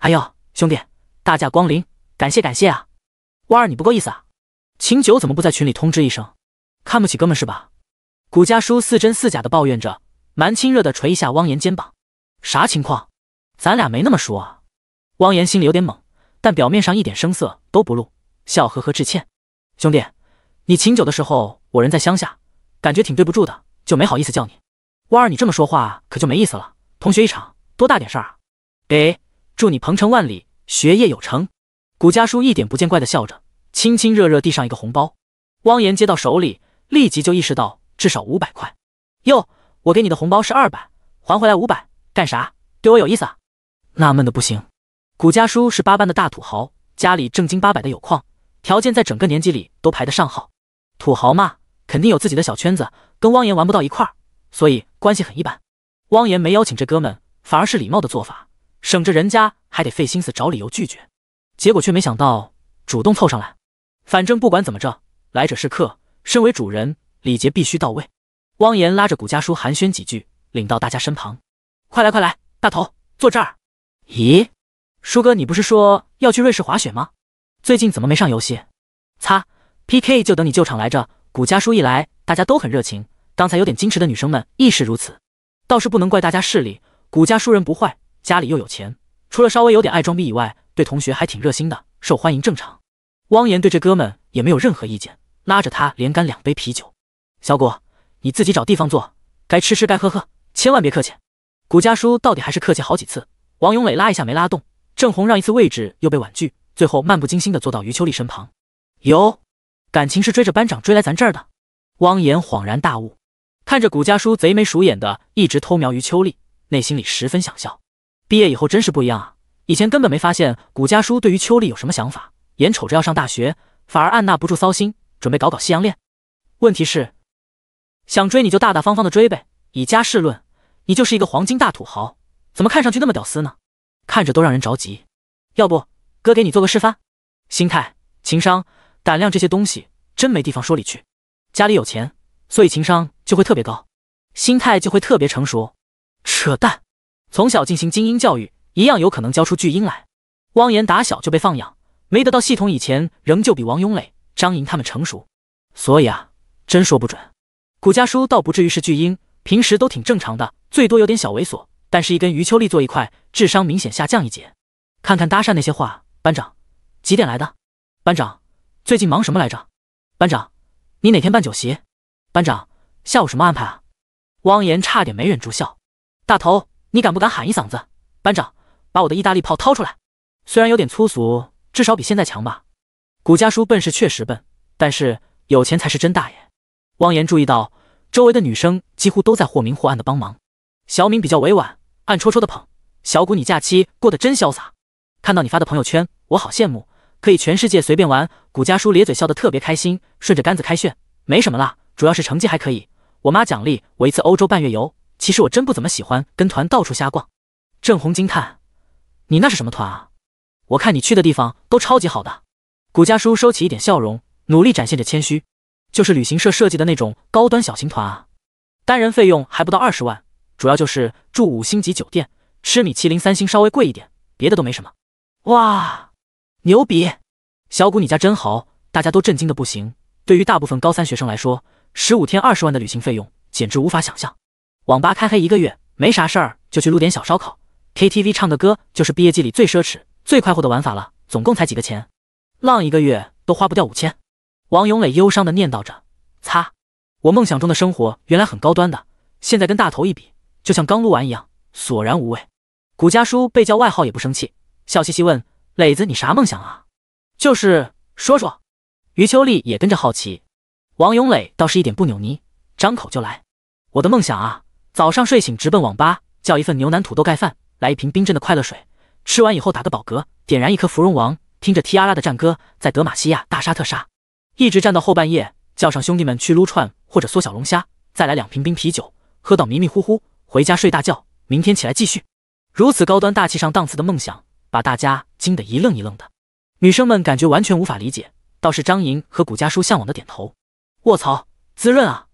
哎呦，兄弟，大驾光临，感谢感谢啊！汪二你不够意思啊！秦九怎么不在群里通知一声？看不起哥们是吧？古家叔似真似假的抱怨着，蛮亲热的捶一下汪岩肩膀。啥情况？咱俩没那么熟啊！汪岩心里有点懵，但表面上一点声色都不露，笑呵呵致歉。兄弟，你请酒的时候我人在乡下，感觉挺对不住的，就没好意思叫你。汪儿，你这么说话可就没意思了。同学一场，多大点事儿？给，祝你鹏程万里，学业有成。古家叔一点不见怪的笑着，亲亲热热递上一个红包。汪岩接到手里，立即就意识到至少五百块。哟，我给你的红包是二百，还回来五百，干啥？对我有意思啊？纳闷的不行。古家叔是八班的大土豪，家里正经八百的有矿，条件在整个年级里都排得上号。土豪嘛，肯定有自己的小圈子，跟汪岩玩不到一块儿。所以关系很一般，汪岩没邀请这哥们，反而是礼貌的做法，省着人家还得费心思找理由拒绝。结果却没想到主动凑上来。反正不管怎么着，来者是客，身为主人，礼节必须到位。汪岩拉着古家叔寒暄几句，领到大家身旁，快来快来，大头坐这儿。咦，叔哥，你不是说要去瑞士滑雪吗？最近怎么没上游戏？擦，PK 就等你救场来着。古家叔一来，大家都很热情。刚才有点矜持的女生们亦是如此，倒是不能怪大家势力。谷家叔人不坏，家里又有钱，除了稍微有点爱装逼以外，对同学还挺热心的，受欢迎正常。汪岩对这哥们也没有任何意见，拉着他连干两杯啤酒。小谷，你自己找地方坐，该吃吃该喝喝，千万别客气。谷家叔到底还是客气好几次。王永磊拉一下没拉动，郑红让一次位置又被婉拒，最后漫不经心的坐到余秋丽身旁。有，感情是追着班长追来咱这儿的。汪岩恍然大悟。看着谷家叔贼眉鼠眼的，一直偷瞄于秋丽，内心里十分想笑。毕业以后真是不一样啊！以前根本没发现谷家叔对于秋丽有什么想法，眼瞅着要上大学，反而按捺不住骚心，准备搞搞西洋恋。问题是，想追你就大大方方的追呗。以家世论，你就是一个黄金大土豪，怎么看上去那么屌丝呢？看着都让人着急。要不哥给你做个示范，心态、情商、胆量这些东西真没地方说理去。家里有钱，所以情商。就会特别高，心态就会特别成熟。扯淡，从小进行精英教育，一样有可能教出巨婴来。汪岩打小就被放养，没得到系统以前，仍旧比王永磊、张莹他们成熟。所以啊，真说不准。谷家叔倒不至于是巨婴，平时都挺正常的，最多有点小猥琐。但是，一跟余秋丽坐一块，智商明显下降一截。看看搭讪那些话：班长，几点来的？班长，最近忙什么来着？班长，你哪天办酒席？班长。下午什么安排啊？汪岩差点没忍住笑。大头，你敢不敢喊一嗓子？班长，把我的意大利炮掏出来。虽然有点粗俗，至少比现在强吧？古家叔笨是确实笨，但是有钱才是真大爷。汪岩注意到周围的女生几乎都在或明或暗的帮忙。小敏比较委婉，暗戳戳的捧：小谷，你假期过得真潇洒。看到你发的朋友圈，我好羡慕，可以全世界随便玩。古家叔咧嘴笑得特别开心，顺着杆子开炫，没什么啦，主要是成绩还可以。我妈奖励我一次欧洲半月游，其实我真不怎么喜欢跟团到处瞎逛。郑红惊叹：“你那是什么团啊？我看你去的地方都超级好的。”古家叔收起一点笑容，努力展现着谦虚：“就是旅行社设计的那种高端小型团啊，单人费用还不到二十万，主要就是住五星级酒店，吃米其林三星，稍微贵一点，别的都没什么。”哇，牛逼！小古你家真豪，大家都震惊的不行。对于大部分高三学生来说，十五天二十万的旅行费用简直无法想象，网吧开黑一个月没啥事儿就去撸点小烧烤，KTV 唱个歌就是毕业季里最奢侈最快活的玩法了，总共才几个钱，浪一个月都花不掉五千。王永磊忧伤的念叨着，擦，我梦想中的生活原来很高端的，现在跟大头一比，就像刚撸完一样索然无味。古家叔被叫外号也不生气，笑嘻嘻问磊子你啥梦想啊？就是说说。余秋丽也跟着好奇。王永磊倒是一点不扭捏，张口就来：“我的梦想啊，早上睡醒直奔网吧，叫一份牛腩土豆盖饭，来一瓶冰镇的快乐水，吃完以后打个饱嗝，点燃一颗芙蓉王，听着 T 阿拉的战歌，在德玛西亚大杀特杀，一直战到后半夜，叫上兄弟们去撸串或者嗦小龙虾，再来两瓶冰啤酒，喝到迷迷糊糊，回家睡大觉，明天起来继续。”如此高端大气上档次的梦想，把大家惊得一愣一愣的。女生们感觉完全无法理解，倒是张莹和谷家书向往的点头。卧槽，滋润啊！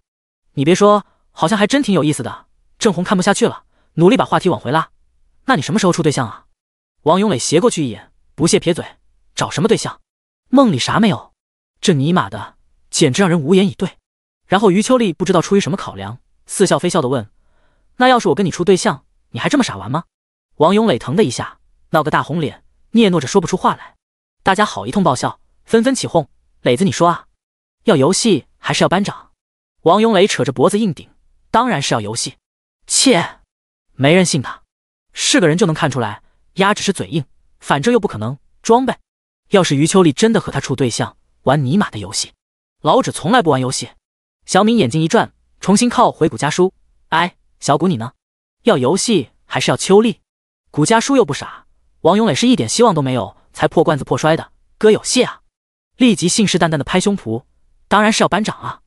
你别说，好像还真挺有意思的。郑红看不下去了，努力把话题往回拉。那你什么时候处对象啊？王永磊斜过去一眼，不屑撇嘴：“找什么对象？梦里啥没有？这尼玛的，简直让人无言以对。”然后余秋丽不知道出于什么考量，似笑非笑的问：“那要是我跟你处对象，你还这么傻玩吗？”王永磊疼的一下，闹个大红脸，嗫嚅着说不出话来。大家好一通爆笑，纷纷起哄：“磊子，你说啊，要游戏？”还是要班长，王永磊扯着脖子硬顶，当然是要游戏。切，没人信他，是个人就能看出来，丫只是嘴硬，反正又不可能装呗。要是余秋丽真的和他处对象，玩尼玛的游戏，老者从来不玩游戏。小敏眼睛一转，重新靠回谷家叔。哎，小谷你呢？要游戏还是要秋丽？谷家叔又不傻，王永磊是一点希望都没有，才破罐子破摔的。哥有戏啊！立即信誓旦旦的拍胸脯。当然是要班长啊！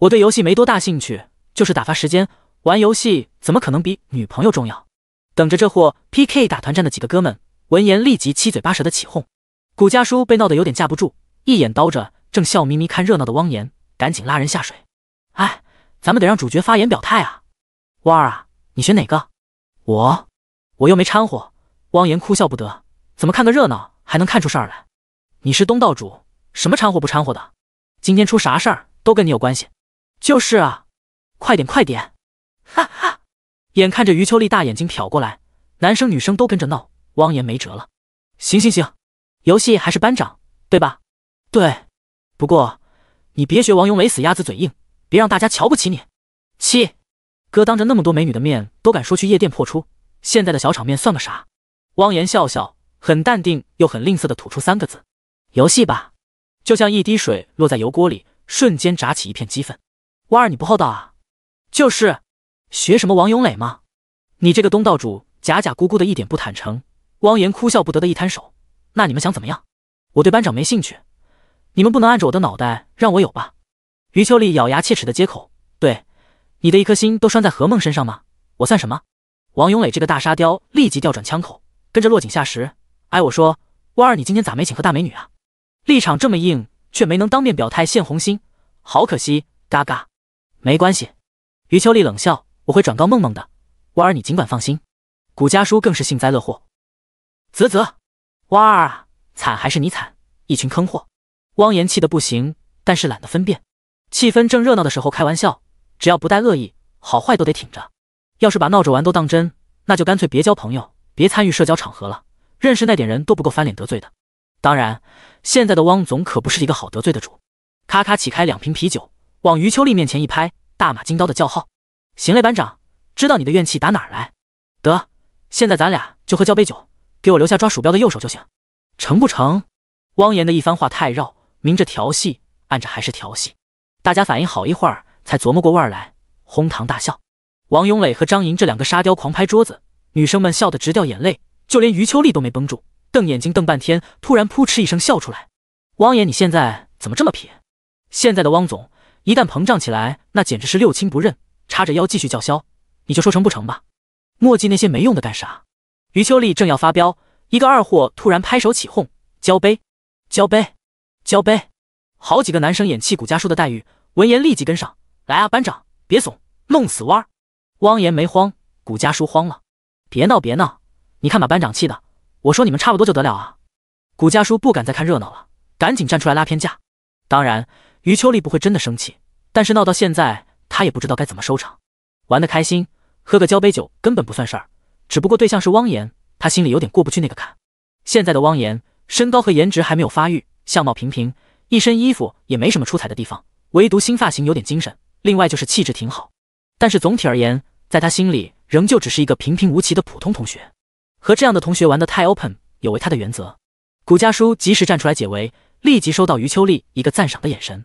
我对游戏没多大兴趣，就是打发时间。玩游戏怎么可能比女朋友重要？等着这货 P K 打团战的几个哥们闻言立即七嘴八舌的起哄。谷家叔被闹得有点架不住，一眼刀着正笑眯眯看热闹的汪岩，赶紧拉人下水。哎，咱们得让主角发言表态啊！汪儿啊，你选哪个？我，我又没掺和。汪岩哭笑不得，怎么看个热闹还能看出事儿来？你是东道主，什么掺和不掺和的？今天出啥事儿都跟你有关系，就是啊，快点快点，哈哈！眼看着余秋丽大眼睛瞟过来，男生女生都跟着闹，汪岩没辙了。行行行，游戏还是班长对吧？对，不过你别学王永伟死鸭子嘴硬，别让大家瞧不起你。七哥当着那么多美女的面都敢说去夜店破出，现在的小场面算个啥？汪岩笑笑，很淡定又很吝啬的吐出三个字：游戏吧。就像一滴水落在油锅里，瞬间炸起一片鸡粪。蛙儿，你不厚道啊！就是，学什么王永磊吗？你这个东道主假假咕咕的，一点不坦诚。汪言哭笑不得的一摊手，那你们想怎么样？我对班长没兴趣，你们不能按着我的脑袋让我有吧？余秋丽咬牙切齿的接口：对，你的一颗心都拴在何梦身上吗？我算什么？王永磊这个大沙雕立即调转枪口，跟着落井下石。哎，我说汪儿，你今天咋没请个大美女啊？立场这么硬，却没能当面表态献红心，好可惜！嘎嘎，没关系。余秋丽冷笑：“我会转告梦梦的，娃儿你尽管放心。”古家叔更是幸灾乐祸，啧啧，婉儿，惨还是你惨，一群坑货。汪言气得不行，但是懒得分辨。气氛正热闹的时候开玩笑，只要不带恶意，好坏都得挺着。要是把闹着玩都当真，那就干脆别交朋友，别参与社交场合了。认识那点人都不够翻脸得罪的。当然，现在的汪总可不是一个好得罪的主。咔咔起开两瓶啤酒，往余秋丽面前一拍，大马金刀的叫号：“行嘞，班长，知道你的怨气打哪儿来？得，现在咱俩就喝交杯酒，给我留下抓鼠标的右手就行。成不成？”汪岩的一番话太绕，明着调戏，暗着还是调戏。大家反应好一会儿才琢磨过味儿来，哄堂大笑。王永磊和张莹这两个沙雕狂拍桌子，女生们笑得直掉眼泪，就连余秋丽都没绷住。瞪眼睛瞪半天，突然扑哧一声笑出来。汪爷，你现在怎么这么撇？现在的汪总一旦膨胀起来，那简直是六亲不认。叉着腰继续叫嚣，你就说成不成吧？墨迹那些没用的干啥？余秋丽正要发飙，一个二货突然拍手起哄：交杯，交杯，交杯！好几个男生演气鼓家叔的待遇，闻言立即跟上来啊！班长，别怂，弄死汪！汪言没慌，古家叔慌了。别闹，别闹，你看把班长气的。我说你们差不多就得了啊！谷家叔不敢再看热闹了，赶紧站出来拉偏架。当然，余秋丽不会真的生气，但是闹到现在，她也不知道该怎么收场。玩的开心，喝个交杯酒根本不算事儿，只不过对象是汪岩，她心里有点过不去那个坎。现在的汪岩身高和颜值还没有发育，相貌平平，一身衣服也没什么出彩的地方，唯独新发型有点精神，另外就是气质挺好。但是总体而言，在他心里仍旧只是一个平平无奇的普通同学。和这样的同学玩的太 open，有违他的原则。谷家叔及时站出来解围，立即收到余秋丽一个赞赏的眼神。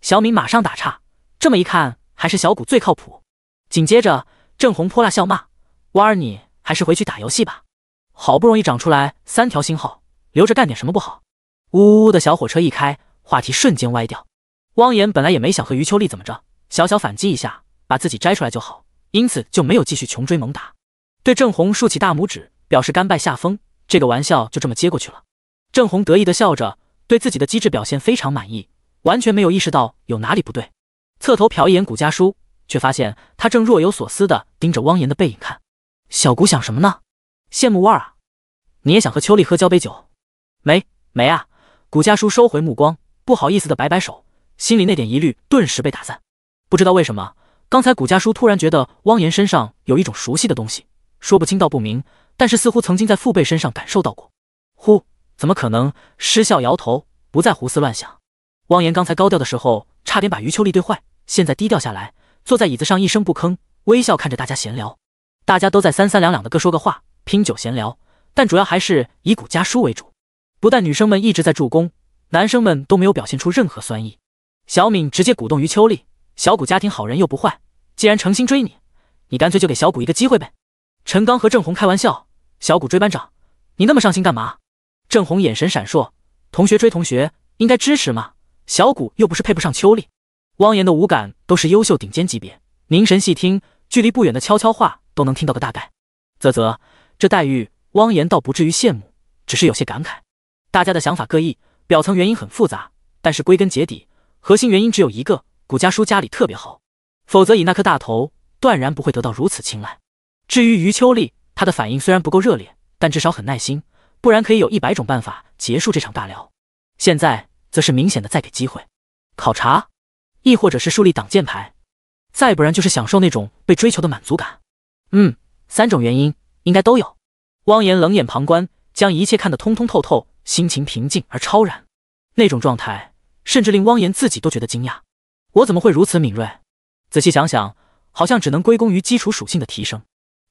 小敏马上打岔，这么一看，还是小谷最靠谱。紧接着，郑红泼辣笑骂：“娃儿，你还是回去打游戏吧，好不容易长出来三条星号，留着干点什么不好？”呜呜呜的小火车一开，话题瞬间歪掉。汪岩本来也没想和余秋丽怎么着，小小反击一下，把自己摘出来就好，因此就没有继续穷追猛打，对郑红竖起大拇指。表示甘拜下风，这个玩笑就这么接过去了。郑红得意的笑着，对自己的机智表现非常满意，完全没有意识到有哪里不对。侧头瞟一眼古家叔，却发现他正若有所思的盯着汪岩的背影看。小谷想什么呢？羡慕儿啊？你也想和秋丽喝交杯酒？没没啊？古家叔收回目光，不好意思的摆摆手，心里那点疑虑顿时被打散。不知道为什么，刚才古家叔突然觉得汪岩身上有一种熟悉的东西，说不清道不明。但是似乎曾经在父辈身上感受到过。呼，怎么可能？失笑摇头，不再胡思乱想。汪岩刚才高调的时候，差点把余秋丽对坏。现在低调下来，坐在椅子上一声不吭，微笑看着大家闲聊。大家都在三三两两的各说个话，拼酒闲聊，但主要还是以古家书为主。不但女生们一直在助攻，男生们都没有表现出任何酸意。小敏直接鼓动余秋丽：“小谷家庭好人又不坏，既然诚心追你，你干脆就给小谷一个机会呗。”陈刚和郑红开玩笑。小谷追班长，你那么上心干嘛？郑红眼神闪烁。同学追同学，应该支持嘛？小谷又不是配不上秋丽。汪言的五感都是优秀顶尖级别，凝神细听，距离不远的悄悄话都能听到个大概。啧啧，这待遇汪言倒不至于羡慕，只是有些感慨。大家的想法各异，表层原因很复杂，但是归根结底，核心原因只有一个：谷家叔家里特别好，否则以那颗大头，断然不会得到如此青睐。至于余秋丽。他的反应虽然不够热烈，但至少很耐心，不然可以有一百种办法结束这场大聊。现在则是明显的在给机会，考察，亦或者是树立挡箭牌，再不然就是享受那种被追求的满足感。嗯，三种原因应该都有。汪言冷眼旁观，将一切看得通通透透，心情平静而超然。那种状态甚至令汪言自己都觉得惊讶：我怎么会如此敏锐？仔细想想，好像只能归功于基础属性的提升。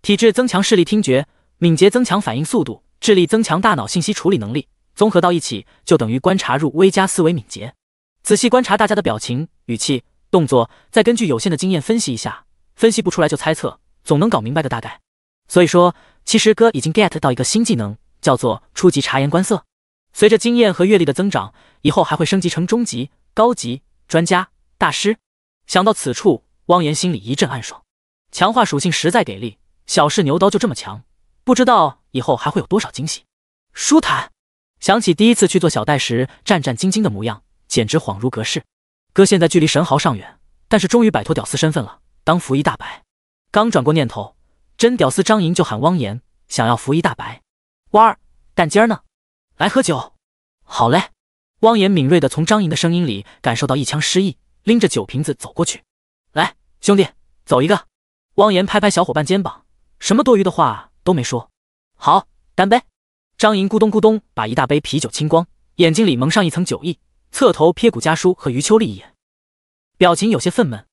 体质增强视力、听觉敏捷，增强反应速度；智力增强大脑信息处理能力。综合到一起，就等于观察入微加思维敏捷。仔细观察大家的表情、语气、动作，再根据有限的经验分析一下，分析不出来就猜测，总能搞明白个大概。所以说，其实哥已经 get 到一个新技能，叫做初级察言观色。随着经验和阅历的增长，以后还会升级成中级、高级、专家、大师。想到此处，汪言心里一阵暗爽，强化属性实在给力。小试牛刀就这么强，不知道以后还会有多少惊喜。舒坦，想起第一次去做小戴时战战兢兢的模样，简直恍如隔世。哥现在距离神豪尚远，但是终于摆脱屌丝身份了，当福一大白。刚转过念头，真屌丝张莹就喊汪岩想要福一大白。汪二，干今儿呢？来喝酒。好嘞。汪岩敏锐的从张莹的声音里感受到一腔诗意，拎着酒瓶子走过去。来，兄弟，走一个。汪岩拍拍小伙伴肩膀。什么多余的话都没说，好，干杯！张莹咕咚咕咚把一大杯啤酒清光，眼睛里蒙上一层酒意，侧头瞥顾家书和余秋丽一眼，表情有些愤懑。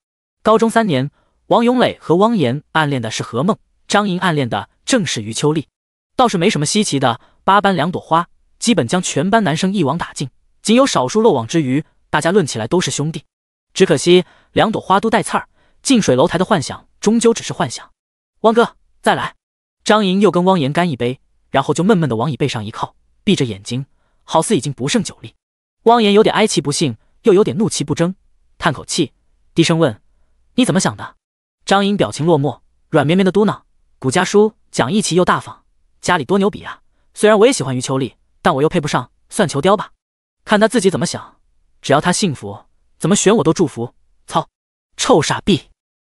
高中三年，王永磊和汪岩暗恋的是何梦，张莹暗恋的正是余秋丽，倒是没什么稀奇的。八班两朵花，基本将全班男生一网打尽，仅有少数漏网之鱼。大家论起来都是兄弟，只可惜两朵花都带刺儿，近水楼台的幻想终究只是幻想。汪哥。再来，张莹又跟汪岩干一杯，然后就闷闷的往椅背上一靠，闭着眼睛，好似已经不胜酒力。汪岩有点哀其不幸，又有点怒其不争，叹口气，低声问：“你怎么想的？”张莹表情落寞，软绵绵的嘟囔：“谷家叔讲义气又大方，家里多牛逼啊！虽然我也喜欢于秋丽，但我又配不上，算求雕吧。看他自己怎么想，只要他幸福，怎么选我都祝福。”操，臭傻逼！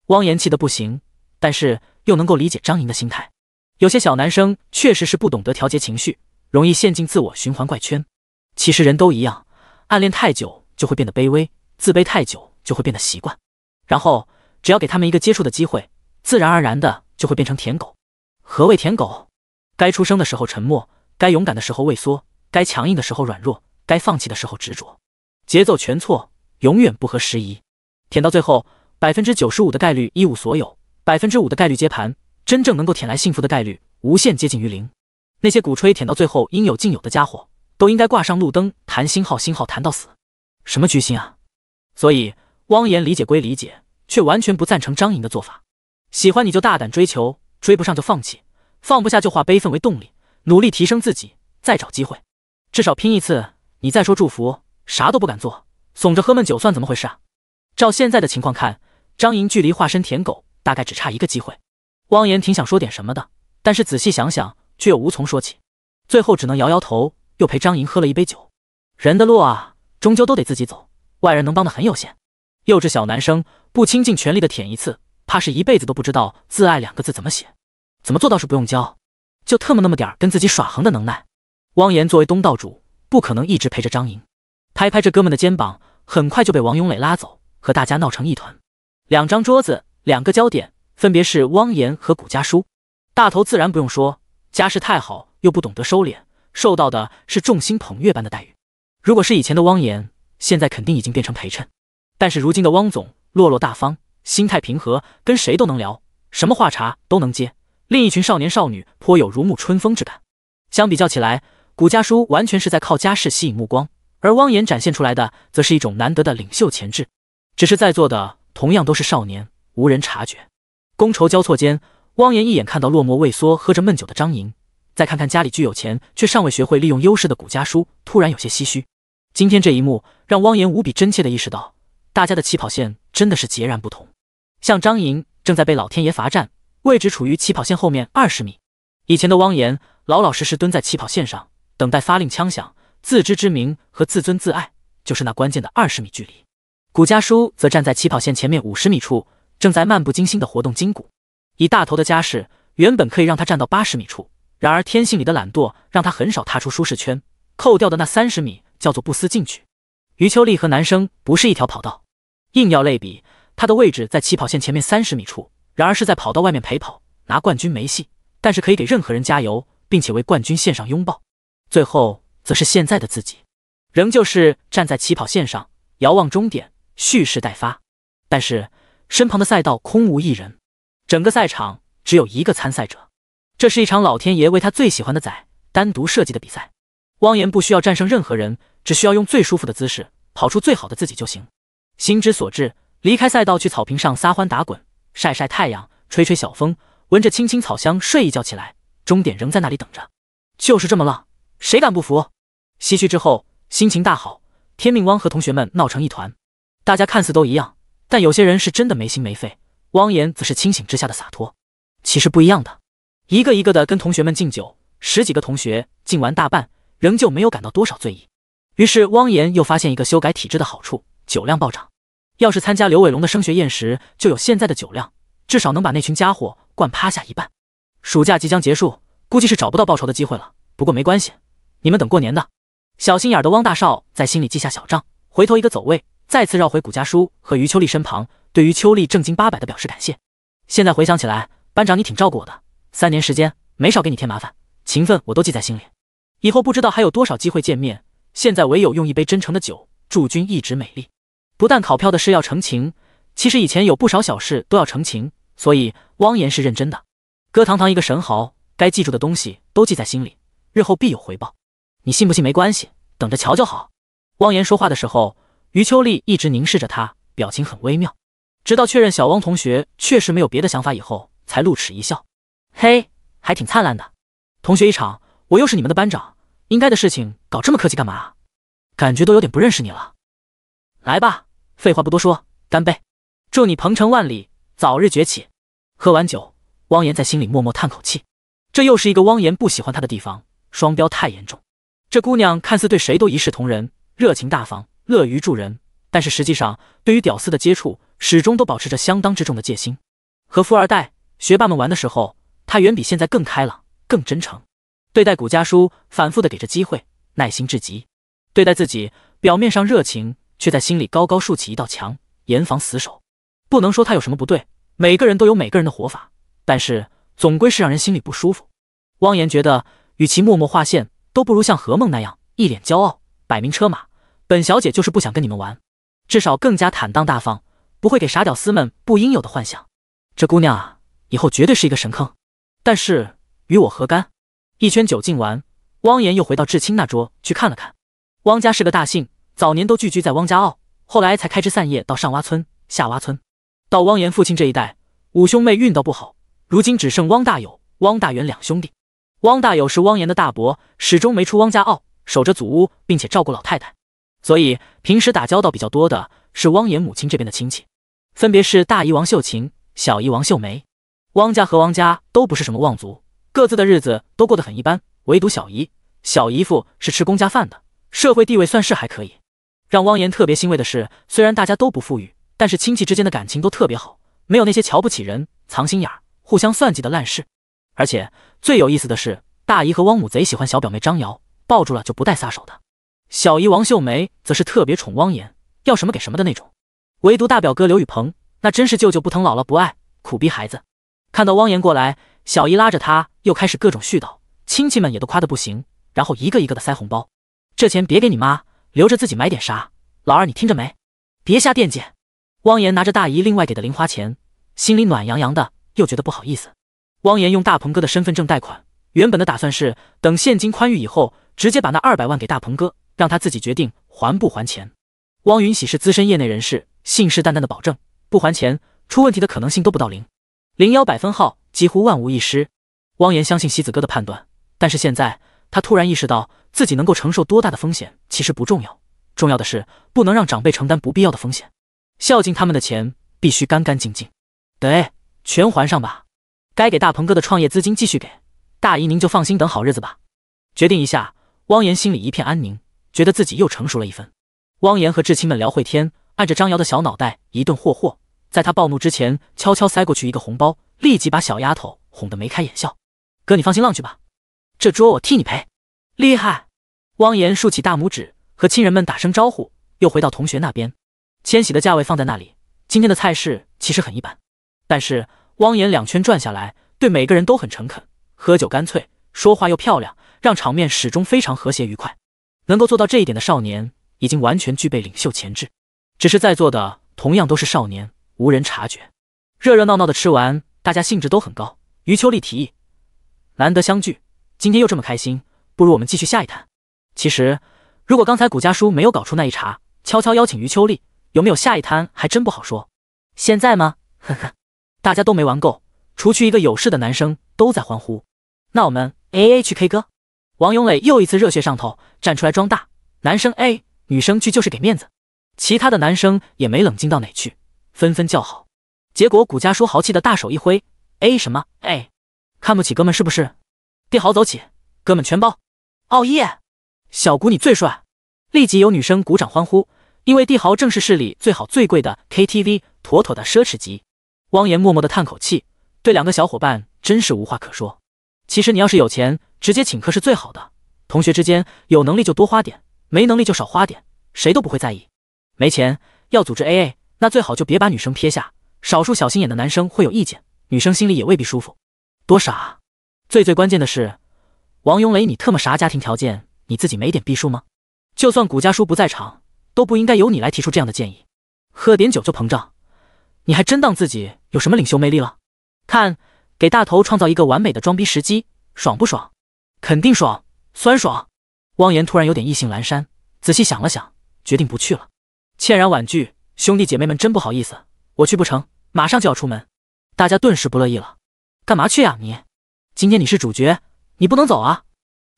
汪岩气得不行。但是又能够理解张莹的心态，有些小男生确实是不懂得调节情绪，容易陷进自我循环怪圈。其实人都一样，暗恋太久就会变得卑微，自卑太久就会变得习惯。然后只要给他们一个接触的机会，自然而然的就会变成舔狗。何谓舔狗？该出生的时候沉默，该勇敢的时候畏缩，该强硬的时候软弱，该放弃的时候执着，节奏全错，永远不合时宜。舔到最后，百分之九十五的概率一无所有。百分之五的概率接盘，真正能够舔来幸福的概率无限接近于零。那些鼓吹舔到最后应有尽有的家伙，都应该挂上路灯，谈星号星号谈到死，什么居心啊？所以汪言理解归理解，却完全不赞成张莹的做法。喜欢你就大胆追求，追不上就放弃，放不下就化悲愤为动力，努力提升自己，再找机会。至少拼一次。你再说祝福，啥都不敢做，怂着喝闷酒算怎么回事啊？照现在的情况看，张莹距离化身舔狗。大概只差一个机会，汪岩挺想说点什么的，但是仔细想想却又无从说起，最后只能摇摇头，又陪张莹喝了一杯酒。人的路啊，终究都得自己走，外人能帮的很有限。幼稚小男生不倾尽全力的舔一次，怕是一辈子都不知道“自爱”两个字怎么写，怎么做倒是不用教，就特么那么点跟自己耍横的能耐。汪岩作为东道主，不可能一直陪着张莹，拍拍这哥们的肩膀，很快就被王永磊拉走，和大家闹成一团。两张桌子。两个焦点分别是汪岩和谷家书。大头自然不用说，家世太好又不懂得收敛，受到的是众星捧月般的待遇。如果是以前的汪岩，现在肯定已经变成陪衬。但是如今的汪总落落大方，心态平和，跟谁都能聊，什么话茬都能接。另一群少年少女颇有如沐春风之感。相比较起来，谷家书完全是在靠家世吸引目光，而汪岩展现出来的则是一种难得的领袖潜质。只是在座的同样都是少年。无人察觉，觥筹交错间，汪岩一眼看到落寞畏缩、喝着闷酒的张莹，再看看家里巨有钱却尚未学会利用优势的古家书，突然有些唏嘘。今天这一幕让汪岩无比真切地意识到，大家的起跑线真的是截然不同。像张莹正在被老天爷罚站，位置处于起跑线后面二十米。以前的汪岩老老实实蹲在起跑线上，等待发令枪响。自知之明和自尊自爱就是那关键的二十米距离。古家书则站在起跑线前面五十米处。正在漫不经心地活动筋骨，以大头的家世，原本可以让他站到八十米处，然而天性里的懒惰让他很少踏出舒适圈，扣掉的那三十米叫做不思进取。余秋丽和男生不是一条跑道，硬要类比，他的位置在起跑线前面三十米处，然而是在跑道外面陪跑，拿冠军没戏，但是可以给任何人加油，并且为冠军献上拥抱。最后，则是现在的自己，仍旧是站在起跑线上，遥望终点，蓄势待发，但是。身旁的赛道空无一人，整个赛场只有一个参赛者。这是一场老天爷为他最喜欢的仔单独设计的比赛。汪岩不需要战胜任何人，只需要用最舒服的姿势跑出最好的自己就行。心之所至，离开赛道去草坪上撒欢打滚，晒晒太阳，吹吹小风，闻着青青草香睡一觉。起来，终点仍在那里等着。就是这么浪，谁敢不服？唏嘘之后，心情大好。天命汪和同学们闹成一团，大家看似都一样。但有些人是真的没心没肺，汪岩则是清醒之下的洒脱，其实不一样的。一个一个的跟同学们敬酒，十几个同学敬完大半，仍旧没有感到多少醉意。于是汪岩又发现一个修改体质的好处，酒量暴涨。要是参加刘伟龙的升学宴时就有现在的酒量，至少能把那群家伙灌趴下一半。暑假即将结束，估计是找不到报仇的机会了。不过没关系，你们等过年的。小心眼的汪大少在心里记下小账，回头一个走位。再次绕回谷家叔和余秋丽身旁，对于秋丽正经八百的表示感谢。现在回想起来，班长你挺照顾我的，三年时间没少给你添麻烦，勤奋我都记在心里。以后不知道还有多少机会见面，现在唯有用一杯真诚的酒祝君一直美丽。不但考票的事要澄情，其实以前有不少小事都要澄情，所以汪言是认真的。哥堂堂一个神豪，该记住的东西都记在心里，日后必有回报。你信不信没关系，等着瞧就好。汪言说话的时候。余秋丽一直凝视着他，表情很微妙。直到确认小汪同学确实没有别的想法以后，才露齿一笑：“嘿，还挺灿烂的。同学一场，我又是你们的班长，应该的事情，搞这么客气干嘛？感觉都有点不认识你了。来吧，废话不多说，干杯！祝你鹏程万里，早日崛起。”喝完酒，汪岩在心里默默叹口气：这又是一个汪岩不喜欢他的地方，双标太严重。这姑娘看似对谁都一视同仁，热情大方。乐于助人，但是实际上对于屌丝的接触，始终都保持着相当之重的戒心。和富二代、学霸们玩的时候，他远比现在更开朗、更真诚。对待古家书，反复的给着机会，耐心至极；对待自己，表面上热情，却在心里高高竖起一道墙，严防死守。不能说他有什么不对，每个人都有每个人的活法，但是总归是让人心里不舒服。汪言觉得，与其默默划线，都不如像何梦那样，一脸骄傲，摆明车马。本小姐就是不想跟你们玩，至少更加坦荡大方，不会给傻屌丝们不应有的幻想。这姑娘啊，以后绝对是一个神坑。但是与我何干？一圈酒敬完，汪岩又回到至亲那桌去看了看。汪家是个大姓，早年都聚居在汪家坳，后来才开枝散叶到上洼村、下洼村。到汪岩父亲这一代，五兄妹运道不好，如今只剩汪大有、汪大元两兄弟。汪大有是汪岩的大伯，始终没出汪家坳，守着祖屋，并且照顾老太太。所以平时打交道比较多的是汪岩母亲这边的亲戚，分别是大姨王秀琴、小姨王秀梅。汪家和王家都不是什么望族，各自的日子都过得很一般。唯独小姨、小姨夫是吃公家饭的，社会地位算是还可以。让汪岩特别欣慰的是，虽然大家都不富裕，但是亲戚之间的感情都特别好，没有那些瞧不起人、藏心眼、互相算计的烂事。而且最有意思的是，大姨和汪母贼喜欢小表妹张瑶，抱住了就不带撒手的。小姨王秀梅则是特别宠汪岩，要什么给什么的那种。唯独大表哥刘宇鹏，那真是舅舅不疼，姥姥不爱，苦逼孩子。看到汪岩过来，小姨拉着他又开始各种絮叨，亲戚们也都夸得不行，然后一个一个的塞红包。这钱别给你妈，留着自己买点啥。老二，你听着没？别瞎惦记。汪岩拿着大姨另外给的零花钱，心里暖洋洋的，又觉得不好意思。汪岩用大鹏哥的身份证贷款，原本的打算是等现金宽裕以后，直接把那二百万给大鹏哥。让他自己决定还不还钱。汪云喜是资深业内人士，信誓旦旦的保证不还钱，出问题的可能性都不到零零幺百分号，几乎万无一失。汪岩相信西子哥的判断，但是现在他突然意识到自己能够承受多大的风险其实不重要，重要的是不能让长辈承担不必要的风险，孝敬他们的钱必须干干净净，得全还上吧。该给大鹏哥的创业资金继续给，大姨您就放心等好日子吧。决定一下，汪岩心里一片安宁。觉得自己又成熟了一分。汪岩和至亲们聊会天，按着张瑶的小脑袋一顿霍霍，在他暴怒之前悄悄塞过去一个红包，立即把小丫头哄得眉开眼笑。哥，你放心浪去吧，这桌我替你赔。厉害！汪岩竖起大拇指，和亲人们打声招呼，又回到同学那边。千玺的价位放在那里，今天的菜式其实很一般，但是汪岩两圈转下来，对每个人都很诚恳，喝酒干脆，说话又漂亮，让场面始终非常和谐愉快。能够做到这一点的少年，已经完全具备领袖潜质。只是在座的同样都是少年，无人察觉。热热闹闹的吃完，大家兴致都很高。余秋丽提议：难得相聚，今天又这么开心，不如我们继续下一摊。其实，如果刚才谷家叔没有搞出那一茬，悄悄邀请余秋丽，有没有下一摊还真不好说。现在吗？呵呵，大家都没玩够，除去一个有事的男生，都在欢呼。那我们 AA 去 K 歌。王永磊又一次热血上头，站出来装大。男生 A，女生去就是给面子。其他的男生也没冷静到哪去，纷纷叫好。结果古家叔豪气的大手一挥，A 什么 A，看不起哥们是不是？帝豪走起，哥们全包。哦耶，小谷你最帅。立即有女生鼓掌欢呼，因为帝豪正是市里最好最贵的 KTV，妥妥的奢侈级。汪言默默的叹口气，对两个小伙伴真是无话可说。其实你要是有钱，直接请客是最好的。同学之间有能力就多花点，没能力就少花点，谁都不会在意。没钱要组织 AA，那最好就别把女生撇下。少数小心眼的男生会有意见，女生心里也未必舒服。多傻！最最关键的是，王永磊，你特么啥家庭条件？你自己没点逼数吗？就算谷家叔不在场，都不应该由你来提出这样的建议。喝点酒就膨胀，你还真当自己有什么领袖魅力了？看。给大头创造一个完美的装逼时机，爽不爽？肯定爽，酸爽。汪岩突然有点意兴阑珊，仔细想了想，决定不去了。歉然婉拒，兄弟姐妹们真不好意思，我去不成，马上就要出门。大家顿时不乐意了，干嘛去呀你？今天你是主角，你不能走啊！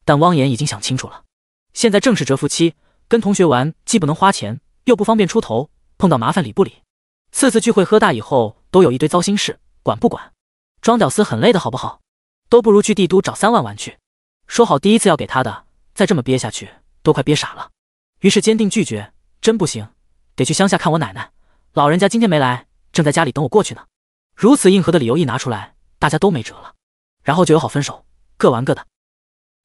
但汪岩已经想清楚了，现在正是蛰伏期，跟同学玩既不能花钱，又不方便出头，碰到麻烦理不理？次次聚会喝大以后都有一堆糟心事，管不管？装屌丝很累的，好不好？都不如去帝都找三万玩去。说好第一次要给他的，再这么憋下去，都快憋傻了。于是坚定拒绝，真不行，得去乡下看我奶奶。老人家今天没来，正在家里等我过去呢。如此硬核的理由一拿出来，大家都没辙了。然后就友好分手，各玩各的。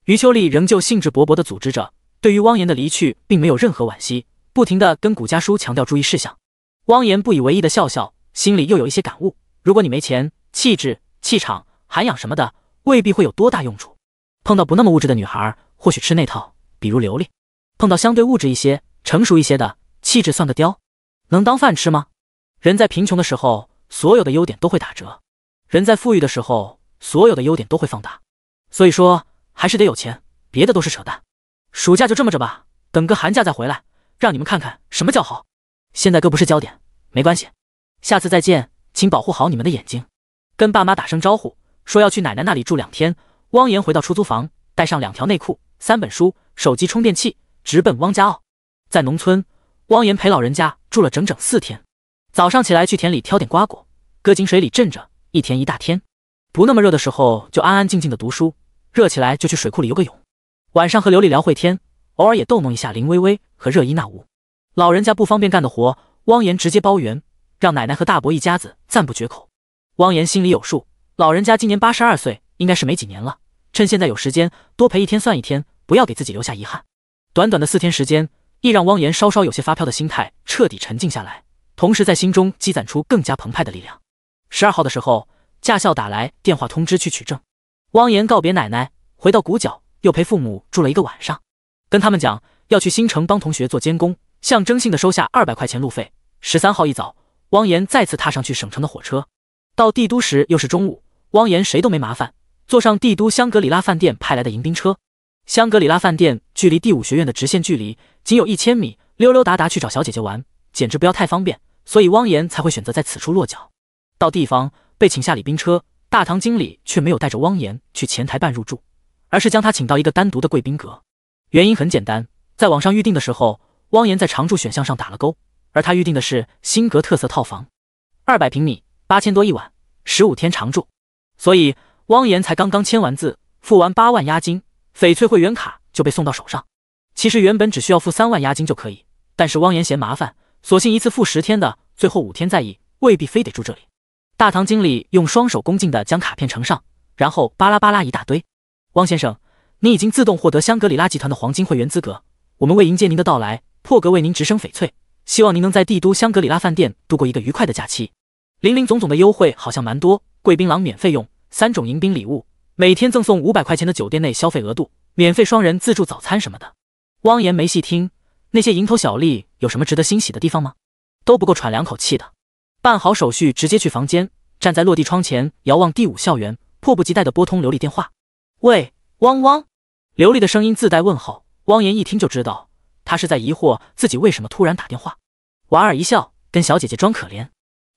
余秋丽仍旧兴致勃勃地组织着，对于汪岩的离去，并没有任何惋惜，不停地跟谷家叔强调注意事项。汪岩不以为意的笑笑，心里又有一些感悟：如果你没钱，气质。气场、涵养什么的，未必会有多大用处。碰到不那么物质的女孩，或许吃那套；比如刘丽，碰到相对物质一些、成熟一些的，气质算个雕，能当饭吃吗？人在贫穷的时候，所有的优点都会打折；人在富裕的时候，所有的优点都会放大。所以说，还是得有钱，别的都是扯淡。暑假就这么着吧，等个寒假再回来，让你们看看什么叫好。现在哥不是焦点，没关系。下次再见，请保护好你们的眼睛。跟爸妈打声招呼，说要去奶奶那里住两天。汪岩回到出租房，带上两条内裤、三本书、手机充电器，直奔汪家坳。在农村，汪岩陪老人家住了整整四天。早上起来去田里挑点瓜果，搁井水里镇着，一天一大天。不那么热的时候就安安静静的读书，热起来就去水库里游个泳。晚上和刘丽聊会天，偶尔也逗弄一下林微微和热依娜吾。老人家不方便干的活，汪岩直接包圆，让奶奶和大伯一家子赞不绝口。汪岩心里有数，老人家今年八十二岁，应该是没几年了。趁现在有时间，多陪一天算一天，不要给自己留下遗憾。短短的四天时间，亦让汪岩稍稍有些发飘的心态彻底沉静下来，同时在心中积攒出更加澎湃的力量。十二号的时候，驾校打来电话通知去取证。汪岩告别奶奶，回到古角，又陪父母住了一个晚上，跟他们讲要去新城帮同学做监工，象征性的收下二百块钱路费。十三号一早，汪岩再次踏上去省城的火车。到帝都时又是中午，汪岩谁都没麻烦，坐上帝都香格里拉饭店派来的迎宾车。香格里拉饭店距离第五学院的直线距离仅有一千米，溜溜达达去找小姐姐玩简直不要太方便，所以汪岩才会选择在此处落脚。到地方被请下礼宾车，大堂经理却没有带着汪岩去前台办入住，而是将他请到一个单独的贵宾阁。原因很简单，在网上预定的时候，汪岩在常住选项上打了勾，而他预定的是新格特色套房，二百平米。八千多一晚，十五天常住，所以汪岩才刚刚签完字，付完八万押金，翡翠会员卡就被送到手上。其实原本只需要付三万押金就可以，但是汪岩嫌麻烦，索性一次付十天的，最后五天再议，未必非得住这里。大堂经理用双手恭敬地将卡片呈上，然后巴拉巴拉一大堆。汪先生，你已经自动获得香格里拉集团的黄金会员资格，我们为迎接您的到来，破格为您直升翡翠，希望您能在帝都香格里拉饭店度过一个愉快的假期。零零总总的优惠好像蛮多，贵宾房免费用，三种迎宾礼物，每天赠送五百块钱的酒店内消费额度，免费双人自助早餐什么的。汪言没细听，那些蝇头小利有什么值得欣喜的地方吗？都不够喘两口气的。办好手续，直接去房间，站在落地窗前遥望第五校园，迫不及待地拨通刘丽电话。喂，汪汪。刘丽的声音自带问号，汪言一听就知道她是在疑惑自己为什么突然打电话。莞尔一笑，跟小姐姐装可怜。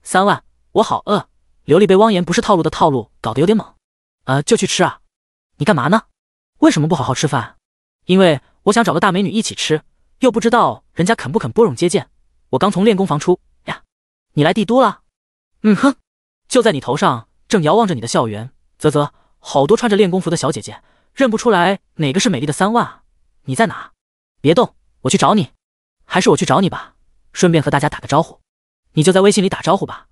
三万。我好饿，刘丽被汪言不是套路的套路搞得有点懵，啊，就去吃啊。你干嘛呢？为什么不好好吃饭？因为我想找个大美女一起吃，又不知道人家肯不肯拨冗接见。我刚从练功房出呀。你来帝都了？嗯哼，就在你头上，正遥望着你的校园。啧啧，好多穿着练功服的小姐姐，认不出来哪个是美丽的三万啊。你在哪？别动，我去找你。还是我去找你吧，顺便和大家打个招呼。你就在微信里打招呼吧。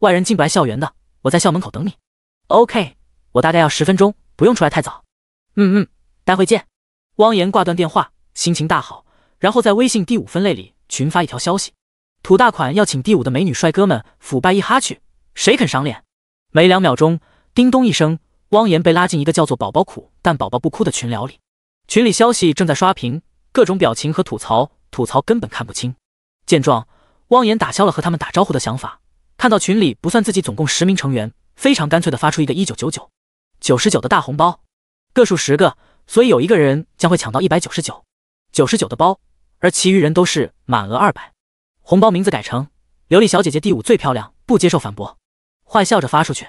外人进不来校园的，我在校门口等你。OK，我大概要十分钟，不用出来太早。嗯嗯，待会见。汪岩挂断电话，心情大好，然后在微信第五分类里群发一条消息：土大款要请第五的美女帅哥们腐败一哈去，谁肯赏脸？没两秒钟，叮咚一声，汪岩被拉进一个叫做“宝宝苦但宝宝不哭”的群聊里。群里消息正在刷屏，各种表情和吐槽，吐槽根本看不清。见状，汪岩打消了和他们打招呼的想法。看到群里不算自己，总共十名成员，非常干脆的发出一个一九九九，九十九的大红包，个数十个，所以有一个人将会抢到一百九十九，九十九的包，而其余人都是满额二百。红包名字改成“琉璃小姐姐第五最漂亮”，不接受反驳。坏笑着发出去，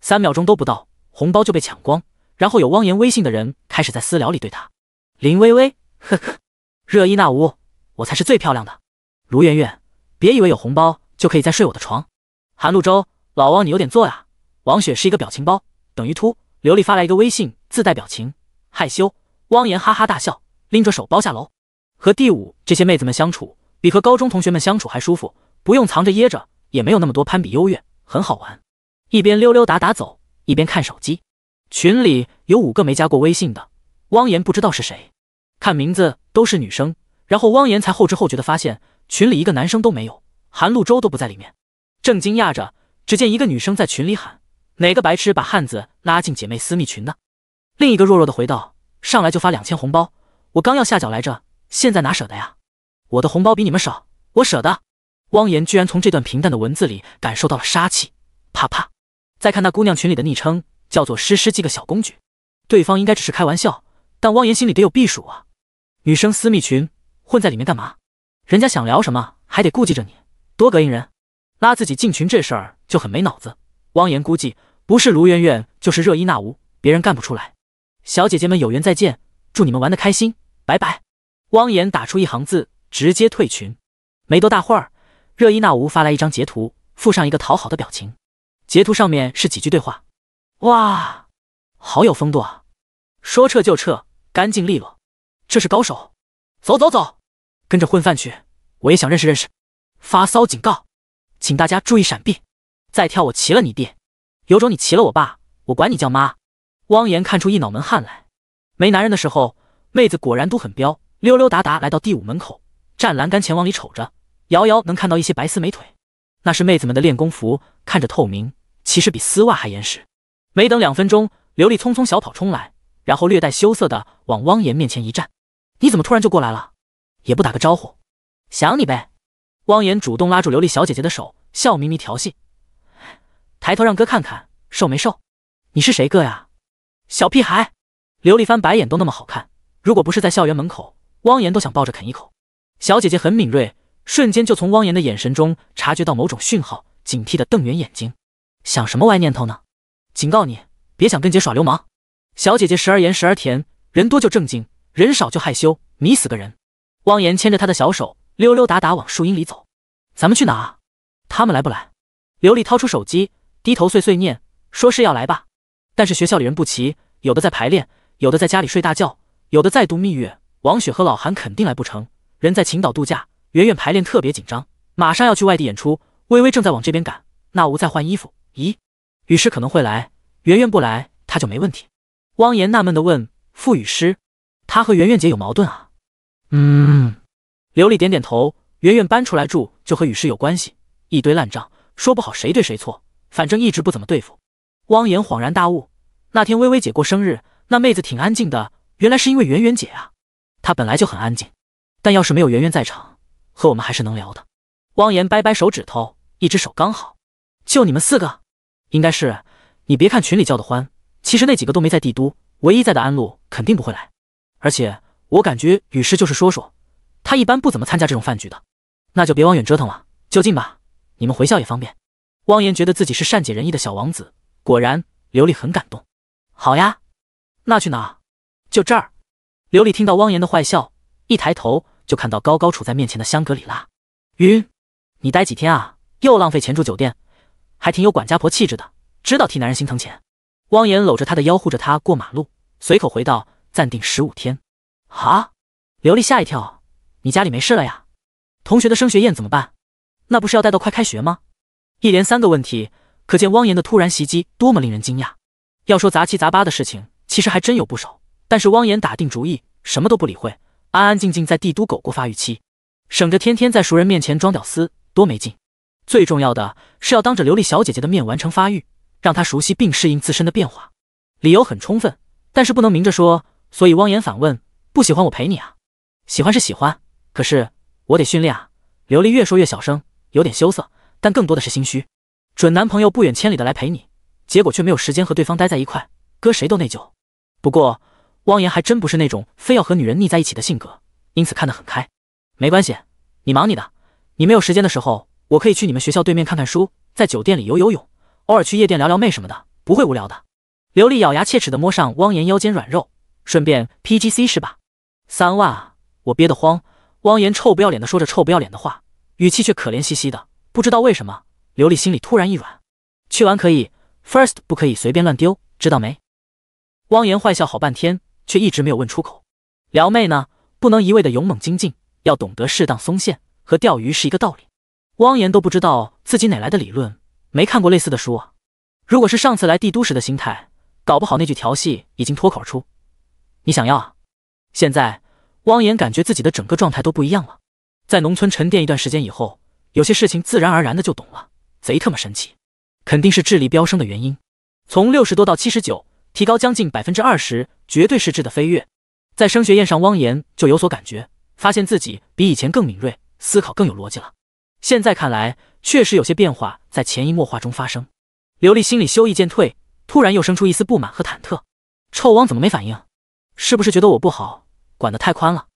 三秒钟都不到，红包就被抢光。然后有汪言微信的人开始在私聊里对他：“林微微，呵呵，热依那吾，我才是最漂亮的。卢媛媛，别以为有红包就可以再睡我的床。”韩露洲，老汪，你有点作呀！王雪是一个表情包，等于秃。刘丽发来一个微信，自带表情，害羞。汪言哈哈大笑，拎着手包下楼。和第五这些妹子们相处，比和高中同学们相处还舒服，不用藏着掖着，也没有那么多攀比优越，很好玩。一边溜溜达达走，一边看手机。群里有五个没加过微信的，汪言不知道是谁，看名字都是女生，然后汪言才后知后觉的发现，群里一个男生都没有，韩露洲都不在里面。正惊讶着，只见一个女生在群里喊：“哪个白痴把汉子拉进姐妹私密群的？”另一个弱弱的回道：“上来就发两千红包，我刚要下脚来着，现在哪舍得呀？我的红包比你们少，我舍得。”汪言居然从这段平淡的文字里感受到了杀气，啪啪！再看那姑娘群里的昵称叫做“诗诗”，记个小公举，对方应该只是开玩笑，但汪言心里得有避暑啊。女生私密群混在里面干嘛？人家想聊什么还得顾忌着你，多膈应人。拉自己进群这事儿就很没脑子。汪言估计不是卢媛媛，就是热依娜吴，别人干不出来。小姐姐们有缘再见，祝你们玩得开心，拜拜。汪言打出一行字，直接退群。没多大会儿，热依娜吴发来一张截图，附上一个讨好的表情。截图上面是几句对话。哇，好有风度啊！说撤就撤，干净利落，这是高手。走走走，跟着混饭去，我也想认识认识。发骚警告。请大家注意闪避，再跳我骑了你爹，有种你骑了我爸，我管你叫妈。汪岩看出一脑门汗来，没男人的时候，妹子果然都很彪，溜溜达达来到第五门口，站栏杆前往里瞅着，遥遥能看到一些白丝美腿，那是妹子们的练功服，看着透明，其实比丝袜还严实。没等两分钟，刘丽匆匆小跑冲来，然后略带羞涩的往汪岩面前一站，你怎么突然就过来了，也不打个招呼，想你呗。汪岩主动拉住琉璃小姐姐的手，笑眯眯调戏：“抬头让哥看看瘦没瘦？你是谁哥呀？小屁孩！”琉璃翻白眼都那么好看，如果不是在校园门口，汪岩都想抱着啃一口。小姐姐很敏锐，瞬间就从汪岩的眼神中察觉到某种讯号，警惕的瞪圆眼睛：“想什么歪念头呢？警告你，别想跟姐耍流氓！”小姐姐时而严时而甜，人多就正经，人少就害羞，迷死个人。汪岩牵着她的小手。溜溜达达往树荫里走，咱们去哪？他们来不来？刘丽掏出手机，低头碎碎念，说是要来吧。但是学校里人不齐，有的在排练，有的在家里睡大觉，有的在度蜜月。王雪和老韩肯定来不成，人在青岛度假。圆圆排练特别紧张，马上要去外地演出。微微正在往这边赶，那吴在换衣服。咦，雨师可能会来，圆圆不来，他就没问题。汪言纳闷的问付雨师，他和圆圆姐有矛盾啊？嗯。刘丽点点头，圆圆搬出来住就和雨师有关系，一堆烂账，说不好谁对谁错，反正一直不怎么对付。汪言恍然大悟，那天微微姐过生日，那妹子挺安静的，原来是因为圆圆姐啊。她本来就很安静，但要是没有圆圆在场，和我们还是能聊的。汪言掰掰手指头，一只手刚好，就你们四个，应该是。你别看群里叫的欢，其实那几个都没在帝都，唯一在的安陆肯定不会来，而且我感觉雨师就是说说。他一般不怎么参加这种饭局的，那就别往远折腾了，就近吧，你们回校也方便。汪岩觉得自己是善解人意的小王子，果然刘丽很感动。好呀，那去哪？就这儿。刘丽听到汪岩的坏笑，一抬头就看到高高处在面前的香格里拉，晕！你待几天啊？又浪费钱住酒店，还挺有管家婆气质的，知道替男人心疼钱。汪岩搂着她的腰护着她过马路，随口回道：暂定十五天。啊！刘丽吓一跳。你家里没事了呀？同学的升学宴怎么办？那不是要待到快开学吗？一连三个问题，可见汪岩的突然袭击多么令人惊讶。要说杂七杂八的事情，其实还真有不少。但是汪岩打定主意，什么都不理会，安安静静在帝都苟过发育期，省着天天在熟人面前装屌丝，多没劲。最重要的是要当着琉璃小姐姐的面完成发育，让她熟悉并适应自身的变化。理由很充分，但是不能明着说。所以汪岩反问：“不喜欢我陪你啊？喜欢是喜欢。”可是我得训练啊！刘丽越说越小声，有点羞涩，但更多的是心虚。准男朋友不远千里的来陪你，结果却没有时间和对方待在一块，搁谁都内疚。不过汪言还真不是那种非要和女人腻在一起的性格，因此看得很开。没关系，你忙你的。你没有时间的时候，我可以去你们学校对面看看书，在酒店里游游泳，偶尔去夜店聊聊妹什么的，不会无聊的。刘丽咬牙切齿的摸上汪言腰间软肉，顺便 P G C 是吧？三万啊！我憋得慌。汪岩臭不要脸的说着臭不要脸的话，语气却可怜兮兮的。不知道为什么，刘丽心里突然一软。去玩可以，first 不可以随便乱丢，知道没？汪岩坏笑好半天，却一直没有问出口。撩妹呢，不能一味的勇猛精进，要懂得适当松懈，和钓鱼是一个道理。汪岩都不知道自己哪来的理论，没看过类似的书啊。如果是上次来帝都时的心态，搞不好那句调戏已经脱口而出。你想要啊？现在。汪岩感觉自己的整个状态都不一样了，在农村沉淀一段时间以后，有些事情自然而然的就懂了，贼特么神奇，肯定是智力飙升的原因。从六十多到七十九，提高将近百分之二十，绝对是质的飞跃。在升学宴上，汪岩就有所感觉，发现自己比以前更敏锐，思考更有逻辑了。现在看来，确实有些变化在潜移默化中发生。刘丽心里羞意渐退，突然又生出一丝不满和忐忑。臭汪怎么没反应？是不是觉得我不好？管得太宽了，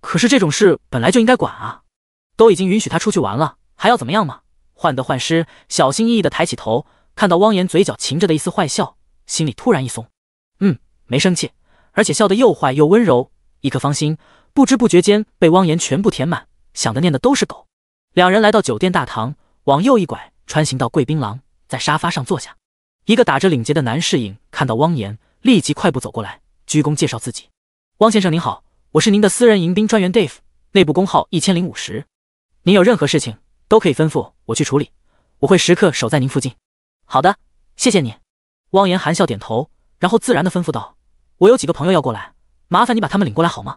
可是这种事本来就应该管啊！都已经允许他出去玩了，还要怎么样吗？患得患失，小心翼翼地抬起头，看到汪言嘴角噙着的一丝坏笑，心里突然一松，嗯，没生气，而且笑得又坏又温柔，一颗芳心不知不觉间被汪言全部填满，想的念的都是狗。两人来到酒店大堂，往右一拐，穿行到贵宾廊，在沙发上坐下。一个打着领结的男侍应看到汪言，立即快步走过来，鞠躬介绍自己：“汪先生您好。”我是您的私人迎宾专员 Dave，内部工号一千零五十。您有任何事情都可以吩咐我去处理，我会时刻守在您附近。好的，谢谢你。汪岩含笑点头，然后自然地吩咐道：“我有几个朋友要过来，麻烦你把他们领过来好吗？”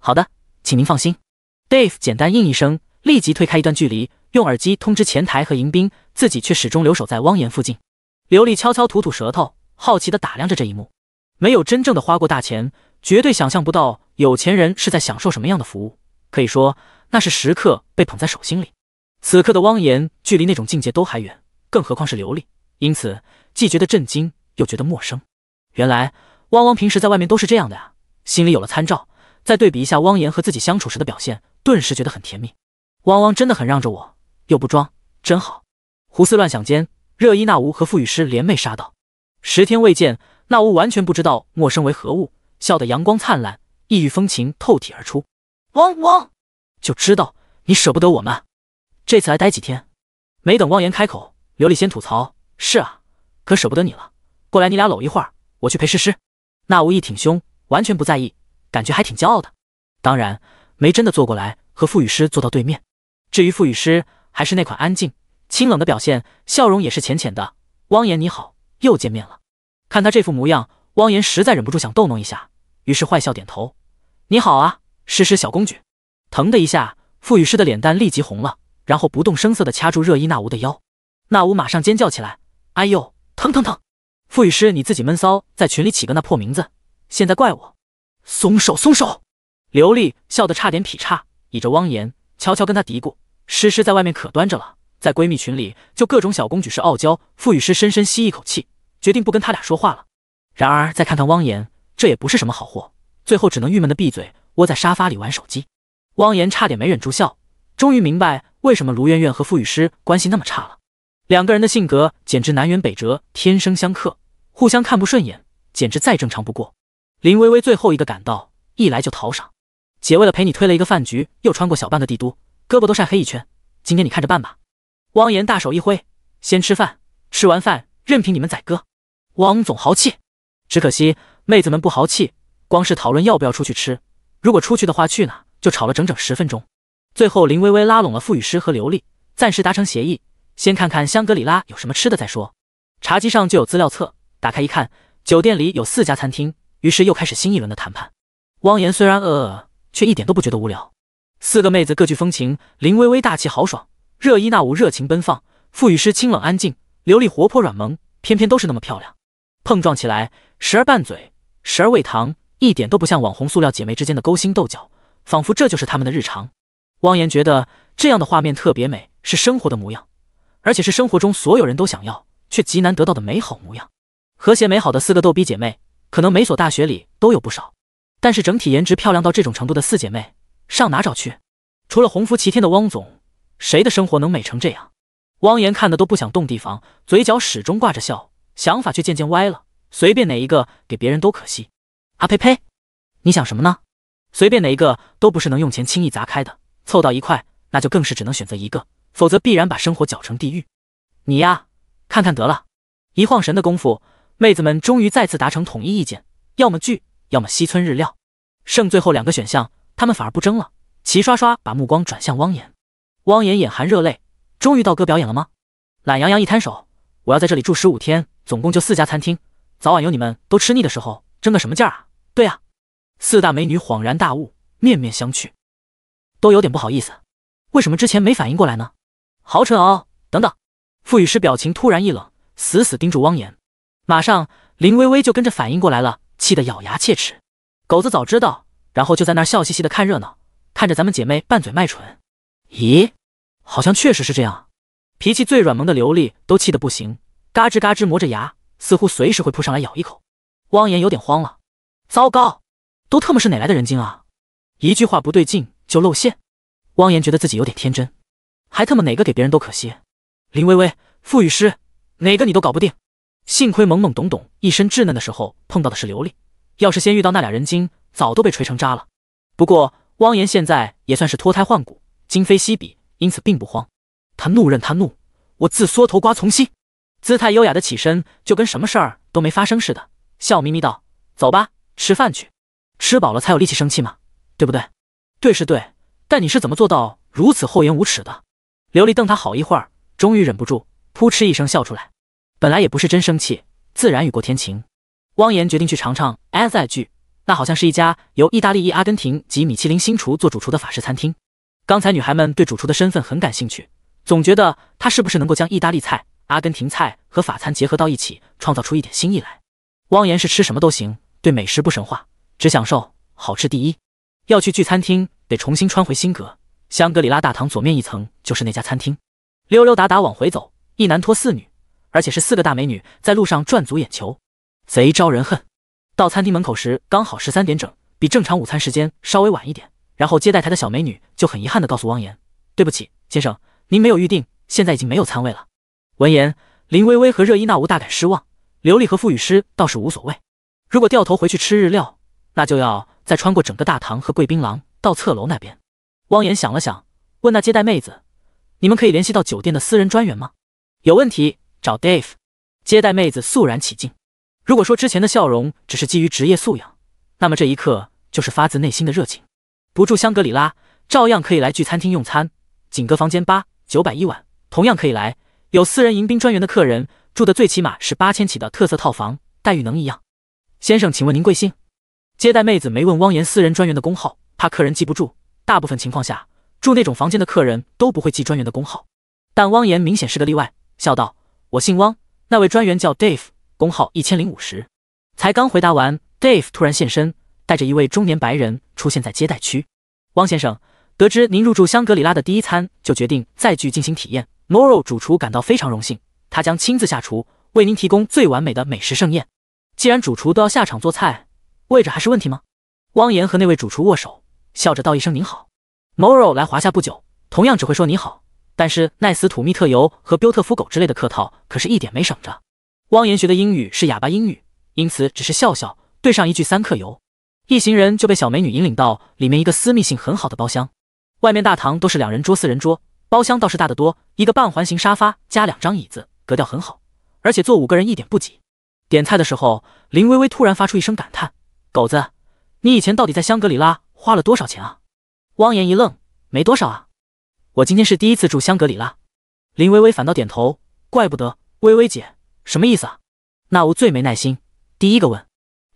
好的，请您放心。Dave 简单应一声，立即推开一段距离，用耳机通知前台和迎宾，自己却始终留守在汪岩附近。刘丽悄悄吐吐舌头，好奇地打量着这一幕。没有真正的花过大钱，绝对想象不到。有钱人是在享受什么样的服务？可以说那是时刻被捧在手心里。此刻的汪言距离那种境界都还远，更何况是刘丽？因此既觉得震惊，又觉得陌生。原来汪汪平时在外面都是这样的呀！心里有了参照，再对比一下汪言和自己相处时的表现，顿时觉得很甜蜜。汪汪真的很让着我，又不装，真好。胡思乱想间，热依娜吾和傅雨诗联袂杀到。十天未见，那吾完全不知道陌生为何物，笑得阳光灿烂。异域风情透体而出，汪汪，就知道你舍不得我们。这次来待几天？没等汪岩开口，刘丽先吐槽：“是啊，可舍不得你了。过来，你俩搂一会儿，我去陪诗诗。”那无意挺胸，完全不在意，感觉还挺骄傲的。当然，没真的坐过来和傅雨诗坐到对面。至于傅雨诗，还是那款安静、清冷的表现，笑容也是浅浅的。汪言你好，又见面了。看他这副模样，汪言实在忍不住想逗弄一下，于是坏笑点头。你好啊，诗诗小公举，疼的一下，傅雨诗的脸蛋立即红了，然后不动声色的掐住热依娜吾的腰，娜吾马上尖叫起来，哎呦，疼疼疼！傅雨诗你自己闷骚，在群里起个那破名字，现在怪我，松手松手！刘丽笑得差点劈叉，倚着汪言，悄悄跟他嘀咕，诗诗在外面可端着了，在闺蜜群里就各种小公举是傲娇。傅雨诗深深吸一口气，决定不跟他俩说话了。然而再看看汪言，这也不是什么好货。最后只能郁闷的闭嘴，窝在沙发里玩手机。汪岩差点没忍住笑，终于明白为什么卢媛媛和傅雨诗关系那么差了。两个人的性格简直南辕北辙，天生相克，互相看不顺眼，简直再正常不过。林微微最后一个赶到，一来就讨赏。姐为了陪你推了一个饭局，又穿过小半个帝都，胳膊都晒黑一圈。今天你看着办吧。汪岩大手一挥，先吃饭，吃完饭任凭你们宰割。汪总豪气，只可惜妹子们不豪气。光是讨论要不要出去吃，如果出去的话去哪，就吵了整整十分钟。最后林薇薇拉拢了傅雨诗和刘丽，暂时达成协议，先看看香格里拉有什么吃的再说。茶几上就有资料册，打开一看，酒店里有四家餐厅，于是又开始新一轮的谈判。汪言虽然饿，却一点都不觉得无聊。四个妹子各具风情，林薇薇大气豪爽，热依娜舞热情奔放，傅雨诗清冷安静，刘丽活泼软萌，偏偏都是那么漂亮，碰撞起来时而拌嘴，时而喂糖。一点都不像网红塑料姐妹之间的勾心斗角，仿佛这就是他们的日常。汪言觉得这样的画面特别美，是生活的模样，而且是生活中所有人都想要却极难得到的美好模样。和谐美好的四个逗逼姐妹，可能每所大学里都有不少，但是整体颜值漂亮到这种程度的四姐妹，上哪找去？除了洪福齐天的汪总，谁的生活能美成这样？汪言看的都不想动地方，嘴角始终挂着笑，想法却渐渐歪了。随便哪一个给别人都可惜。啊呸呸！你想什么呢？随便哪一个都不是能用钱轻易砸开的，凑到一块，那就更是只能选择一个，否则必然把生活搅成地狱。你呀，看看得了。一晃神的功夫，妹子们终于再次达成统一意见，要么聚，要么西村日料，剩最后两个选项，他们反而不争了，齐刷刷把目光转向汪岩。汪岩眼含热泪，终于到哥表演了吗？懒洋洋一摊手，我要在这里住十五天，总共就四家餐厅，早晚有你们都吃腻的时候。争个什么劲啊！对呀，四大美女恍然大悟，面面相觑，都有点不好意思。为什么之前没反应过来呢？好蠢哦！等等，傅雨诗表情突然一冷，死死盯住汪言。马上，林微微就跟着反应过来了，气得咬牙切齿。狗子早知道，然后就在那笑嘻嘻的看热闹，看着咱们姐妹拌嘴卖蠢。咦，好像确实是这样。脾气最软萌的刘丽都气得不行，嘎吱嘎吱磨着牙，似乎随时会扑上来咬一口。汪岩有点慌了，糟糕，都特么是哪来的人精啊！一句话不对劲就露馅。汪岩觉得自己有点天真，还特么哪个给别人都可惜。林微微、傅雨诗，哪个你都搞不定。幸亏懵懵懂懂、一身稚嫩的时候碰到的是刘丽，要是先遇到那俩人精，早都被锤成渣了。不过汪岩现在也算是脱胎换骨，今非昔比，因此并不慌。他怒，任他怒，我自缩头瓜从心，姿态优雅的起身，就跟什么事儿都没发生似的。笑眯眯道：“走吧，吃饭去。吃饱了才有力气生气嘛，对不对？对是对，但你是怎么做到如此厚颜无耻的？”琉璃瞪他好一会儿，终于忍不住，扑哧一声笑出来。本来也不是真生气，自然雨过天晴。汪岩决定去尝尝 Asi，那好像是一家由意大利裔阿根廷及米其林星厨做主厨的法式餐厅。刚才女孩们对主厨的身份很感兴趣，总觉得他是不是能够将意大利菜、阿根廷菜和法餐结合到一起，创造出一点新意来。汪岩是吃什么都行，对美食不神话，只享受，好吃第一。要去聚餐厅，得重新穿回新阁香格里拉大堂左面一层就是那家餐厅。溜溜达达往回走，一男拖四女，而且是四个大美女，在路上赚足眼球，贼招人恨。到餐厅门口时，刚好十三点整，比正常午餐时间稍微晚一点。然后接待台的小美女就很遗憾地告诉汪岩：“对不起，先生，您没有预定，现在已经没有餐位了。”闻言，林薇薇和热依娜无大感失望。刘丽和傅雨诗倒是无所谓，如果掉头回去吃日料，那就要再穿过整个大堂和贵宾廊到侧楼那边。汪岩想了想，问那接待妹子：“你们可以联系到酒店的私人专员吗？有问题找 Dave。”接待妹子肃然起敬。如果说之前的笑容只是基于职业素养，那么这一刻就是发自内心的热情。不住香格里拉，照样可以来聚餐厅用餐。锦阁房间八九百一晚，同样可以来。有私人迎宾专员的客人。住的最起码是八千起的特色套房，待遇能一样？先生，请问您贵姓？接待妹子没问汪岩私人专员的工号，怕客人记不住。大部分情况下，住那种房间的客人都不会记专员的工号，但汪岩明显是个例外，笑道：“我姓汪，那位专员叫 Dave，工号一千零五十。”才刚回答完，Dave 突然现身，带着一位中年白人出现在接待区。汪先生，得知您入住香格里拉的第一餐就决定再聚进行体验，Moro 主厨感到非常荣幸。他将亲自下厨，为您提供最完美的美食盛宴。既然主厨都要下场做菜，位置还是问题吗？汪岩和那位主厨握手，笑着道一声您好。Moro 来华夏不久，同样只会说你好，但是奈斯土密特油和 f 特 l 狗之类的客套可是一点没省着。汪岩学的英语是哑巴英语，因此只是笑笑，对上一句三克油。一行人就被小美女引领到里面一个私密性很好的包厢。外面大堂都是两人桌、四人桌，包厢倒是大得多，一个半环形沙发加两张椅子。格调很好，而且坐五个人一点不挤。点菜的时候，林微微突然发出一声感叹：“狗子，你以前到底在香格里拉花了多少钱啊？”汪岩一愣：“没多少啊，我今天是第一次住香格里拉。”林微微反倒点头：“怪不得，微微姐什么意思啊？”那吾最没耐心，第一个问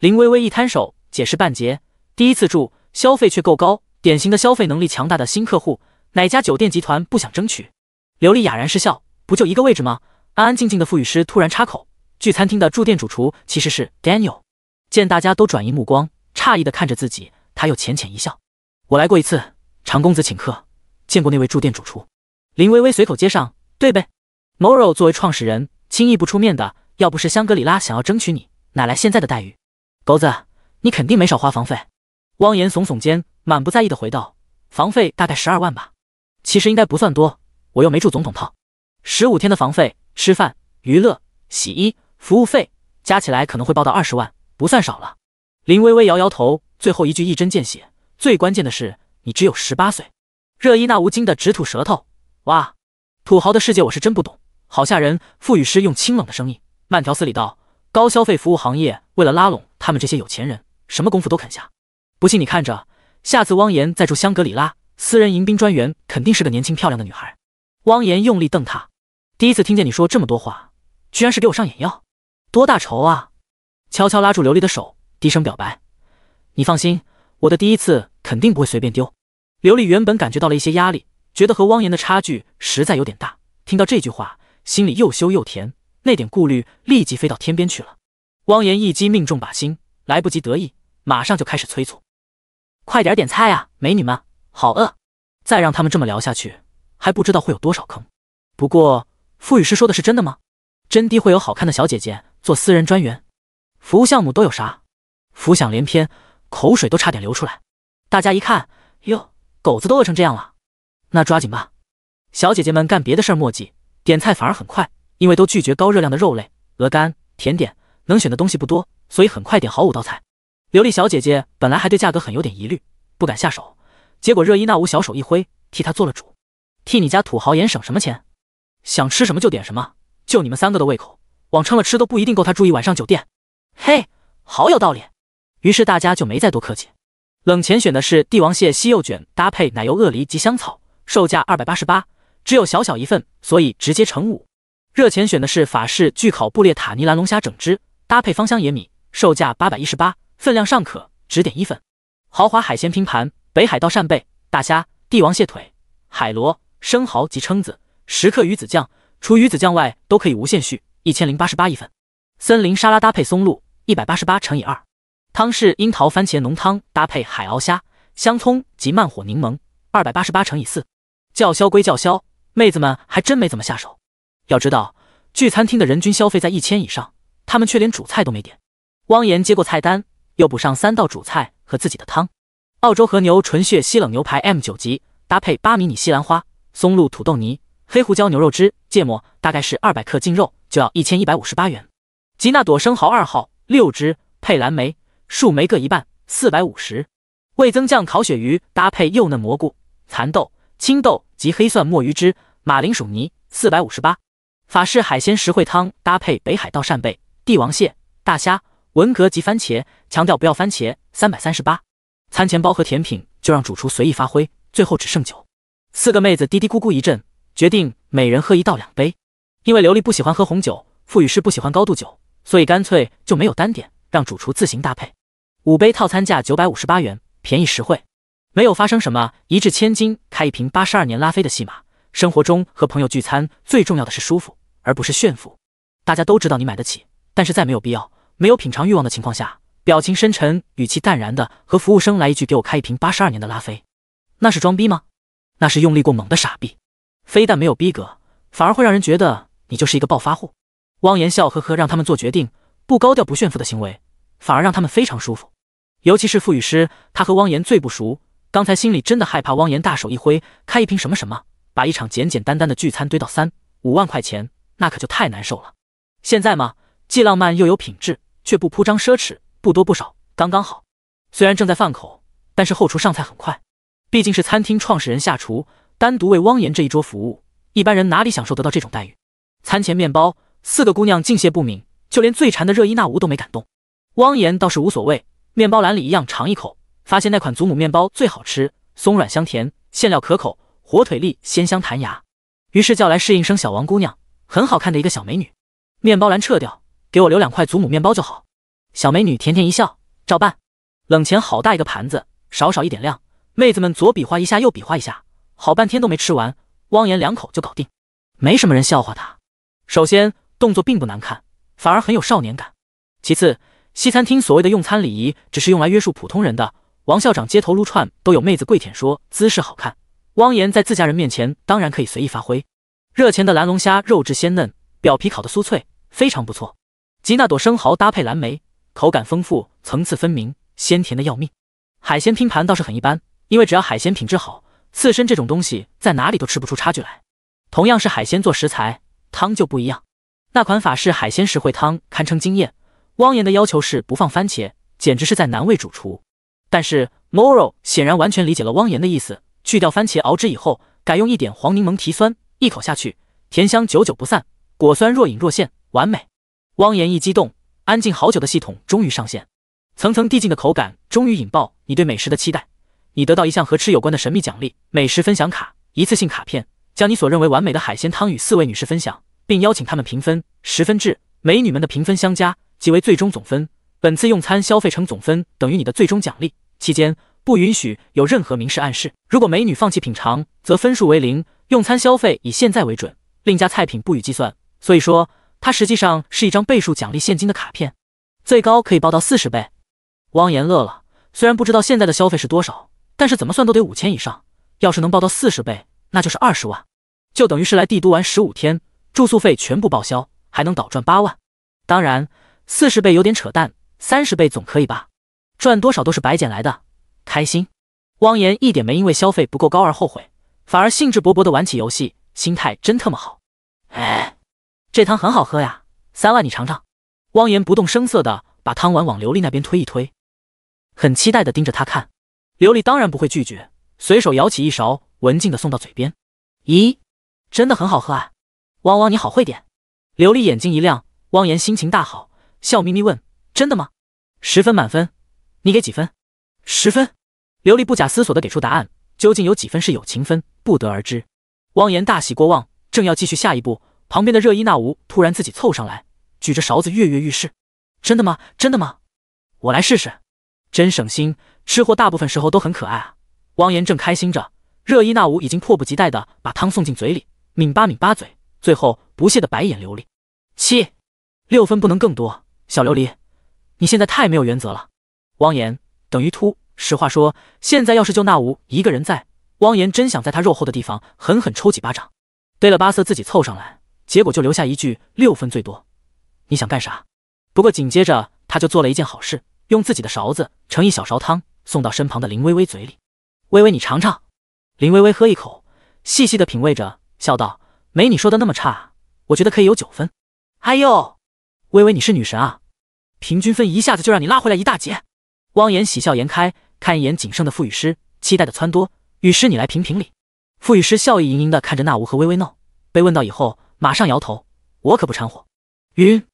林微微，一摊手解释半截：“第一次住，消费却够高，典型的消费能力强大的新客户，哪家酒店集团不想争取？”刘丽哑然失笑：“不就一个位置吗？”安安静静的富语师突然插口，聚餐厅的驻店主厨其实是 Daniel。见大家都转移目光，诧异的看着自己，他又浅浅一笑：“我来过一次，长公子请客，见过那位驻店主厨。”林微微随口接上：“对呗。”Moro 作为创始人，轻易不出面的，要不是香格里拉想要争取你，哪来现在的待遇？狗子，你肯定没少花房费。汪言耸耸肩，满不在意的回道：“房费大概十二万吧，其实应该不算多，我又没住总统套，十五天的房费。”吃饭、娱乐、洗衣服务费加起来可能会报到二十万，不算少了。林微微摇摇头，最后一句一针见血。最关键的是，你只有十八岁。热依娜无精的直吐舌头。哇，土豪的世界我是真不懂，好吓人。傅雨诗用清冷的声音，慢条斯理道：“高消费服务行业为了拉拢他们这些有钱人，什么功夫都肯下。不信你看着，下次汪岩再住香格里拉，私人迎宾专员肯定是个年轻漂亮的女孩。”汪岩用力瞪他。第一次听见你说这么多话，居然是给我上眼药，多大仇啊！悄悄拉住琉璃的手，低声表白：“你放心，我的第一次肯定不会随便丢。”琉璃原本感觉到了一些压力，觉得和汪岩的差距实在有点大。听到这句话，心里又羞又甜，那点顾虑立即飞到天边去了。汪岩一击命中靶心，来不及得意，马上就开始催促：“快点点菜啊，美女们，好饿！再让他们这么聊下去，还不知道会有多少坑。”不过。傅雨诗说的是真的吗？真的会有好看的小姐姐做私人专员，服务项目都有啥？浮想联翩，口水都差点流出来。大家一看，哟，狗子都饿成这样了，那抓紧吧。小姐姐们干别的事儿墨迹，点菜反而很快，因为都拒绝高热量的肉类、鹅肝、甜点，能选的东西不多，所以很快点好五道菜。刘丽小姐姐本来还对价格很有点疑虑，不敢下手，结果热依娜吾小手一挥，替她做了主。替你家土豪爷省什么钱？想吃什么就点什么，就你们三个的胃口，往撑了吃都不一定够他住一晚上酒店。嘿，好有道理。于是大家就没再多客气。冷前选的是帝王蟹西柚卷，搭配奶油鳄梨及香草，售价二百八十八，只有小小一份，所以直接乘五。热前选的是法式巨烤布列塔尼蓝龙虾整只，搭配芳香野米，售价八百一十八，分量尚可，只点一份。豪华海鲜拼盘：北海道扇贝、大虾、帝王蟹腿、海螺、生蚝及蛏子。十克鱼子酱，除鱼子酱外都可以无限续，一千零八十八一份。森林沙拉搭配松露，一百八十八乘以二。汤是樱桃番茄浓汤搭配海螯虾、香葱及慢火柠檬，二百八十八乘以四。叫嚣归叫嚣，妹子们还真没怎么下手。要知道，聚餐厅的人均消费在一千以上，他们却连主菜都没点。汪岩接过菜单，又补上三道主菜和自己的汤。澳洲和牛纯血西冷牛排 M 九级，搭配八迷你西兰花、松露土豆泥。黑胡椒牛肉汁、芥末，大概是二百克净肉就要一千一百五十八元。吉纳朵生蚝二号六只配蓝莓、树莓各一半，四百五十。味增酱烤鳕鱼搭配幼嫩蘑菇、蚕豆、青豆及黑蒜墨鱼汁、马铃薯泥，四百五十八。法式海鲜实惠汤搭配北海道扇贝、帝王蟹、大虾、文蛤及番茄，强调不要番茄，三百三十八。餐前包和甜品就让主厨随意发挥，最后只剩酒。四个妹子嘀嘀咕咕一阵。决定每人喝一到两杯，因为刘丽不喜欢喝红酒，傅雨是不喜欢高度酒，所以干脆就没有单点，让主厨自行搭配。五杯套餐价九百五十八元，便宜实惠。没有发生什么一掷千金开一瓶八十二年拉菲的戏码。生活中和朋友聚餐，最重要的是舒服，而不是炫富。大家都知道你买得起，但是在没有必要，没有品尝欲望的情况下，表情深沉、语气淡然的和服务生来一句“给我开一瓶八十二年的拉菲”，那是装逼吗？那是用力过猛的傻逼。非但没有逼格，反而会让人觉得你就是一个暴发户。汪言笑呵呵，让他们做决定。不高调不炫富的行为，反而让他们非常舒服。尤其是傅雨诗，他和汪言最不熟，刚才心里真的害怕汪言大手一挥，开一瓶什么什么，把一场简简单单的聚餐堆到三五万块钱，那可就太难受了。现在嘛，既浪漫又有品质，却不铺张奢侈，不多不少，刚刚好。虽然正在饭口，但是后厨上菜很快，毕竟是餐厅创始人下厨。单独为汪岩这一桌服务，一般人哪里享受得到这种待遇？餐前面包，四个姑娘敬谢不敏，就连最馋的热依娜吾都没敢动。汪岩倒是无所谓，面包篮里一样尝一口，发现那款祖母面包最好吃，松软香甜，馅料可口，火腿粒鲜香弹牙。于是叫来侍应生小王姑娘，很好看的一个小美女。面包篮撤掉，给我留两块祖母面包就好。小美女甜甜一笑，照办。冷前好大一个盘子，少少一点量，妹子们左比划一下，右比划一下。好半天都没吃完，汪岩两口就搞定，没什么人笑话他。首先动作并不难看，反而很有少年感。其次，西餐厅所谓的用餐礼仪只是用来约束普通人的。王校长街头撸串都有妹子跪舔说姿势好看，汪岩在自家人面前当然可以随意发挥。热前的蓝龙虾肉质鲜嫩，表皮烤的酥脆，非常不错。吉纳朵生蚝搭配蓝莓，口感丰富，层次分明，鲜甜的要命。海鲜拼盘倒是很一般，因为只要海鲜品质好。刺身这种东西，在哪里都吃不出差距来。同样是海鲜做食材，汤就不一样。那款法式海鲜实惠汤堪称惊艳。汪岩的要求是不放番茄，简直是在难为主厨。但是 Moro 显然完全理解了汪岩的意思，去掉番茄熬汁以后，改用一点黄柠檬提酸。一口下去，甜香久久不散，果酸若隐若现，完美。汪岩一激动，安静好久的系统终于上线，层层递进的口感终于引爆你对美食的期待。你得到一项和吃有关的神秘奖励——美食分享卡，一次性卡片。将你所认为完美的海鲜汤与四位女士分享，并邀请她们评分，十分制。美女们的评分相加即为最终总分。本次用餐消费成总分等于你的最终奖励。期间不允许有任何明示暗示。如果美女放弃品尝，则分数为零。用餐消费以现在为准，另加菜品不予计算。所以说，它实际上是一张倍数奖励现金的卡片，最高可以报到四十倍。汪言乐了，虽然不知道现在的消费是多少。但是怎么算都得五千以上，要是能报到四十倍，那就是二十万，就等于是来帝都玩十五天，住宿费全部报销，还能倒赚八万。当然，四十倍有点扯淡，三十倍总可以吧？赚多少都是白捡来的，开心。汪岩一点没因为消费不够高而后悔，反而兴致勃勃的玩起游戏，心态真特么好。哎，这汤很好喝呀，三万你尝尝。汪岩不动声色的把汤碗往刘丽那边推一推，很期待的盯着他看。琉璃当然不会拒绝，随手舀起一勺，文静的送到嘴边。咦，真的很好喝啊！汪汪你好会点，琉璃眼睛一亮。汪言心情大好，笑眯眯问：“真的吗？”十分满分，你给几分？十分。琉璃不假思索的给出答案，究竟有几分是友情分，不得而知。汪言大喜过望，正要继续下一步，旁边的热依娜吾突然自己凑上来，举着勺子跃跃欲试：“真的吗？真的吗？我来试试。”真省心，吃货大部分时候都很可爱啊！汪岩正开心着，热依娜吾已经迫不及待地把汤送进嘴里，抿巴抿巴嘴，最后不屑的白眼琉璃。七六分不能更多，小琉璃，你现在太没有原则了。汪岩等于秃，实话说，现在要是就那吾一个人在，汪岩真想在他肉厚的地方狠狠抽几巴掌。对了，巴瑟自己凑上来，结果就留下一句六分最多，你想干啥？不过紧接着他就做了一件好事。用自己的勺子盛一小勺汤，送到身旁的林微微嘴里。微微，你尝尝。林微微喝一口，细细的品味着，笑道：“没你说的那么差，我觉得可以有九分。”哎呦，微微你是女神啊！平均分一下子就让你拉回来一大截。汪岩喜笑颜开，看一眼仅剩的傅雨诗，期待的撺掇：“雨诗，你来评评理。”傅雨诗笑意盈盈的看着那吾和微微闹，被问到以后，马上摇头：“我可不掺和。”晕！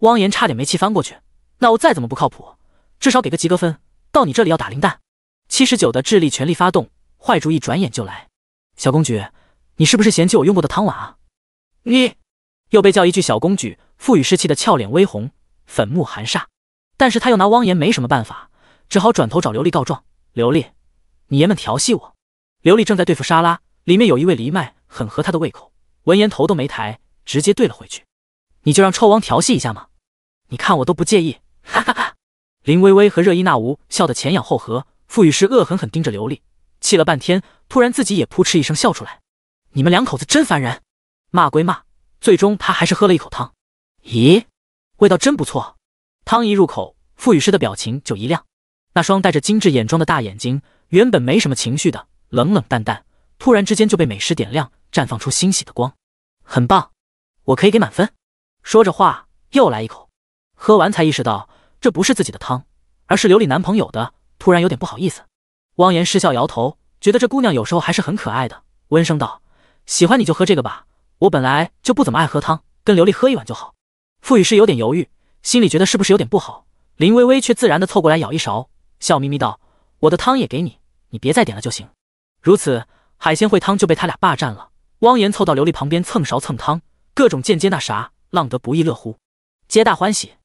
汪岩差点没气翻过去。那吾再怎么不靠谱？至少给个及格分，到你这里要打零蛋。七十九的智力全力发动，坏主意转眼就来。小公举，你是不是嫌弃我用过的汤碗啊？你又被叫一句小公举，傅雨士气的俏脸微红，粉目含煞。但是他又拿汪言没什么办法，只好转头找刘丽告状。刘丽，你爷们调戏我。刘丽正在对付沙拉，里面有一位藜麦很合他的胃口。闻言头都没抬，直接怼了回去：“你就让臭汪调戏一下吗？你看我都不介意。”哈哈哈。林微微和热依娜吾笑得前仰后合，傅雨诗恶狠狠盯着刘丽，气了半天，突然自己也扑哧一声笑出来。你们两口子真烦人，骂归骂，最终他还是喝了一口汤。咦，味道真不错。汤一入口，傅雨诗的表情就一亮，那双带着精致眼妆的大眼睛原本没什么情绪的冷冷淡淡，突然之间就被美食点亮，绽放出欣喜的光，很棒，我可以给满分。说着话又来一口，喝完才意识到。这不是自己的汤，而是刘丽男朋友的。突然有点不好意思，汪岩失笑摇头，觉得这姑娘有时候还是很可爱的，温声道：“喜欢你就喝这个吧，我本来就不怎么爱喝汤，跟刘丽喝一碗就好。”傅雨诗有点犹豫，心里觉得是不是有点不好。林微微却自然的凑过来舀一勺，笑眯眯道：“我的汤也给你，你别再点了就行。”如此，海鲜烩汤就被他俩霸占了。汪岩凑到刘丽旁边蹭勺蹭汤，各种间接那啥，浪得不亦乐乎，皆大欢喜。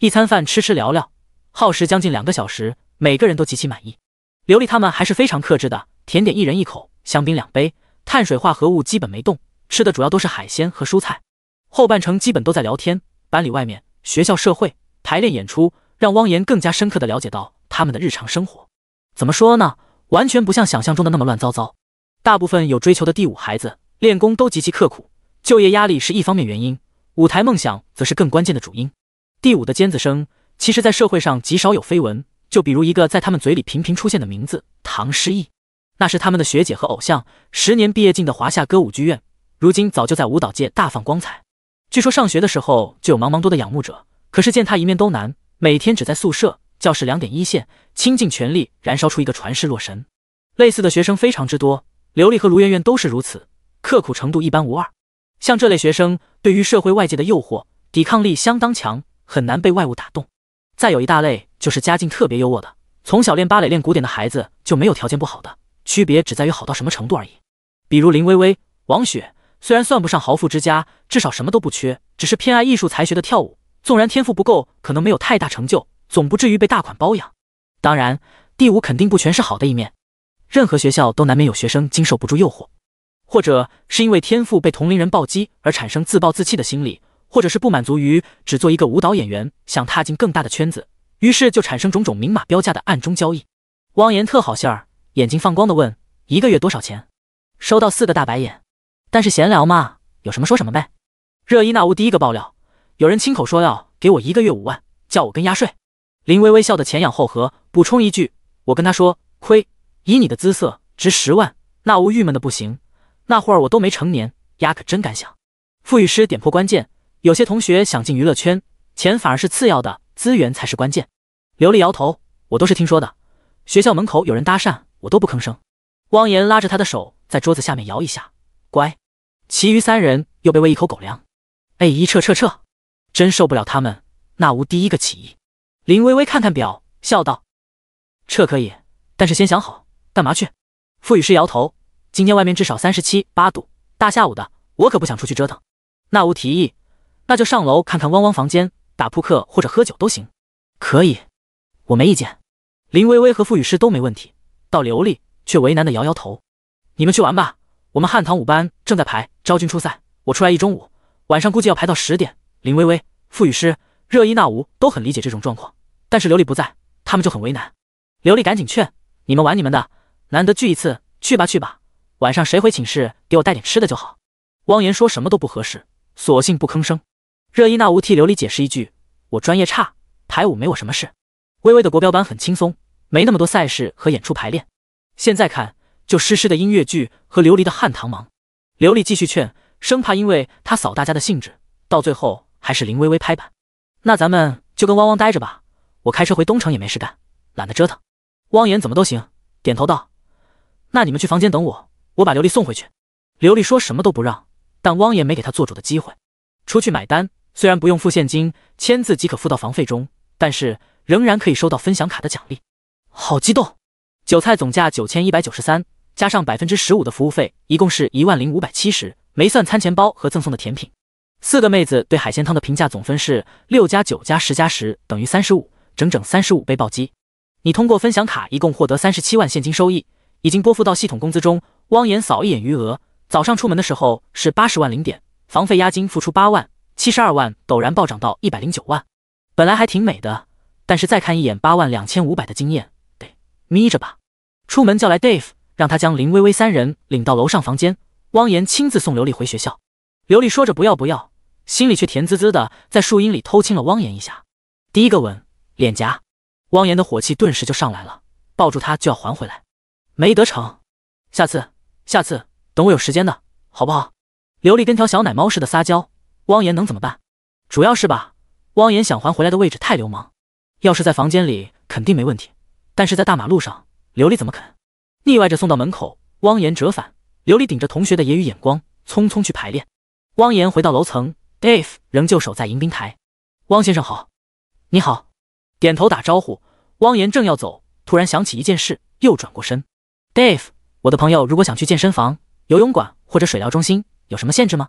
一餐饭吃吃聊聊，耗时将近两个小时，每个人都极其满意。刘丽他们还是非常克制的，甜点一人一口，香槟两杯，碳水化合物基本没动，吃的主要都是海鲜和蔬菜。后半程基本都在聊天，班里、外面、学校、社会、排练、演出，让汪岩更加深刻的了解到他们的日常生活。怎么说呢？完全不像想象中的那么乱糟糟。大部分有追求的第五孩子练功都极其刻苦，就业压力是一方面原因，舞台梦想则是更关键的主因。第五的尖子生，其实，在社会上极少有绯闻。就比如一个在他们嘴里频频出现的名字——唐诗逸，那是他们的学姐和偶像。十年毕业进的华夏歌舞剧院，如今早就在舞蹈界大放光彩。据说上学的时候就有茫茫多的仰慕者，可是见他一面都难。每天只在宿舍、教室两点一线，倾尽全力燃烧出一个传世洛神。类似的学生非常之多，刘丽和卢媛媛都是如此，刻苦程度一般无二。像这类学生，对于社会外界的诱惑，抵抗力相当强。很难被外物打动。再有一大类就是家境特别优渥的，从小练芭蕾、练古典的孩子就没有条件不好的，区别只在于好到什么程度而已。比如林薇薇、王雪，虽然算不上豪富之家，至少什么都不缺，只是偏爱艺术才学的跳舞。纵然天赋不够，可能没有太大成就，总不至于被大款包养。当然，第五肯定不全是好的一面，任何学校都难免有学生经受不住诱惑，或者是因为天赋被同龄人暴击而产生自暴自弃的心理。或者是不满足于只做一个舞蹈演员，想踏进更大的圈子，于是就产生种种明码标价的暗中交易。汪岩特好信儿，眼睛放光的问：“一个月多少钱？”收到四个大白眼。但是闲聊嘛，有什么说什么呗。热依娜吾第一个爆料，有人亲口说要给我一个月五万，叫我跟压税。林微微笑得前仰后合，补充一句：“我跟他说亏，以你的姿色值十万。”那吾郁闷的不行，那会儿我都没成年，丫可真敢想。傅雨师点破关键。有些同学想进娱乐圈，钱反而是次要的，资源才是关键。刘丽摇头，我都是听说的。学校门口有人搭讪，我都不吭声。汪岩拉着她的手，在桌子下面摇一下，乖。其余三人又被喂一口狗粮。哎，一撤撤撤，真受不了他们。那吾第一个起义。林微微看看表，笑道：“撤可以，但是先想好干嘛去。”傅雨诗摇头，今天外面至少三十七八度，大下午的，我可不想出去折腾。那吾提议。那就上楼看看汪汪房间，打扑克或者喝酒都行。可以，我没意见。林薇薇和傅雨诗都没问题，到刘丽却为难的摇摇头。你们去玩吧，我们汉唐五班正在排《昭君出塞》，我出来一中午，晚上估计要排到十点。林薇薇、傅雨诗、热依娜吾都很理解这种状况，但是刘丽不在，他们就很为难。刘丽赶紧劝：“你们玩你们的，难得聚一次，去吧去吧。晚上谁回寝室给我带点吃的就好。”汪岩说什么都不合适，索性不吭声。热依娜无替琉璃解释一句：“我专业差，排舞没我什么事。”微微的国标版很轻松，没那么多赛事和演出排练。现在看，就诗诗的音乐剧和琉璃的汉唐忙。琉璃继续劝，生怕因为他扫大家的兴致，到最后还是林微微拍板。那咱们就跟汪汪待着吧，我开车回东城也没事干，懒得折腾。汪岩怎么都行，点头道：“那你们去房间等我，我把琉璃送回去。”琉璃说什么都不让，但汪岩没给她做主的机会，出去买单。虽然不用付现金，签字即可付到房费中，但是仍然可以收到分享卡的奖励。好激动！韭菜总价九千一百九十三，加上百分之十五的服务费，一共是一万零五百七十，没算餐钱包和赠送的甜品。四个妹子对海鲜汤的评价总分是六加九加十加十等于三十五，整整三十五倍暴击！你通过分享卡一共获得三十七万现金收益，已经拨付到系统工资中。汪岩扫一眼余额，早上出门的时候是八十万零点，房费押金付出八万。七十二万陡然暴涨到一百零九万，本来还挺美的，但是再看一眼八万两千五百的经验，得眯着吧。出门叫来 Dave，让他将林薇薇三人领到楼上房间。汪岩亲自送刘丽回学校。刘丽说着不要不要，心里却甜滋滋的，在树荫里偷亲了汪岩一下，第一个吻脸颊。汪岩的火气顿时就上来了，抱住她就要还回来，没得逞。下次，下次，等我有时间的好不好？刘丽跟条小奶猫似的撒娇。汪岩能怎么办？主要是吧，汪岩想还回来的位置太流氓。要是在房间里肯定没问题，但是在大马路上，刘丽怎么肯？腻歪着送到门口，汪岩折返。刘丽顶着同学的揶揄眼光，匆匆去排练。汪岩回到楼层，Dave 仍旧守在迎宾台。汪先生好，你好，点头打招呼。汪岩正要走，突然想起一件事，又转过身。Dave，我的朋友如果想去健身房、游泳馆或者水疗中心，有什么限制吗？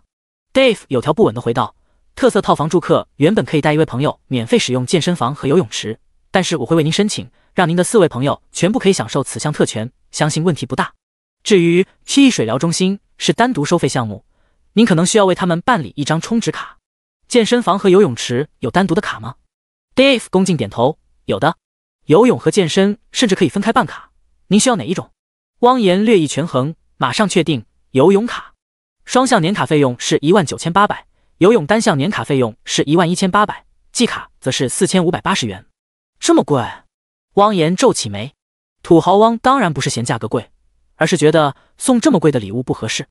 Dave 有条不紊的回道，特色套房住客原本可以带一位朋友免费使用健身房和游泳池，但是我会为您申请，让您的四位朋友全部可以享受此项特权，相信问题不大。至于去水疗中心是单独收费项目，您可能需要为他们办理一张充值卡。健身房和游泳池有单独的卡吗？Dave 恭敬点头，有的，游泳和健身甚至可以分开办卡，您需要哪一种？汪言略一权衡，马上确定游泳卡。双向年卡费用是一万九千八百，游泳单项年卡费用是一万一千八百，季卡则是四千五百八十元。这么贵？汪岩皱起眉。土豪汪当然不是嫌价格贵，而是觉得送这么贵的礼物不合适。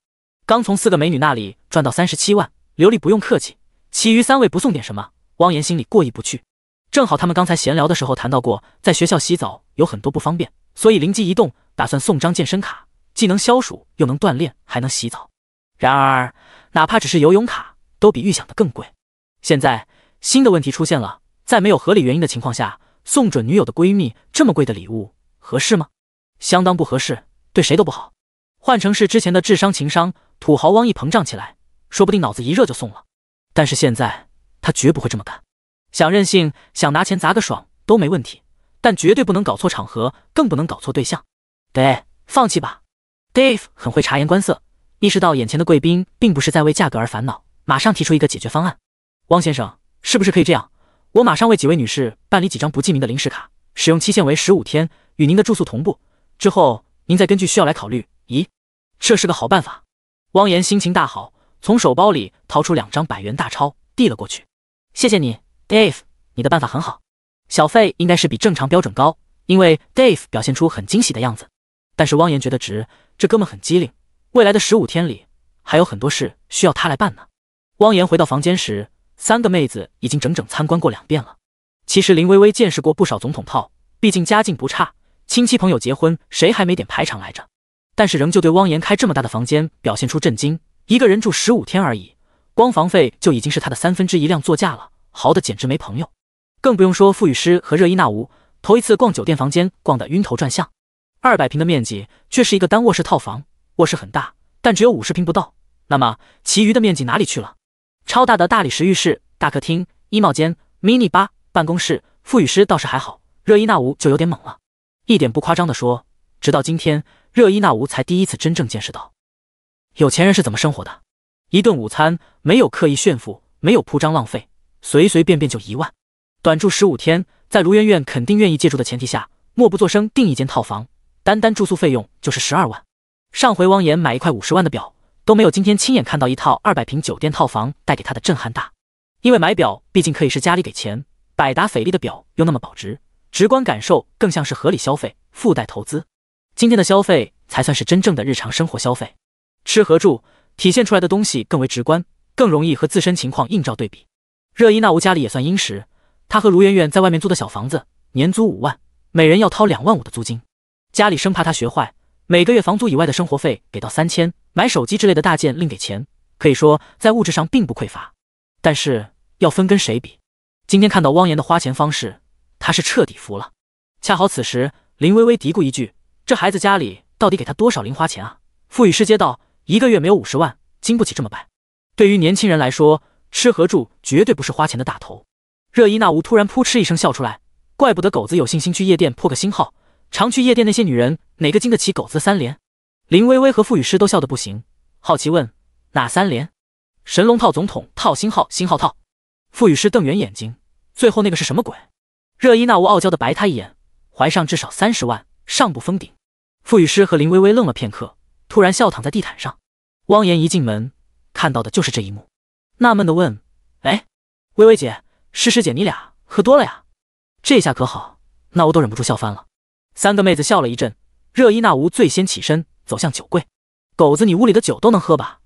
刚从四个美女那里赚到三十七万，刘丽不用客气，其余三位不送点什么，汪岩心里过意不去。正好他们刚才闲聊的时候谈到过，在学校洗澡有很多不方便，所以灵机一动，打算送张健身卡，既能消暑，又能锻炼，还能洗澡。然而，哪怕只是游泳卡，都比预想的更贵。现在新的问题出现了，在没有合理原因的情况下，送准女友的闺蜜这么贵的礼物合适吗？相当不合适，对谁都不好。换成是之前的智商情商土豪汪，一膨胀起来，说不定脑子一热就送了。但是现在他绝不会这么干，想任性，想拿钱砸个爽都没问题，但绝对不能搞错场合，更不能搞错对象。得放弃吧。Dave 很会察言观色。意识到眼前的贵宾并不是在为价格而烦恼，马上提出一个解决方案。汪先生，是不是可以这样？我马上为几位女士办理几张不记名的临时卡，使用期限为十五天，与您的住宿同步。之后您再根据需要来考虑。咦，这是个好办法。汪岩心情大好，从手包里掏出两张百元大钞，递了过去。谢谢你，Dave，你的办法很好。小费应该是比正常标准高，因为 Dave 表现出很惊喜的样子。但是汪岩觉得值，这哥们很机灵。未来的十五天里，还有很多事需要他来办呢。汪岩回到房间时，三个妹子已经整整参观过两遍了。其实林薇薇见识过不少总统套，毕竟家境不差，亲戚朋友结婚谁还没点排场来着？但是仍旧对汪岩开这么大的房间表现出震惊。一个人住十五天而已，光房费就已经是他的三分之一辆座驾了，豪的简直没朋友。更不用说傅雨诗和热依娜吾，头一次逛酒店房间，逛得晕头转向。二百平的面积，却是一个单卧室套房。卧室很大，但只有五十平不到。那么，其余的面积哪里去了？超大的大理石浴室、大客厅、衣帽间、mini 吧、办公室、副浴室倒是还好，热依那吴就有点猛了。一点不夸张的说，直到今天，热依那吴才第一次真正见识到有钱人是怎么生活的。一顿午餐没有刻意炫富，没有铺张浪费，随随便便就一万。短住十五天，在卢媛媛肯定愿意借住的前提下，默不作声订一间套房，单单住宿费用就是十二万。上回汪岩买一块五十万的表，都没有今天亲眼看到一套二百平酒店套房带给他的震撼大。因为买表毕竟可以是家里给钱，百达翡丽的表又那么保值，直观感受更像是合理消费，附带投资。今天的消费才算是真正的日常生活消费，吃和住体现出来的东西更为直观，更容易和自身情况映照对比。热依娜吾家里也算殷实，她和卢媛媛在外面租的小房子，年租五万，每人要掏两万五的租金，家里生怕她学坏。每个月房租以外的生活费给到三千，买手机之类的大件另给钱，可以说在物质上并不匮乏。但是要分跟谁比。今天看到汪岩的花钱方式，他是彻底服了。恰好此时，林微微嘀咕一句：“这孩子家里到底给他多少零花钱啊？”傅雨诗接道：“一个月没有五十万，经不起这么摆。对于年轻人来说，吃和住绝对不是花钱的大头。热依那吾突然扑哧一声笑出来：“怪不得狗子有信心去夜店破个新号，常去夜店那些女人。”哪个经得起狗子三连？林微微和傅雨诗都笑得不行，好奇问：“哪三连？”“神龙套，总统套，星号星号套。”傅雨诗瞪圆眼睛，最后那个是什么鬼？热依娜无傲娇的白他一眼，怀上至少三十万，上不封顶。傅雨诗和林微微愣了片刻，突然笑躺在地毯上。汪言一进门，看到的就是这一幕，纳闷的问：“哎，微微姐，诗诗姐，你俩喝多了呀？这下可好，那我都忍不住笑翻了。”三个妹子笑了一阵。热依娜吾最先起身走向酒柜，“狗子，你屋里的酒都能喝吧？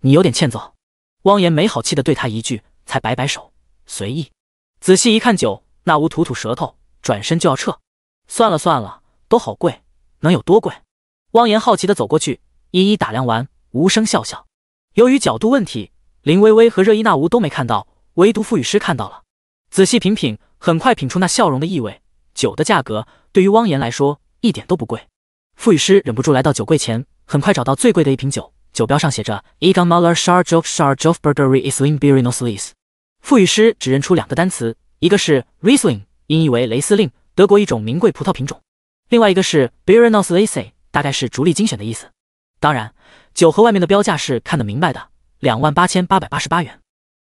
你有点欠揍。”汪言没好气的对他一句，才摆摆手，随意。仔细一看酒，那吾吐吐舌头，转身就要撤。算了算了，都好贵，能有多贵？汪言好奇的走过去，一一打量完，无声笑笑。由于角度问题，林微微和热依娜吾都没看到，唯独付雨师看到了。仔细品品，很快品出那笑容的意味。酒的价格对于汪言来说一点都不贵。傅雨诗忍不住来到酒柜前，很快找到最贵的一瓶酒。酒标上写着 Egon Muller s c h a r j o s e o h Burgery Isling b e r i n o s e l i s e 傅雨诗只认出两个单词，一个是 r Isling，e 音译为雷司令，德国一种名贵葡萄品种；另外一个是 b e r i n o s e l i s e 大概是逐利精选的意思。当然，酒盒外面的标价是看得明白的，两万八千八百八十八元。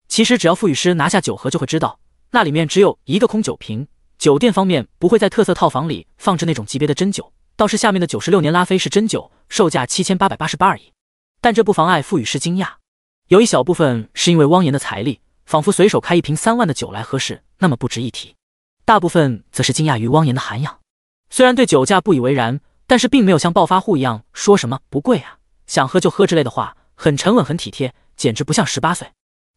其实只要傅雨诗拿下酒盒，就会知道那里面只有一个空酒瓶。酒店方面不会在特色套房里放置那种级别的真酒。倒是下面的九十六年拉菲是真酒，售价七千八百八十八而已。但这不妨碍傅雨诗惊讶，有一小部分是因为汪岩的财力，仿佛随手开一瓶三万的酒来喝是那么不值一提；大部分则是惊讶于汪岩的涵养。虽然对酒价不以为然，但是并没有像暴发户一样说什么“不贵啊，想喝就喝”之类的话，很沉稳，很体贴，简直不像十八岁。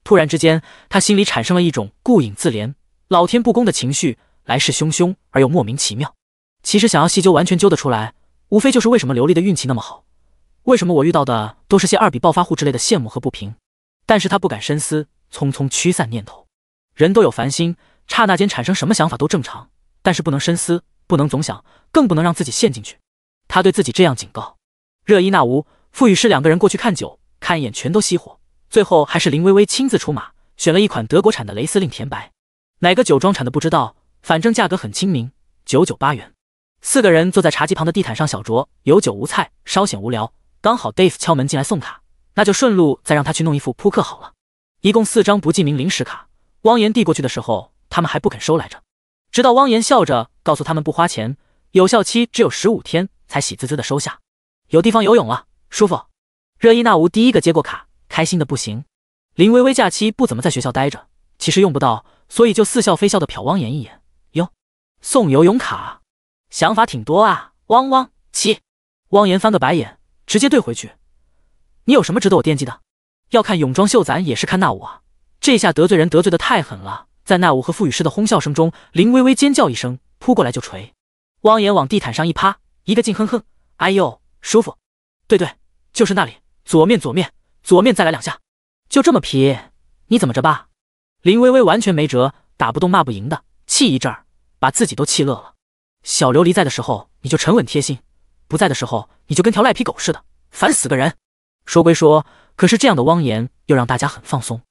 突然之间，他心里产生了一种顾影自怜、老天不公的情绪，来势汹汹而又莫名其妙。其实想要细究，完全揪得出来，无非就是为什么刘丽的运气那么好，为什么我遇到的都是些二笔暴发户之类的羡慕和不平。但是他不敢深思，匆匆驱散念头。人都有烦心，刹那间产生什么想法都正常，但是不能深思，不能总想，更不能让自己陷进去。他对自己这样警告。热依那吾、傅雨诗两个人过去看酒，看一眼全都熄火，最后还是林微微亲自出马，选了一款德国产的雷司令甜白，哪个酒庄产的不知道，反正价格很亲民，九九八元。四个人坐在茶几旁的地毯上小酌，有酒无菜，稍显无聊。刚好 Dave 敲门进来送卡，那就顺路再让他去弄一副扑克好了。一共四张不记名临时卡，汪岩递过去的时候，他们还不肯收来着，直到汪岩笑着告诉他们不花钱，有效期只有十五天，才喜滋滋的收下。有地方游泳了，舒服。热依娜吾第一个接过卡，开心的不行。林薇薇假期不怎么在学校待着，其实用不到，所以就似笑非笑的瞟汪岩一眼，哟，送游泳卡。想法挺多啊，汪汪七。汪岩翻个白眼，直接怼回去：“你有什么值得我惦记的？要看泳装秀，咱也是看那舞啊。这下得罪人得罪的太狠了，在那舞和傅雨诗的哄笑声中，林微微尖叫一声，扑过来就锤。汪岩往地毯上一趴，一个劲哼哼：“哎呦，舒服。对对，就是那里，左面，左面，左面，再来两下。就这么皮，你怎么着吧？”林微微完全没辙，打不动，骂不赢的，气一阵儿，把自己都气乐了。小琉璃在的时候，你就沉稳贴心；不在的时候，你就跟条赖皮狗似的，烦死个人。说归说，可是这样的汪言又让大家很放松。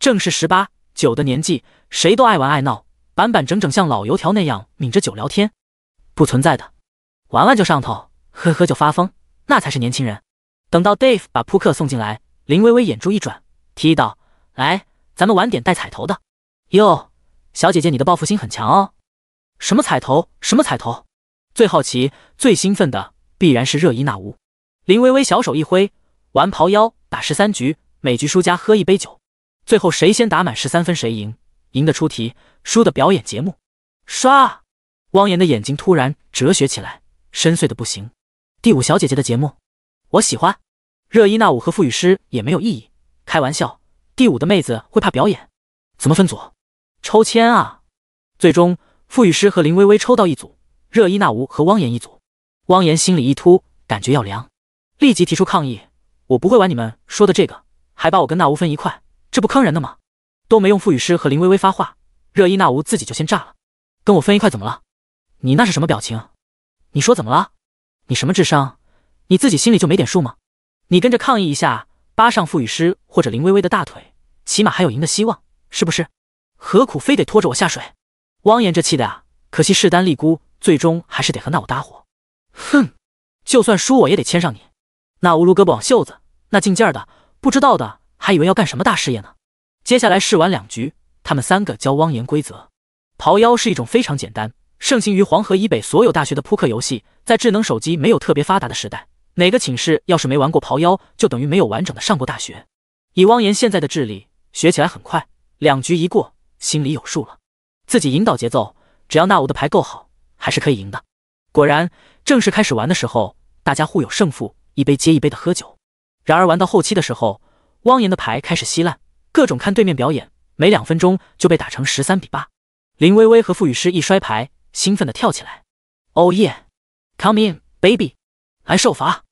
正是十八九的年纪，谁都爱玩爱闹，板板整整像老油条那样抿着酒聊天，不存在的。玩玩就上头，喝喝就发疯，那才是年轻人。等到 Dave 把扑克送进来，林微微眼珠一转，提议道：“来，咱们玩点带彩头的。哟，小姐姐，你的报复心很强哦。”什么彩头？什么彩头？最好奇、最兴奋的，必然是热依娜吾。林微微小手一挥，玩袍腰打十三局，每局输家喝一杯酒，最后谁先打满十三分谁赢，赢的出题，输的表演节目。刷，汪岩的眼睛突然哲学起来，深邃的不行。第五小姐姐的节目，我喜欢。热依娜吾和傅雨诗也没有异议。开玩笑，第五的妹子会怕表演？怎么分组？抽签啊。最终。傅雨诗和林薇薇抽到一组，热依娜吾和汪岩一组。汪岩心里一突，感觉要凉，立即提出抗议：“我不会玩你们说的这个，还把我跟娜吾分一块，这不坑人的吗？”都没用。傅雨诗和林薇薇发话，热依娜吾自己就先炸了：“跟我分一块怎么了？你那是什么表情？你说怎么了？你什么智商？你自己心里就没点数吗？你跟着抗议一下，扒上傅雨诗或者林薇薇的大腿，起码还有赢的希望，是不是？何苦非得拖着我下水？”汪岩这气的呀，可惜势单力孤，最终还是得和那我搭伙。哼，就算输我也得牵上你。那乌鲁胳膊往袖子，那劲劲儿的，不知道的还以为要干什么大事业呢。接下来试玩两局，他们三个教汪岩规则。刨妖是一种非常简单、盛行于黄河以北所有大学的扑克游戏，在智能手机没有特别发达的时代，哪个寝室要是没玩过刨妖，就等于没有完整的上过大学。以汪言现在的智力，学起来很快，两局一过，心里有数了。自己引导节奏，只要那吾的牌够好，还是可以赢的。果然，正式开始玩的时候，大家互有胜负，一杯接一杯的喝酒。然而玩到后期的时候，汪岩的牌开始稀烂，各种看对面表演，没两分钟就被打成十三比八。林微微和傅雨诗一摔牌，兴奋地跳起来：“Oh yeah，come in baby，来受罚！”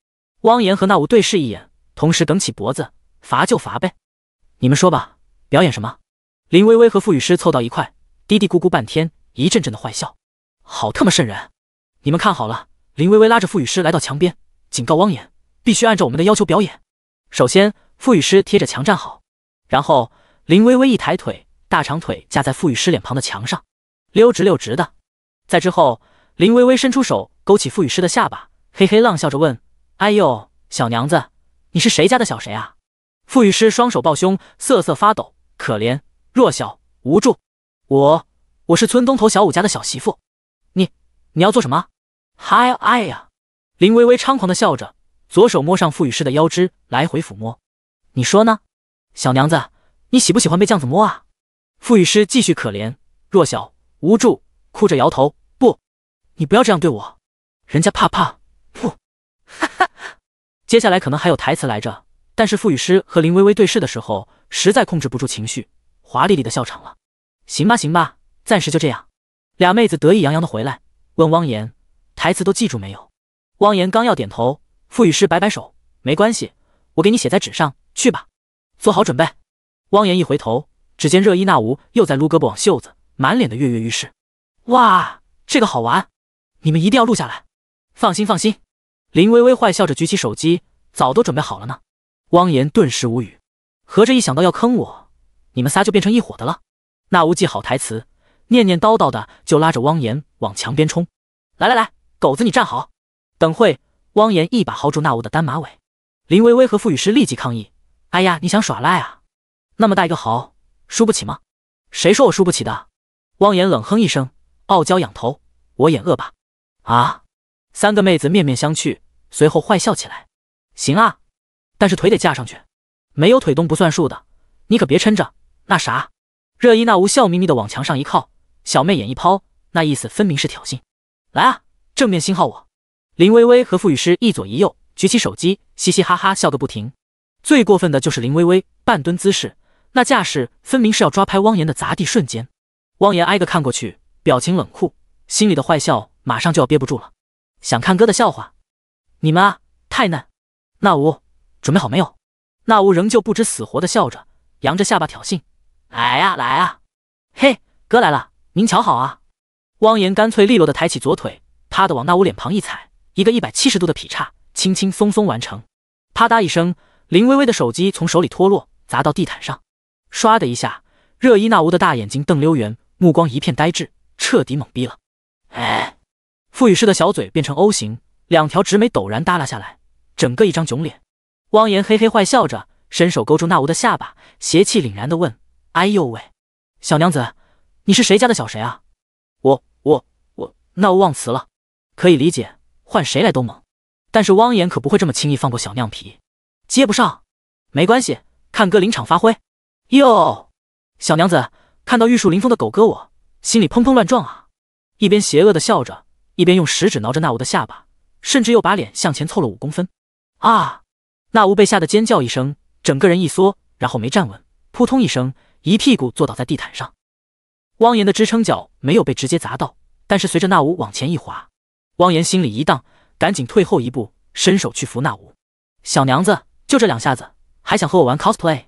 汪岩和那吾对视一眼，同时梗起脖子：“罚就罚呗，你们说吧，表演什么？”林微微和傅雨诗凑到一块。嘀嘀咕咕半天，一阵阵的坏笑，好特么渗人！你们看好了。林薇薇拉着傅雨师来到墙边，警告汪衍：“必须按照我们的要求表演。”首先，傅雨师贴着墙站好，然后林薇薇一抬腿，大长腿架在傅雨师脸旁的墙上，溜直溜直的。在之后，林薇薇伸出手，勾起傅雨师的下巴，嘿嘿浪笑着问：“哎呦，小娘子，你是谁家的小谁啊？”傅雨师双手抱胸，瑟瑟发抖，可怜弱小无助。我我是村东头小五家的小媳妇，你你要做什么？嗨哎呀！林微微猖狂的笑着，左手摸上傅雨诗的腰肢，来回抚摸。你说呢，小娘子，你喜不喜欢被酱子摸啊？傅雨诗继续可怜弱小无助，哭着摇头。不，你不要这样对我，人家怕怕。不，哈 哈接下来可能还有台词来着，但是傅雨诗和林微微对视的时候，实在控制不住情绪，华丽丽的笑场了。行吧，行吧，暂时就这样。俩妹子得意洋洋的回来，问汪岩：“台词都记住没有？”汪岩刚要点头，傅雨诗摆摆手：“没关系，我给你写在纸上去吧，做好准备。”汪岩一回头，只见热依娜吾又在撸胳膊挽袖子，满脸的跃跃欲试。哇，这个好玩，你们一定要录下来。放心放心，林微微坏笑着举起手机，早都准备好了呢。汪岩顿时无语，合着一想到要坑我，你们仨就变成一伙的了。那无记好台词，念念叨叨的就拉着汪岩往墙边冲。来来来，狗子你站好，等会。汪岩一把薅住那吾的单马尾，林薇薇和傅雨诗立即抗议：“哎呀，你想耍赖啊？那么大一个豪，输不起吗？”“谁说我输不起的？”汪岩冷哼一声，傲娇仰头：“我演恶霸。”啊！三个妹子面面相觑，随后坏笑起来：“行啊，但是腿得架上去，没有腿动不算数的，你可别抻着那啥。”热依娜吾笑眯眯的往墙上一靠，小妹眼一抛，那意思分明是挑衅。来啊，正面信号！我林薇薇和傅雨诗一左一右举起手机，嘻嘻哈哈笑个不停。最过分的就是林薇薇半蹲姿势，那架势分明是要抓拍汪岩的砸地瞬间。汪岩挨个看过去，表情冷酷，心里的坏笑马上就要憋不住了。想看哥的笑话？你们啊，太嫩！娜吾，准备好没有？娜吾仍旧不知死活的笑着，扬着下巴挑衅。来呀来呀，嘿，哥来了，您瞧好啊！汪岩干脆利落的抬起左腿，啪的往那屋脸庞一踩，一个一百七十度的劈叉，轻轻松松完成。啪嗒一声，林微微的手机从手里脱落，砸到地毯上。唰的一下，热依娜吾的大眼睛瞪溜圆，目光一片呆滞，彻底懵逼了。哎，傅雨诗的小嘴变成 O 型，两条直眉陡然耷拉下来，整个一张囧脸。汪岩嘿嘿坏笑着，伸手勾住那屋的下巴，邪气凛然的问。哎呦喂，小娘子，你是谁家的小谁啊？我我我，那吾忘词了，可以理解，换谁来都猛，但是汪言可不会这么轻易放过小酿皮，接不上没关系，看哥临场发挥。哟，小娘子，看到玉树临风的狗哥，我心里砰砰乱撞啊！一边邪恶的笑着，一边用食指挠着那吾的下巴，甚至又把脸向前凑了五公分。啊！那吾被吓得尖叫一声，整个人一缩，然后没站稳，扑通一声。一屁股坐倒在地毯上，汪岩的支撑脚没有被直接砸到，但是随着那吾往前一滑，汪岩心里一荡，赶紧退后一步，伸手去扶那吾。小娘子，就这两下子，还想和我玩 cosplay？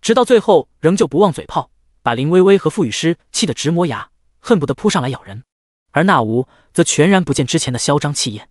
直到最后，仍旧不忘嘴炮，把林薇薇和傅雨诗气得直磨牙，恨不得扑上来咬人。而那吾则全然不见之前的嚣张气焰。